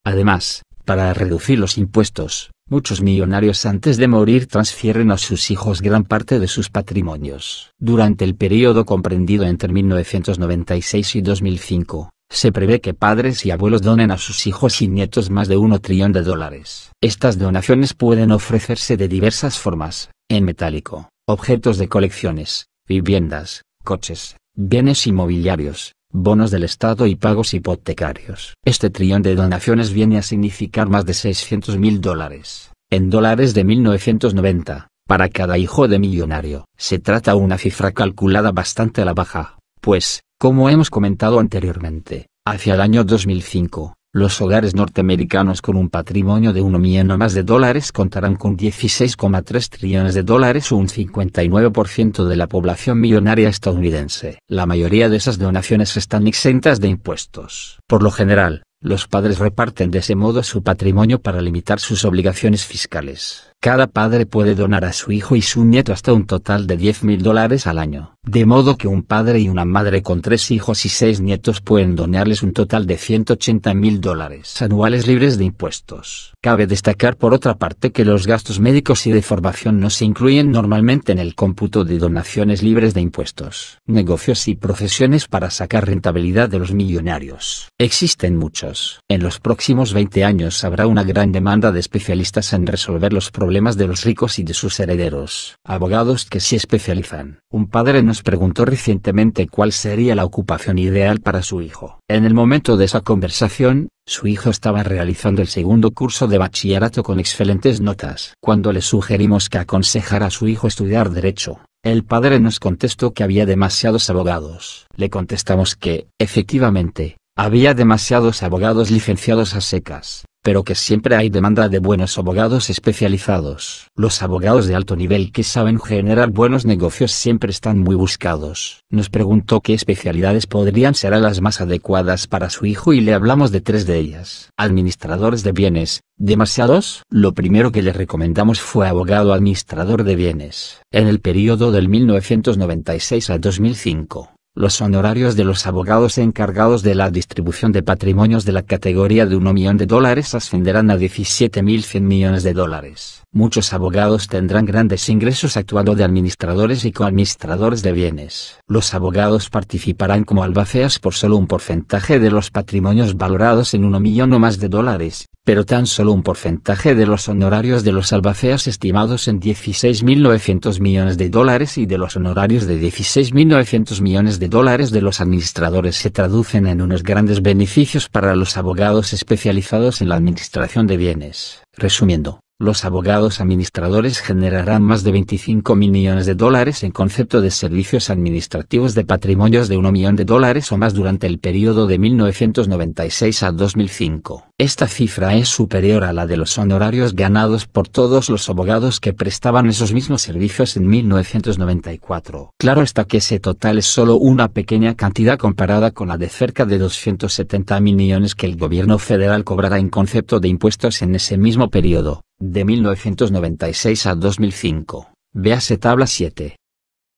Además, para reducir los impuestos, muchos millonarios antes de morir transfieren a sus hijos gran parte de sus patrimonios. Durante el periodo comprendido entre 1996 y 2005, se prevé que padres y abuelos donen a sus hijos y nietos más de 1 trillón de dólares. Estas donaciones pueden ofrecerse de diversas formas, en metálico, objetos de colecciones, viviendas, coches, bienes inmobiliarios, bonos del Estado y pagos hipotecarios. Este trillón de donaciones viene a significar más de 600 mil dólares, en dólares de 1990, para cada hijo de millonario. Se trata una cifra calculada bastante a la baja, pues, como hemos comentado anteriormente, hacia el año 2005, los hogares norteamericanos con un patrimonio de 1 millón o más de dólares contarán con 16,3 trillones de dólares o un 59% de la población millonaria estadounidense. La mayoría de esas donaciones están exentas de impuestos. Por lo general, los padres reparten de ese modo su patrimonio para limitar sus obligaciones fiscales. Cada padre puede donar a su hijo y su nieto hasta un total de 10 mil dólares al año. De modo que un padre y una madre con tres hijos y seis nietos pueden donarles un total de 180 mil dólares anuales libres de impuestos. Cabe destacar por otra parte que los gastos médicos y de formación no se incluyen normalmente en el cómputo de donaciones libres de impuestos. Negocios y profesiones para sacar rentabilidad de los millonarios. Existen muchos. En los próximos 20 años habrá una gran demanda de especialistas en resolver los problemas de los ricos y de sus herederos. Abogados que se especializan. Un padre nos preguntó recientemente cuál sería la ocupación ideal para su hijo. En el momento de esa conversación, su hijo estaba realizando el segundo curso de bachillerato con excelentes notas. Cuando le sugerimos que aconsejara a su hijo estudiar derecho, el padre nos contestó que había demasiados abogados. Le contestamos que, efectivamente, había demasiados abogados licenciados a secas pero que siempre hay demanda de buenos abogados especializados. Los abogados de alto nivel que saben generar buenos negocios siempre están muy buscados. Nos preguntó qué especialidades podrían ser las más adecuadas para su hijo y le hablamos de tres de ellas. Administradores de bienes, demasiados. Lo primero que le recomendamos fue abogado administrador de bienes, en el periodo del 1996 a 2005 los honorarios de los abogados encargados de la distribución de patrimonios de la categoría de 1 millón de dólares ascenderán a 17.100 millones de dólares. Muchos abogados tendrán grandes ingresos actuando de administradores y coadministradores de bienes. Los abogados participarán como albaceas por solo un porcentaje de los patrimonios valorados en 1 millón o más de dólares, pero tan solo un porcentaje de los honorarios de los albaceas estimados en 16.900 millones de dólares y de los honorarios de 16.900 millones de dólares de los administradores se traducen en unos grandes beneficios para los abogados especializados en la administración de bienes. Resumiendo, los abogados administradores generarán más de 25 millones de dólares en concepto de servicios administrativos de patrimonios de 1 millón de dólares o más durante el periodo de 1996 a 2005. Esta cifra es superior a la de los honorarios ganados por todos los abogados que prestaban esos mismos servicios en 1994. Claro está que ese total es solo una pequeña cantidad comparada con la de cerca de 270 millones que el gobierno federal cobrará en concepto de impuestos en ese mismo periodo, de 1996 a 2005. Véase tabla 7.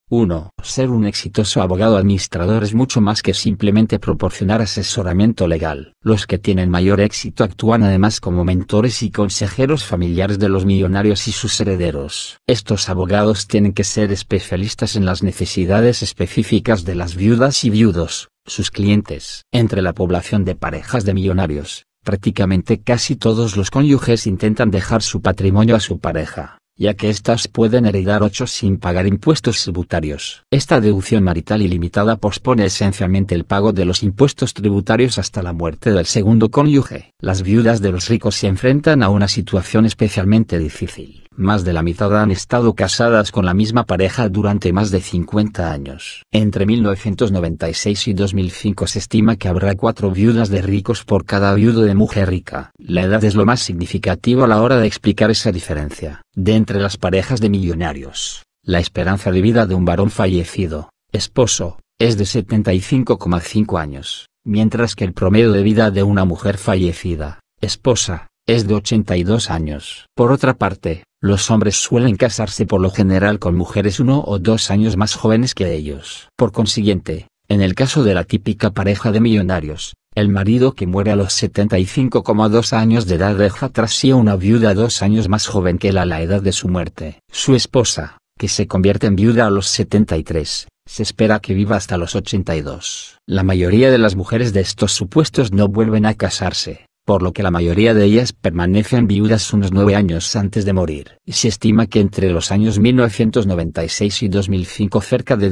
1. Ser un exitoso abogado administrador es mucho más que simplemente proporcionar asesoramiento legal. Los que tienen mayor éxito actúan además como mentores y consejeros familiares de los millonarios y sus herederos. Estos abogados tienen que ser especialistas en las necesidades específicas de las viudas y viudos, sus clientes. Entre la población de parejas de millonarios, prácticamente casi todos los cónyuges intentan dejar su patrimonio a su pareja ya que éstas pueden heredar ocho sin pagar impuestos tributarios. Esta deducción marital ilimitada pospone esencialmente el pago de los impuestos tributarios hasta la muerte del segundo cónyuge. Las viudas de los ricos se enfrentan a una situación especialmente difícil más de la mitad han estado casadas con la misma pareja durante más de 50 años. Entre 1996 y 2005 se estima que habrá cuatro viudas de ricos por cada viudo de mujer rica. La edad es lo más significativo a la hora de explicar esa diferencia. De entre las parejas de millonarios, la esperanza de vida de un varón fallecido, esposo, es de 75,5 años, mientras que el promedio de vida de una mujer fallecida, esposa, es de 82 años. Por otra parte, los hombres suelen casarse por lo general con mujeres uno o dos años más jóvenes que ellos. Por consiguiente, en el caso de la típica pareja de millonarios, el marido que muere a los 75,2 años de edad deja tras sí a una viuda dos años más joven que él a la edad de su muerte. Su esposa, que se convierte en viuda a los 73, se espera que viva hasta los 82. La mayoría de las mujeres de estos supuestos no vuelven a casarse por lo que la mayoría de ellas permanecen viudas unos nueve años antes de morir. Se estima que entre los años 1996 y 2005 cerca de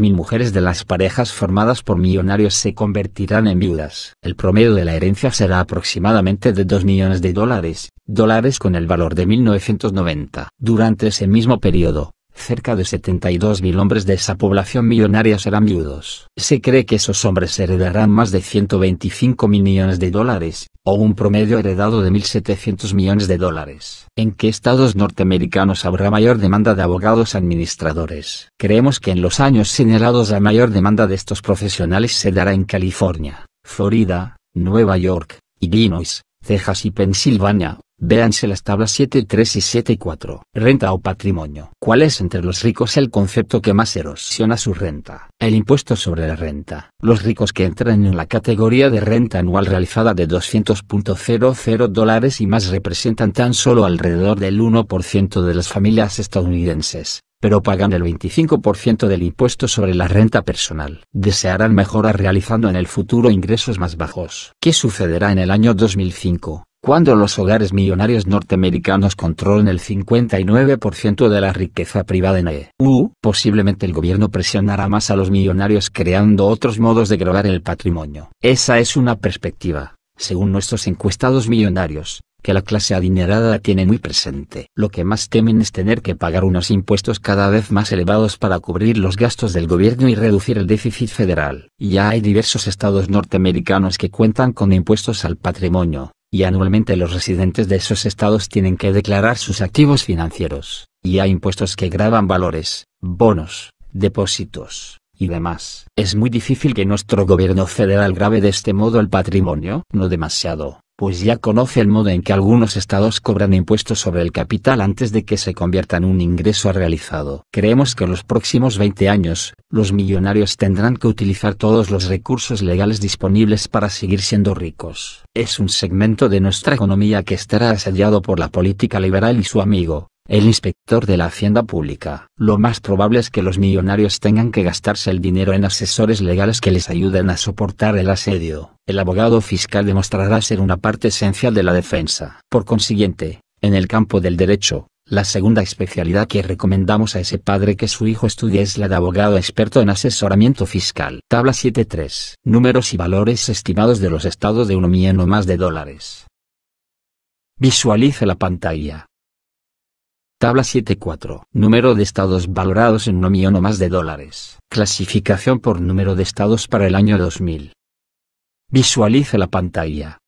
mil mujeres de las parejas formadas por millonarios se convertirán en viudas. El promedio de la herencia será aproximadamente de 2 millones de dólares, dólares con el valor de 1990. Durante ese mismo periodo, cerca de 72.000 hombres de esa población millonaria serán viudos. Se cree que esos hombres heredarán más de 125 millones de dólares, o un promedio heredado de 1.700 millones de dólares. ¿En qué estados norteamericanos habrá mayor demanda de abogados administradores? Creemos que en los años señalados la mayor demanda de estos profesionales se dará en California, Florida, Nueva York, Illinois, Texas y Pensilvania, Véanse las tablas 7.3 y 4, Renta o patrimonio. ¿Cuál es entre los ricos el concepto que más erosiona su renta? El impuesto sobre la renta. Los ricos que entran en la categoría de renta anual realizada de 200.00 dólares y más representan tan solo alrededor del 1% de las familias estadounidenses pero pagan el 25% del impuesto sobre la renta personal. Desearán mejorar realizando en el futuro ingresos más bajos. ¿Qué sucederá en el año 2005? cuando los hogares millonarios norteamericanos controlan el 59% de la riqueza privada en EU, posiblemente el gobierno presionará más a los millonarios creando otros modos de grabar el patrimonio. Esa es una perspectiva, según nuestros encuestados millonarios, que la clase adinerada tiene muy presente. Lo que más temen es tener que pagar unos impuestos cada vez más elevados para cubrir los gastos del gobierno y reducir el déficit federal. Ya hay diversos estados norteamericanos que cuentan con impuestos al patrimonio y anualmente los residentes de esos estados tienen que declarar sus activos financieros, y hay impuestos que graban valores, bonos, depósitos, y demás. Es muy difícil que nuestro gobierno federal grave de este modo el patrimonio, no demasiado, pues ya conoce el modo en que algunos estados cobran impuestos sobre el capital antes de que se convierta en un ingreso realizado. Creemos que en los próximos 20 años, los millonarios tendrán que utilizar todos los recursos legales disponibles para seguir siendo ricos. Es un segmento de nuestra economía que estará asediado por la política liberal y su amigo, el inspector de la hacienda pública. Lo más probable es que los millonarios tengan que gastarse el dinero en asesores legales que les ayuden a soportar el asedio. El abogado fiscal demostrará ser una parte esencial de la defensa. Por consiguiente, en el campo del derecho, la segunda especialidad que recomendamos a ese padre que su hijo estudie es la de abogado experto en asesoramiento fiscal. Tabla 7.3. Números y valores estimados de los estados de un millón o más de dólares. Visualice la pantalla. Tabla 7.4. Número de estados valorados en un millón o más de dólares. Clasificación por número de estados para el año 2000. Visualiza la pantalla.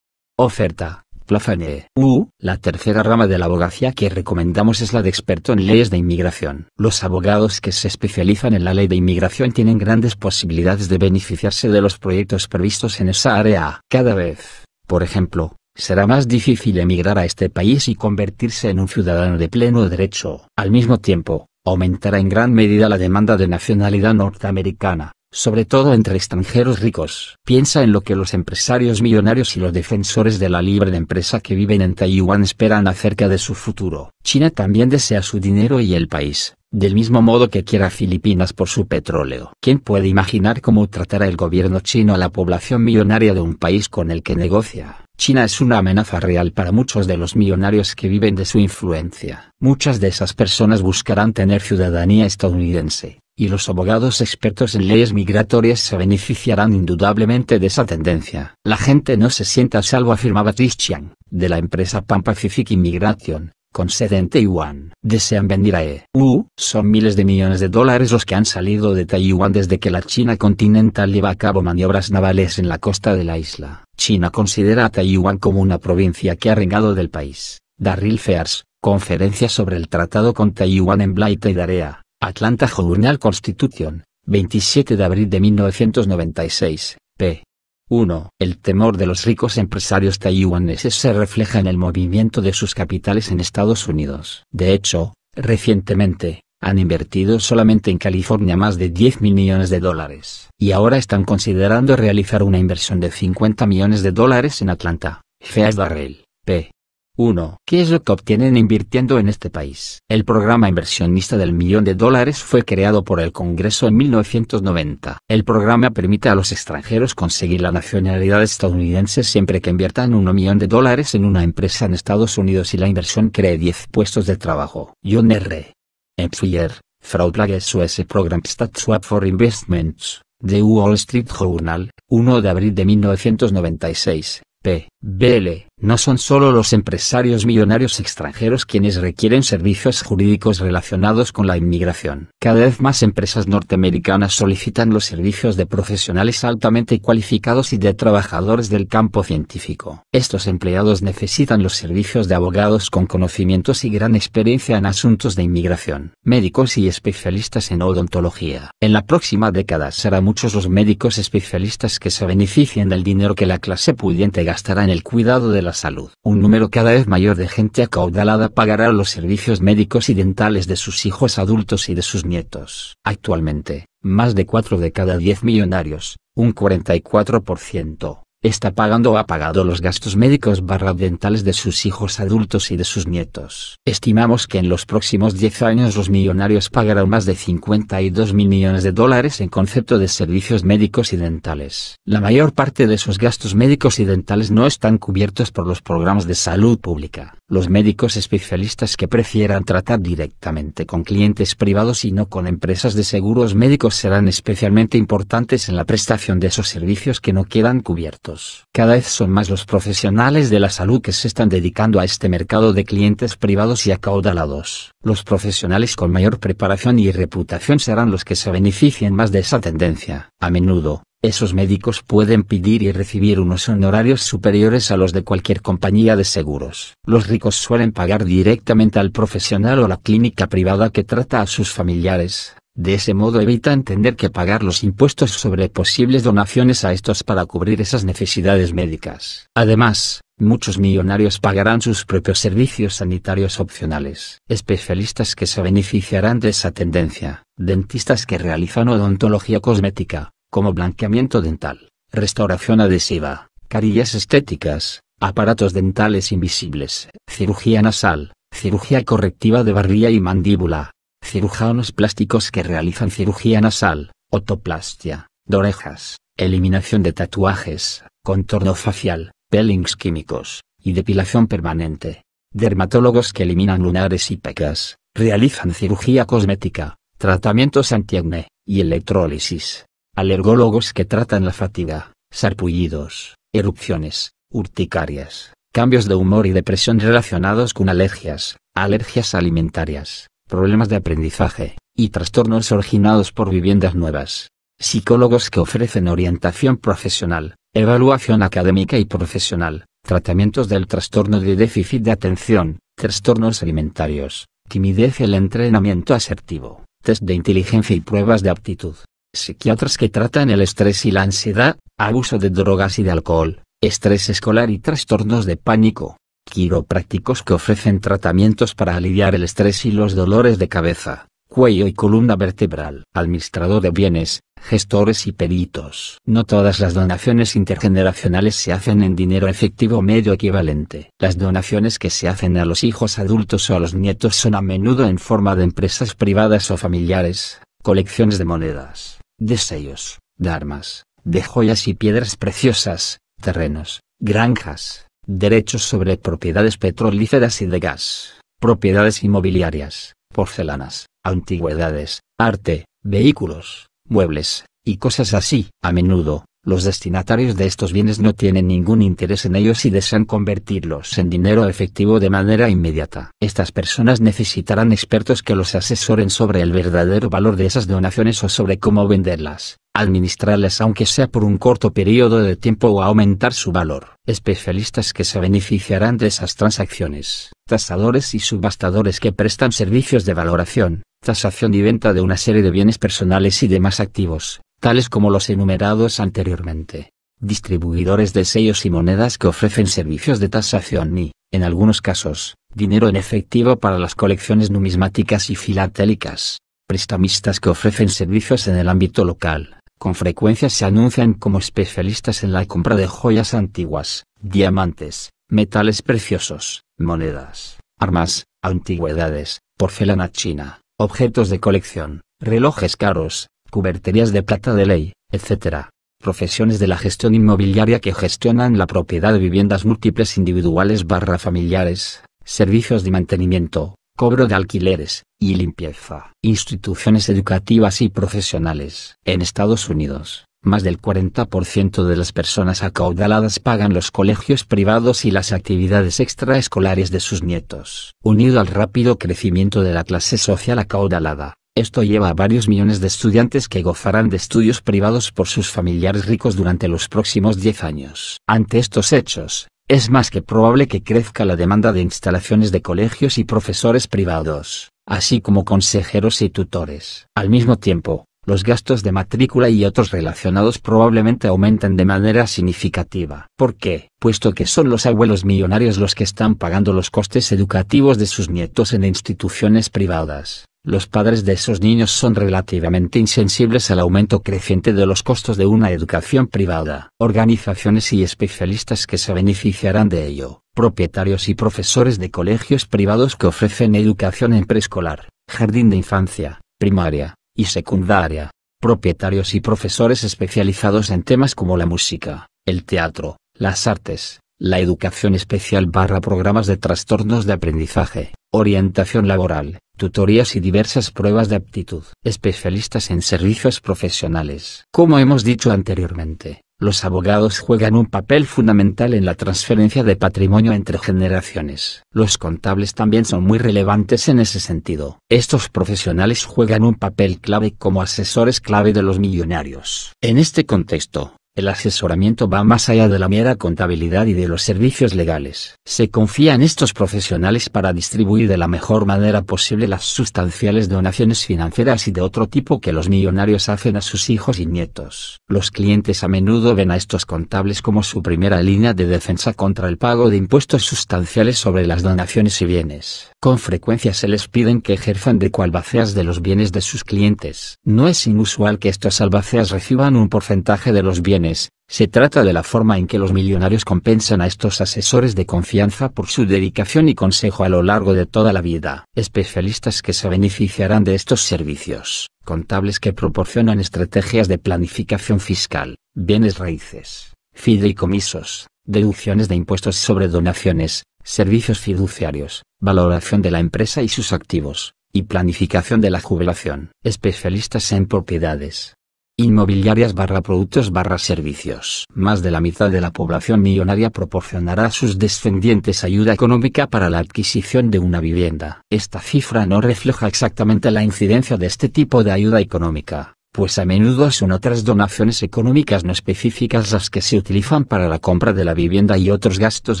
Oferta. N. U. La tercera rama de la abogacía que recomendamos es la de experto en leyes de inmigración. Los abogados que se especializan en la ley de inmigración tienen grandes posibilidades de beneficiarse de los proyectos previstos en esa área. Cada vez, por ejemplo, será más difícil emigrar a este país y convertirse en un ciudadano de pleno derecho. Al mismo tiempo, aumentará en gran medida la demanda de nacionalidad norteamericana, sobre todo entre extranjeros ricos. Piensa en lo que los empresarios millonarios y los defensores de la libre empresa que viven en Taiwán esperan acerca de su futuro. China también desea su dinero y el país, del mismo modo que quiera Filipinas por su petróleo. ¿Quién puede imaginar cómo tratará el gobierno chino a la población millonaria de un país con el que negocia? China es una amenaza real para muchos de los millonarios que viven de su influencia. Muchas de esas personas buscarán tener ciudadanía estadounidense, y los abogados expertos en leyes migratorias se beneficiarán indudablemente de esa tendencia. La gente no se sienta a salvo afirmaba Trish Chiang, de la empresa Pan Pacific Immigration, con sede en Taiwán, desean venir a EU. Son miles de millones de dólares los que han salido de Taiwán desde que la China continental lleva a cabo maniobras navales en la costa de la isla. China considera a Taiwán como una provincia que ha regado del país. Darryl Fears, Conferencia sobre el Tratado con Taiwán en Blaita y Darea, Atlanta Journal Constitution, 27 de abril de 1996, p. 1. El temor de los ricos empresarios taiwaneses se refleja en el movimiento de sus capitales en Estados Unidos. De hecho, recientemente, han invertido solamente en California más de 10 millones de dólares. Y ahora están considerando realizar una inversión de 50 millones de dólares en Atlanta. Feas Darrell, p. 1. ¿Qué es lo que obtienen invirtiendo en este país? El programa inversionista del millón de dólares fue creado por el Congreso en 1990. El programa permite a los extranjeros conseguir la nacionalidad estadounidense siempre que inviertan 1 millón de dólares en una empresa en Estados Unidos y la inversión cree 10 puestos de trabajo. John R. Empfier, Fraudlages US Program Statswap for Investments, The Wall Street Journal, 1 de abril de 1996, p. bl. No son solo los empresarios millonarios extranjeros quienes requieren servicios jurídicos relacionados con la inmigración. Cada vez más empresas norteamericanas solicitan los servicios de profesionales altamente cualificados y de trabajadores del campo científico. Estos empleados necesitan los servicios de abogados con conocimientos y gran experiencia en asuntos de inmigración, médicos y especialistas en odontología. En la próxima década será muchos los médicos especialistas que se beneficien del dinero que la clase pudiente gastará en el cuidado de la salud. Un número cada vez mayor de gente acaudalada pagará los servicios médicos y dentales de sus hijos adultos y de sus nietos. Actualmente, más de 4 de cada 10 millonarios, un 44%, está pagando o ha pagado los gastos médicos barra dentales de sus hijos adultos y de sus nietos. Estimamos que en los próximos 10 años los millonarios pagarán más de 52 mil millones de dólares en concepto de servicios médicos y dentales. La mayor parte de esos gastos médicos y dentales no están cubiertos por los programas de salud pública los médicos especialistas que prefieran tratar directamente con clientes privados y no con empresas de seguros médicos serán especialmente importantes en la prestación de esos servicios que no quedan cubiertos. Cada vez son más los profesionales de la salud que se están dedicando a este mercado de clientes privados y acaudalados. Los profesionales con mayor preparación y reputación serán los que se beneficien más de esa tendencia. A menudo, esos médicos pueden pedir y recibir unos honorarios superiores a los de cualquier compañía de seguros. Los ricos suelen pagar directamente al profesional o la clínica privada que trata a sus familiares, de ese modo evitan tener que pagar los impuestos sobre posibles donaciones a estos para cubrir esas necesidades médicas. Además, muchos millonarios pagarán sus propios servicios sanitarios opcionales. Especialistas que se beneficiarán de esa tendencia, dentistas que realizan odontología cosmética, como blanqueamiento dental, restauración adhesiva, carillas estéticas, aparatos dentales invisibles, cirugía nasal, cirugía correctiva de barría y mandíbula, cirujanos plásticos que realizan cirugía nasal, otoplastia, de orejas, eliminación de tatuajes, contorno facial, pelings químicos, y depilación permanente. Dermatólogos que eliminan lunares y pecas, realizan cirugía cosmética, tratamientos antiacné, y electrólisis. Alergólogos que tratan la fatiga, sarpullidos, erupciones, urticarias, cambios de humor y depresión relacionados con alergias, alergias alimentarias, problemas de aprendizaje, y trastornos originados por viviendas nuevas. Psicólogos que ofrecen orientación profesional, evaluación académica y profesional, tratamientos del trastorno de déficit de atención, trastornos alimentarios, timidez y el entrenamiento asertivo, test de inteligencia y pruebas de aptitud psiquiatras que tratan el estrés y la ansiedad, abuso de drogas y de alcohol, estrés escolar y trastornos de pánico, quiroprácticos que ofrecen tratamientos para aliviar el estrés y los dolores de cabeza, cuello y columna vertebral, administrador de bienes, gestores y peritos. No todas las donaciones intergeneracionales se hacen en dinero efectivo medio equivalente. Las donaciones que se hacen a los hijos adultos o a los nietos son a menudo en forma de empresas privadas o familiares, colecciones de monedas de sellos, de armas, de joyas y piedras preciosas, terrenos, granjas, derechos sobre propiedades petrolíferas y de gas, propiedades inmobiliarias, porcelanas, antigüedades, arte, vehículos, muebles, y cosas así. A menudo, los destinatarios de estos bienes no tienen ningún interés en ellos y desean convertirlos en dinero efectivo de manera inmediata. Estas personas necesitarán expertos que los asesoren sobre el verdadero valor de esas donaciones o sobre cómo venderlas, administrarlas aunque sea por un corto periodo de tiempo o aumentar su valor. Especialistas que se beneficiarán de esas transacciones, tasadores y subastadores que prestan servicios de valoración, tasación y venta de una serie de bienes personales y demás activos, tales como los enumerados anteriormente, distribuidores de sellos y monedas que ofrecen servicios de tasación y, en algunos casos, dinero en efectivo para las colecciones numismáticas y filatélicas, prestamistas que ofrecen servicios en el ámbito local, con frecuencia se anuncian como especialistas en la compra de joyas antiguas, diamantes, metales preciosos, monedas, armas, antigüedades, porcelana china, objetos de colección, relojes caros, cuberterías de plata de ley, etc. Profesiones de la gestión inmobiliaria que gestionan la propiedad de viviendas múltiples individuales barra familiares, servicios de mantenimiento, cobro de alquileres, y limpieza. Instituciones educativas y profesionales. En Estados Unidos, más del 40% de las personas acaudaladas pagan los colegios privados y las actividades extraescolares de sus nietos. Unido al rápido crecimiento de la clase social acaudalada, esto lleva a varios millones de estudiantes que gozarán de estudios privados por sus familiares ricos durante los próximos 10 años. Ante estos hechos, es más que probable que crezca la demanda de instalaciones de colegios y profesores privados, así como consejeros y tutores. Al mismo tiempo, los gastos de matrícula y otros relacionados probablemente aumentan de manera significativa. ¿Por qué? Puesto que son los abuelos millonarios los que están pagando los costes educativos de sus nietos en instituciones privadas los padres de esos niños son relativamente insensibles al aumento creciente de los costos de una educación privada. Organizaciones y especialistas que se beneficiarán de ello, propietarios y profesores de colegios privados que ofrecen educación en preescolar, jardín de infancia, primaria y secundaria, propietarios y profesores especializados en temas como la música, el teatro, las artes, la educación especial barra programas de trastornos de aprendizaje, orientación laboral, tutorías y diversas pruebas de aptitud. Especialistas en servicios profesionales. Como hemos dicho anteriormente, los abogados juegan un papel fundamental en la transferencia de patrimonio entre generaciones. Los contables también son muy relevantes en ese sentido. Estos profesionales juegan un papel clave como asesores clave de los millonarios. En este contexto, el asesoramiento va más allá de la mera contabilidad y de los servicios legales. Se confía en estos profesionales para distribuir de la mejor manera posible las sustanciales donaciones financieras y de otro tipo que los millonarios hacen a sus hijos y nietos. Los clientes a menudo ven a estos contables como su primera línea de defensa contra el pago de impuestos sustanciales sobre las donaciones y bienes. Con frecuencia se les piden que ejerzan de coalbaceas de los bienes de sus clientes. No es inusual que estos albaceas reciban un porcentaje de los bienes, se trata de la forma en que los millonarios compensan a estos asesores de confianza por su dedicación y consejo a lo largo de toda la vida. Especialistas que se beneficiarán de estos servicios, contables que proporcionan estrategias de planificación fiscal, bienes raíces, fideicomisos, deducciones de impuestos sobre donaciones, servicios fiduciarios, valoración de la empresa y sus activos, y planificación de la jubilación. Especialistas en propiedades inmobiliarias barra productos barra servicios. Más de la mitad de la población millonaria proporcionará a sus descendientes ayuda económica para la adquisición de una vivienda. Esta cifra no refleja exactamente la incidencia de este tipo de ayuda económica, pues a menudo son otras donaciones económicas no específicas las que se utilizan para la compra de la vivienda y otros gastos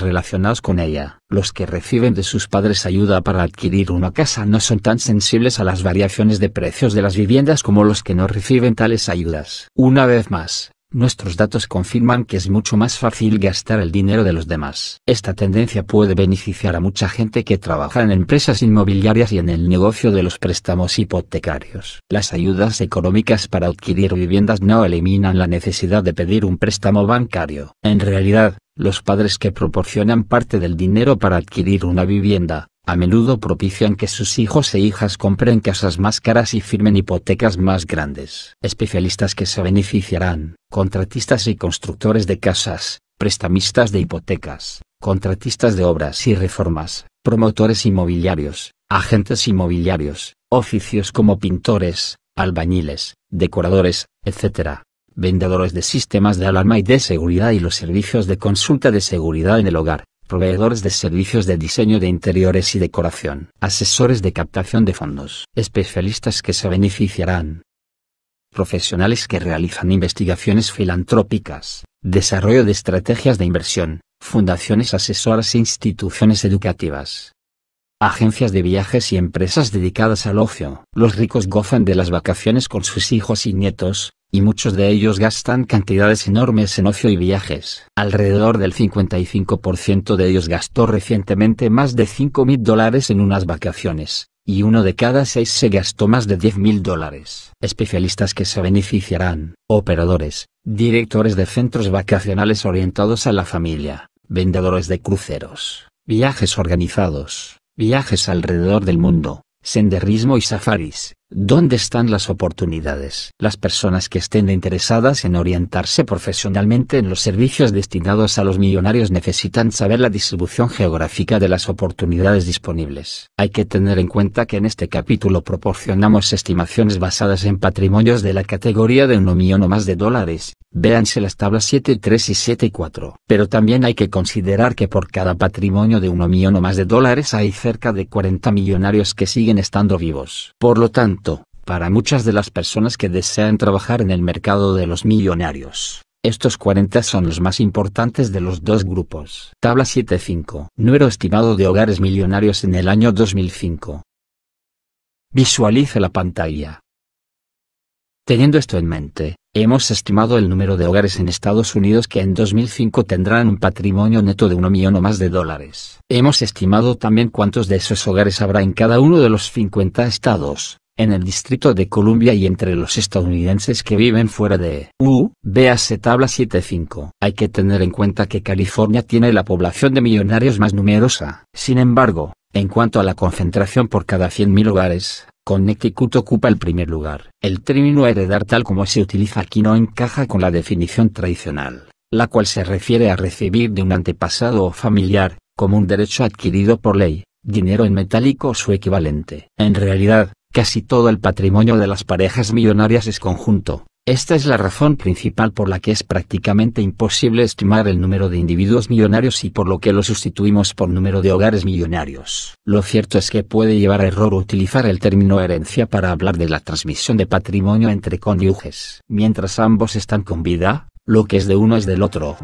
relacionados con ella. Los que reciben de sus padres ayuda para adquirir una casa no son tan sensibles a las variaciones de precios de las viviendas como los que no reciben tales ayudas. Una vez más, Nuestros datos confirman que es mucho más fácil gastar el dinero de los demás. Esta tendencia puede beneficiar a mucha gente que trabaja en empresas inmobiliarias y en el negocio de los préstamos hipotecarios. Las ayudas económicas para adquirir viviendas no eliminan la necesidad de pedir un préstamo bancario. En realidad, los padres que proporcionan parte del dinero para adquirir una vivienda, a menudo propician que sus hijos e hijas compren casas más caras y firmen hipotecas más grandes. Especialistas que se beneficiarán, contratistas y constructores de casas, prestamistas de hipotecas, contratistas de obras y reformas, promotores inmobiliarios, agentes inmobiliarios, oficios como pintores, albañiles, decoradores, etc., vendedores de sistemas de alarma y de seguridad y los servicios de consulta de seguridad en el hogar, proveedores de servicios de diseño de interiores y decoración, asesores de captación de fondos, especialistas que se beneficiarán, profesionales que realizan investigaciones filantrópicas, desarrollo de estrategias de inversión, fundaciones asesoras e instituciones educativas. Agencias de viajes y empresas dedicadas al ocio. Los ricos gozan de las vacaciones con sus hijos y nietos, y muchos de ellos gastan cantidades enormes en ocio y viajes. Alrededor del 55% de ellos gastó recientemente más de mil dólares en unas vacaciones, y uno de cada seis se gastó más de mil dólares. Especialistas que se beneficiarán, operadores, directores de centros vacacionales orientados a la familia, vendedores de cruceros, viajes organizados, viajes alrededor del mundo, senderismo y safaris, ¿Dónde están las oportunidades? Las personas que estén interesadas en orientarse profesionalmente en los servicios destinados a los millonarios necesitan saber la distribución geográfica de las oportunidades disponibles. Hay que tener en cuenta que en este capítulo proporcionamos estimaciones basadas en patrimonios de la categoría de 1 millón o más de dólares. Véanse las tablas 3 y 4, Pero también hay que considerar que por cada patrimonio de 1 millón o más de dólares hay cerca de 40 millonarios que siguen estando vivos. Por lo tanto, para muchas de las personas que desean trabajar en el mercado de los millonarios. Estos 40 son los más importantes de los dos grupos. Tabla 7.5. Número estimado de hogares millonarios en el año 2005. Visualice la pantalla. Teniendo esto en mente, hemos estimado el número de hogares en Estados Unidos que en 2005 tendrán un patrimonio neto de 1 millón o más de dólares. Hemos estimado también cuántos de esos hogares habrá en cada uno de los 50 estados, en el Distrito de Columbia y entre los estadounidenses que viven fuera de U, véase tabla 7.5. Hay que tener en cuenta que California tiene la población de millonarios más numerosa. Sin embargo, en cuanto a la concentración por cada 100.000 hogares, Connecticut ocupa el primer lugar. El término heredar tal como se utiliza aquí no encaja con la definición tradicional, la cual se refiere a recibir de un antepasado o familiar, como un derecho adquirido por ley, dinero en metálico o su equivalente. En realidad, Casi todo el patrimonio de las parejas millonarias es conjunto. Esta es la razón principal por la que es prácticamente imposible estimar el número de individuos millonarios y por lo que lo sustituimos por número de hogares millonarios. Lo cierto es que puede llevar a error utilizar el término herencia para hablar de la transmisión de patrimonio entre cónyuges, mientras ambos están con vida, lo que es de uno es del otro.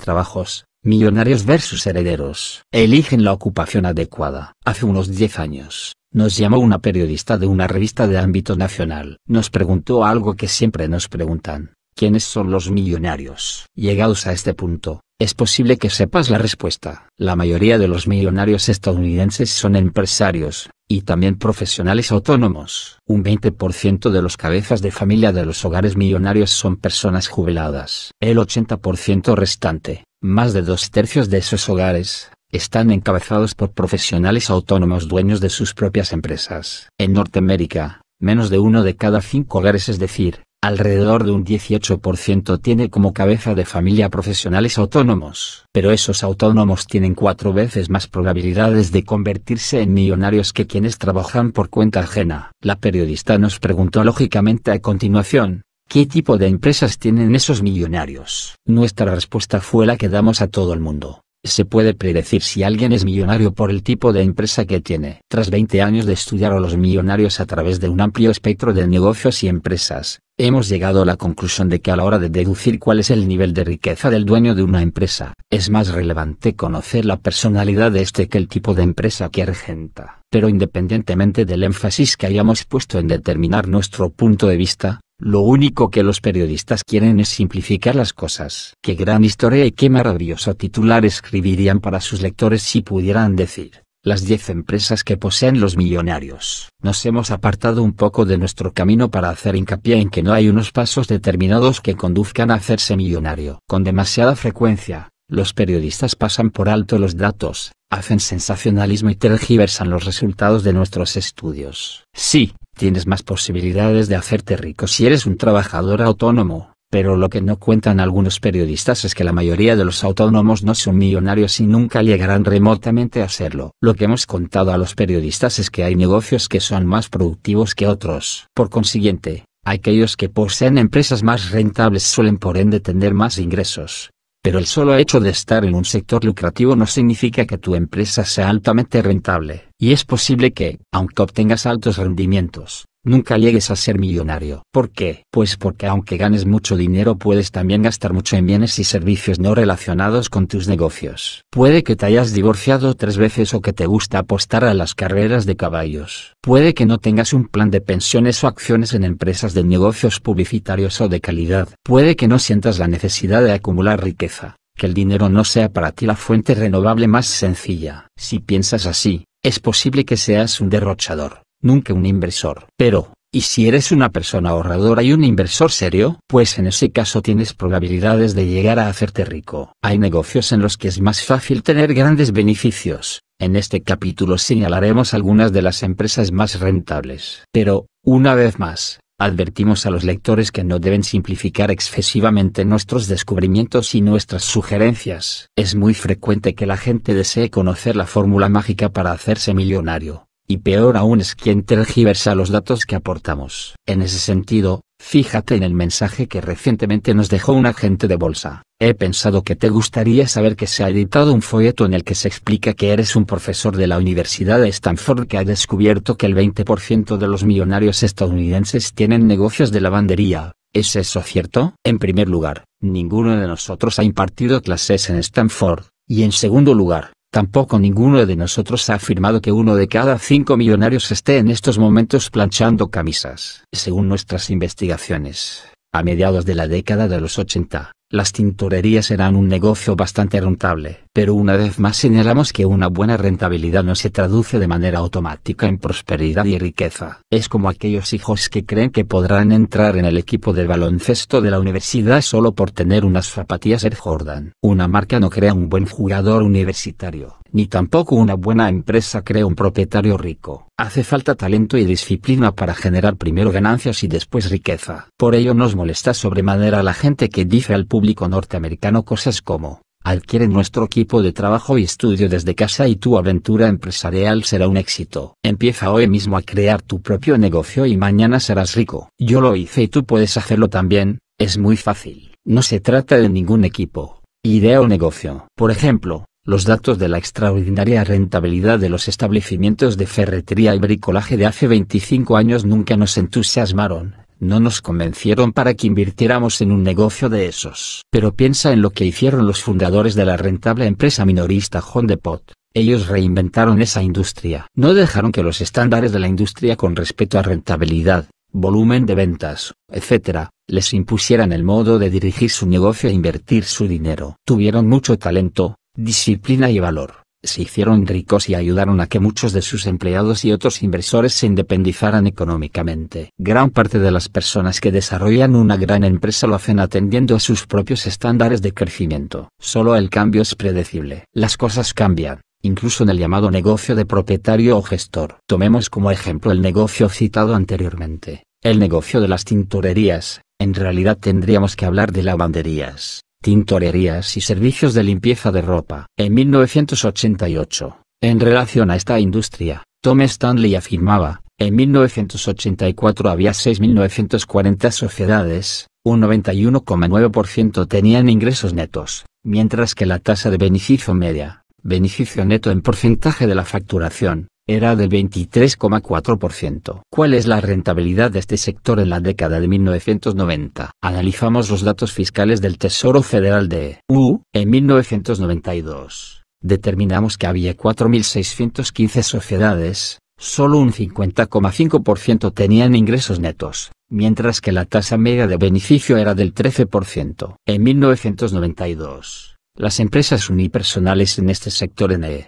trabajos, Millonarios versus Herederos. Eligen la ocupación adecuada. Hace unos 10 años, nos llamó una periodista de una revista de ámbito nacional. Nos preguntó algo que siempre nos preguntan. ¿Quiénes son los millonarios? Llegados a este punto, es posible que sepas la respuesta. La mayoría de los millonarios estadounidenses son empresarios, y también profesionales autónomos. Un 20% de los cabezas de familia de los hogares millonarios son personas jubiladas. El 80% restante, más de dos tercios de esos hogares, están encabezados por profesionales autónomos dueños de sus propias empresas. En Norteamérica, menos de uno de cada cinco hogares, es decir, alrededor de un 18% tiene como cabeza de familia profesionales autónomos. Pero esos autónomos tienen cuatro veces más probabilidades de convertirse en millonarios que quienes trabajan por cuenta ajena. La periodista nos preguntó lógicamente a continuación, ¿qué tipo de empresas tienen esos millonarios? Nuestra respuesta fue la que damos a todo el mundo. Se puede predecir si alguien es millonario por el tipo de empresa que tiene. Tras 20 años de estudiar a los millonarios a través de un amplio espectro de negocios y empresas, hemos llegado a la conclusión de que a la hora de deducir cuál es el nivel de riqueza del dueño de una empresa, es más relevante conocer la personalidad de este que el tipo de empresa que regenta. Pero independientemente del énfasis que hayamos puesto en determinar nuestro punto de vista, lo único que los periodistas quieren es simplificar las cosas. Qué gran historia y qué maravilloso titular escribirían para sus lectores si pudieran decir, las 10 empresas que poseen los millonarios. Nos hemos apartado un poco de nuestro camino para hacer hincapié en que no hay unos pasos determinados que conduzcan a hacerse millonario. Con demasiada frecuencia, los periodistas pasan por alto los datos, hacen sensacionalismo y tergiversan los resultados de nuestros estudios. Sí, tienes más posibilidades de hacerte rico si eres un trabajador autónomo, pero lo que no cuentan algunos periodistas es que la mayoría de los autónomos no son millonarios y nunca llegarán remotamente a serlo. Lo que hemos contado a los periodistas es que hay negocios que son más productivos que otros. Por consiguiente, aquellos que poseen empresas más rentables suelen por ende tener más ingresos, pero el solo hecho de estar en un sector lucrativo no significa que tu empresa sea altamente rentable, y es posible que, aunque obtengas altos rendimientos, Nunca llegues a ser millonario. ¿Por qué? Pues porque aunque ganes mucho dinero puedes también gastar mucho en bienes y servicios no relacionados con tus negocios. Puede que te hayas divorciado tres veces o que te gusta apostar a las carreras de caballos. Puede que no tengas un plan de pensiones o acciones en empresas de negocios publicitarios o de calidad. Puede que no sientas la necesidad de acumular riqueza. Que el dinero no sea para ti la fuente renovable más sencilla. Si piensas así, es posible que seas un derrochador nunca un inversor. Pero, y si eres una persona ahorradora y un inversor serio, pues en ese caso tienes probabilidades de llegar a hacerte rico. Hay negocios en los que es más fácil tener grandes beneficios. En este capítulo señalaremos algunas de las empresas más rentables. Pero, una vez más, advertimos a los lectores que no deben simplificar excesivamente nuestros descubrimientos y nuestras sugerencias. Es muy frecuente que la gente desee conocer la fórmula mágica para hacerse millonario y peor aún es quien tergiversa los datos que aportamos. En ese sentido, fíjate en el mensaje que recientemente nos dejó un agente de bolsa. He pensado que te gustaría saber que se ha editado un folleto en el que se explica que eres un profesor de la Universidad de Stanford que ha descubierto que el 20% de los millonarios estadounidenses tienen negocios de lavandería. ¿Es eso cierto? En primer lugar, ninguno de nosotros ha impartido clases en Stanford, y en segundo lugar, Tampoco ninguno de nosotros ha afirmado que uno de cada cinco millonarios esté en estos momentos planchando camisas. Según nuestras investigaciones, a mediados de la década de los 80, las tintorerías eran un negocio bastante rentable pero una vez más señalamos que una buena rentabilidad no se traduce de manera automática en prosperidad y riqueza. Es como aquellos hijos que creen que podrán entrar en el equipo de baloncesto de la universidad solo por tener unas zapatillas Air Jordan. Una marca no crea un buen jugador universitario, ni tampoco una buena empresa crea un propietario rico. Hace falta talento y disciplina para generar primero ganancias y después riqueza. Por ello nos molesta sobremanera la gente que dice al público norteamericano cosas como, Adquiere nuestro equipo de trabajo y estudio desde casa y tu aventura empresarial será un éxito. Empieza hoy mismo a crear tu propio negocio y mañana serás rico. Yo lo hice y tú puedes hacerlo también, es muy fácil. No se trata de ningún equipo, idea o negocio. Por ejemplo, los datos de la extraordinaria rentabilidad de los establecimientos de ferretería y bricolaje de hace 25 años nunca nos entusiasmaron, no nos convencieron para que invirtiéramos en un negocio de esos. Pero piensa en lo que hicieron los fundadores de la rentable empresa minorista John DePot. Ellos reinventaron esa industria. No dejaron que los estándares de la industria con respecto a rentabilidad, volumen de ventas, etc., les impusieran el modo de dirigir su negocio e invertir su dinero. Tuvieron mucho talento, disciplina y valor se hicieron ricos y ayudaron a que muchos de sus empleados y otros inversores se independizaran económicamente. Gran parte de las personas que desarrollan una gran empresa lo hacen atendiendo a sus propios estándares de crecimiento. Solo el cambio es predecible. Las cosas cambian incluso en el llamado negocio de propietario o gestor. Tomemos como ejemplo el negocio citado anteriormente, el negocio de las tintorerías, en realidad tendríamos que hablar de lavanderías tintorerías y servicios de limpieza de ropa. En 1988, en relación a esta industria, Tom Stanley afirmaba, en 1984 había 6.940 sociedades, un 91,9% tenían ingresos netos, mientras que la tasa de beneficio media, beneficio neto en porcentaje de la facturación, era del 23,4%. ¿Cuál es la rentabilidad de este sector en la década de 1990? Analizamos los datos fiscales del Tesoro Federal de U en 1992. Determinamos que había 4.615 sociedades, solo un 50,5% tenían ingresos netos, mientras que la tasa media de beneficio era del 13%. En 1992 las empresas unipersonales en este sector en eran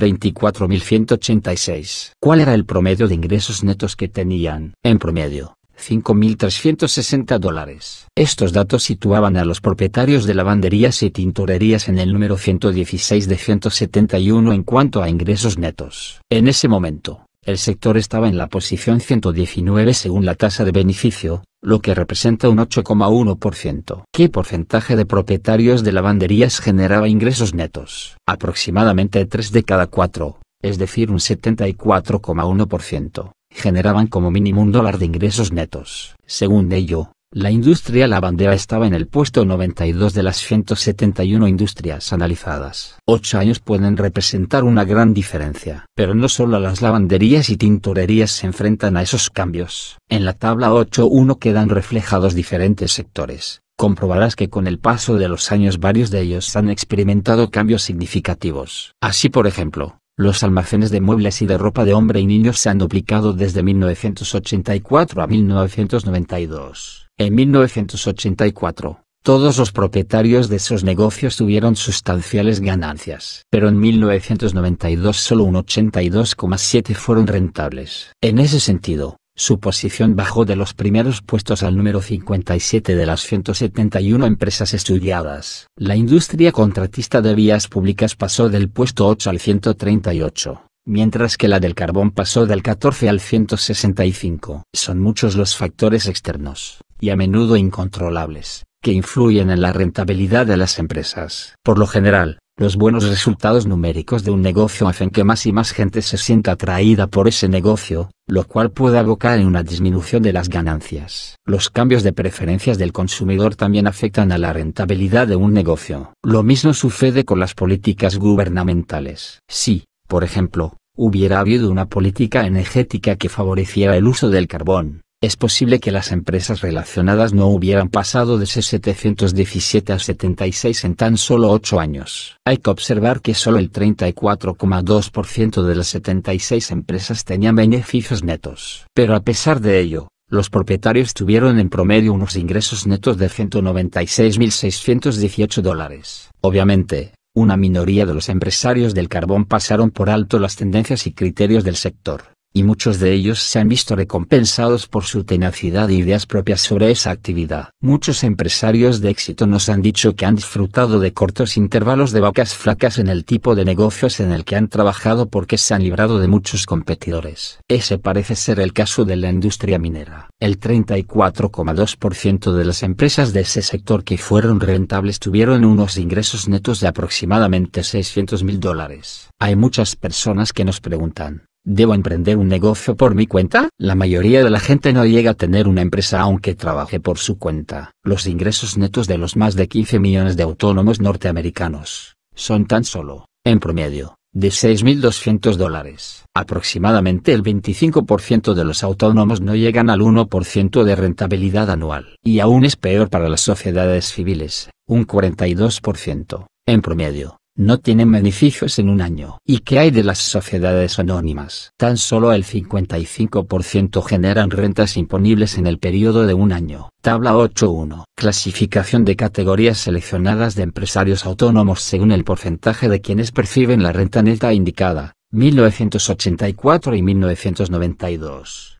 24.186. ¿Cuál era el promedio de ingresos netos que tenían? En promedio, 5.360 dólares. Estos datos situaban a los propietarios de lavanderías y tintorerías en el número 116 de 171 en cuanto a ingresos netos. En ese momento, el sector estaba en la posición 119 según la tasa de beneficio, lo que representa un 8,1%. ¿Qué porcentaje de propietarios de lavanderías generaba ingresos netos? Aproximadamente 3 de cada 4, es decir un 74,1%, generaban como mínimo un dólar de ingresos netos. Según ello, la industria lavandera estaba en el puesto 92 de las 171 industrias analizadas. Ocho años pueden representar una gran diferencia, pero no solo las lavanderías y tintorerías se enfrentan a esos cambios. En la tabla 8.1 quedan reflejados diferentes sectores. Comprobarás que con el paso de los años varios de ellos han experimentado cambios significativos. Así por ejemplo, los almacenes de muebles y de ropa de hombre y niños se han duplicado desde 1984 a 1992. En 1984, todos los propietarios de esos negocios tuvieron sustanciales ganancias. Pero en 1992 solo un 82,7 fueron rentables. En ese sentido, su posición bajó de los primeros puestos al número 57 de las 171 empresas estudiadas. La industria contratista de vías públicas pasó del puesto 8 al 138 mientras que la del carbón pasó del 14 al 165. Son muchos los factores externos y a menudo incontrolables, que influyen en la rentabilidad de las empresas. Por lo general, los buenos resultados numéricos de un negocio hacen que más y más gente se sienta atraída por ese negocio, lo cual puede abocar en una disminución de las ganancias. Los cambios de preferencias del consumidor también afectan a la rentabilidad de un negocio. Lo mismo sucede con las políticas gubernamentales. Si, por ejemplo, hubiera habido una política energética que favoreciera el uso del carbón, es posible que las empresas relacionadas no hubieran pasado de ese 717 a 76 en tan solo 8 años. Hay que observar que solo el 34,2% de las 76 empresas tenían beneficios netos. Pero a pesar de ello, los propietarios tuvieron en promedio unos ingresos netos de 196.618 dólares. Obviamente, una minoría de los empresarios del carbón pasaron por alto las tendencias y criterios del sector y muchos de ellos se han visto recompensados por su tenacidad e ideas propias sobre esa actividad. Muchos empresarios de éxito nos han dicho que han disfrutado de cortos intervalos de vacas flacas en el tipo de negocios en el que han trabajado porque se han librado de muchos competidores. Ese parece ser el caso de la industria minera. El 34,2% de las empresas de ese sector que fueron rentables tuvieron unos ingresos netos de aproximadamente 600 mil dólares. Hay muchas personas que nos preguntan, ¿Debo emprender un negocio por mi cuenta? La mayoría de la gente no llega a tener una empresa aunque trabaje por su cuenta. Los ingresos netos de los más de 15 millones de autónomos norteamericanos son tan solo, en promedio, de 6.200 dólares. Aproximadamente el 25% de los autónomos no llegan al 1% de rentabilidad anual. Y aún es peor para las sociedades civiles, un 42%, en promedio no tienen beneficios en un año. ¿Y qué hay de las sociedades anónimas? Tan solo el 55% generan rentas imponibles en el periodo de un año. Tabla 8.1. Clasificación de categorías seleccionadas de empresarios autónomos según el porcentaje de quienes perciben la renta neta indicada, 1984 y 1992.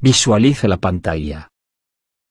Visualice la pantalla.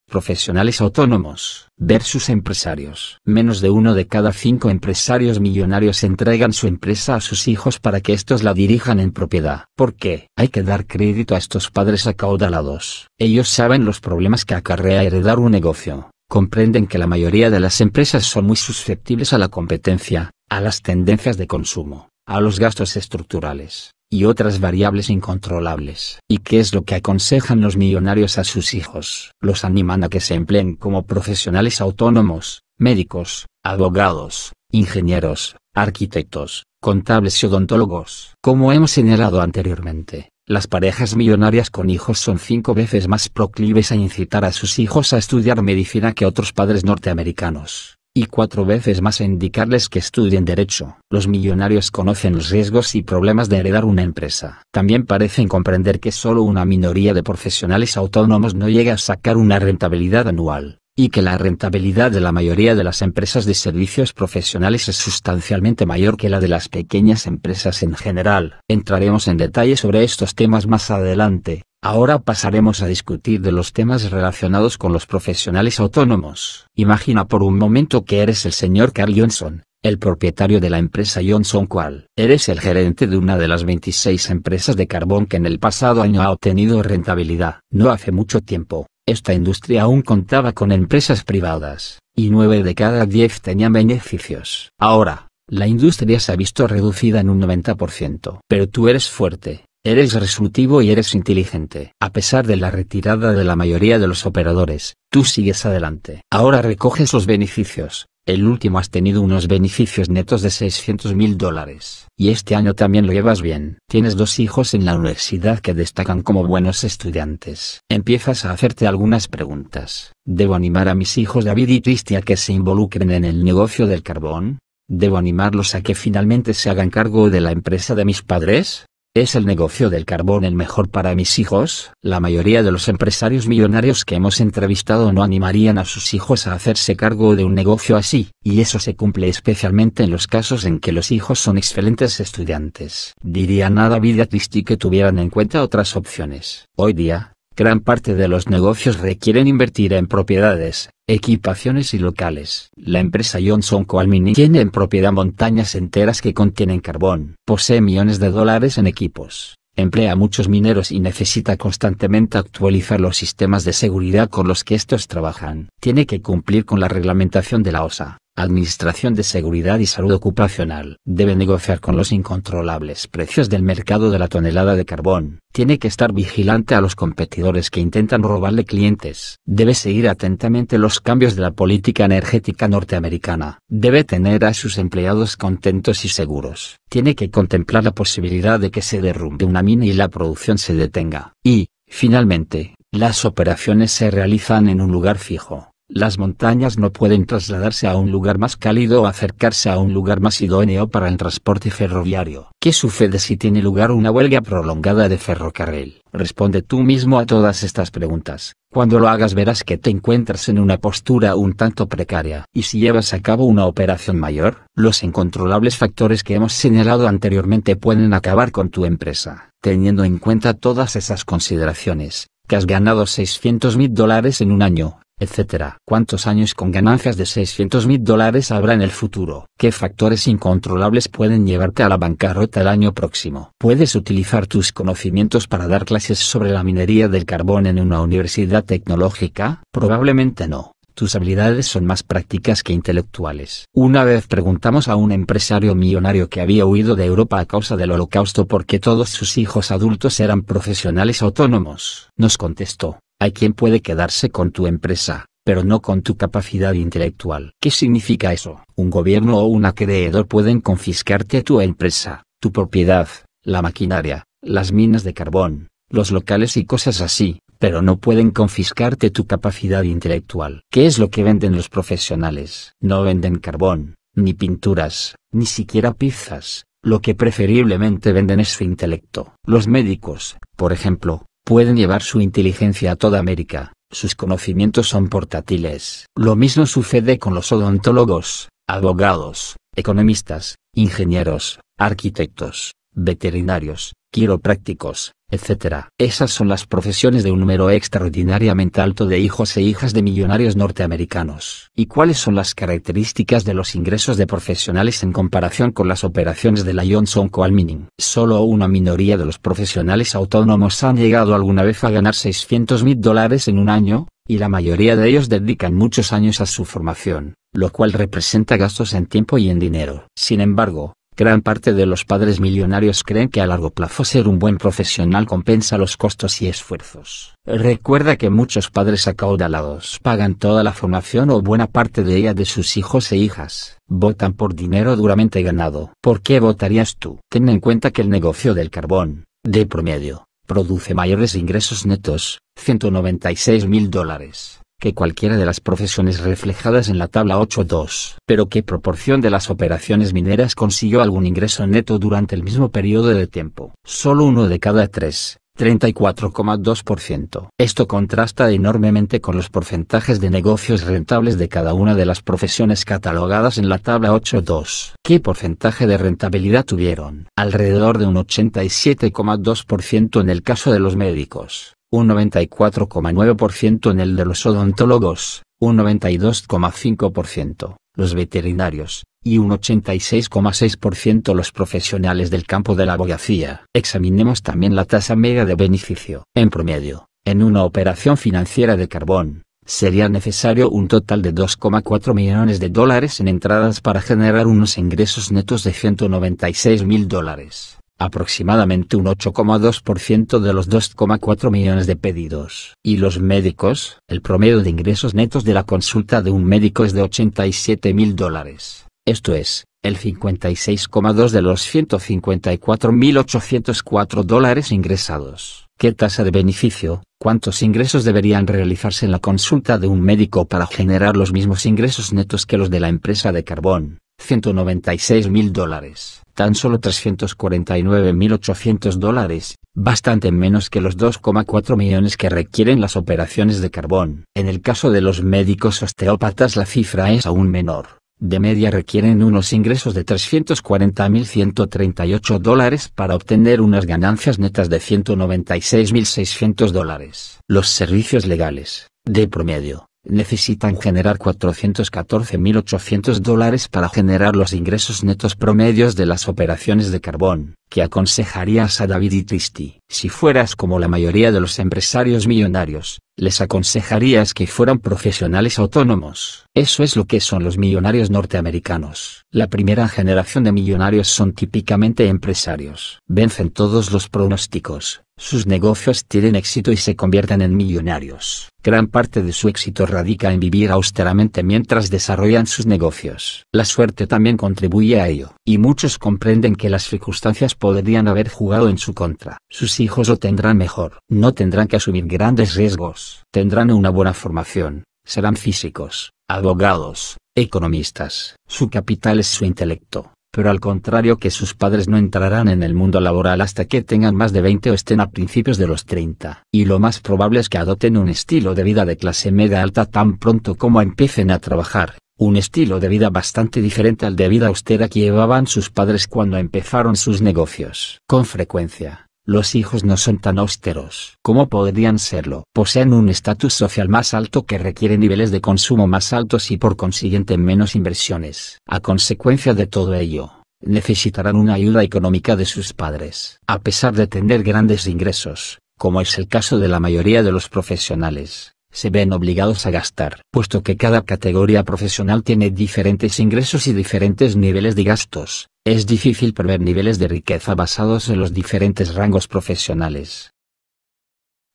Profesionales autónomos versus empresarios. Menos de uno de cada cinco empresarios millonarios entregan su empresa a sus hijos para que estos la dirijan en propiedad. ¿Por qué? Hay que dar crédito a estos padres acaudalados. Ellos saben los problemas que acarrea heredar un negocio. Comprenden que la mayoría de las empresas son muy susceptibles a la competencia, a las tendencias de consumo, a los gastos estructurales, y otras variables incontrolables. ¿Y qué es lo que aconsejan los millonarios a sus hijos? Los animan a que se empleen como profesionales autónomos, médicos, abogados, ingenieros, arquitectos, contables y odontólogos. Como hemos señalado anteriormente, las parejas millonarias con hijos son cinco veces más proclives a incitar a sus hijos a estudiar medicina que otros padres norteamericanos y cuatro veces más indicarles que estudien derecho. Los millonarios conocen los riesgos y problemas de heredar una empresa. También parecen comprender que solo una minoría de profesionales autónomos no llega a sacar una rentabilidad anual y que la rentabilidad de la mayoría de las empresas de servicios profesionales es sustancialmente mayor que la de las pequeñas empresas en general. Entraremos en detalle sobre estos temas más adelante, Ahora pasaremos a discutir de los temas relacionados con los profesionales autónomos. Imagina por un momento que eres el señor Carl Johnson, el propietario de la empresa Johnson Qual. Eres el gerente de una de las 26 empresas de carbón que en el pasado año ha obtenido rentabilidad. No hace mucho tiempo, esta industria aún contaba con empresas privadas, y 9 de cada 10 tenían beneficios. Ahora, la industria se ha visto reducida en un 90%. Pero tú eres fuerte Eres resolutivo y eres inteligente. A pesar de la retirada de la mayoría de los operadores, tú sigues adelante. Ahora recoges los beneficios. El último has tenido unos beneficios netos de 600 mil dólares. Y este año también lo llevas bien. Tienes dos hijos en la universidad que destacan como buenos estudiantes. Empiezas a hacerte algunas preguntas. ¿Debo animar a mis hijos David y Tristia a que se involucren en el negocio del carbón? ¿Debo animarlos a que finalmente se hagan cargo de la empresa de mis padres? ¿Es el negocio del carbón el mejor para mis hijos? La mayoría de los empresarios millonarios que hemos entrevistado no animarían a sus hijos a hacerse cargo de un negocio así, y eso se cumple especialmente en los casos en que los hijos son excelentes estudiantes. diría nada vida triste que tuvieran en cuenta otras opciones. Hoy día, Gran parte de los negocios requieren invertir en propiedades, equipaciones y locales. La empresa Johnson Coal Mining tiene en propiedad montañas enteras que contienen carbón. Posee millones de dólares en equipos, emplea muchos mineros y necesita constantemente actualizar los sistemas de seguridad con los que estos trabajan. Tiene que cumplir con la reglamentación de la OSA. Administración de Seguridad y Salud Ocupacional, debe negociar con los incontrolables precios del mercado de la tonelada de carbón, tiene que estar vigilante a los competidores que intentan robarle clientes, debe seguir atentamente los cambios de la política energética norteamericana, debe tener a sus empleados contentos y seguros, tiene que contemplar la posibilidad de que se derrumbe una mina y la producción se detenga, y, finalmente, las operaciones se realizan en un lugar fijo. Las montañas no pueden trasladarse a un lugar más cálido o acercarse a un lugar más idóneo para el transporte ferroviario. ¿Qué sucede si tiene lugar una huelga prolongada de ferrocarril? Responde tú mismo a todas estas preguntas. Cuando lo hagas verás que te encuentras en una postura un tanto precaria. Y si llevas a cabo una operación mayor, los incontrolables factores que hemos señalado anteriormente pueden acabar con tu empresa. Teniendo en cuenta todas esas consideraciones, que has ganado 600 mil dólares en un año, etc. ¿Cuántos años con ganancias de 600 mil dólares habrá en el futuro? ¿Qué factores incontrolables pueden llevarte a la bancarrota el año próximo? Puedes utilizar tus conocimientos para dar clases sobre la minería del carbón en una universidad tecnológica? Probablemente no. Tus habilidades son más prácticas que intelectuales. Una vez preguntamos a un empresario millonario que había huido de Europa a causa del holocausto porque todos sus hijos adultos eran profesionales autónomos. Nos contestó, hay quien puede quedarse con tu empresa, pero no con tu capacidad intelectual. ¿Qué significa eso? Un gobierno o un acreedor pueden confiscarte tu empresa, tu propiedad, la maquinaria, las minas de carbón, los locales y cosas así, pero no pueden confiscarte tu capacidad intelectual. ¿Qué es lo que venden los profesionales? No venden carbón, ni pinturas, ni siquiera pizzas, lo que preferiblemente venden es su intelecto. Los médicos, por ejemplo, Pueden llevar su inteligencia a toda América, sus conocimientos son portátiles. Lo mismo sucede con los odontólogos, abogados, economistas, ingenieros, arquitectos, veterinarios, quiroprácticos, etc. Esas son las profesiones de un número extraordinariamente alto de hijos e hijas de millonarios norteamericanos. ¿Y cuáles son las características de los ingresos de profesionales en comparación con las operaciones de la Johnson Coal Mining? Solo una minoría de los profesionales autónomos han llegado alguna vez a ganar 600 mil dólares en un año, y la mayoría de ellos dedican muchos años a su formación, lo cual representa gastos en tiempo y en dinero. Sin embargo, Gran parte de los padres millonarios creen que a largo plazo ser un buen profesional compensa los costos y esfuerzos. Recuerda que muchos padres acaudalados pagan toda la formación o buena parte de ella de sus hijos e hijas. Votan por dinero duramente ganado. ¿Por qué votarías tú? Ten en cuenta que el negocio del carbón, de promedio, produce mayores ingresos netos, 196 mil dólares que cualquiera de las profesiones reflejadas en la tabla 8.2. Pero ¿qué proporción de las operaciones mineras consiguió algún ingreso neto durante el mismo periodo de tiempo? Solo uno de cada tres. 34,2%. Esto contrasta enormemente con los porcentajes de negocios rentables de cada una de las profesiones catalogadas en la tabla 8.2. ¿Qué porcentaje de rentabilidad tuvieron? Alrededor de un 87,2% en el caso de los médicos un 94,9% en el de los odontólogos, un 92,5% los veterinarios, y un 86,6% los profesionales del campo de la abogacía. Examinemos también la tasa media de beneficio. En promedio, en una operación financiera de carbón, sería necesario un total de 2,4 millones de dólares en entradas para generar unos ingresos netos de 196 mil dólares aproximadamente un 8,2% de los 2,4 millones de pedidos. Y los médicos, el promedio de ingresos netos de la consulta de un médico es de 87 mil dólares. Esto es, el 56,2 de los 154.804 dólares ingresados. ¿Qué tasa de beneficio? ¿Cuántos ingresos deberían realizarse en la consulta de un médico para generar los mismos ingresos netos que los de la empresa de carbón? 196 mil dólares tan solo 349.800 dólares, bastante menos que los 2,4 millones que requieren las operaciones de carbón. En el caso de los médicos osteópatas la cifra es aún menor. De media requieren unos ingresos de 340.138 dólares para obtener unas ganancias netas de 196.600 dólares. Los servicios legales, de promedio, necesitan generar 414.800 dólares para generar los ingresos netos promedios de las operaciones de carbón, que aconsejarías a David y Tristy. Si fueras como la mayoría de los empresarios millonarios, les aconsejarías que fueran profesionales autónomos. Eso es lo que son los millonarios norteamericanos. La primera generación de millonarios son típicamente empresarios. Vencen todos los pronósticos, sus negocios tienen éxito y se convierten en millonarios. Gran parte de su éxito radica en vivir austeramente mientras desarrollan sus negocios. La suerte también contribuye a ello, y muchos comprenden que las circunstancias podrían haber jugado en su contra. Sus hijos lo tendrán mejor, no tendrán que asumir grandes riesgos, tendrán una buena formación, serán físicos, abogados, economistas. Su capital es su intelecto pero al contrario que sus padres no entrarán en el mundo laboral hasta que tengan más de 20 o estén a principios de los 30. Y lo más probable es que adopten un estilo de vida de clase media alta tan pronto como empiecen a trabajar, un estilo de vida bastante diferente al de vida austera que llevaban sus padres cuando empezaron sus negocios. Con frecuencia los hijos no son tan austeros como podrían serlo. Poseen un estatus social más alto que requiere niveles de consumo más altos y por consiguiente menos inversiones. A consecuencia de todo ello, necesitarán una ayuda económica de sus padres. A pesar de tener grandes ingresos, como es el caso de la mayoría de los profesionales, se ven obligados a gastar, puesto que cada categoría profesional tiene diferentes ingresos y diferentes niveles de gastos es difícil prever niveles de riqueza basados en los diferentes rangos profesionales.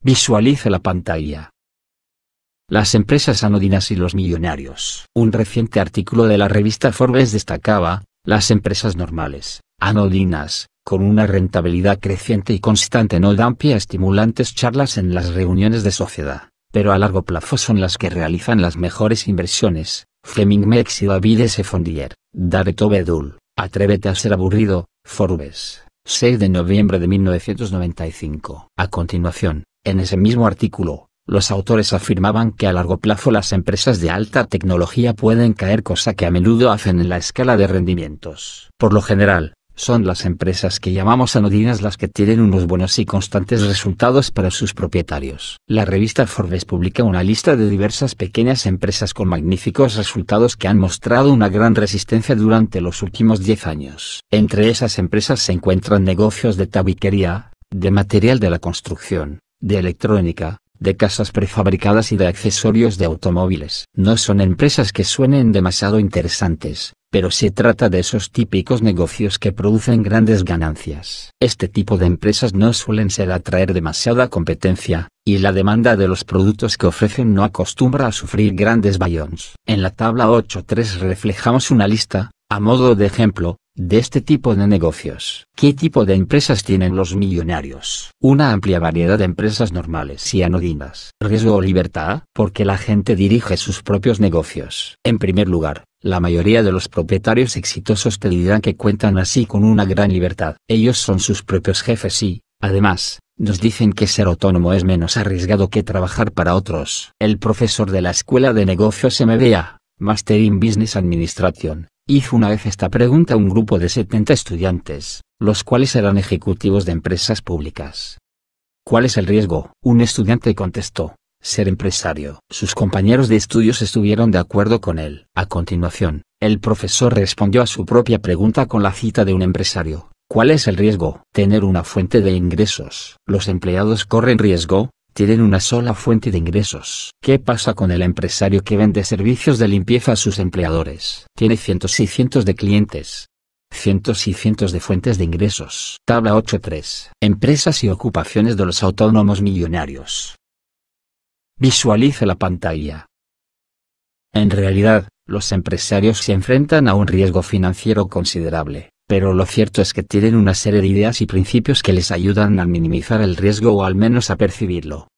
Visualice la pantalla. Las empresas anodinas y los millonarios. Un reciente artículo de la revista Forbes destacaba, las empresas normales, anodinas, con una rentabilidad creciente y constante no dan pie a estimulantes charlas en las reuniones de sociedad, pero a largo plazo son las que realizan las mejores inversiones. Fleming Mex y David S. Fondier, Bedul Atrévete a ser aburrido, Forbes, 6 de noviembre de 1995. A continuación, en ese mismo artículo, los autores afirmaban que a largo plazo las empresas de alta tecnología pueden caer cosa que a menudo hacen en la escala de rendimientos. Por lo general, son las empresas que llamamos anodinas las que tienen unos buenos y constantes resultados para sus propietarios. La revista Forbes publica una lista de diversas pequeñas empresas con magníficos resultados que han mostrado una gran resistencia durante los últimos 10 años. Entre esas empresas se encuentran negocios de tabiquería, de material de la construcción, de electrónica, de casas prefabricadas y de accesorios de automóviles. No son empresas que suenen demasiado interesantes, pero se trata de esos típicos negocios que producen grandes ganancias. Este tipo de empresas no suelen ser atraer demasiada competencia, y la demanda de los productos que ofrecen no acostumbra a sufrir grandes bayones. En la tabla 8.3 reflejamos una lista, a modo de ejemplo, de este tipo de negocios. ¿Qué tipo de empresas tienen los millonarios? Una amplia variedad de empresas normales y anodinas. Riesgo o libertad, porque la gente dirige sus propios negocios. En primer lugar, la mayoría de los propietarios exitosos te dirán que cuentan así con una gran libertad. Ellos son sus propios jefes y, además, nos dicen que ser autónomo es menos arriesgado que trabajar para otros. El profesor de la Escuela de Negocios MBA, Master in Business Administration, hizo una vez esta pregunta a un grupo de 70 estudiantes, los cuales eran ejecutivos de empresas públicas. ¿Cuál es el riesgo? Un estudiante contestó, ser empresario. Sus compañeros de estudios estuvieron de acuerdo con él. A continuación, el profesor respondió a su propia pregunta con la cita de un empresario. ¿Cuál es el riesgo? Tener una fuente de ingresos. Los empleados corren riesgo, tienen una sola fuente de ingresos. ¿Qué pasa con el empresario que vende servicios de limpieza a sus empleadores? Tiene cientos y cientos de clientes. Cientos y cientos de fuentes de ingresos. Tabla 8.3. Empresas y ocupaciones de los autónomos millonarios. Visualiza la pantalla. En realidad, los empresarios se enfrentan a un riesgo financiero considerable, pero lo cierto es que tienen una serie de ideas y principios que les ayudan a minimizar el riesgo o al menos a percibirlo.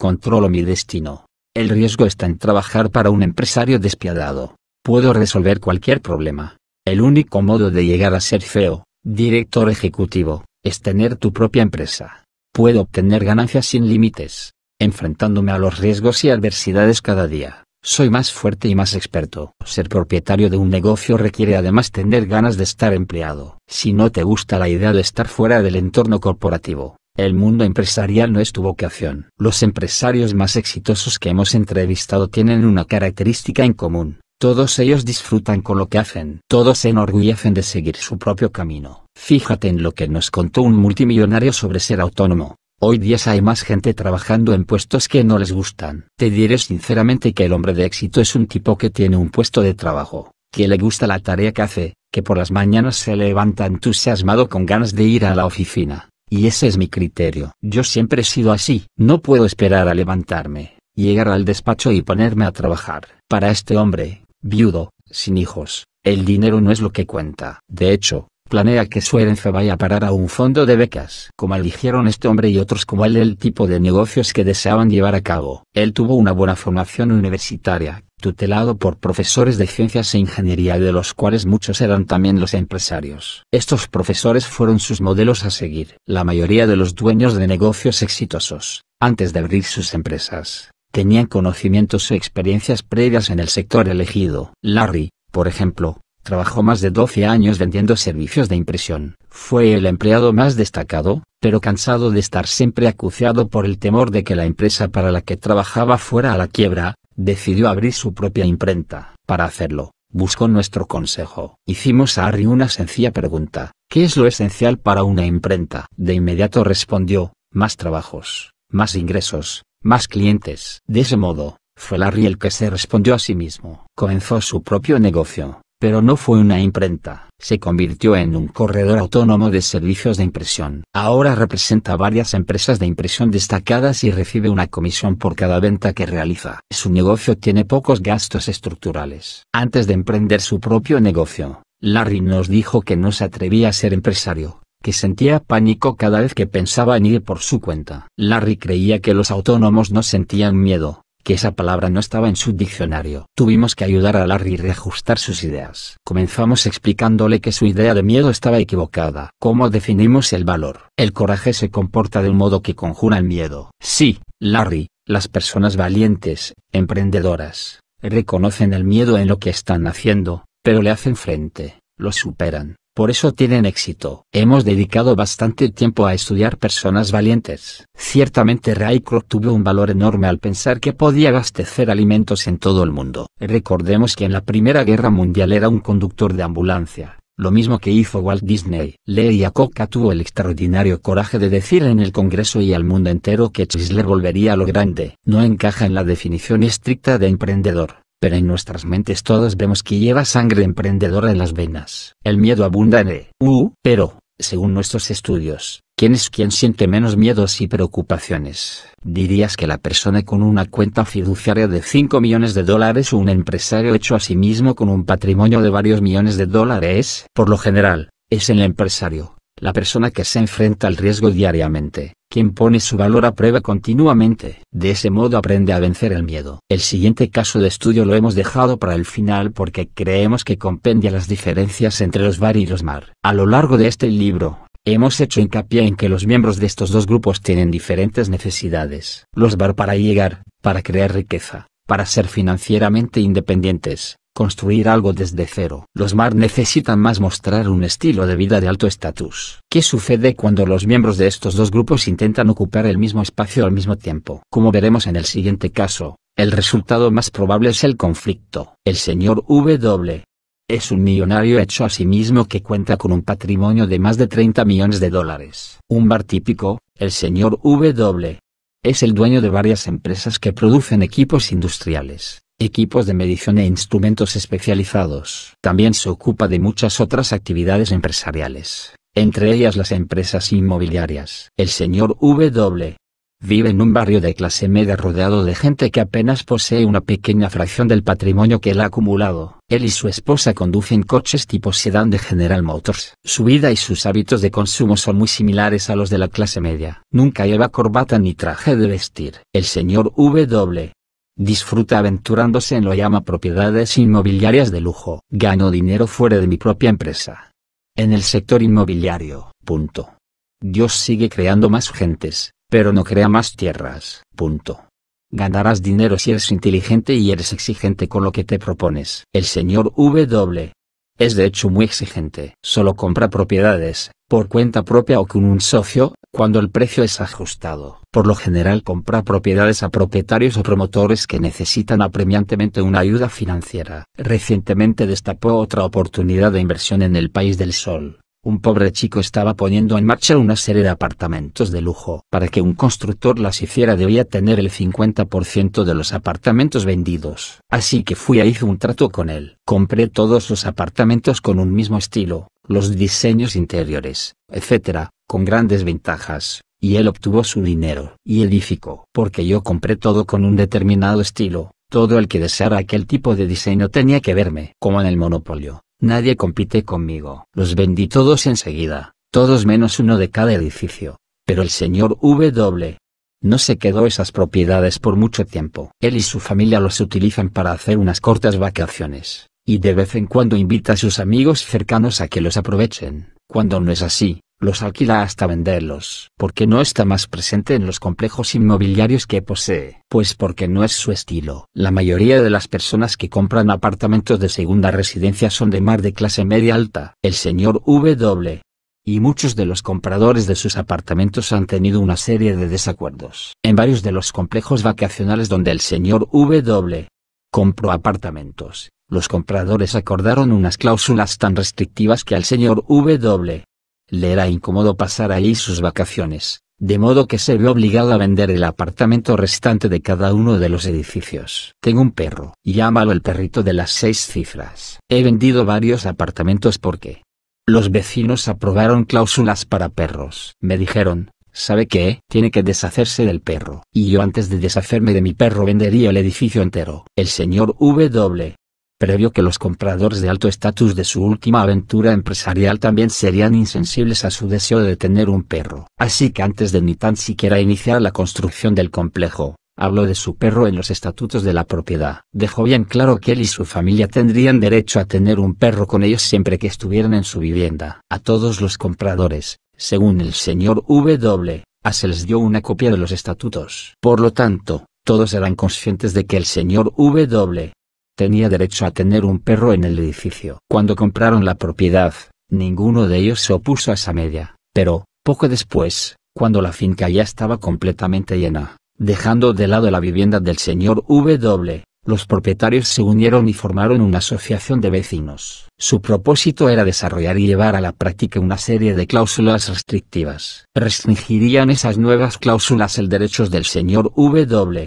Controlo mi destino. El riesgo está en trabajar para un empresario despiadado. Puedo resolver cualquier problema. El único modo de llegar a ser feo, director ejecutivo, es tener tu propia empresa. Puedo obtener ganancias sin límites enfrentándome a los riesgos y adversidades cada día. Soy más fuerte y más experto. Ser propietario de un negocio requiere además tener ganas de estar empleado. Si no te gusta la idea de estar fuera del entorno corporativo, el mundo empresarial no es tu vocación. Los empresarios más exitosos que hemos entrevistado tienen una característica en común. Todos ellos disfrutan con lo que hacen. Todos se enorgullecen de seguir su propio camino. Fíjate en lo que nos contó un multimillonario sobre ser autónomo. Hoy día hay más gente trabajando en puestos que no les gustan. Te diré sinceramente que el hombre de éxito es un tipo que tiene un puesto de trabajo, que le gusta la tarea que hace, que por las mañanas se levanta entusiasmado con ganas de ir a la oficina. Y ese es mi criterio. Yo siempre he sido así. No puedo esperar a levantarme, llegar al despacho y ponerme a trabajar. Para este hombre, viudo, sin hijos, el dinero no es lo que cuenta. De hecho, planea que su herencia vaya a parar a un fondo de becas. Como eligieron este hombre y otros como él el tipo de negocios que deseaban llevar a cabo. Él tuvo una buena formación universitaria, tutelado por profesores de ciencias e ingeniería de los cuales muchos eran también los empresarios. Estos profesores fueron sus modelos a seguir. La mayoría de los dueños de negocios exitosos, antes de abrir sus empresas, tenían conocimientos o experiencias previas en el sector elegido. Larry, por ejemplo, Trabajó más de 12 años vendiendo servicios de impresión. Fue el empleado más destacado, pero cansado de estar siempre acuciado por el temor de que la empresa para la que trabajaba fuera a la quiebra, decidió abrir su propia imprenta. Para hacerlo, buscó nuestro consejo. Hicimos a Harry una sencilla pregunta. ¿Qué es lo esencial para una imprenta? De inmediato respondió, más trabajos, más ingresos, más clientes. De ese modo, fue Larry el que se respondió a sí mismo. Comenzó su propio negocio, pero no fue una imprenta. Se convirtió en un corredor autónomo de servicios de impresión. Ahora representa varias empresas de impresión destacadas y recibe una comisión por cada venta que realiza. Su negocio tiene pocos gastos estructurales. Antes de emprender su propio negocio, Larry nos dijo que no se atrevía a ser empresario que sentía pánico cada vez que pensaba en ir por su cuenta. Larry creía que los autónomos no sentían miedo, que esa palabra no estaba en su diccionario. Tuvimos que ayudar a Larry a reajustar sus ideas. Comenzamos explicándole que su idea de miedo estaba equivocada. ¿Cómo definimos el valor? El coraje se comporta de un modo que conjura el miedo. Sí, Larry, las personas valientes, emprendedoras, reconocen el miedo en lo que están haciendo, pero le hacen frente, lo superan. Por eso tienen éxito. Hemos dedicado bastante tiempo a estudiar personas valientes. Ciertamente Kroc tuvo un valor enorme al pensar que podía abastecer alimentos en todo el mundo. Recordemos que en la Primera Guerra Mundial era un conductor de ambulancia, lo mismo que hizo Walt Disney. Leia Coca tuvo el extraordinario coraje de decir en el Congreso y al mundo entero que Chisler volvería a lo grande. No encaja en la definición estricta de emprendedor pero en nuestras mentes todos vemos que lleva sangre emprendedora en las venas. El miedo abunda en E. pero, según nuestros estudios, ¿quién es quien siente menos miedos y preocupaciones? ¿Dirías que la persona con una cuenta fiduciaria de 5 millones de dólares o un empresario hecho a sí mismo con un patrimonio de varios millones de dólares? Por lo general, es el empresario la persona que se enfrenta al riesgo diariamente, quien pone su valor a prueba continuamente. De ese modo aprende a vencer el miedo. El siguiente caso de estudio lo hemos dejado para el final porque creemos que compendia las diferencias entre los bar y los mar. A lo largo de este libro, Hemos hecho hincapié en que los miembros de estos dos grupos tienen diferentes necesidades. Los bar para llegar, para crear riqueza, para ser financieramente independientes, construir algo desde cero. Los MAR necesitan más mostrar un estilo de vida de alto estatus. ¿Qué sucede cuando los miembros de estos dos grupos intentan ocupar el mismo espacio al mismo tiempo? Como veremos en el siguiente caso, el resultado más probable es el conflicto. El señor W. Es un millonario hecho a sí mismo que cuenta con un patrimonio de más de 30 millones de dólares. Un bar típico, el señor W. Es el dueño de varias empresas que producen equipos industriales equipos de medición e instrumentos especializados. También se ocupa de muchas otras actividades empresariales, entre ellas las empresas inmobiliarias. El señor W. Vive en un barrio de clase media rodeado de gente que apenas posee una pequeña fracción del patrimonio que él ha acumulado. Él y su esposa conducen coches tipo sedán de General Motors. Su vida y sus hábitos de consumo son muy similares a los de la clase media. Nunca lleva corbata ni traje de vestir. El señor W. Disfruta aventurándose en lo llama propiedades inmobiliarias de lujo. Gano dinero fuera de mi propia empresa. En el sector inmobiliario. Punto. Dios sigue creando más gentes, pero no crea más tierras. Punto. Ganarás dinero si eres inteligente y eres exigente con lo que te propones. El señor W. Es de hecho muy exigente. Solo compra propiedades, por cuenta propia o con un socio, cuando el precio es ajustado. Por lo general compra propiedades a propietarios o promotores que necesitan apremiantemente una ayuda financiera. Recientemente destapó otra oportunidad de inversión en el país del sol. Un pobre chico estaba poniendo en marcha una serie de apartamentos de lujo. Para que un constructor las hiciera debía tener el 50% de los apartamentos vendidos. Así que fui a hice un trato con él. Compré todos los apartamentos con un mismo estilo, los diseños interiores, etc., con grandes ventajas y él obtuvo su dinero y edificó, porque yo compré todo con un determinado estilo. Todo el que deseara aquel tipo de diseño tenía que verme, como en el monopolio, Nadie compite conmigo. Los vendí todos enseguida, todos menos uno de cada edificio. Pero el señor W. No se quedó esas propiedades por mucho tiempo. Él y su familia los utilizan para hacer unas cortas vacaciones, y de vez en cuando invita a sus amigos cercanos a que los aprovechen. Cuando no es así, los alquila hasta venderlos. Porque no está más presente en los complejos inmobiliarios que posee? Pues porque no es su estilo. La mayoría de las personas que compran apartamentos de segunda residencia son de mar de clase media alta. El señor W y muchos de los compradores de sus apartamentos han tenido una serie de desacuerdos. En varios de los complejos vacacionales donde el señor W compró apartamentos, los compradores acordaron unas cláusulas tan restrictivas que al señor W le era incómodo pasar allí sus vacaciones, de modo que se vio obligado a vender el apartamento restante de cada uno de los edificios. Tengo un perro, llámalo el perrito de las seis cifras. He vendido varios apartamentos porque los vecinos aprobaron cláusulas para perros. Me dijeron, ¿sabe qué? Tiene que deshacerse del perro. Y yo antes de deshacerme de mi perro vendería el edificio entero. El señor W previo que los compradores de alto estatus de su última aventura empresarial también serían insensibles a su deseo de tener un perro. Así que antes de ni tan siquiera iniciar la construcción del complejo, habló de su perro en los estatutos de la propiedad. Dejó bien claro que él y su familia tendrían derecho a tener un perro con ellos siempre que estuvieran en su vivienda. A todos los compradores, según el señor W., a se les dio una copia de los estatutos. Por lo tanto, todos eran conscientes de que el señor W tenía derecho a tener un perro en el edificio. Cuando compraron la propiedad, ninguno de ellos se opuso a esa media, pero, poco después, cuando la finca ya estaba completamente llena, dejando de lado la vivienda del señor W. Los propietarios se unieron y formaron una asociación de vecinos. Su propósito era desarrollar y llevar a la práctica una serie de cláusulas restrictivas. Restringirían esas nuevas cláusulas el derecho del señor W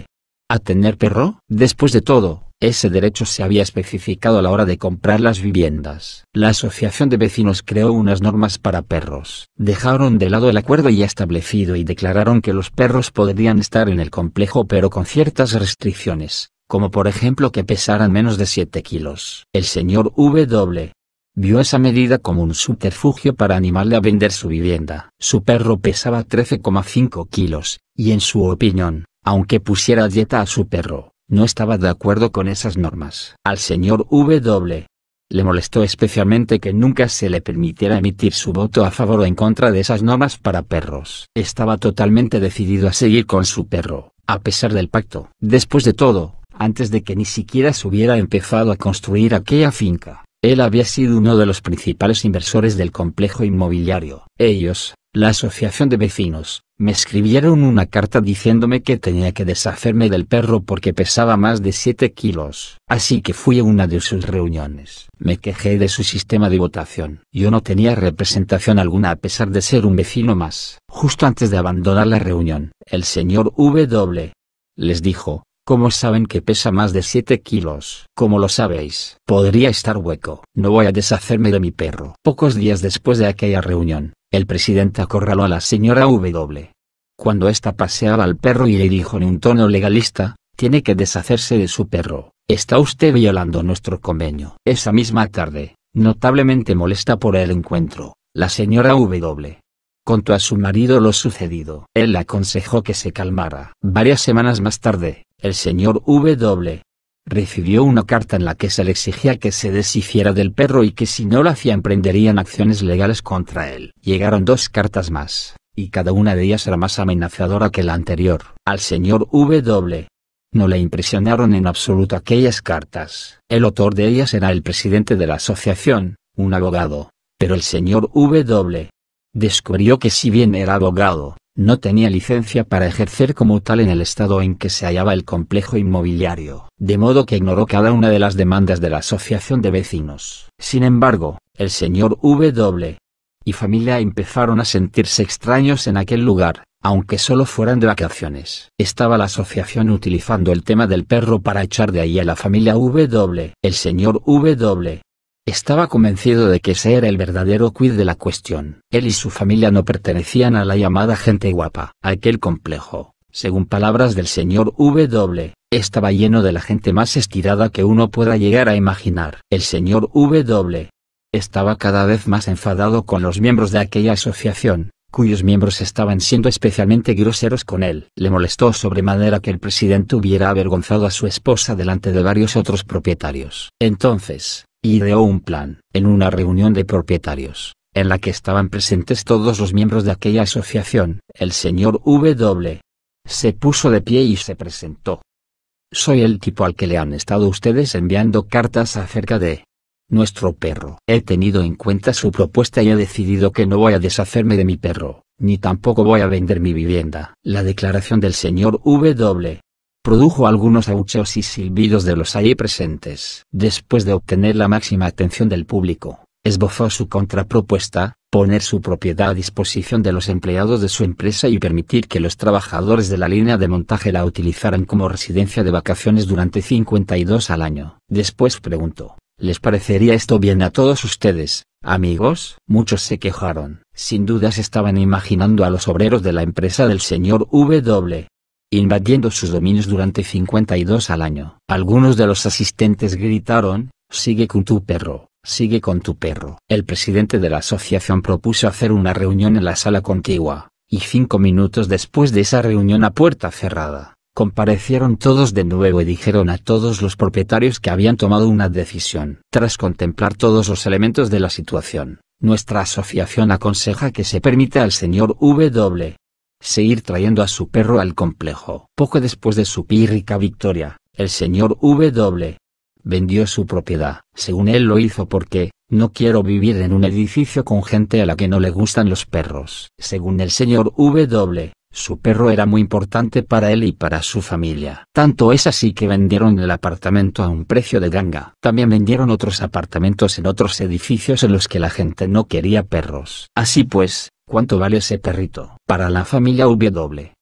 a tener perro. Después de todo, ese derecho se había especificado a la hora de comprar las viviendas. La Asociación de Vecinos creó unas normas para perros. Dejaron de lado el acuerdo ya establecido y declararon que los perros podrían estar en el complejo pero con ciertas restricciones, como por ejemplo que pesaran menos de 7 kilos. El señor W vio esa medida como un subterfugio para animarle a vender su vivienda. Su perro pesaba 13,5 kilos, y en su opinión, aunque pusiera dieta a su perro, no estaba de acuerdo con esas normas. Al señor W. Le molestó especialmente que nunca se le permitiera emitir su voto a favor o en contra de esas normas para perros. Estaba totalmente decidido a seguir con su perro, a pesar del pacto. Después de todo, antes de que ni siquiera se hubiera empezado a construir aquella finca, él había sido uno de los principales inversores del complejo inmobiliario. Ellos, la Asociación de Vecinos, me escribieron una carta diciéndome que tenía que deshacerme del perro porque pesaba más de 7 kilos. Así que fui a una de sus reuniones. Me quejé de su sistema de votación. Yo no tenía representación alguna a pesar de ser un vecino más. Justo antes de abandonar la reunión, el señor W. les dijo, como saben que pesa más de 7 kilos? Como lo sabéis? Podría estar hueco. No voy a deshacerme de mi perro. Pocos días después de aquella reunión, el presidente acorraló a la señora W. Cuando ésta paseaba al perro y le dijo en un tono legalista, tiene que deshacerse de su perro. Está usted violando nuestro convenio. Esa misma tarde, notablemente molesta por el encuentro, la señora W contó a su marido lo sucedido. Él le aconsejó que se calmara. Varias semanas más tarde, el señor W. Recibió una carta en la que se le exigía que se deshiciera del perro y que si no lo hacía emprenderían acciones legales contra él. Llegaron dos cartas más, y cada una de ellas era más amenazadora que la anterior. Al señor W. No le impresionaron en absoluto aquellas cartas. El autor de ellas era el presidente de la asociación, un abogado. Pero el señor W. descubrió que si bien era abogado, no tenía licencia para ejercer como tal en el estado en que se hallaba el complejo inmobiliario, de modo que ignoró cada una de las demandas de la Asociación de Vecinos. Sin embargo, el señor W. y familia empezaron a sentirse extraños en aquel lugar, aunque solo fueran de vacaciones. Estaba la asociación utilizando el tema del perro para echar de ahí a la familia W. El señor W. Estaba convencido de que ese era el verdadero quid de la cuestión. Él y su familia no pertenecían a la llamada gente guapa. Aquel complejo, según palabras del señor W., estaba lleno de la gente más estirada que uno pueda llegar a imaginar. El señor W. estaba cada vez más enfadado con los miembros de aquella asociación, cuyos miembros estaban siendo especialmente groseros con él. Le molestó sobremanera que el presidente hubiera avergonzado a su esposa delante de varios otros propietarios. Entonces, ideó un plan. En una reunión de propietarios, en la que estaban presentes todos los miembros de aquella asociación, el señor W. se puso de pie y se presentó. Soy el tipo al que le han estado ustedes enviando cartas acerca de nuestro perro. He tenido en cuenta su propuesta y he decidido que no voy a deshacerme de mi perro, ni tampoco voy a vender mi vivienda. La declaración del señor W produjo algunos aucheos y silbidos de los allí presentes. Después de obtener la máxima atención del público, esbozó su contrapropuesta, poner su propiedad a disposición de los empleados de su empresa y permitir que los trabajadores de la línea de montaje la utilizaran como residencia de vacaciones durante 52 al año. Después preguntó, ¿les parecería esto bien a todos ustedes, amigos? Muchos se quejaron, sin dudas estaban imaginando a los obreros de la empresa del señor W invadiendo sus dominios durante 52 al año. Algunos de los asistentes gritaron, sigue con tu perro, sigue con tu perro. El presidente de la asociación propuso hacer una reunión en la sala contigua, y cinco minutos después de esa reunión a puerta cerrada, comparecieron todos de nuevo y dijeron a todos los propietarios que habían tomado una decisión. Tras contemplar todos los elementos de la situación, nuestra asociación aconseja que se permita al señor W seguir trayendo a su perro al complejo. Poco después de su pírrica victoria, el señor W. vendió su propiedad. Según él lo hizo porque, no quiero vivir en un edificio con gente a la que no le gustan los perros. Según el señor W., su perro era muy importante para él y para su familia. Tanto es así que vendieron el apartamento a un precio de ganga. También vendieron otros apartamentos en otros edificios en los que la gente no quería perros. Así pues, ¿Cuánto vale ese perrito? Para la familia W.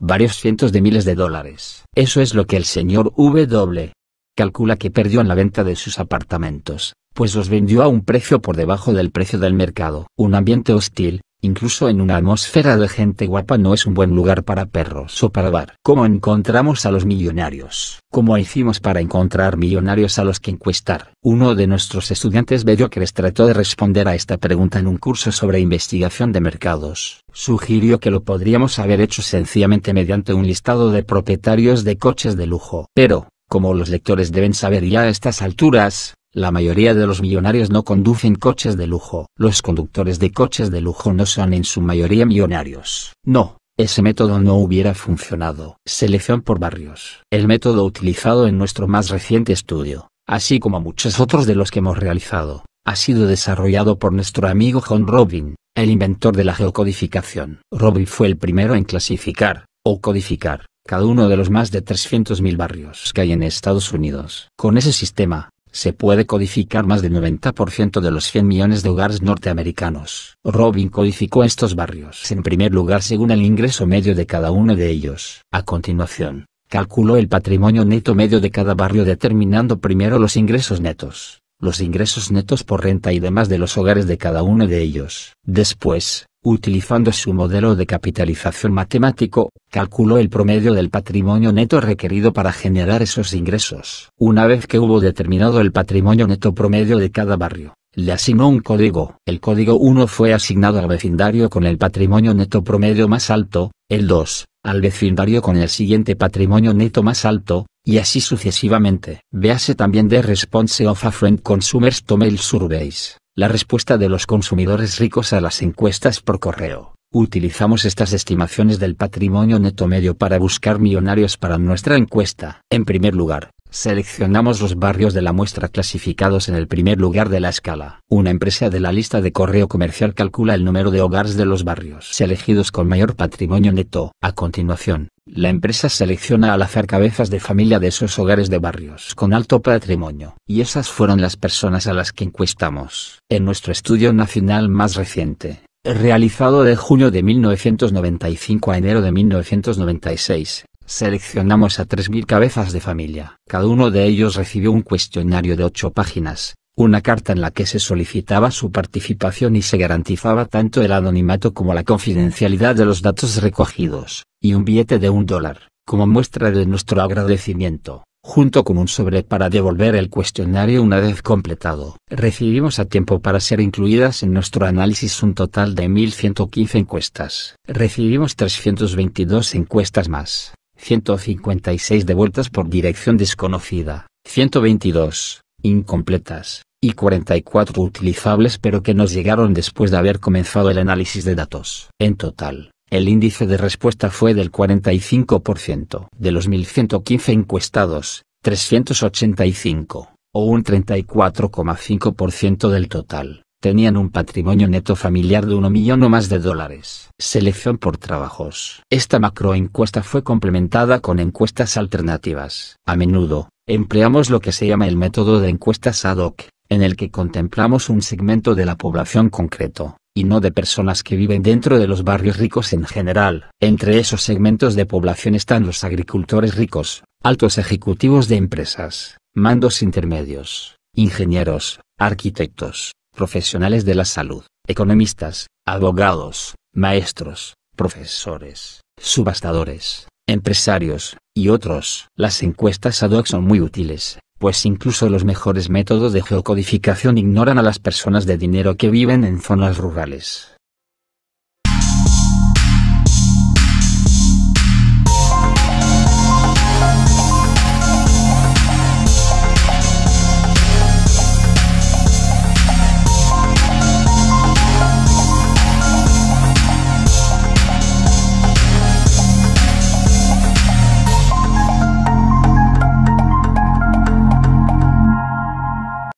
Varios cientos de miles de dólares. Eso es lo que el señor W. calcula que perdió en la venta de sus apartamentos, pues los vendió a un precio por debajo del precio del mercado. Un ambiente hostil, incluso en una atmósfera de gente guapa no es un buen lugar para perros o para bar. ¿Cómo encontramos a los millonarios? ¿Cómo hicimos para encontrar millonarios a los que encuestar? Uno de nuestros estudiantes que les trató de responder a esta pregunta en un curso sobre investigación de mercados. Sugirió que lo podríamos haber hecho sencillamente mediante un listado de propietarios de coches de lujo. Pero, como los lectores deben saber ya a estas alturas, la mayoría de los millonarios no conducen coches de lujo. Los conductores de coches de lujo no son en su mayoría millonarios. No, ese método no hubiera funcionado. Selección por barrios. El método utilizado en nuestro más reciente estudio, así como muchos otros de los que hemos realizado, ha sido desarrollado por nuestro amigo John Robin, el inventor de la geocodificación. Robin fue el primero en clasificar, o codificar, cada uno de los más de 300.000 barrios que hay en Estados Unidos. Con ese sistema, se puede codificar más del 90% de los 100 millones de hogares norteamericanos. Robin codificó estos barrios en primer lugar según el ingreso medio de cada uno de ellos. A continuación, calculó el patrimonio neto medio de cada barrio determinando primero los ingresos netos, los ingresos netos por renta y demás de los hogares de cada uno de ellos. Después, Utilizando su modelo de capitalización matemático, calculó el promedio del patrimonio neto requerido para generar esos ingresos. Una vez que hubo determinado el patrimonio neto promedio de cada barrio, le asignó un código. El código 1 fue asignado al vecindario con el patrimonio neto promedio más alto, el 2, al vecindario con el siguiente patrimonio neto más alto, y así sucesivamente. Véase también de Response of a Friend Consumers Mail Surveys. La respuesta de los consumidores ricos a las encuestas por correo. Utilizamos estas estimaciones del patrimonio neto medio para buscar millonarios para nuestra encuesta. En primer lugar, Seleccionamos los barrios de la muestra clasificados en el primer lugar de la escala. Una empresa de la lista de correo comercial calcula el número de hogares de los barrios elegidos con mayor patrimonio neto. A continuación, la empresa selecciona al azar cabezas de familia de esos hogares de barrios con alto patrimonio. Y esas fueron las personas a las que encuestamos. En nuestro estudio nacional más reciente, realizado de junio de 1995 a enero de 1996, Seleccionamos a 3.000 cabezas de familia. Cada uno de ellos recibió un cuestionario de 8 páginas, una carta en la que se solicitaba su participación y se garantizaba tanto el anonimato como la confidencialidad de los datos recogidos, y un billete de un dólar, como muestra de nuestro agradecimiento, junto con un sobre para devolver el cuestionario una vez completado. Recibimos a tiempo para ser incluidas en nuestro análisis un total de 1.115 encuestas. Recibimos 322 encuestas más. 156 de vueltas por dirección desconocida, 122, incompletas, y 44 utilizables pero que nos llegaron después de haber comenzado el análisis de datos. En total, el índice de respuesta fue del 45%. De los 1.115 encuestados, 385, o un 34,5% del total, tenían un patrimonio neto familiar de 1 millón o más de dólares. Selección por trabajos. Esta macroencuesta fue complementada con encuestas alternativas. A menudo, empleamos lo que se llama el método de encuestas ad hoc, en el que contemplamos un segmento de la población concreto, y no de personas que viven dentro de los barrios ricos en general. Entre esos segmentos de población están los agricultores ricos, altos ejecutivos de empresas, mandos intermedios, ingenieros, arquitectos, profesionales de la salud, economistas, abogados, maestros, profesores, subastadores, empresarios, y otros. Las encuestas ad hoc son muy útiles, pues incluso los mejores métodos de geocodificación ignoran a las personas de dinero que viven en zonas rurales.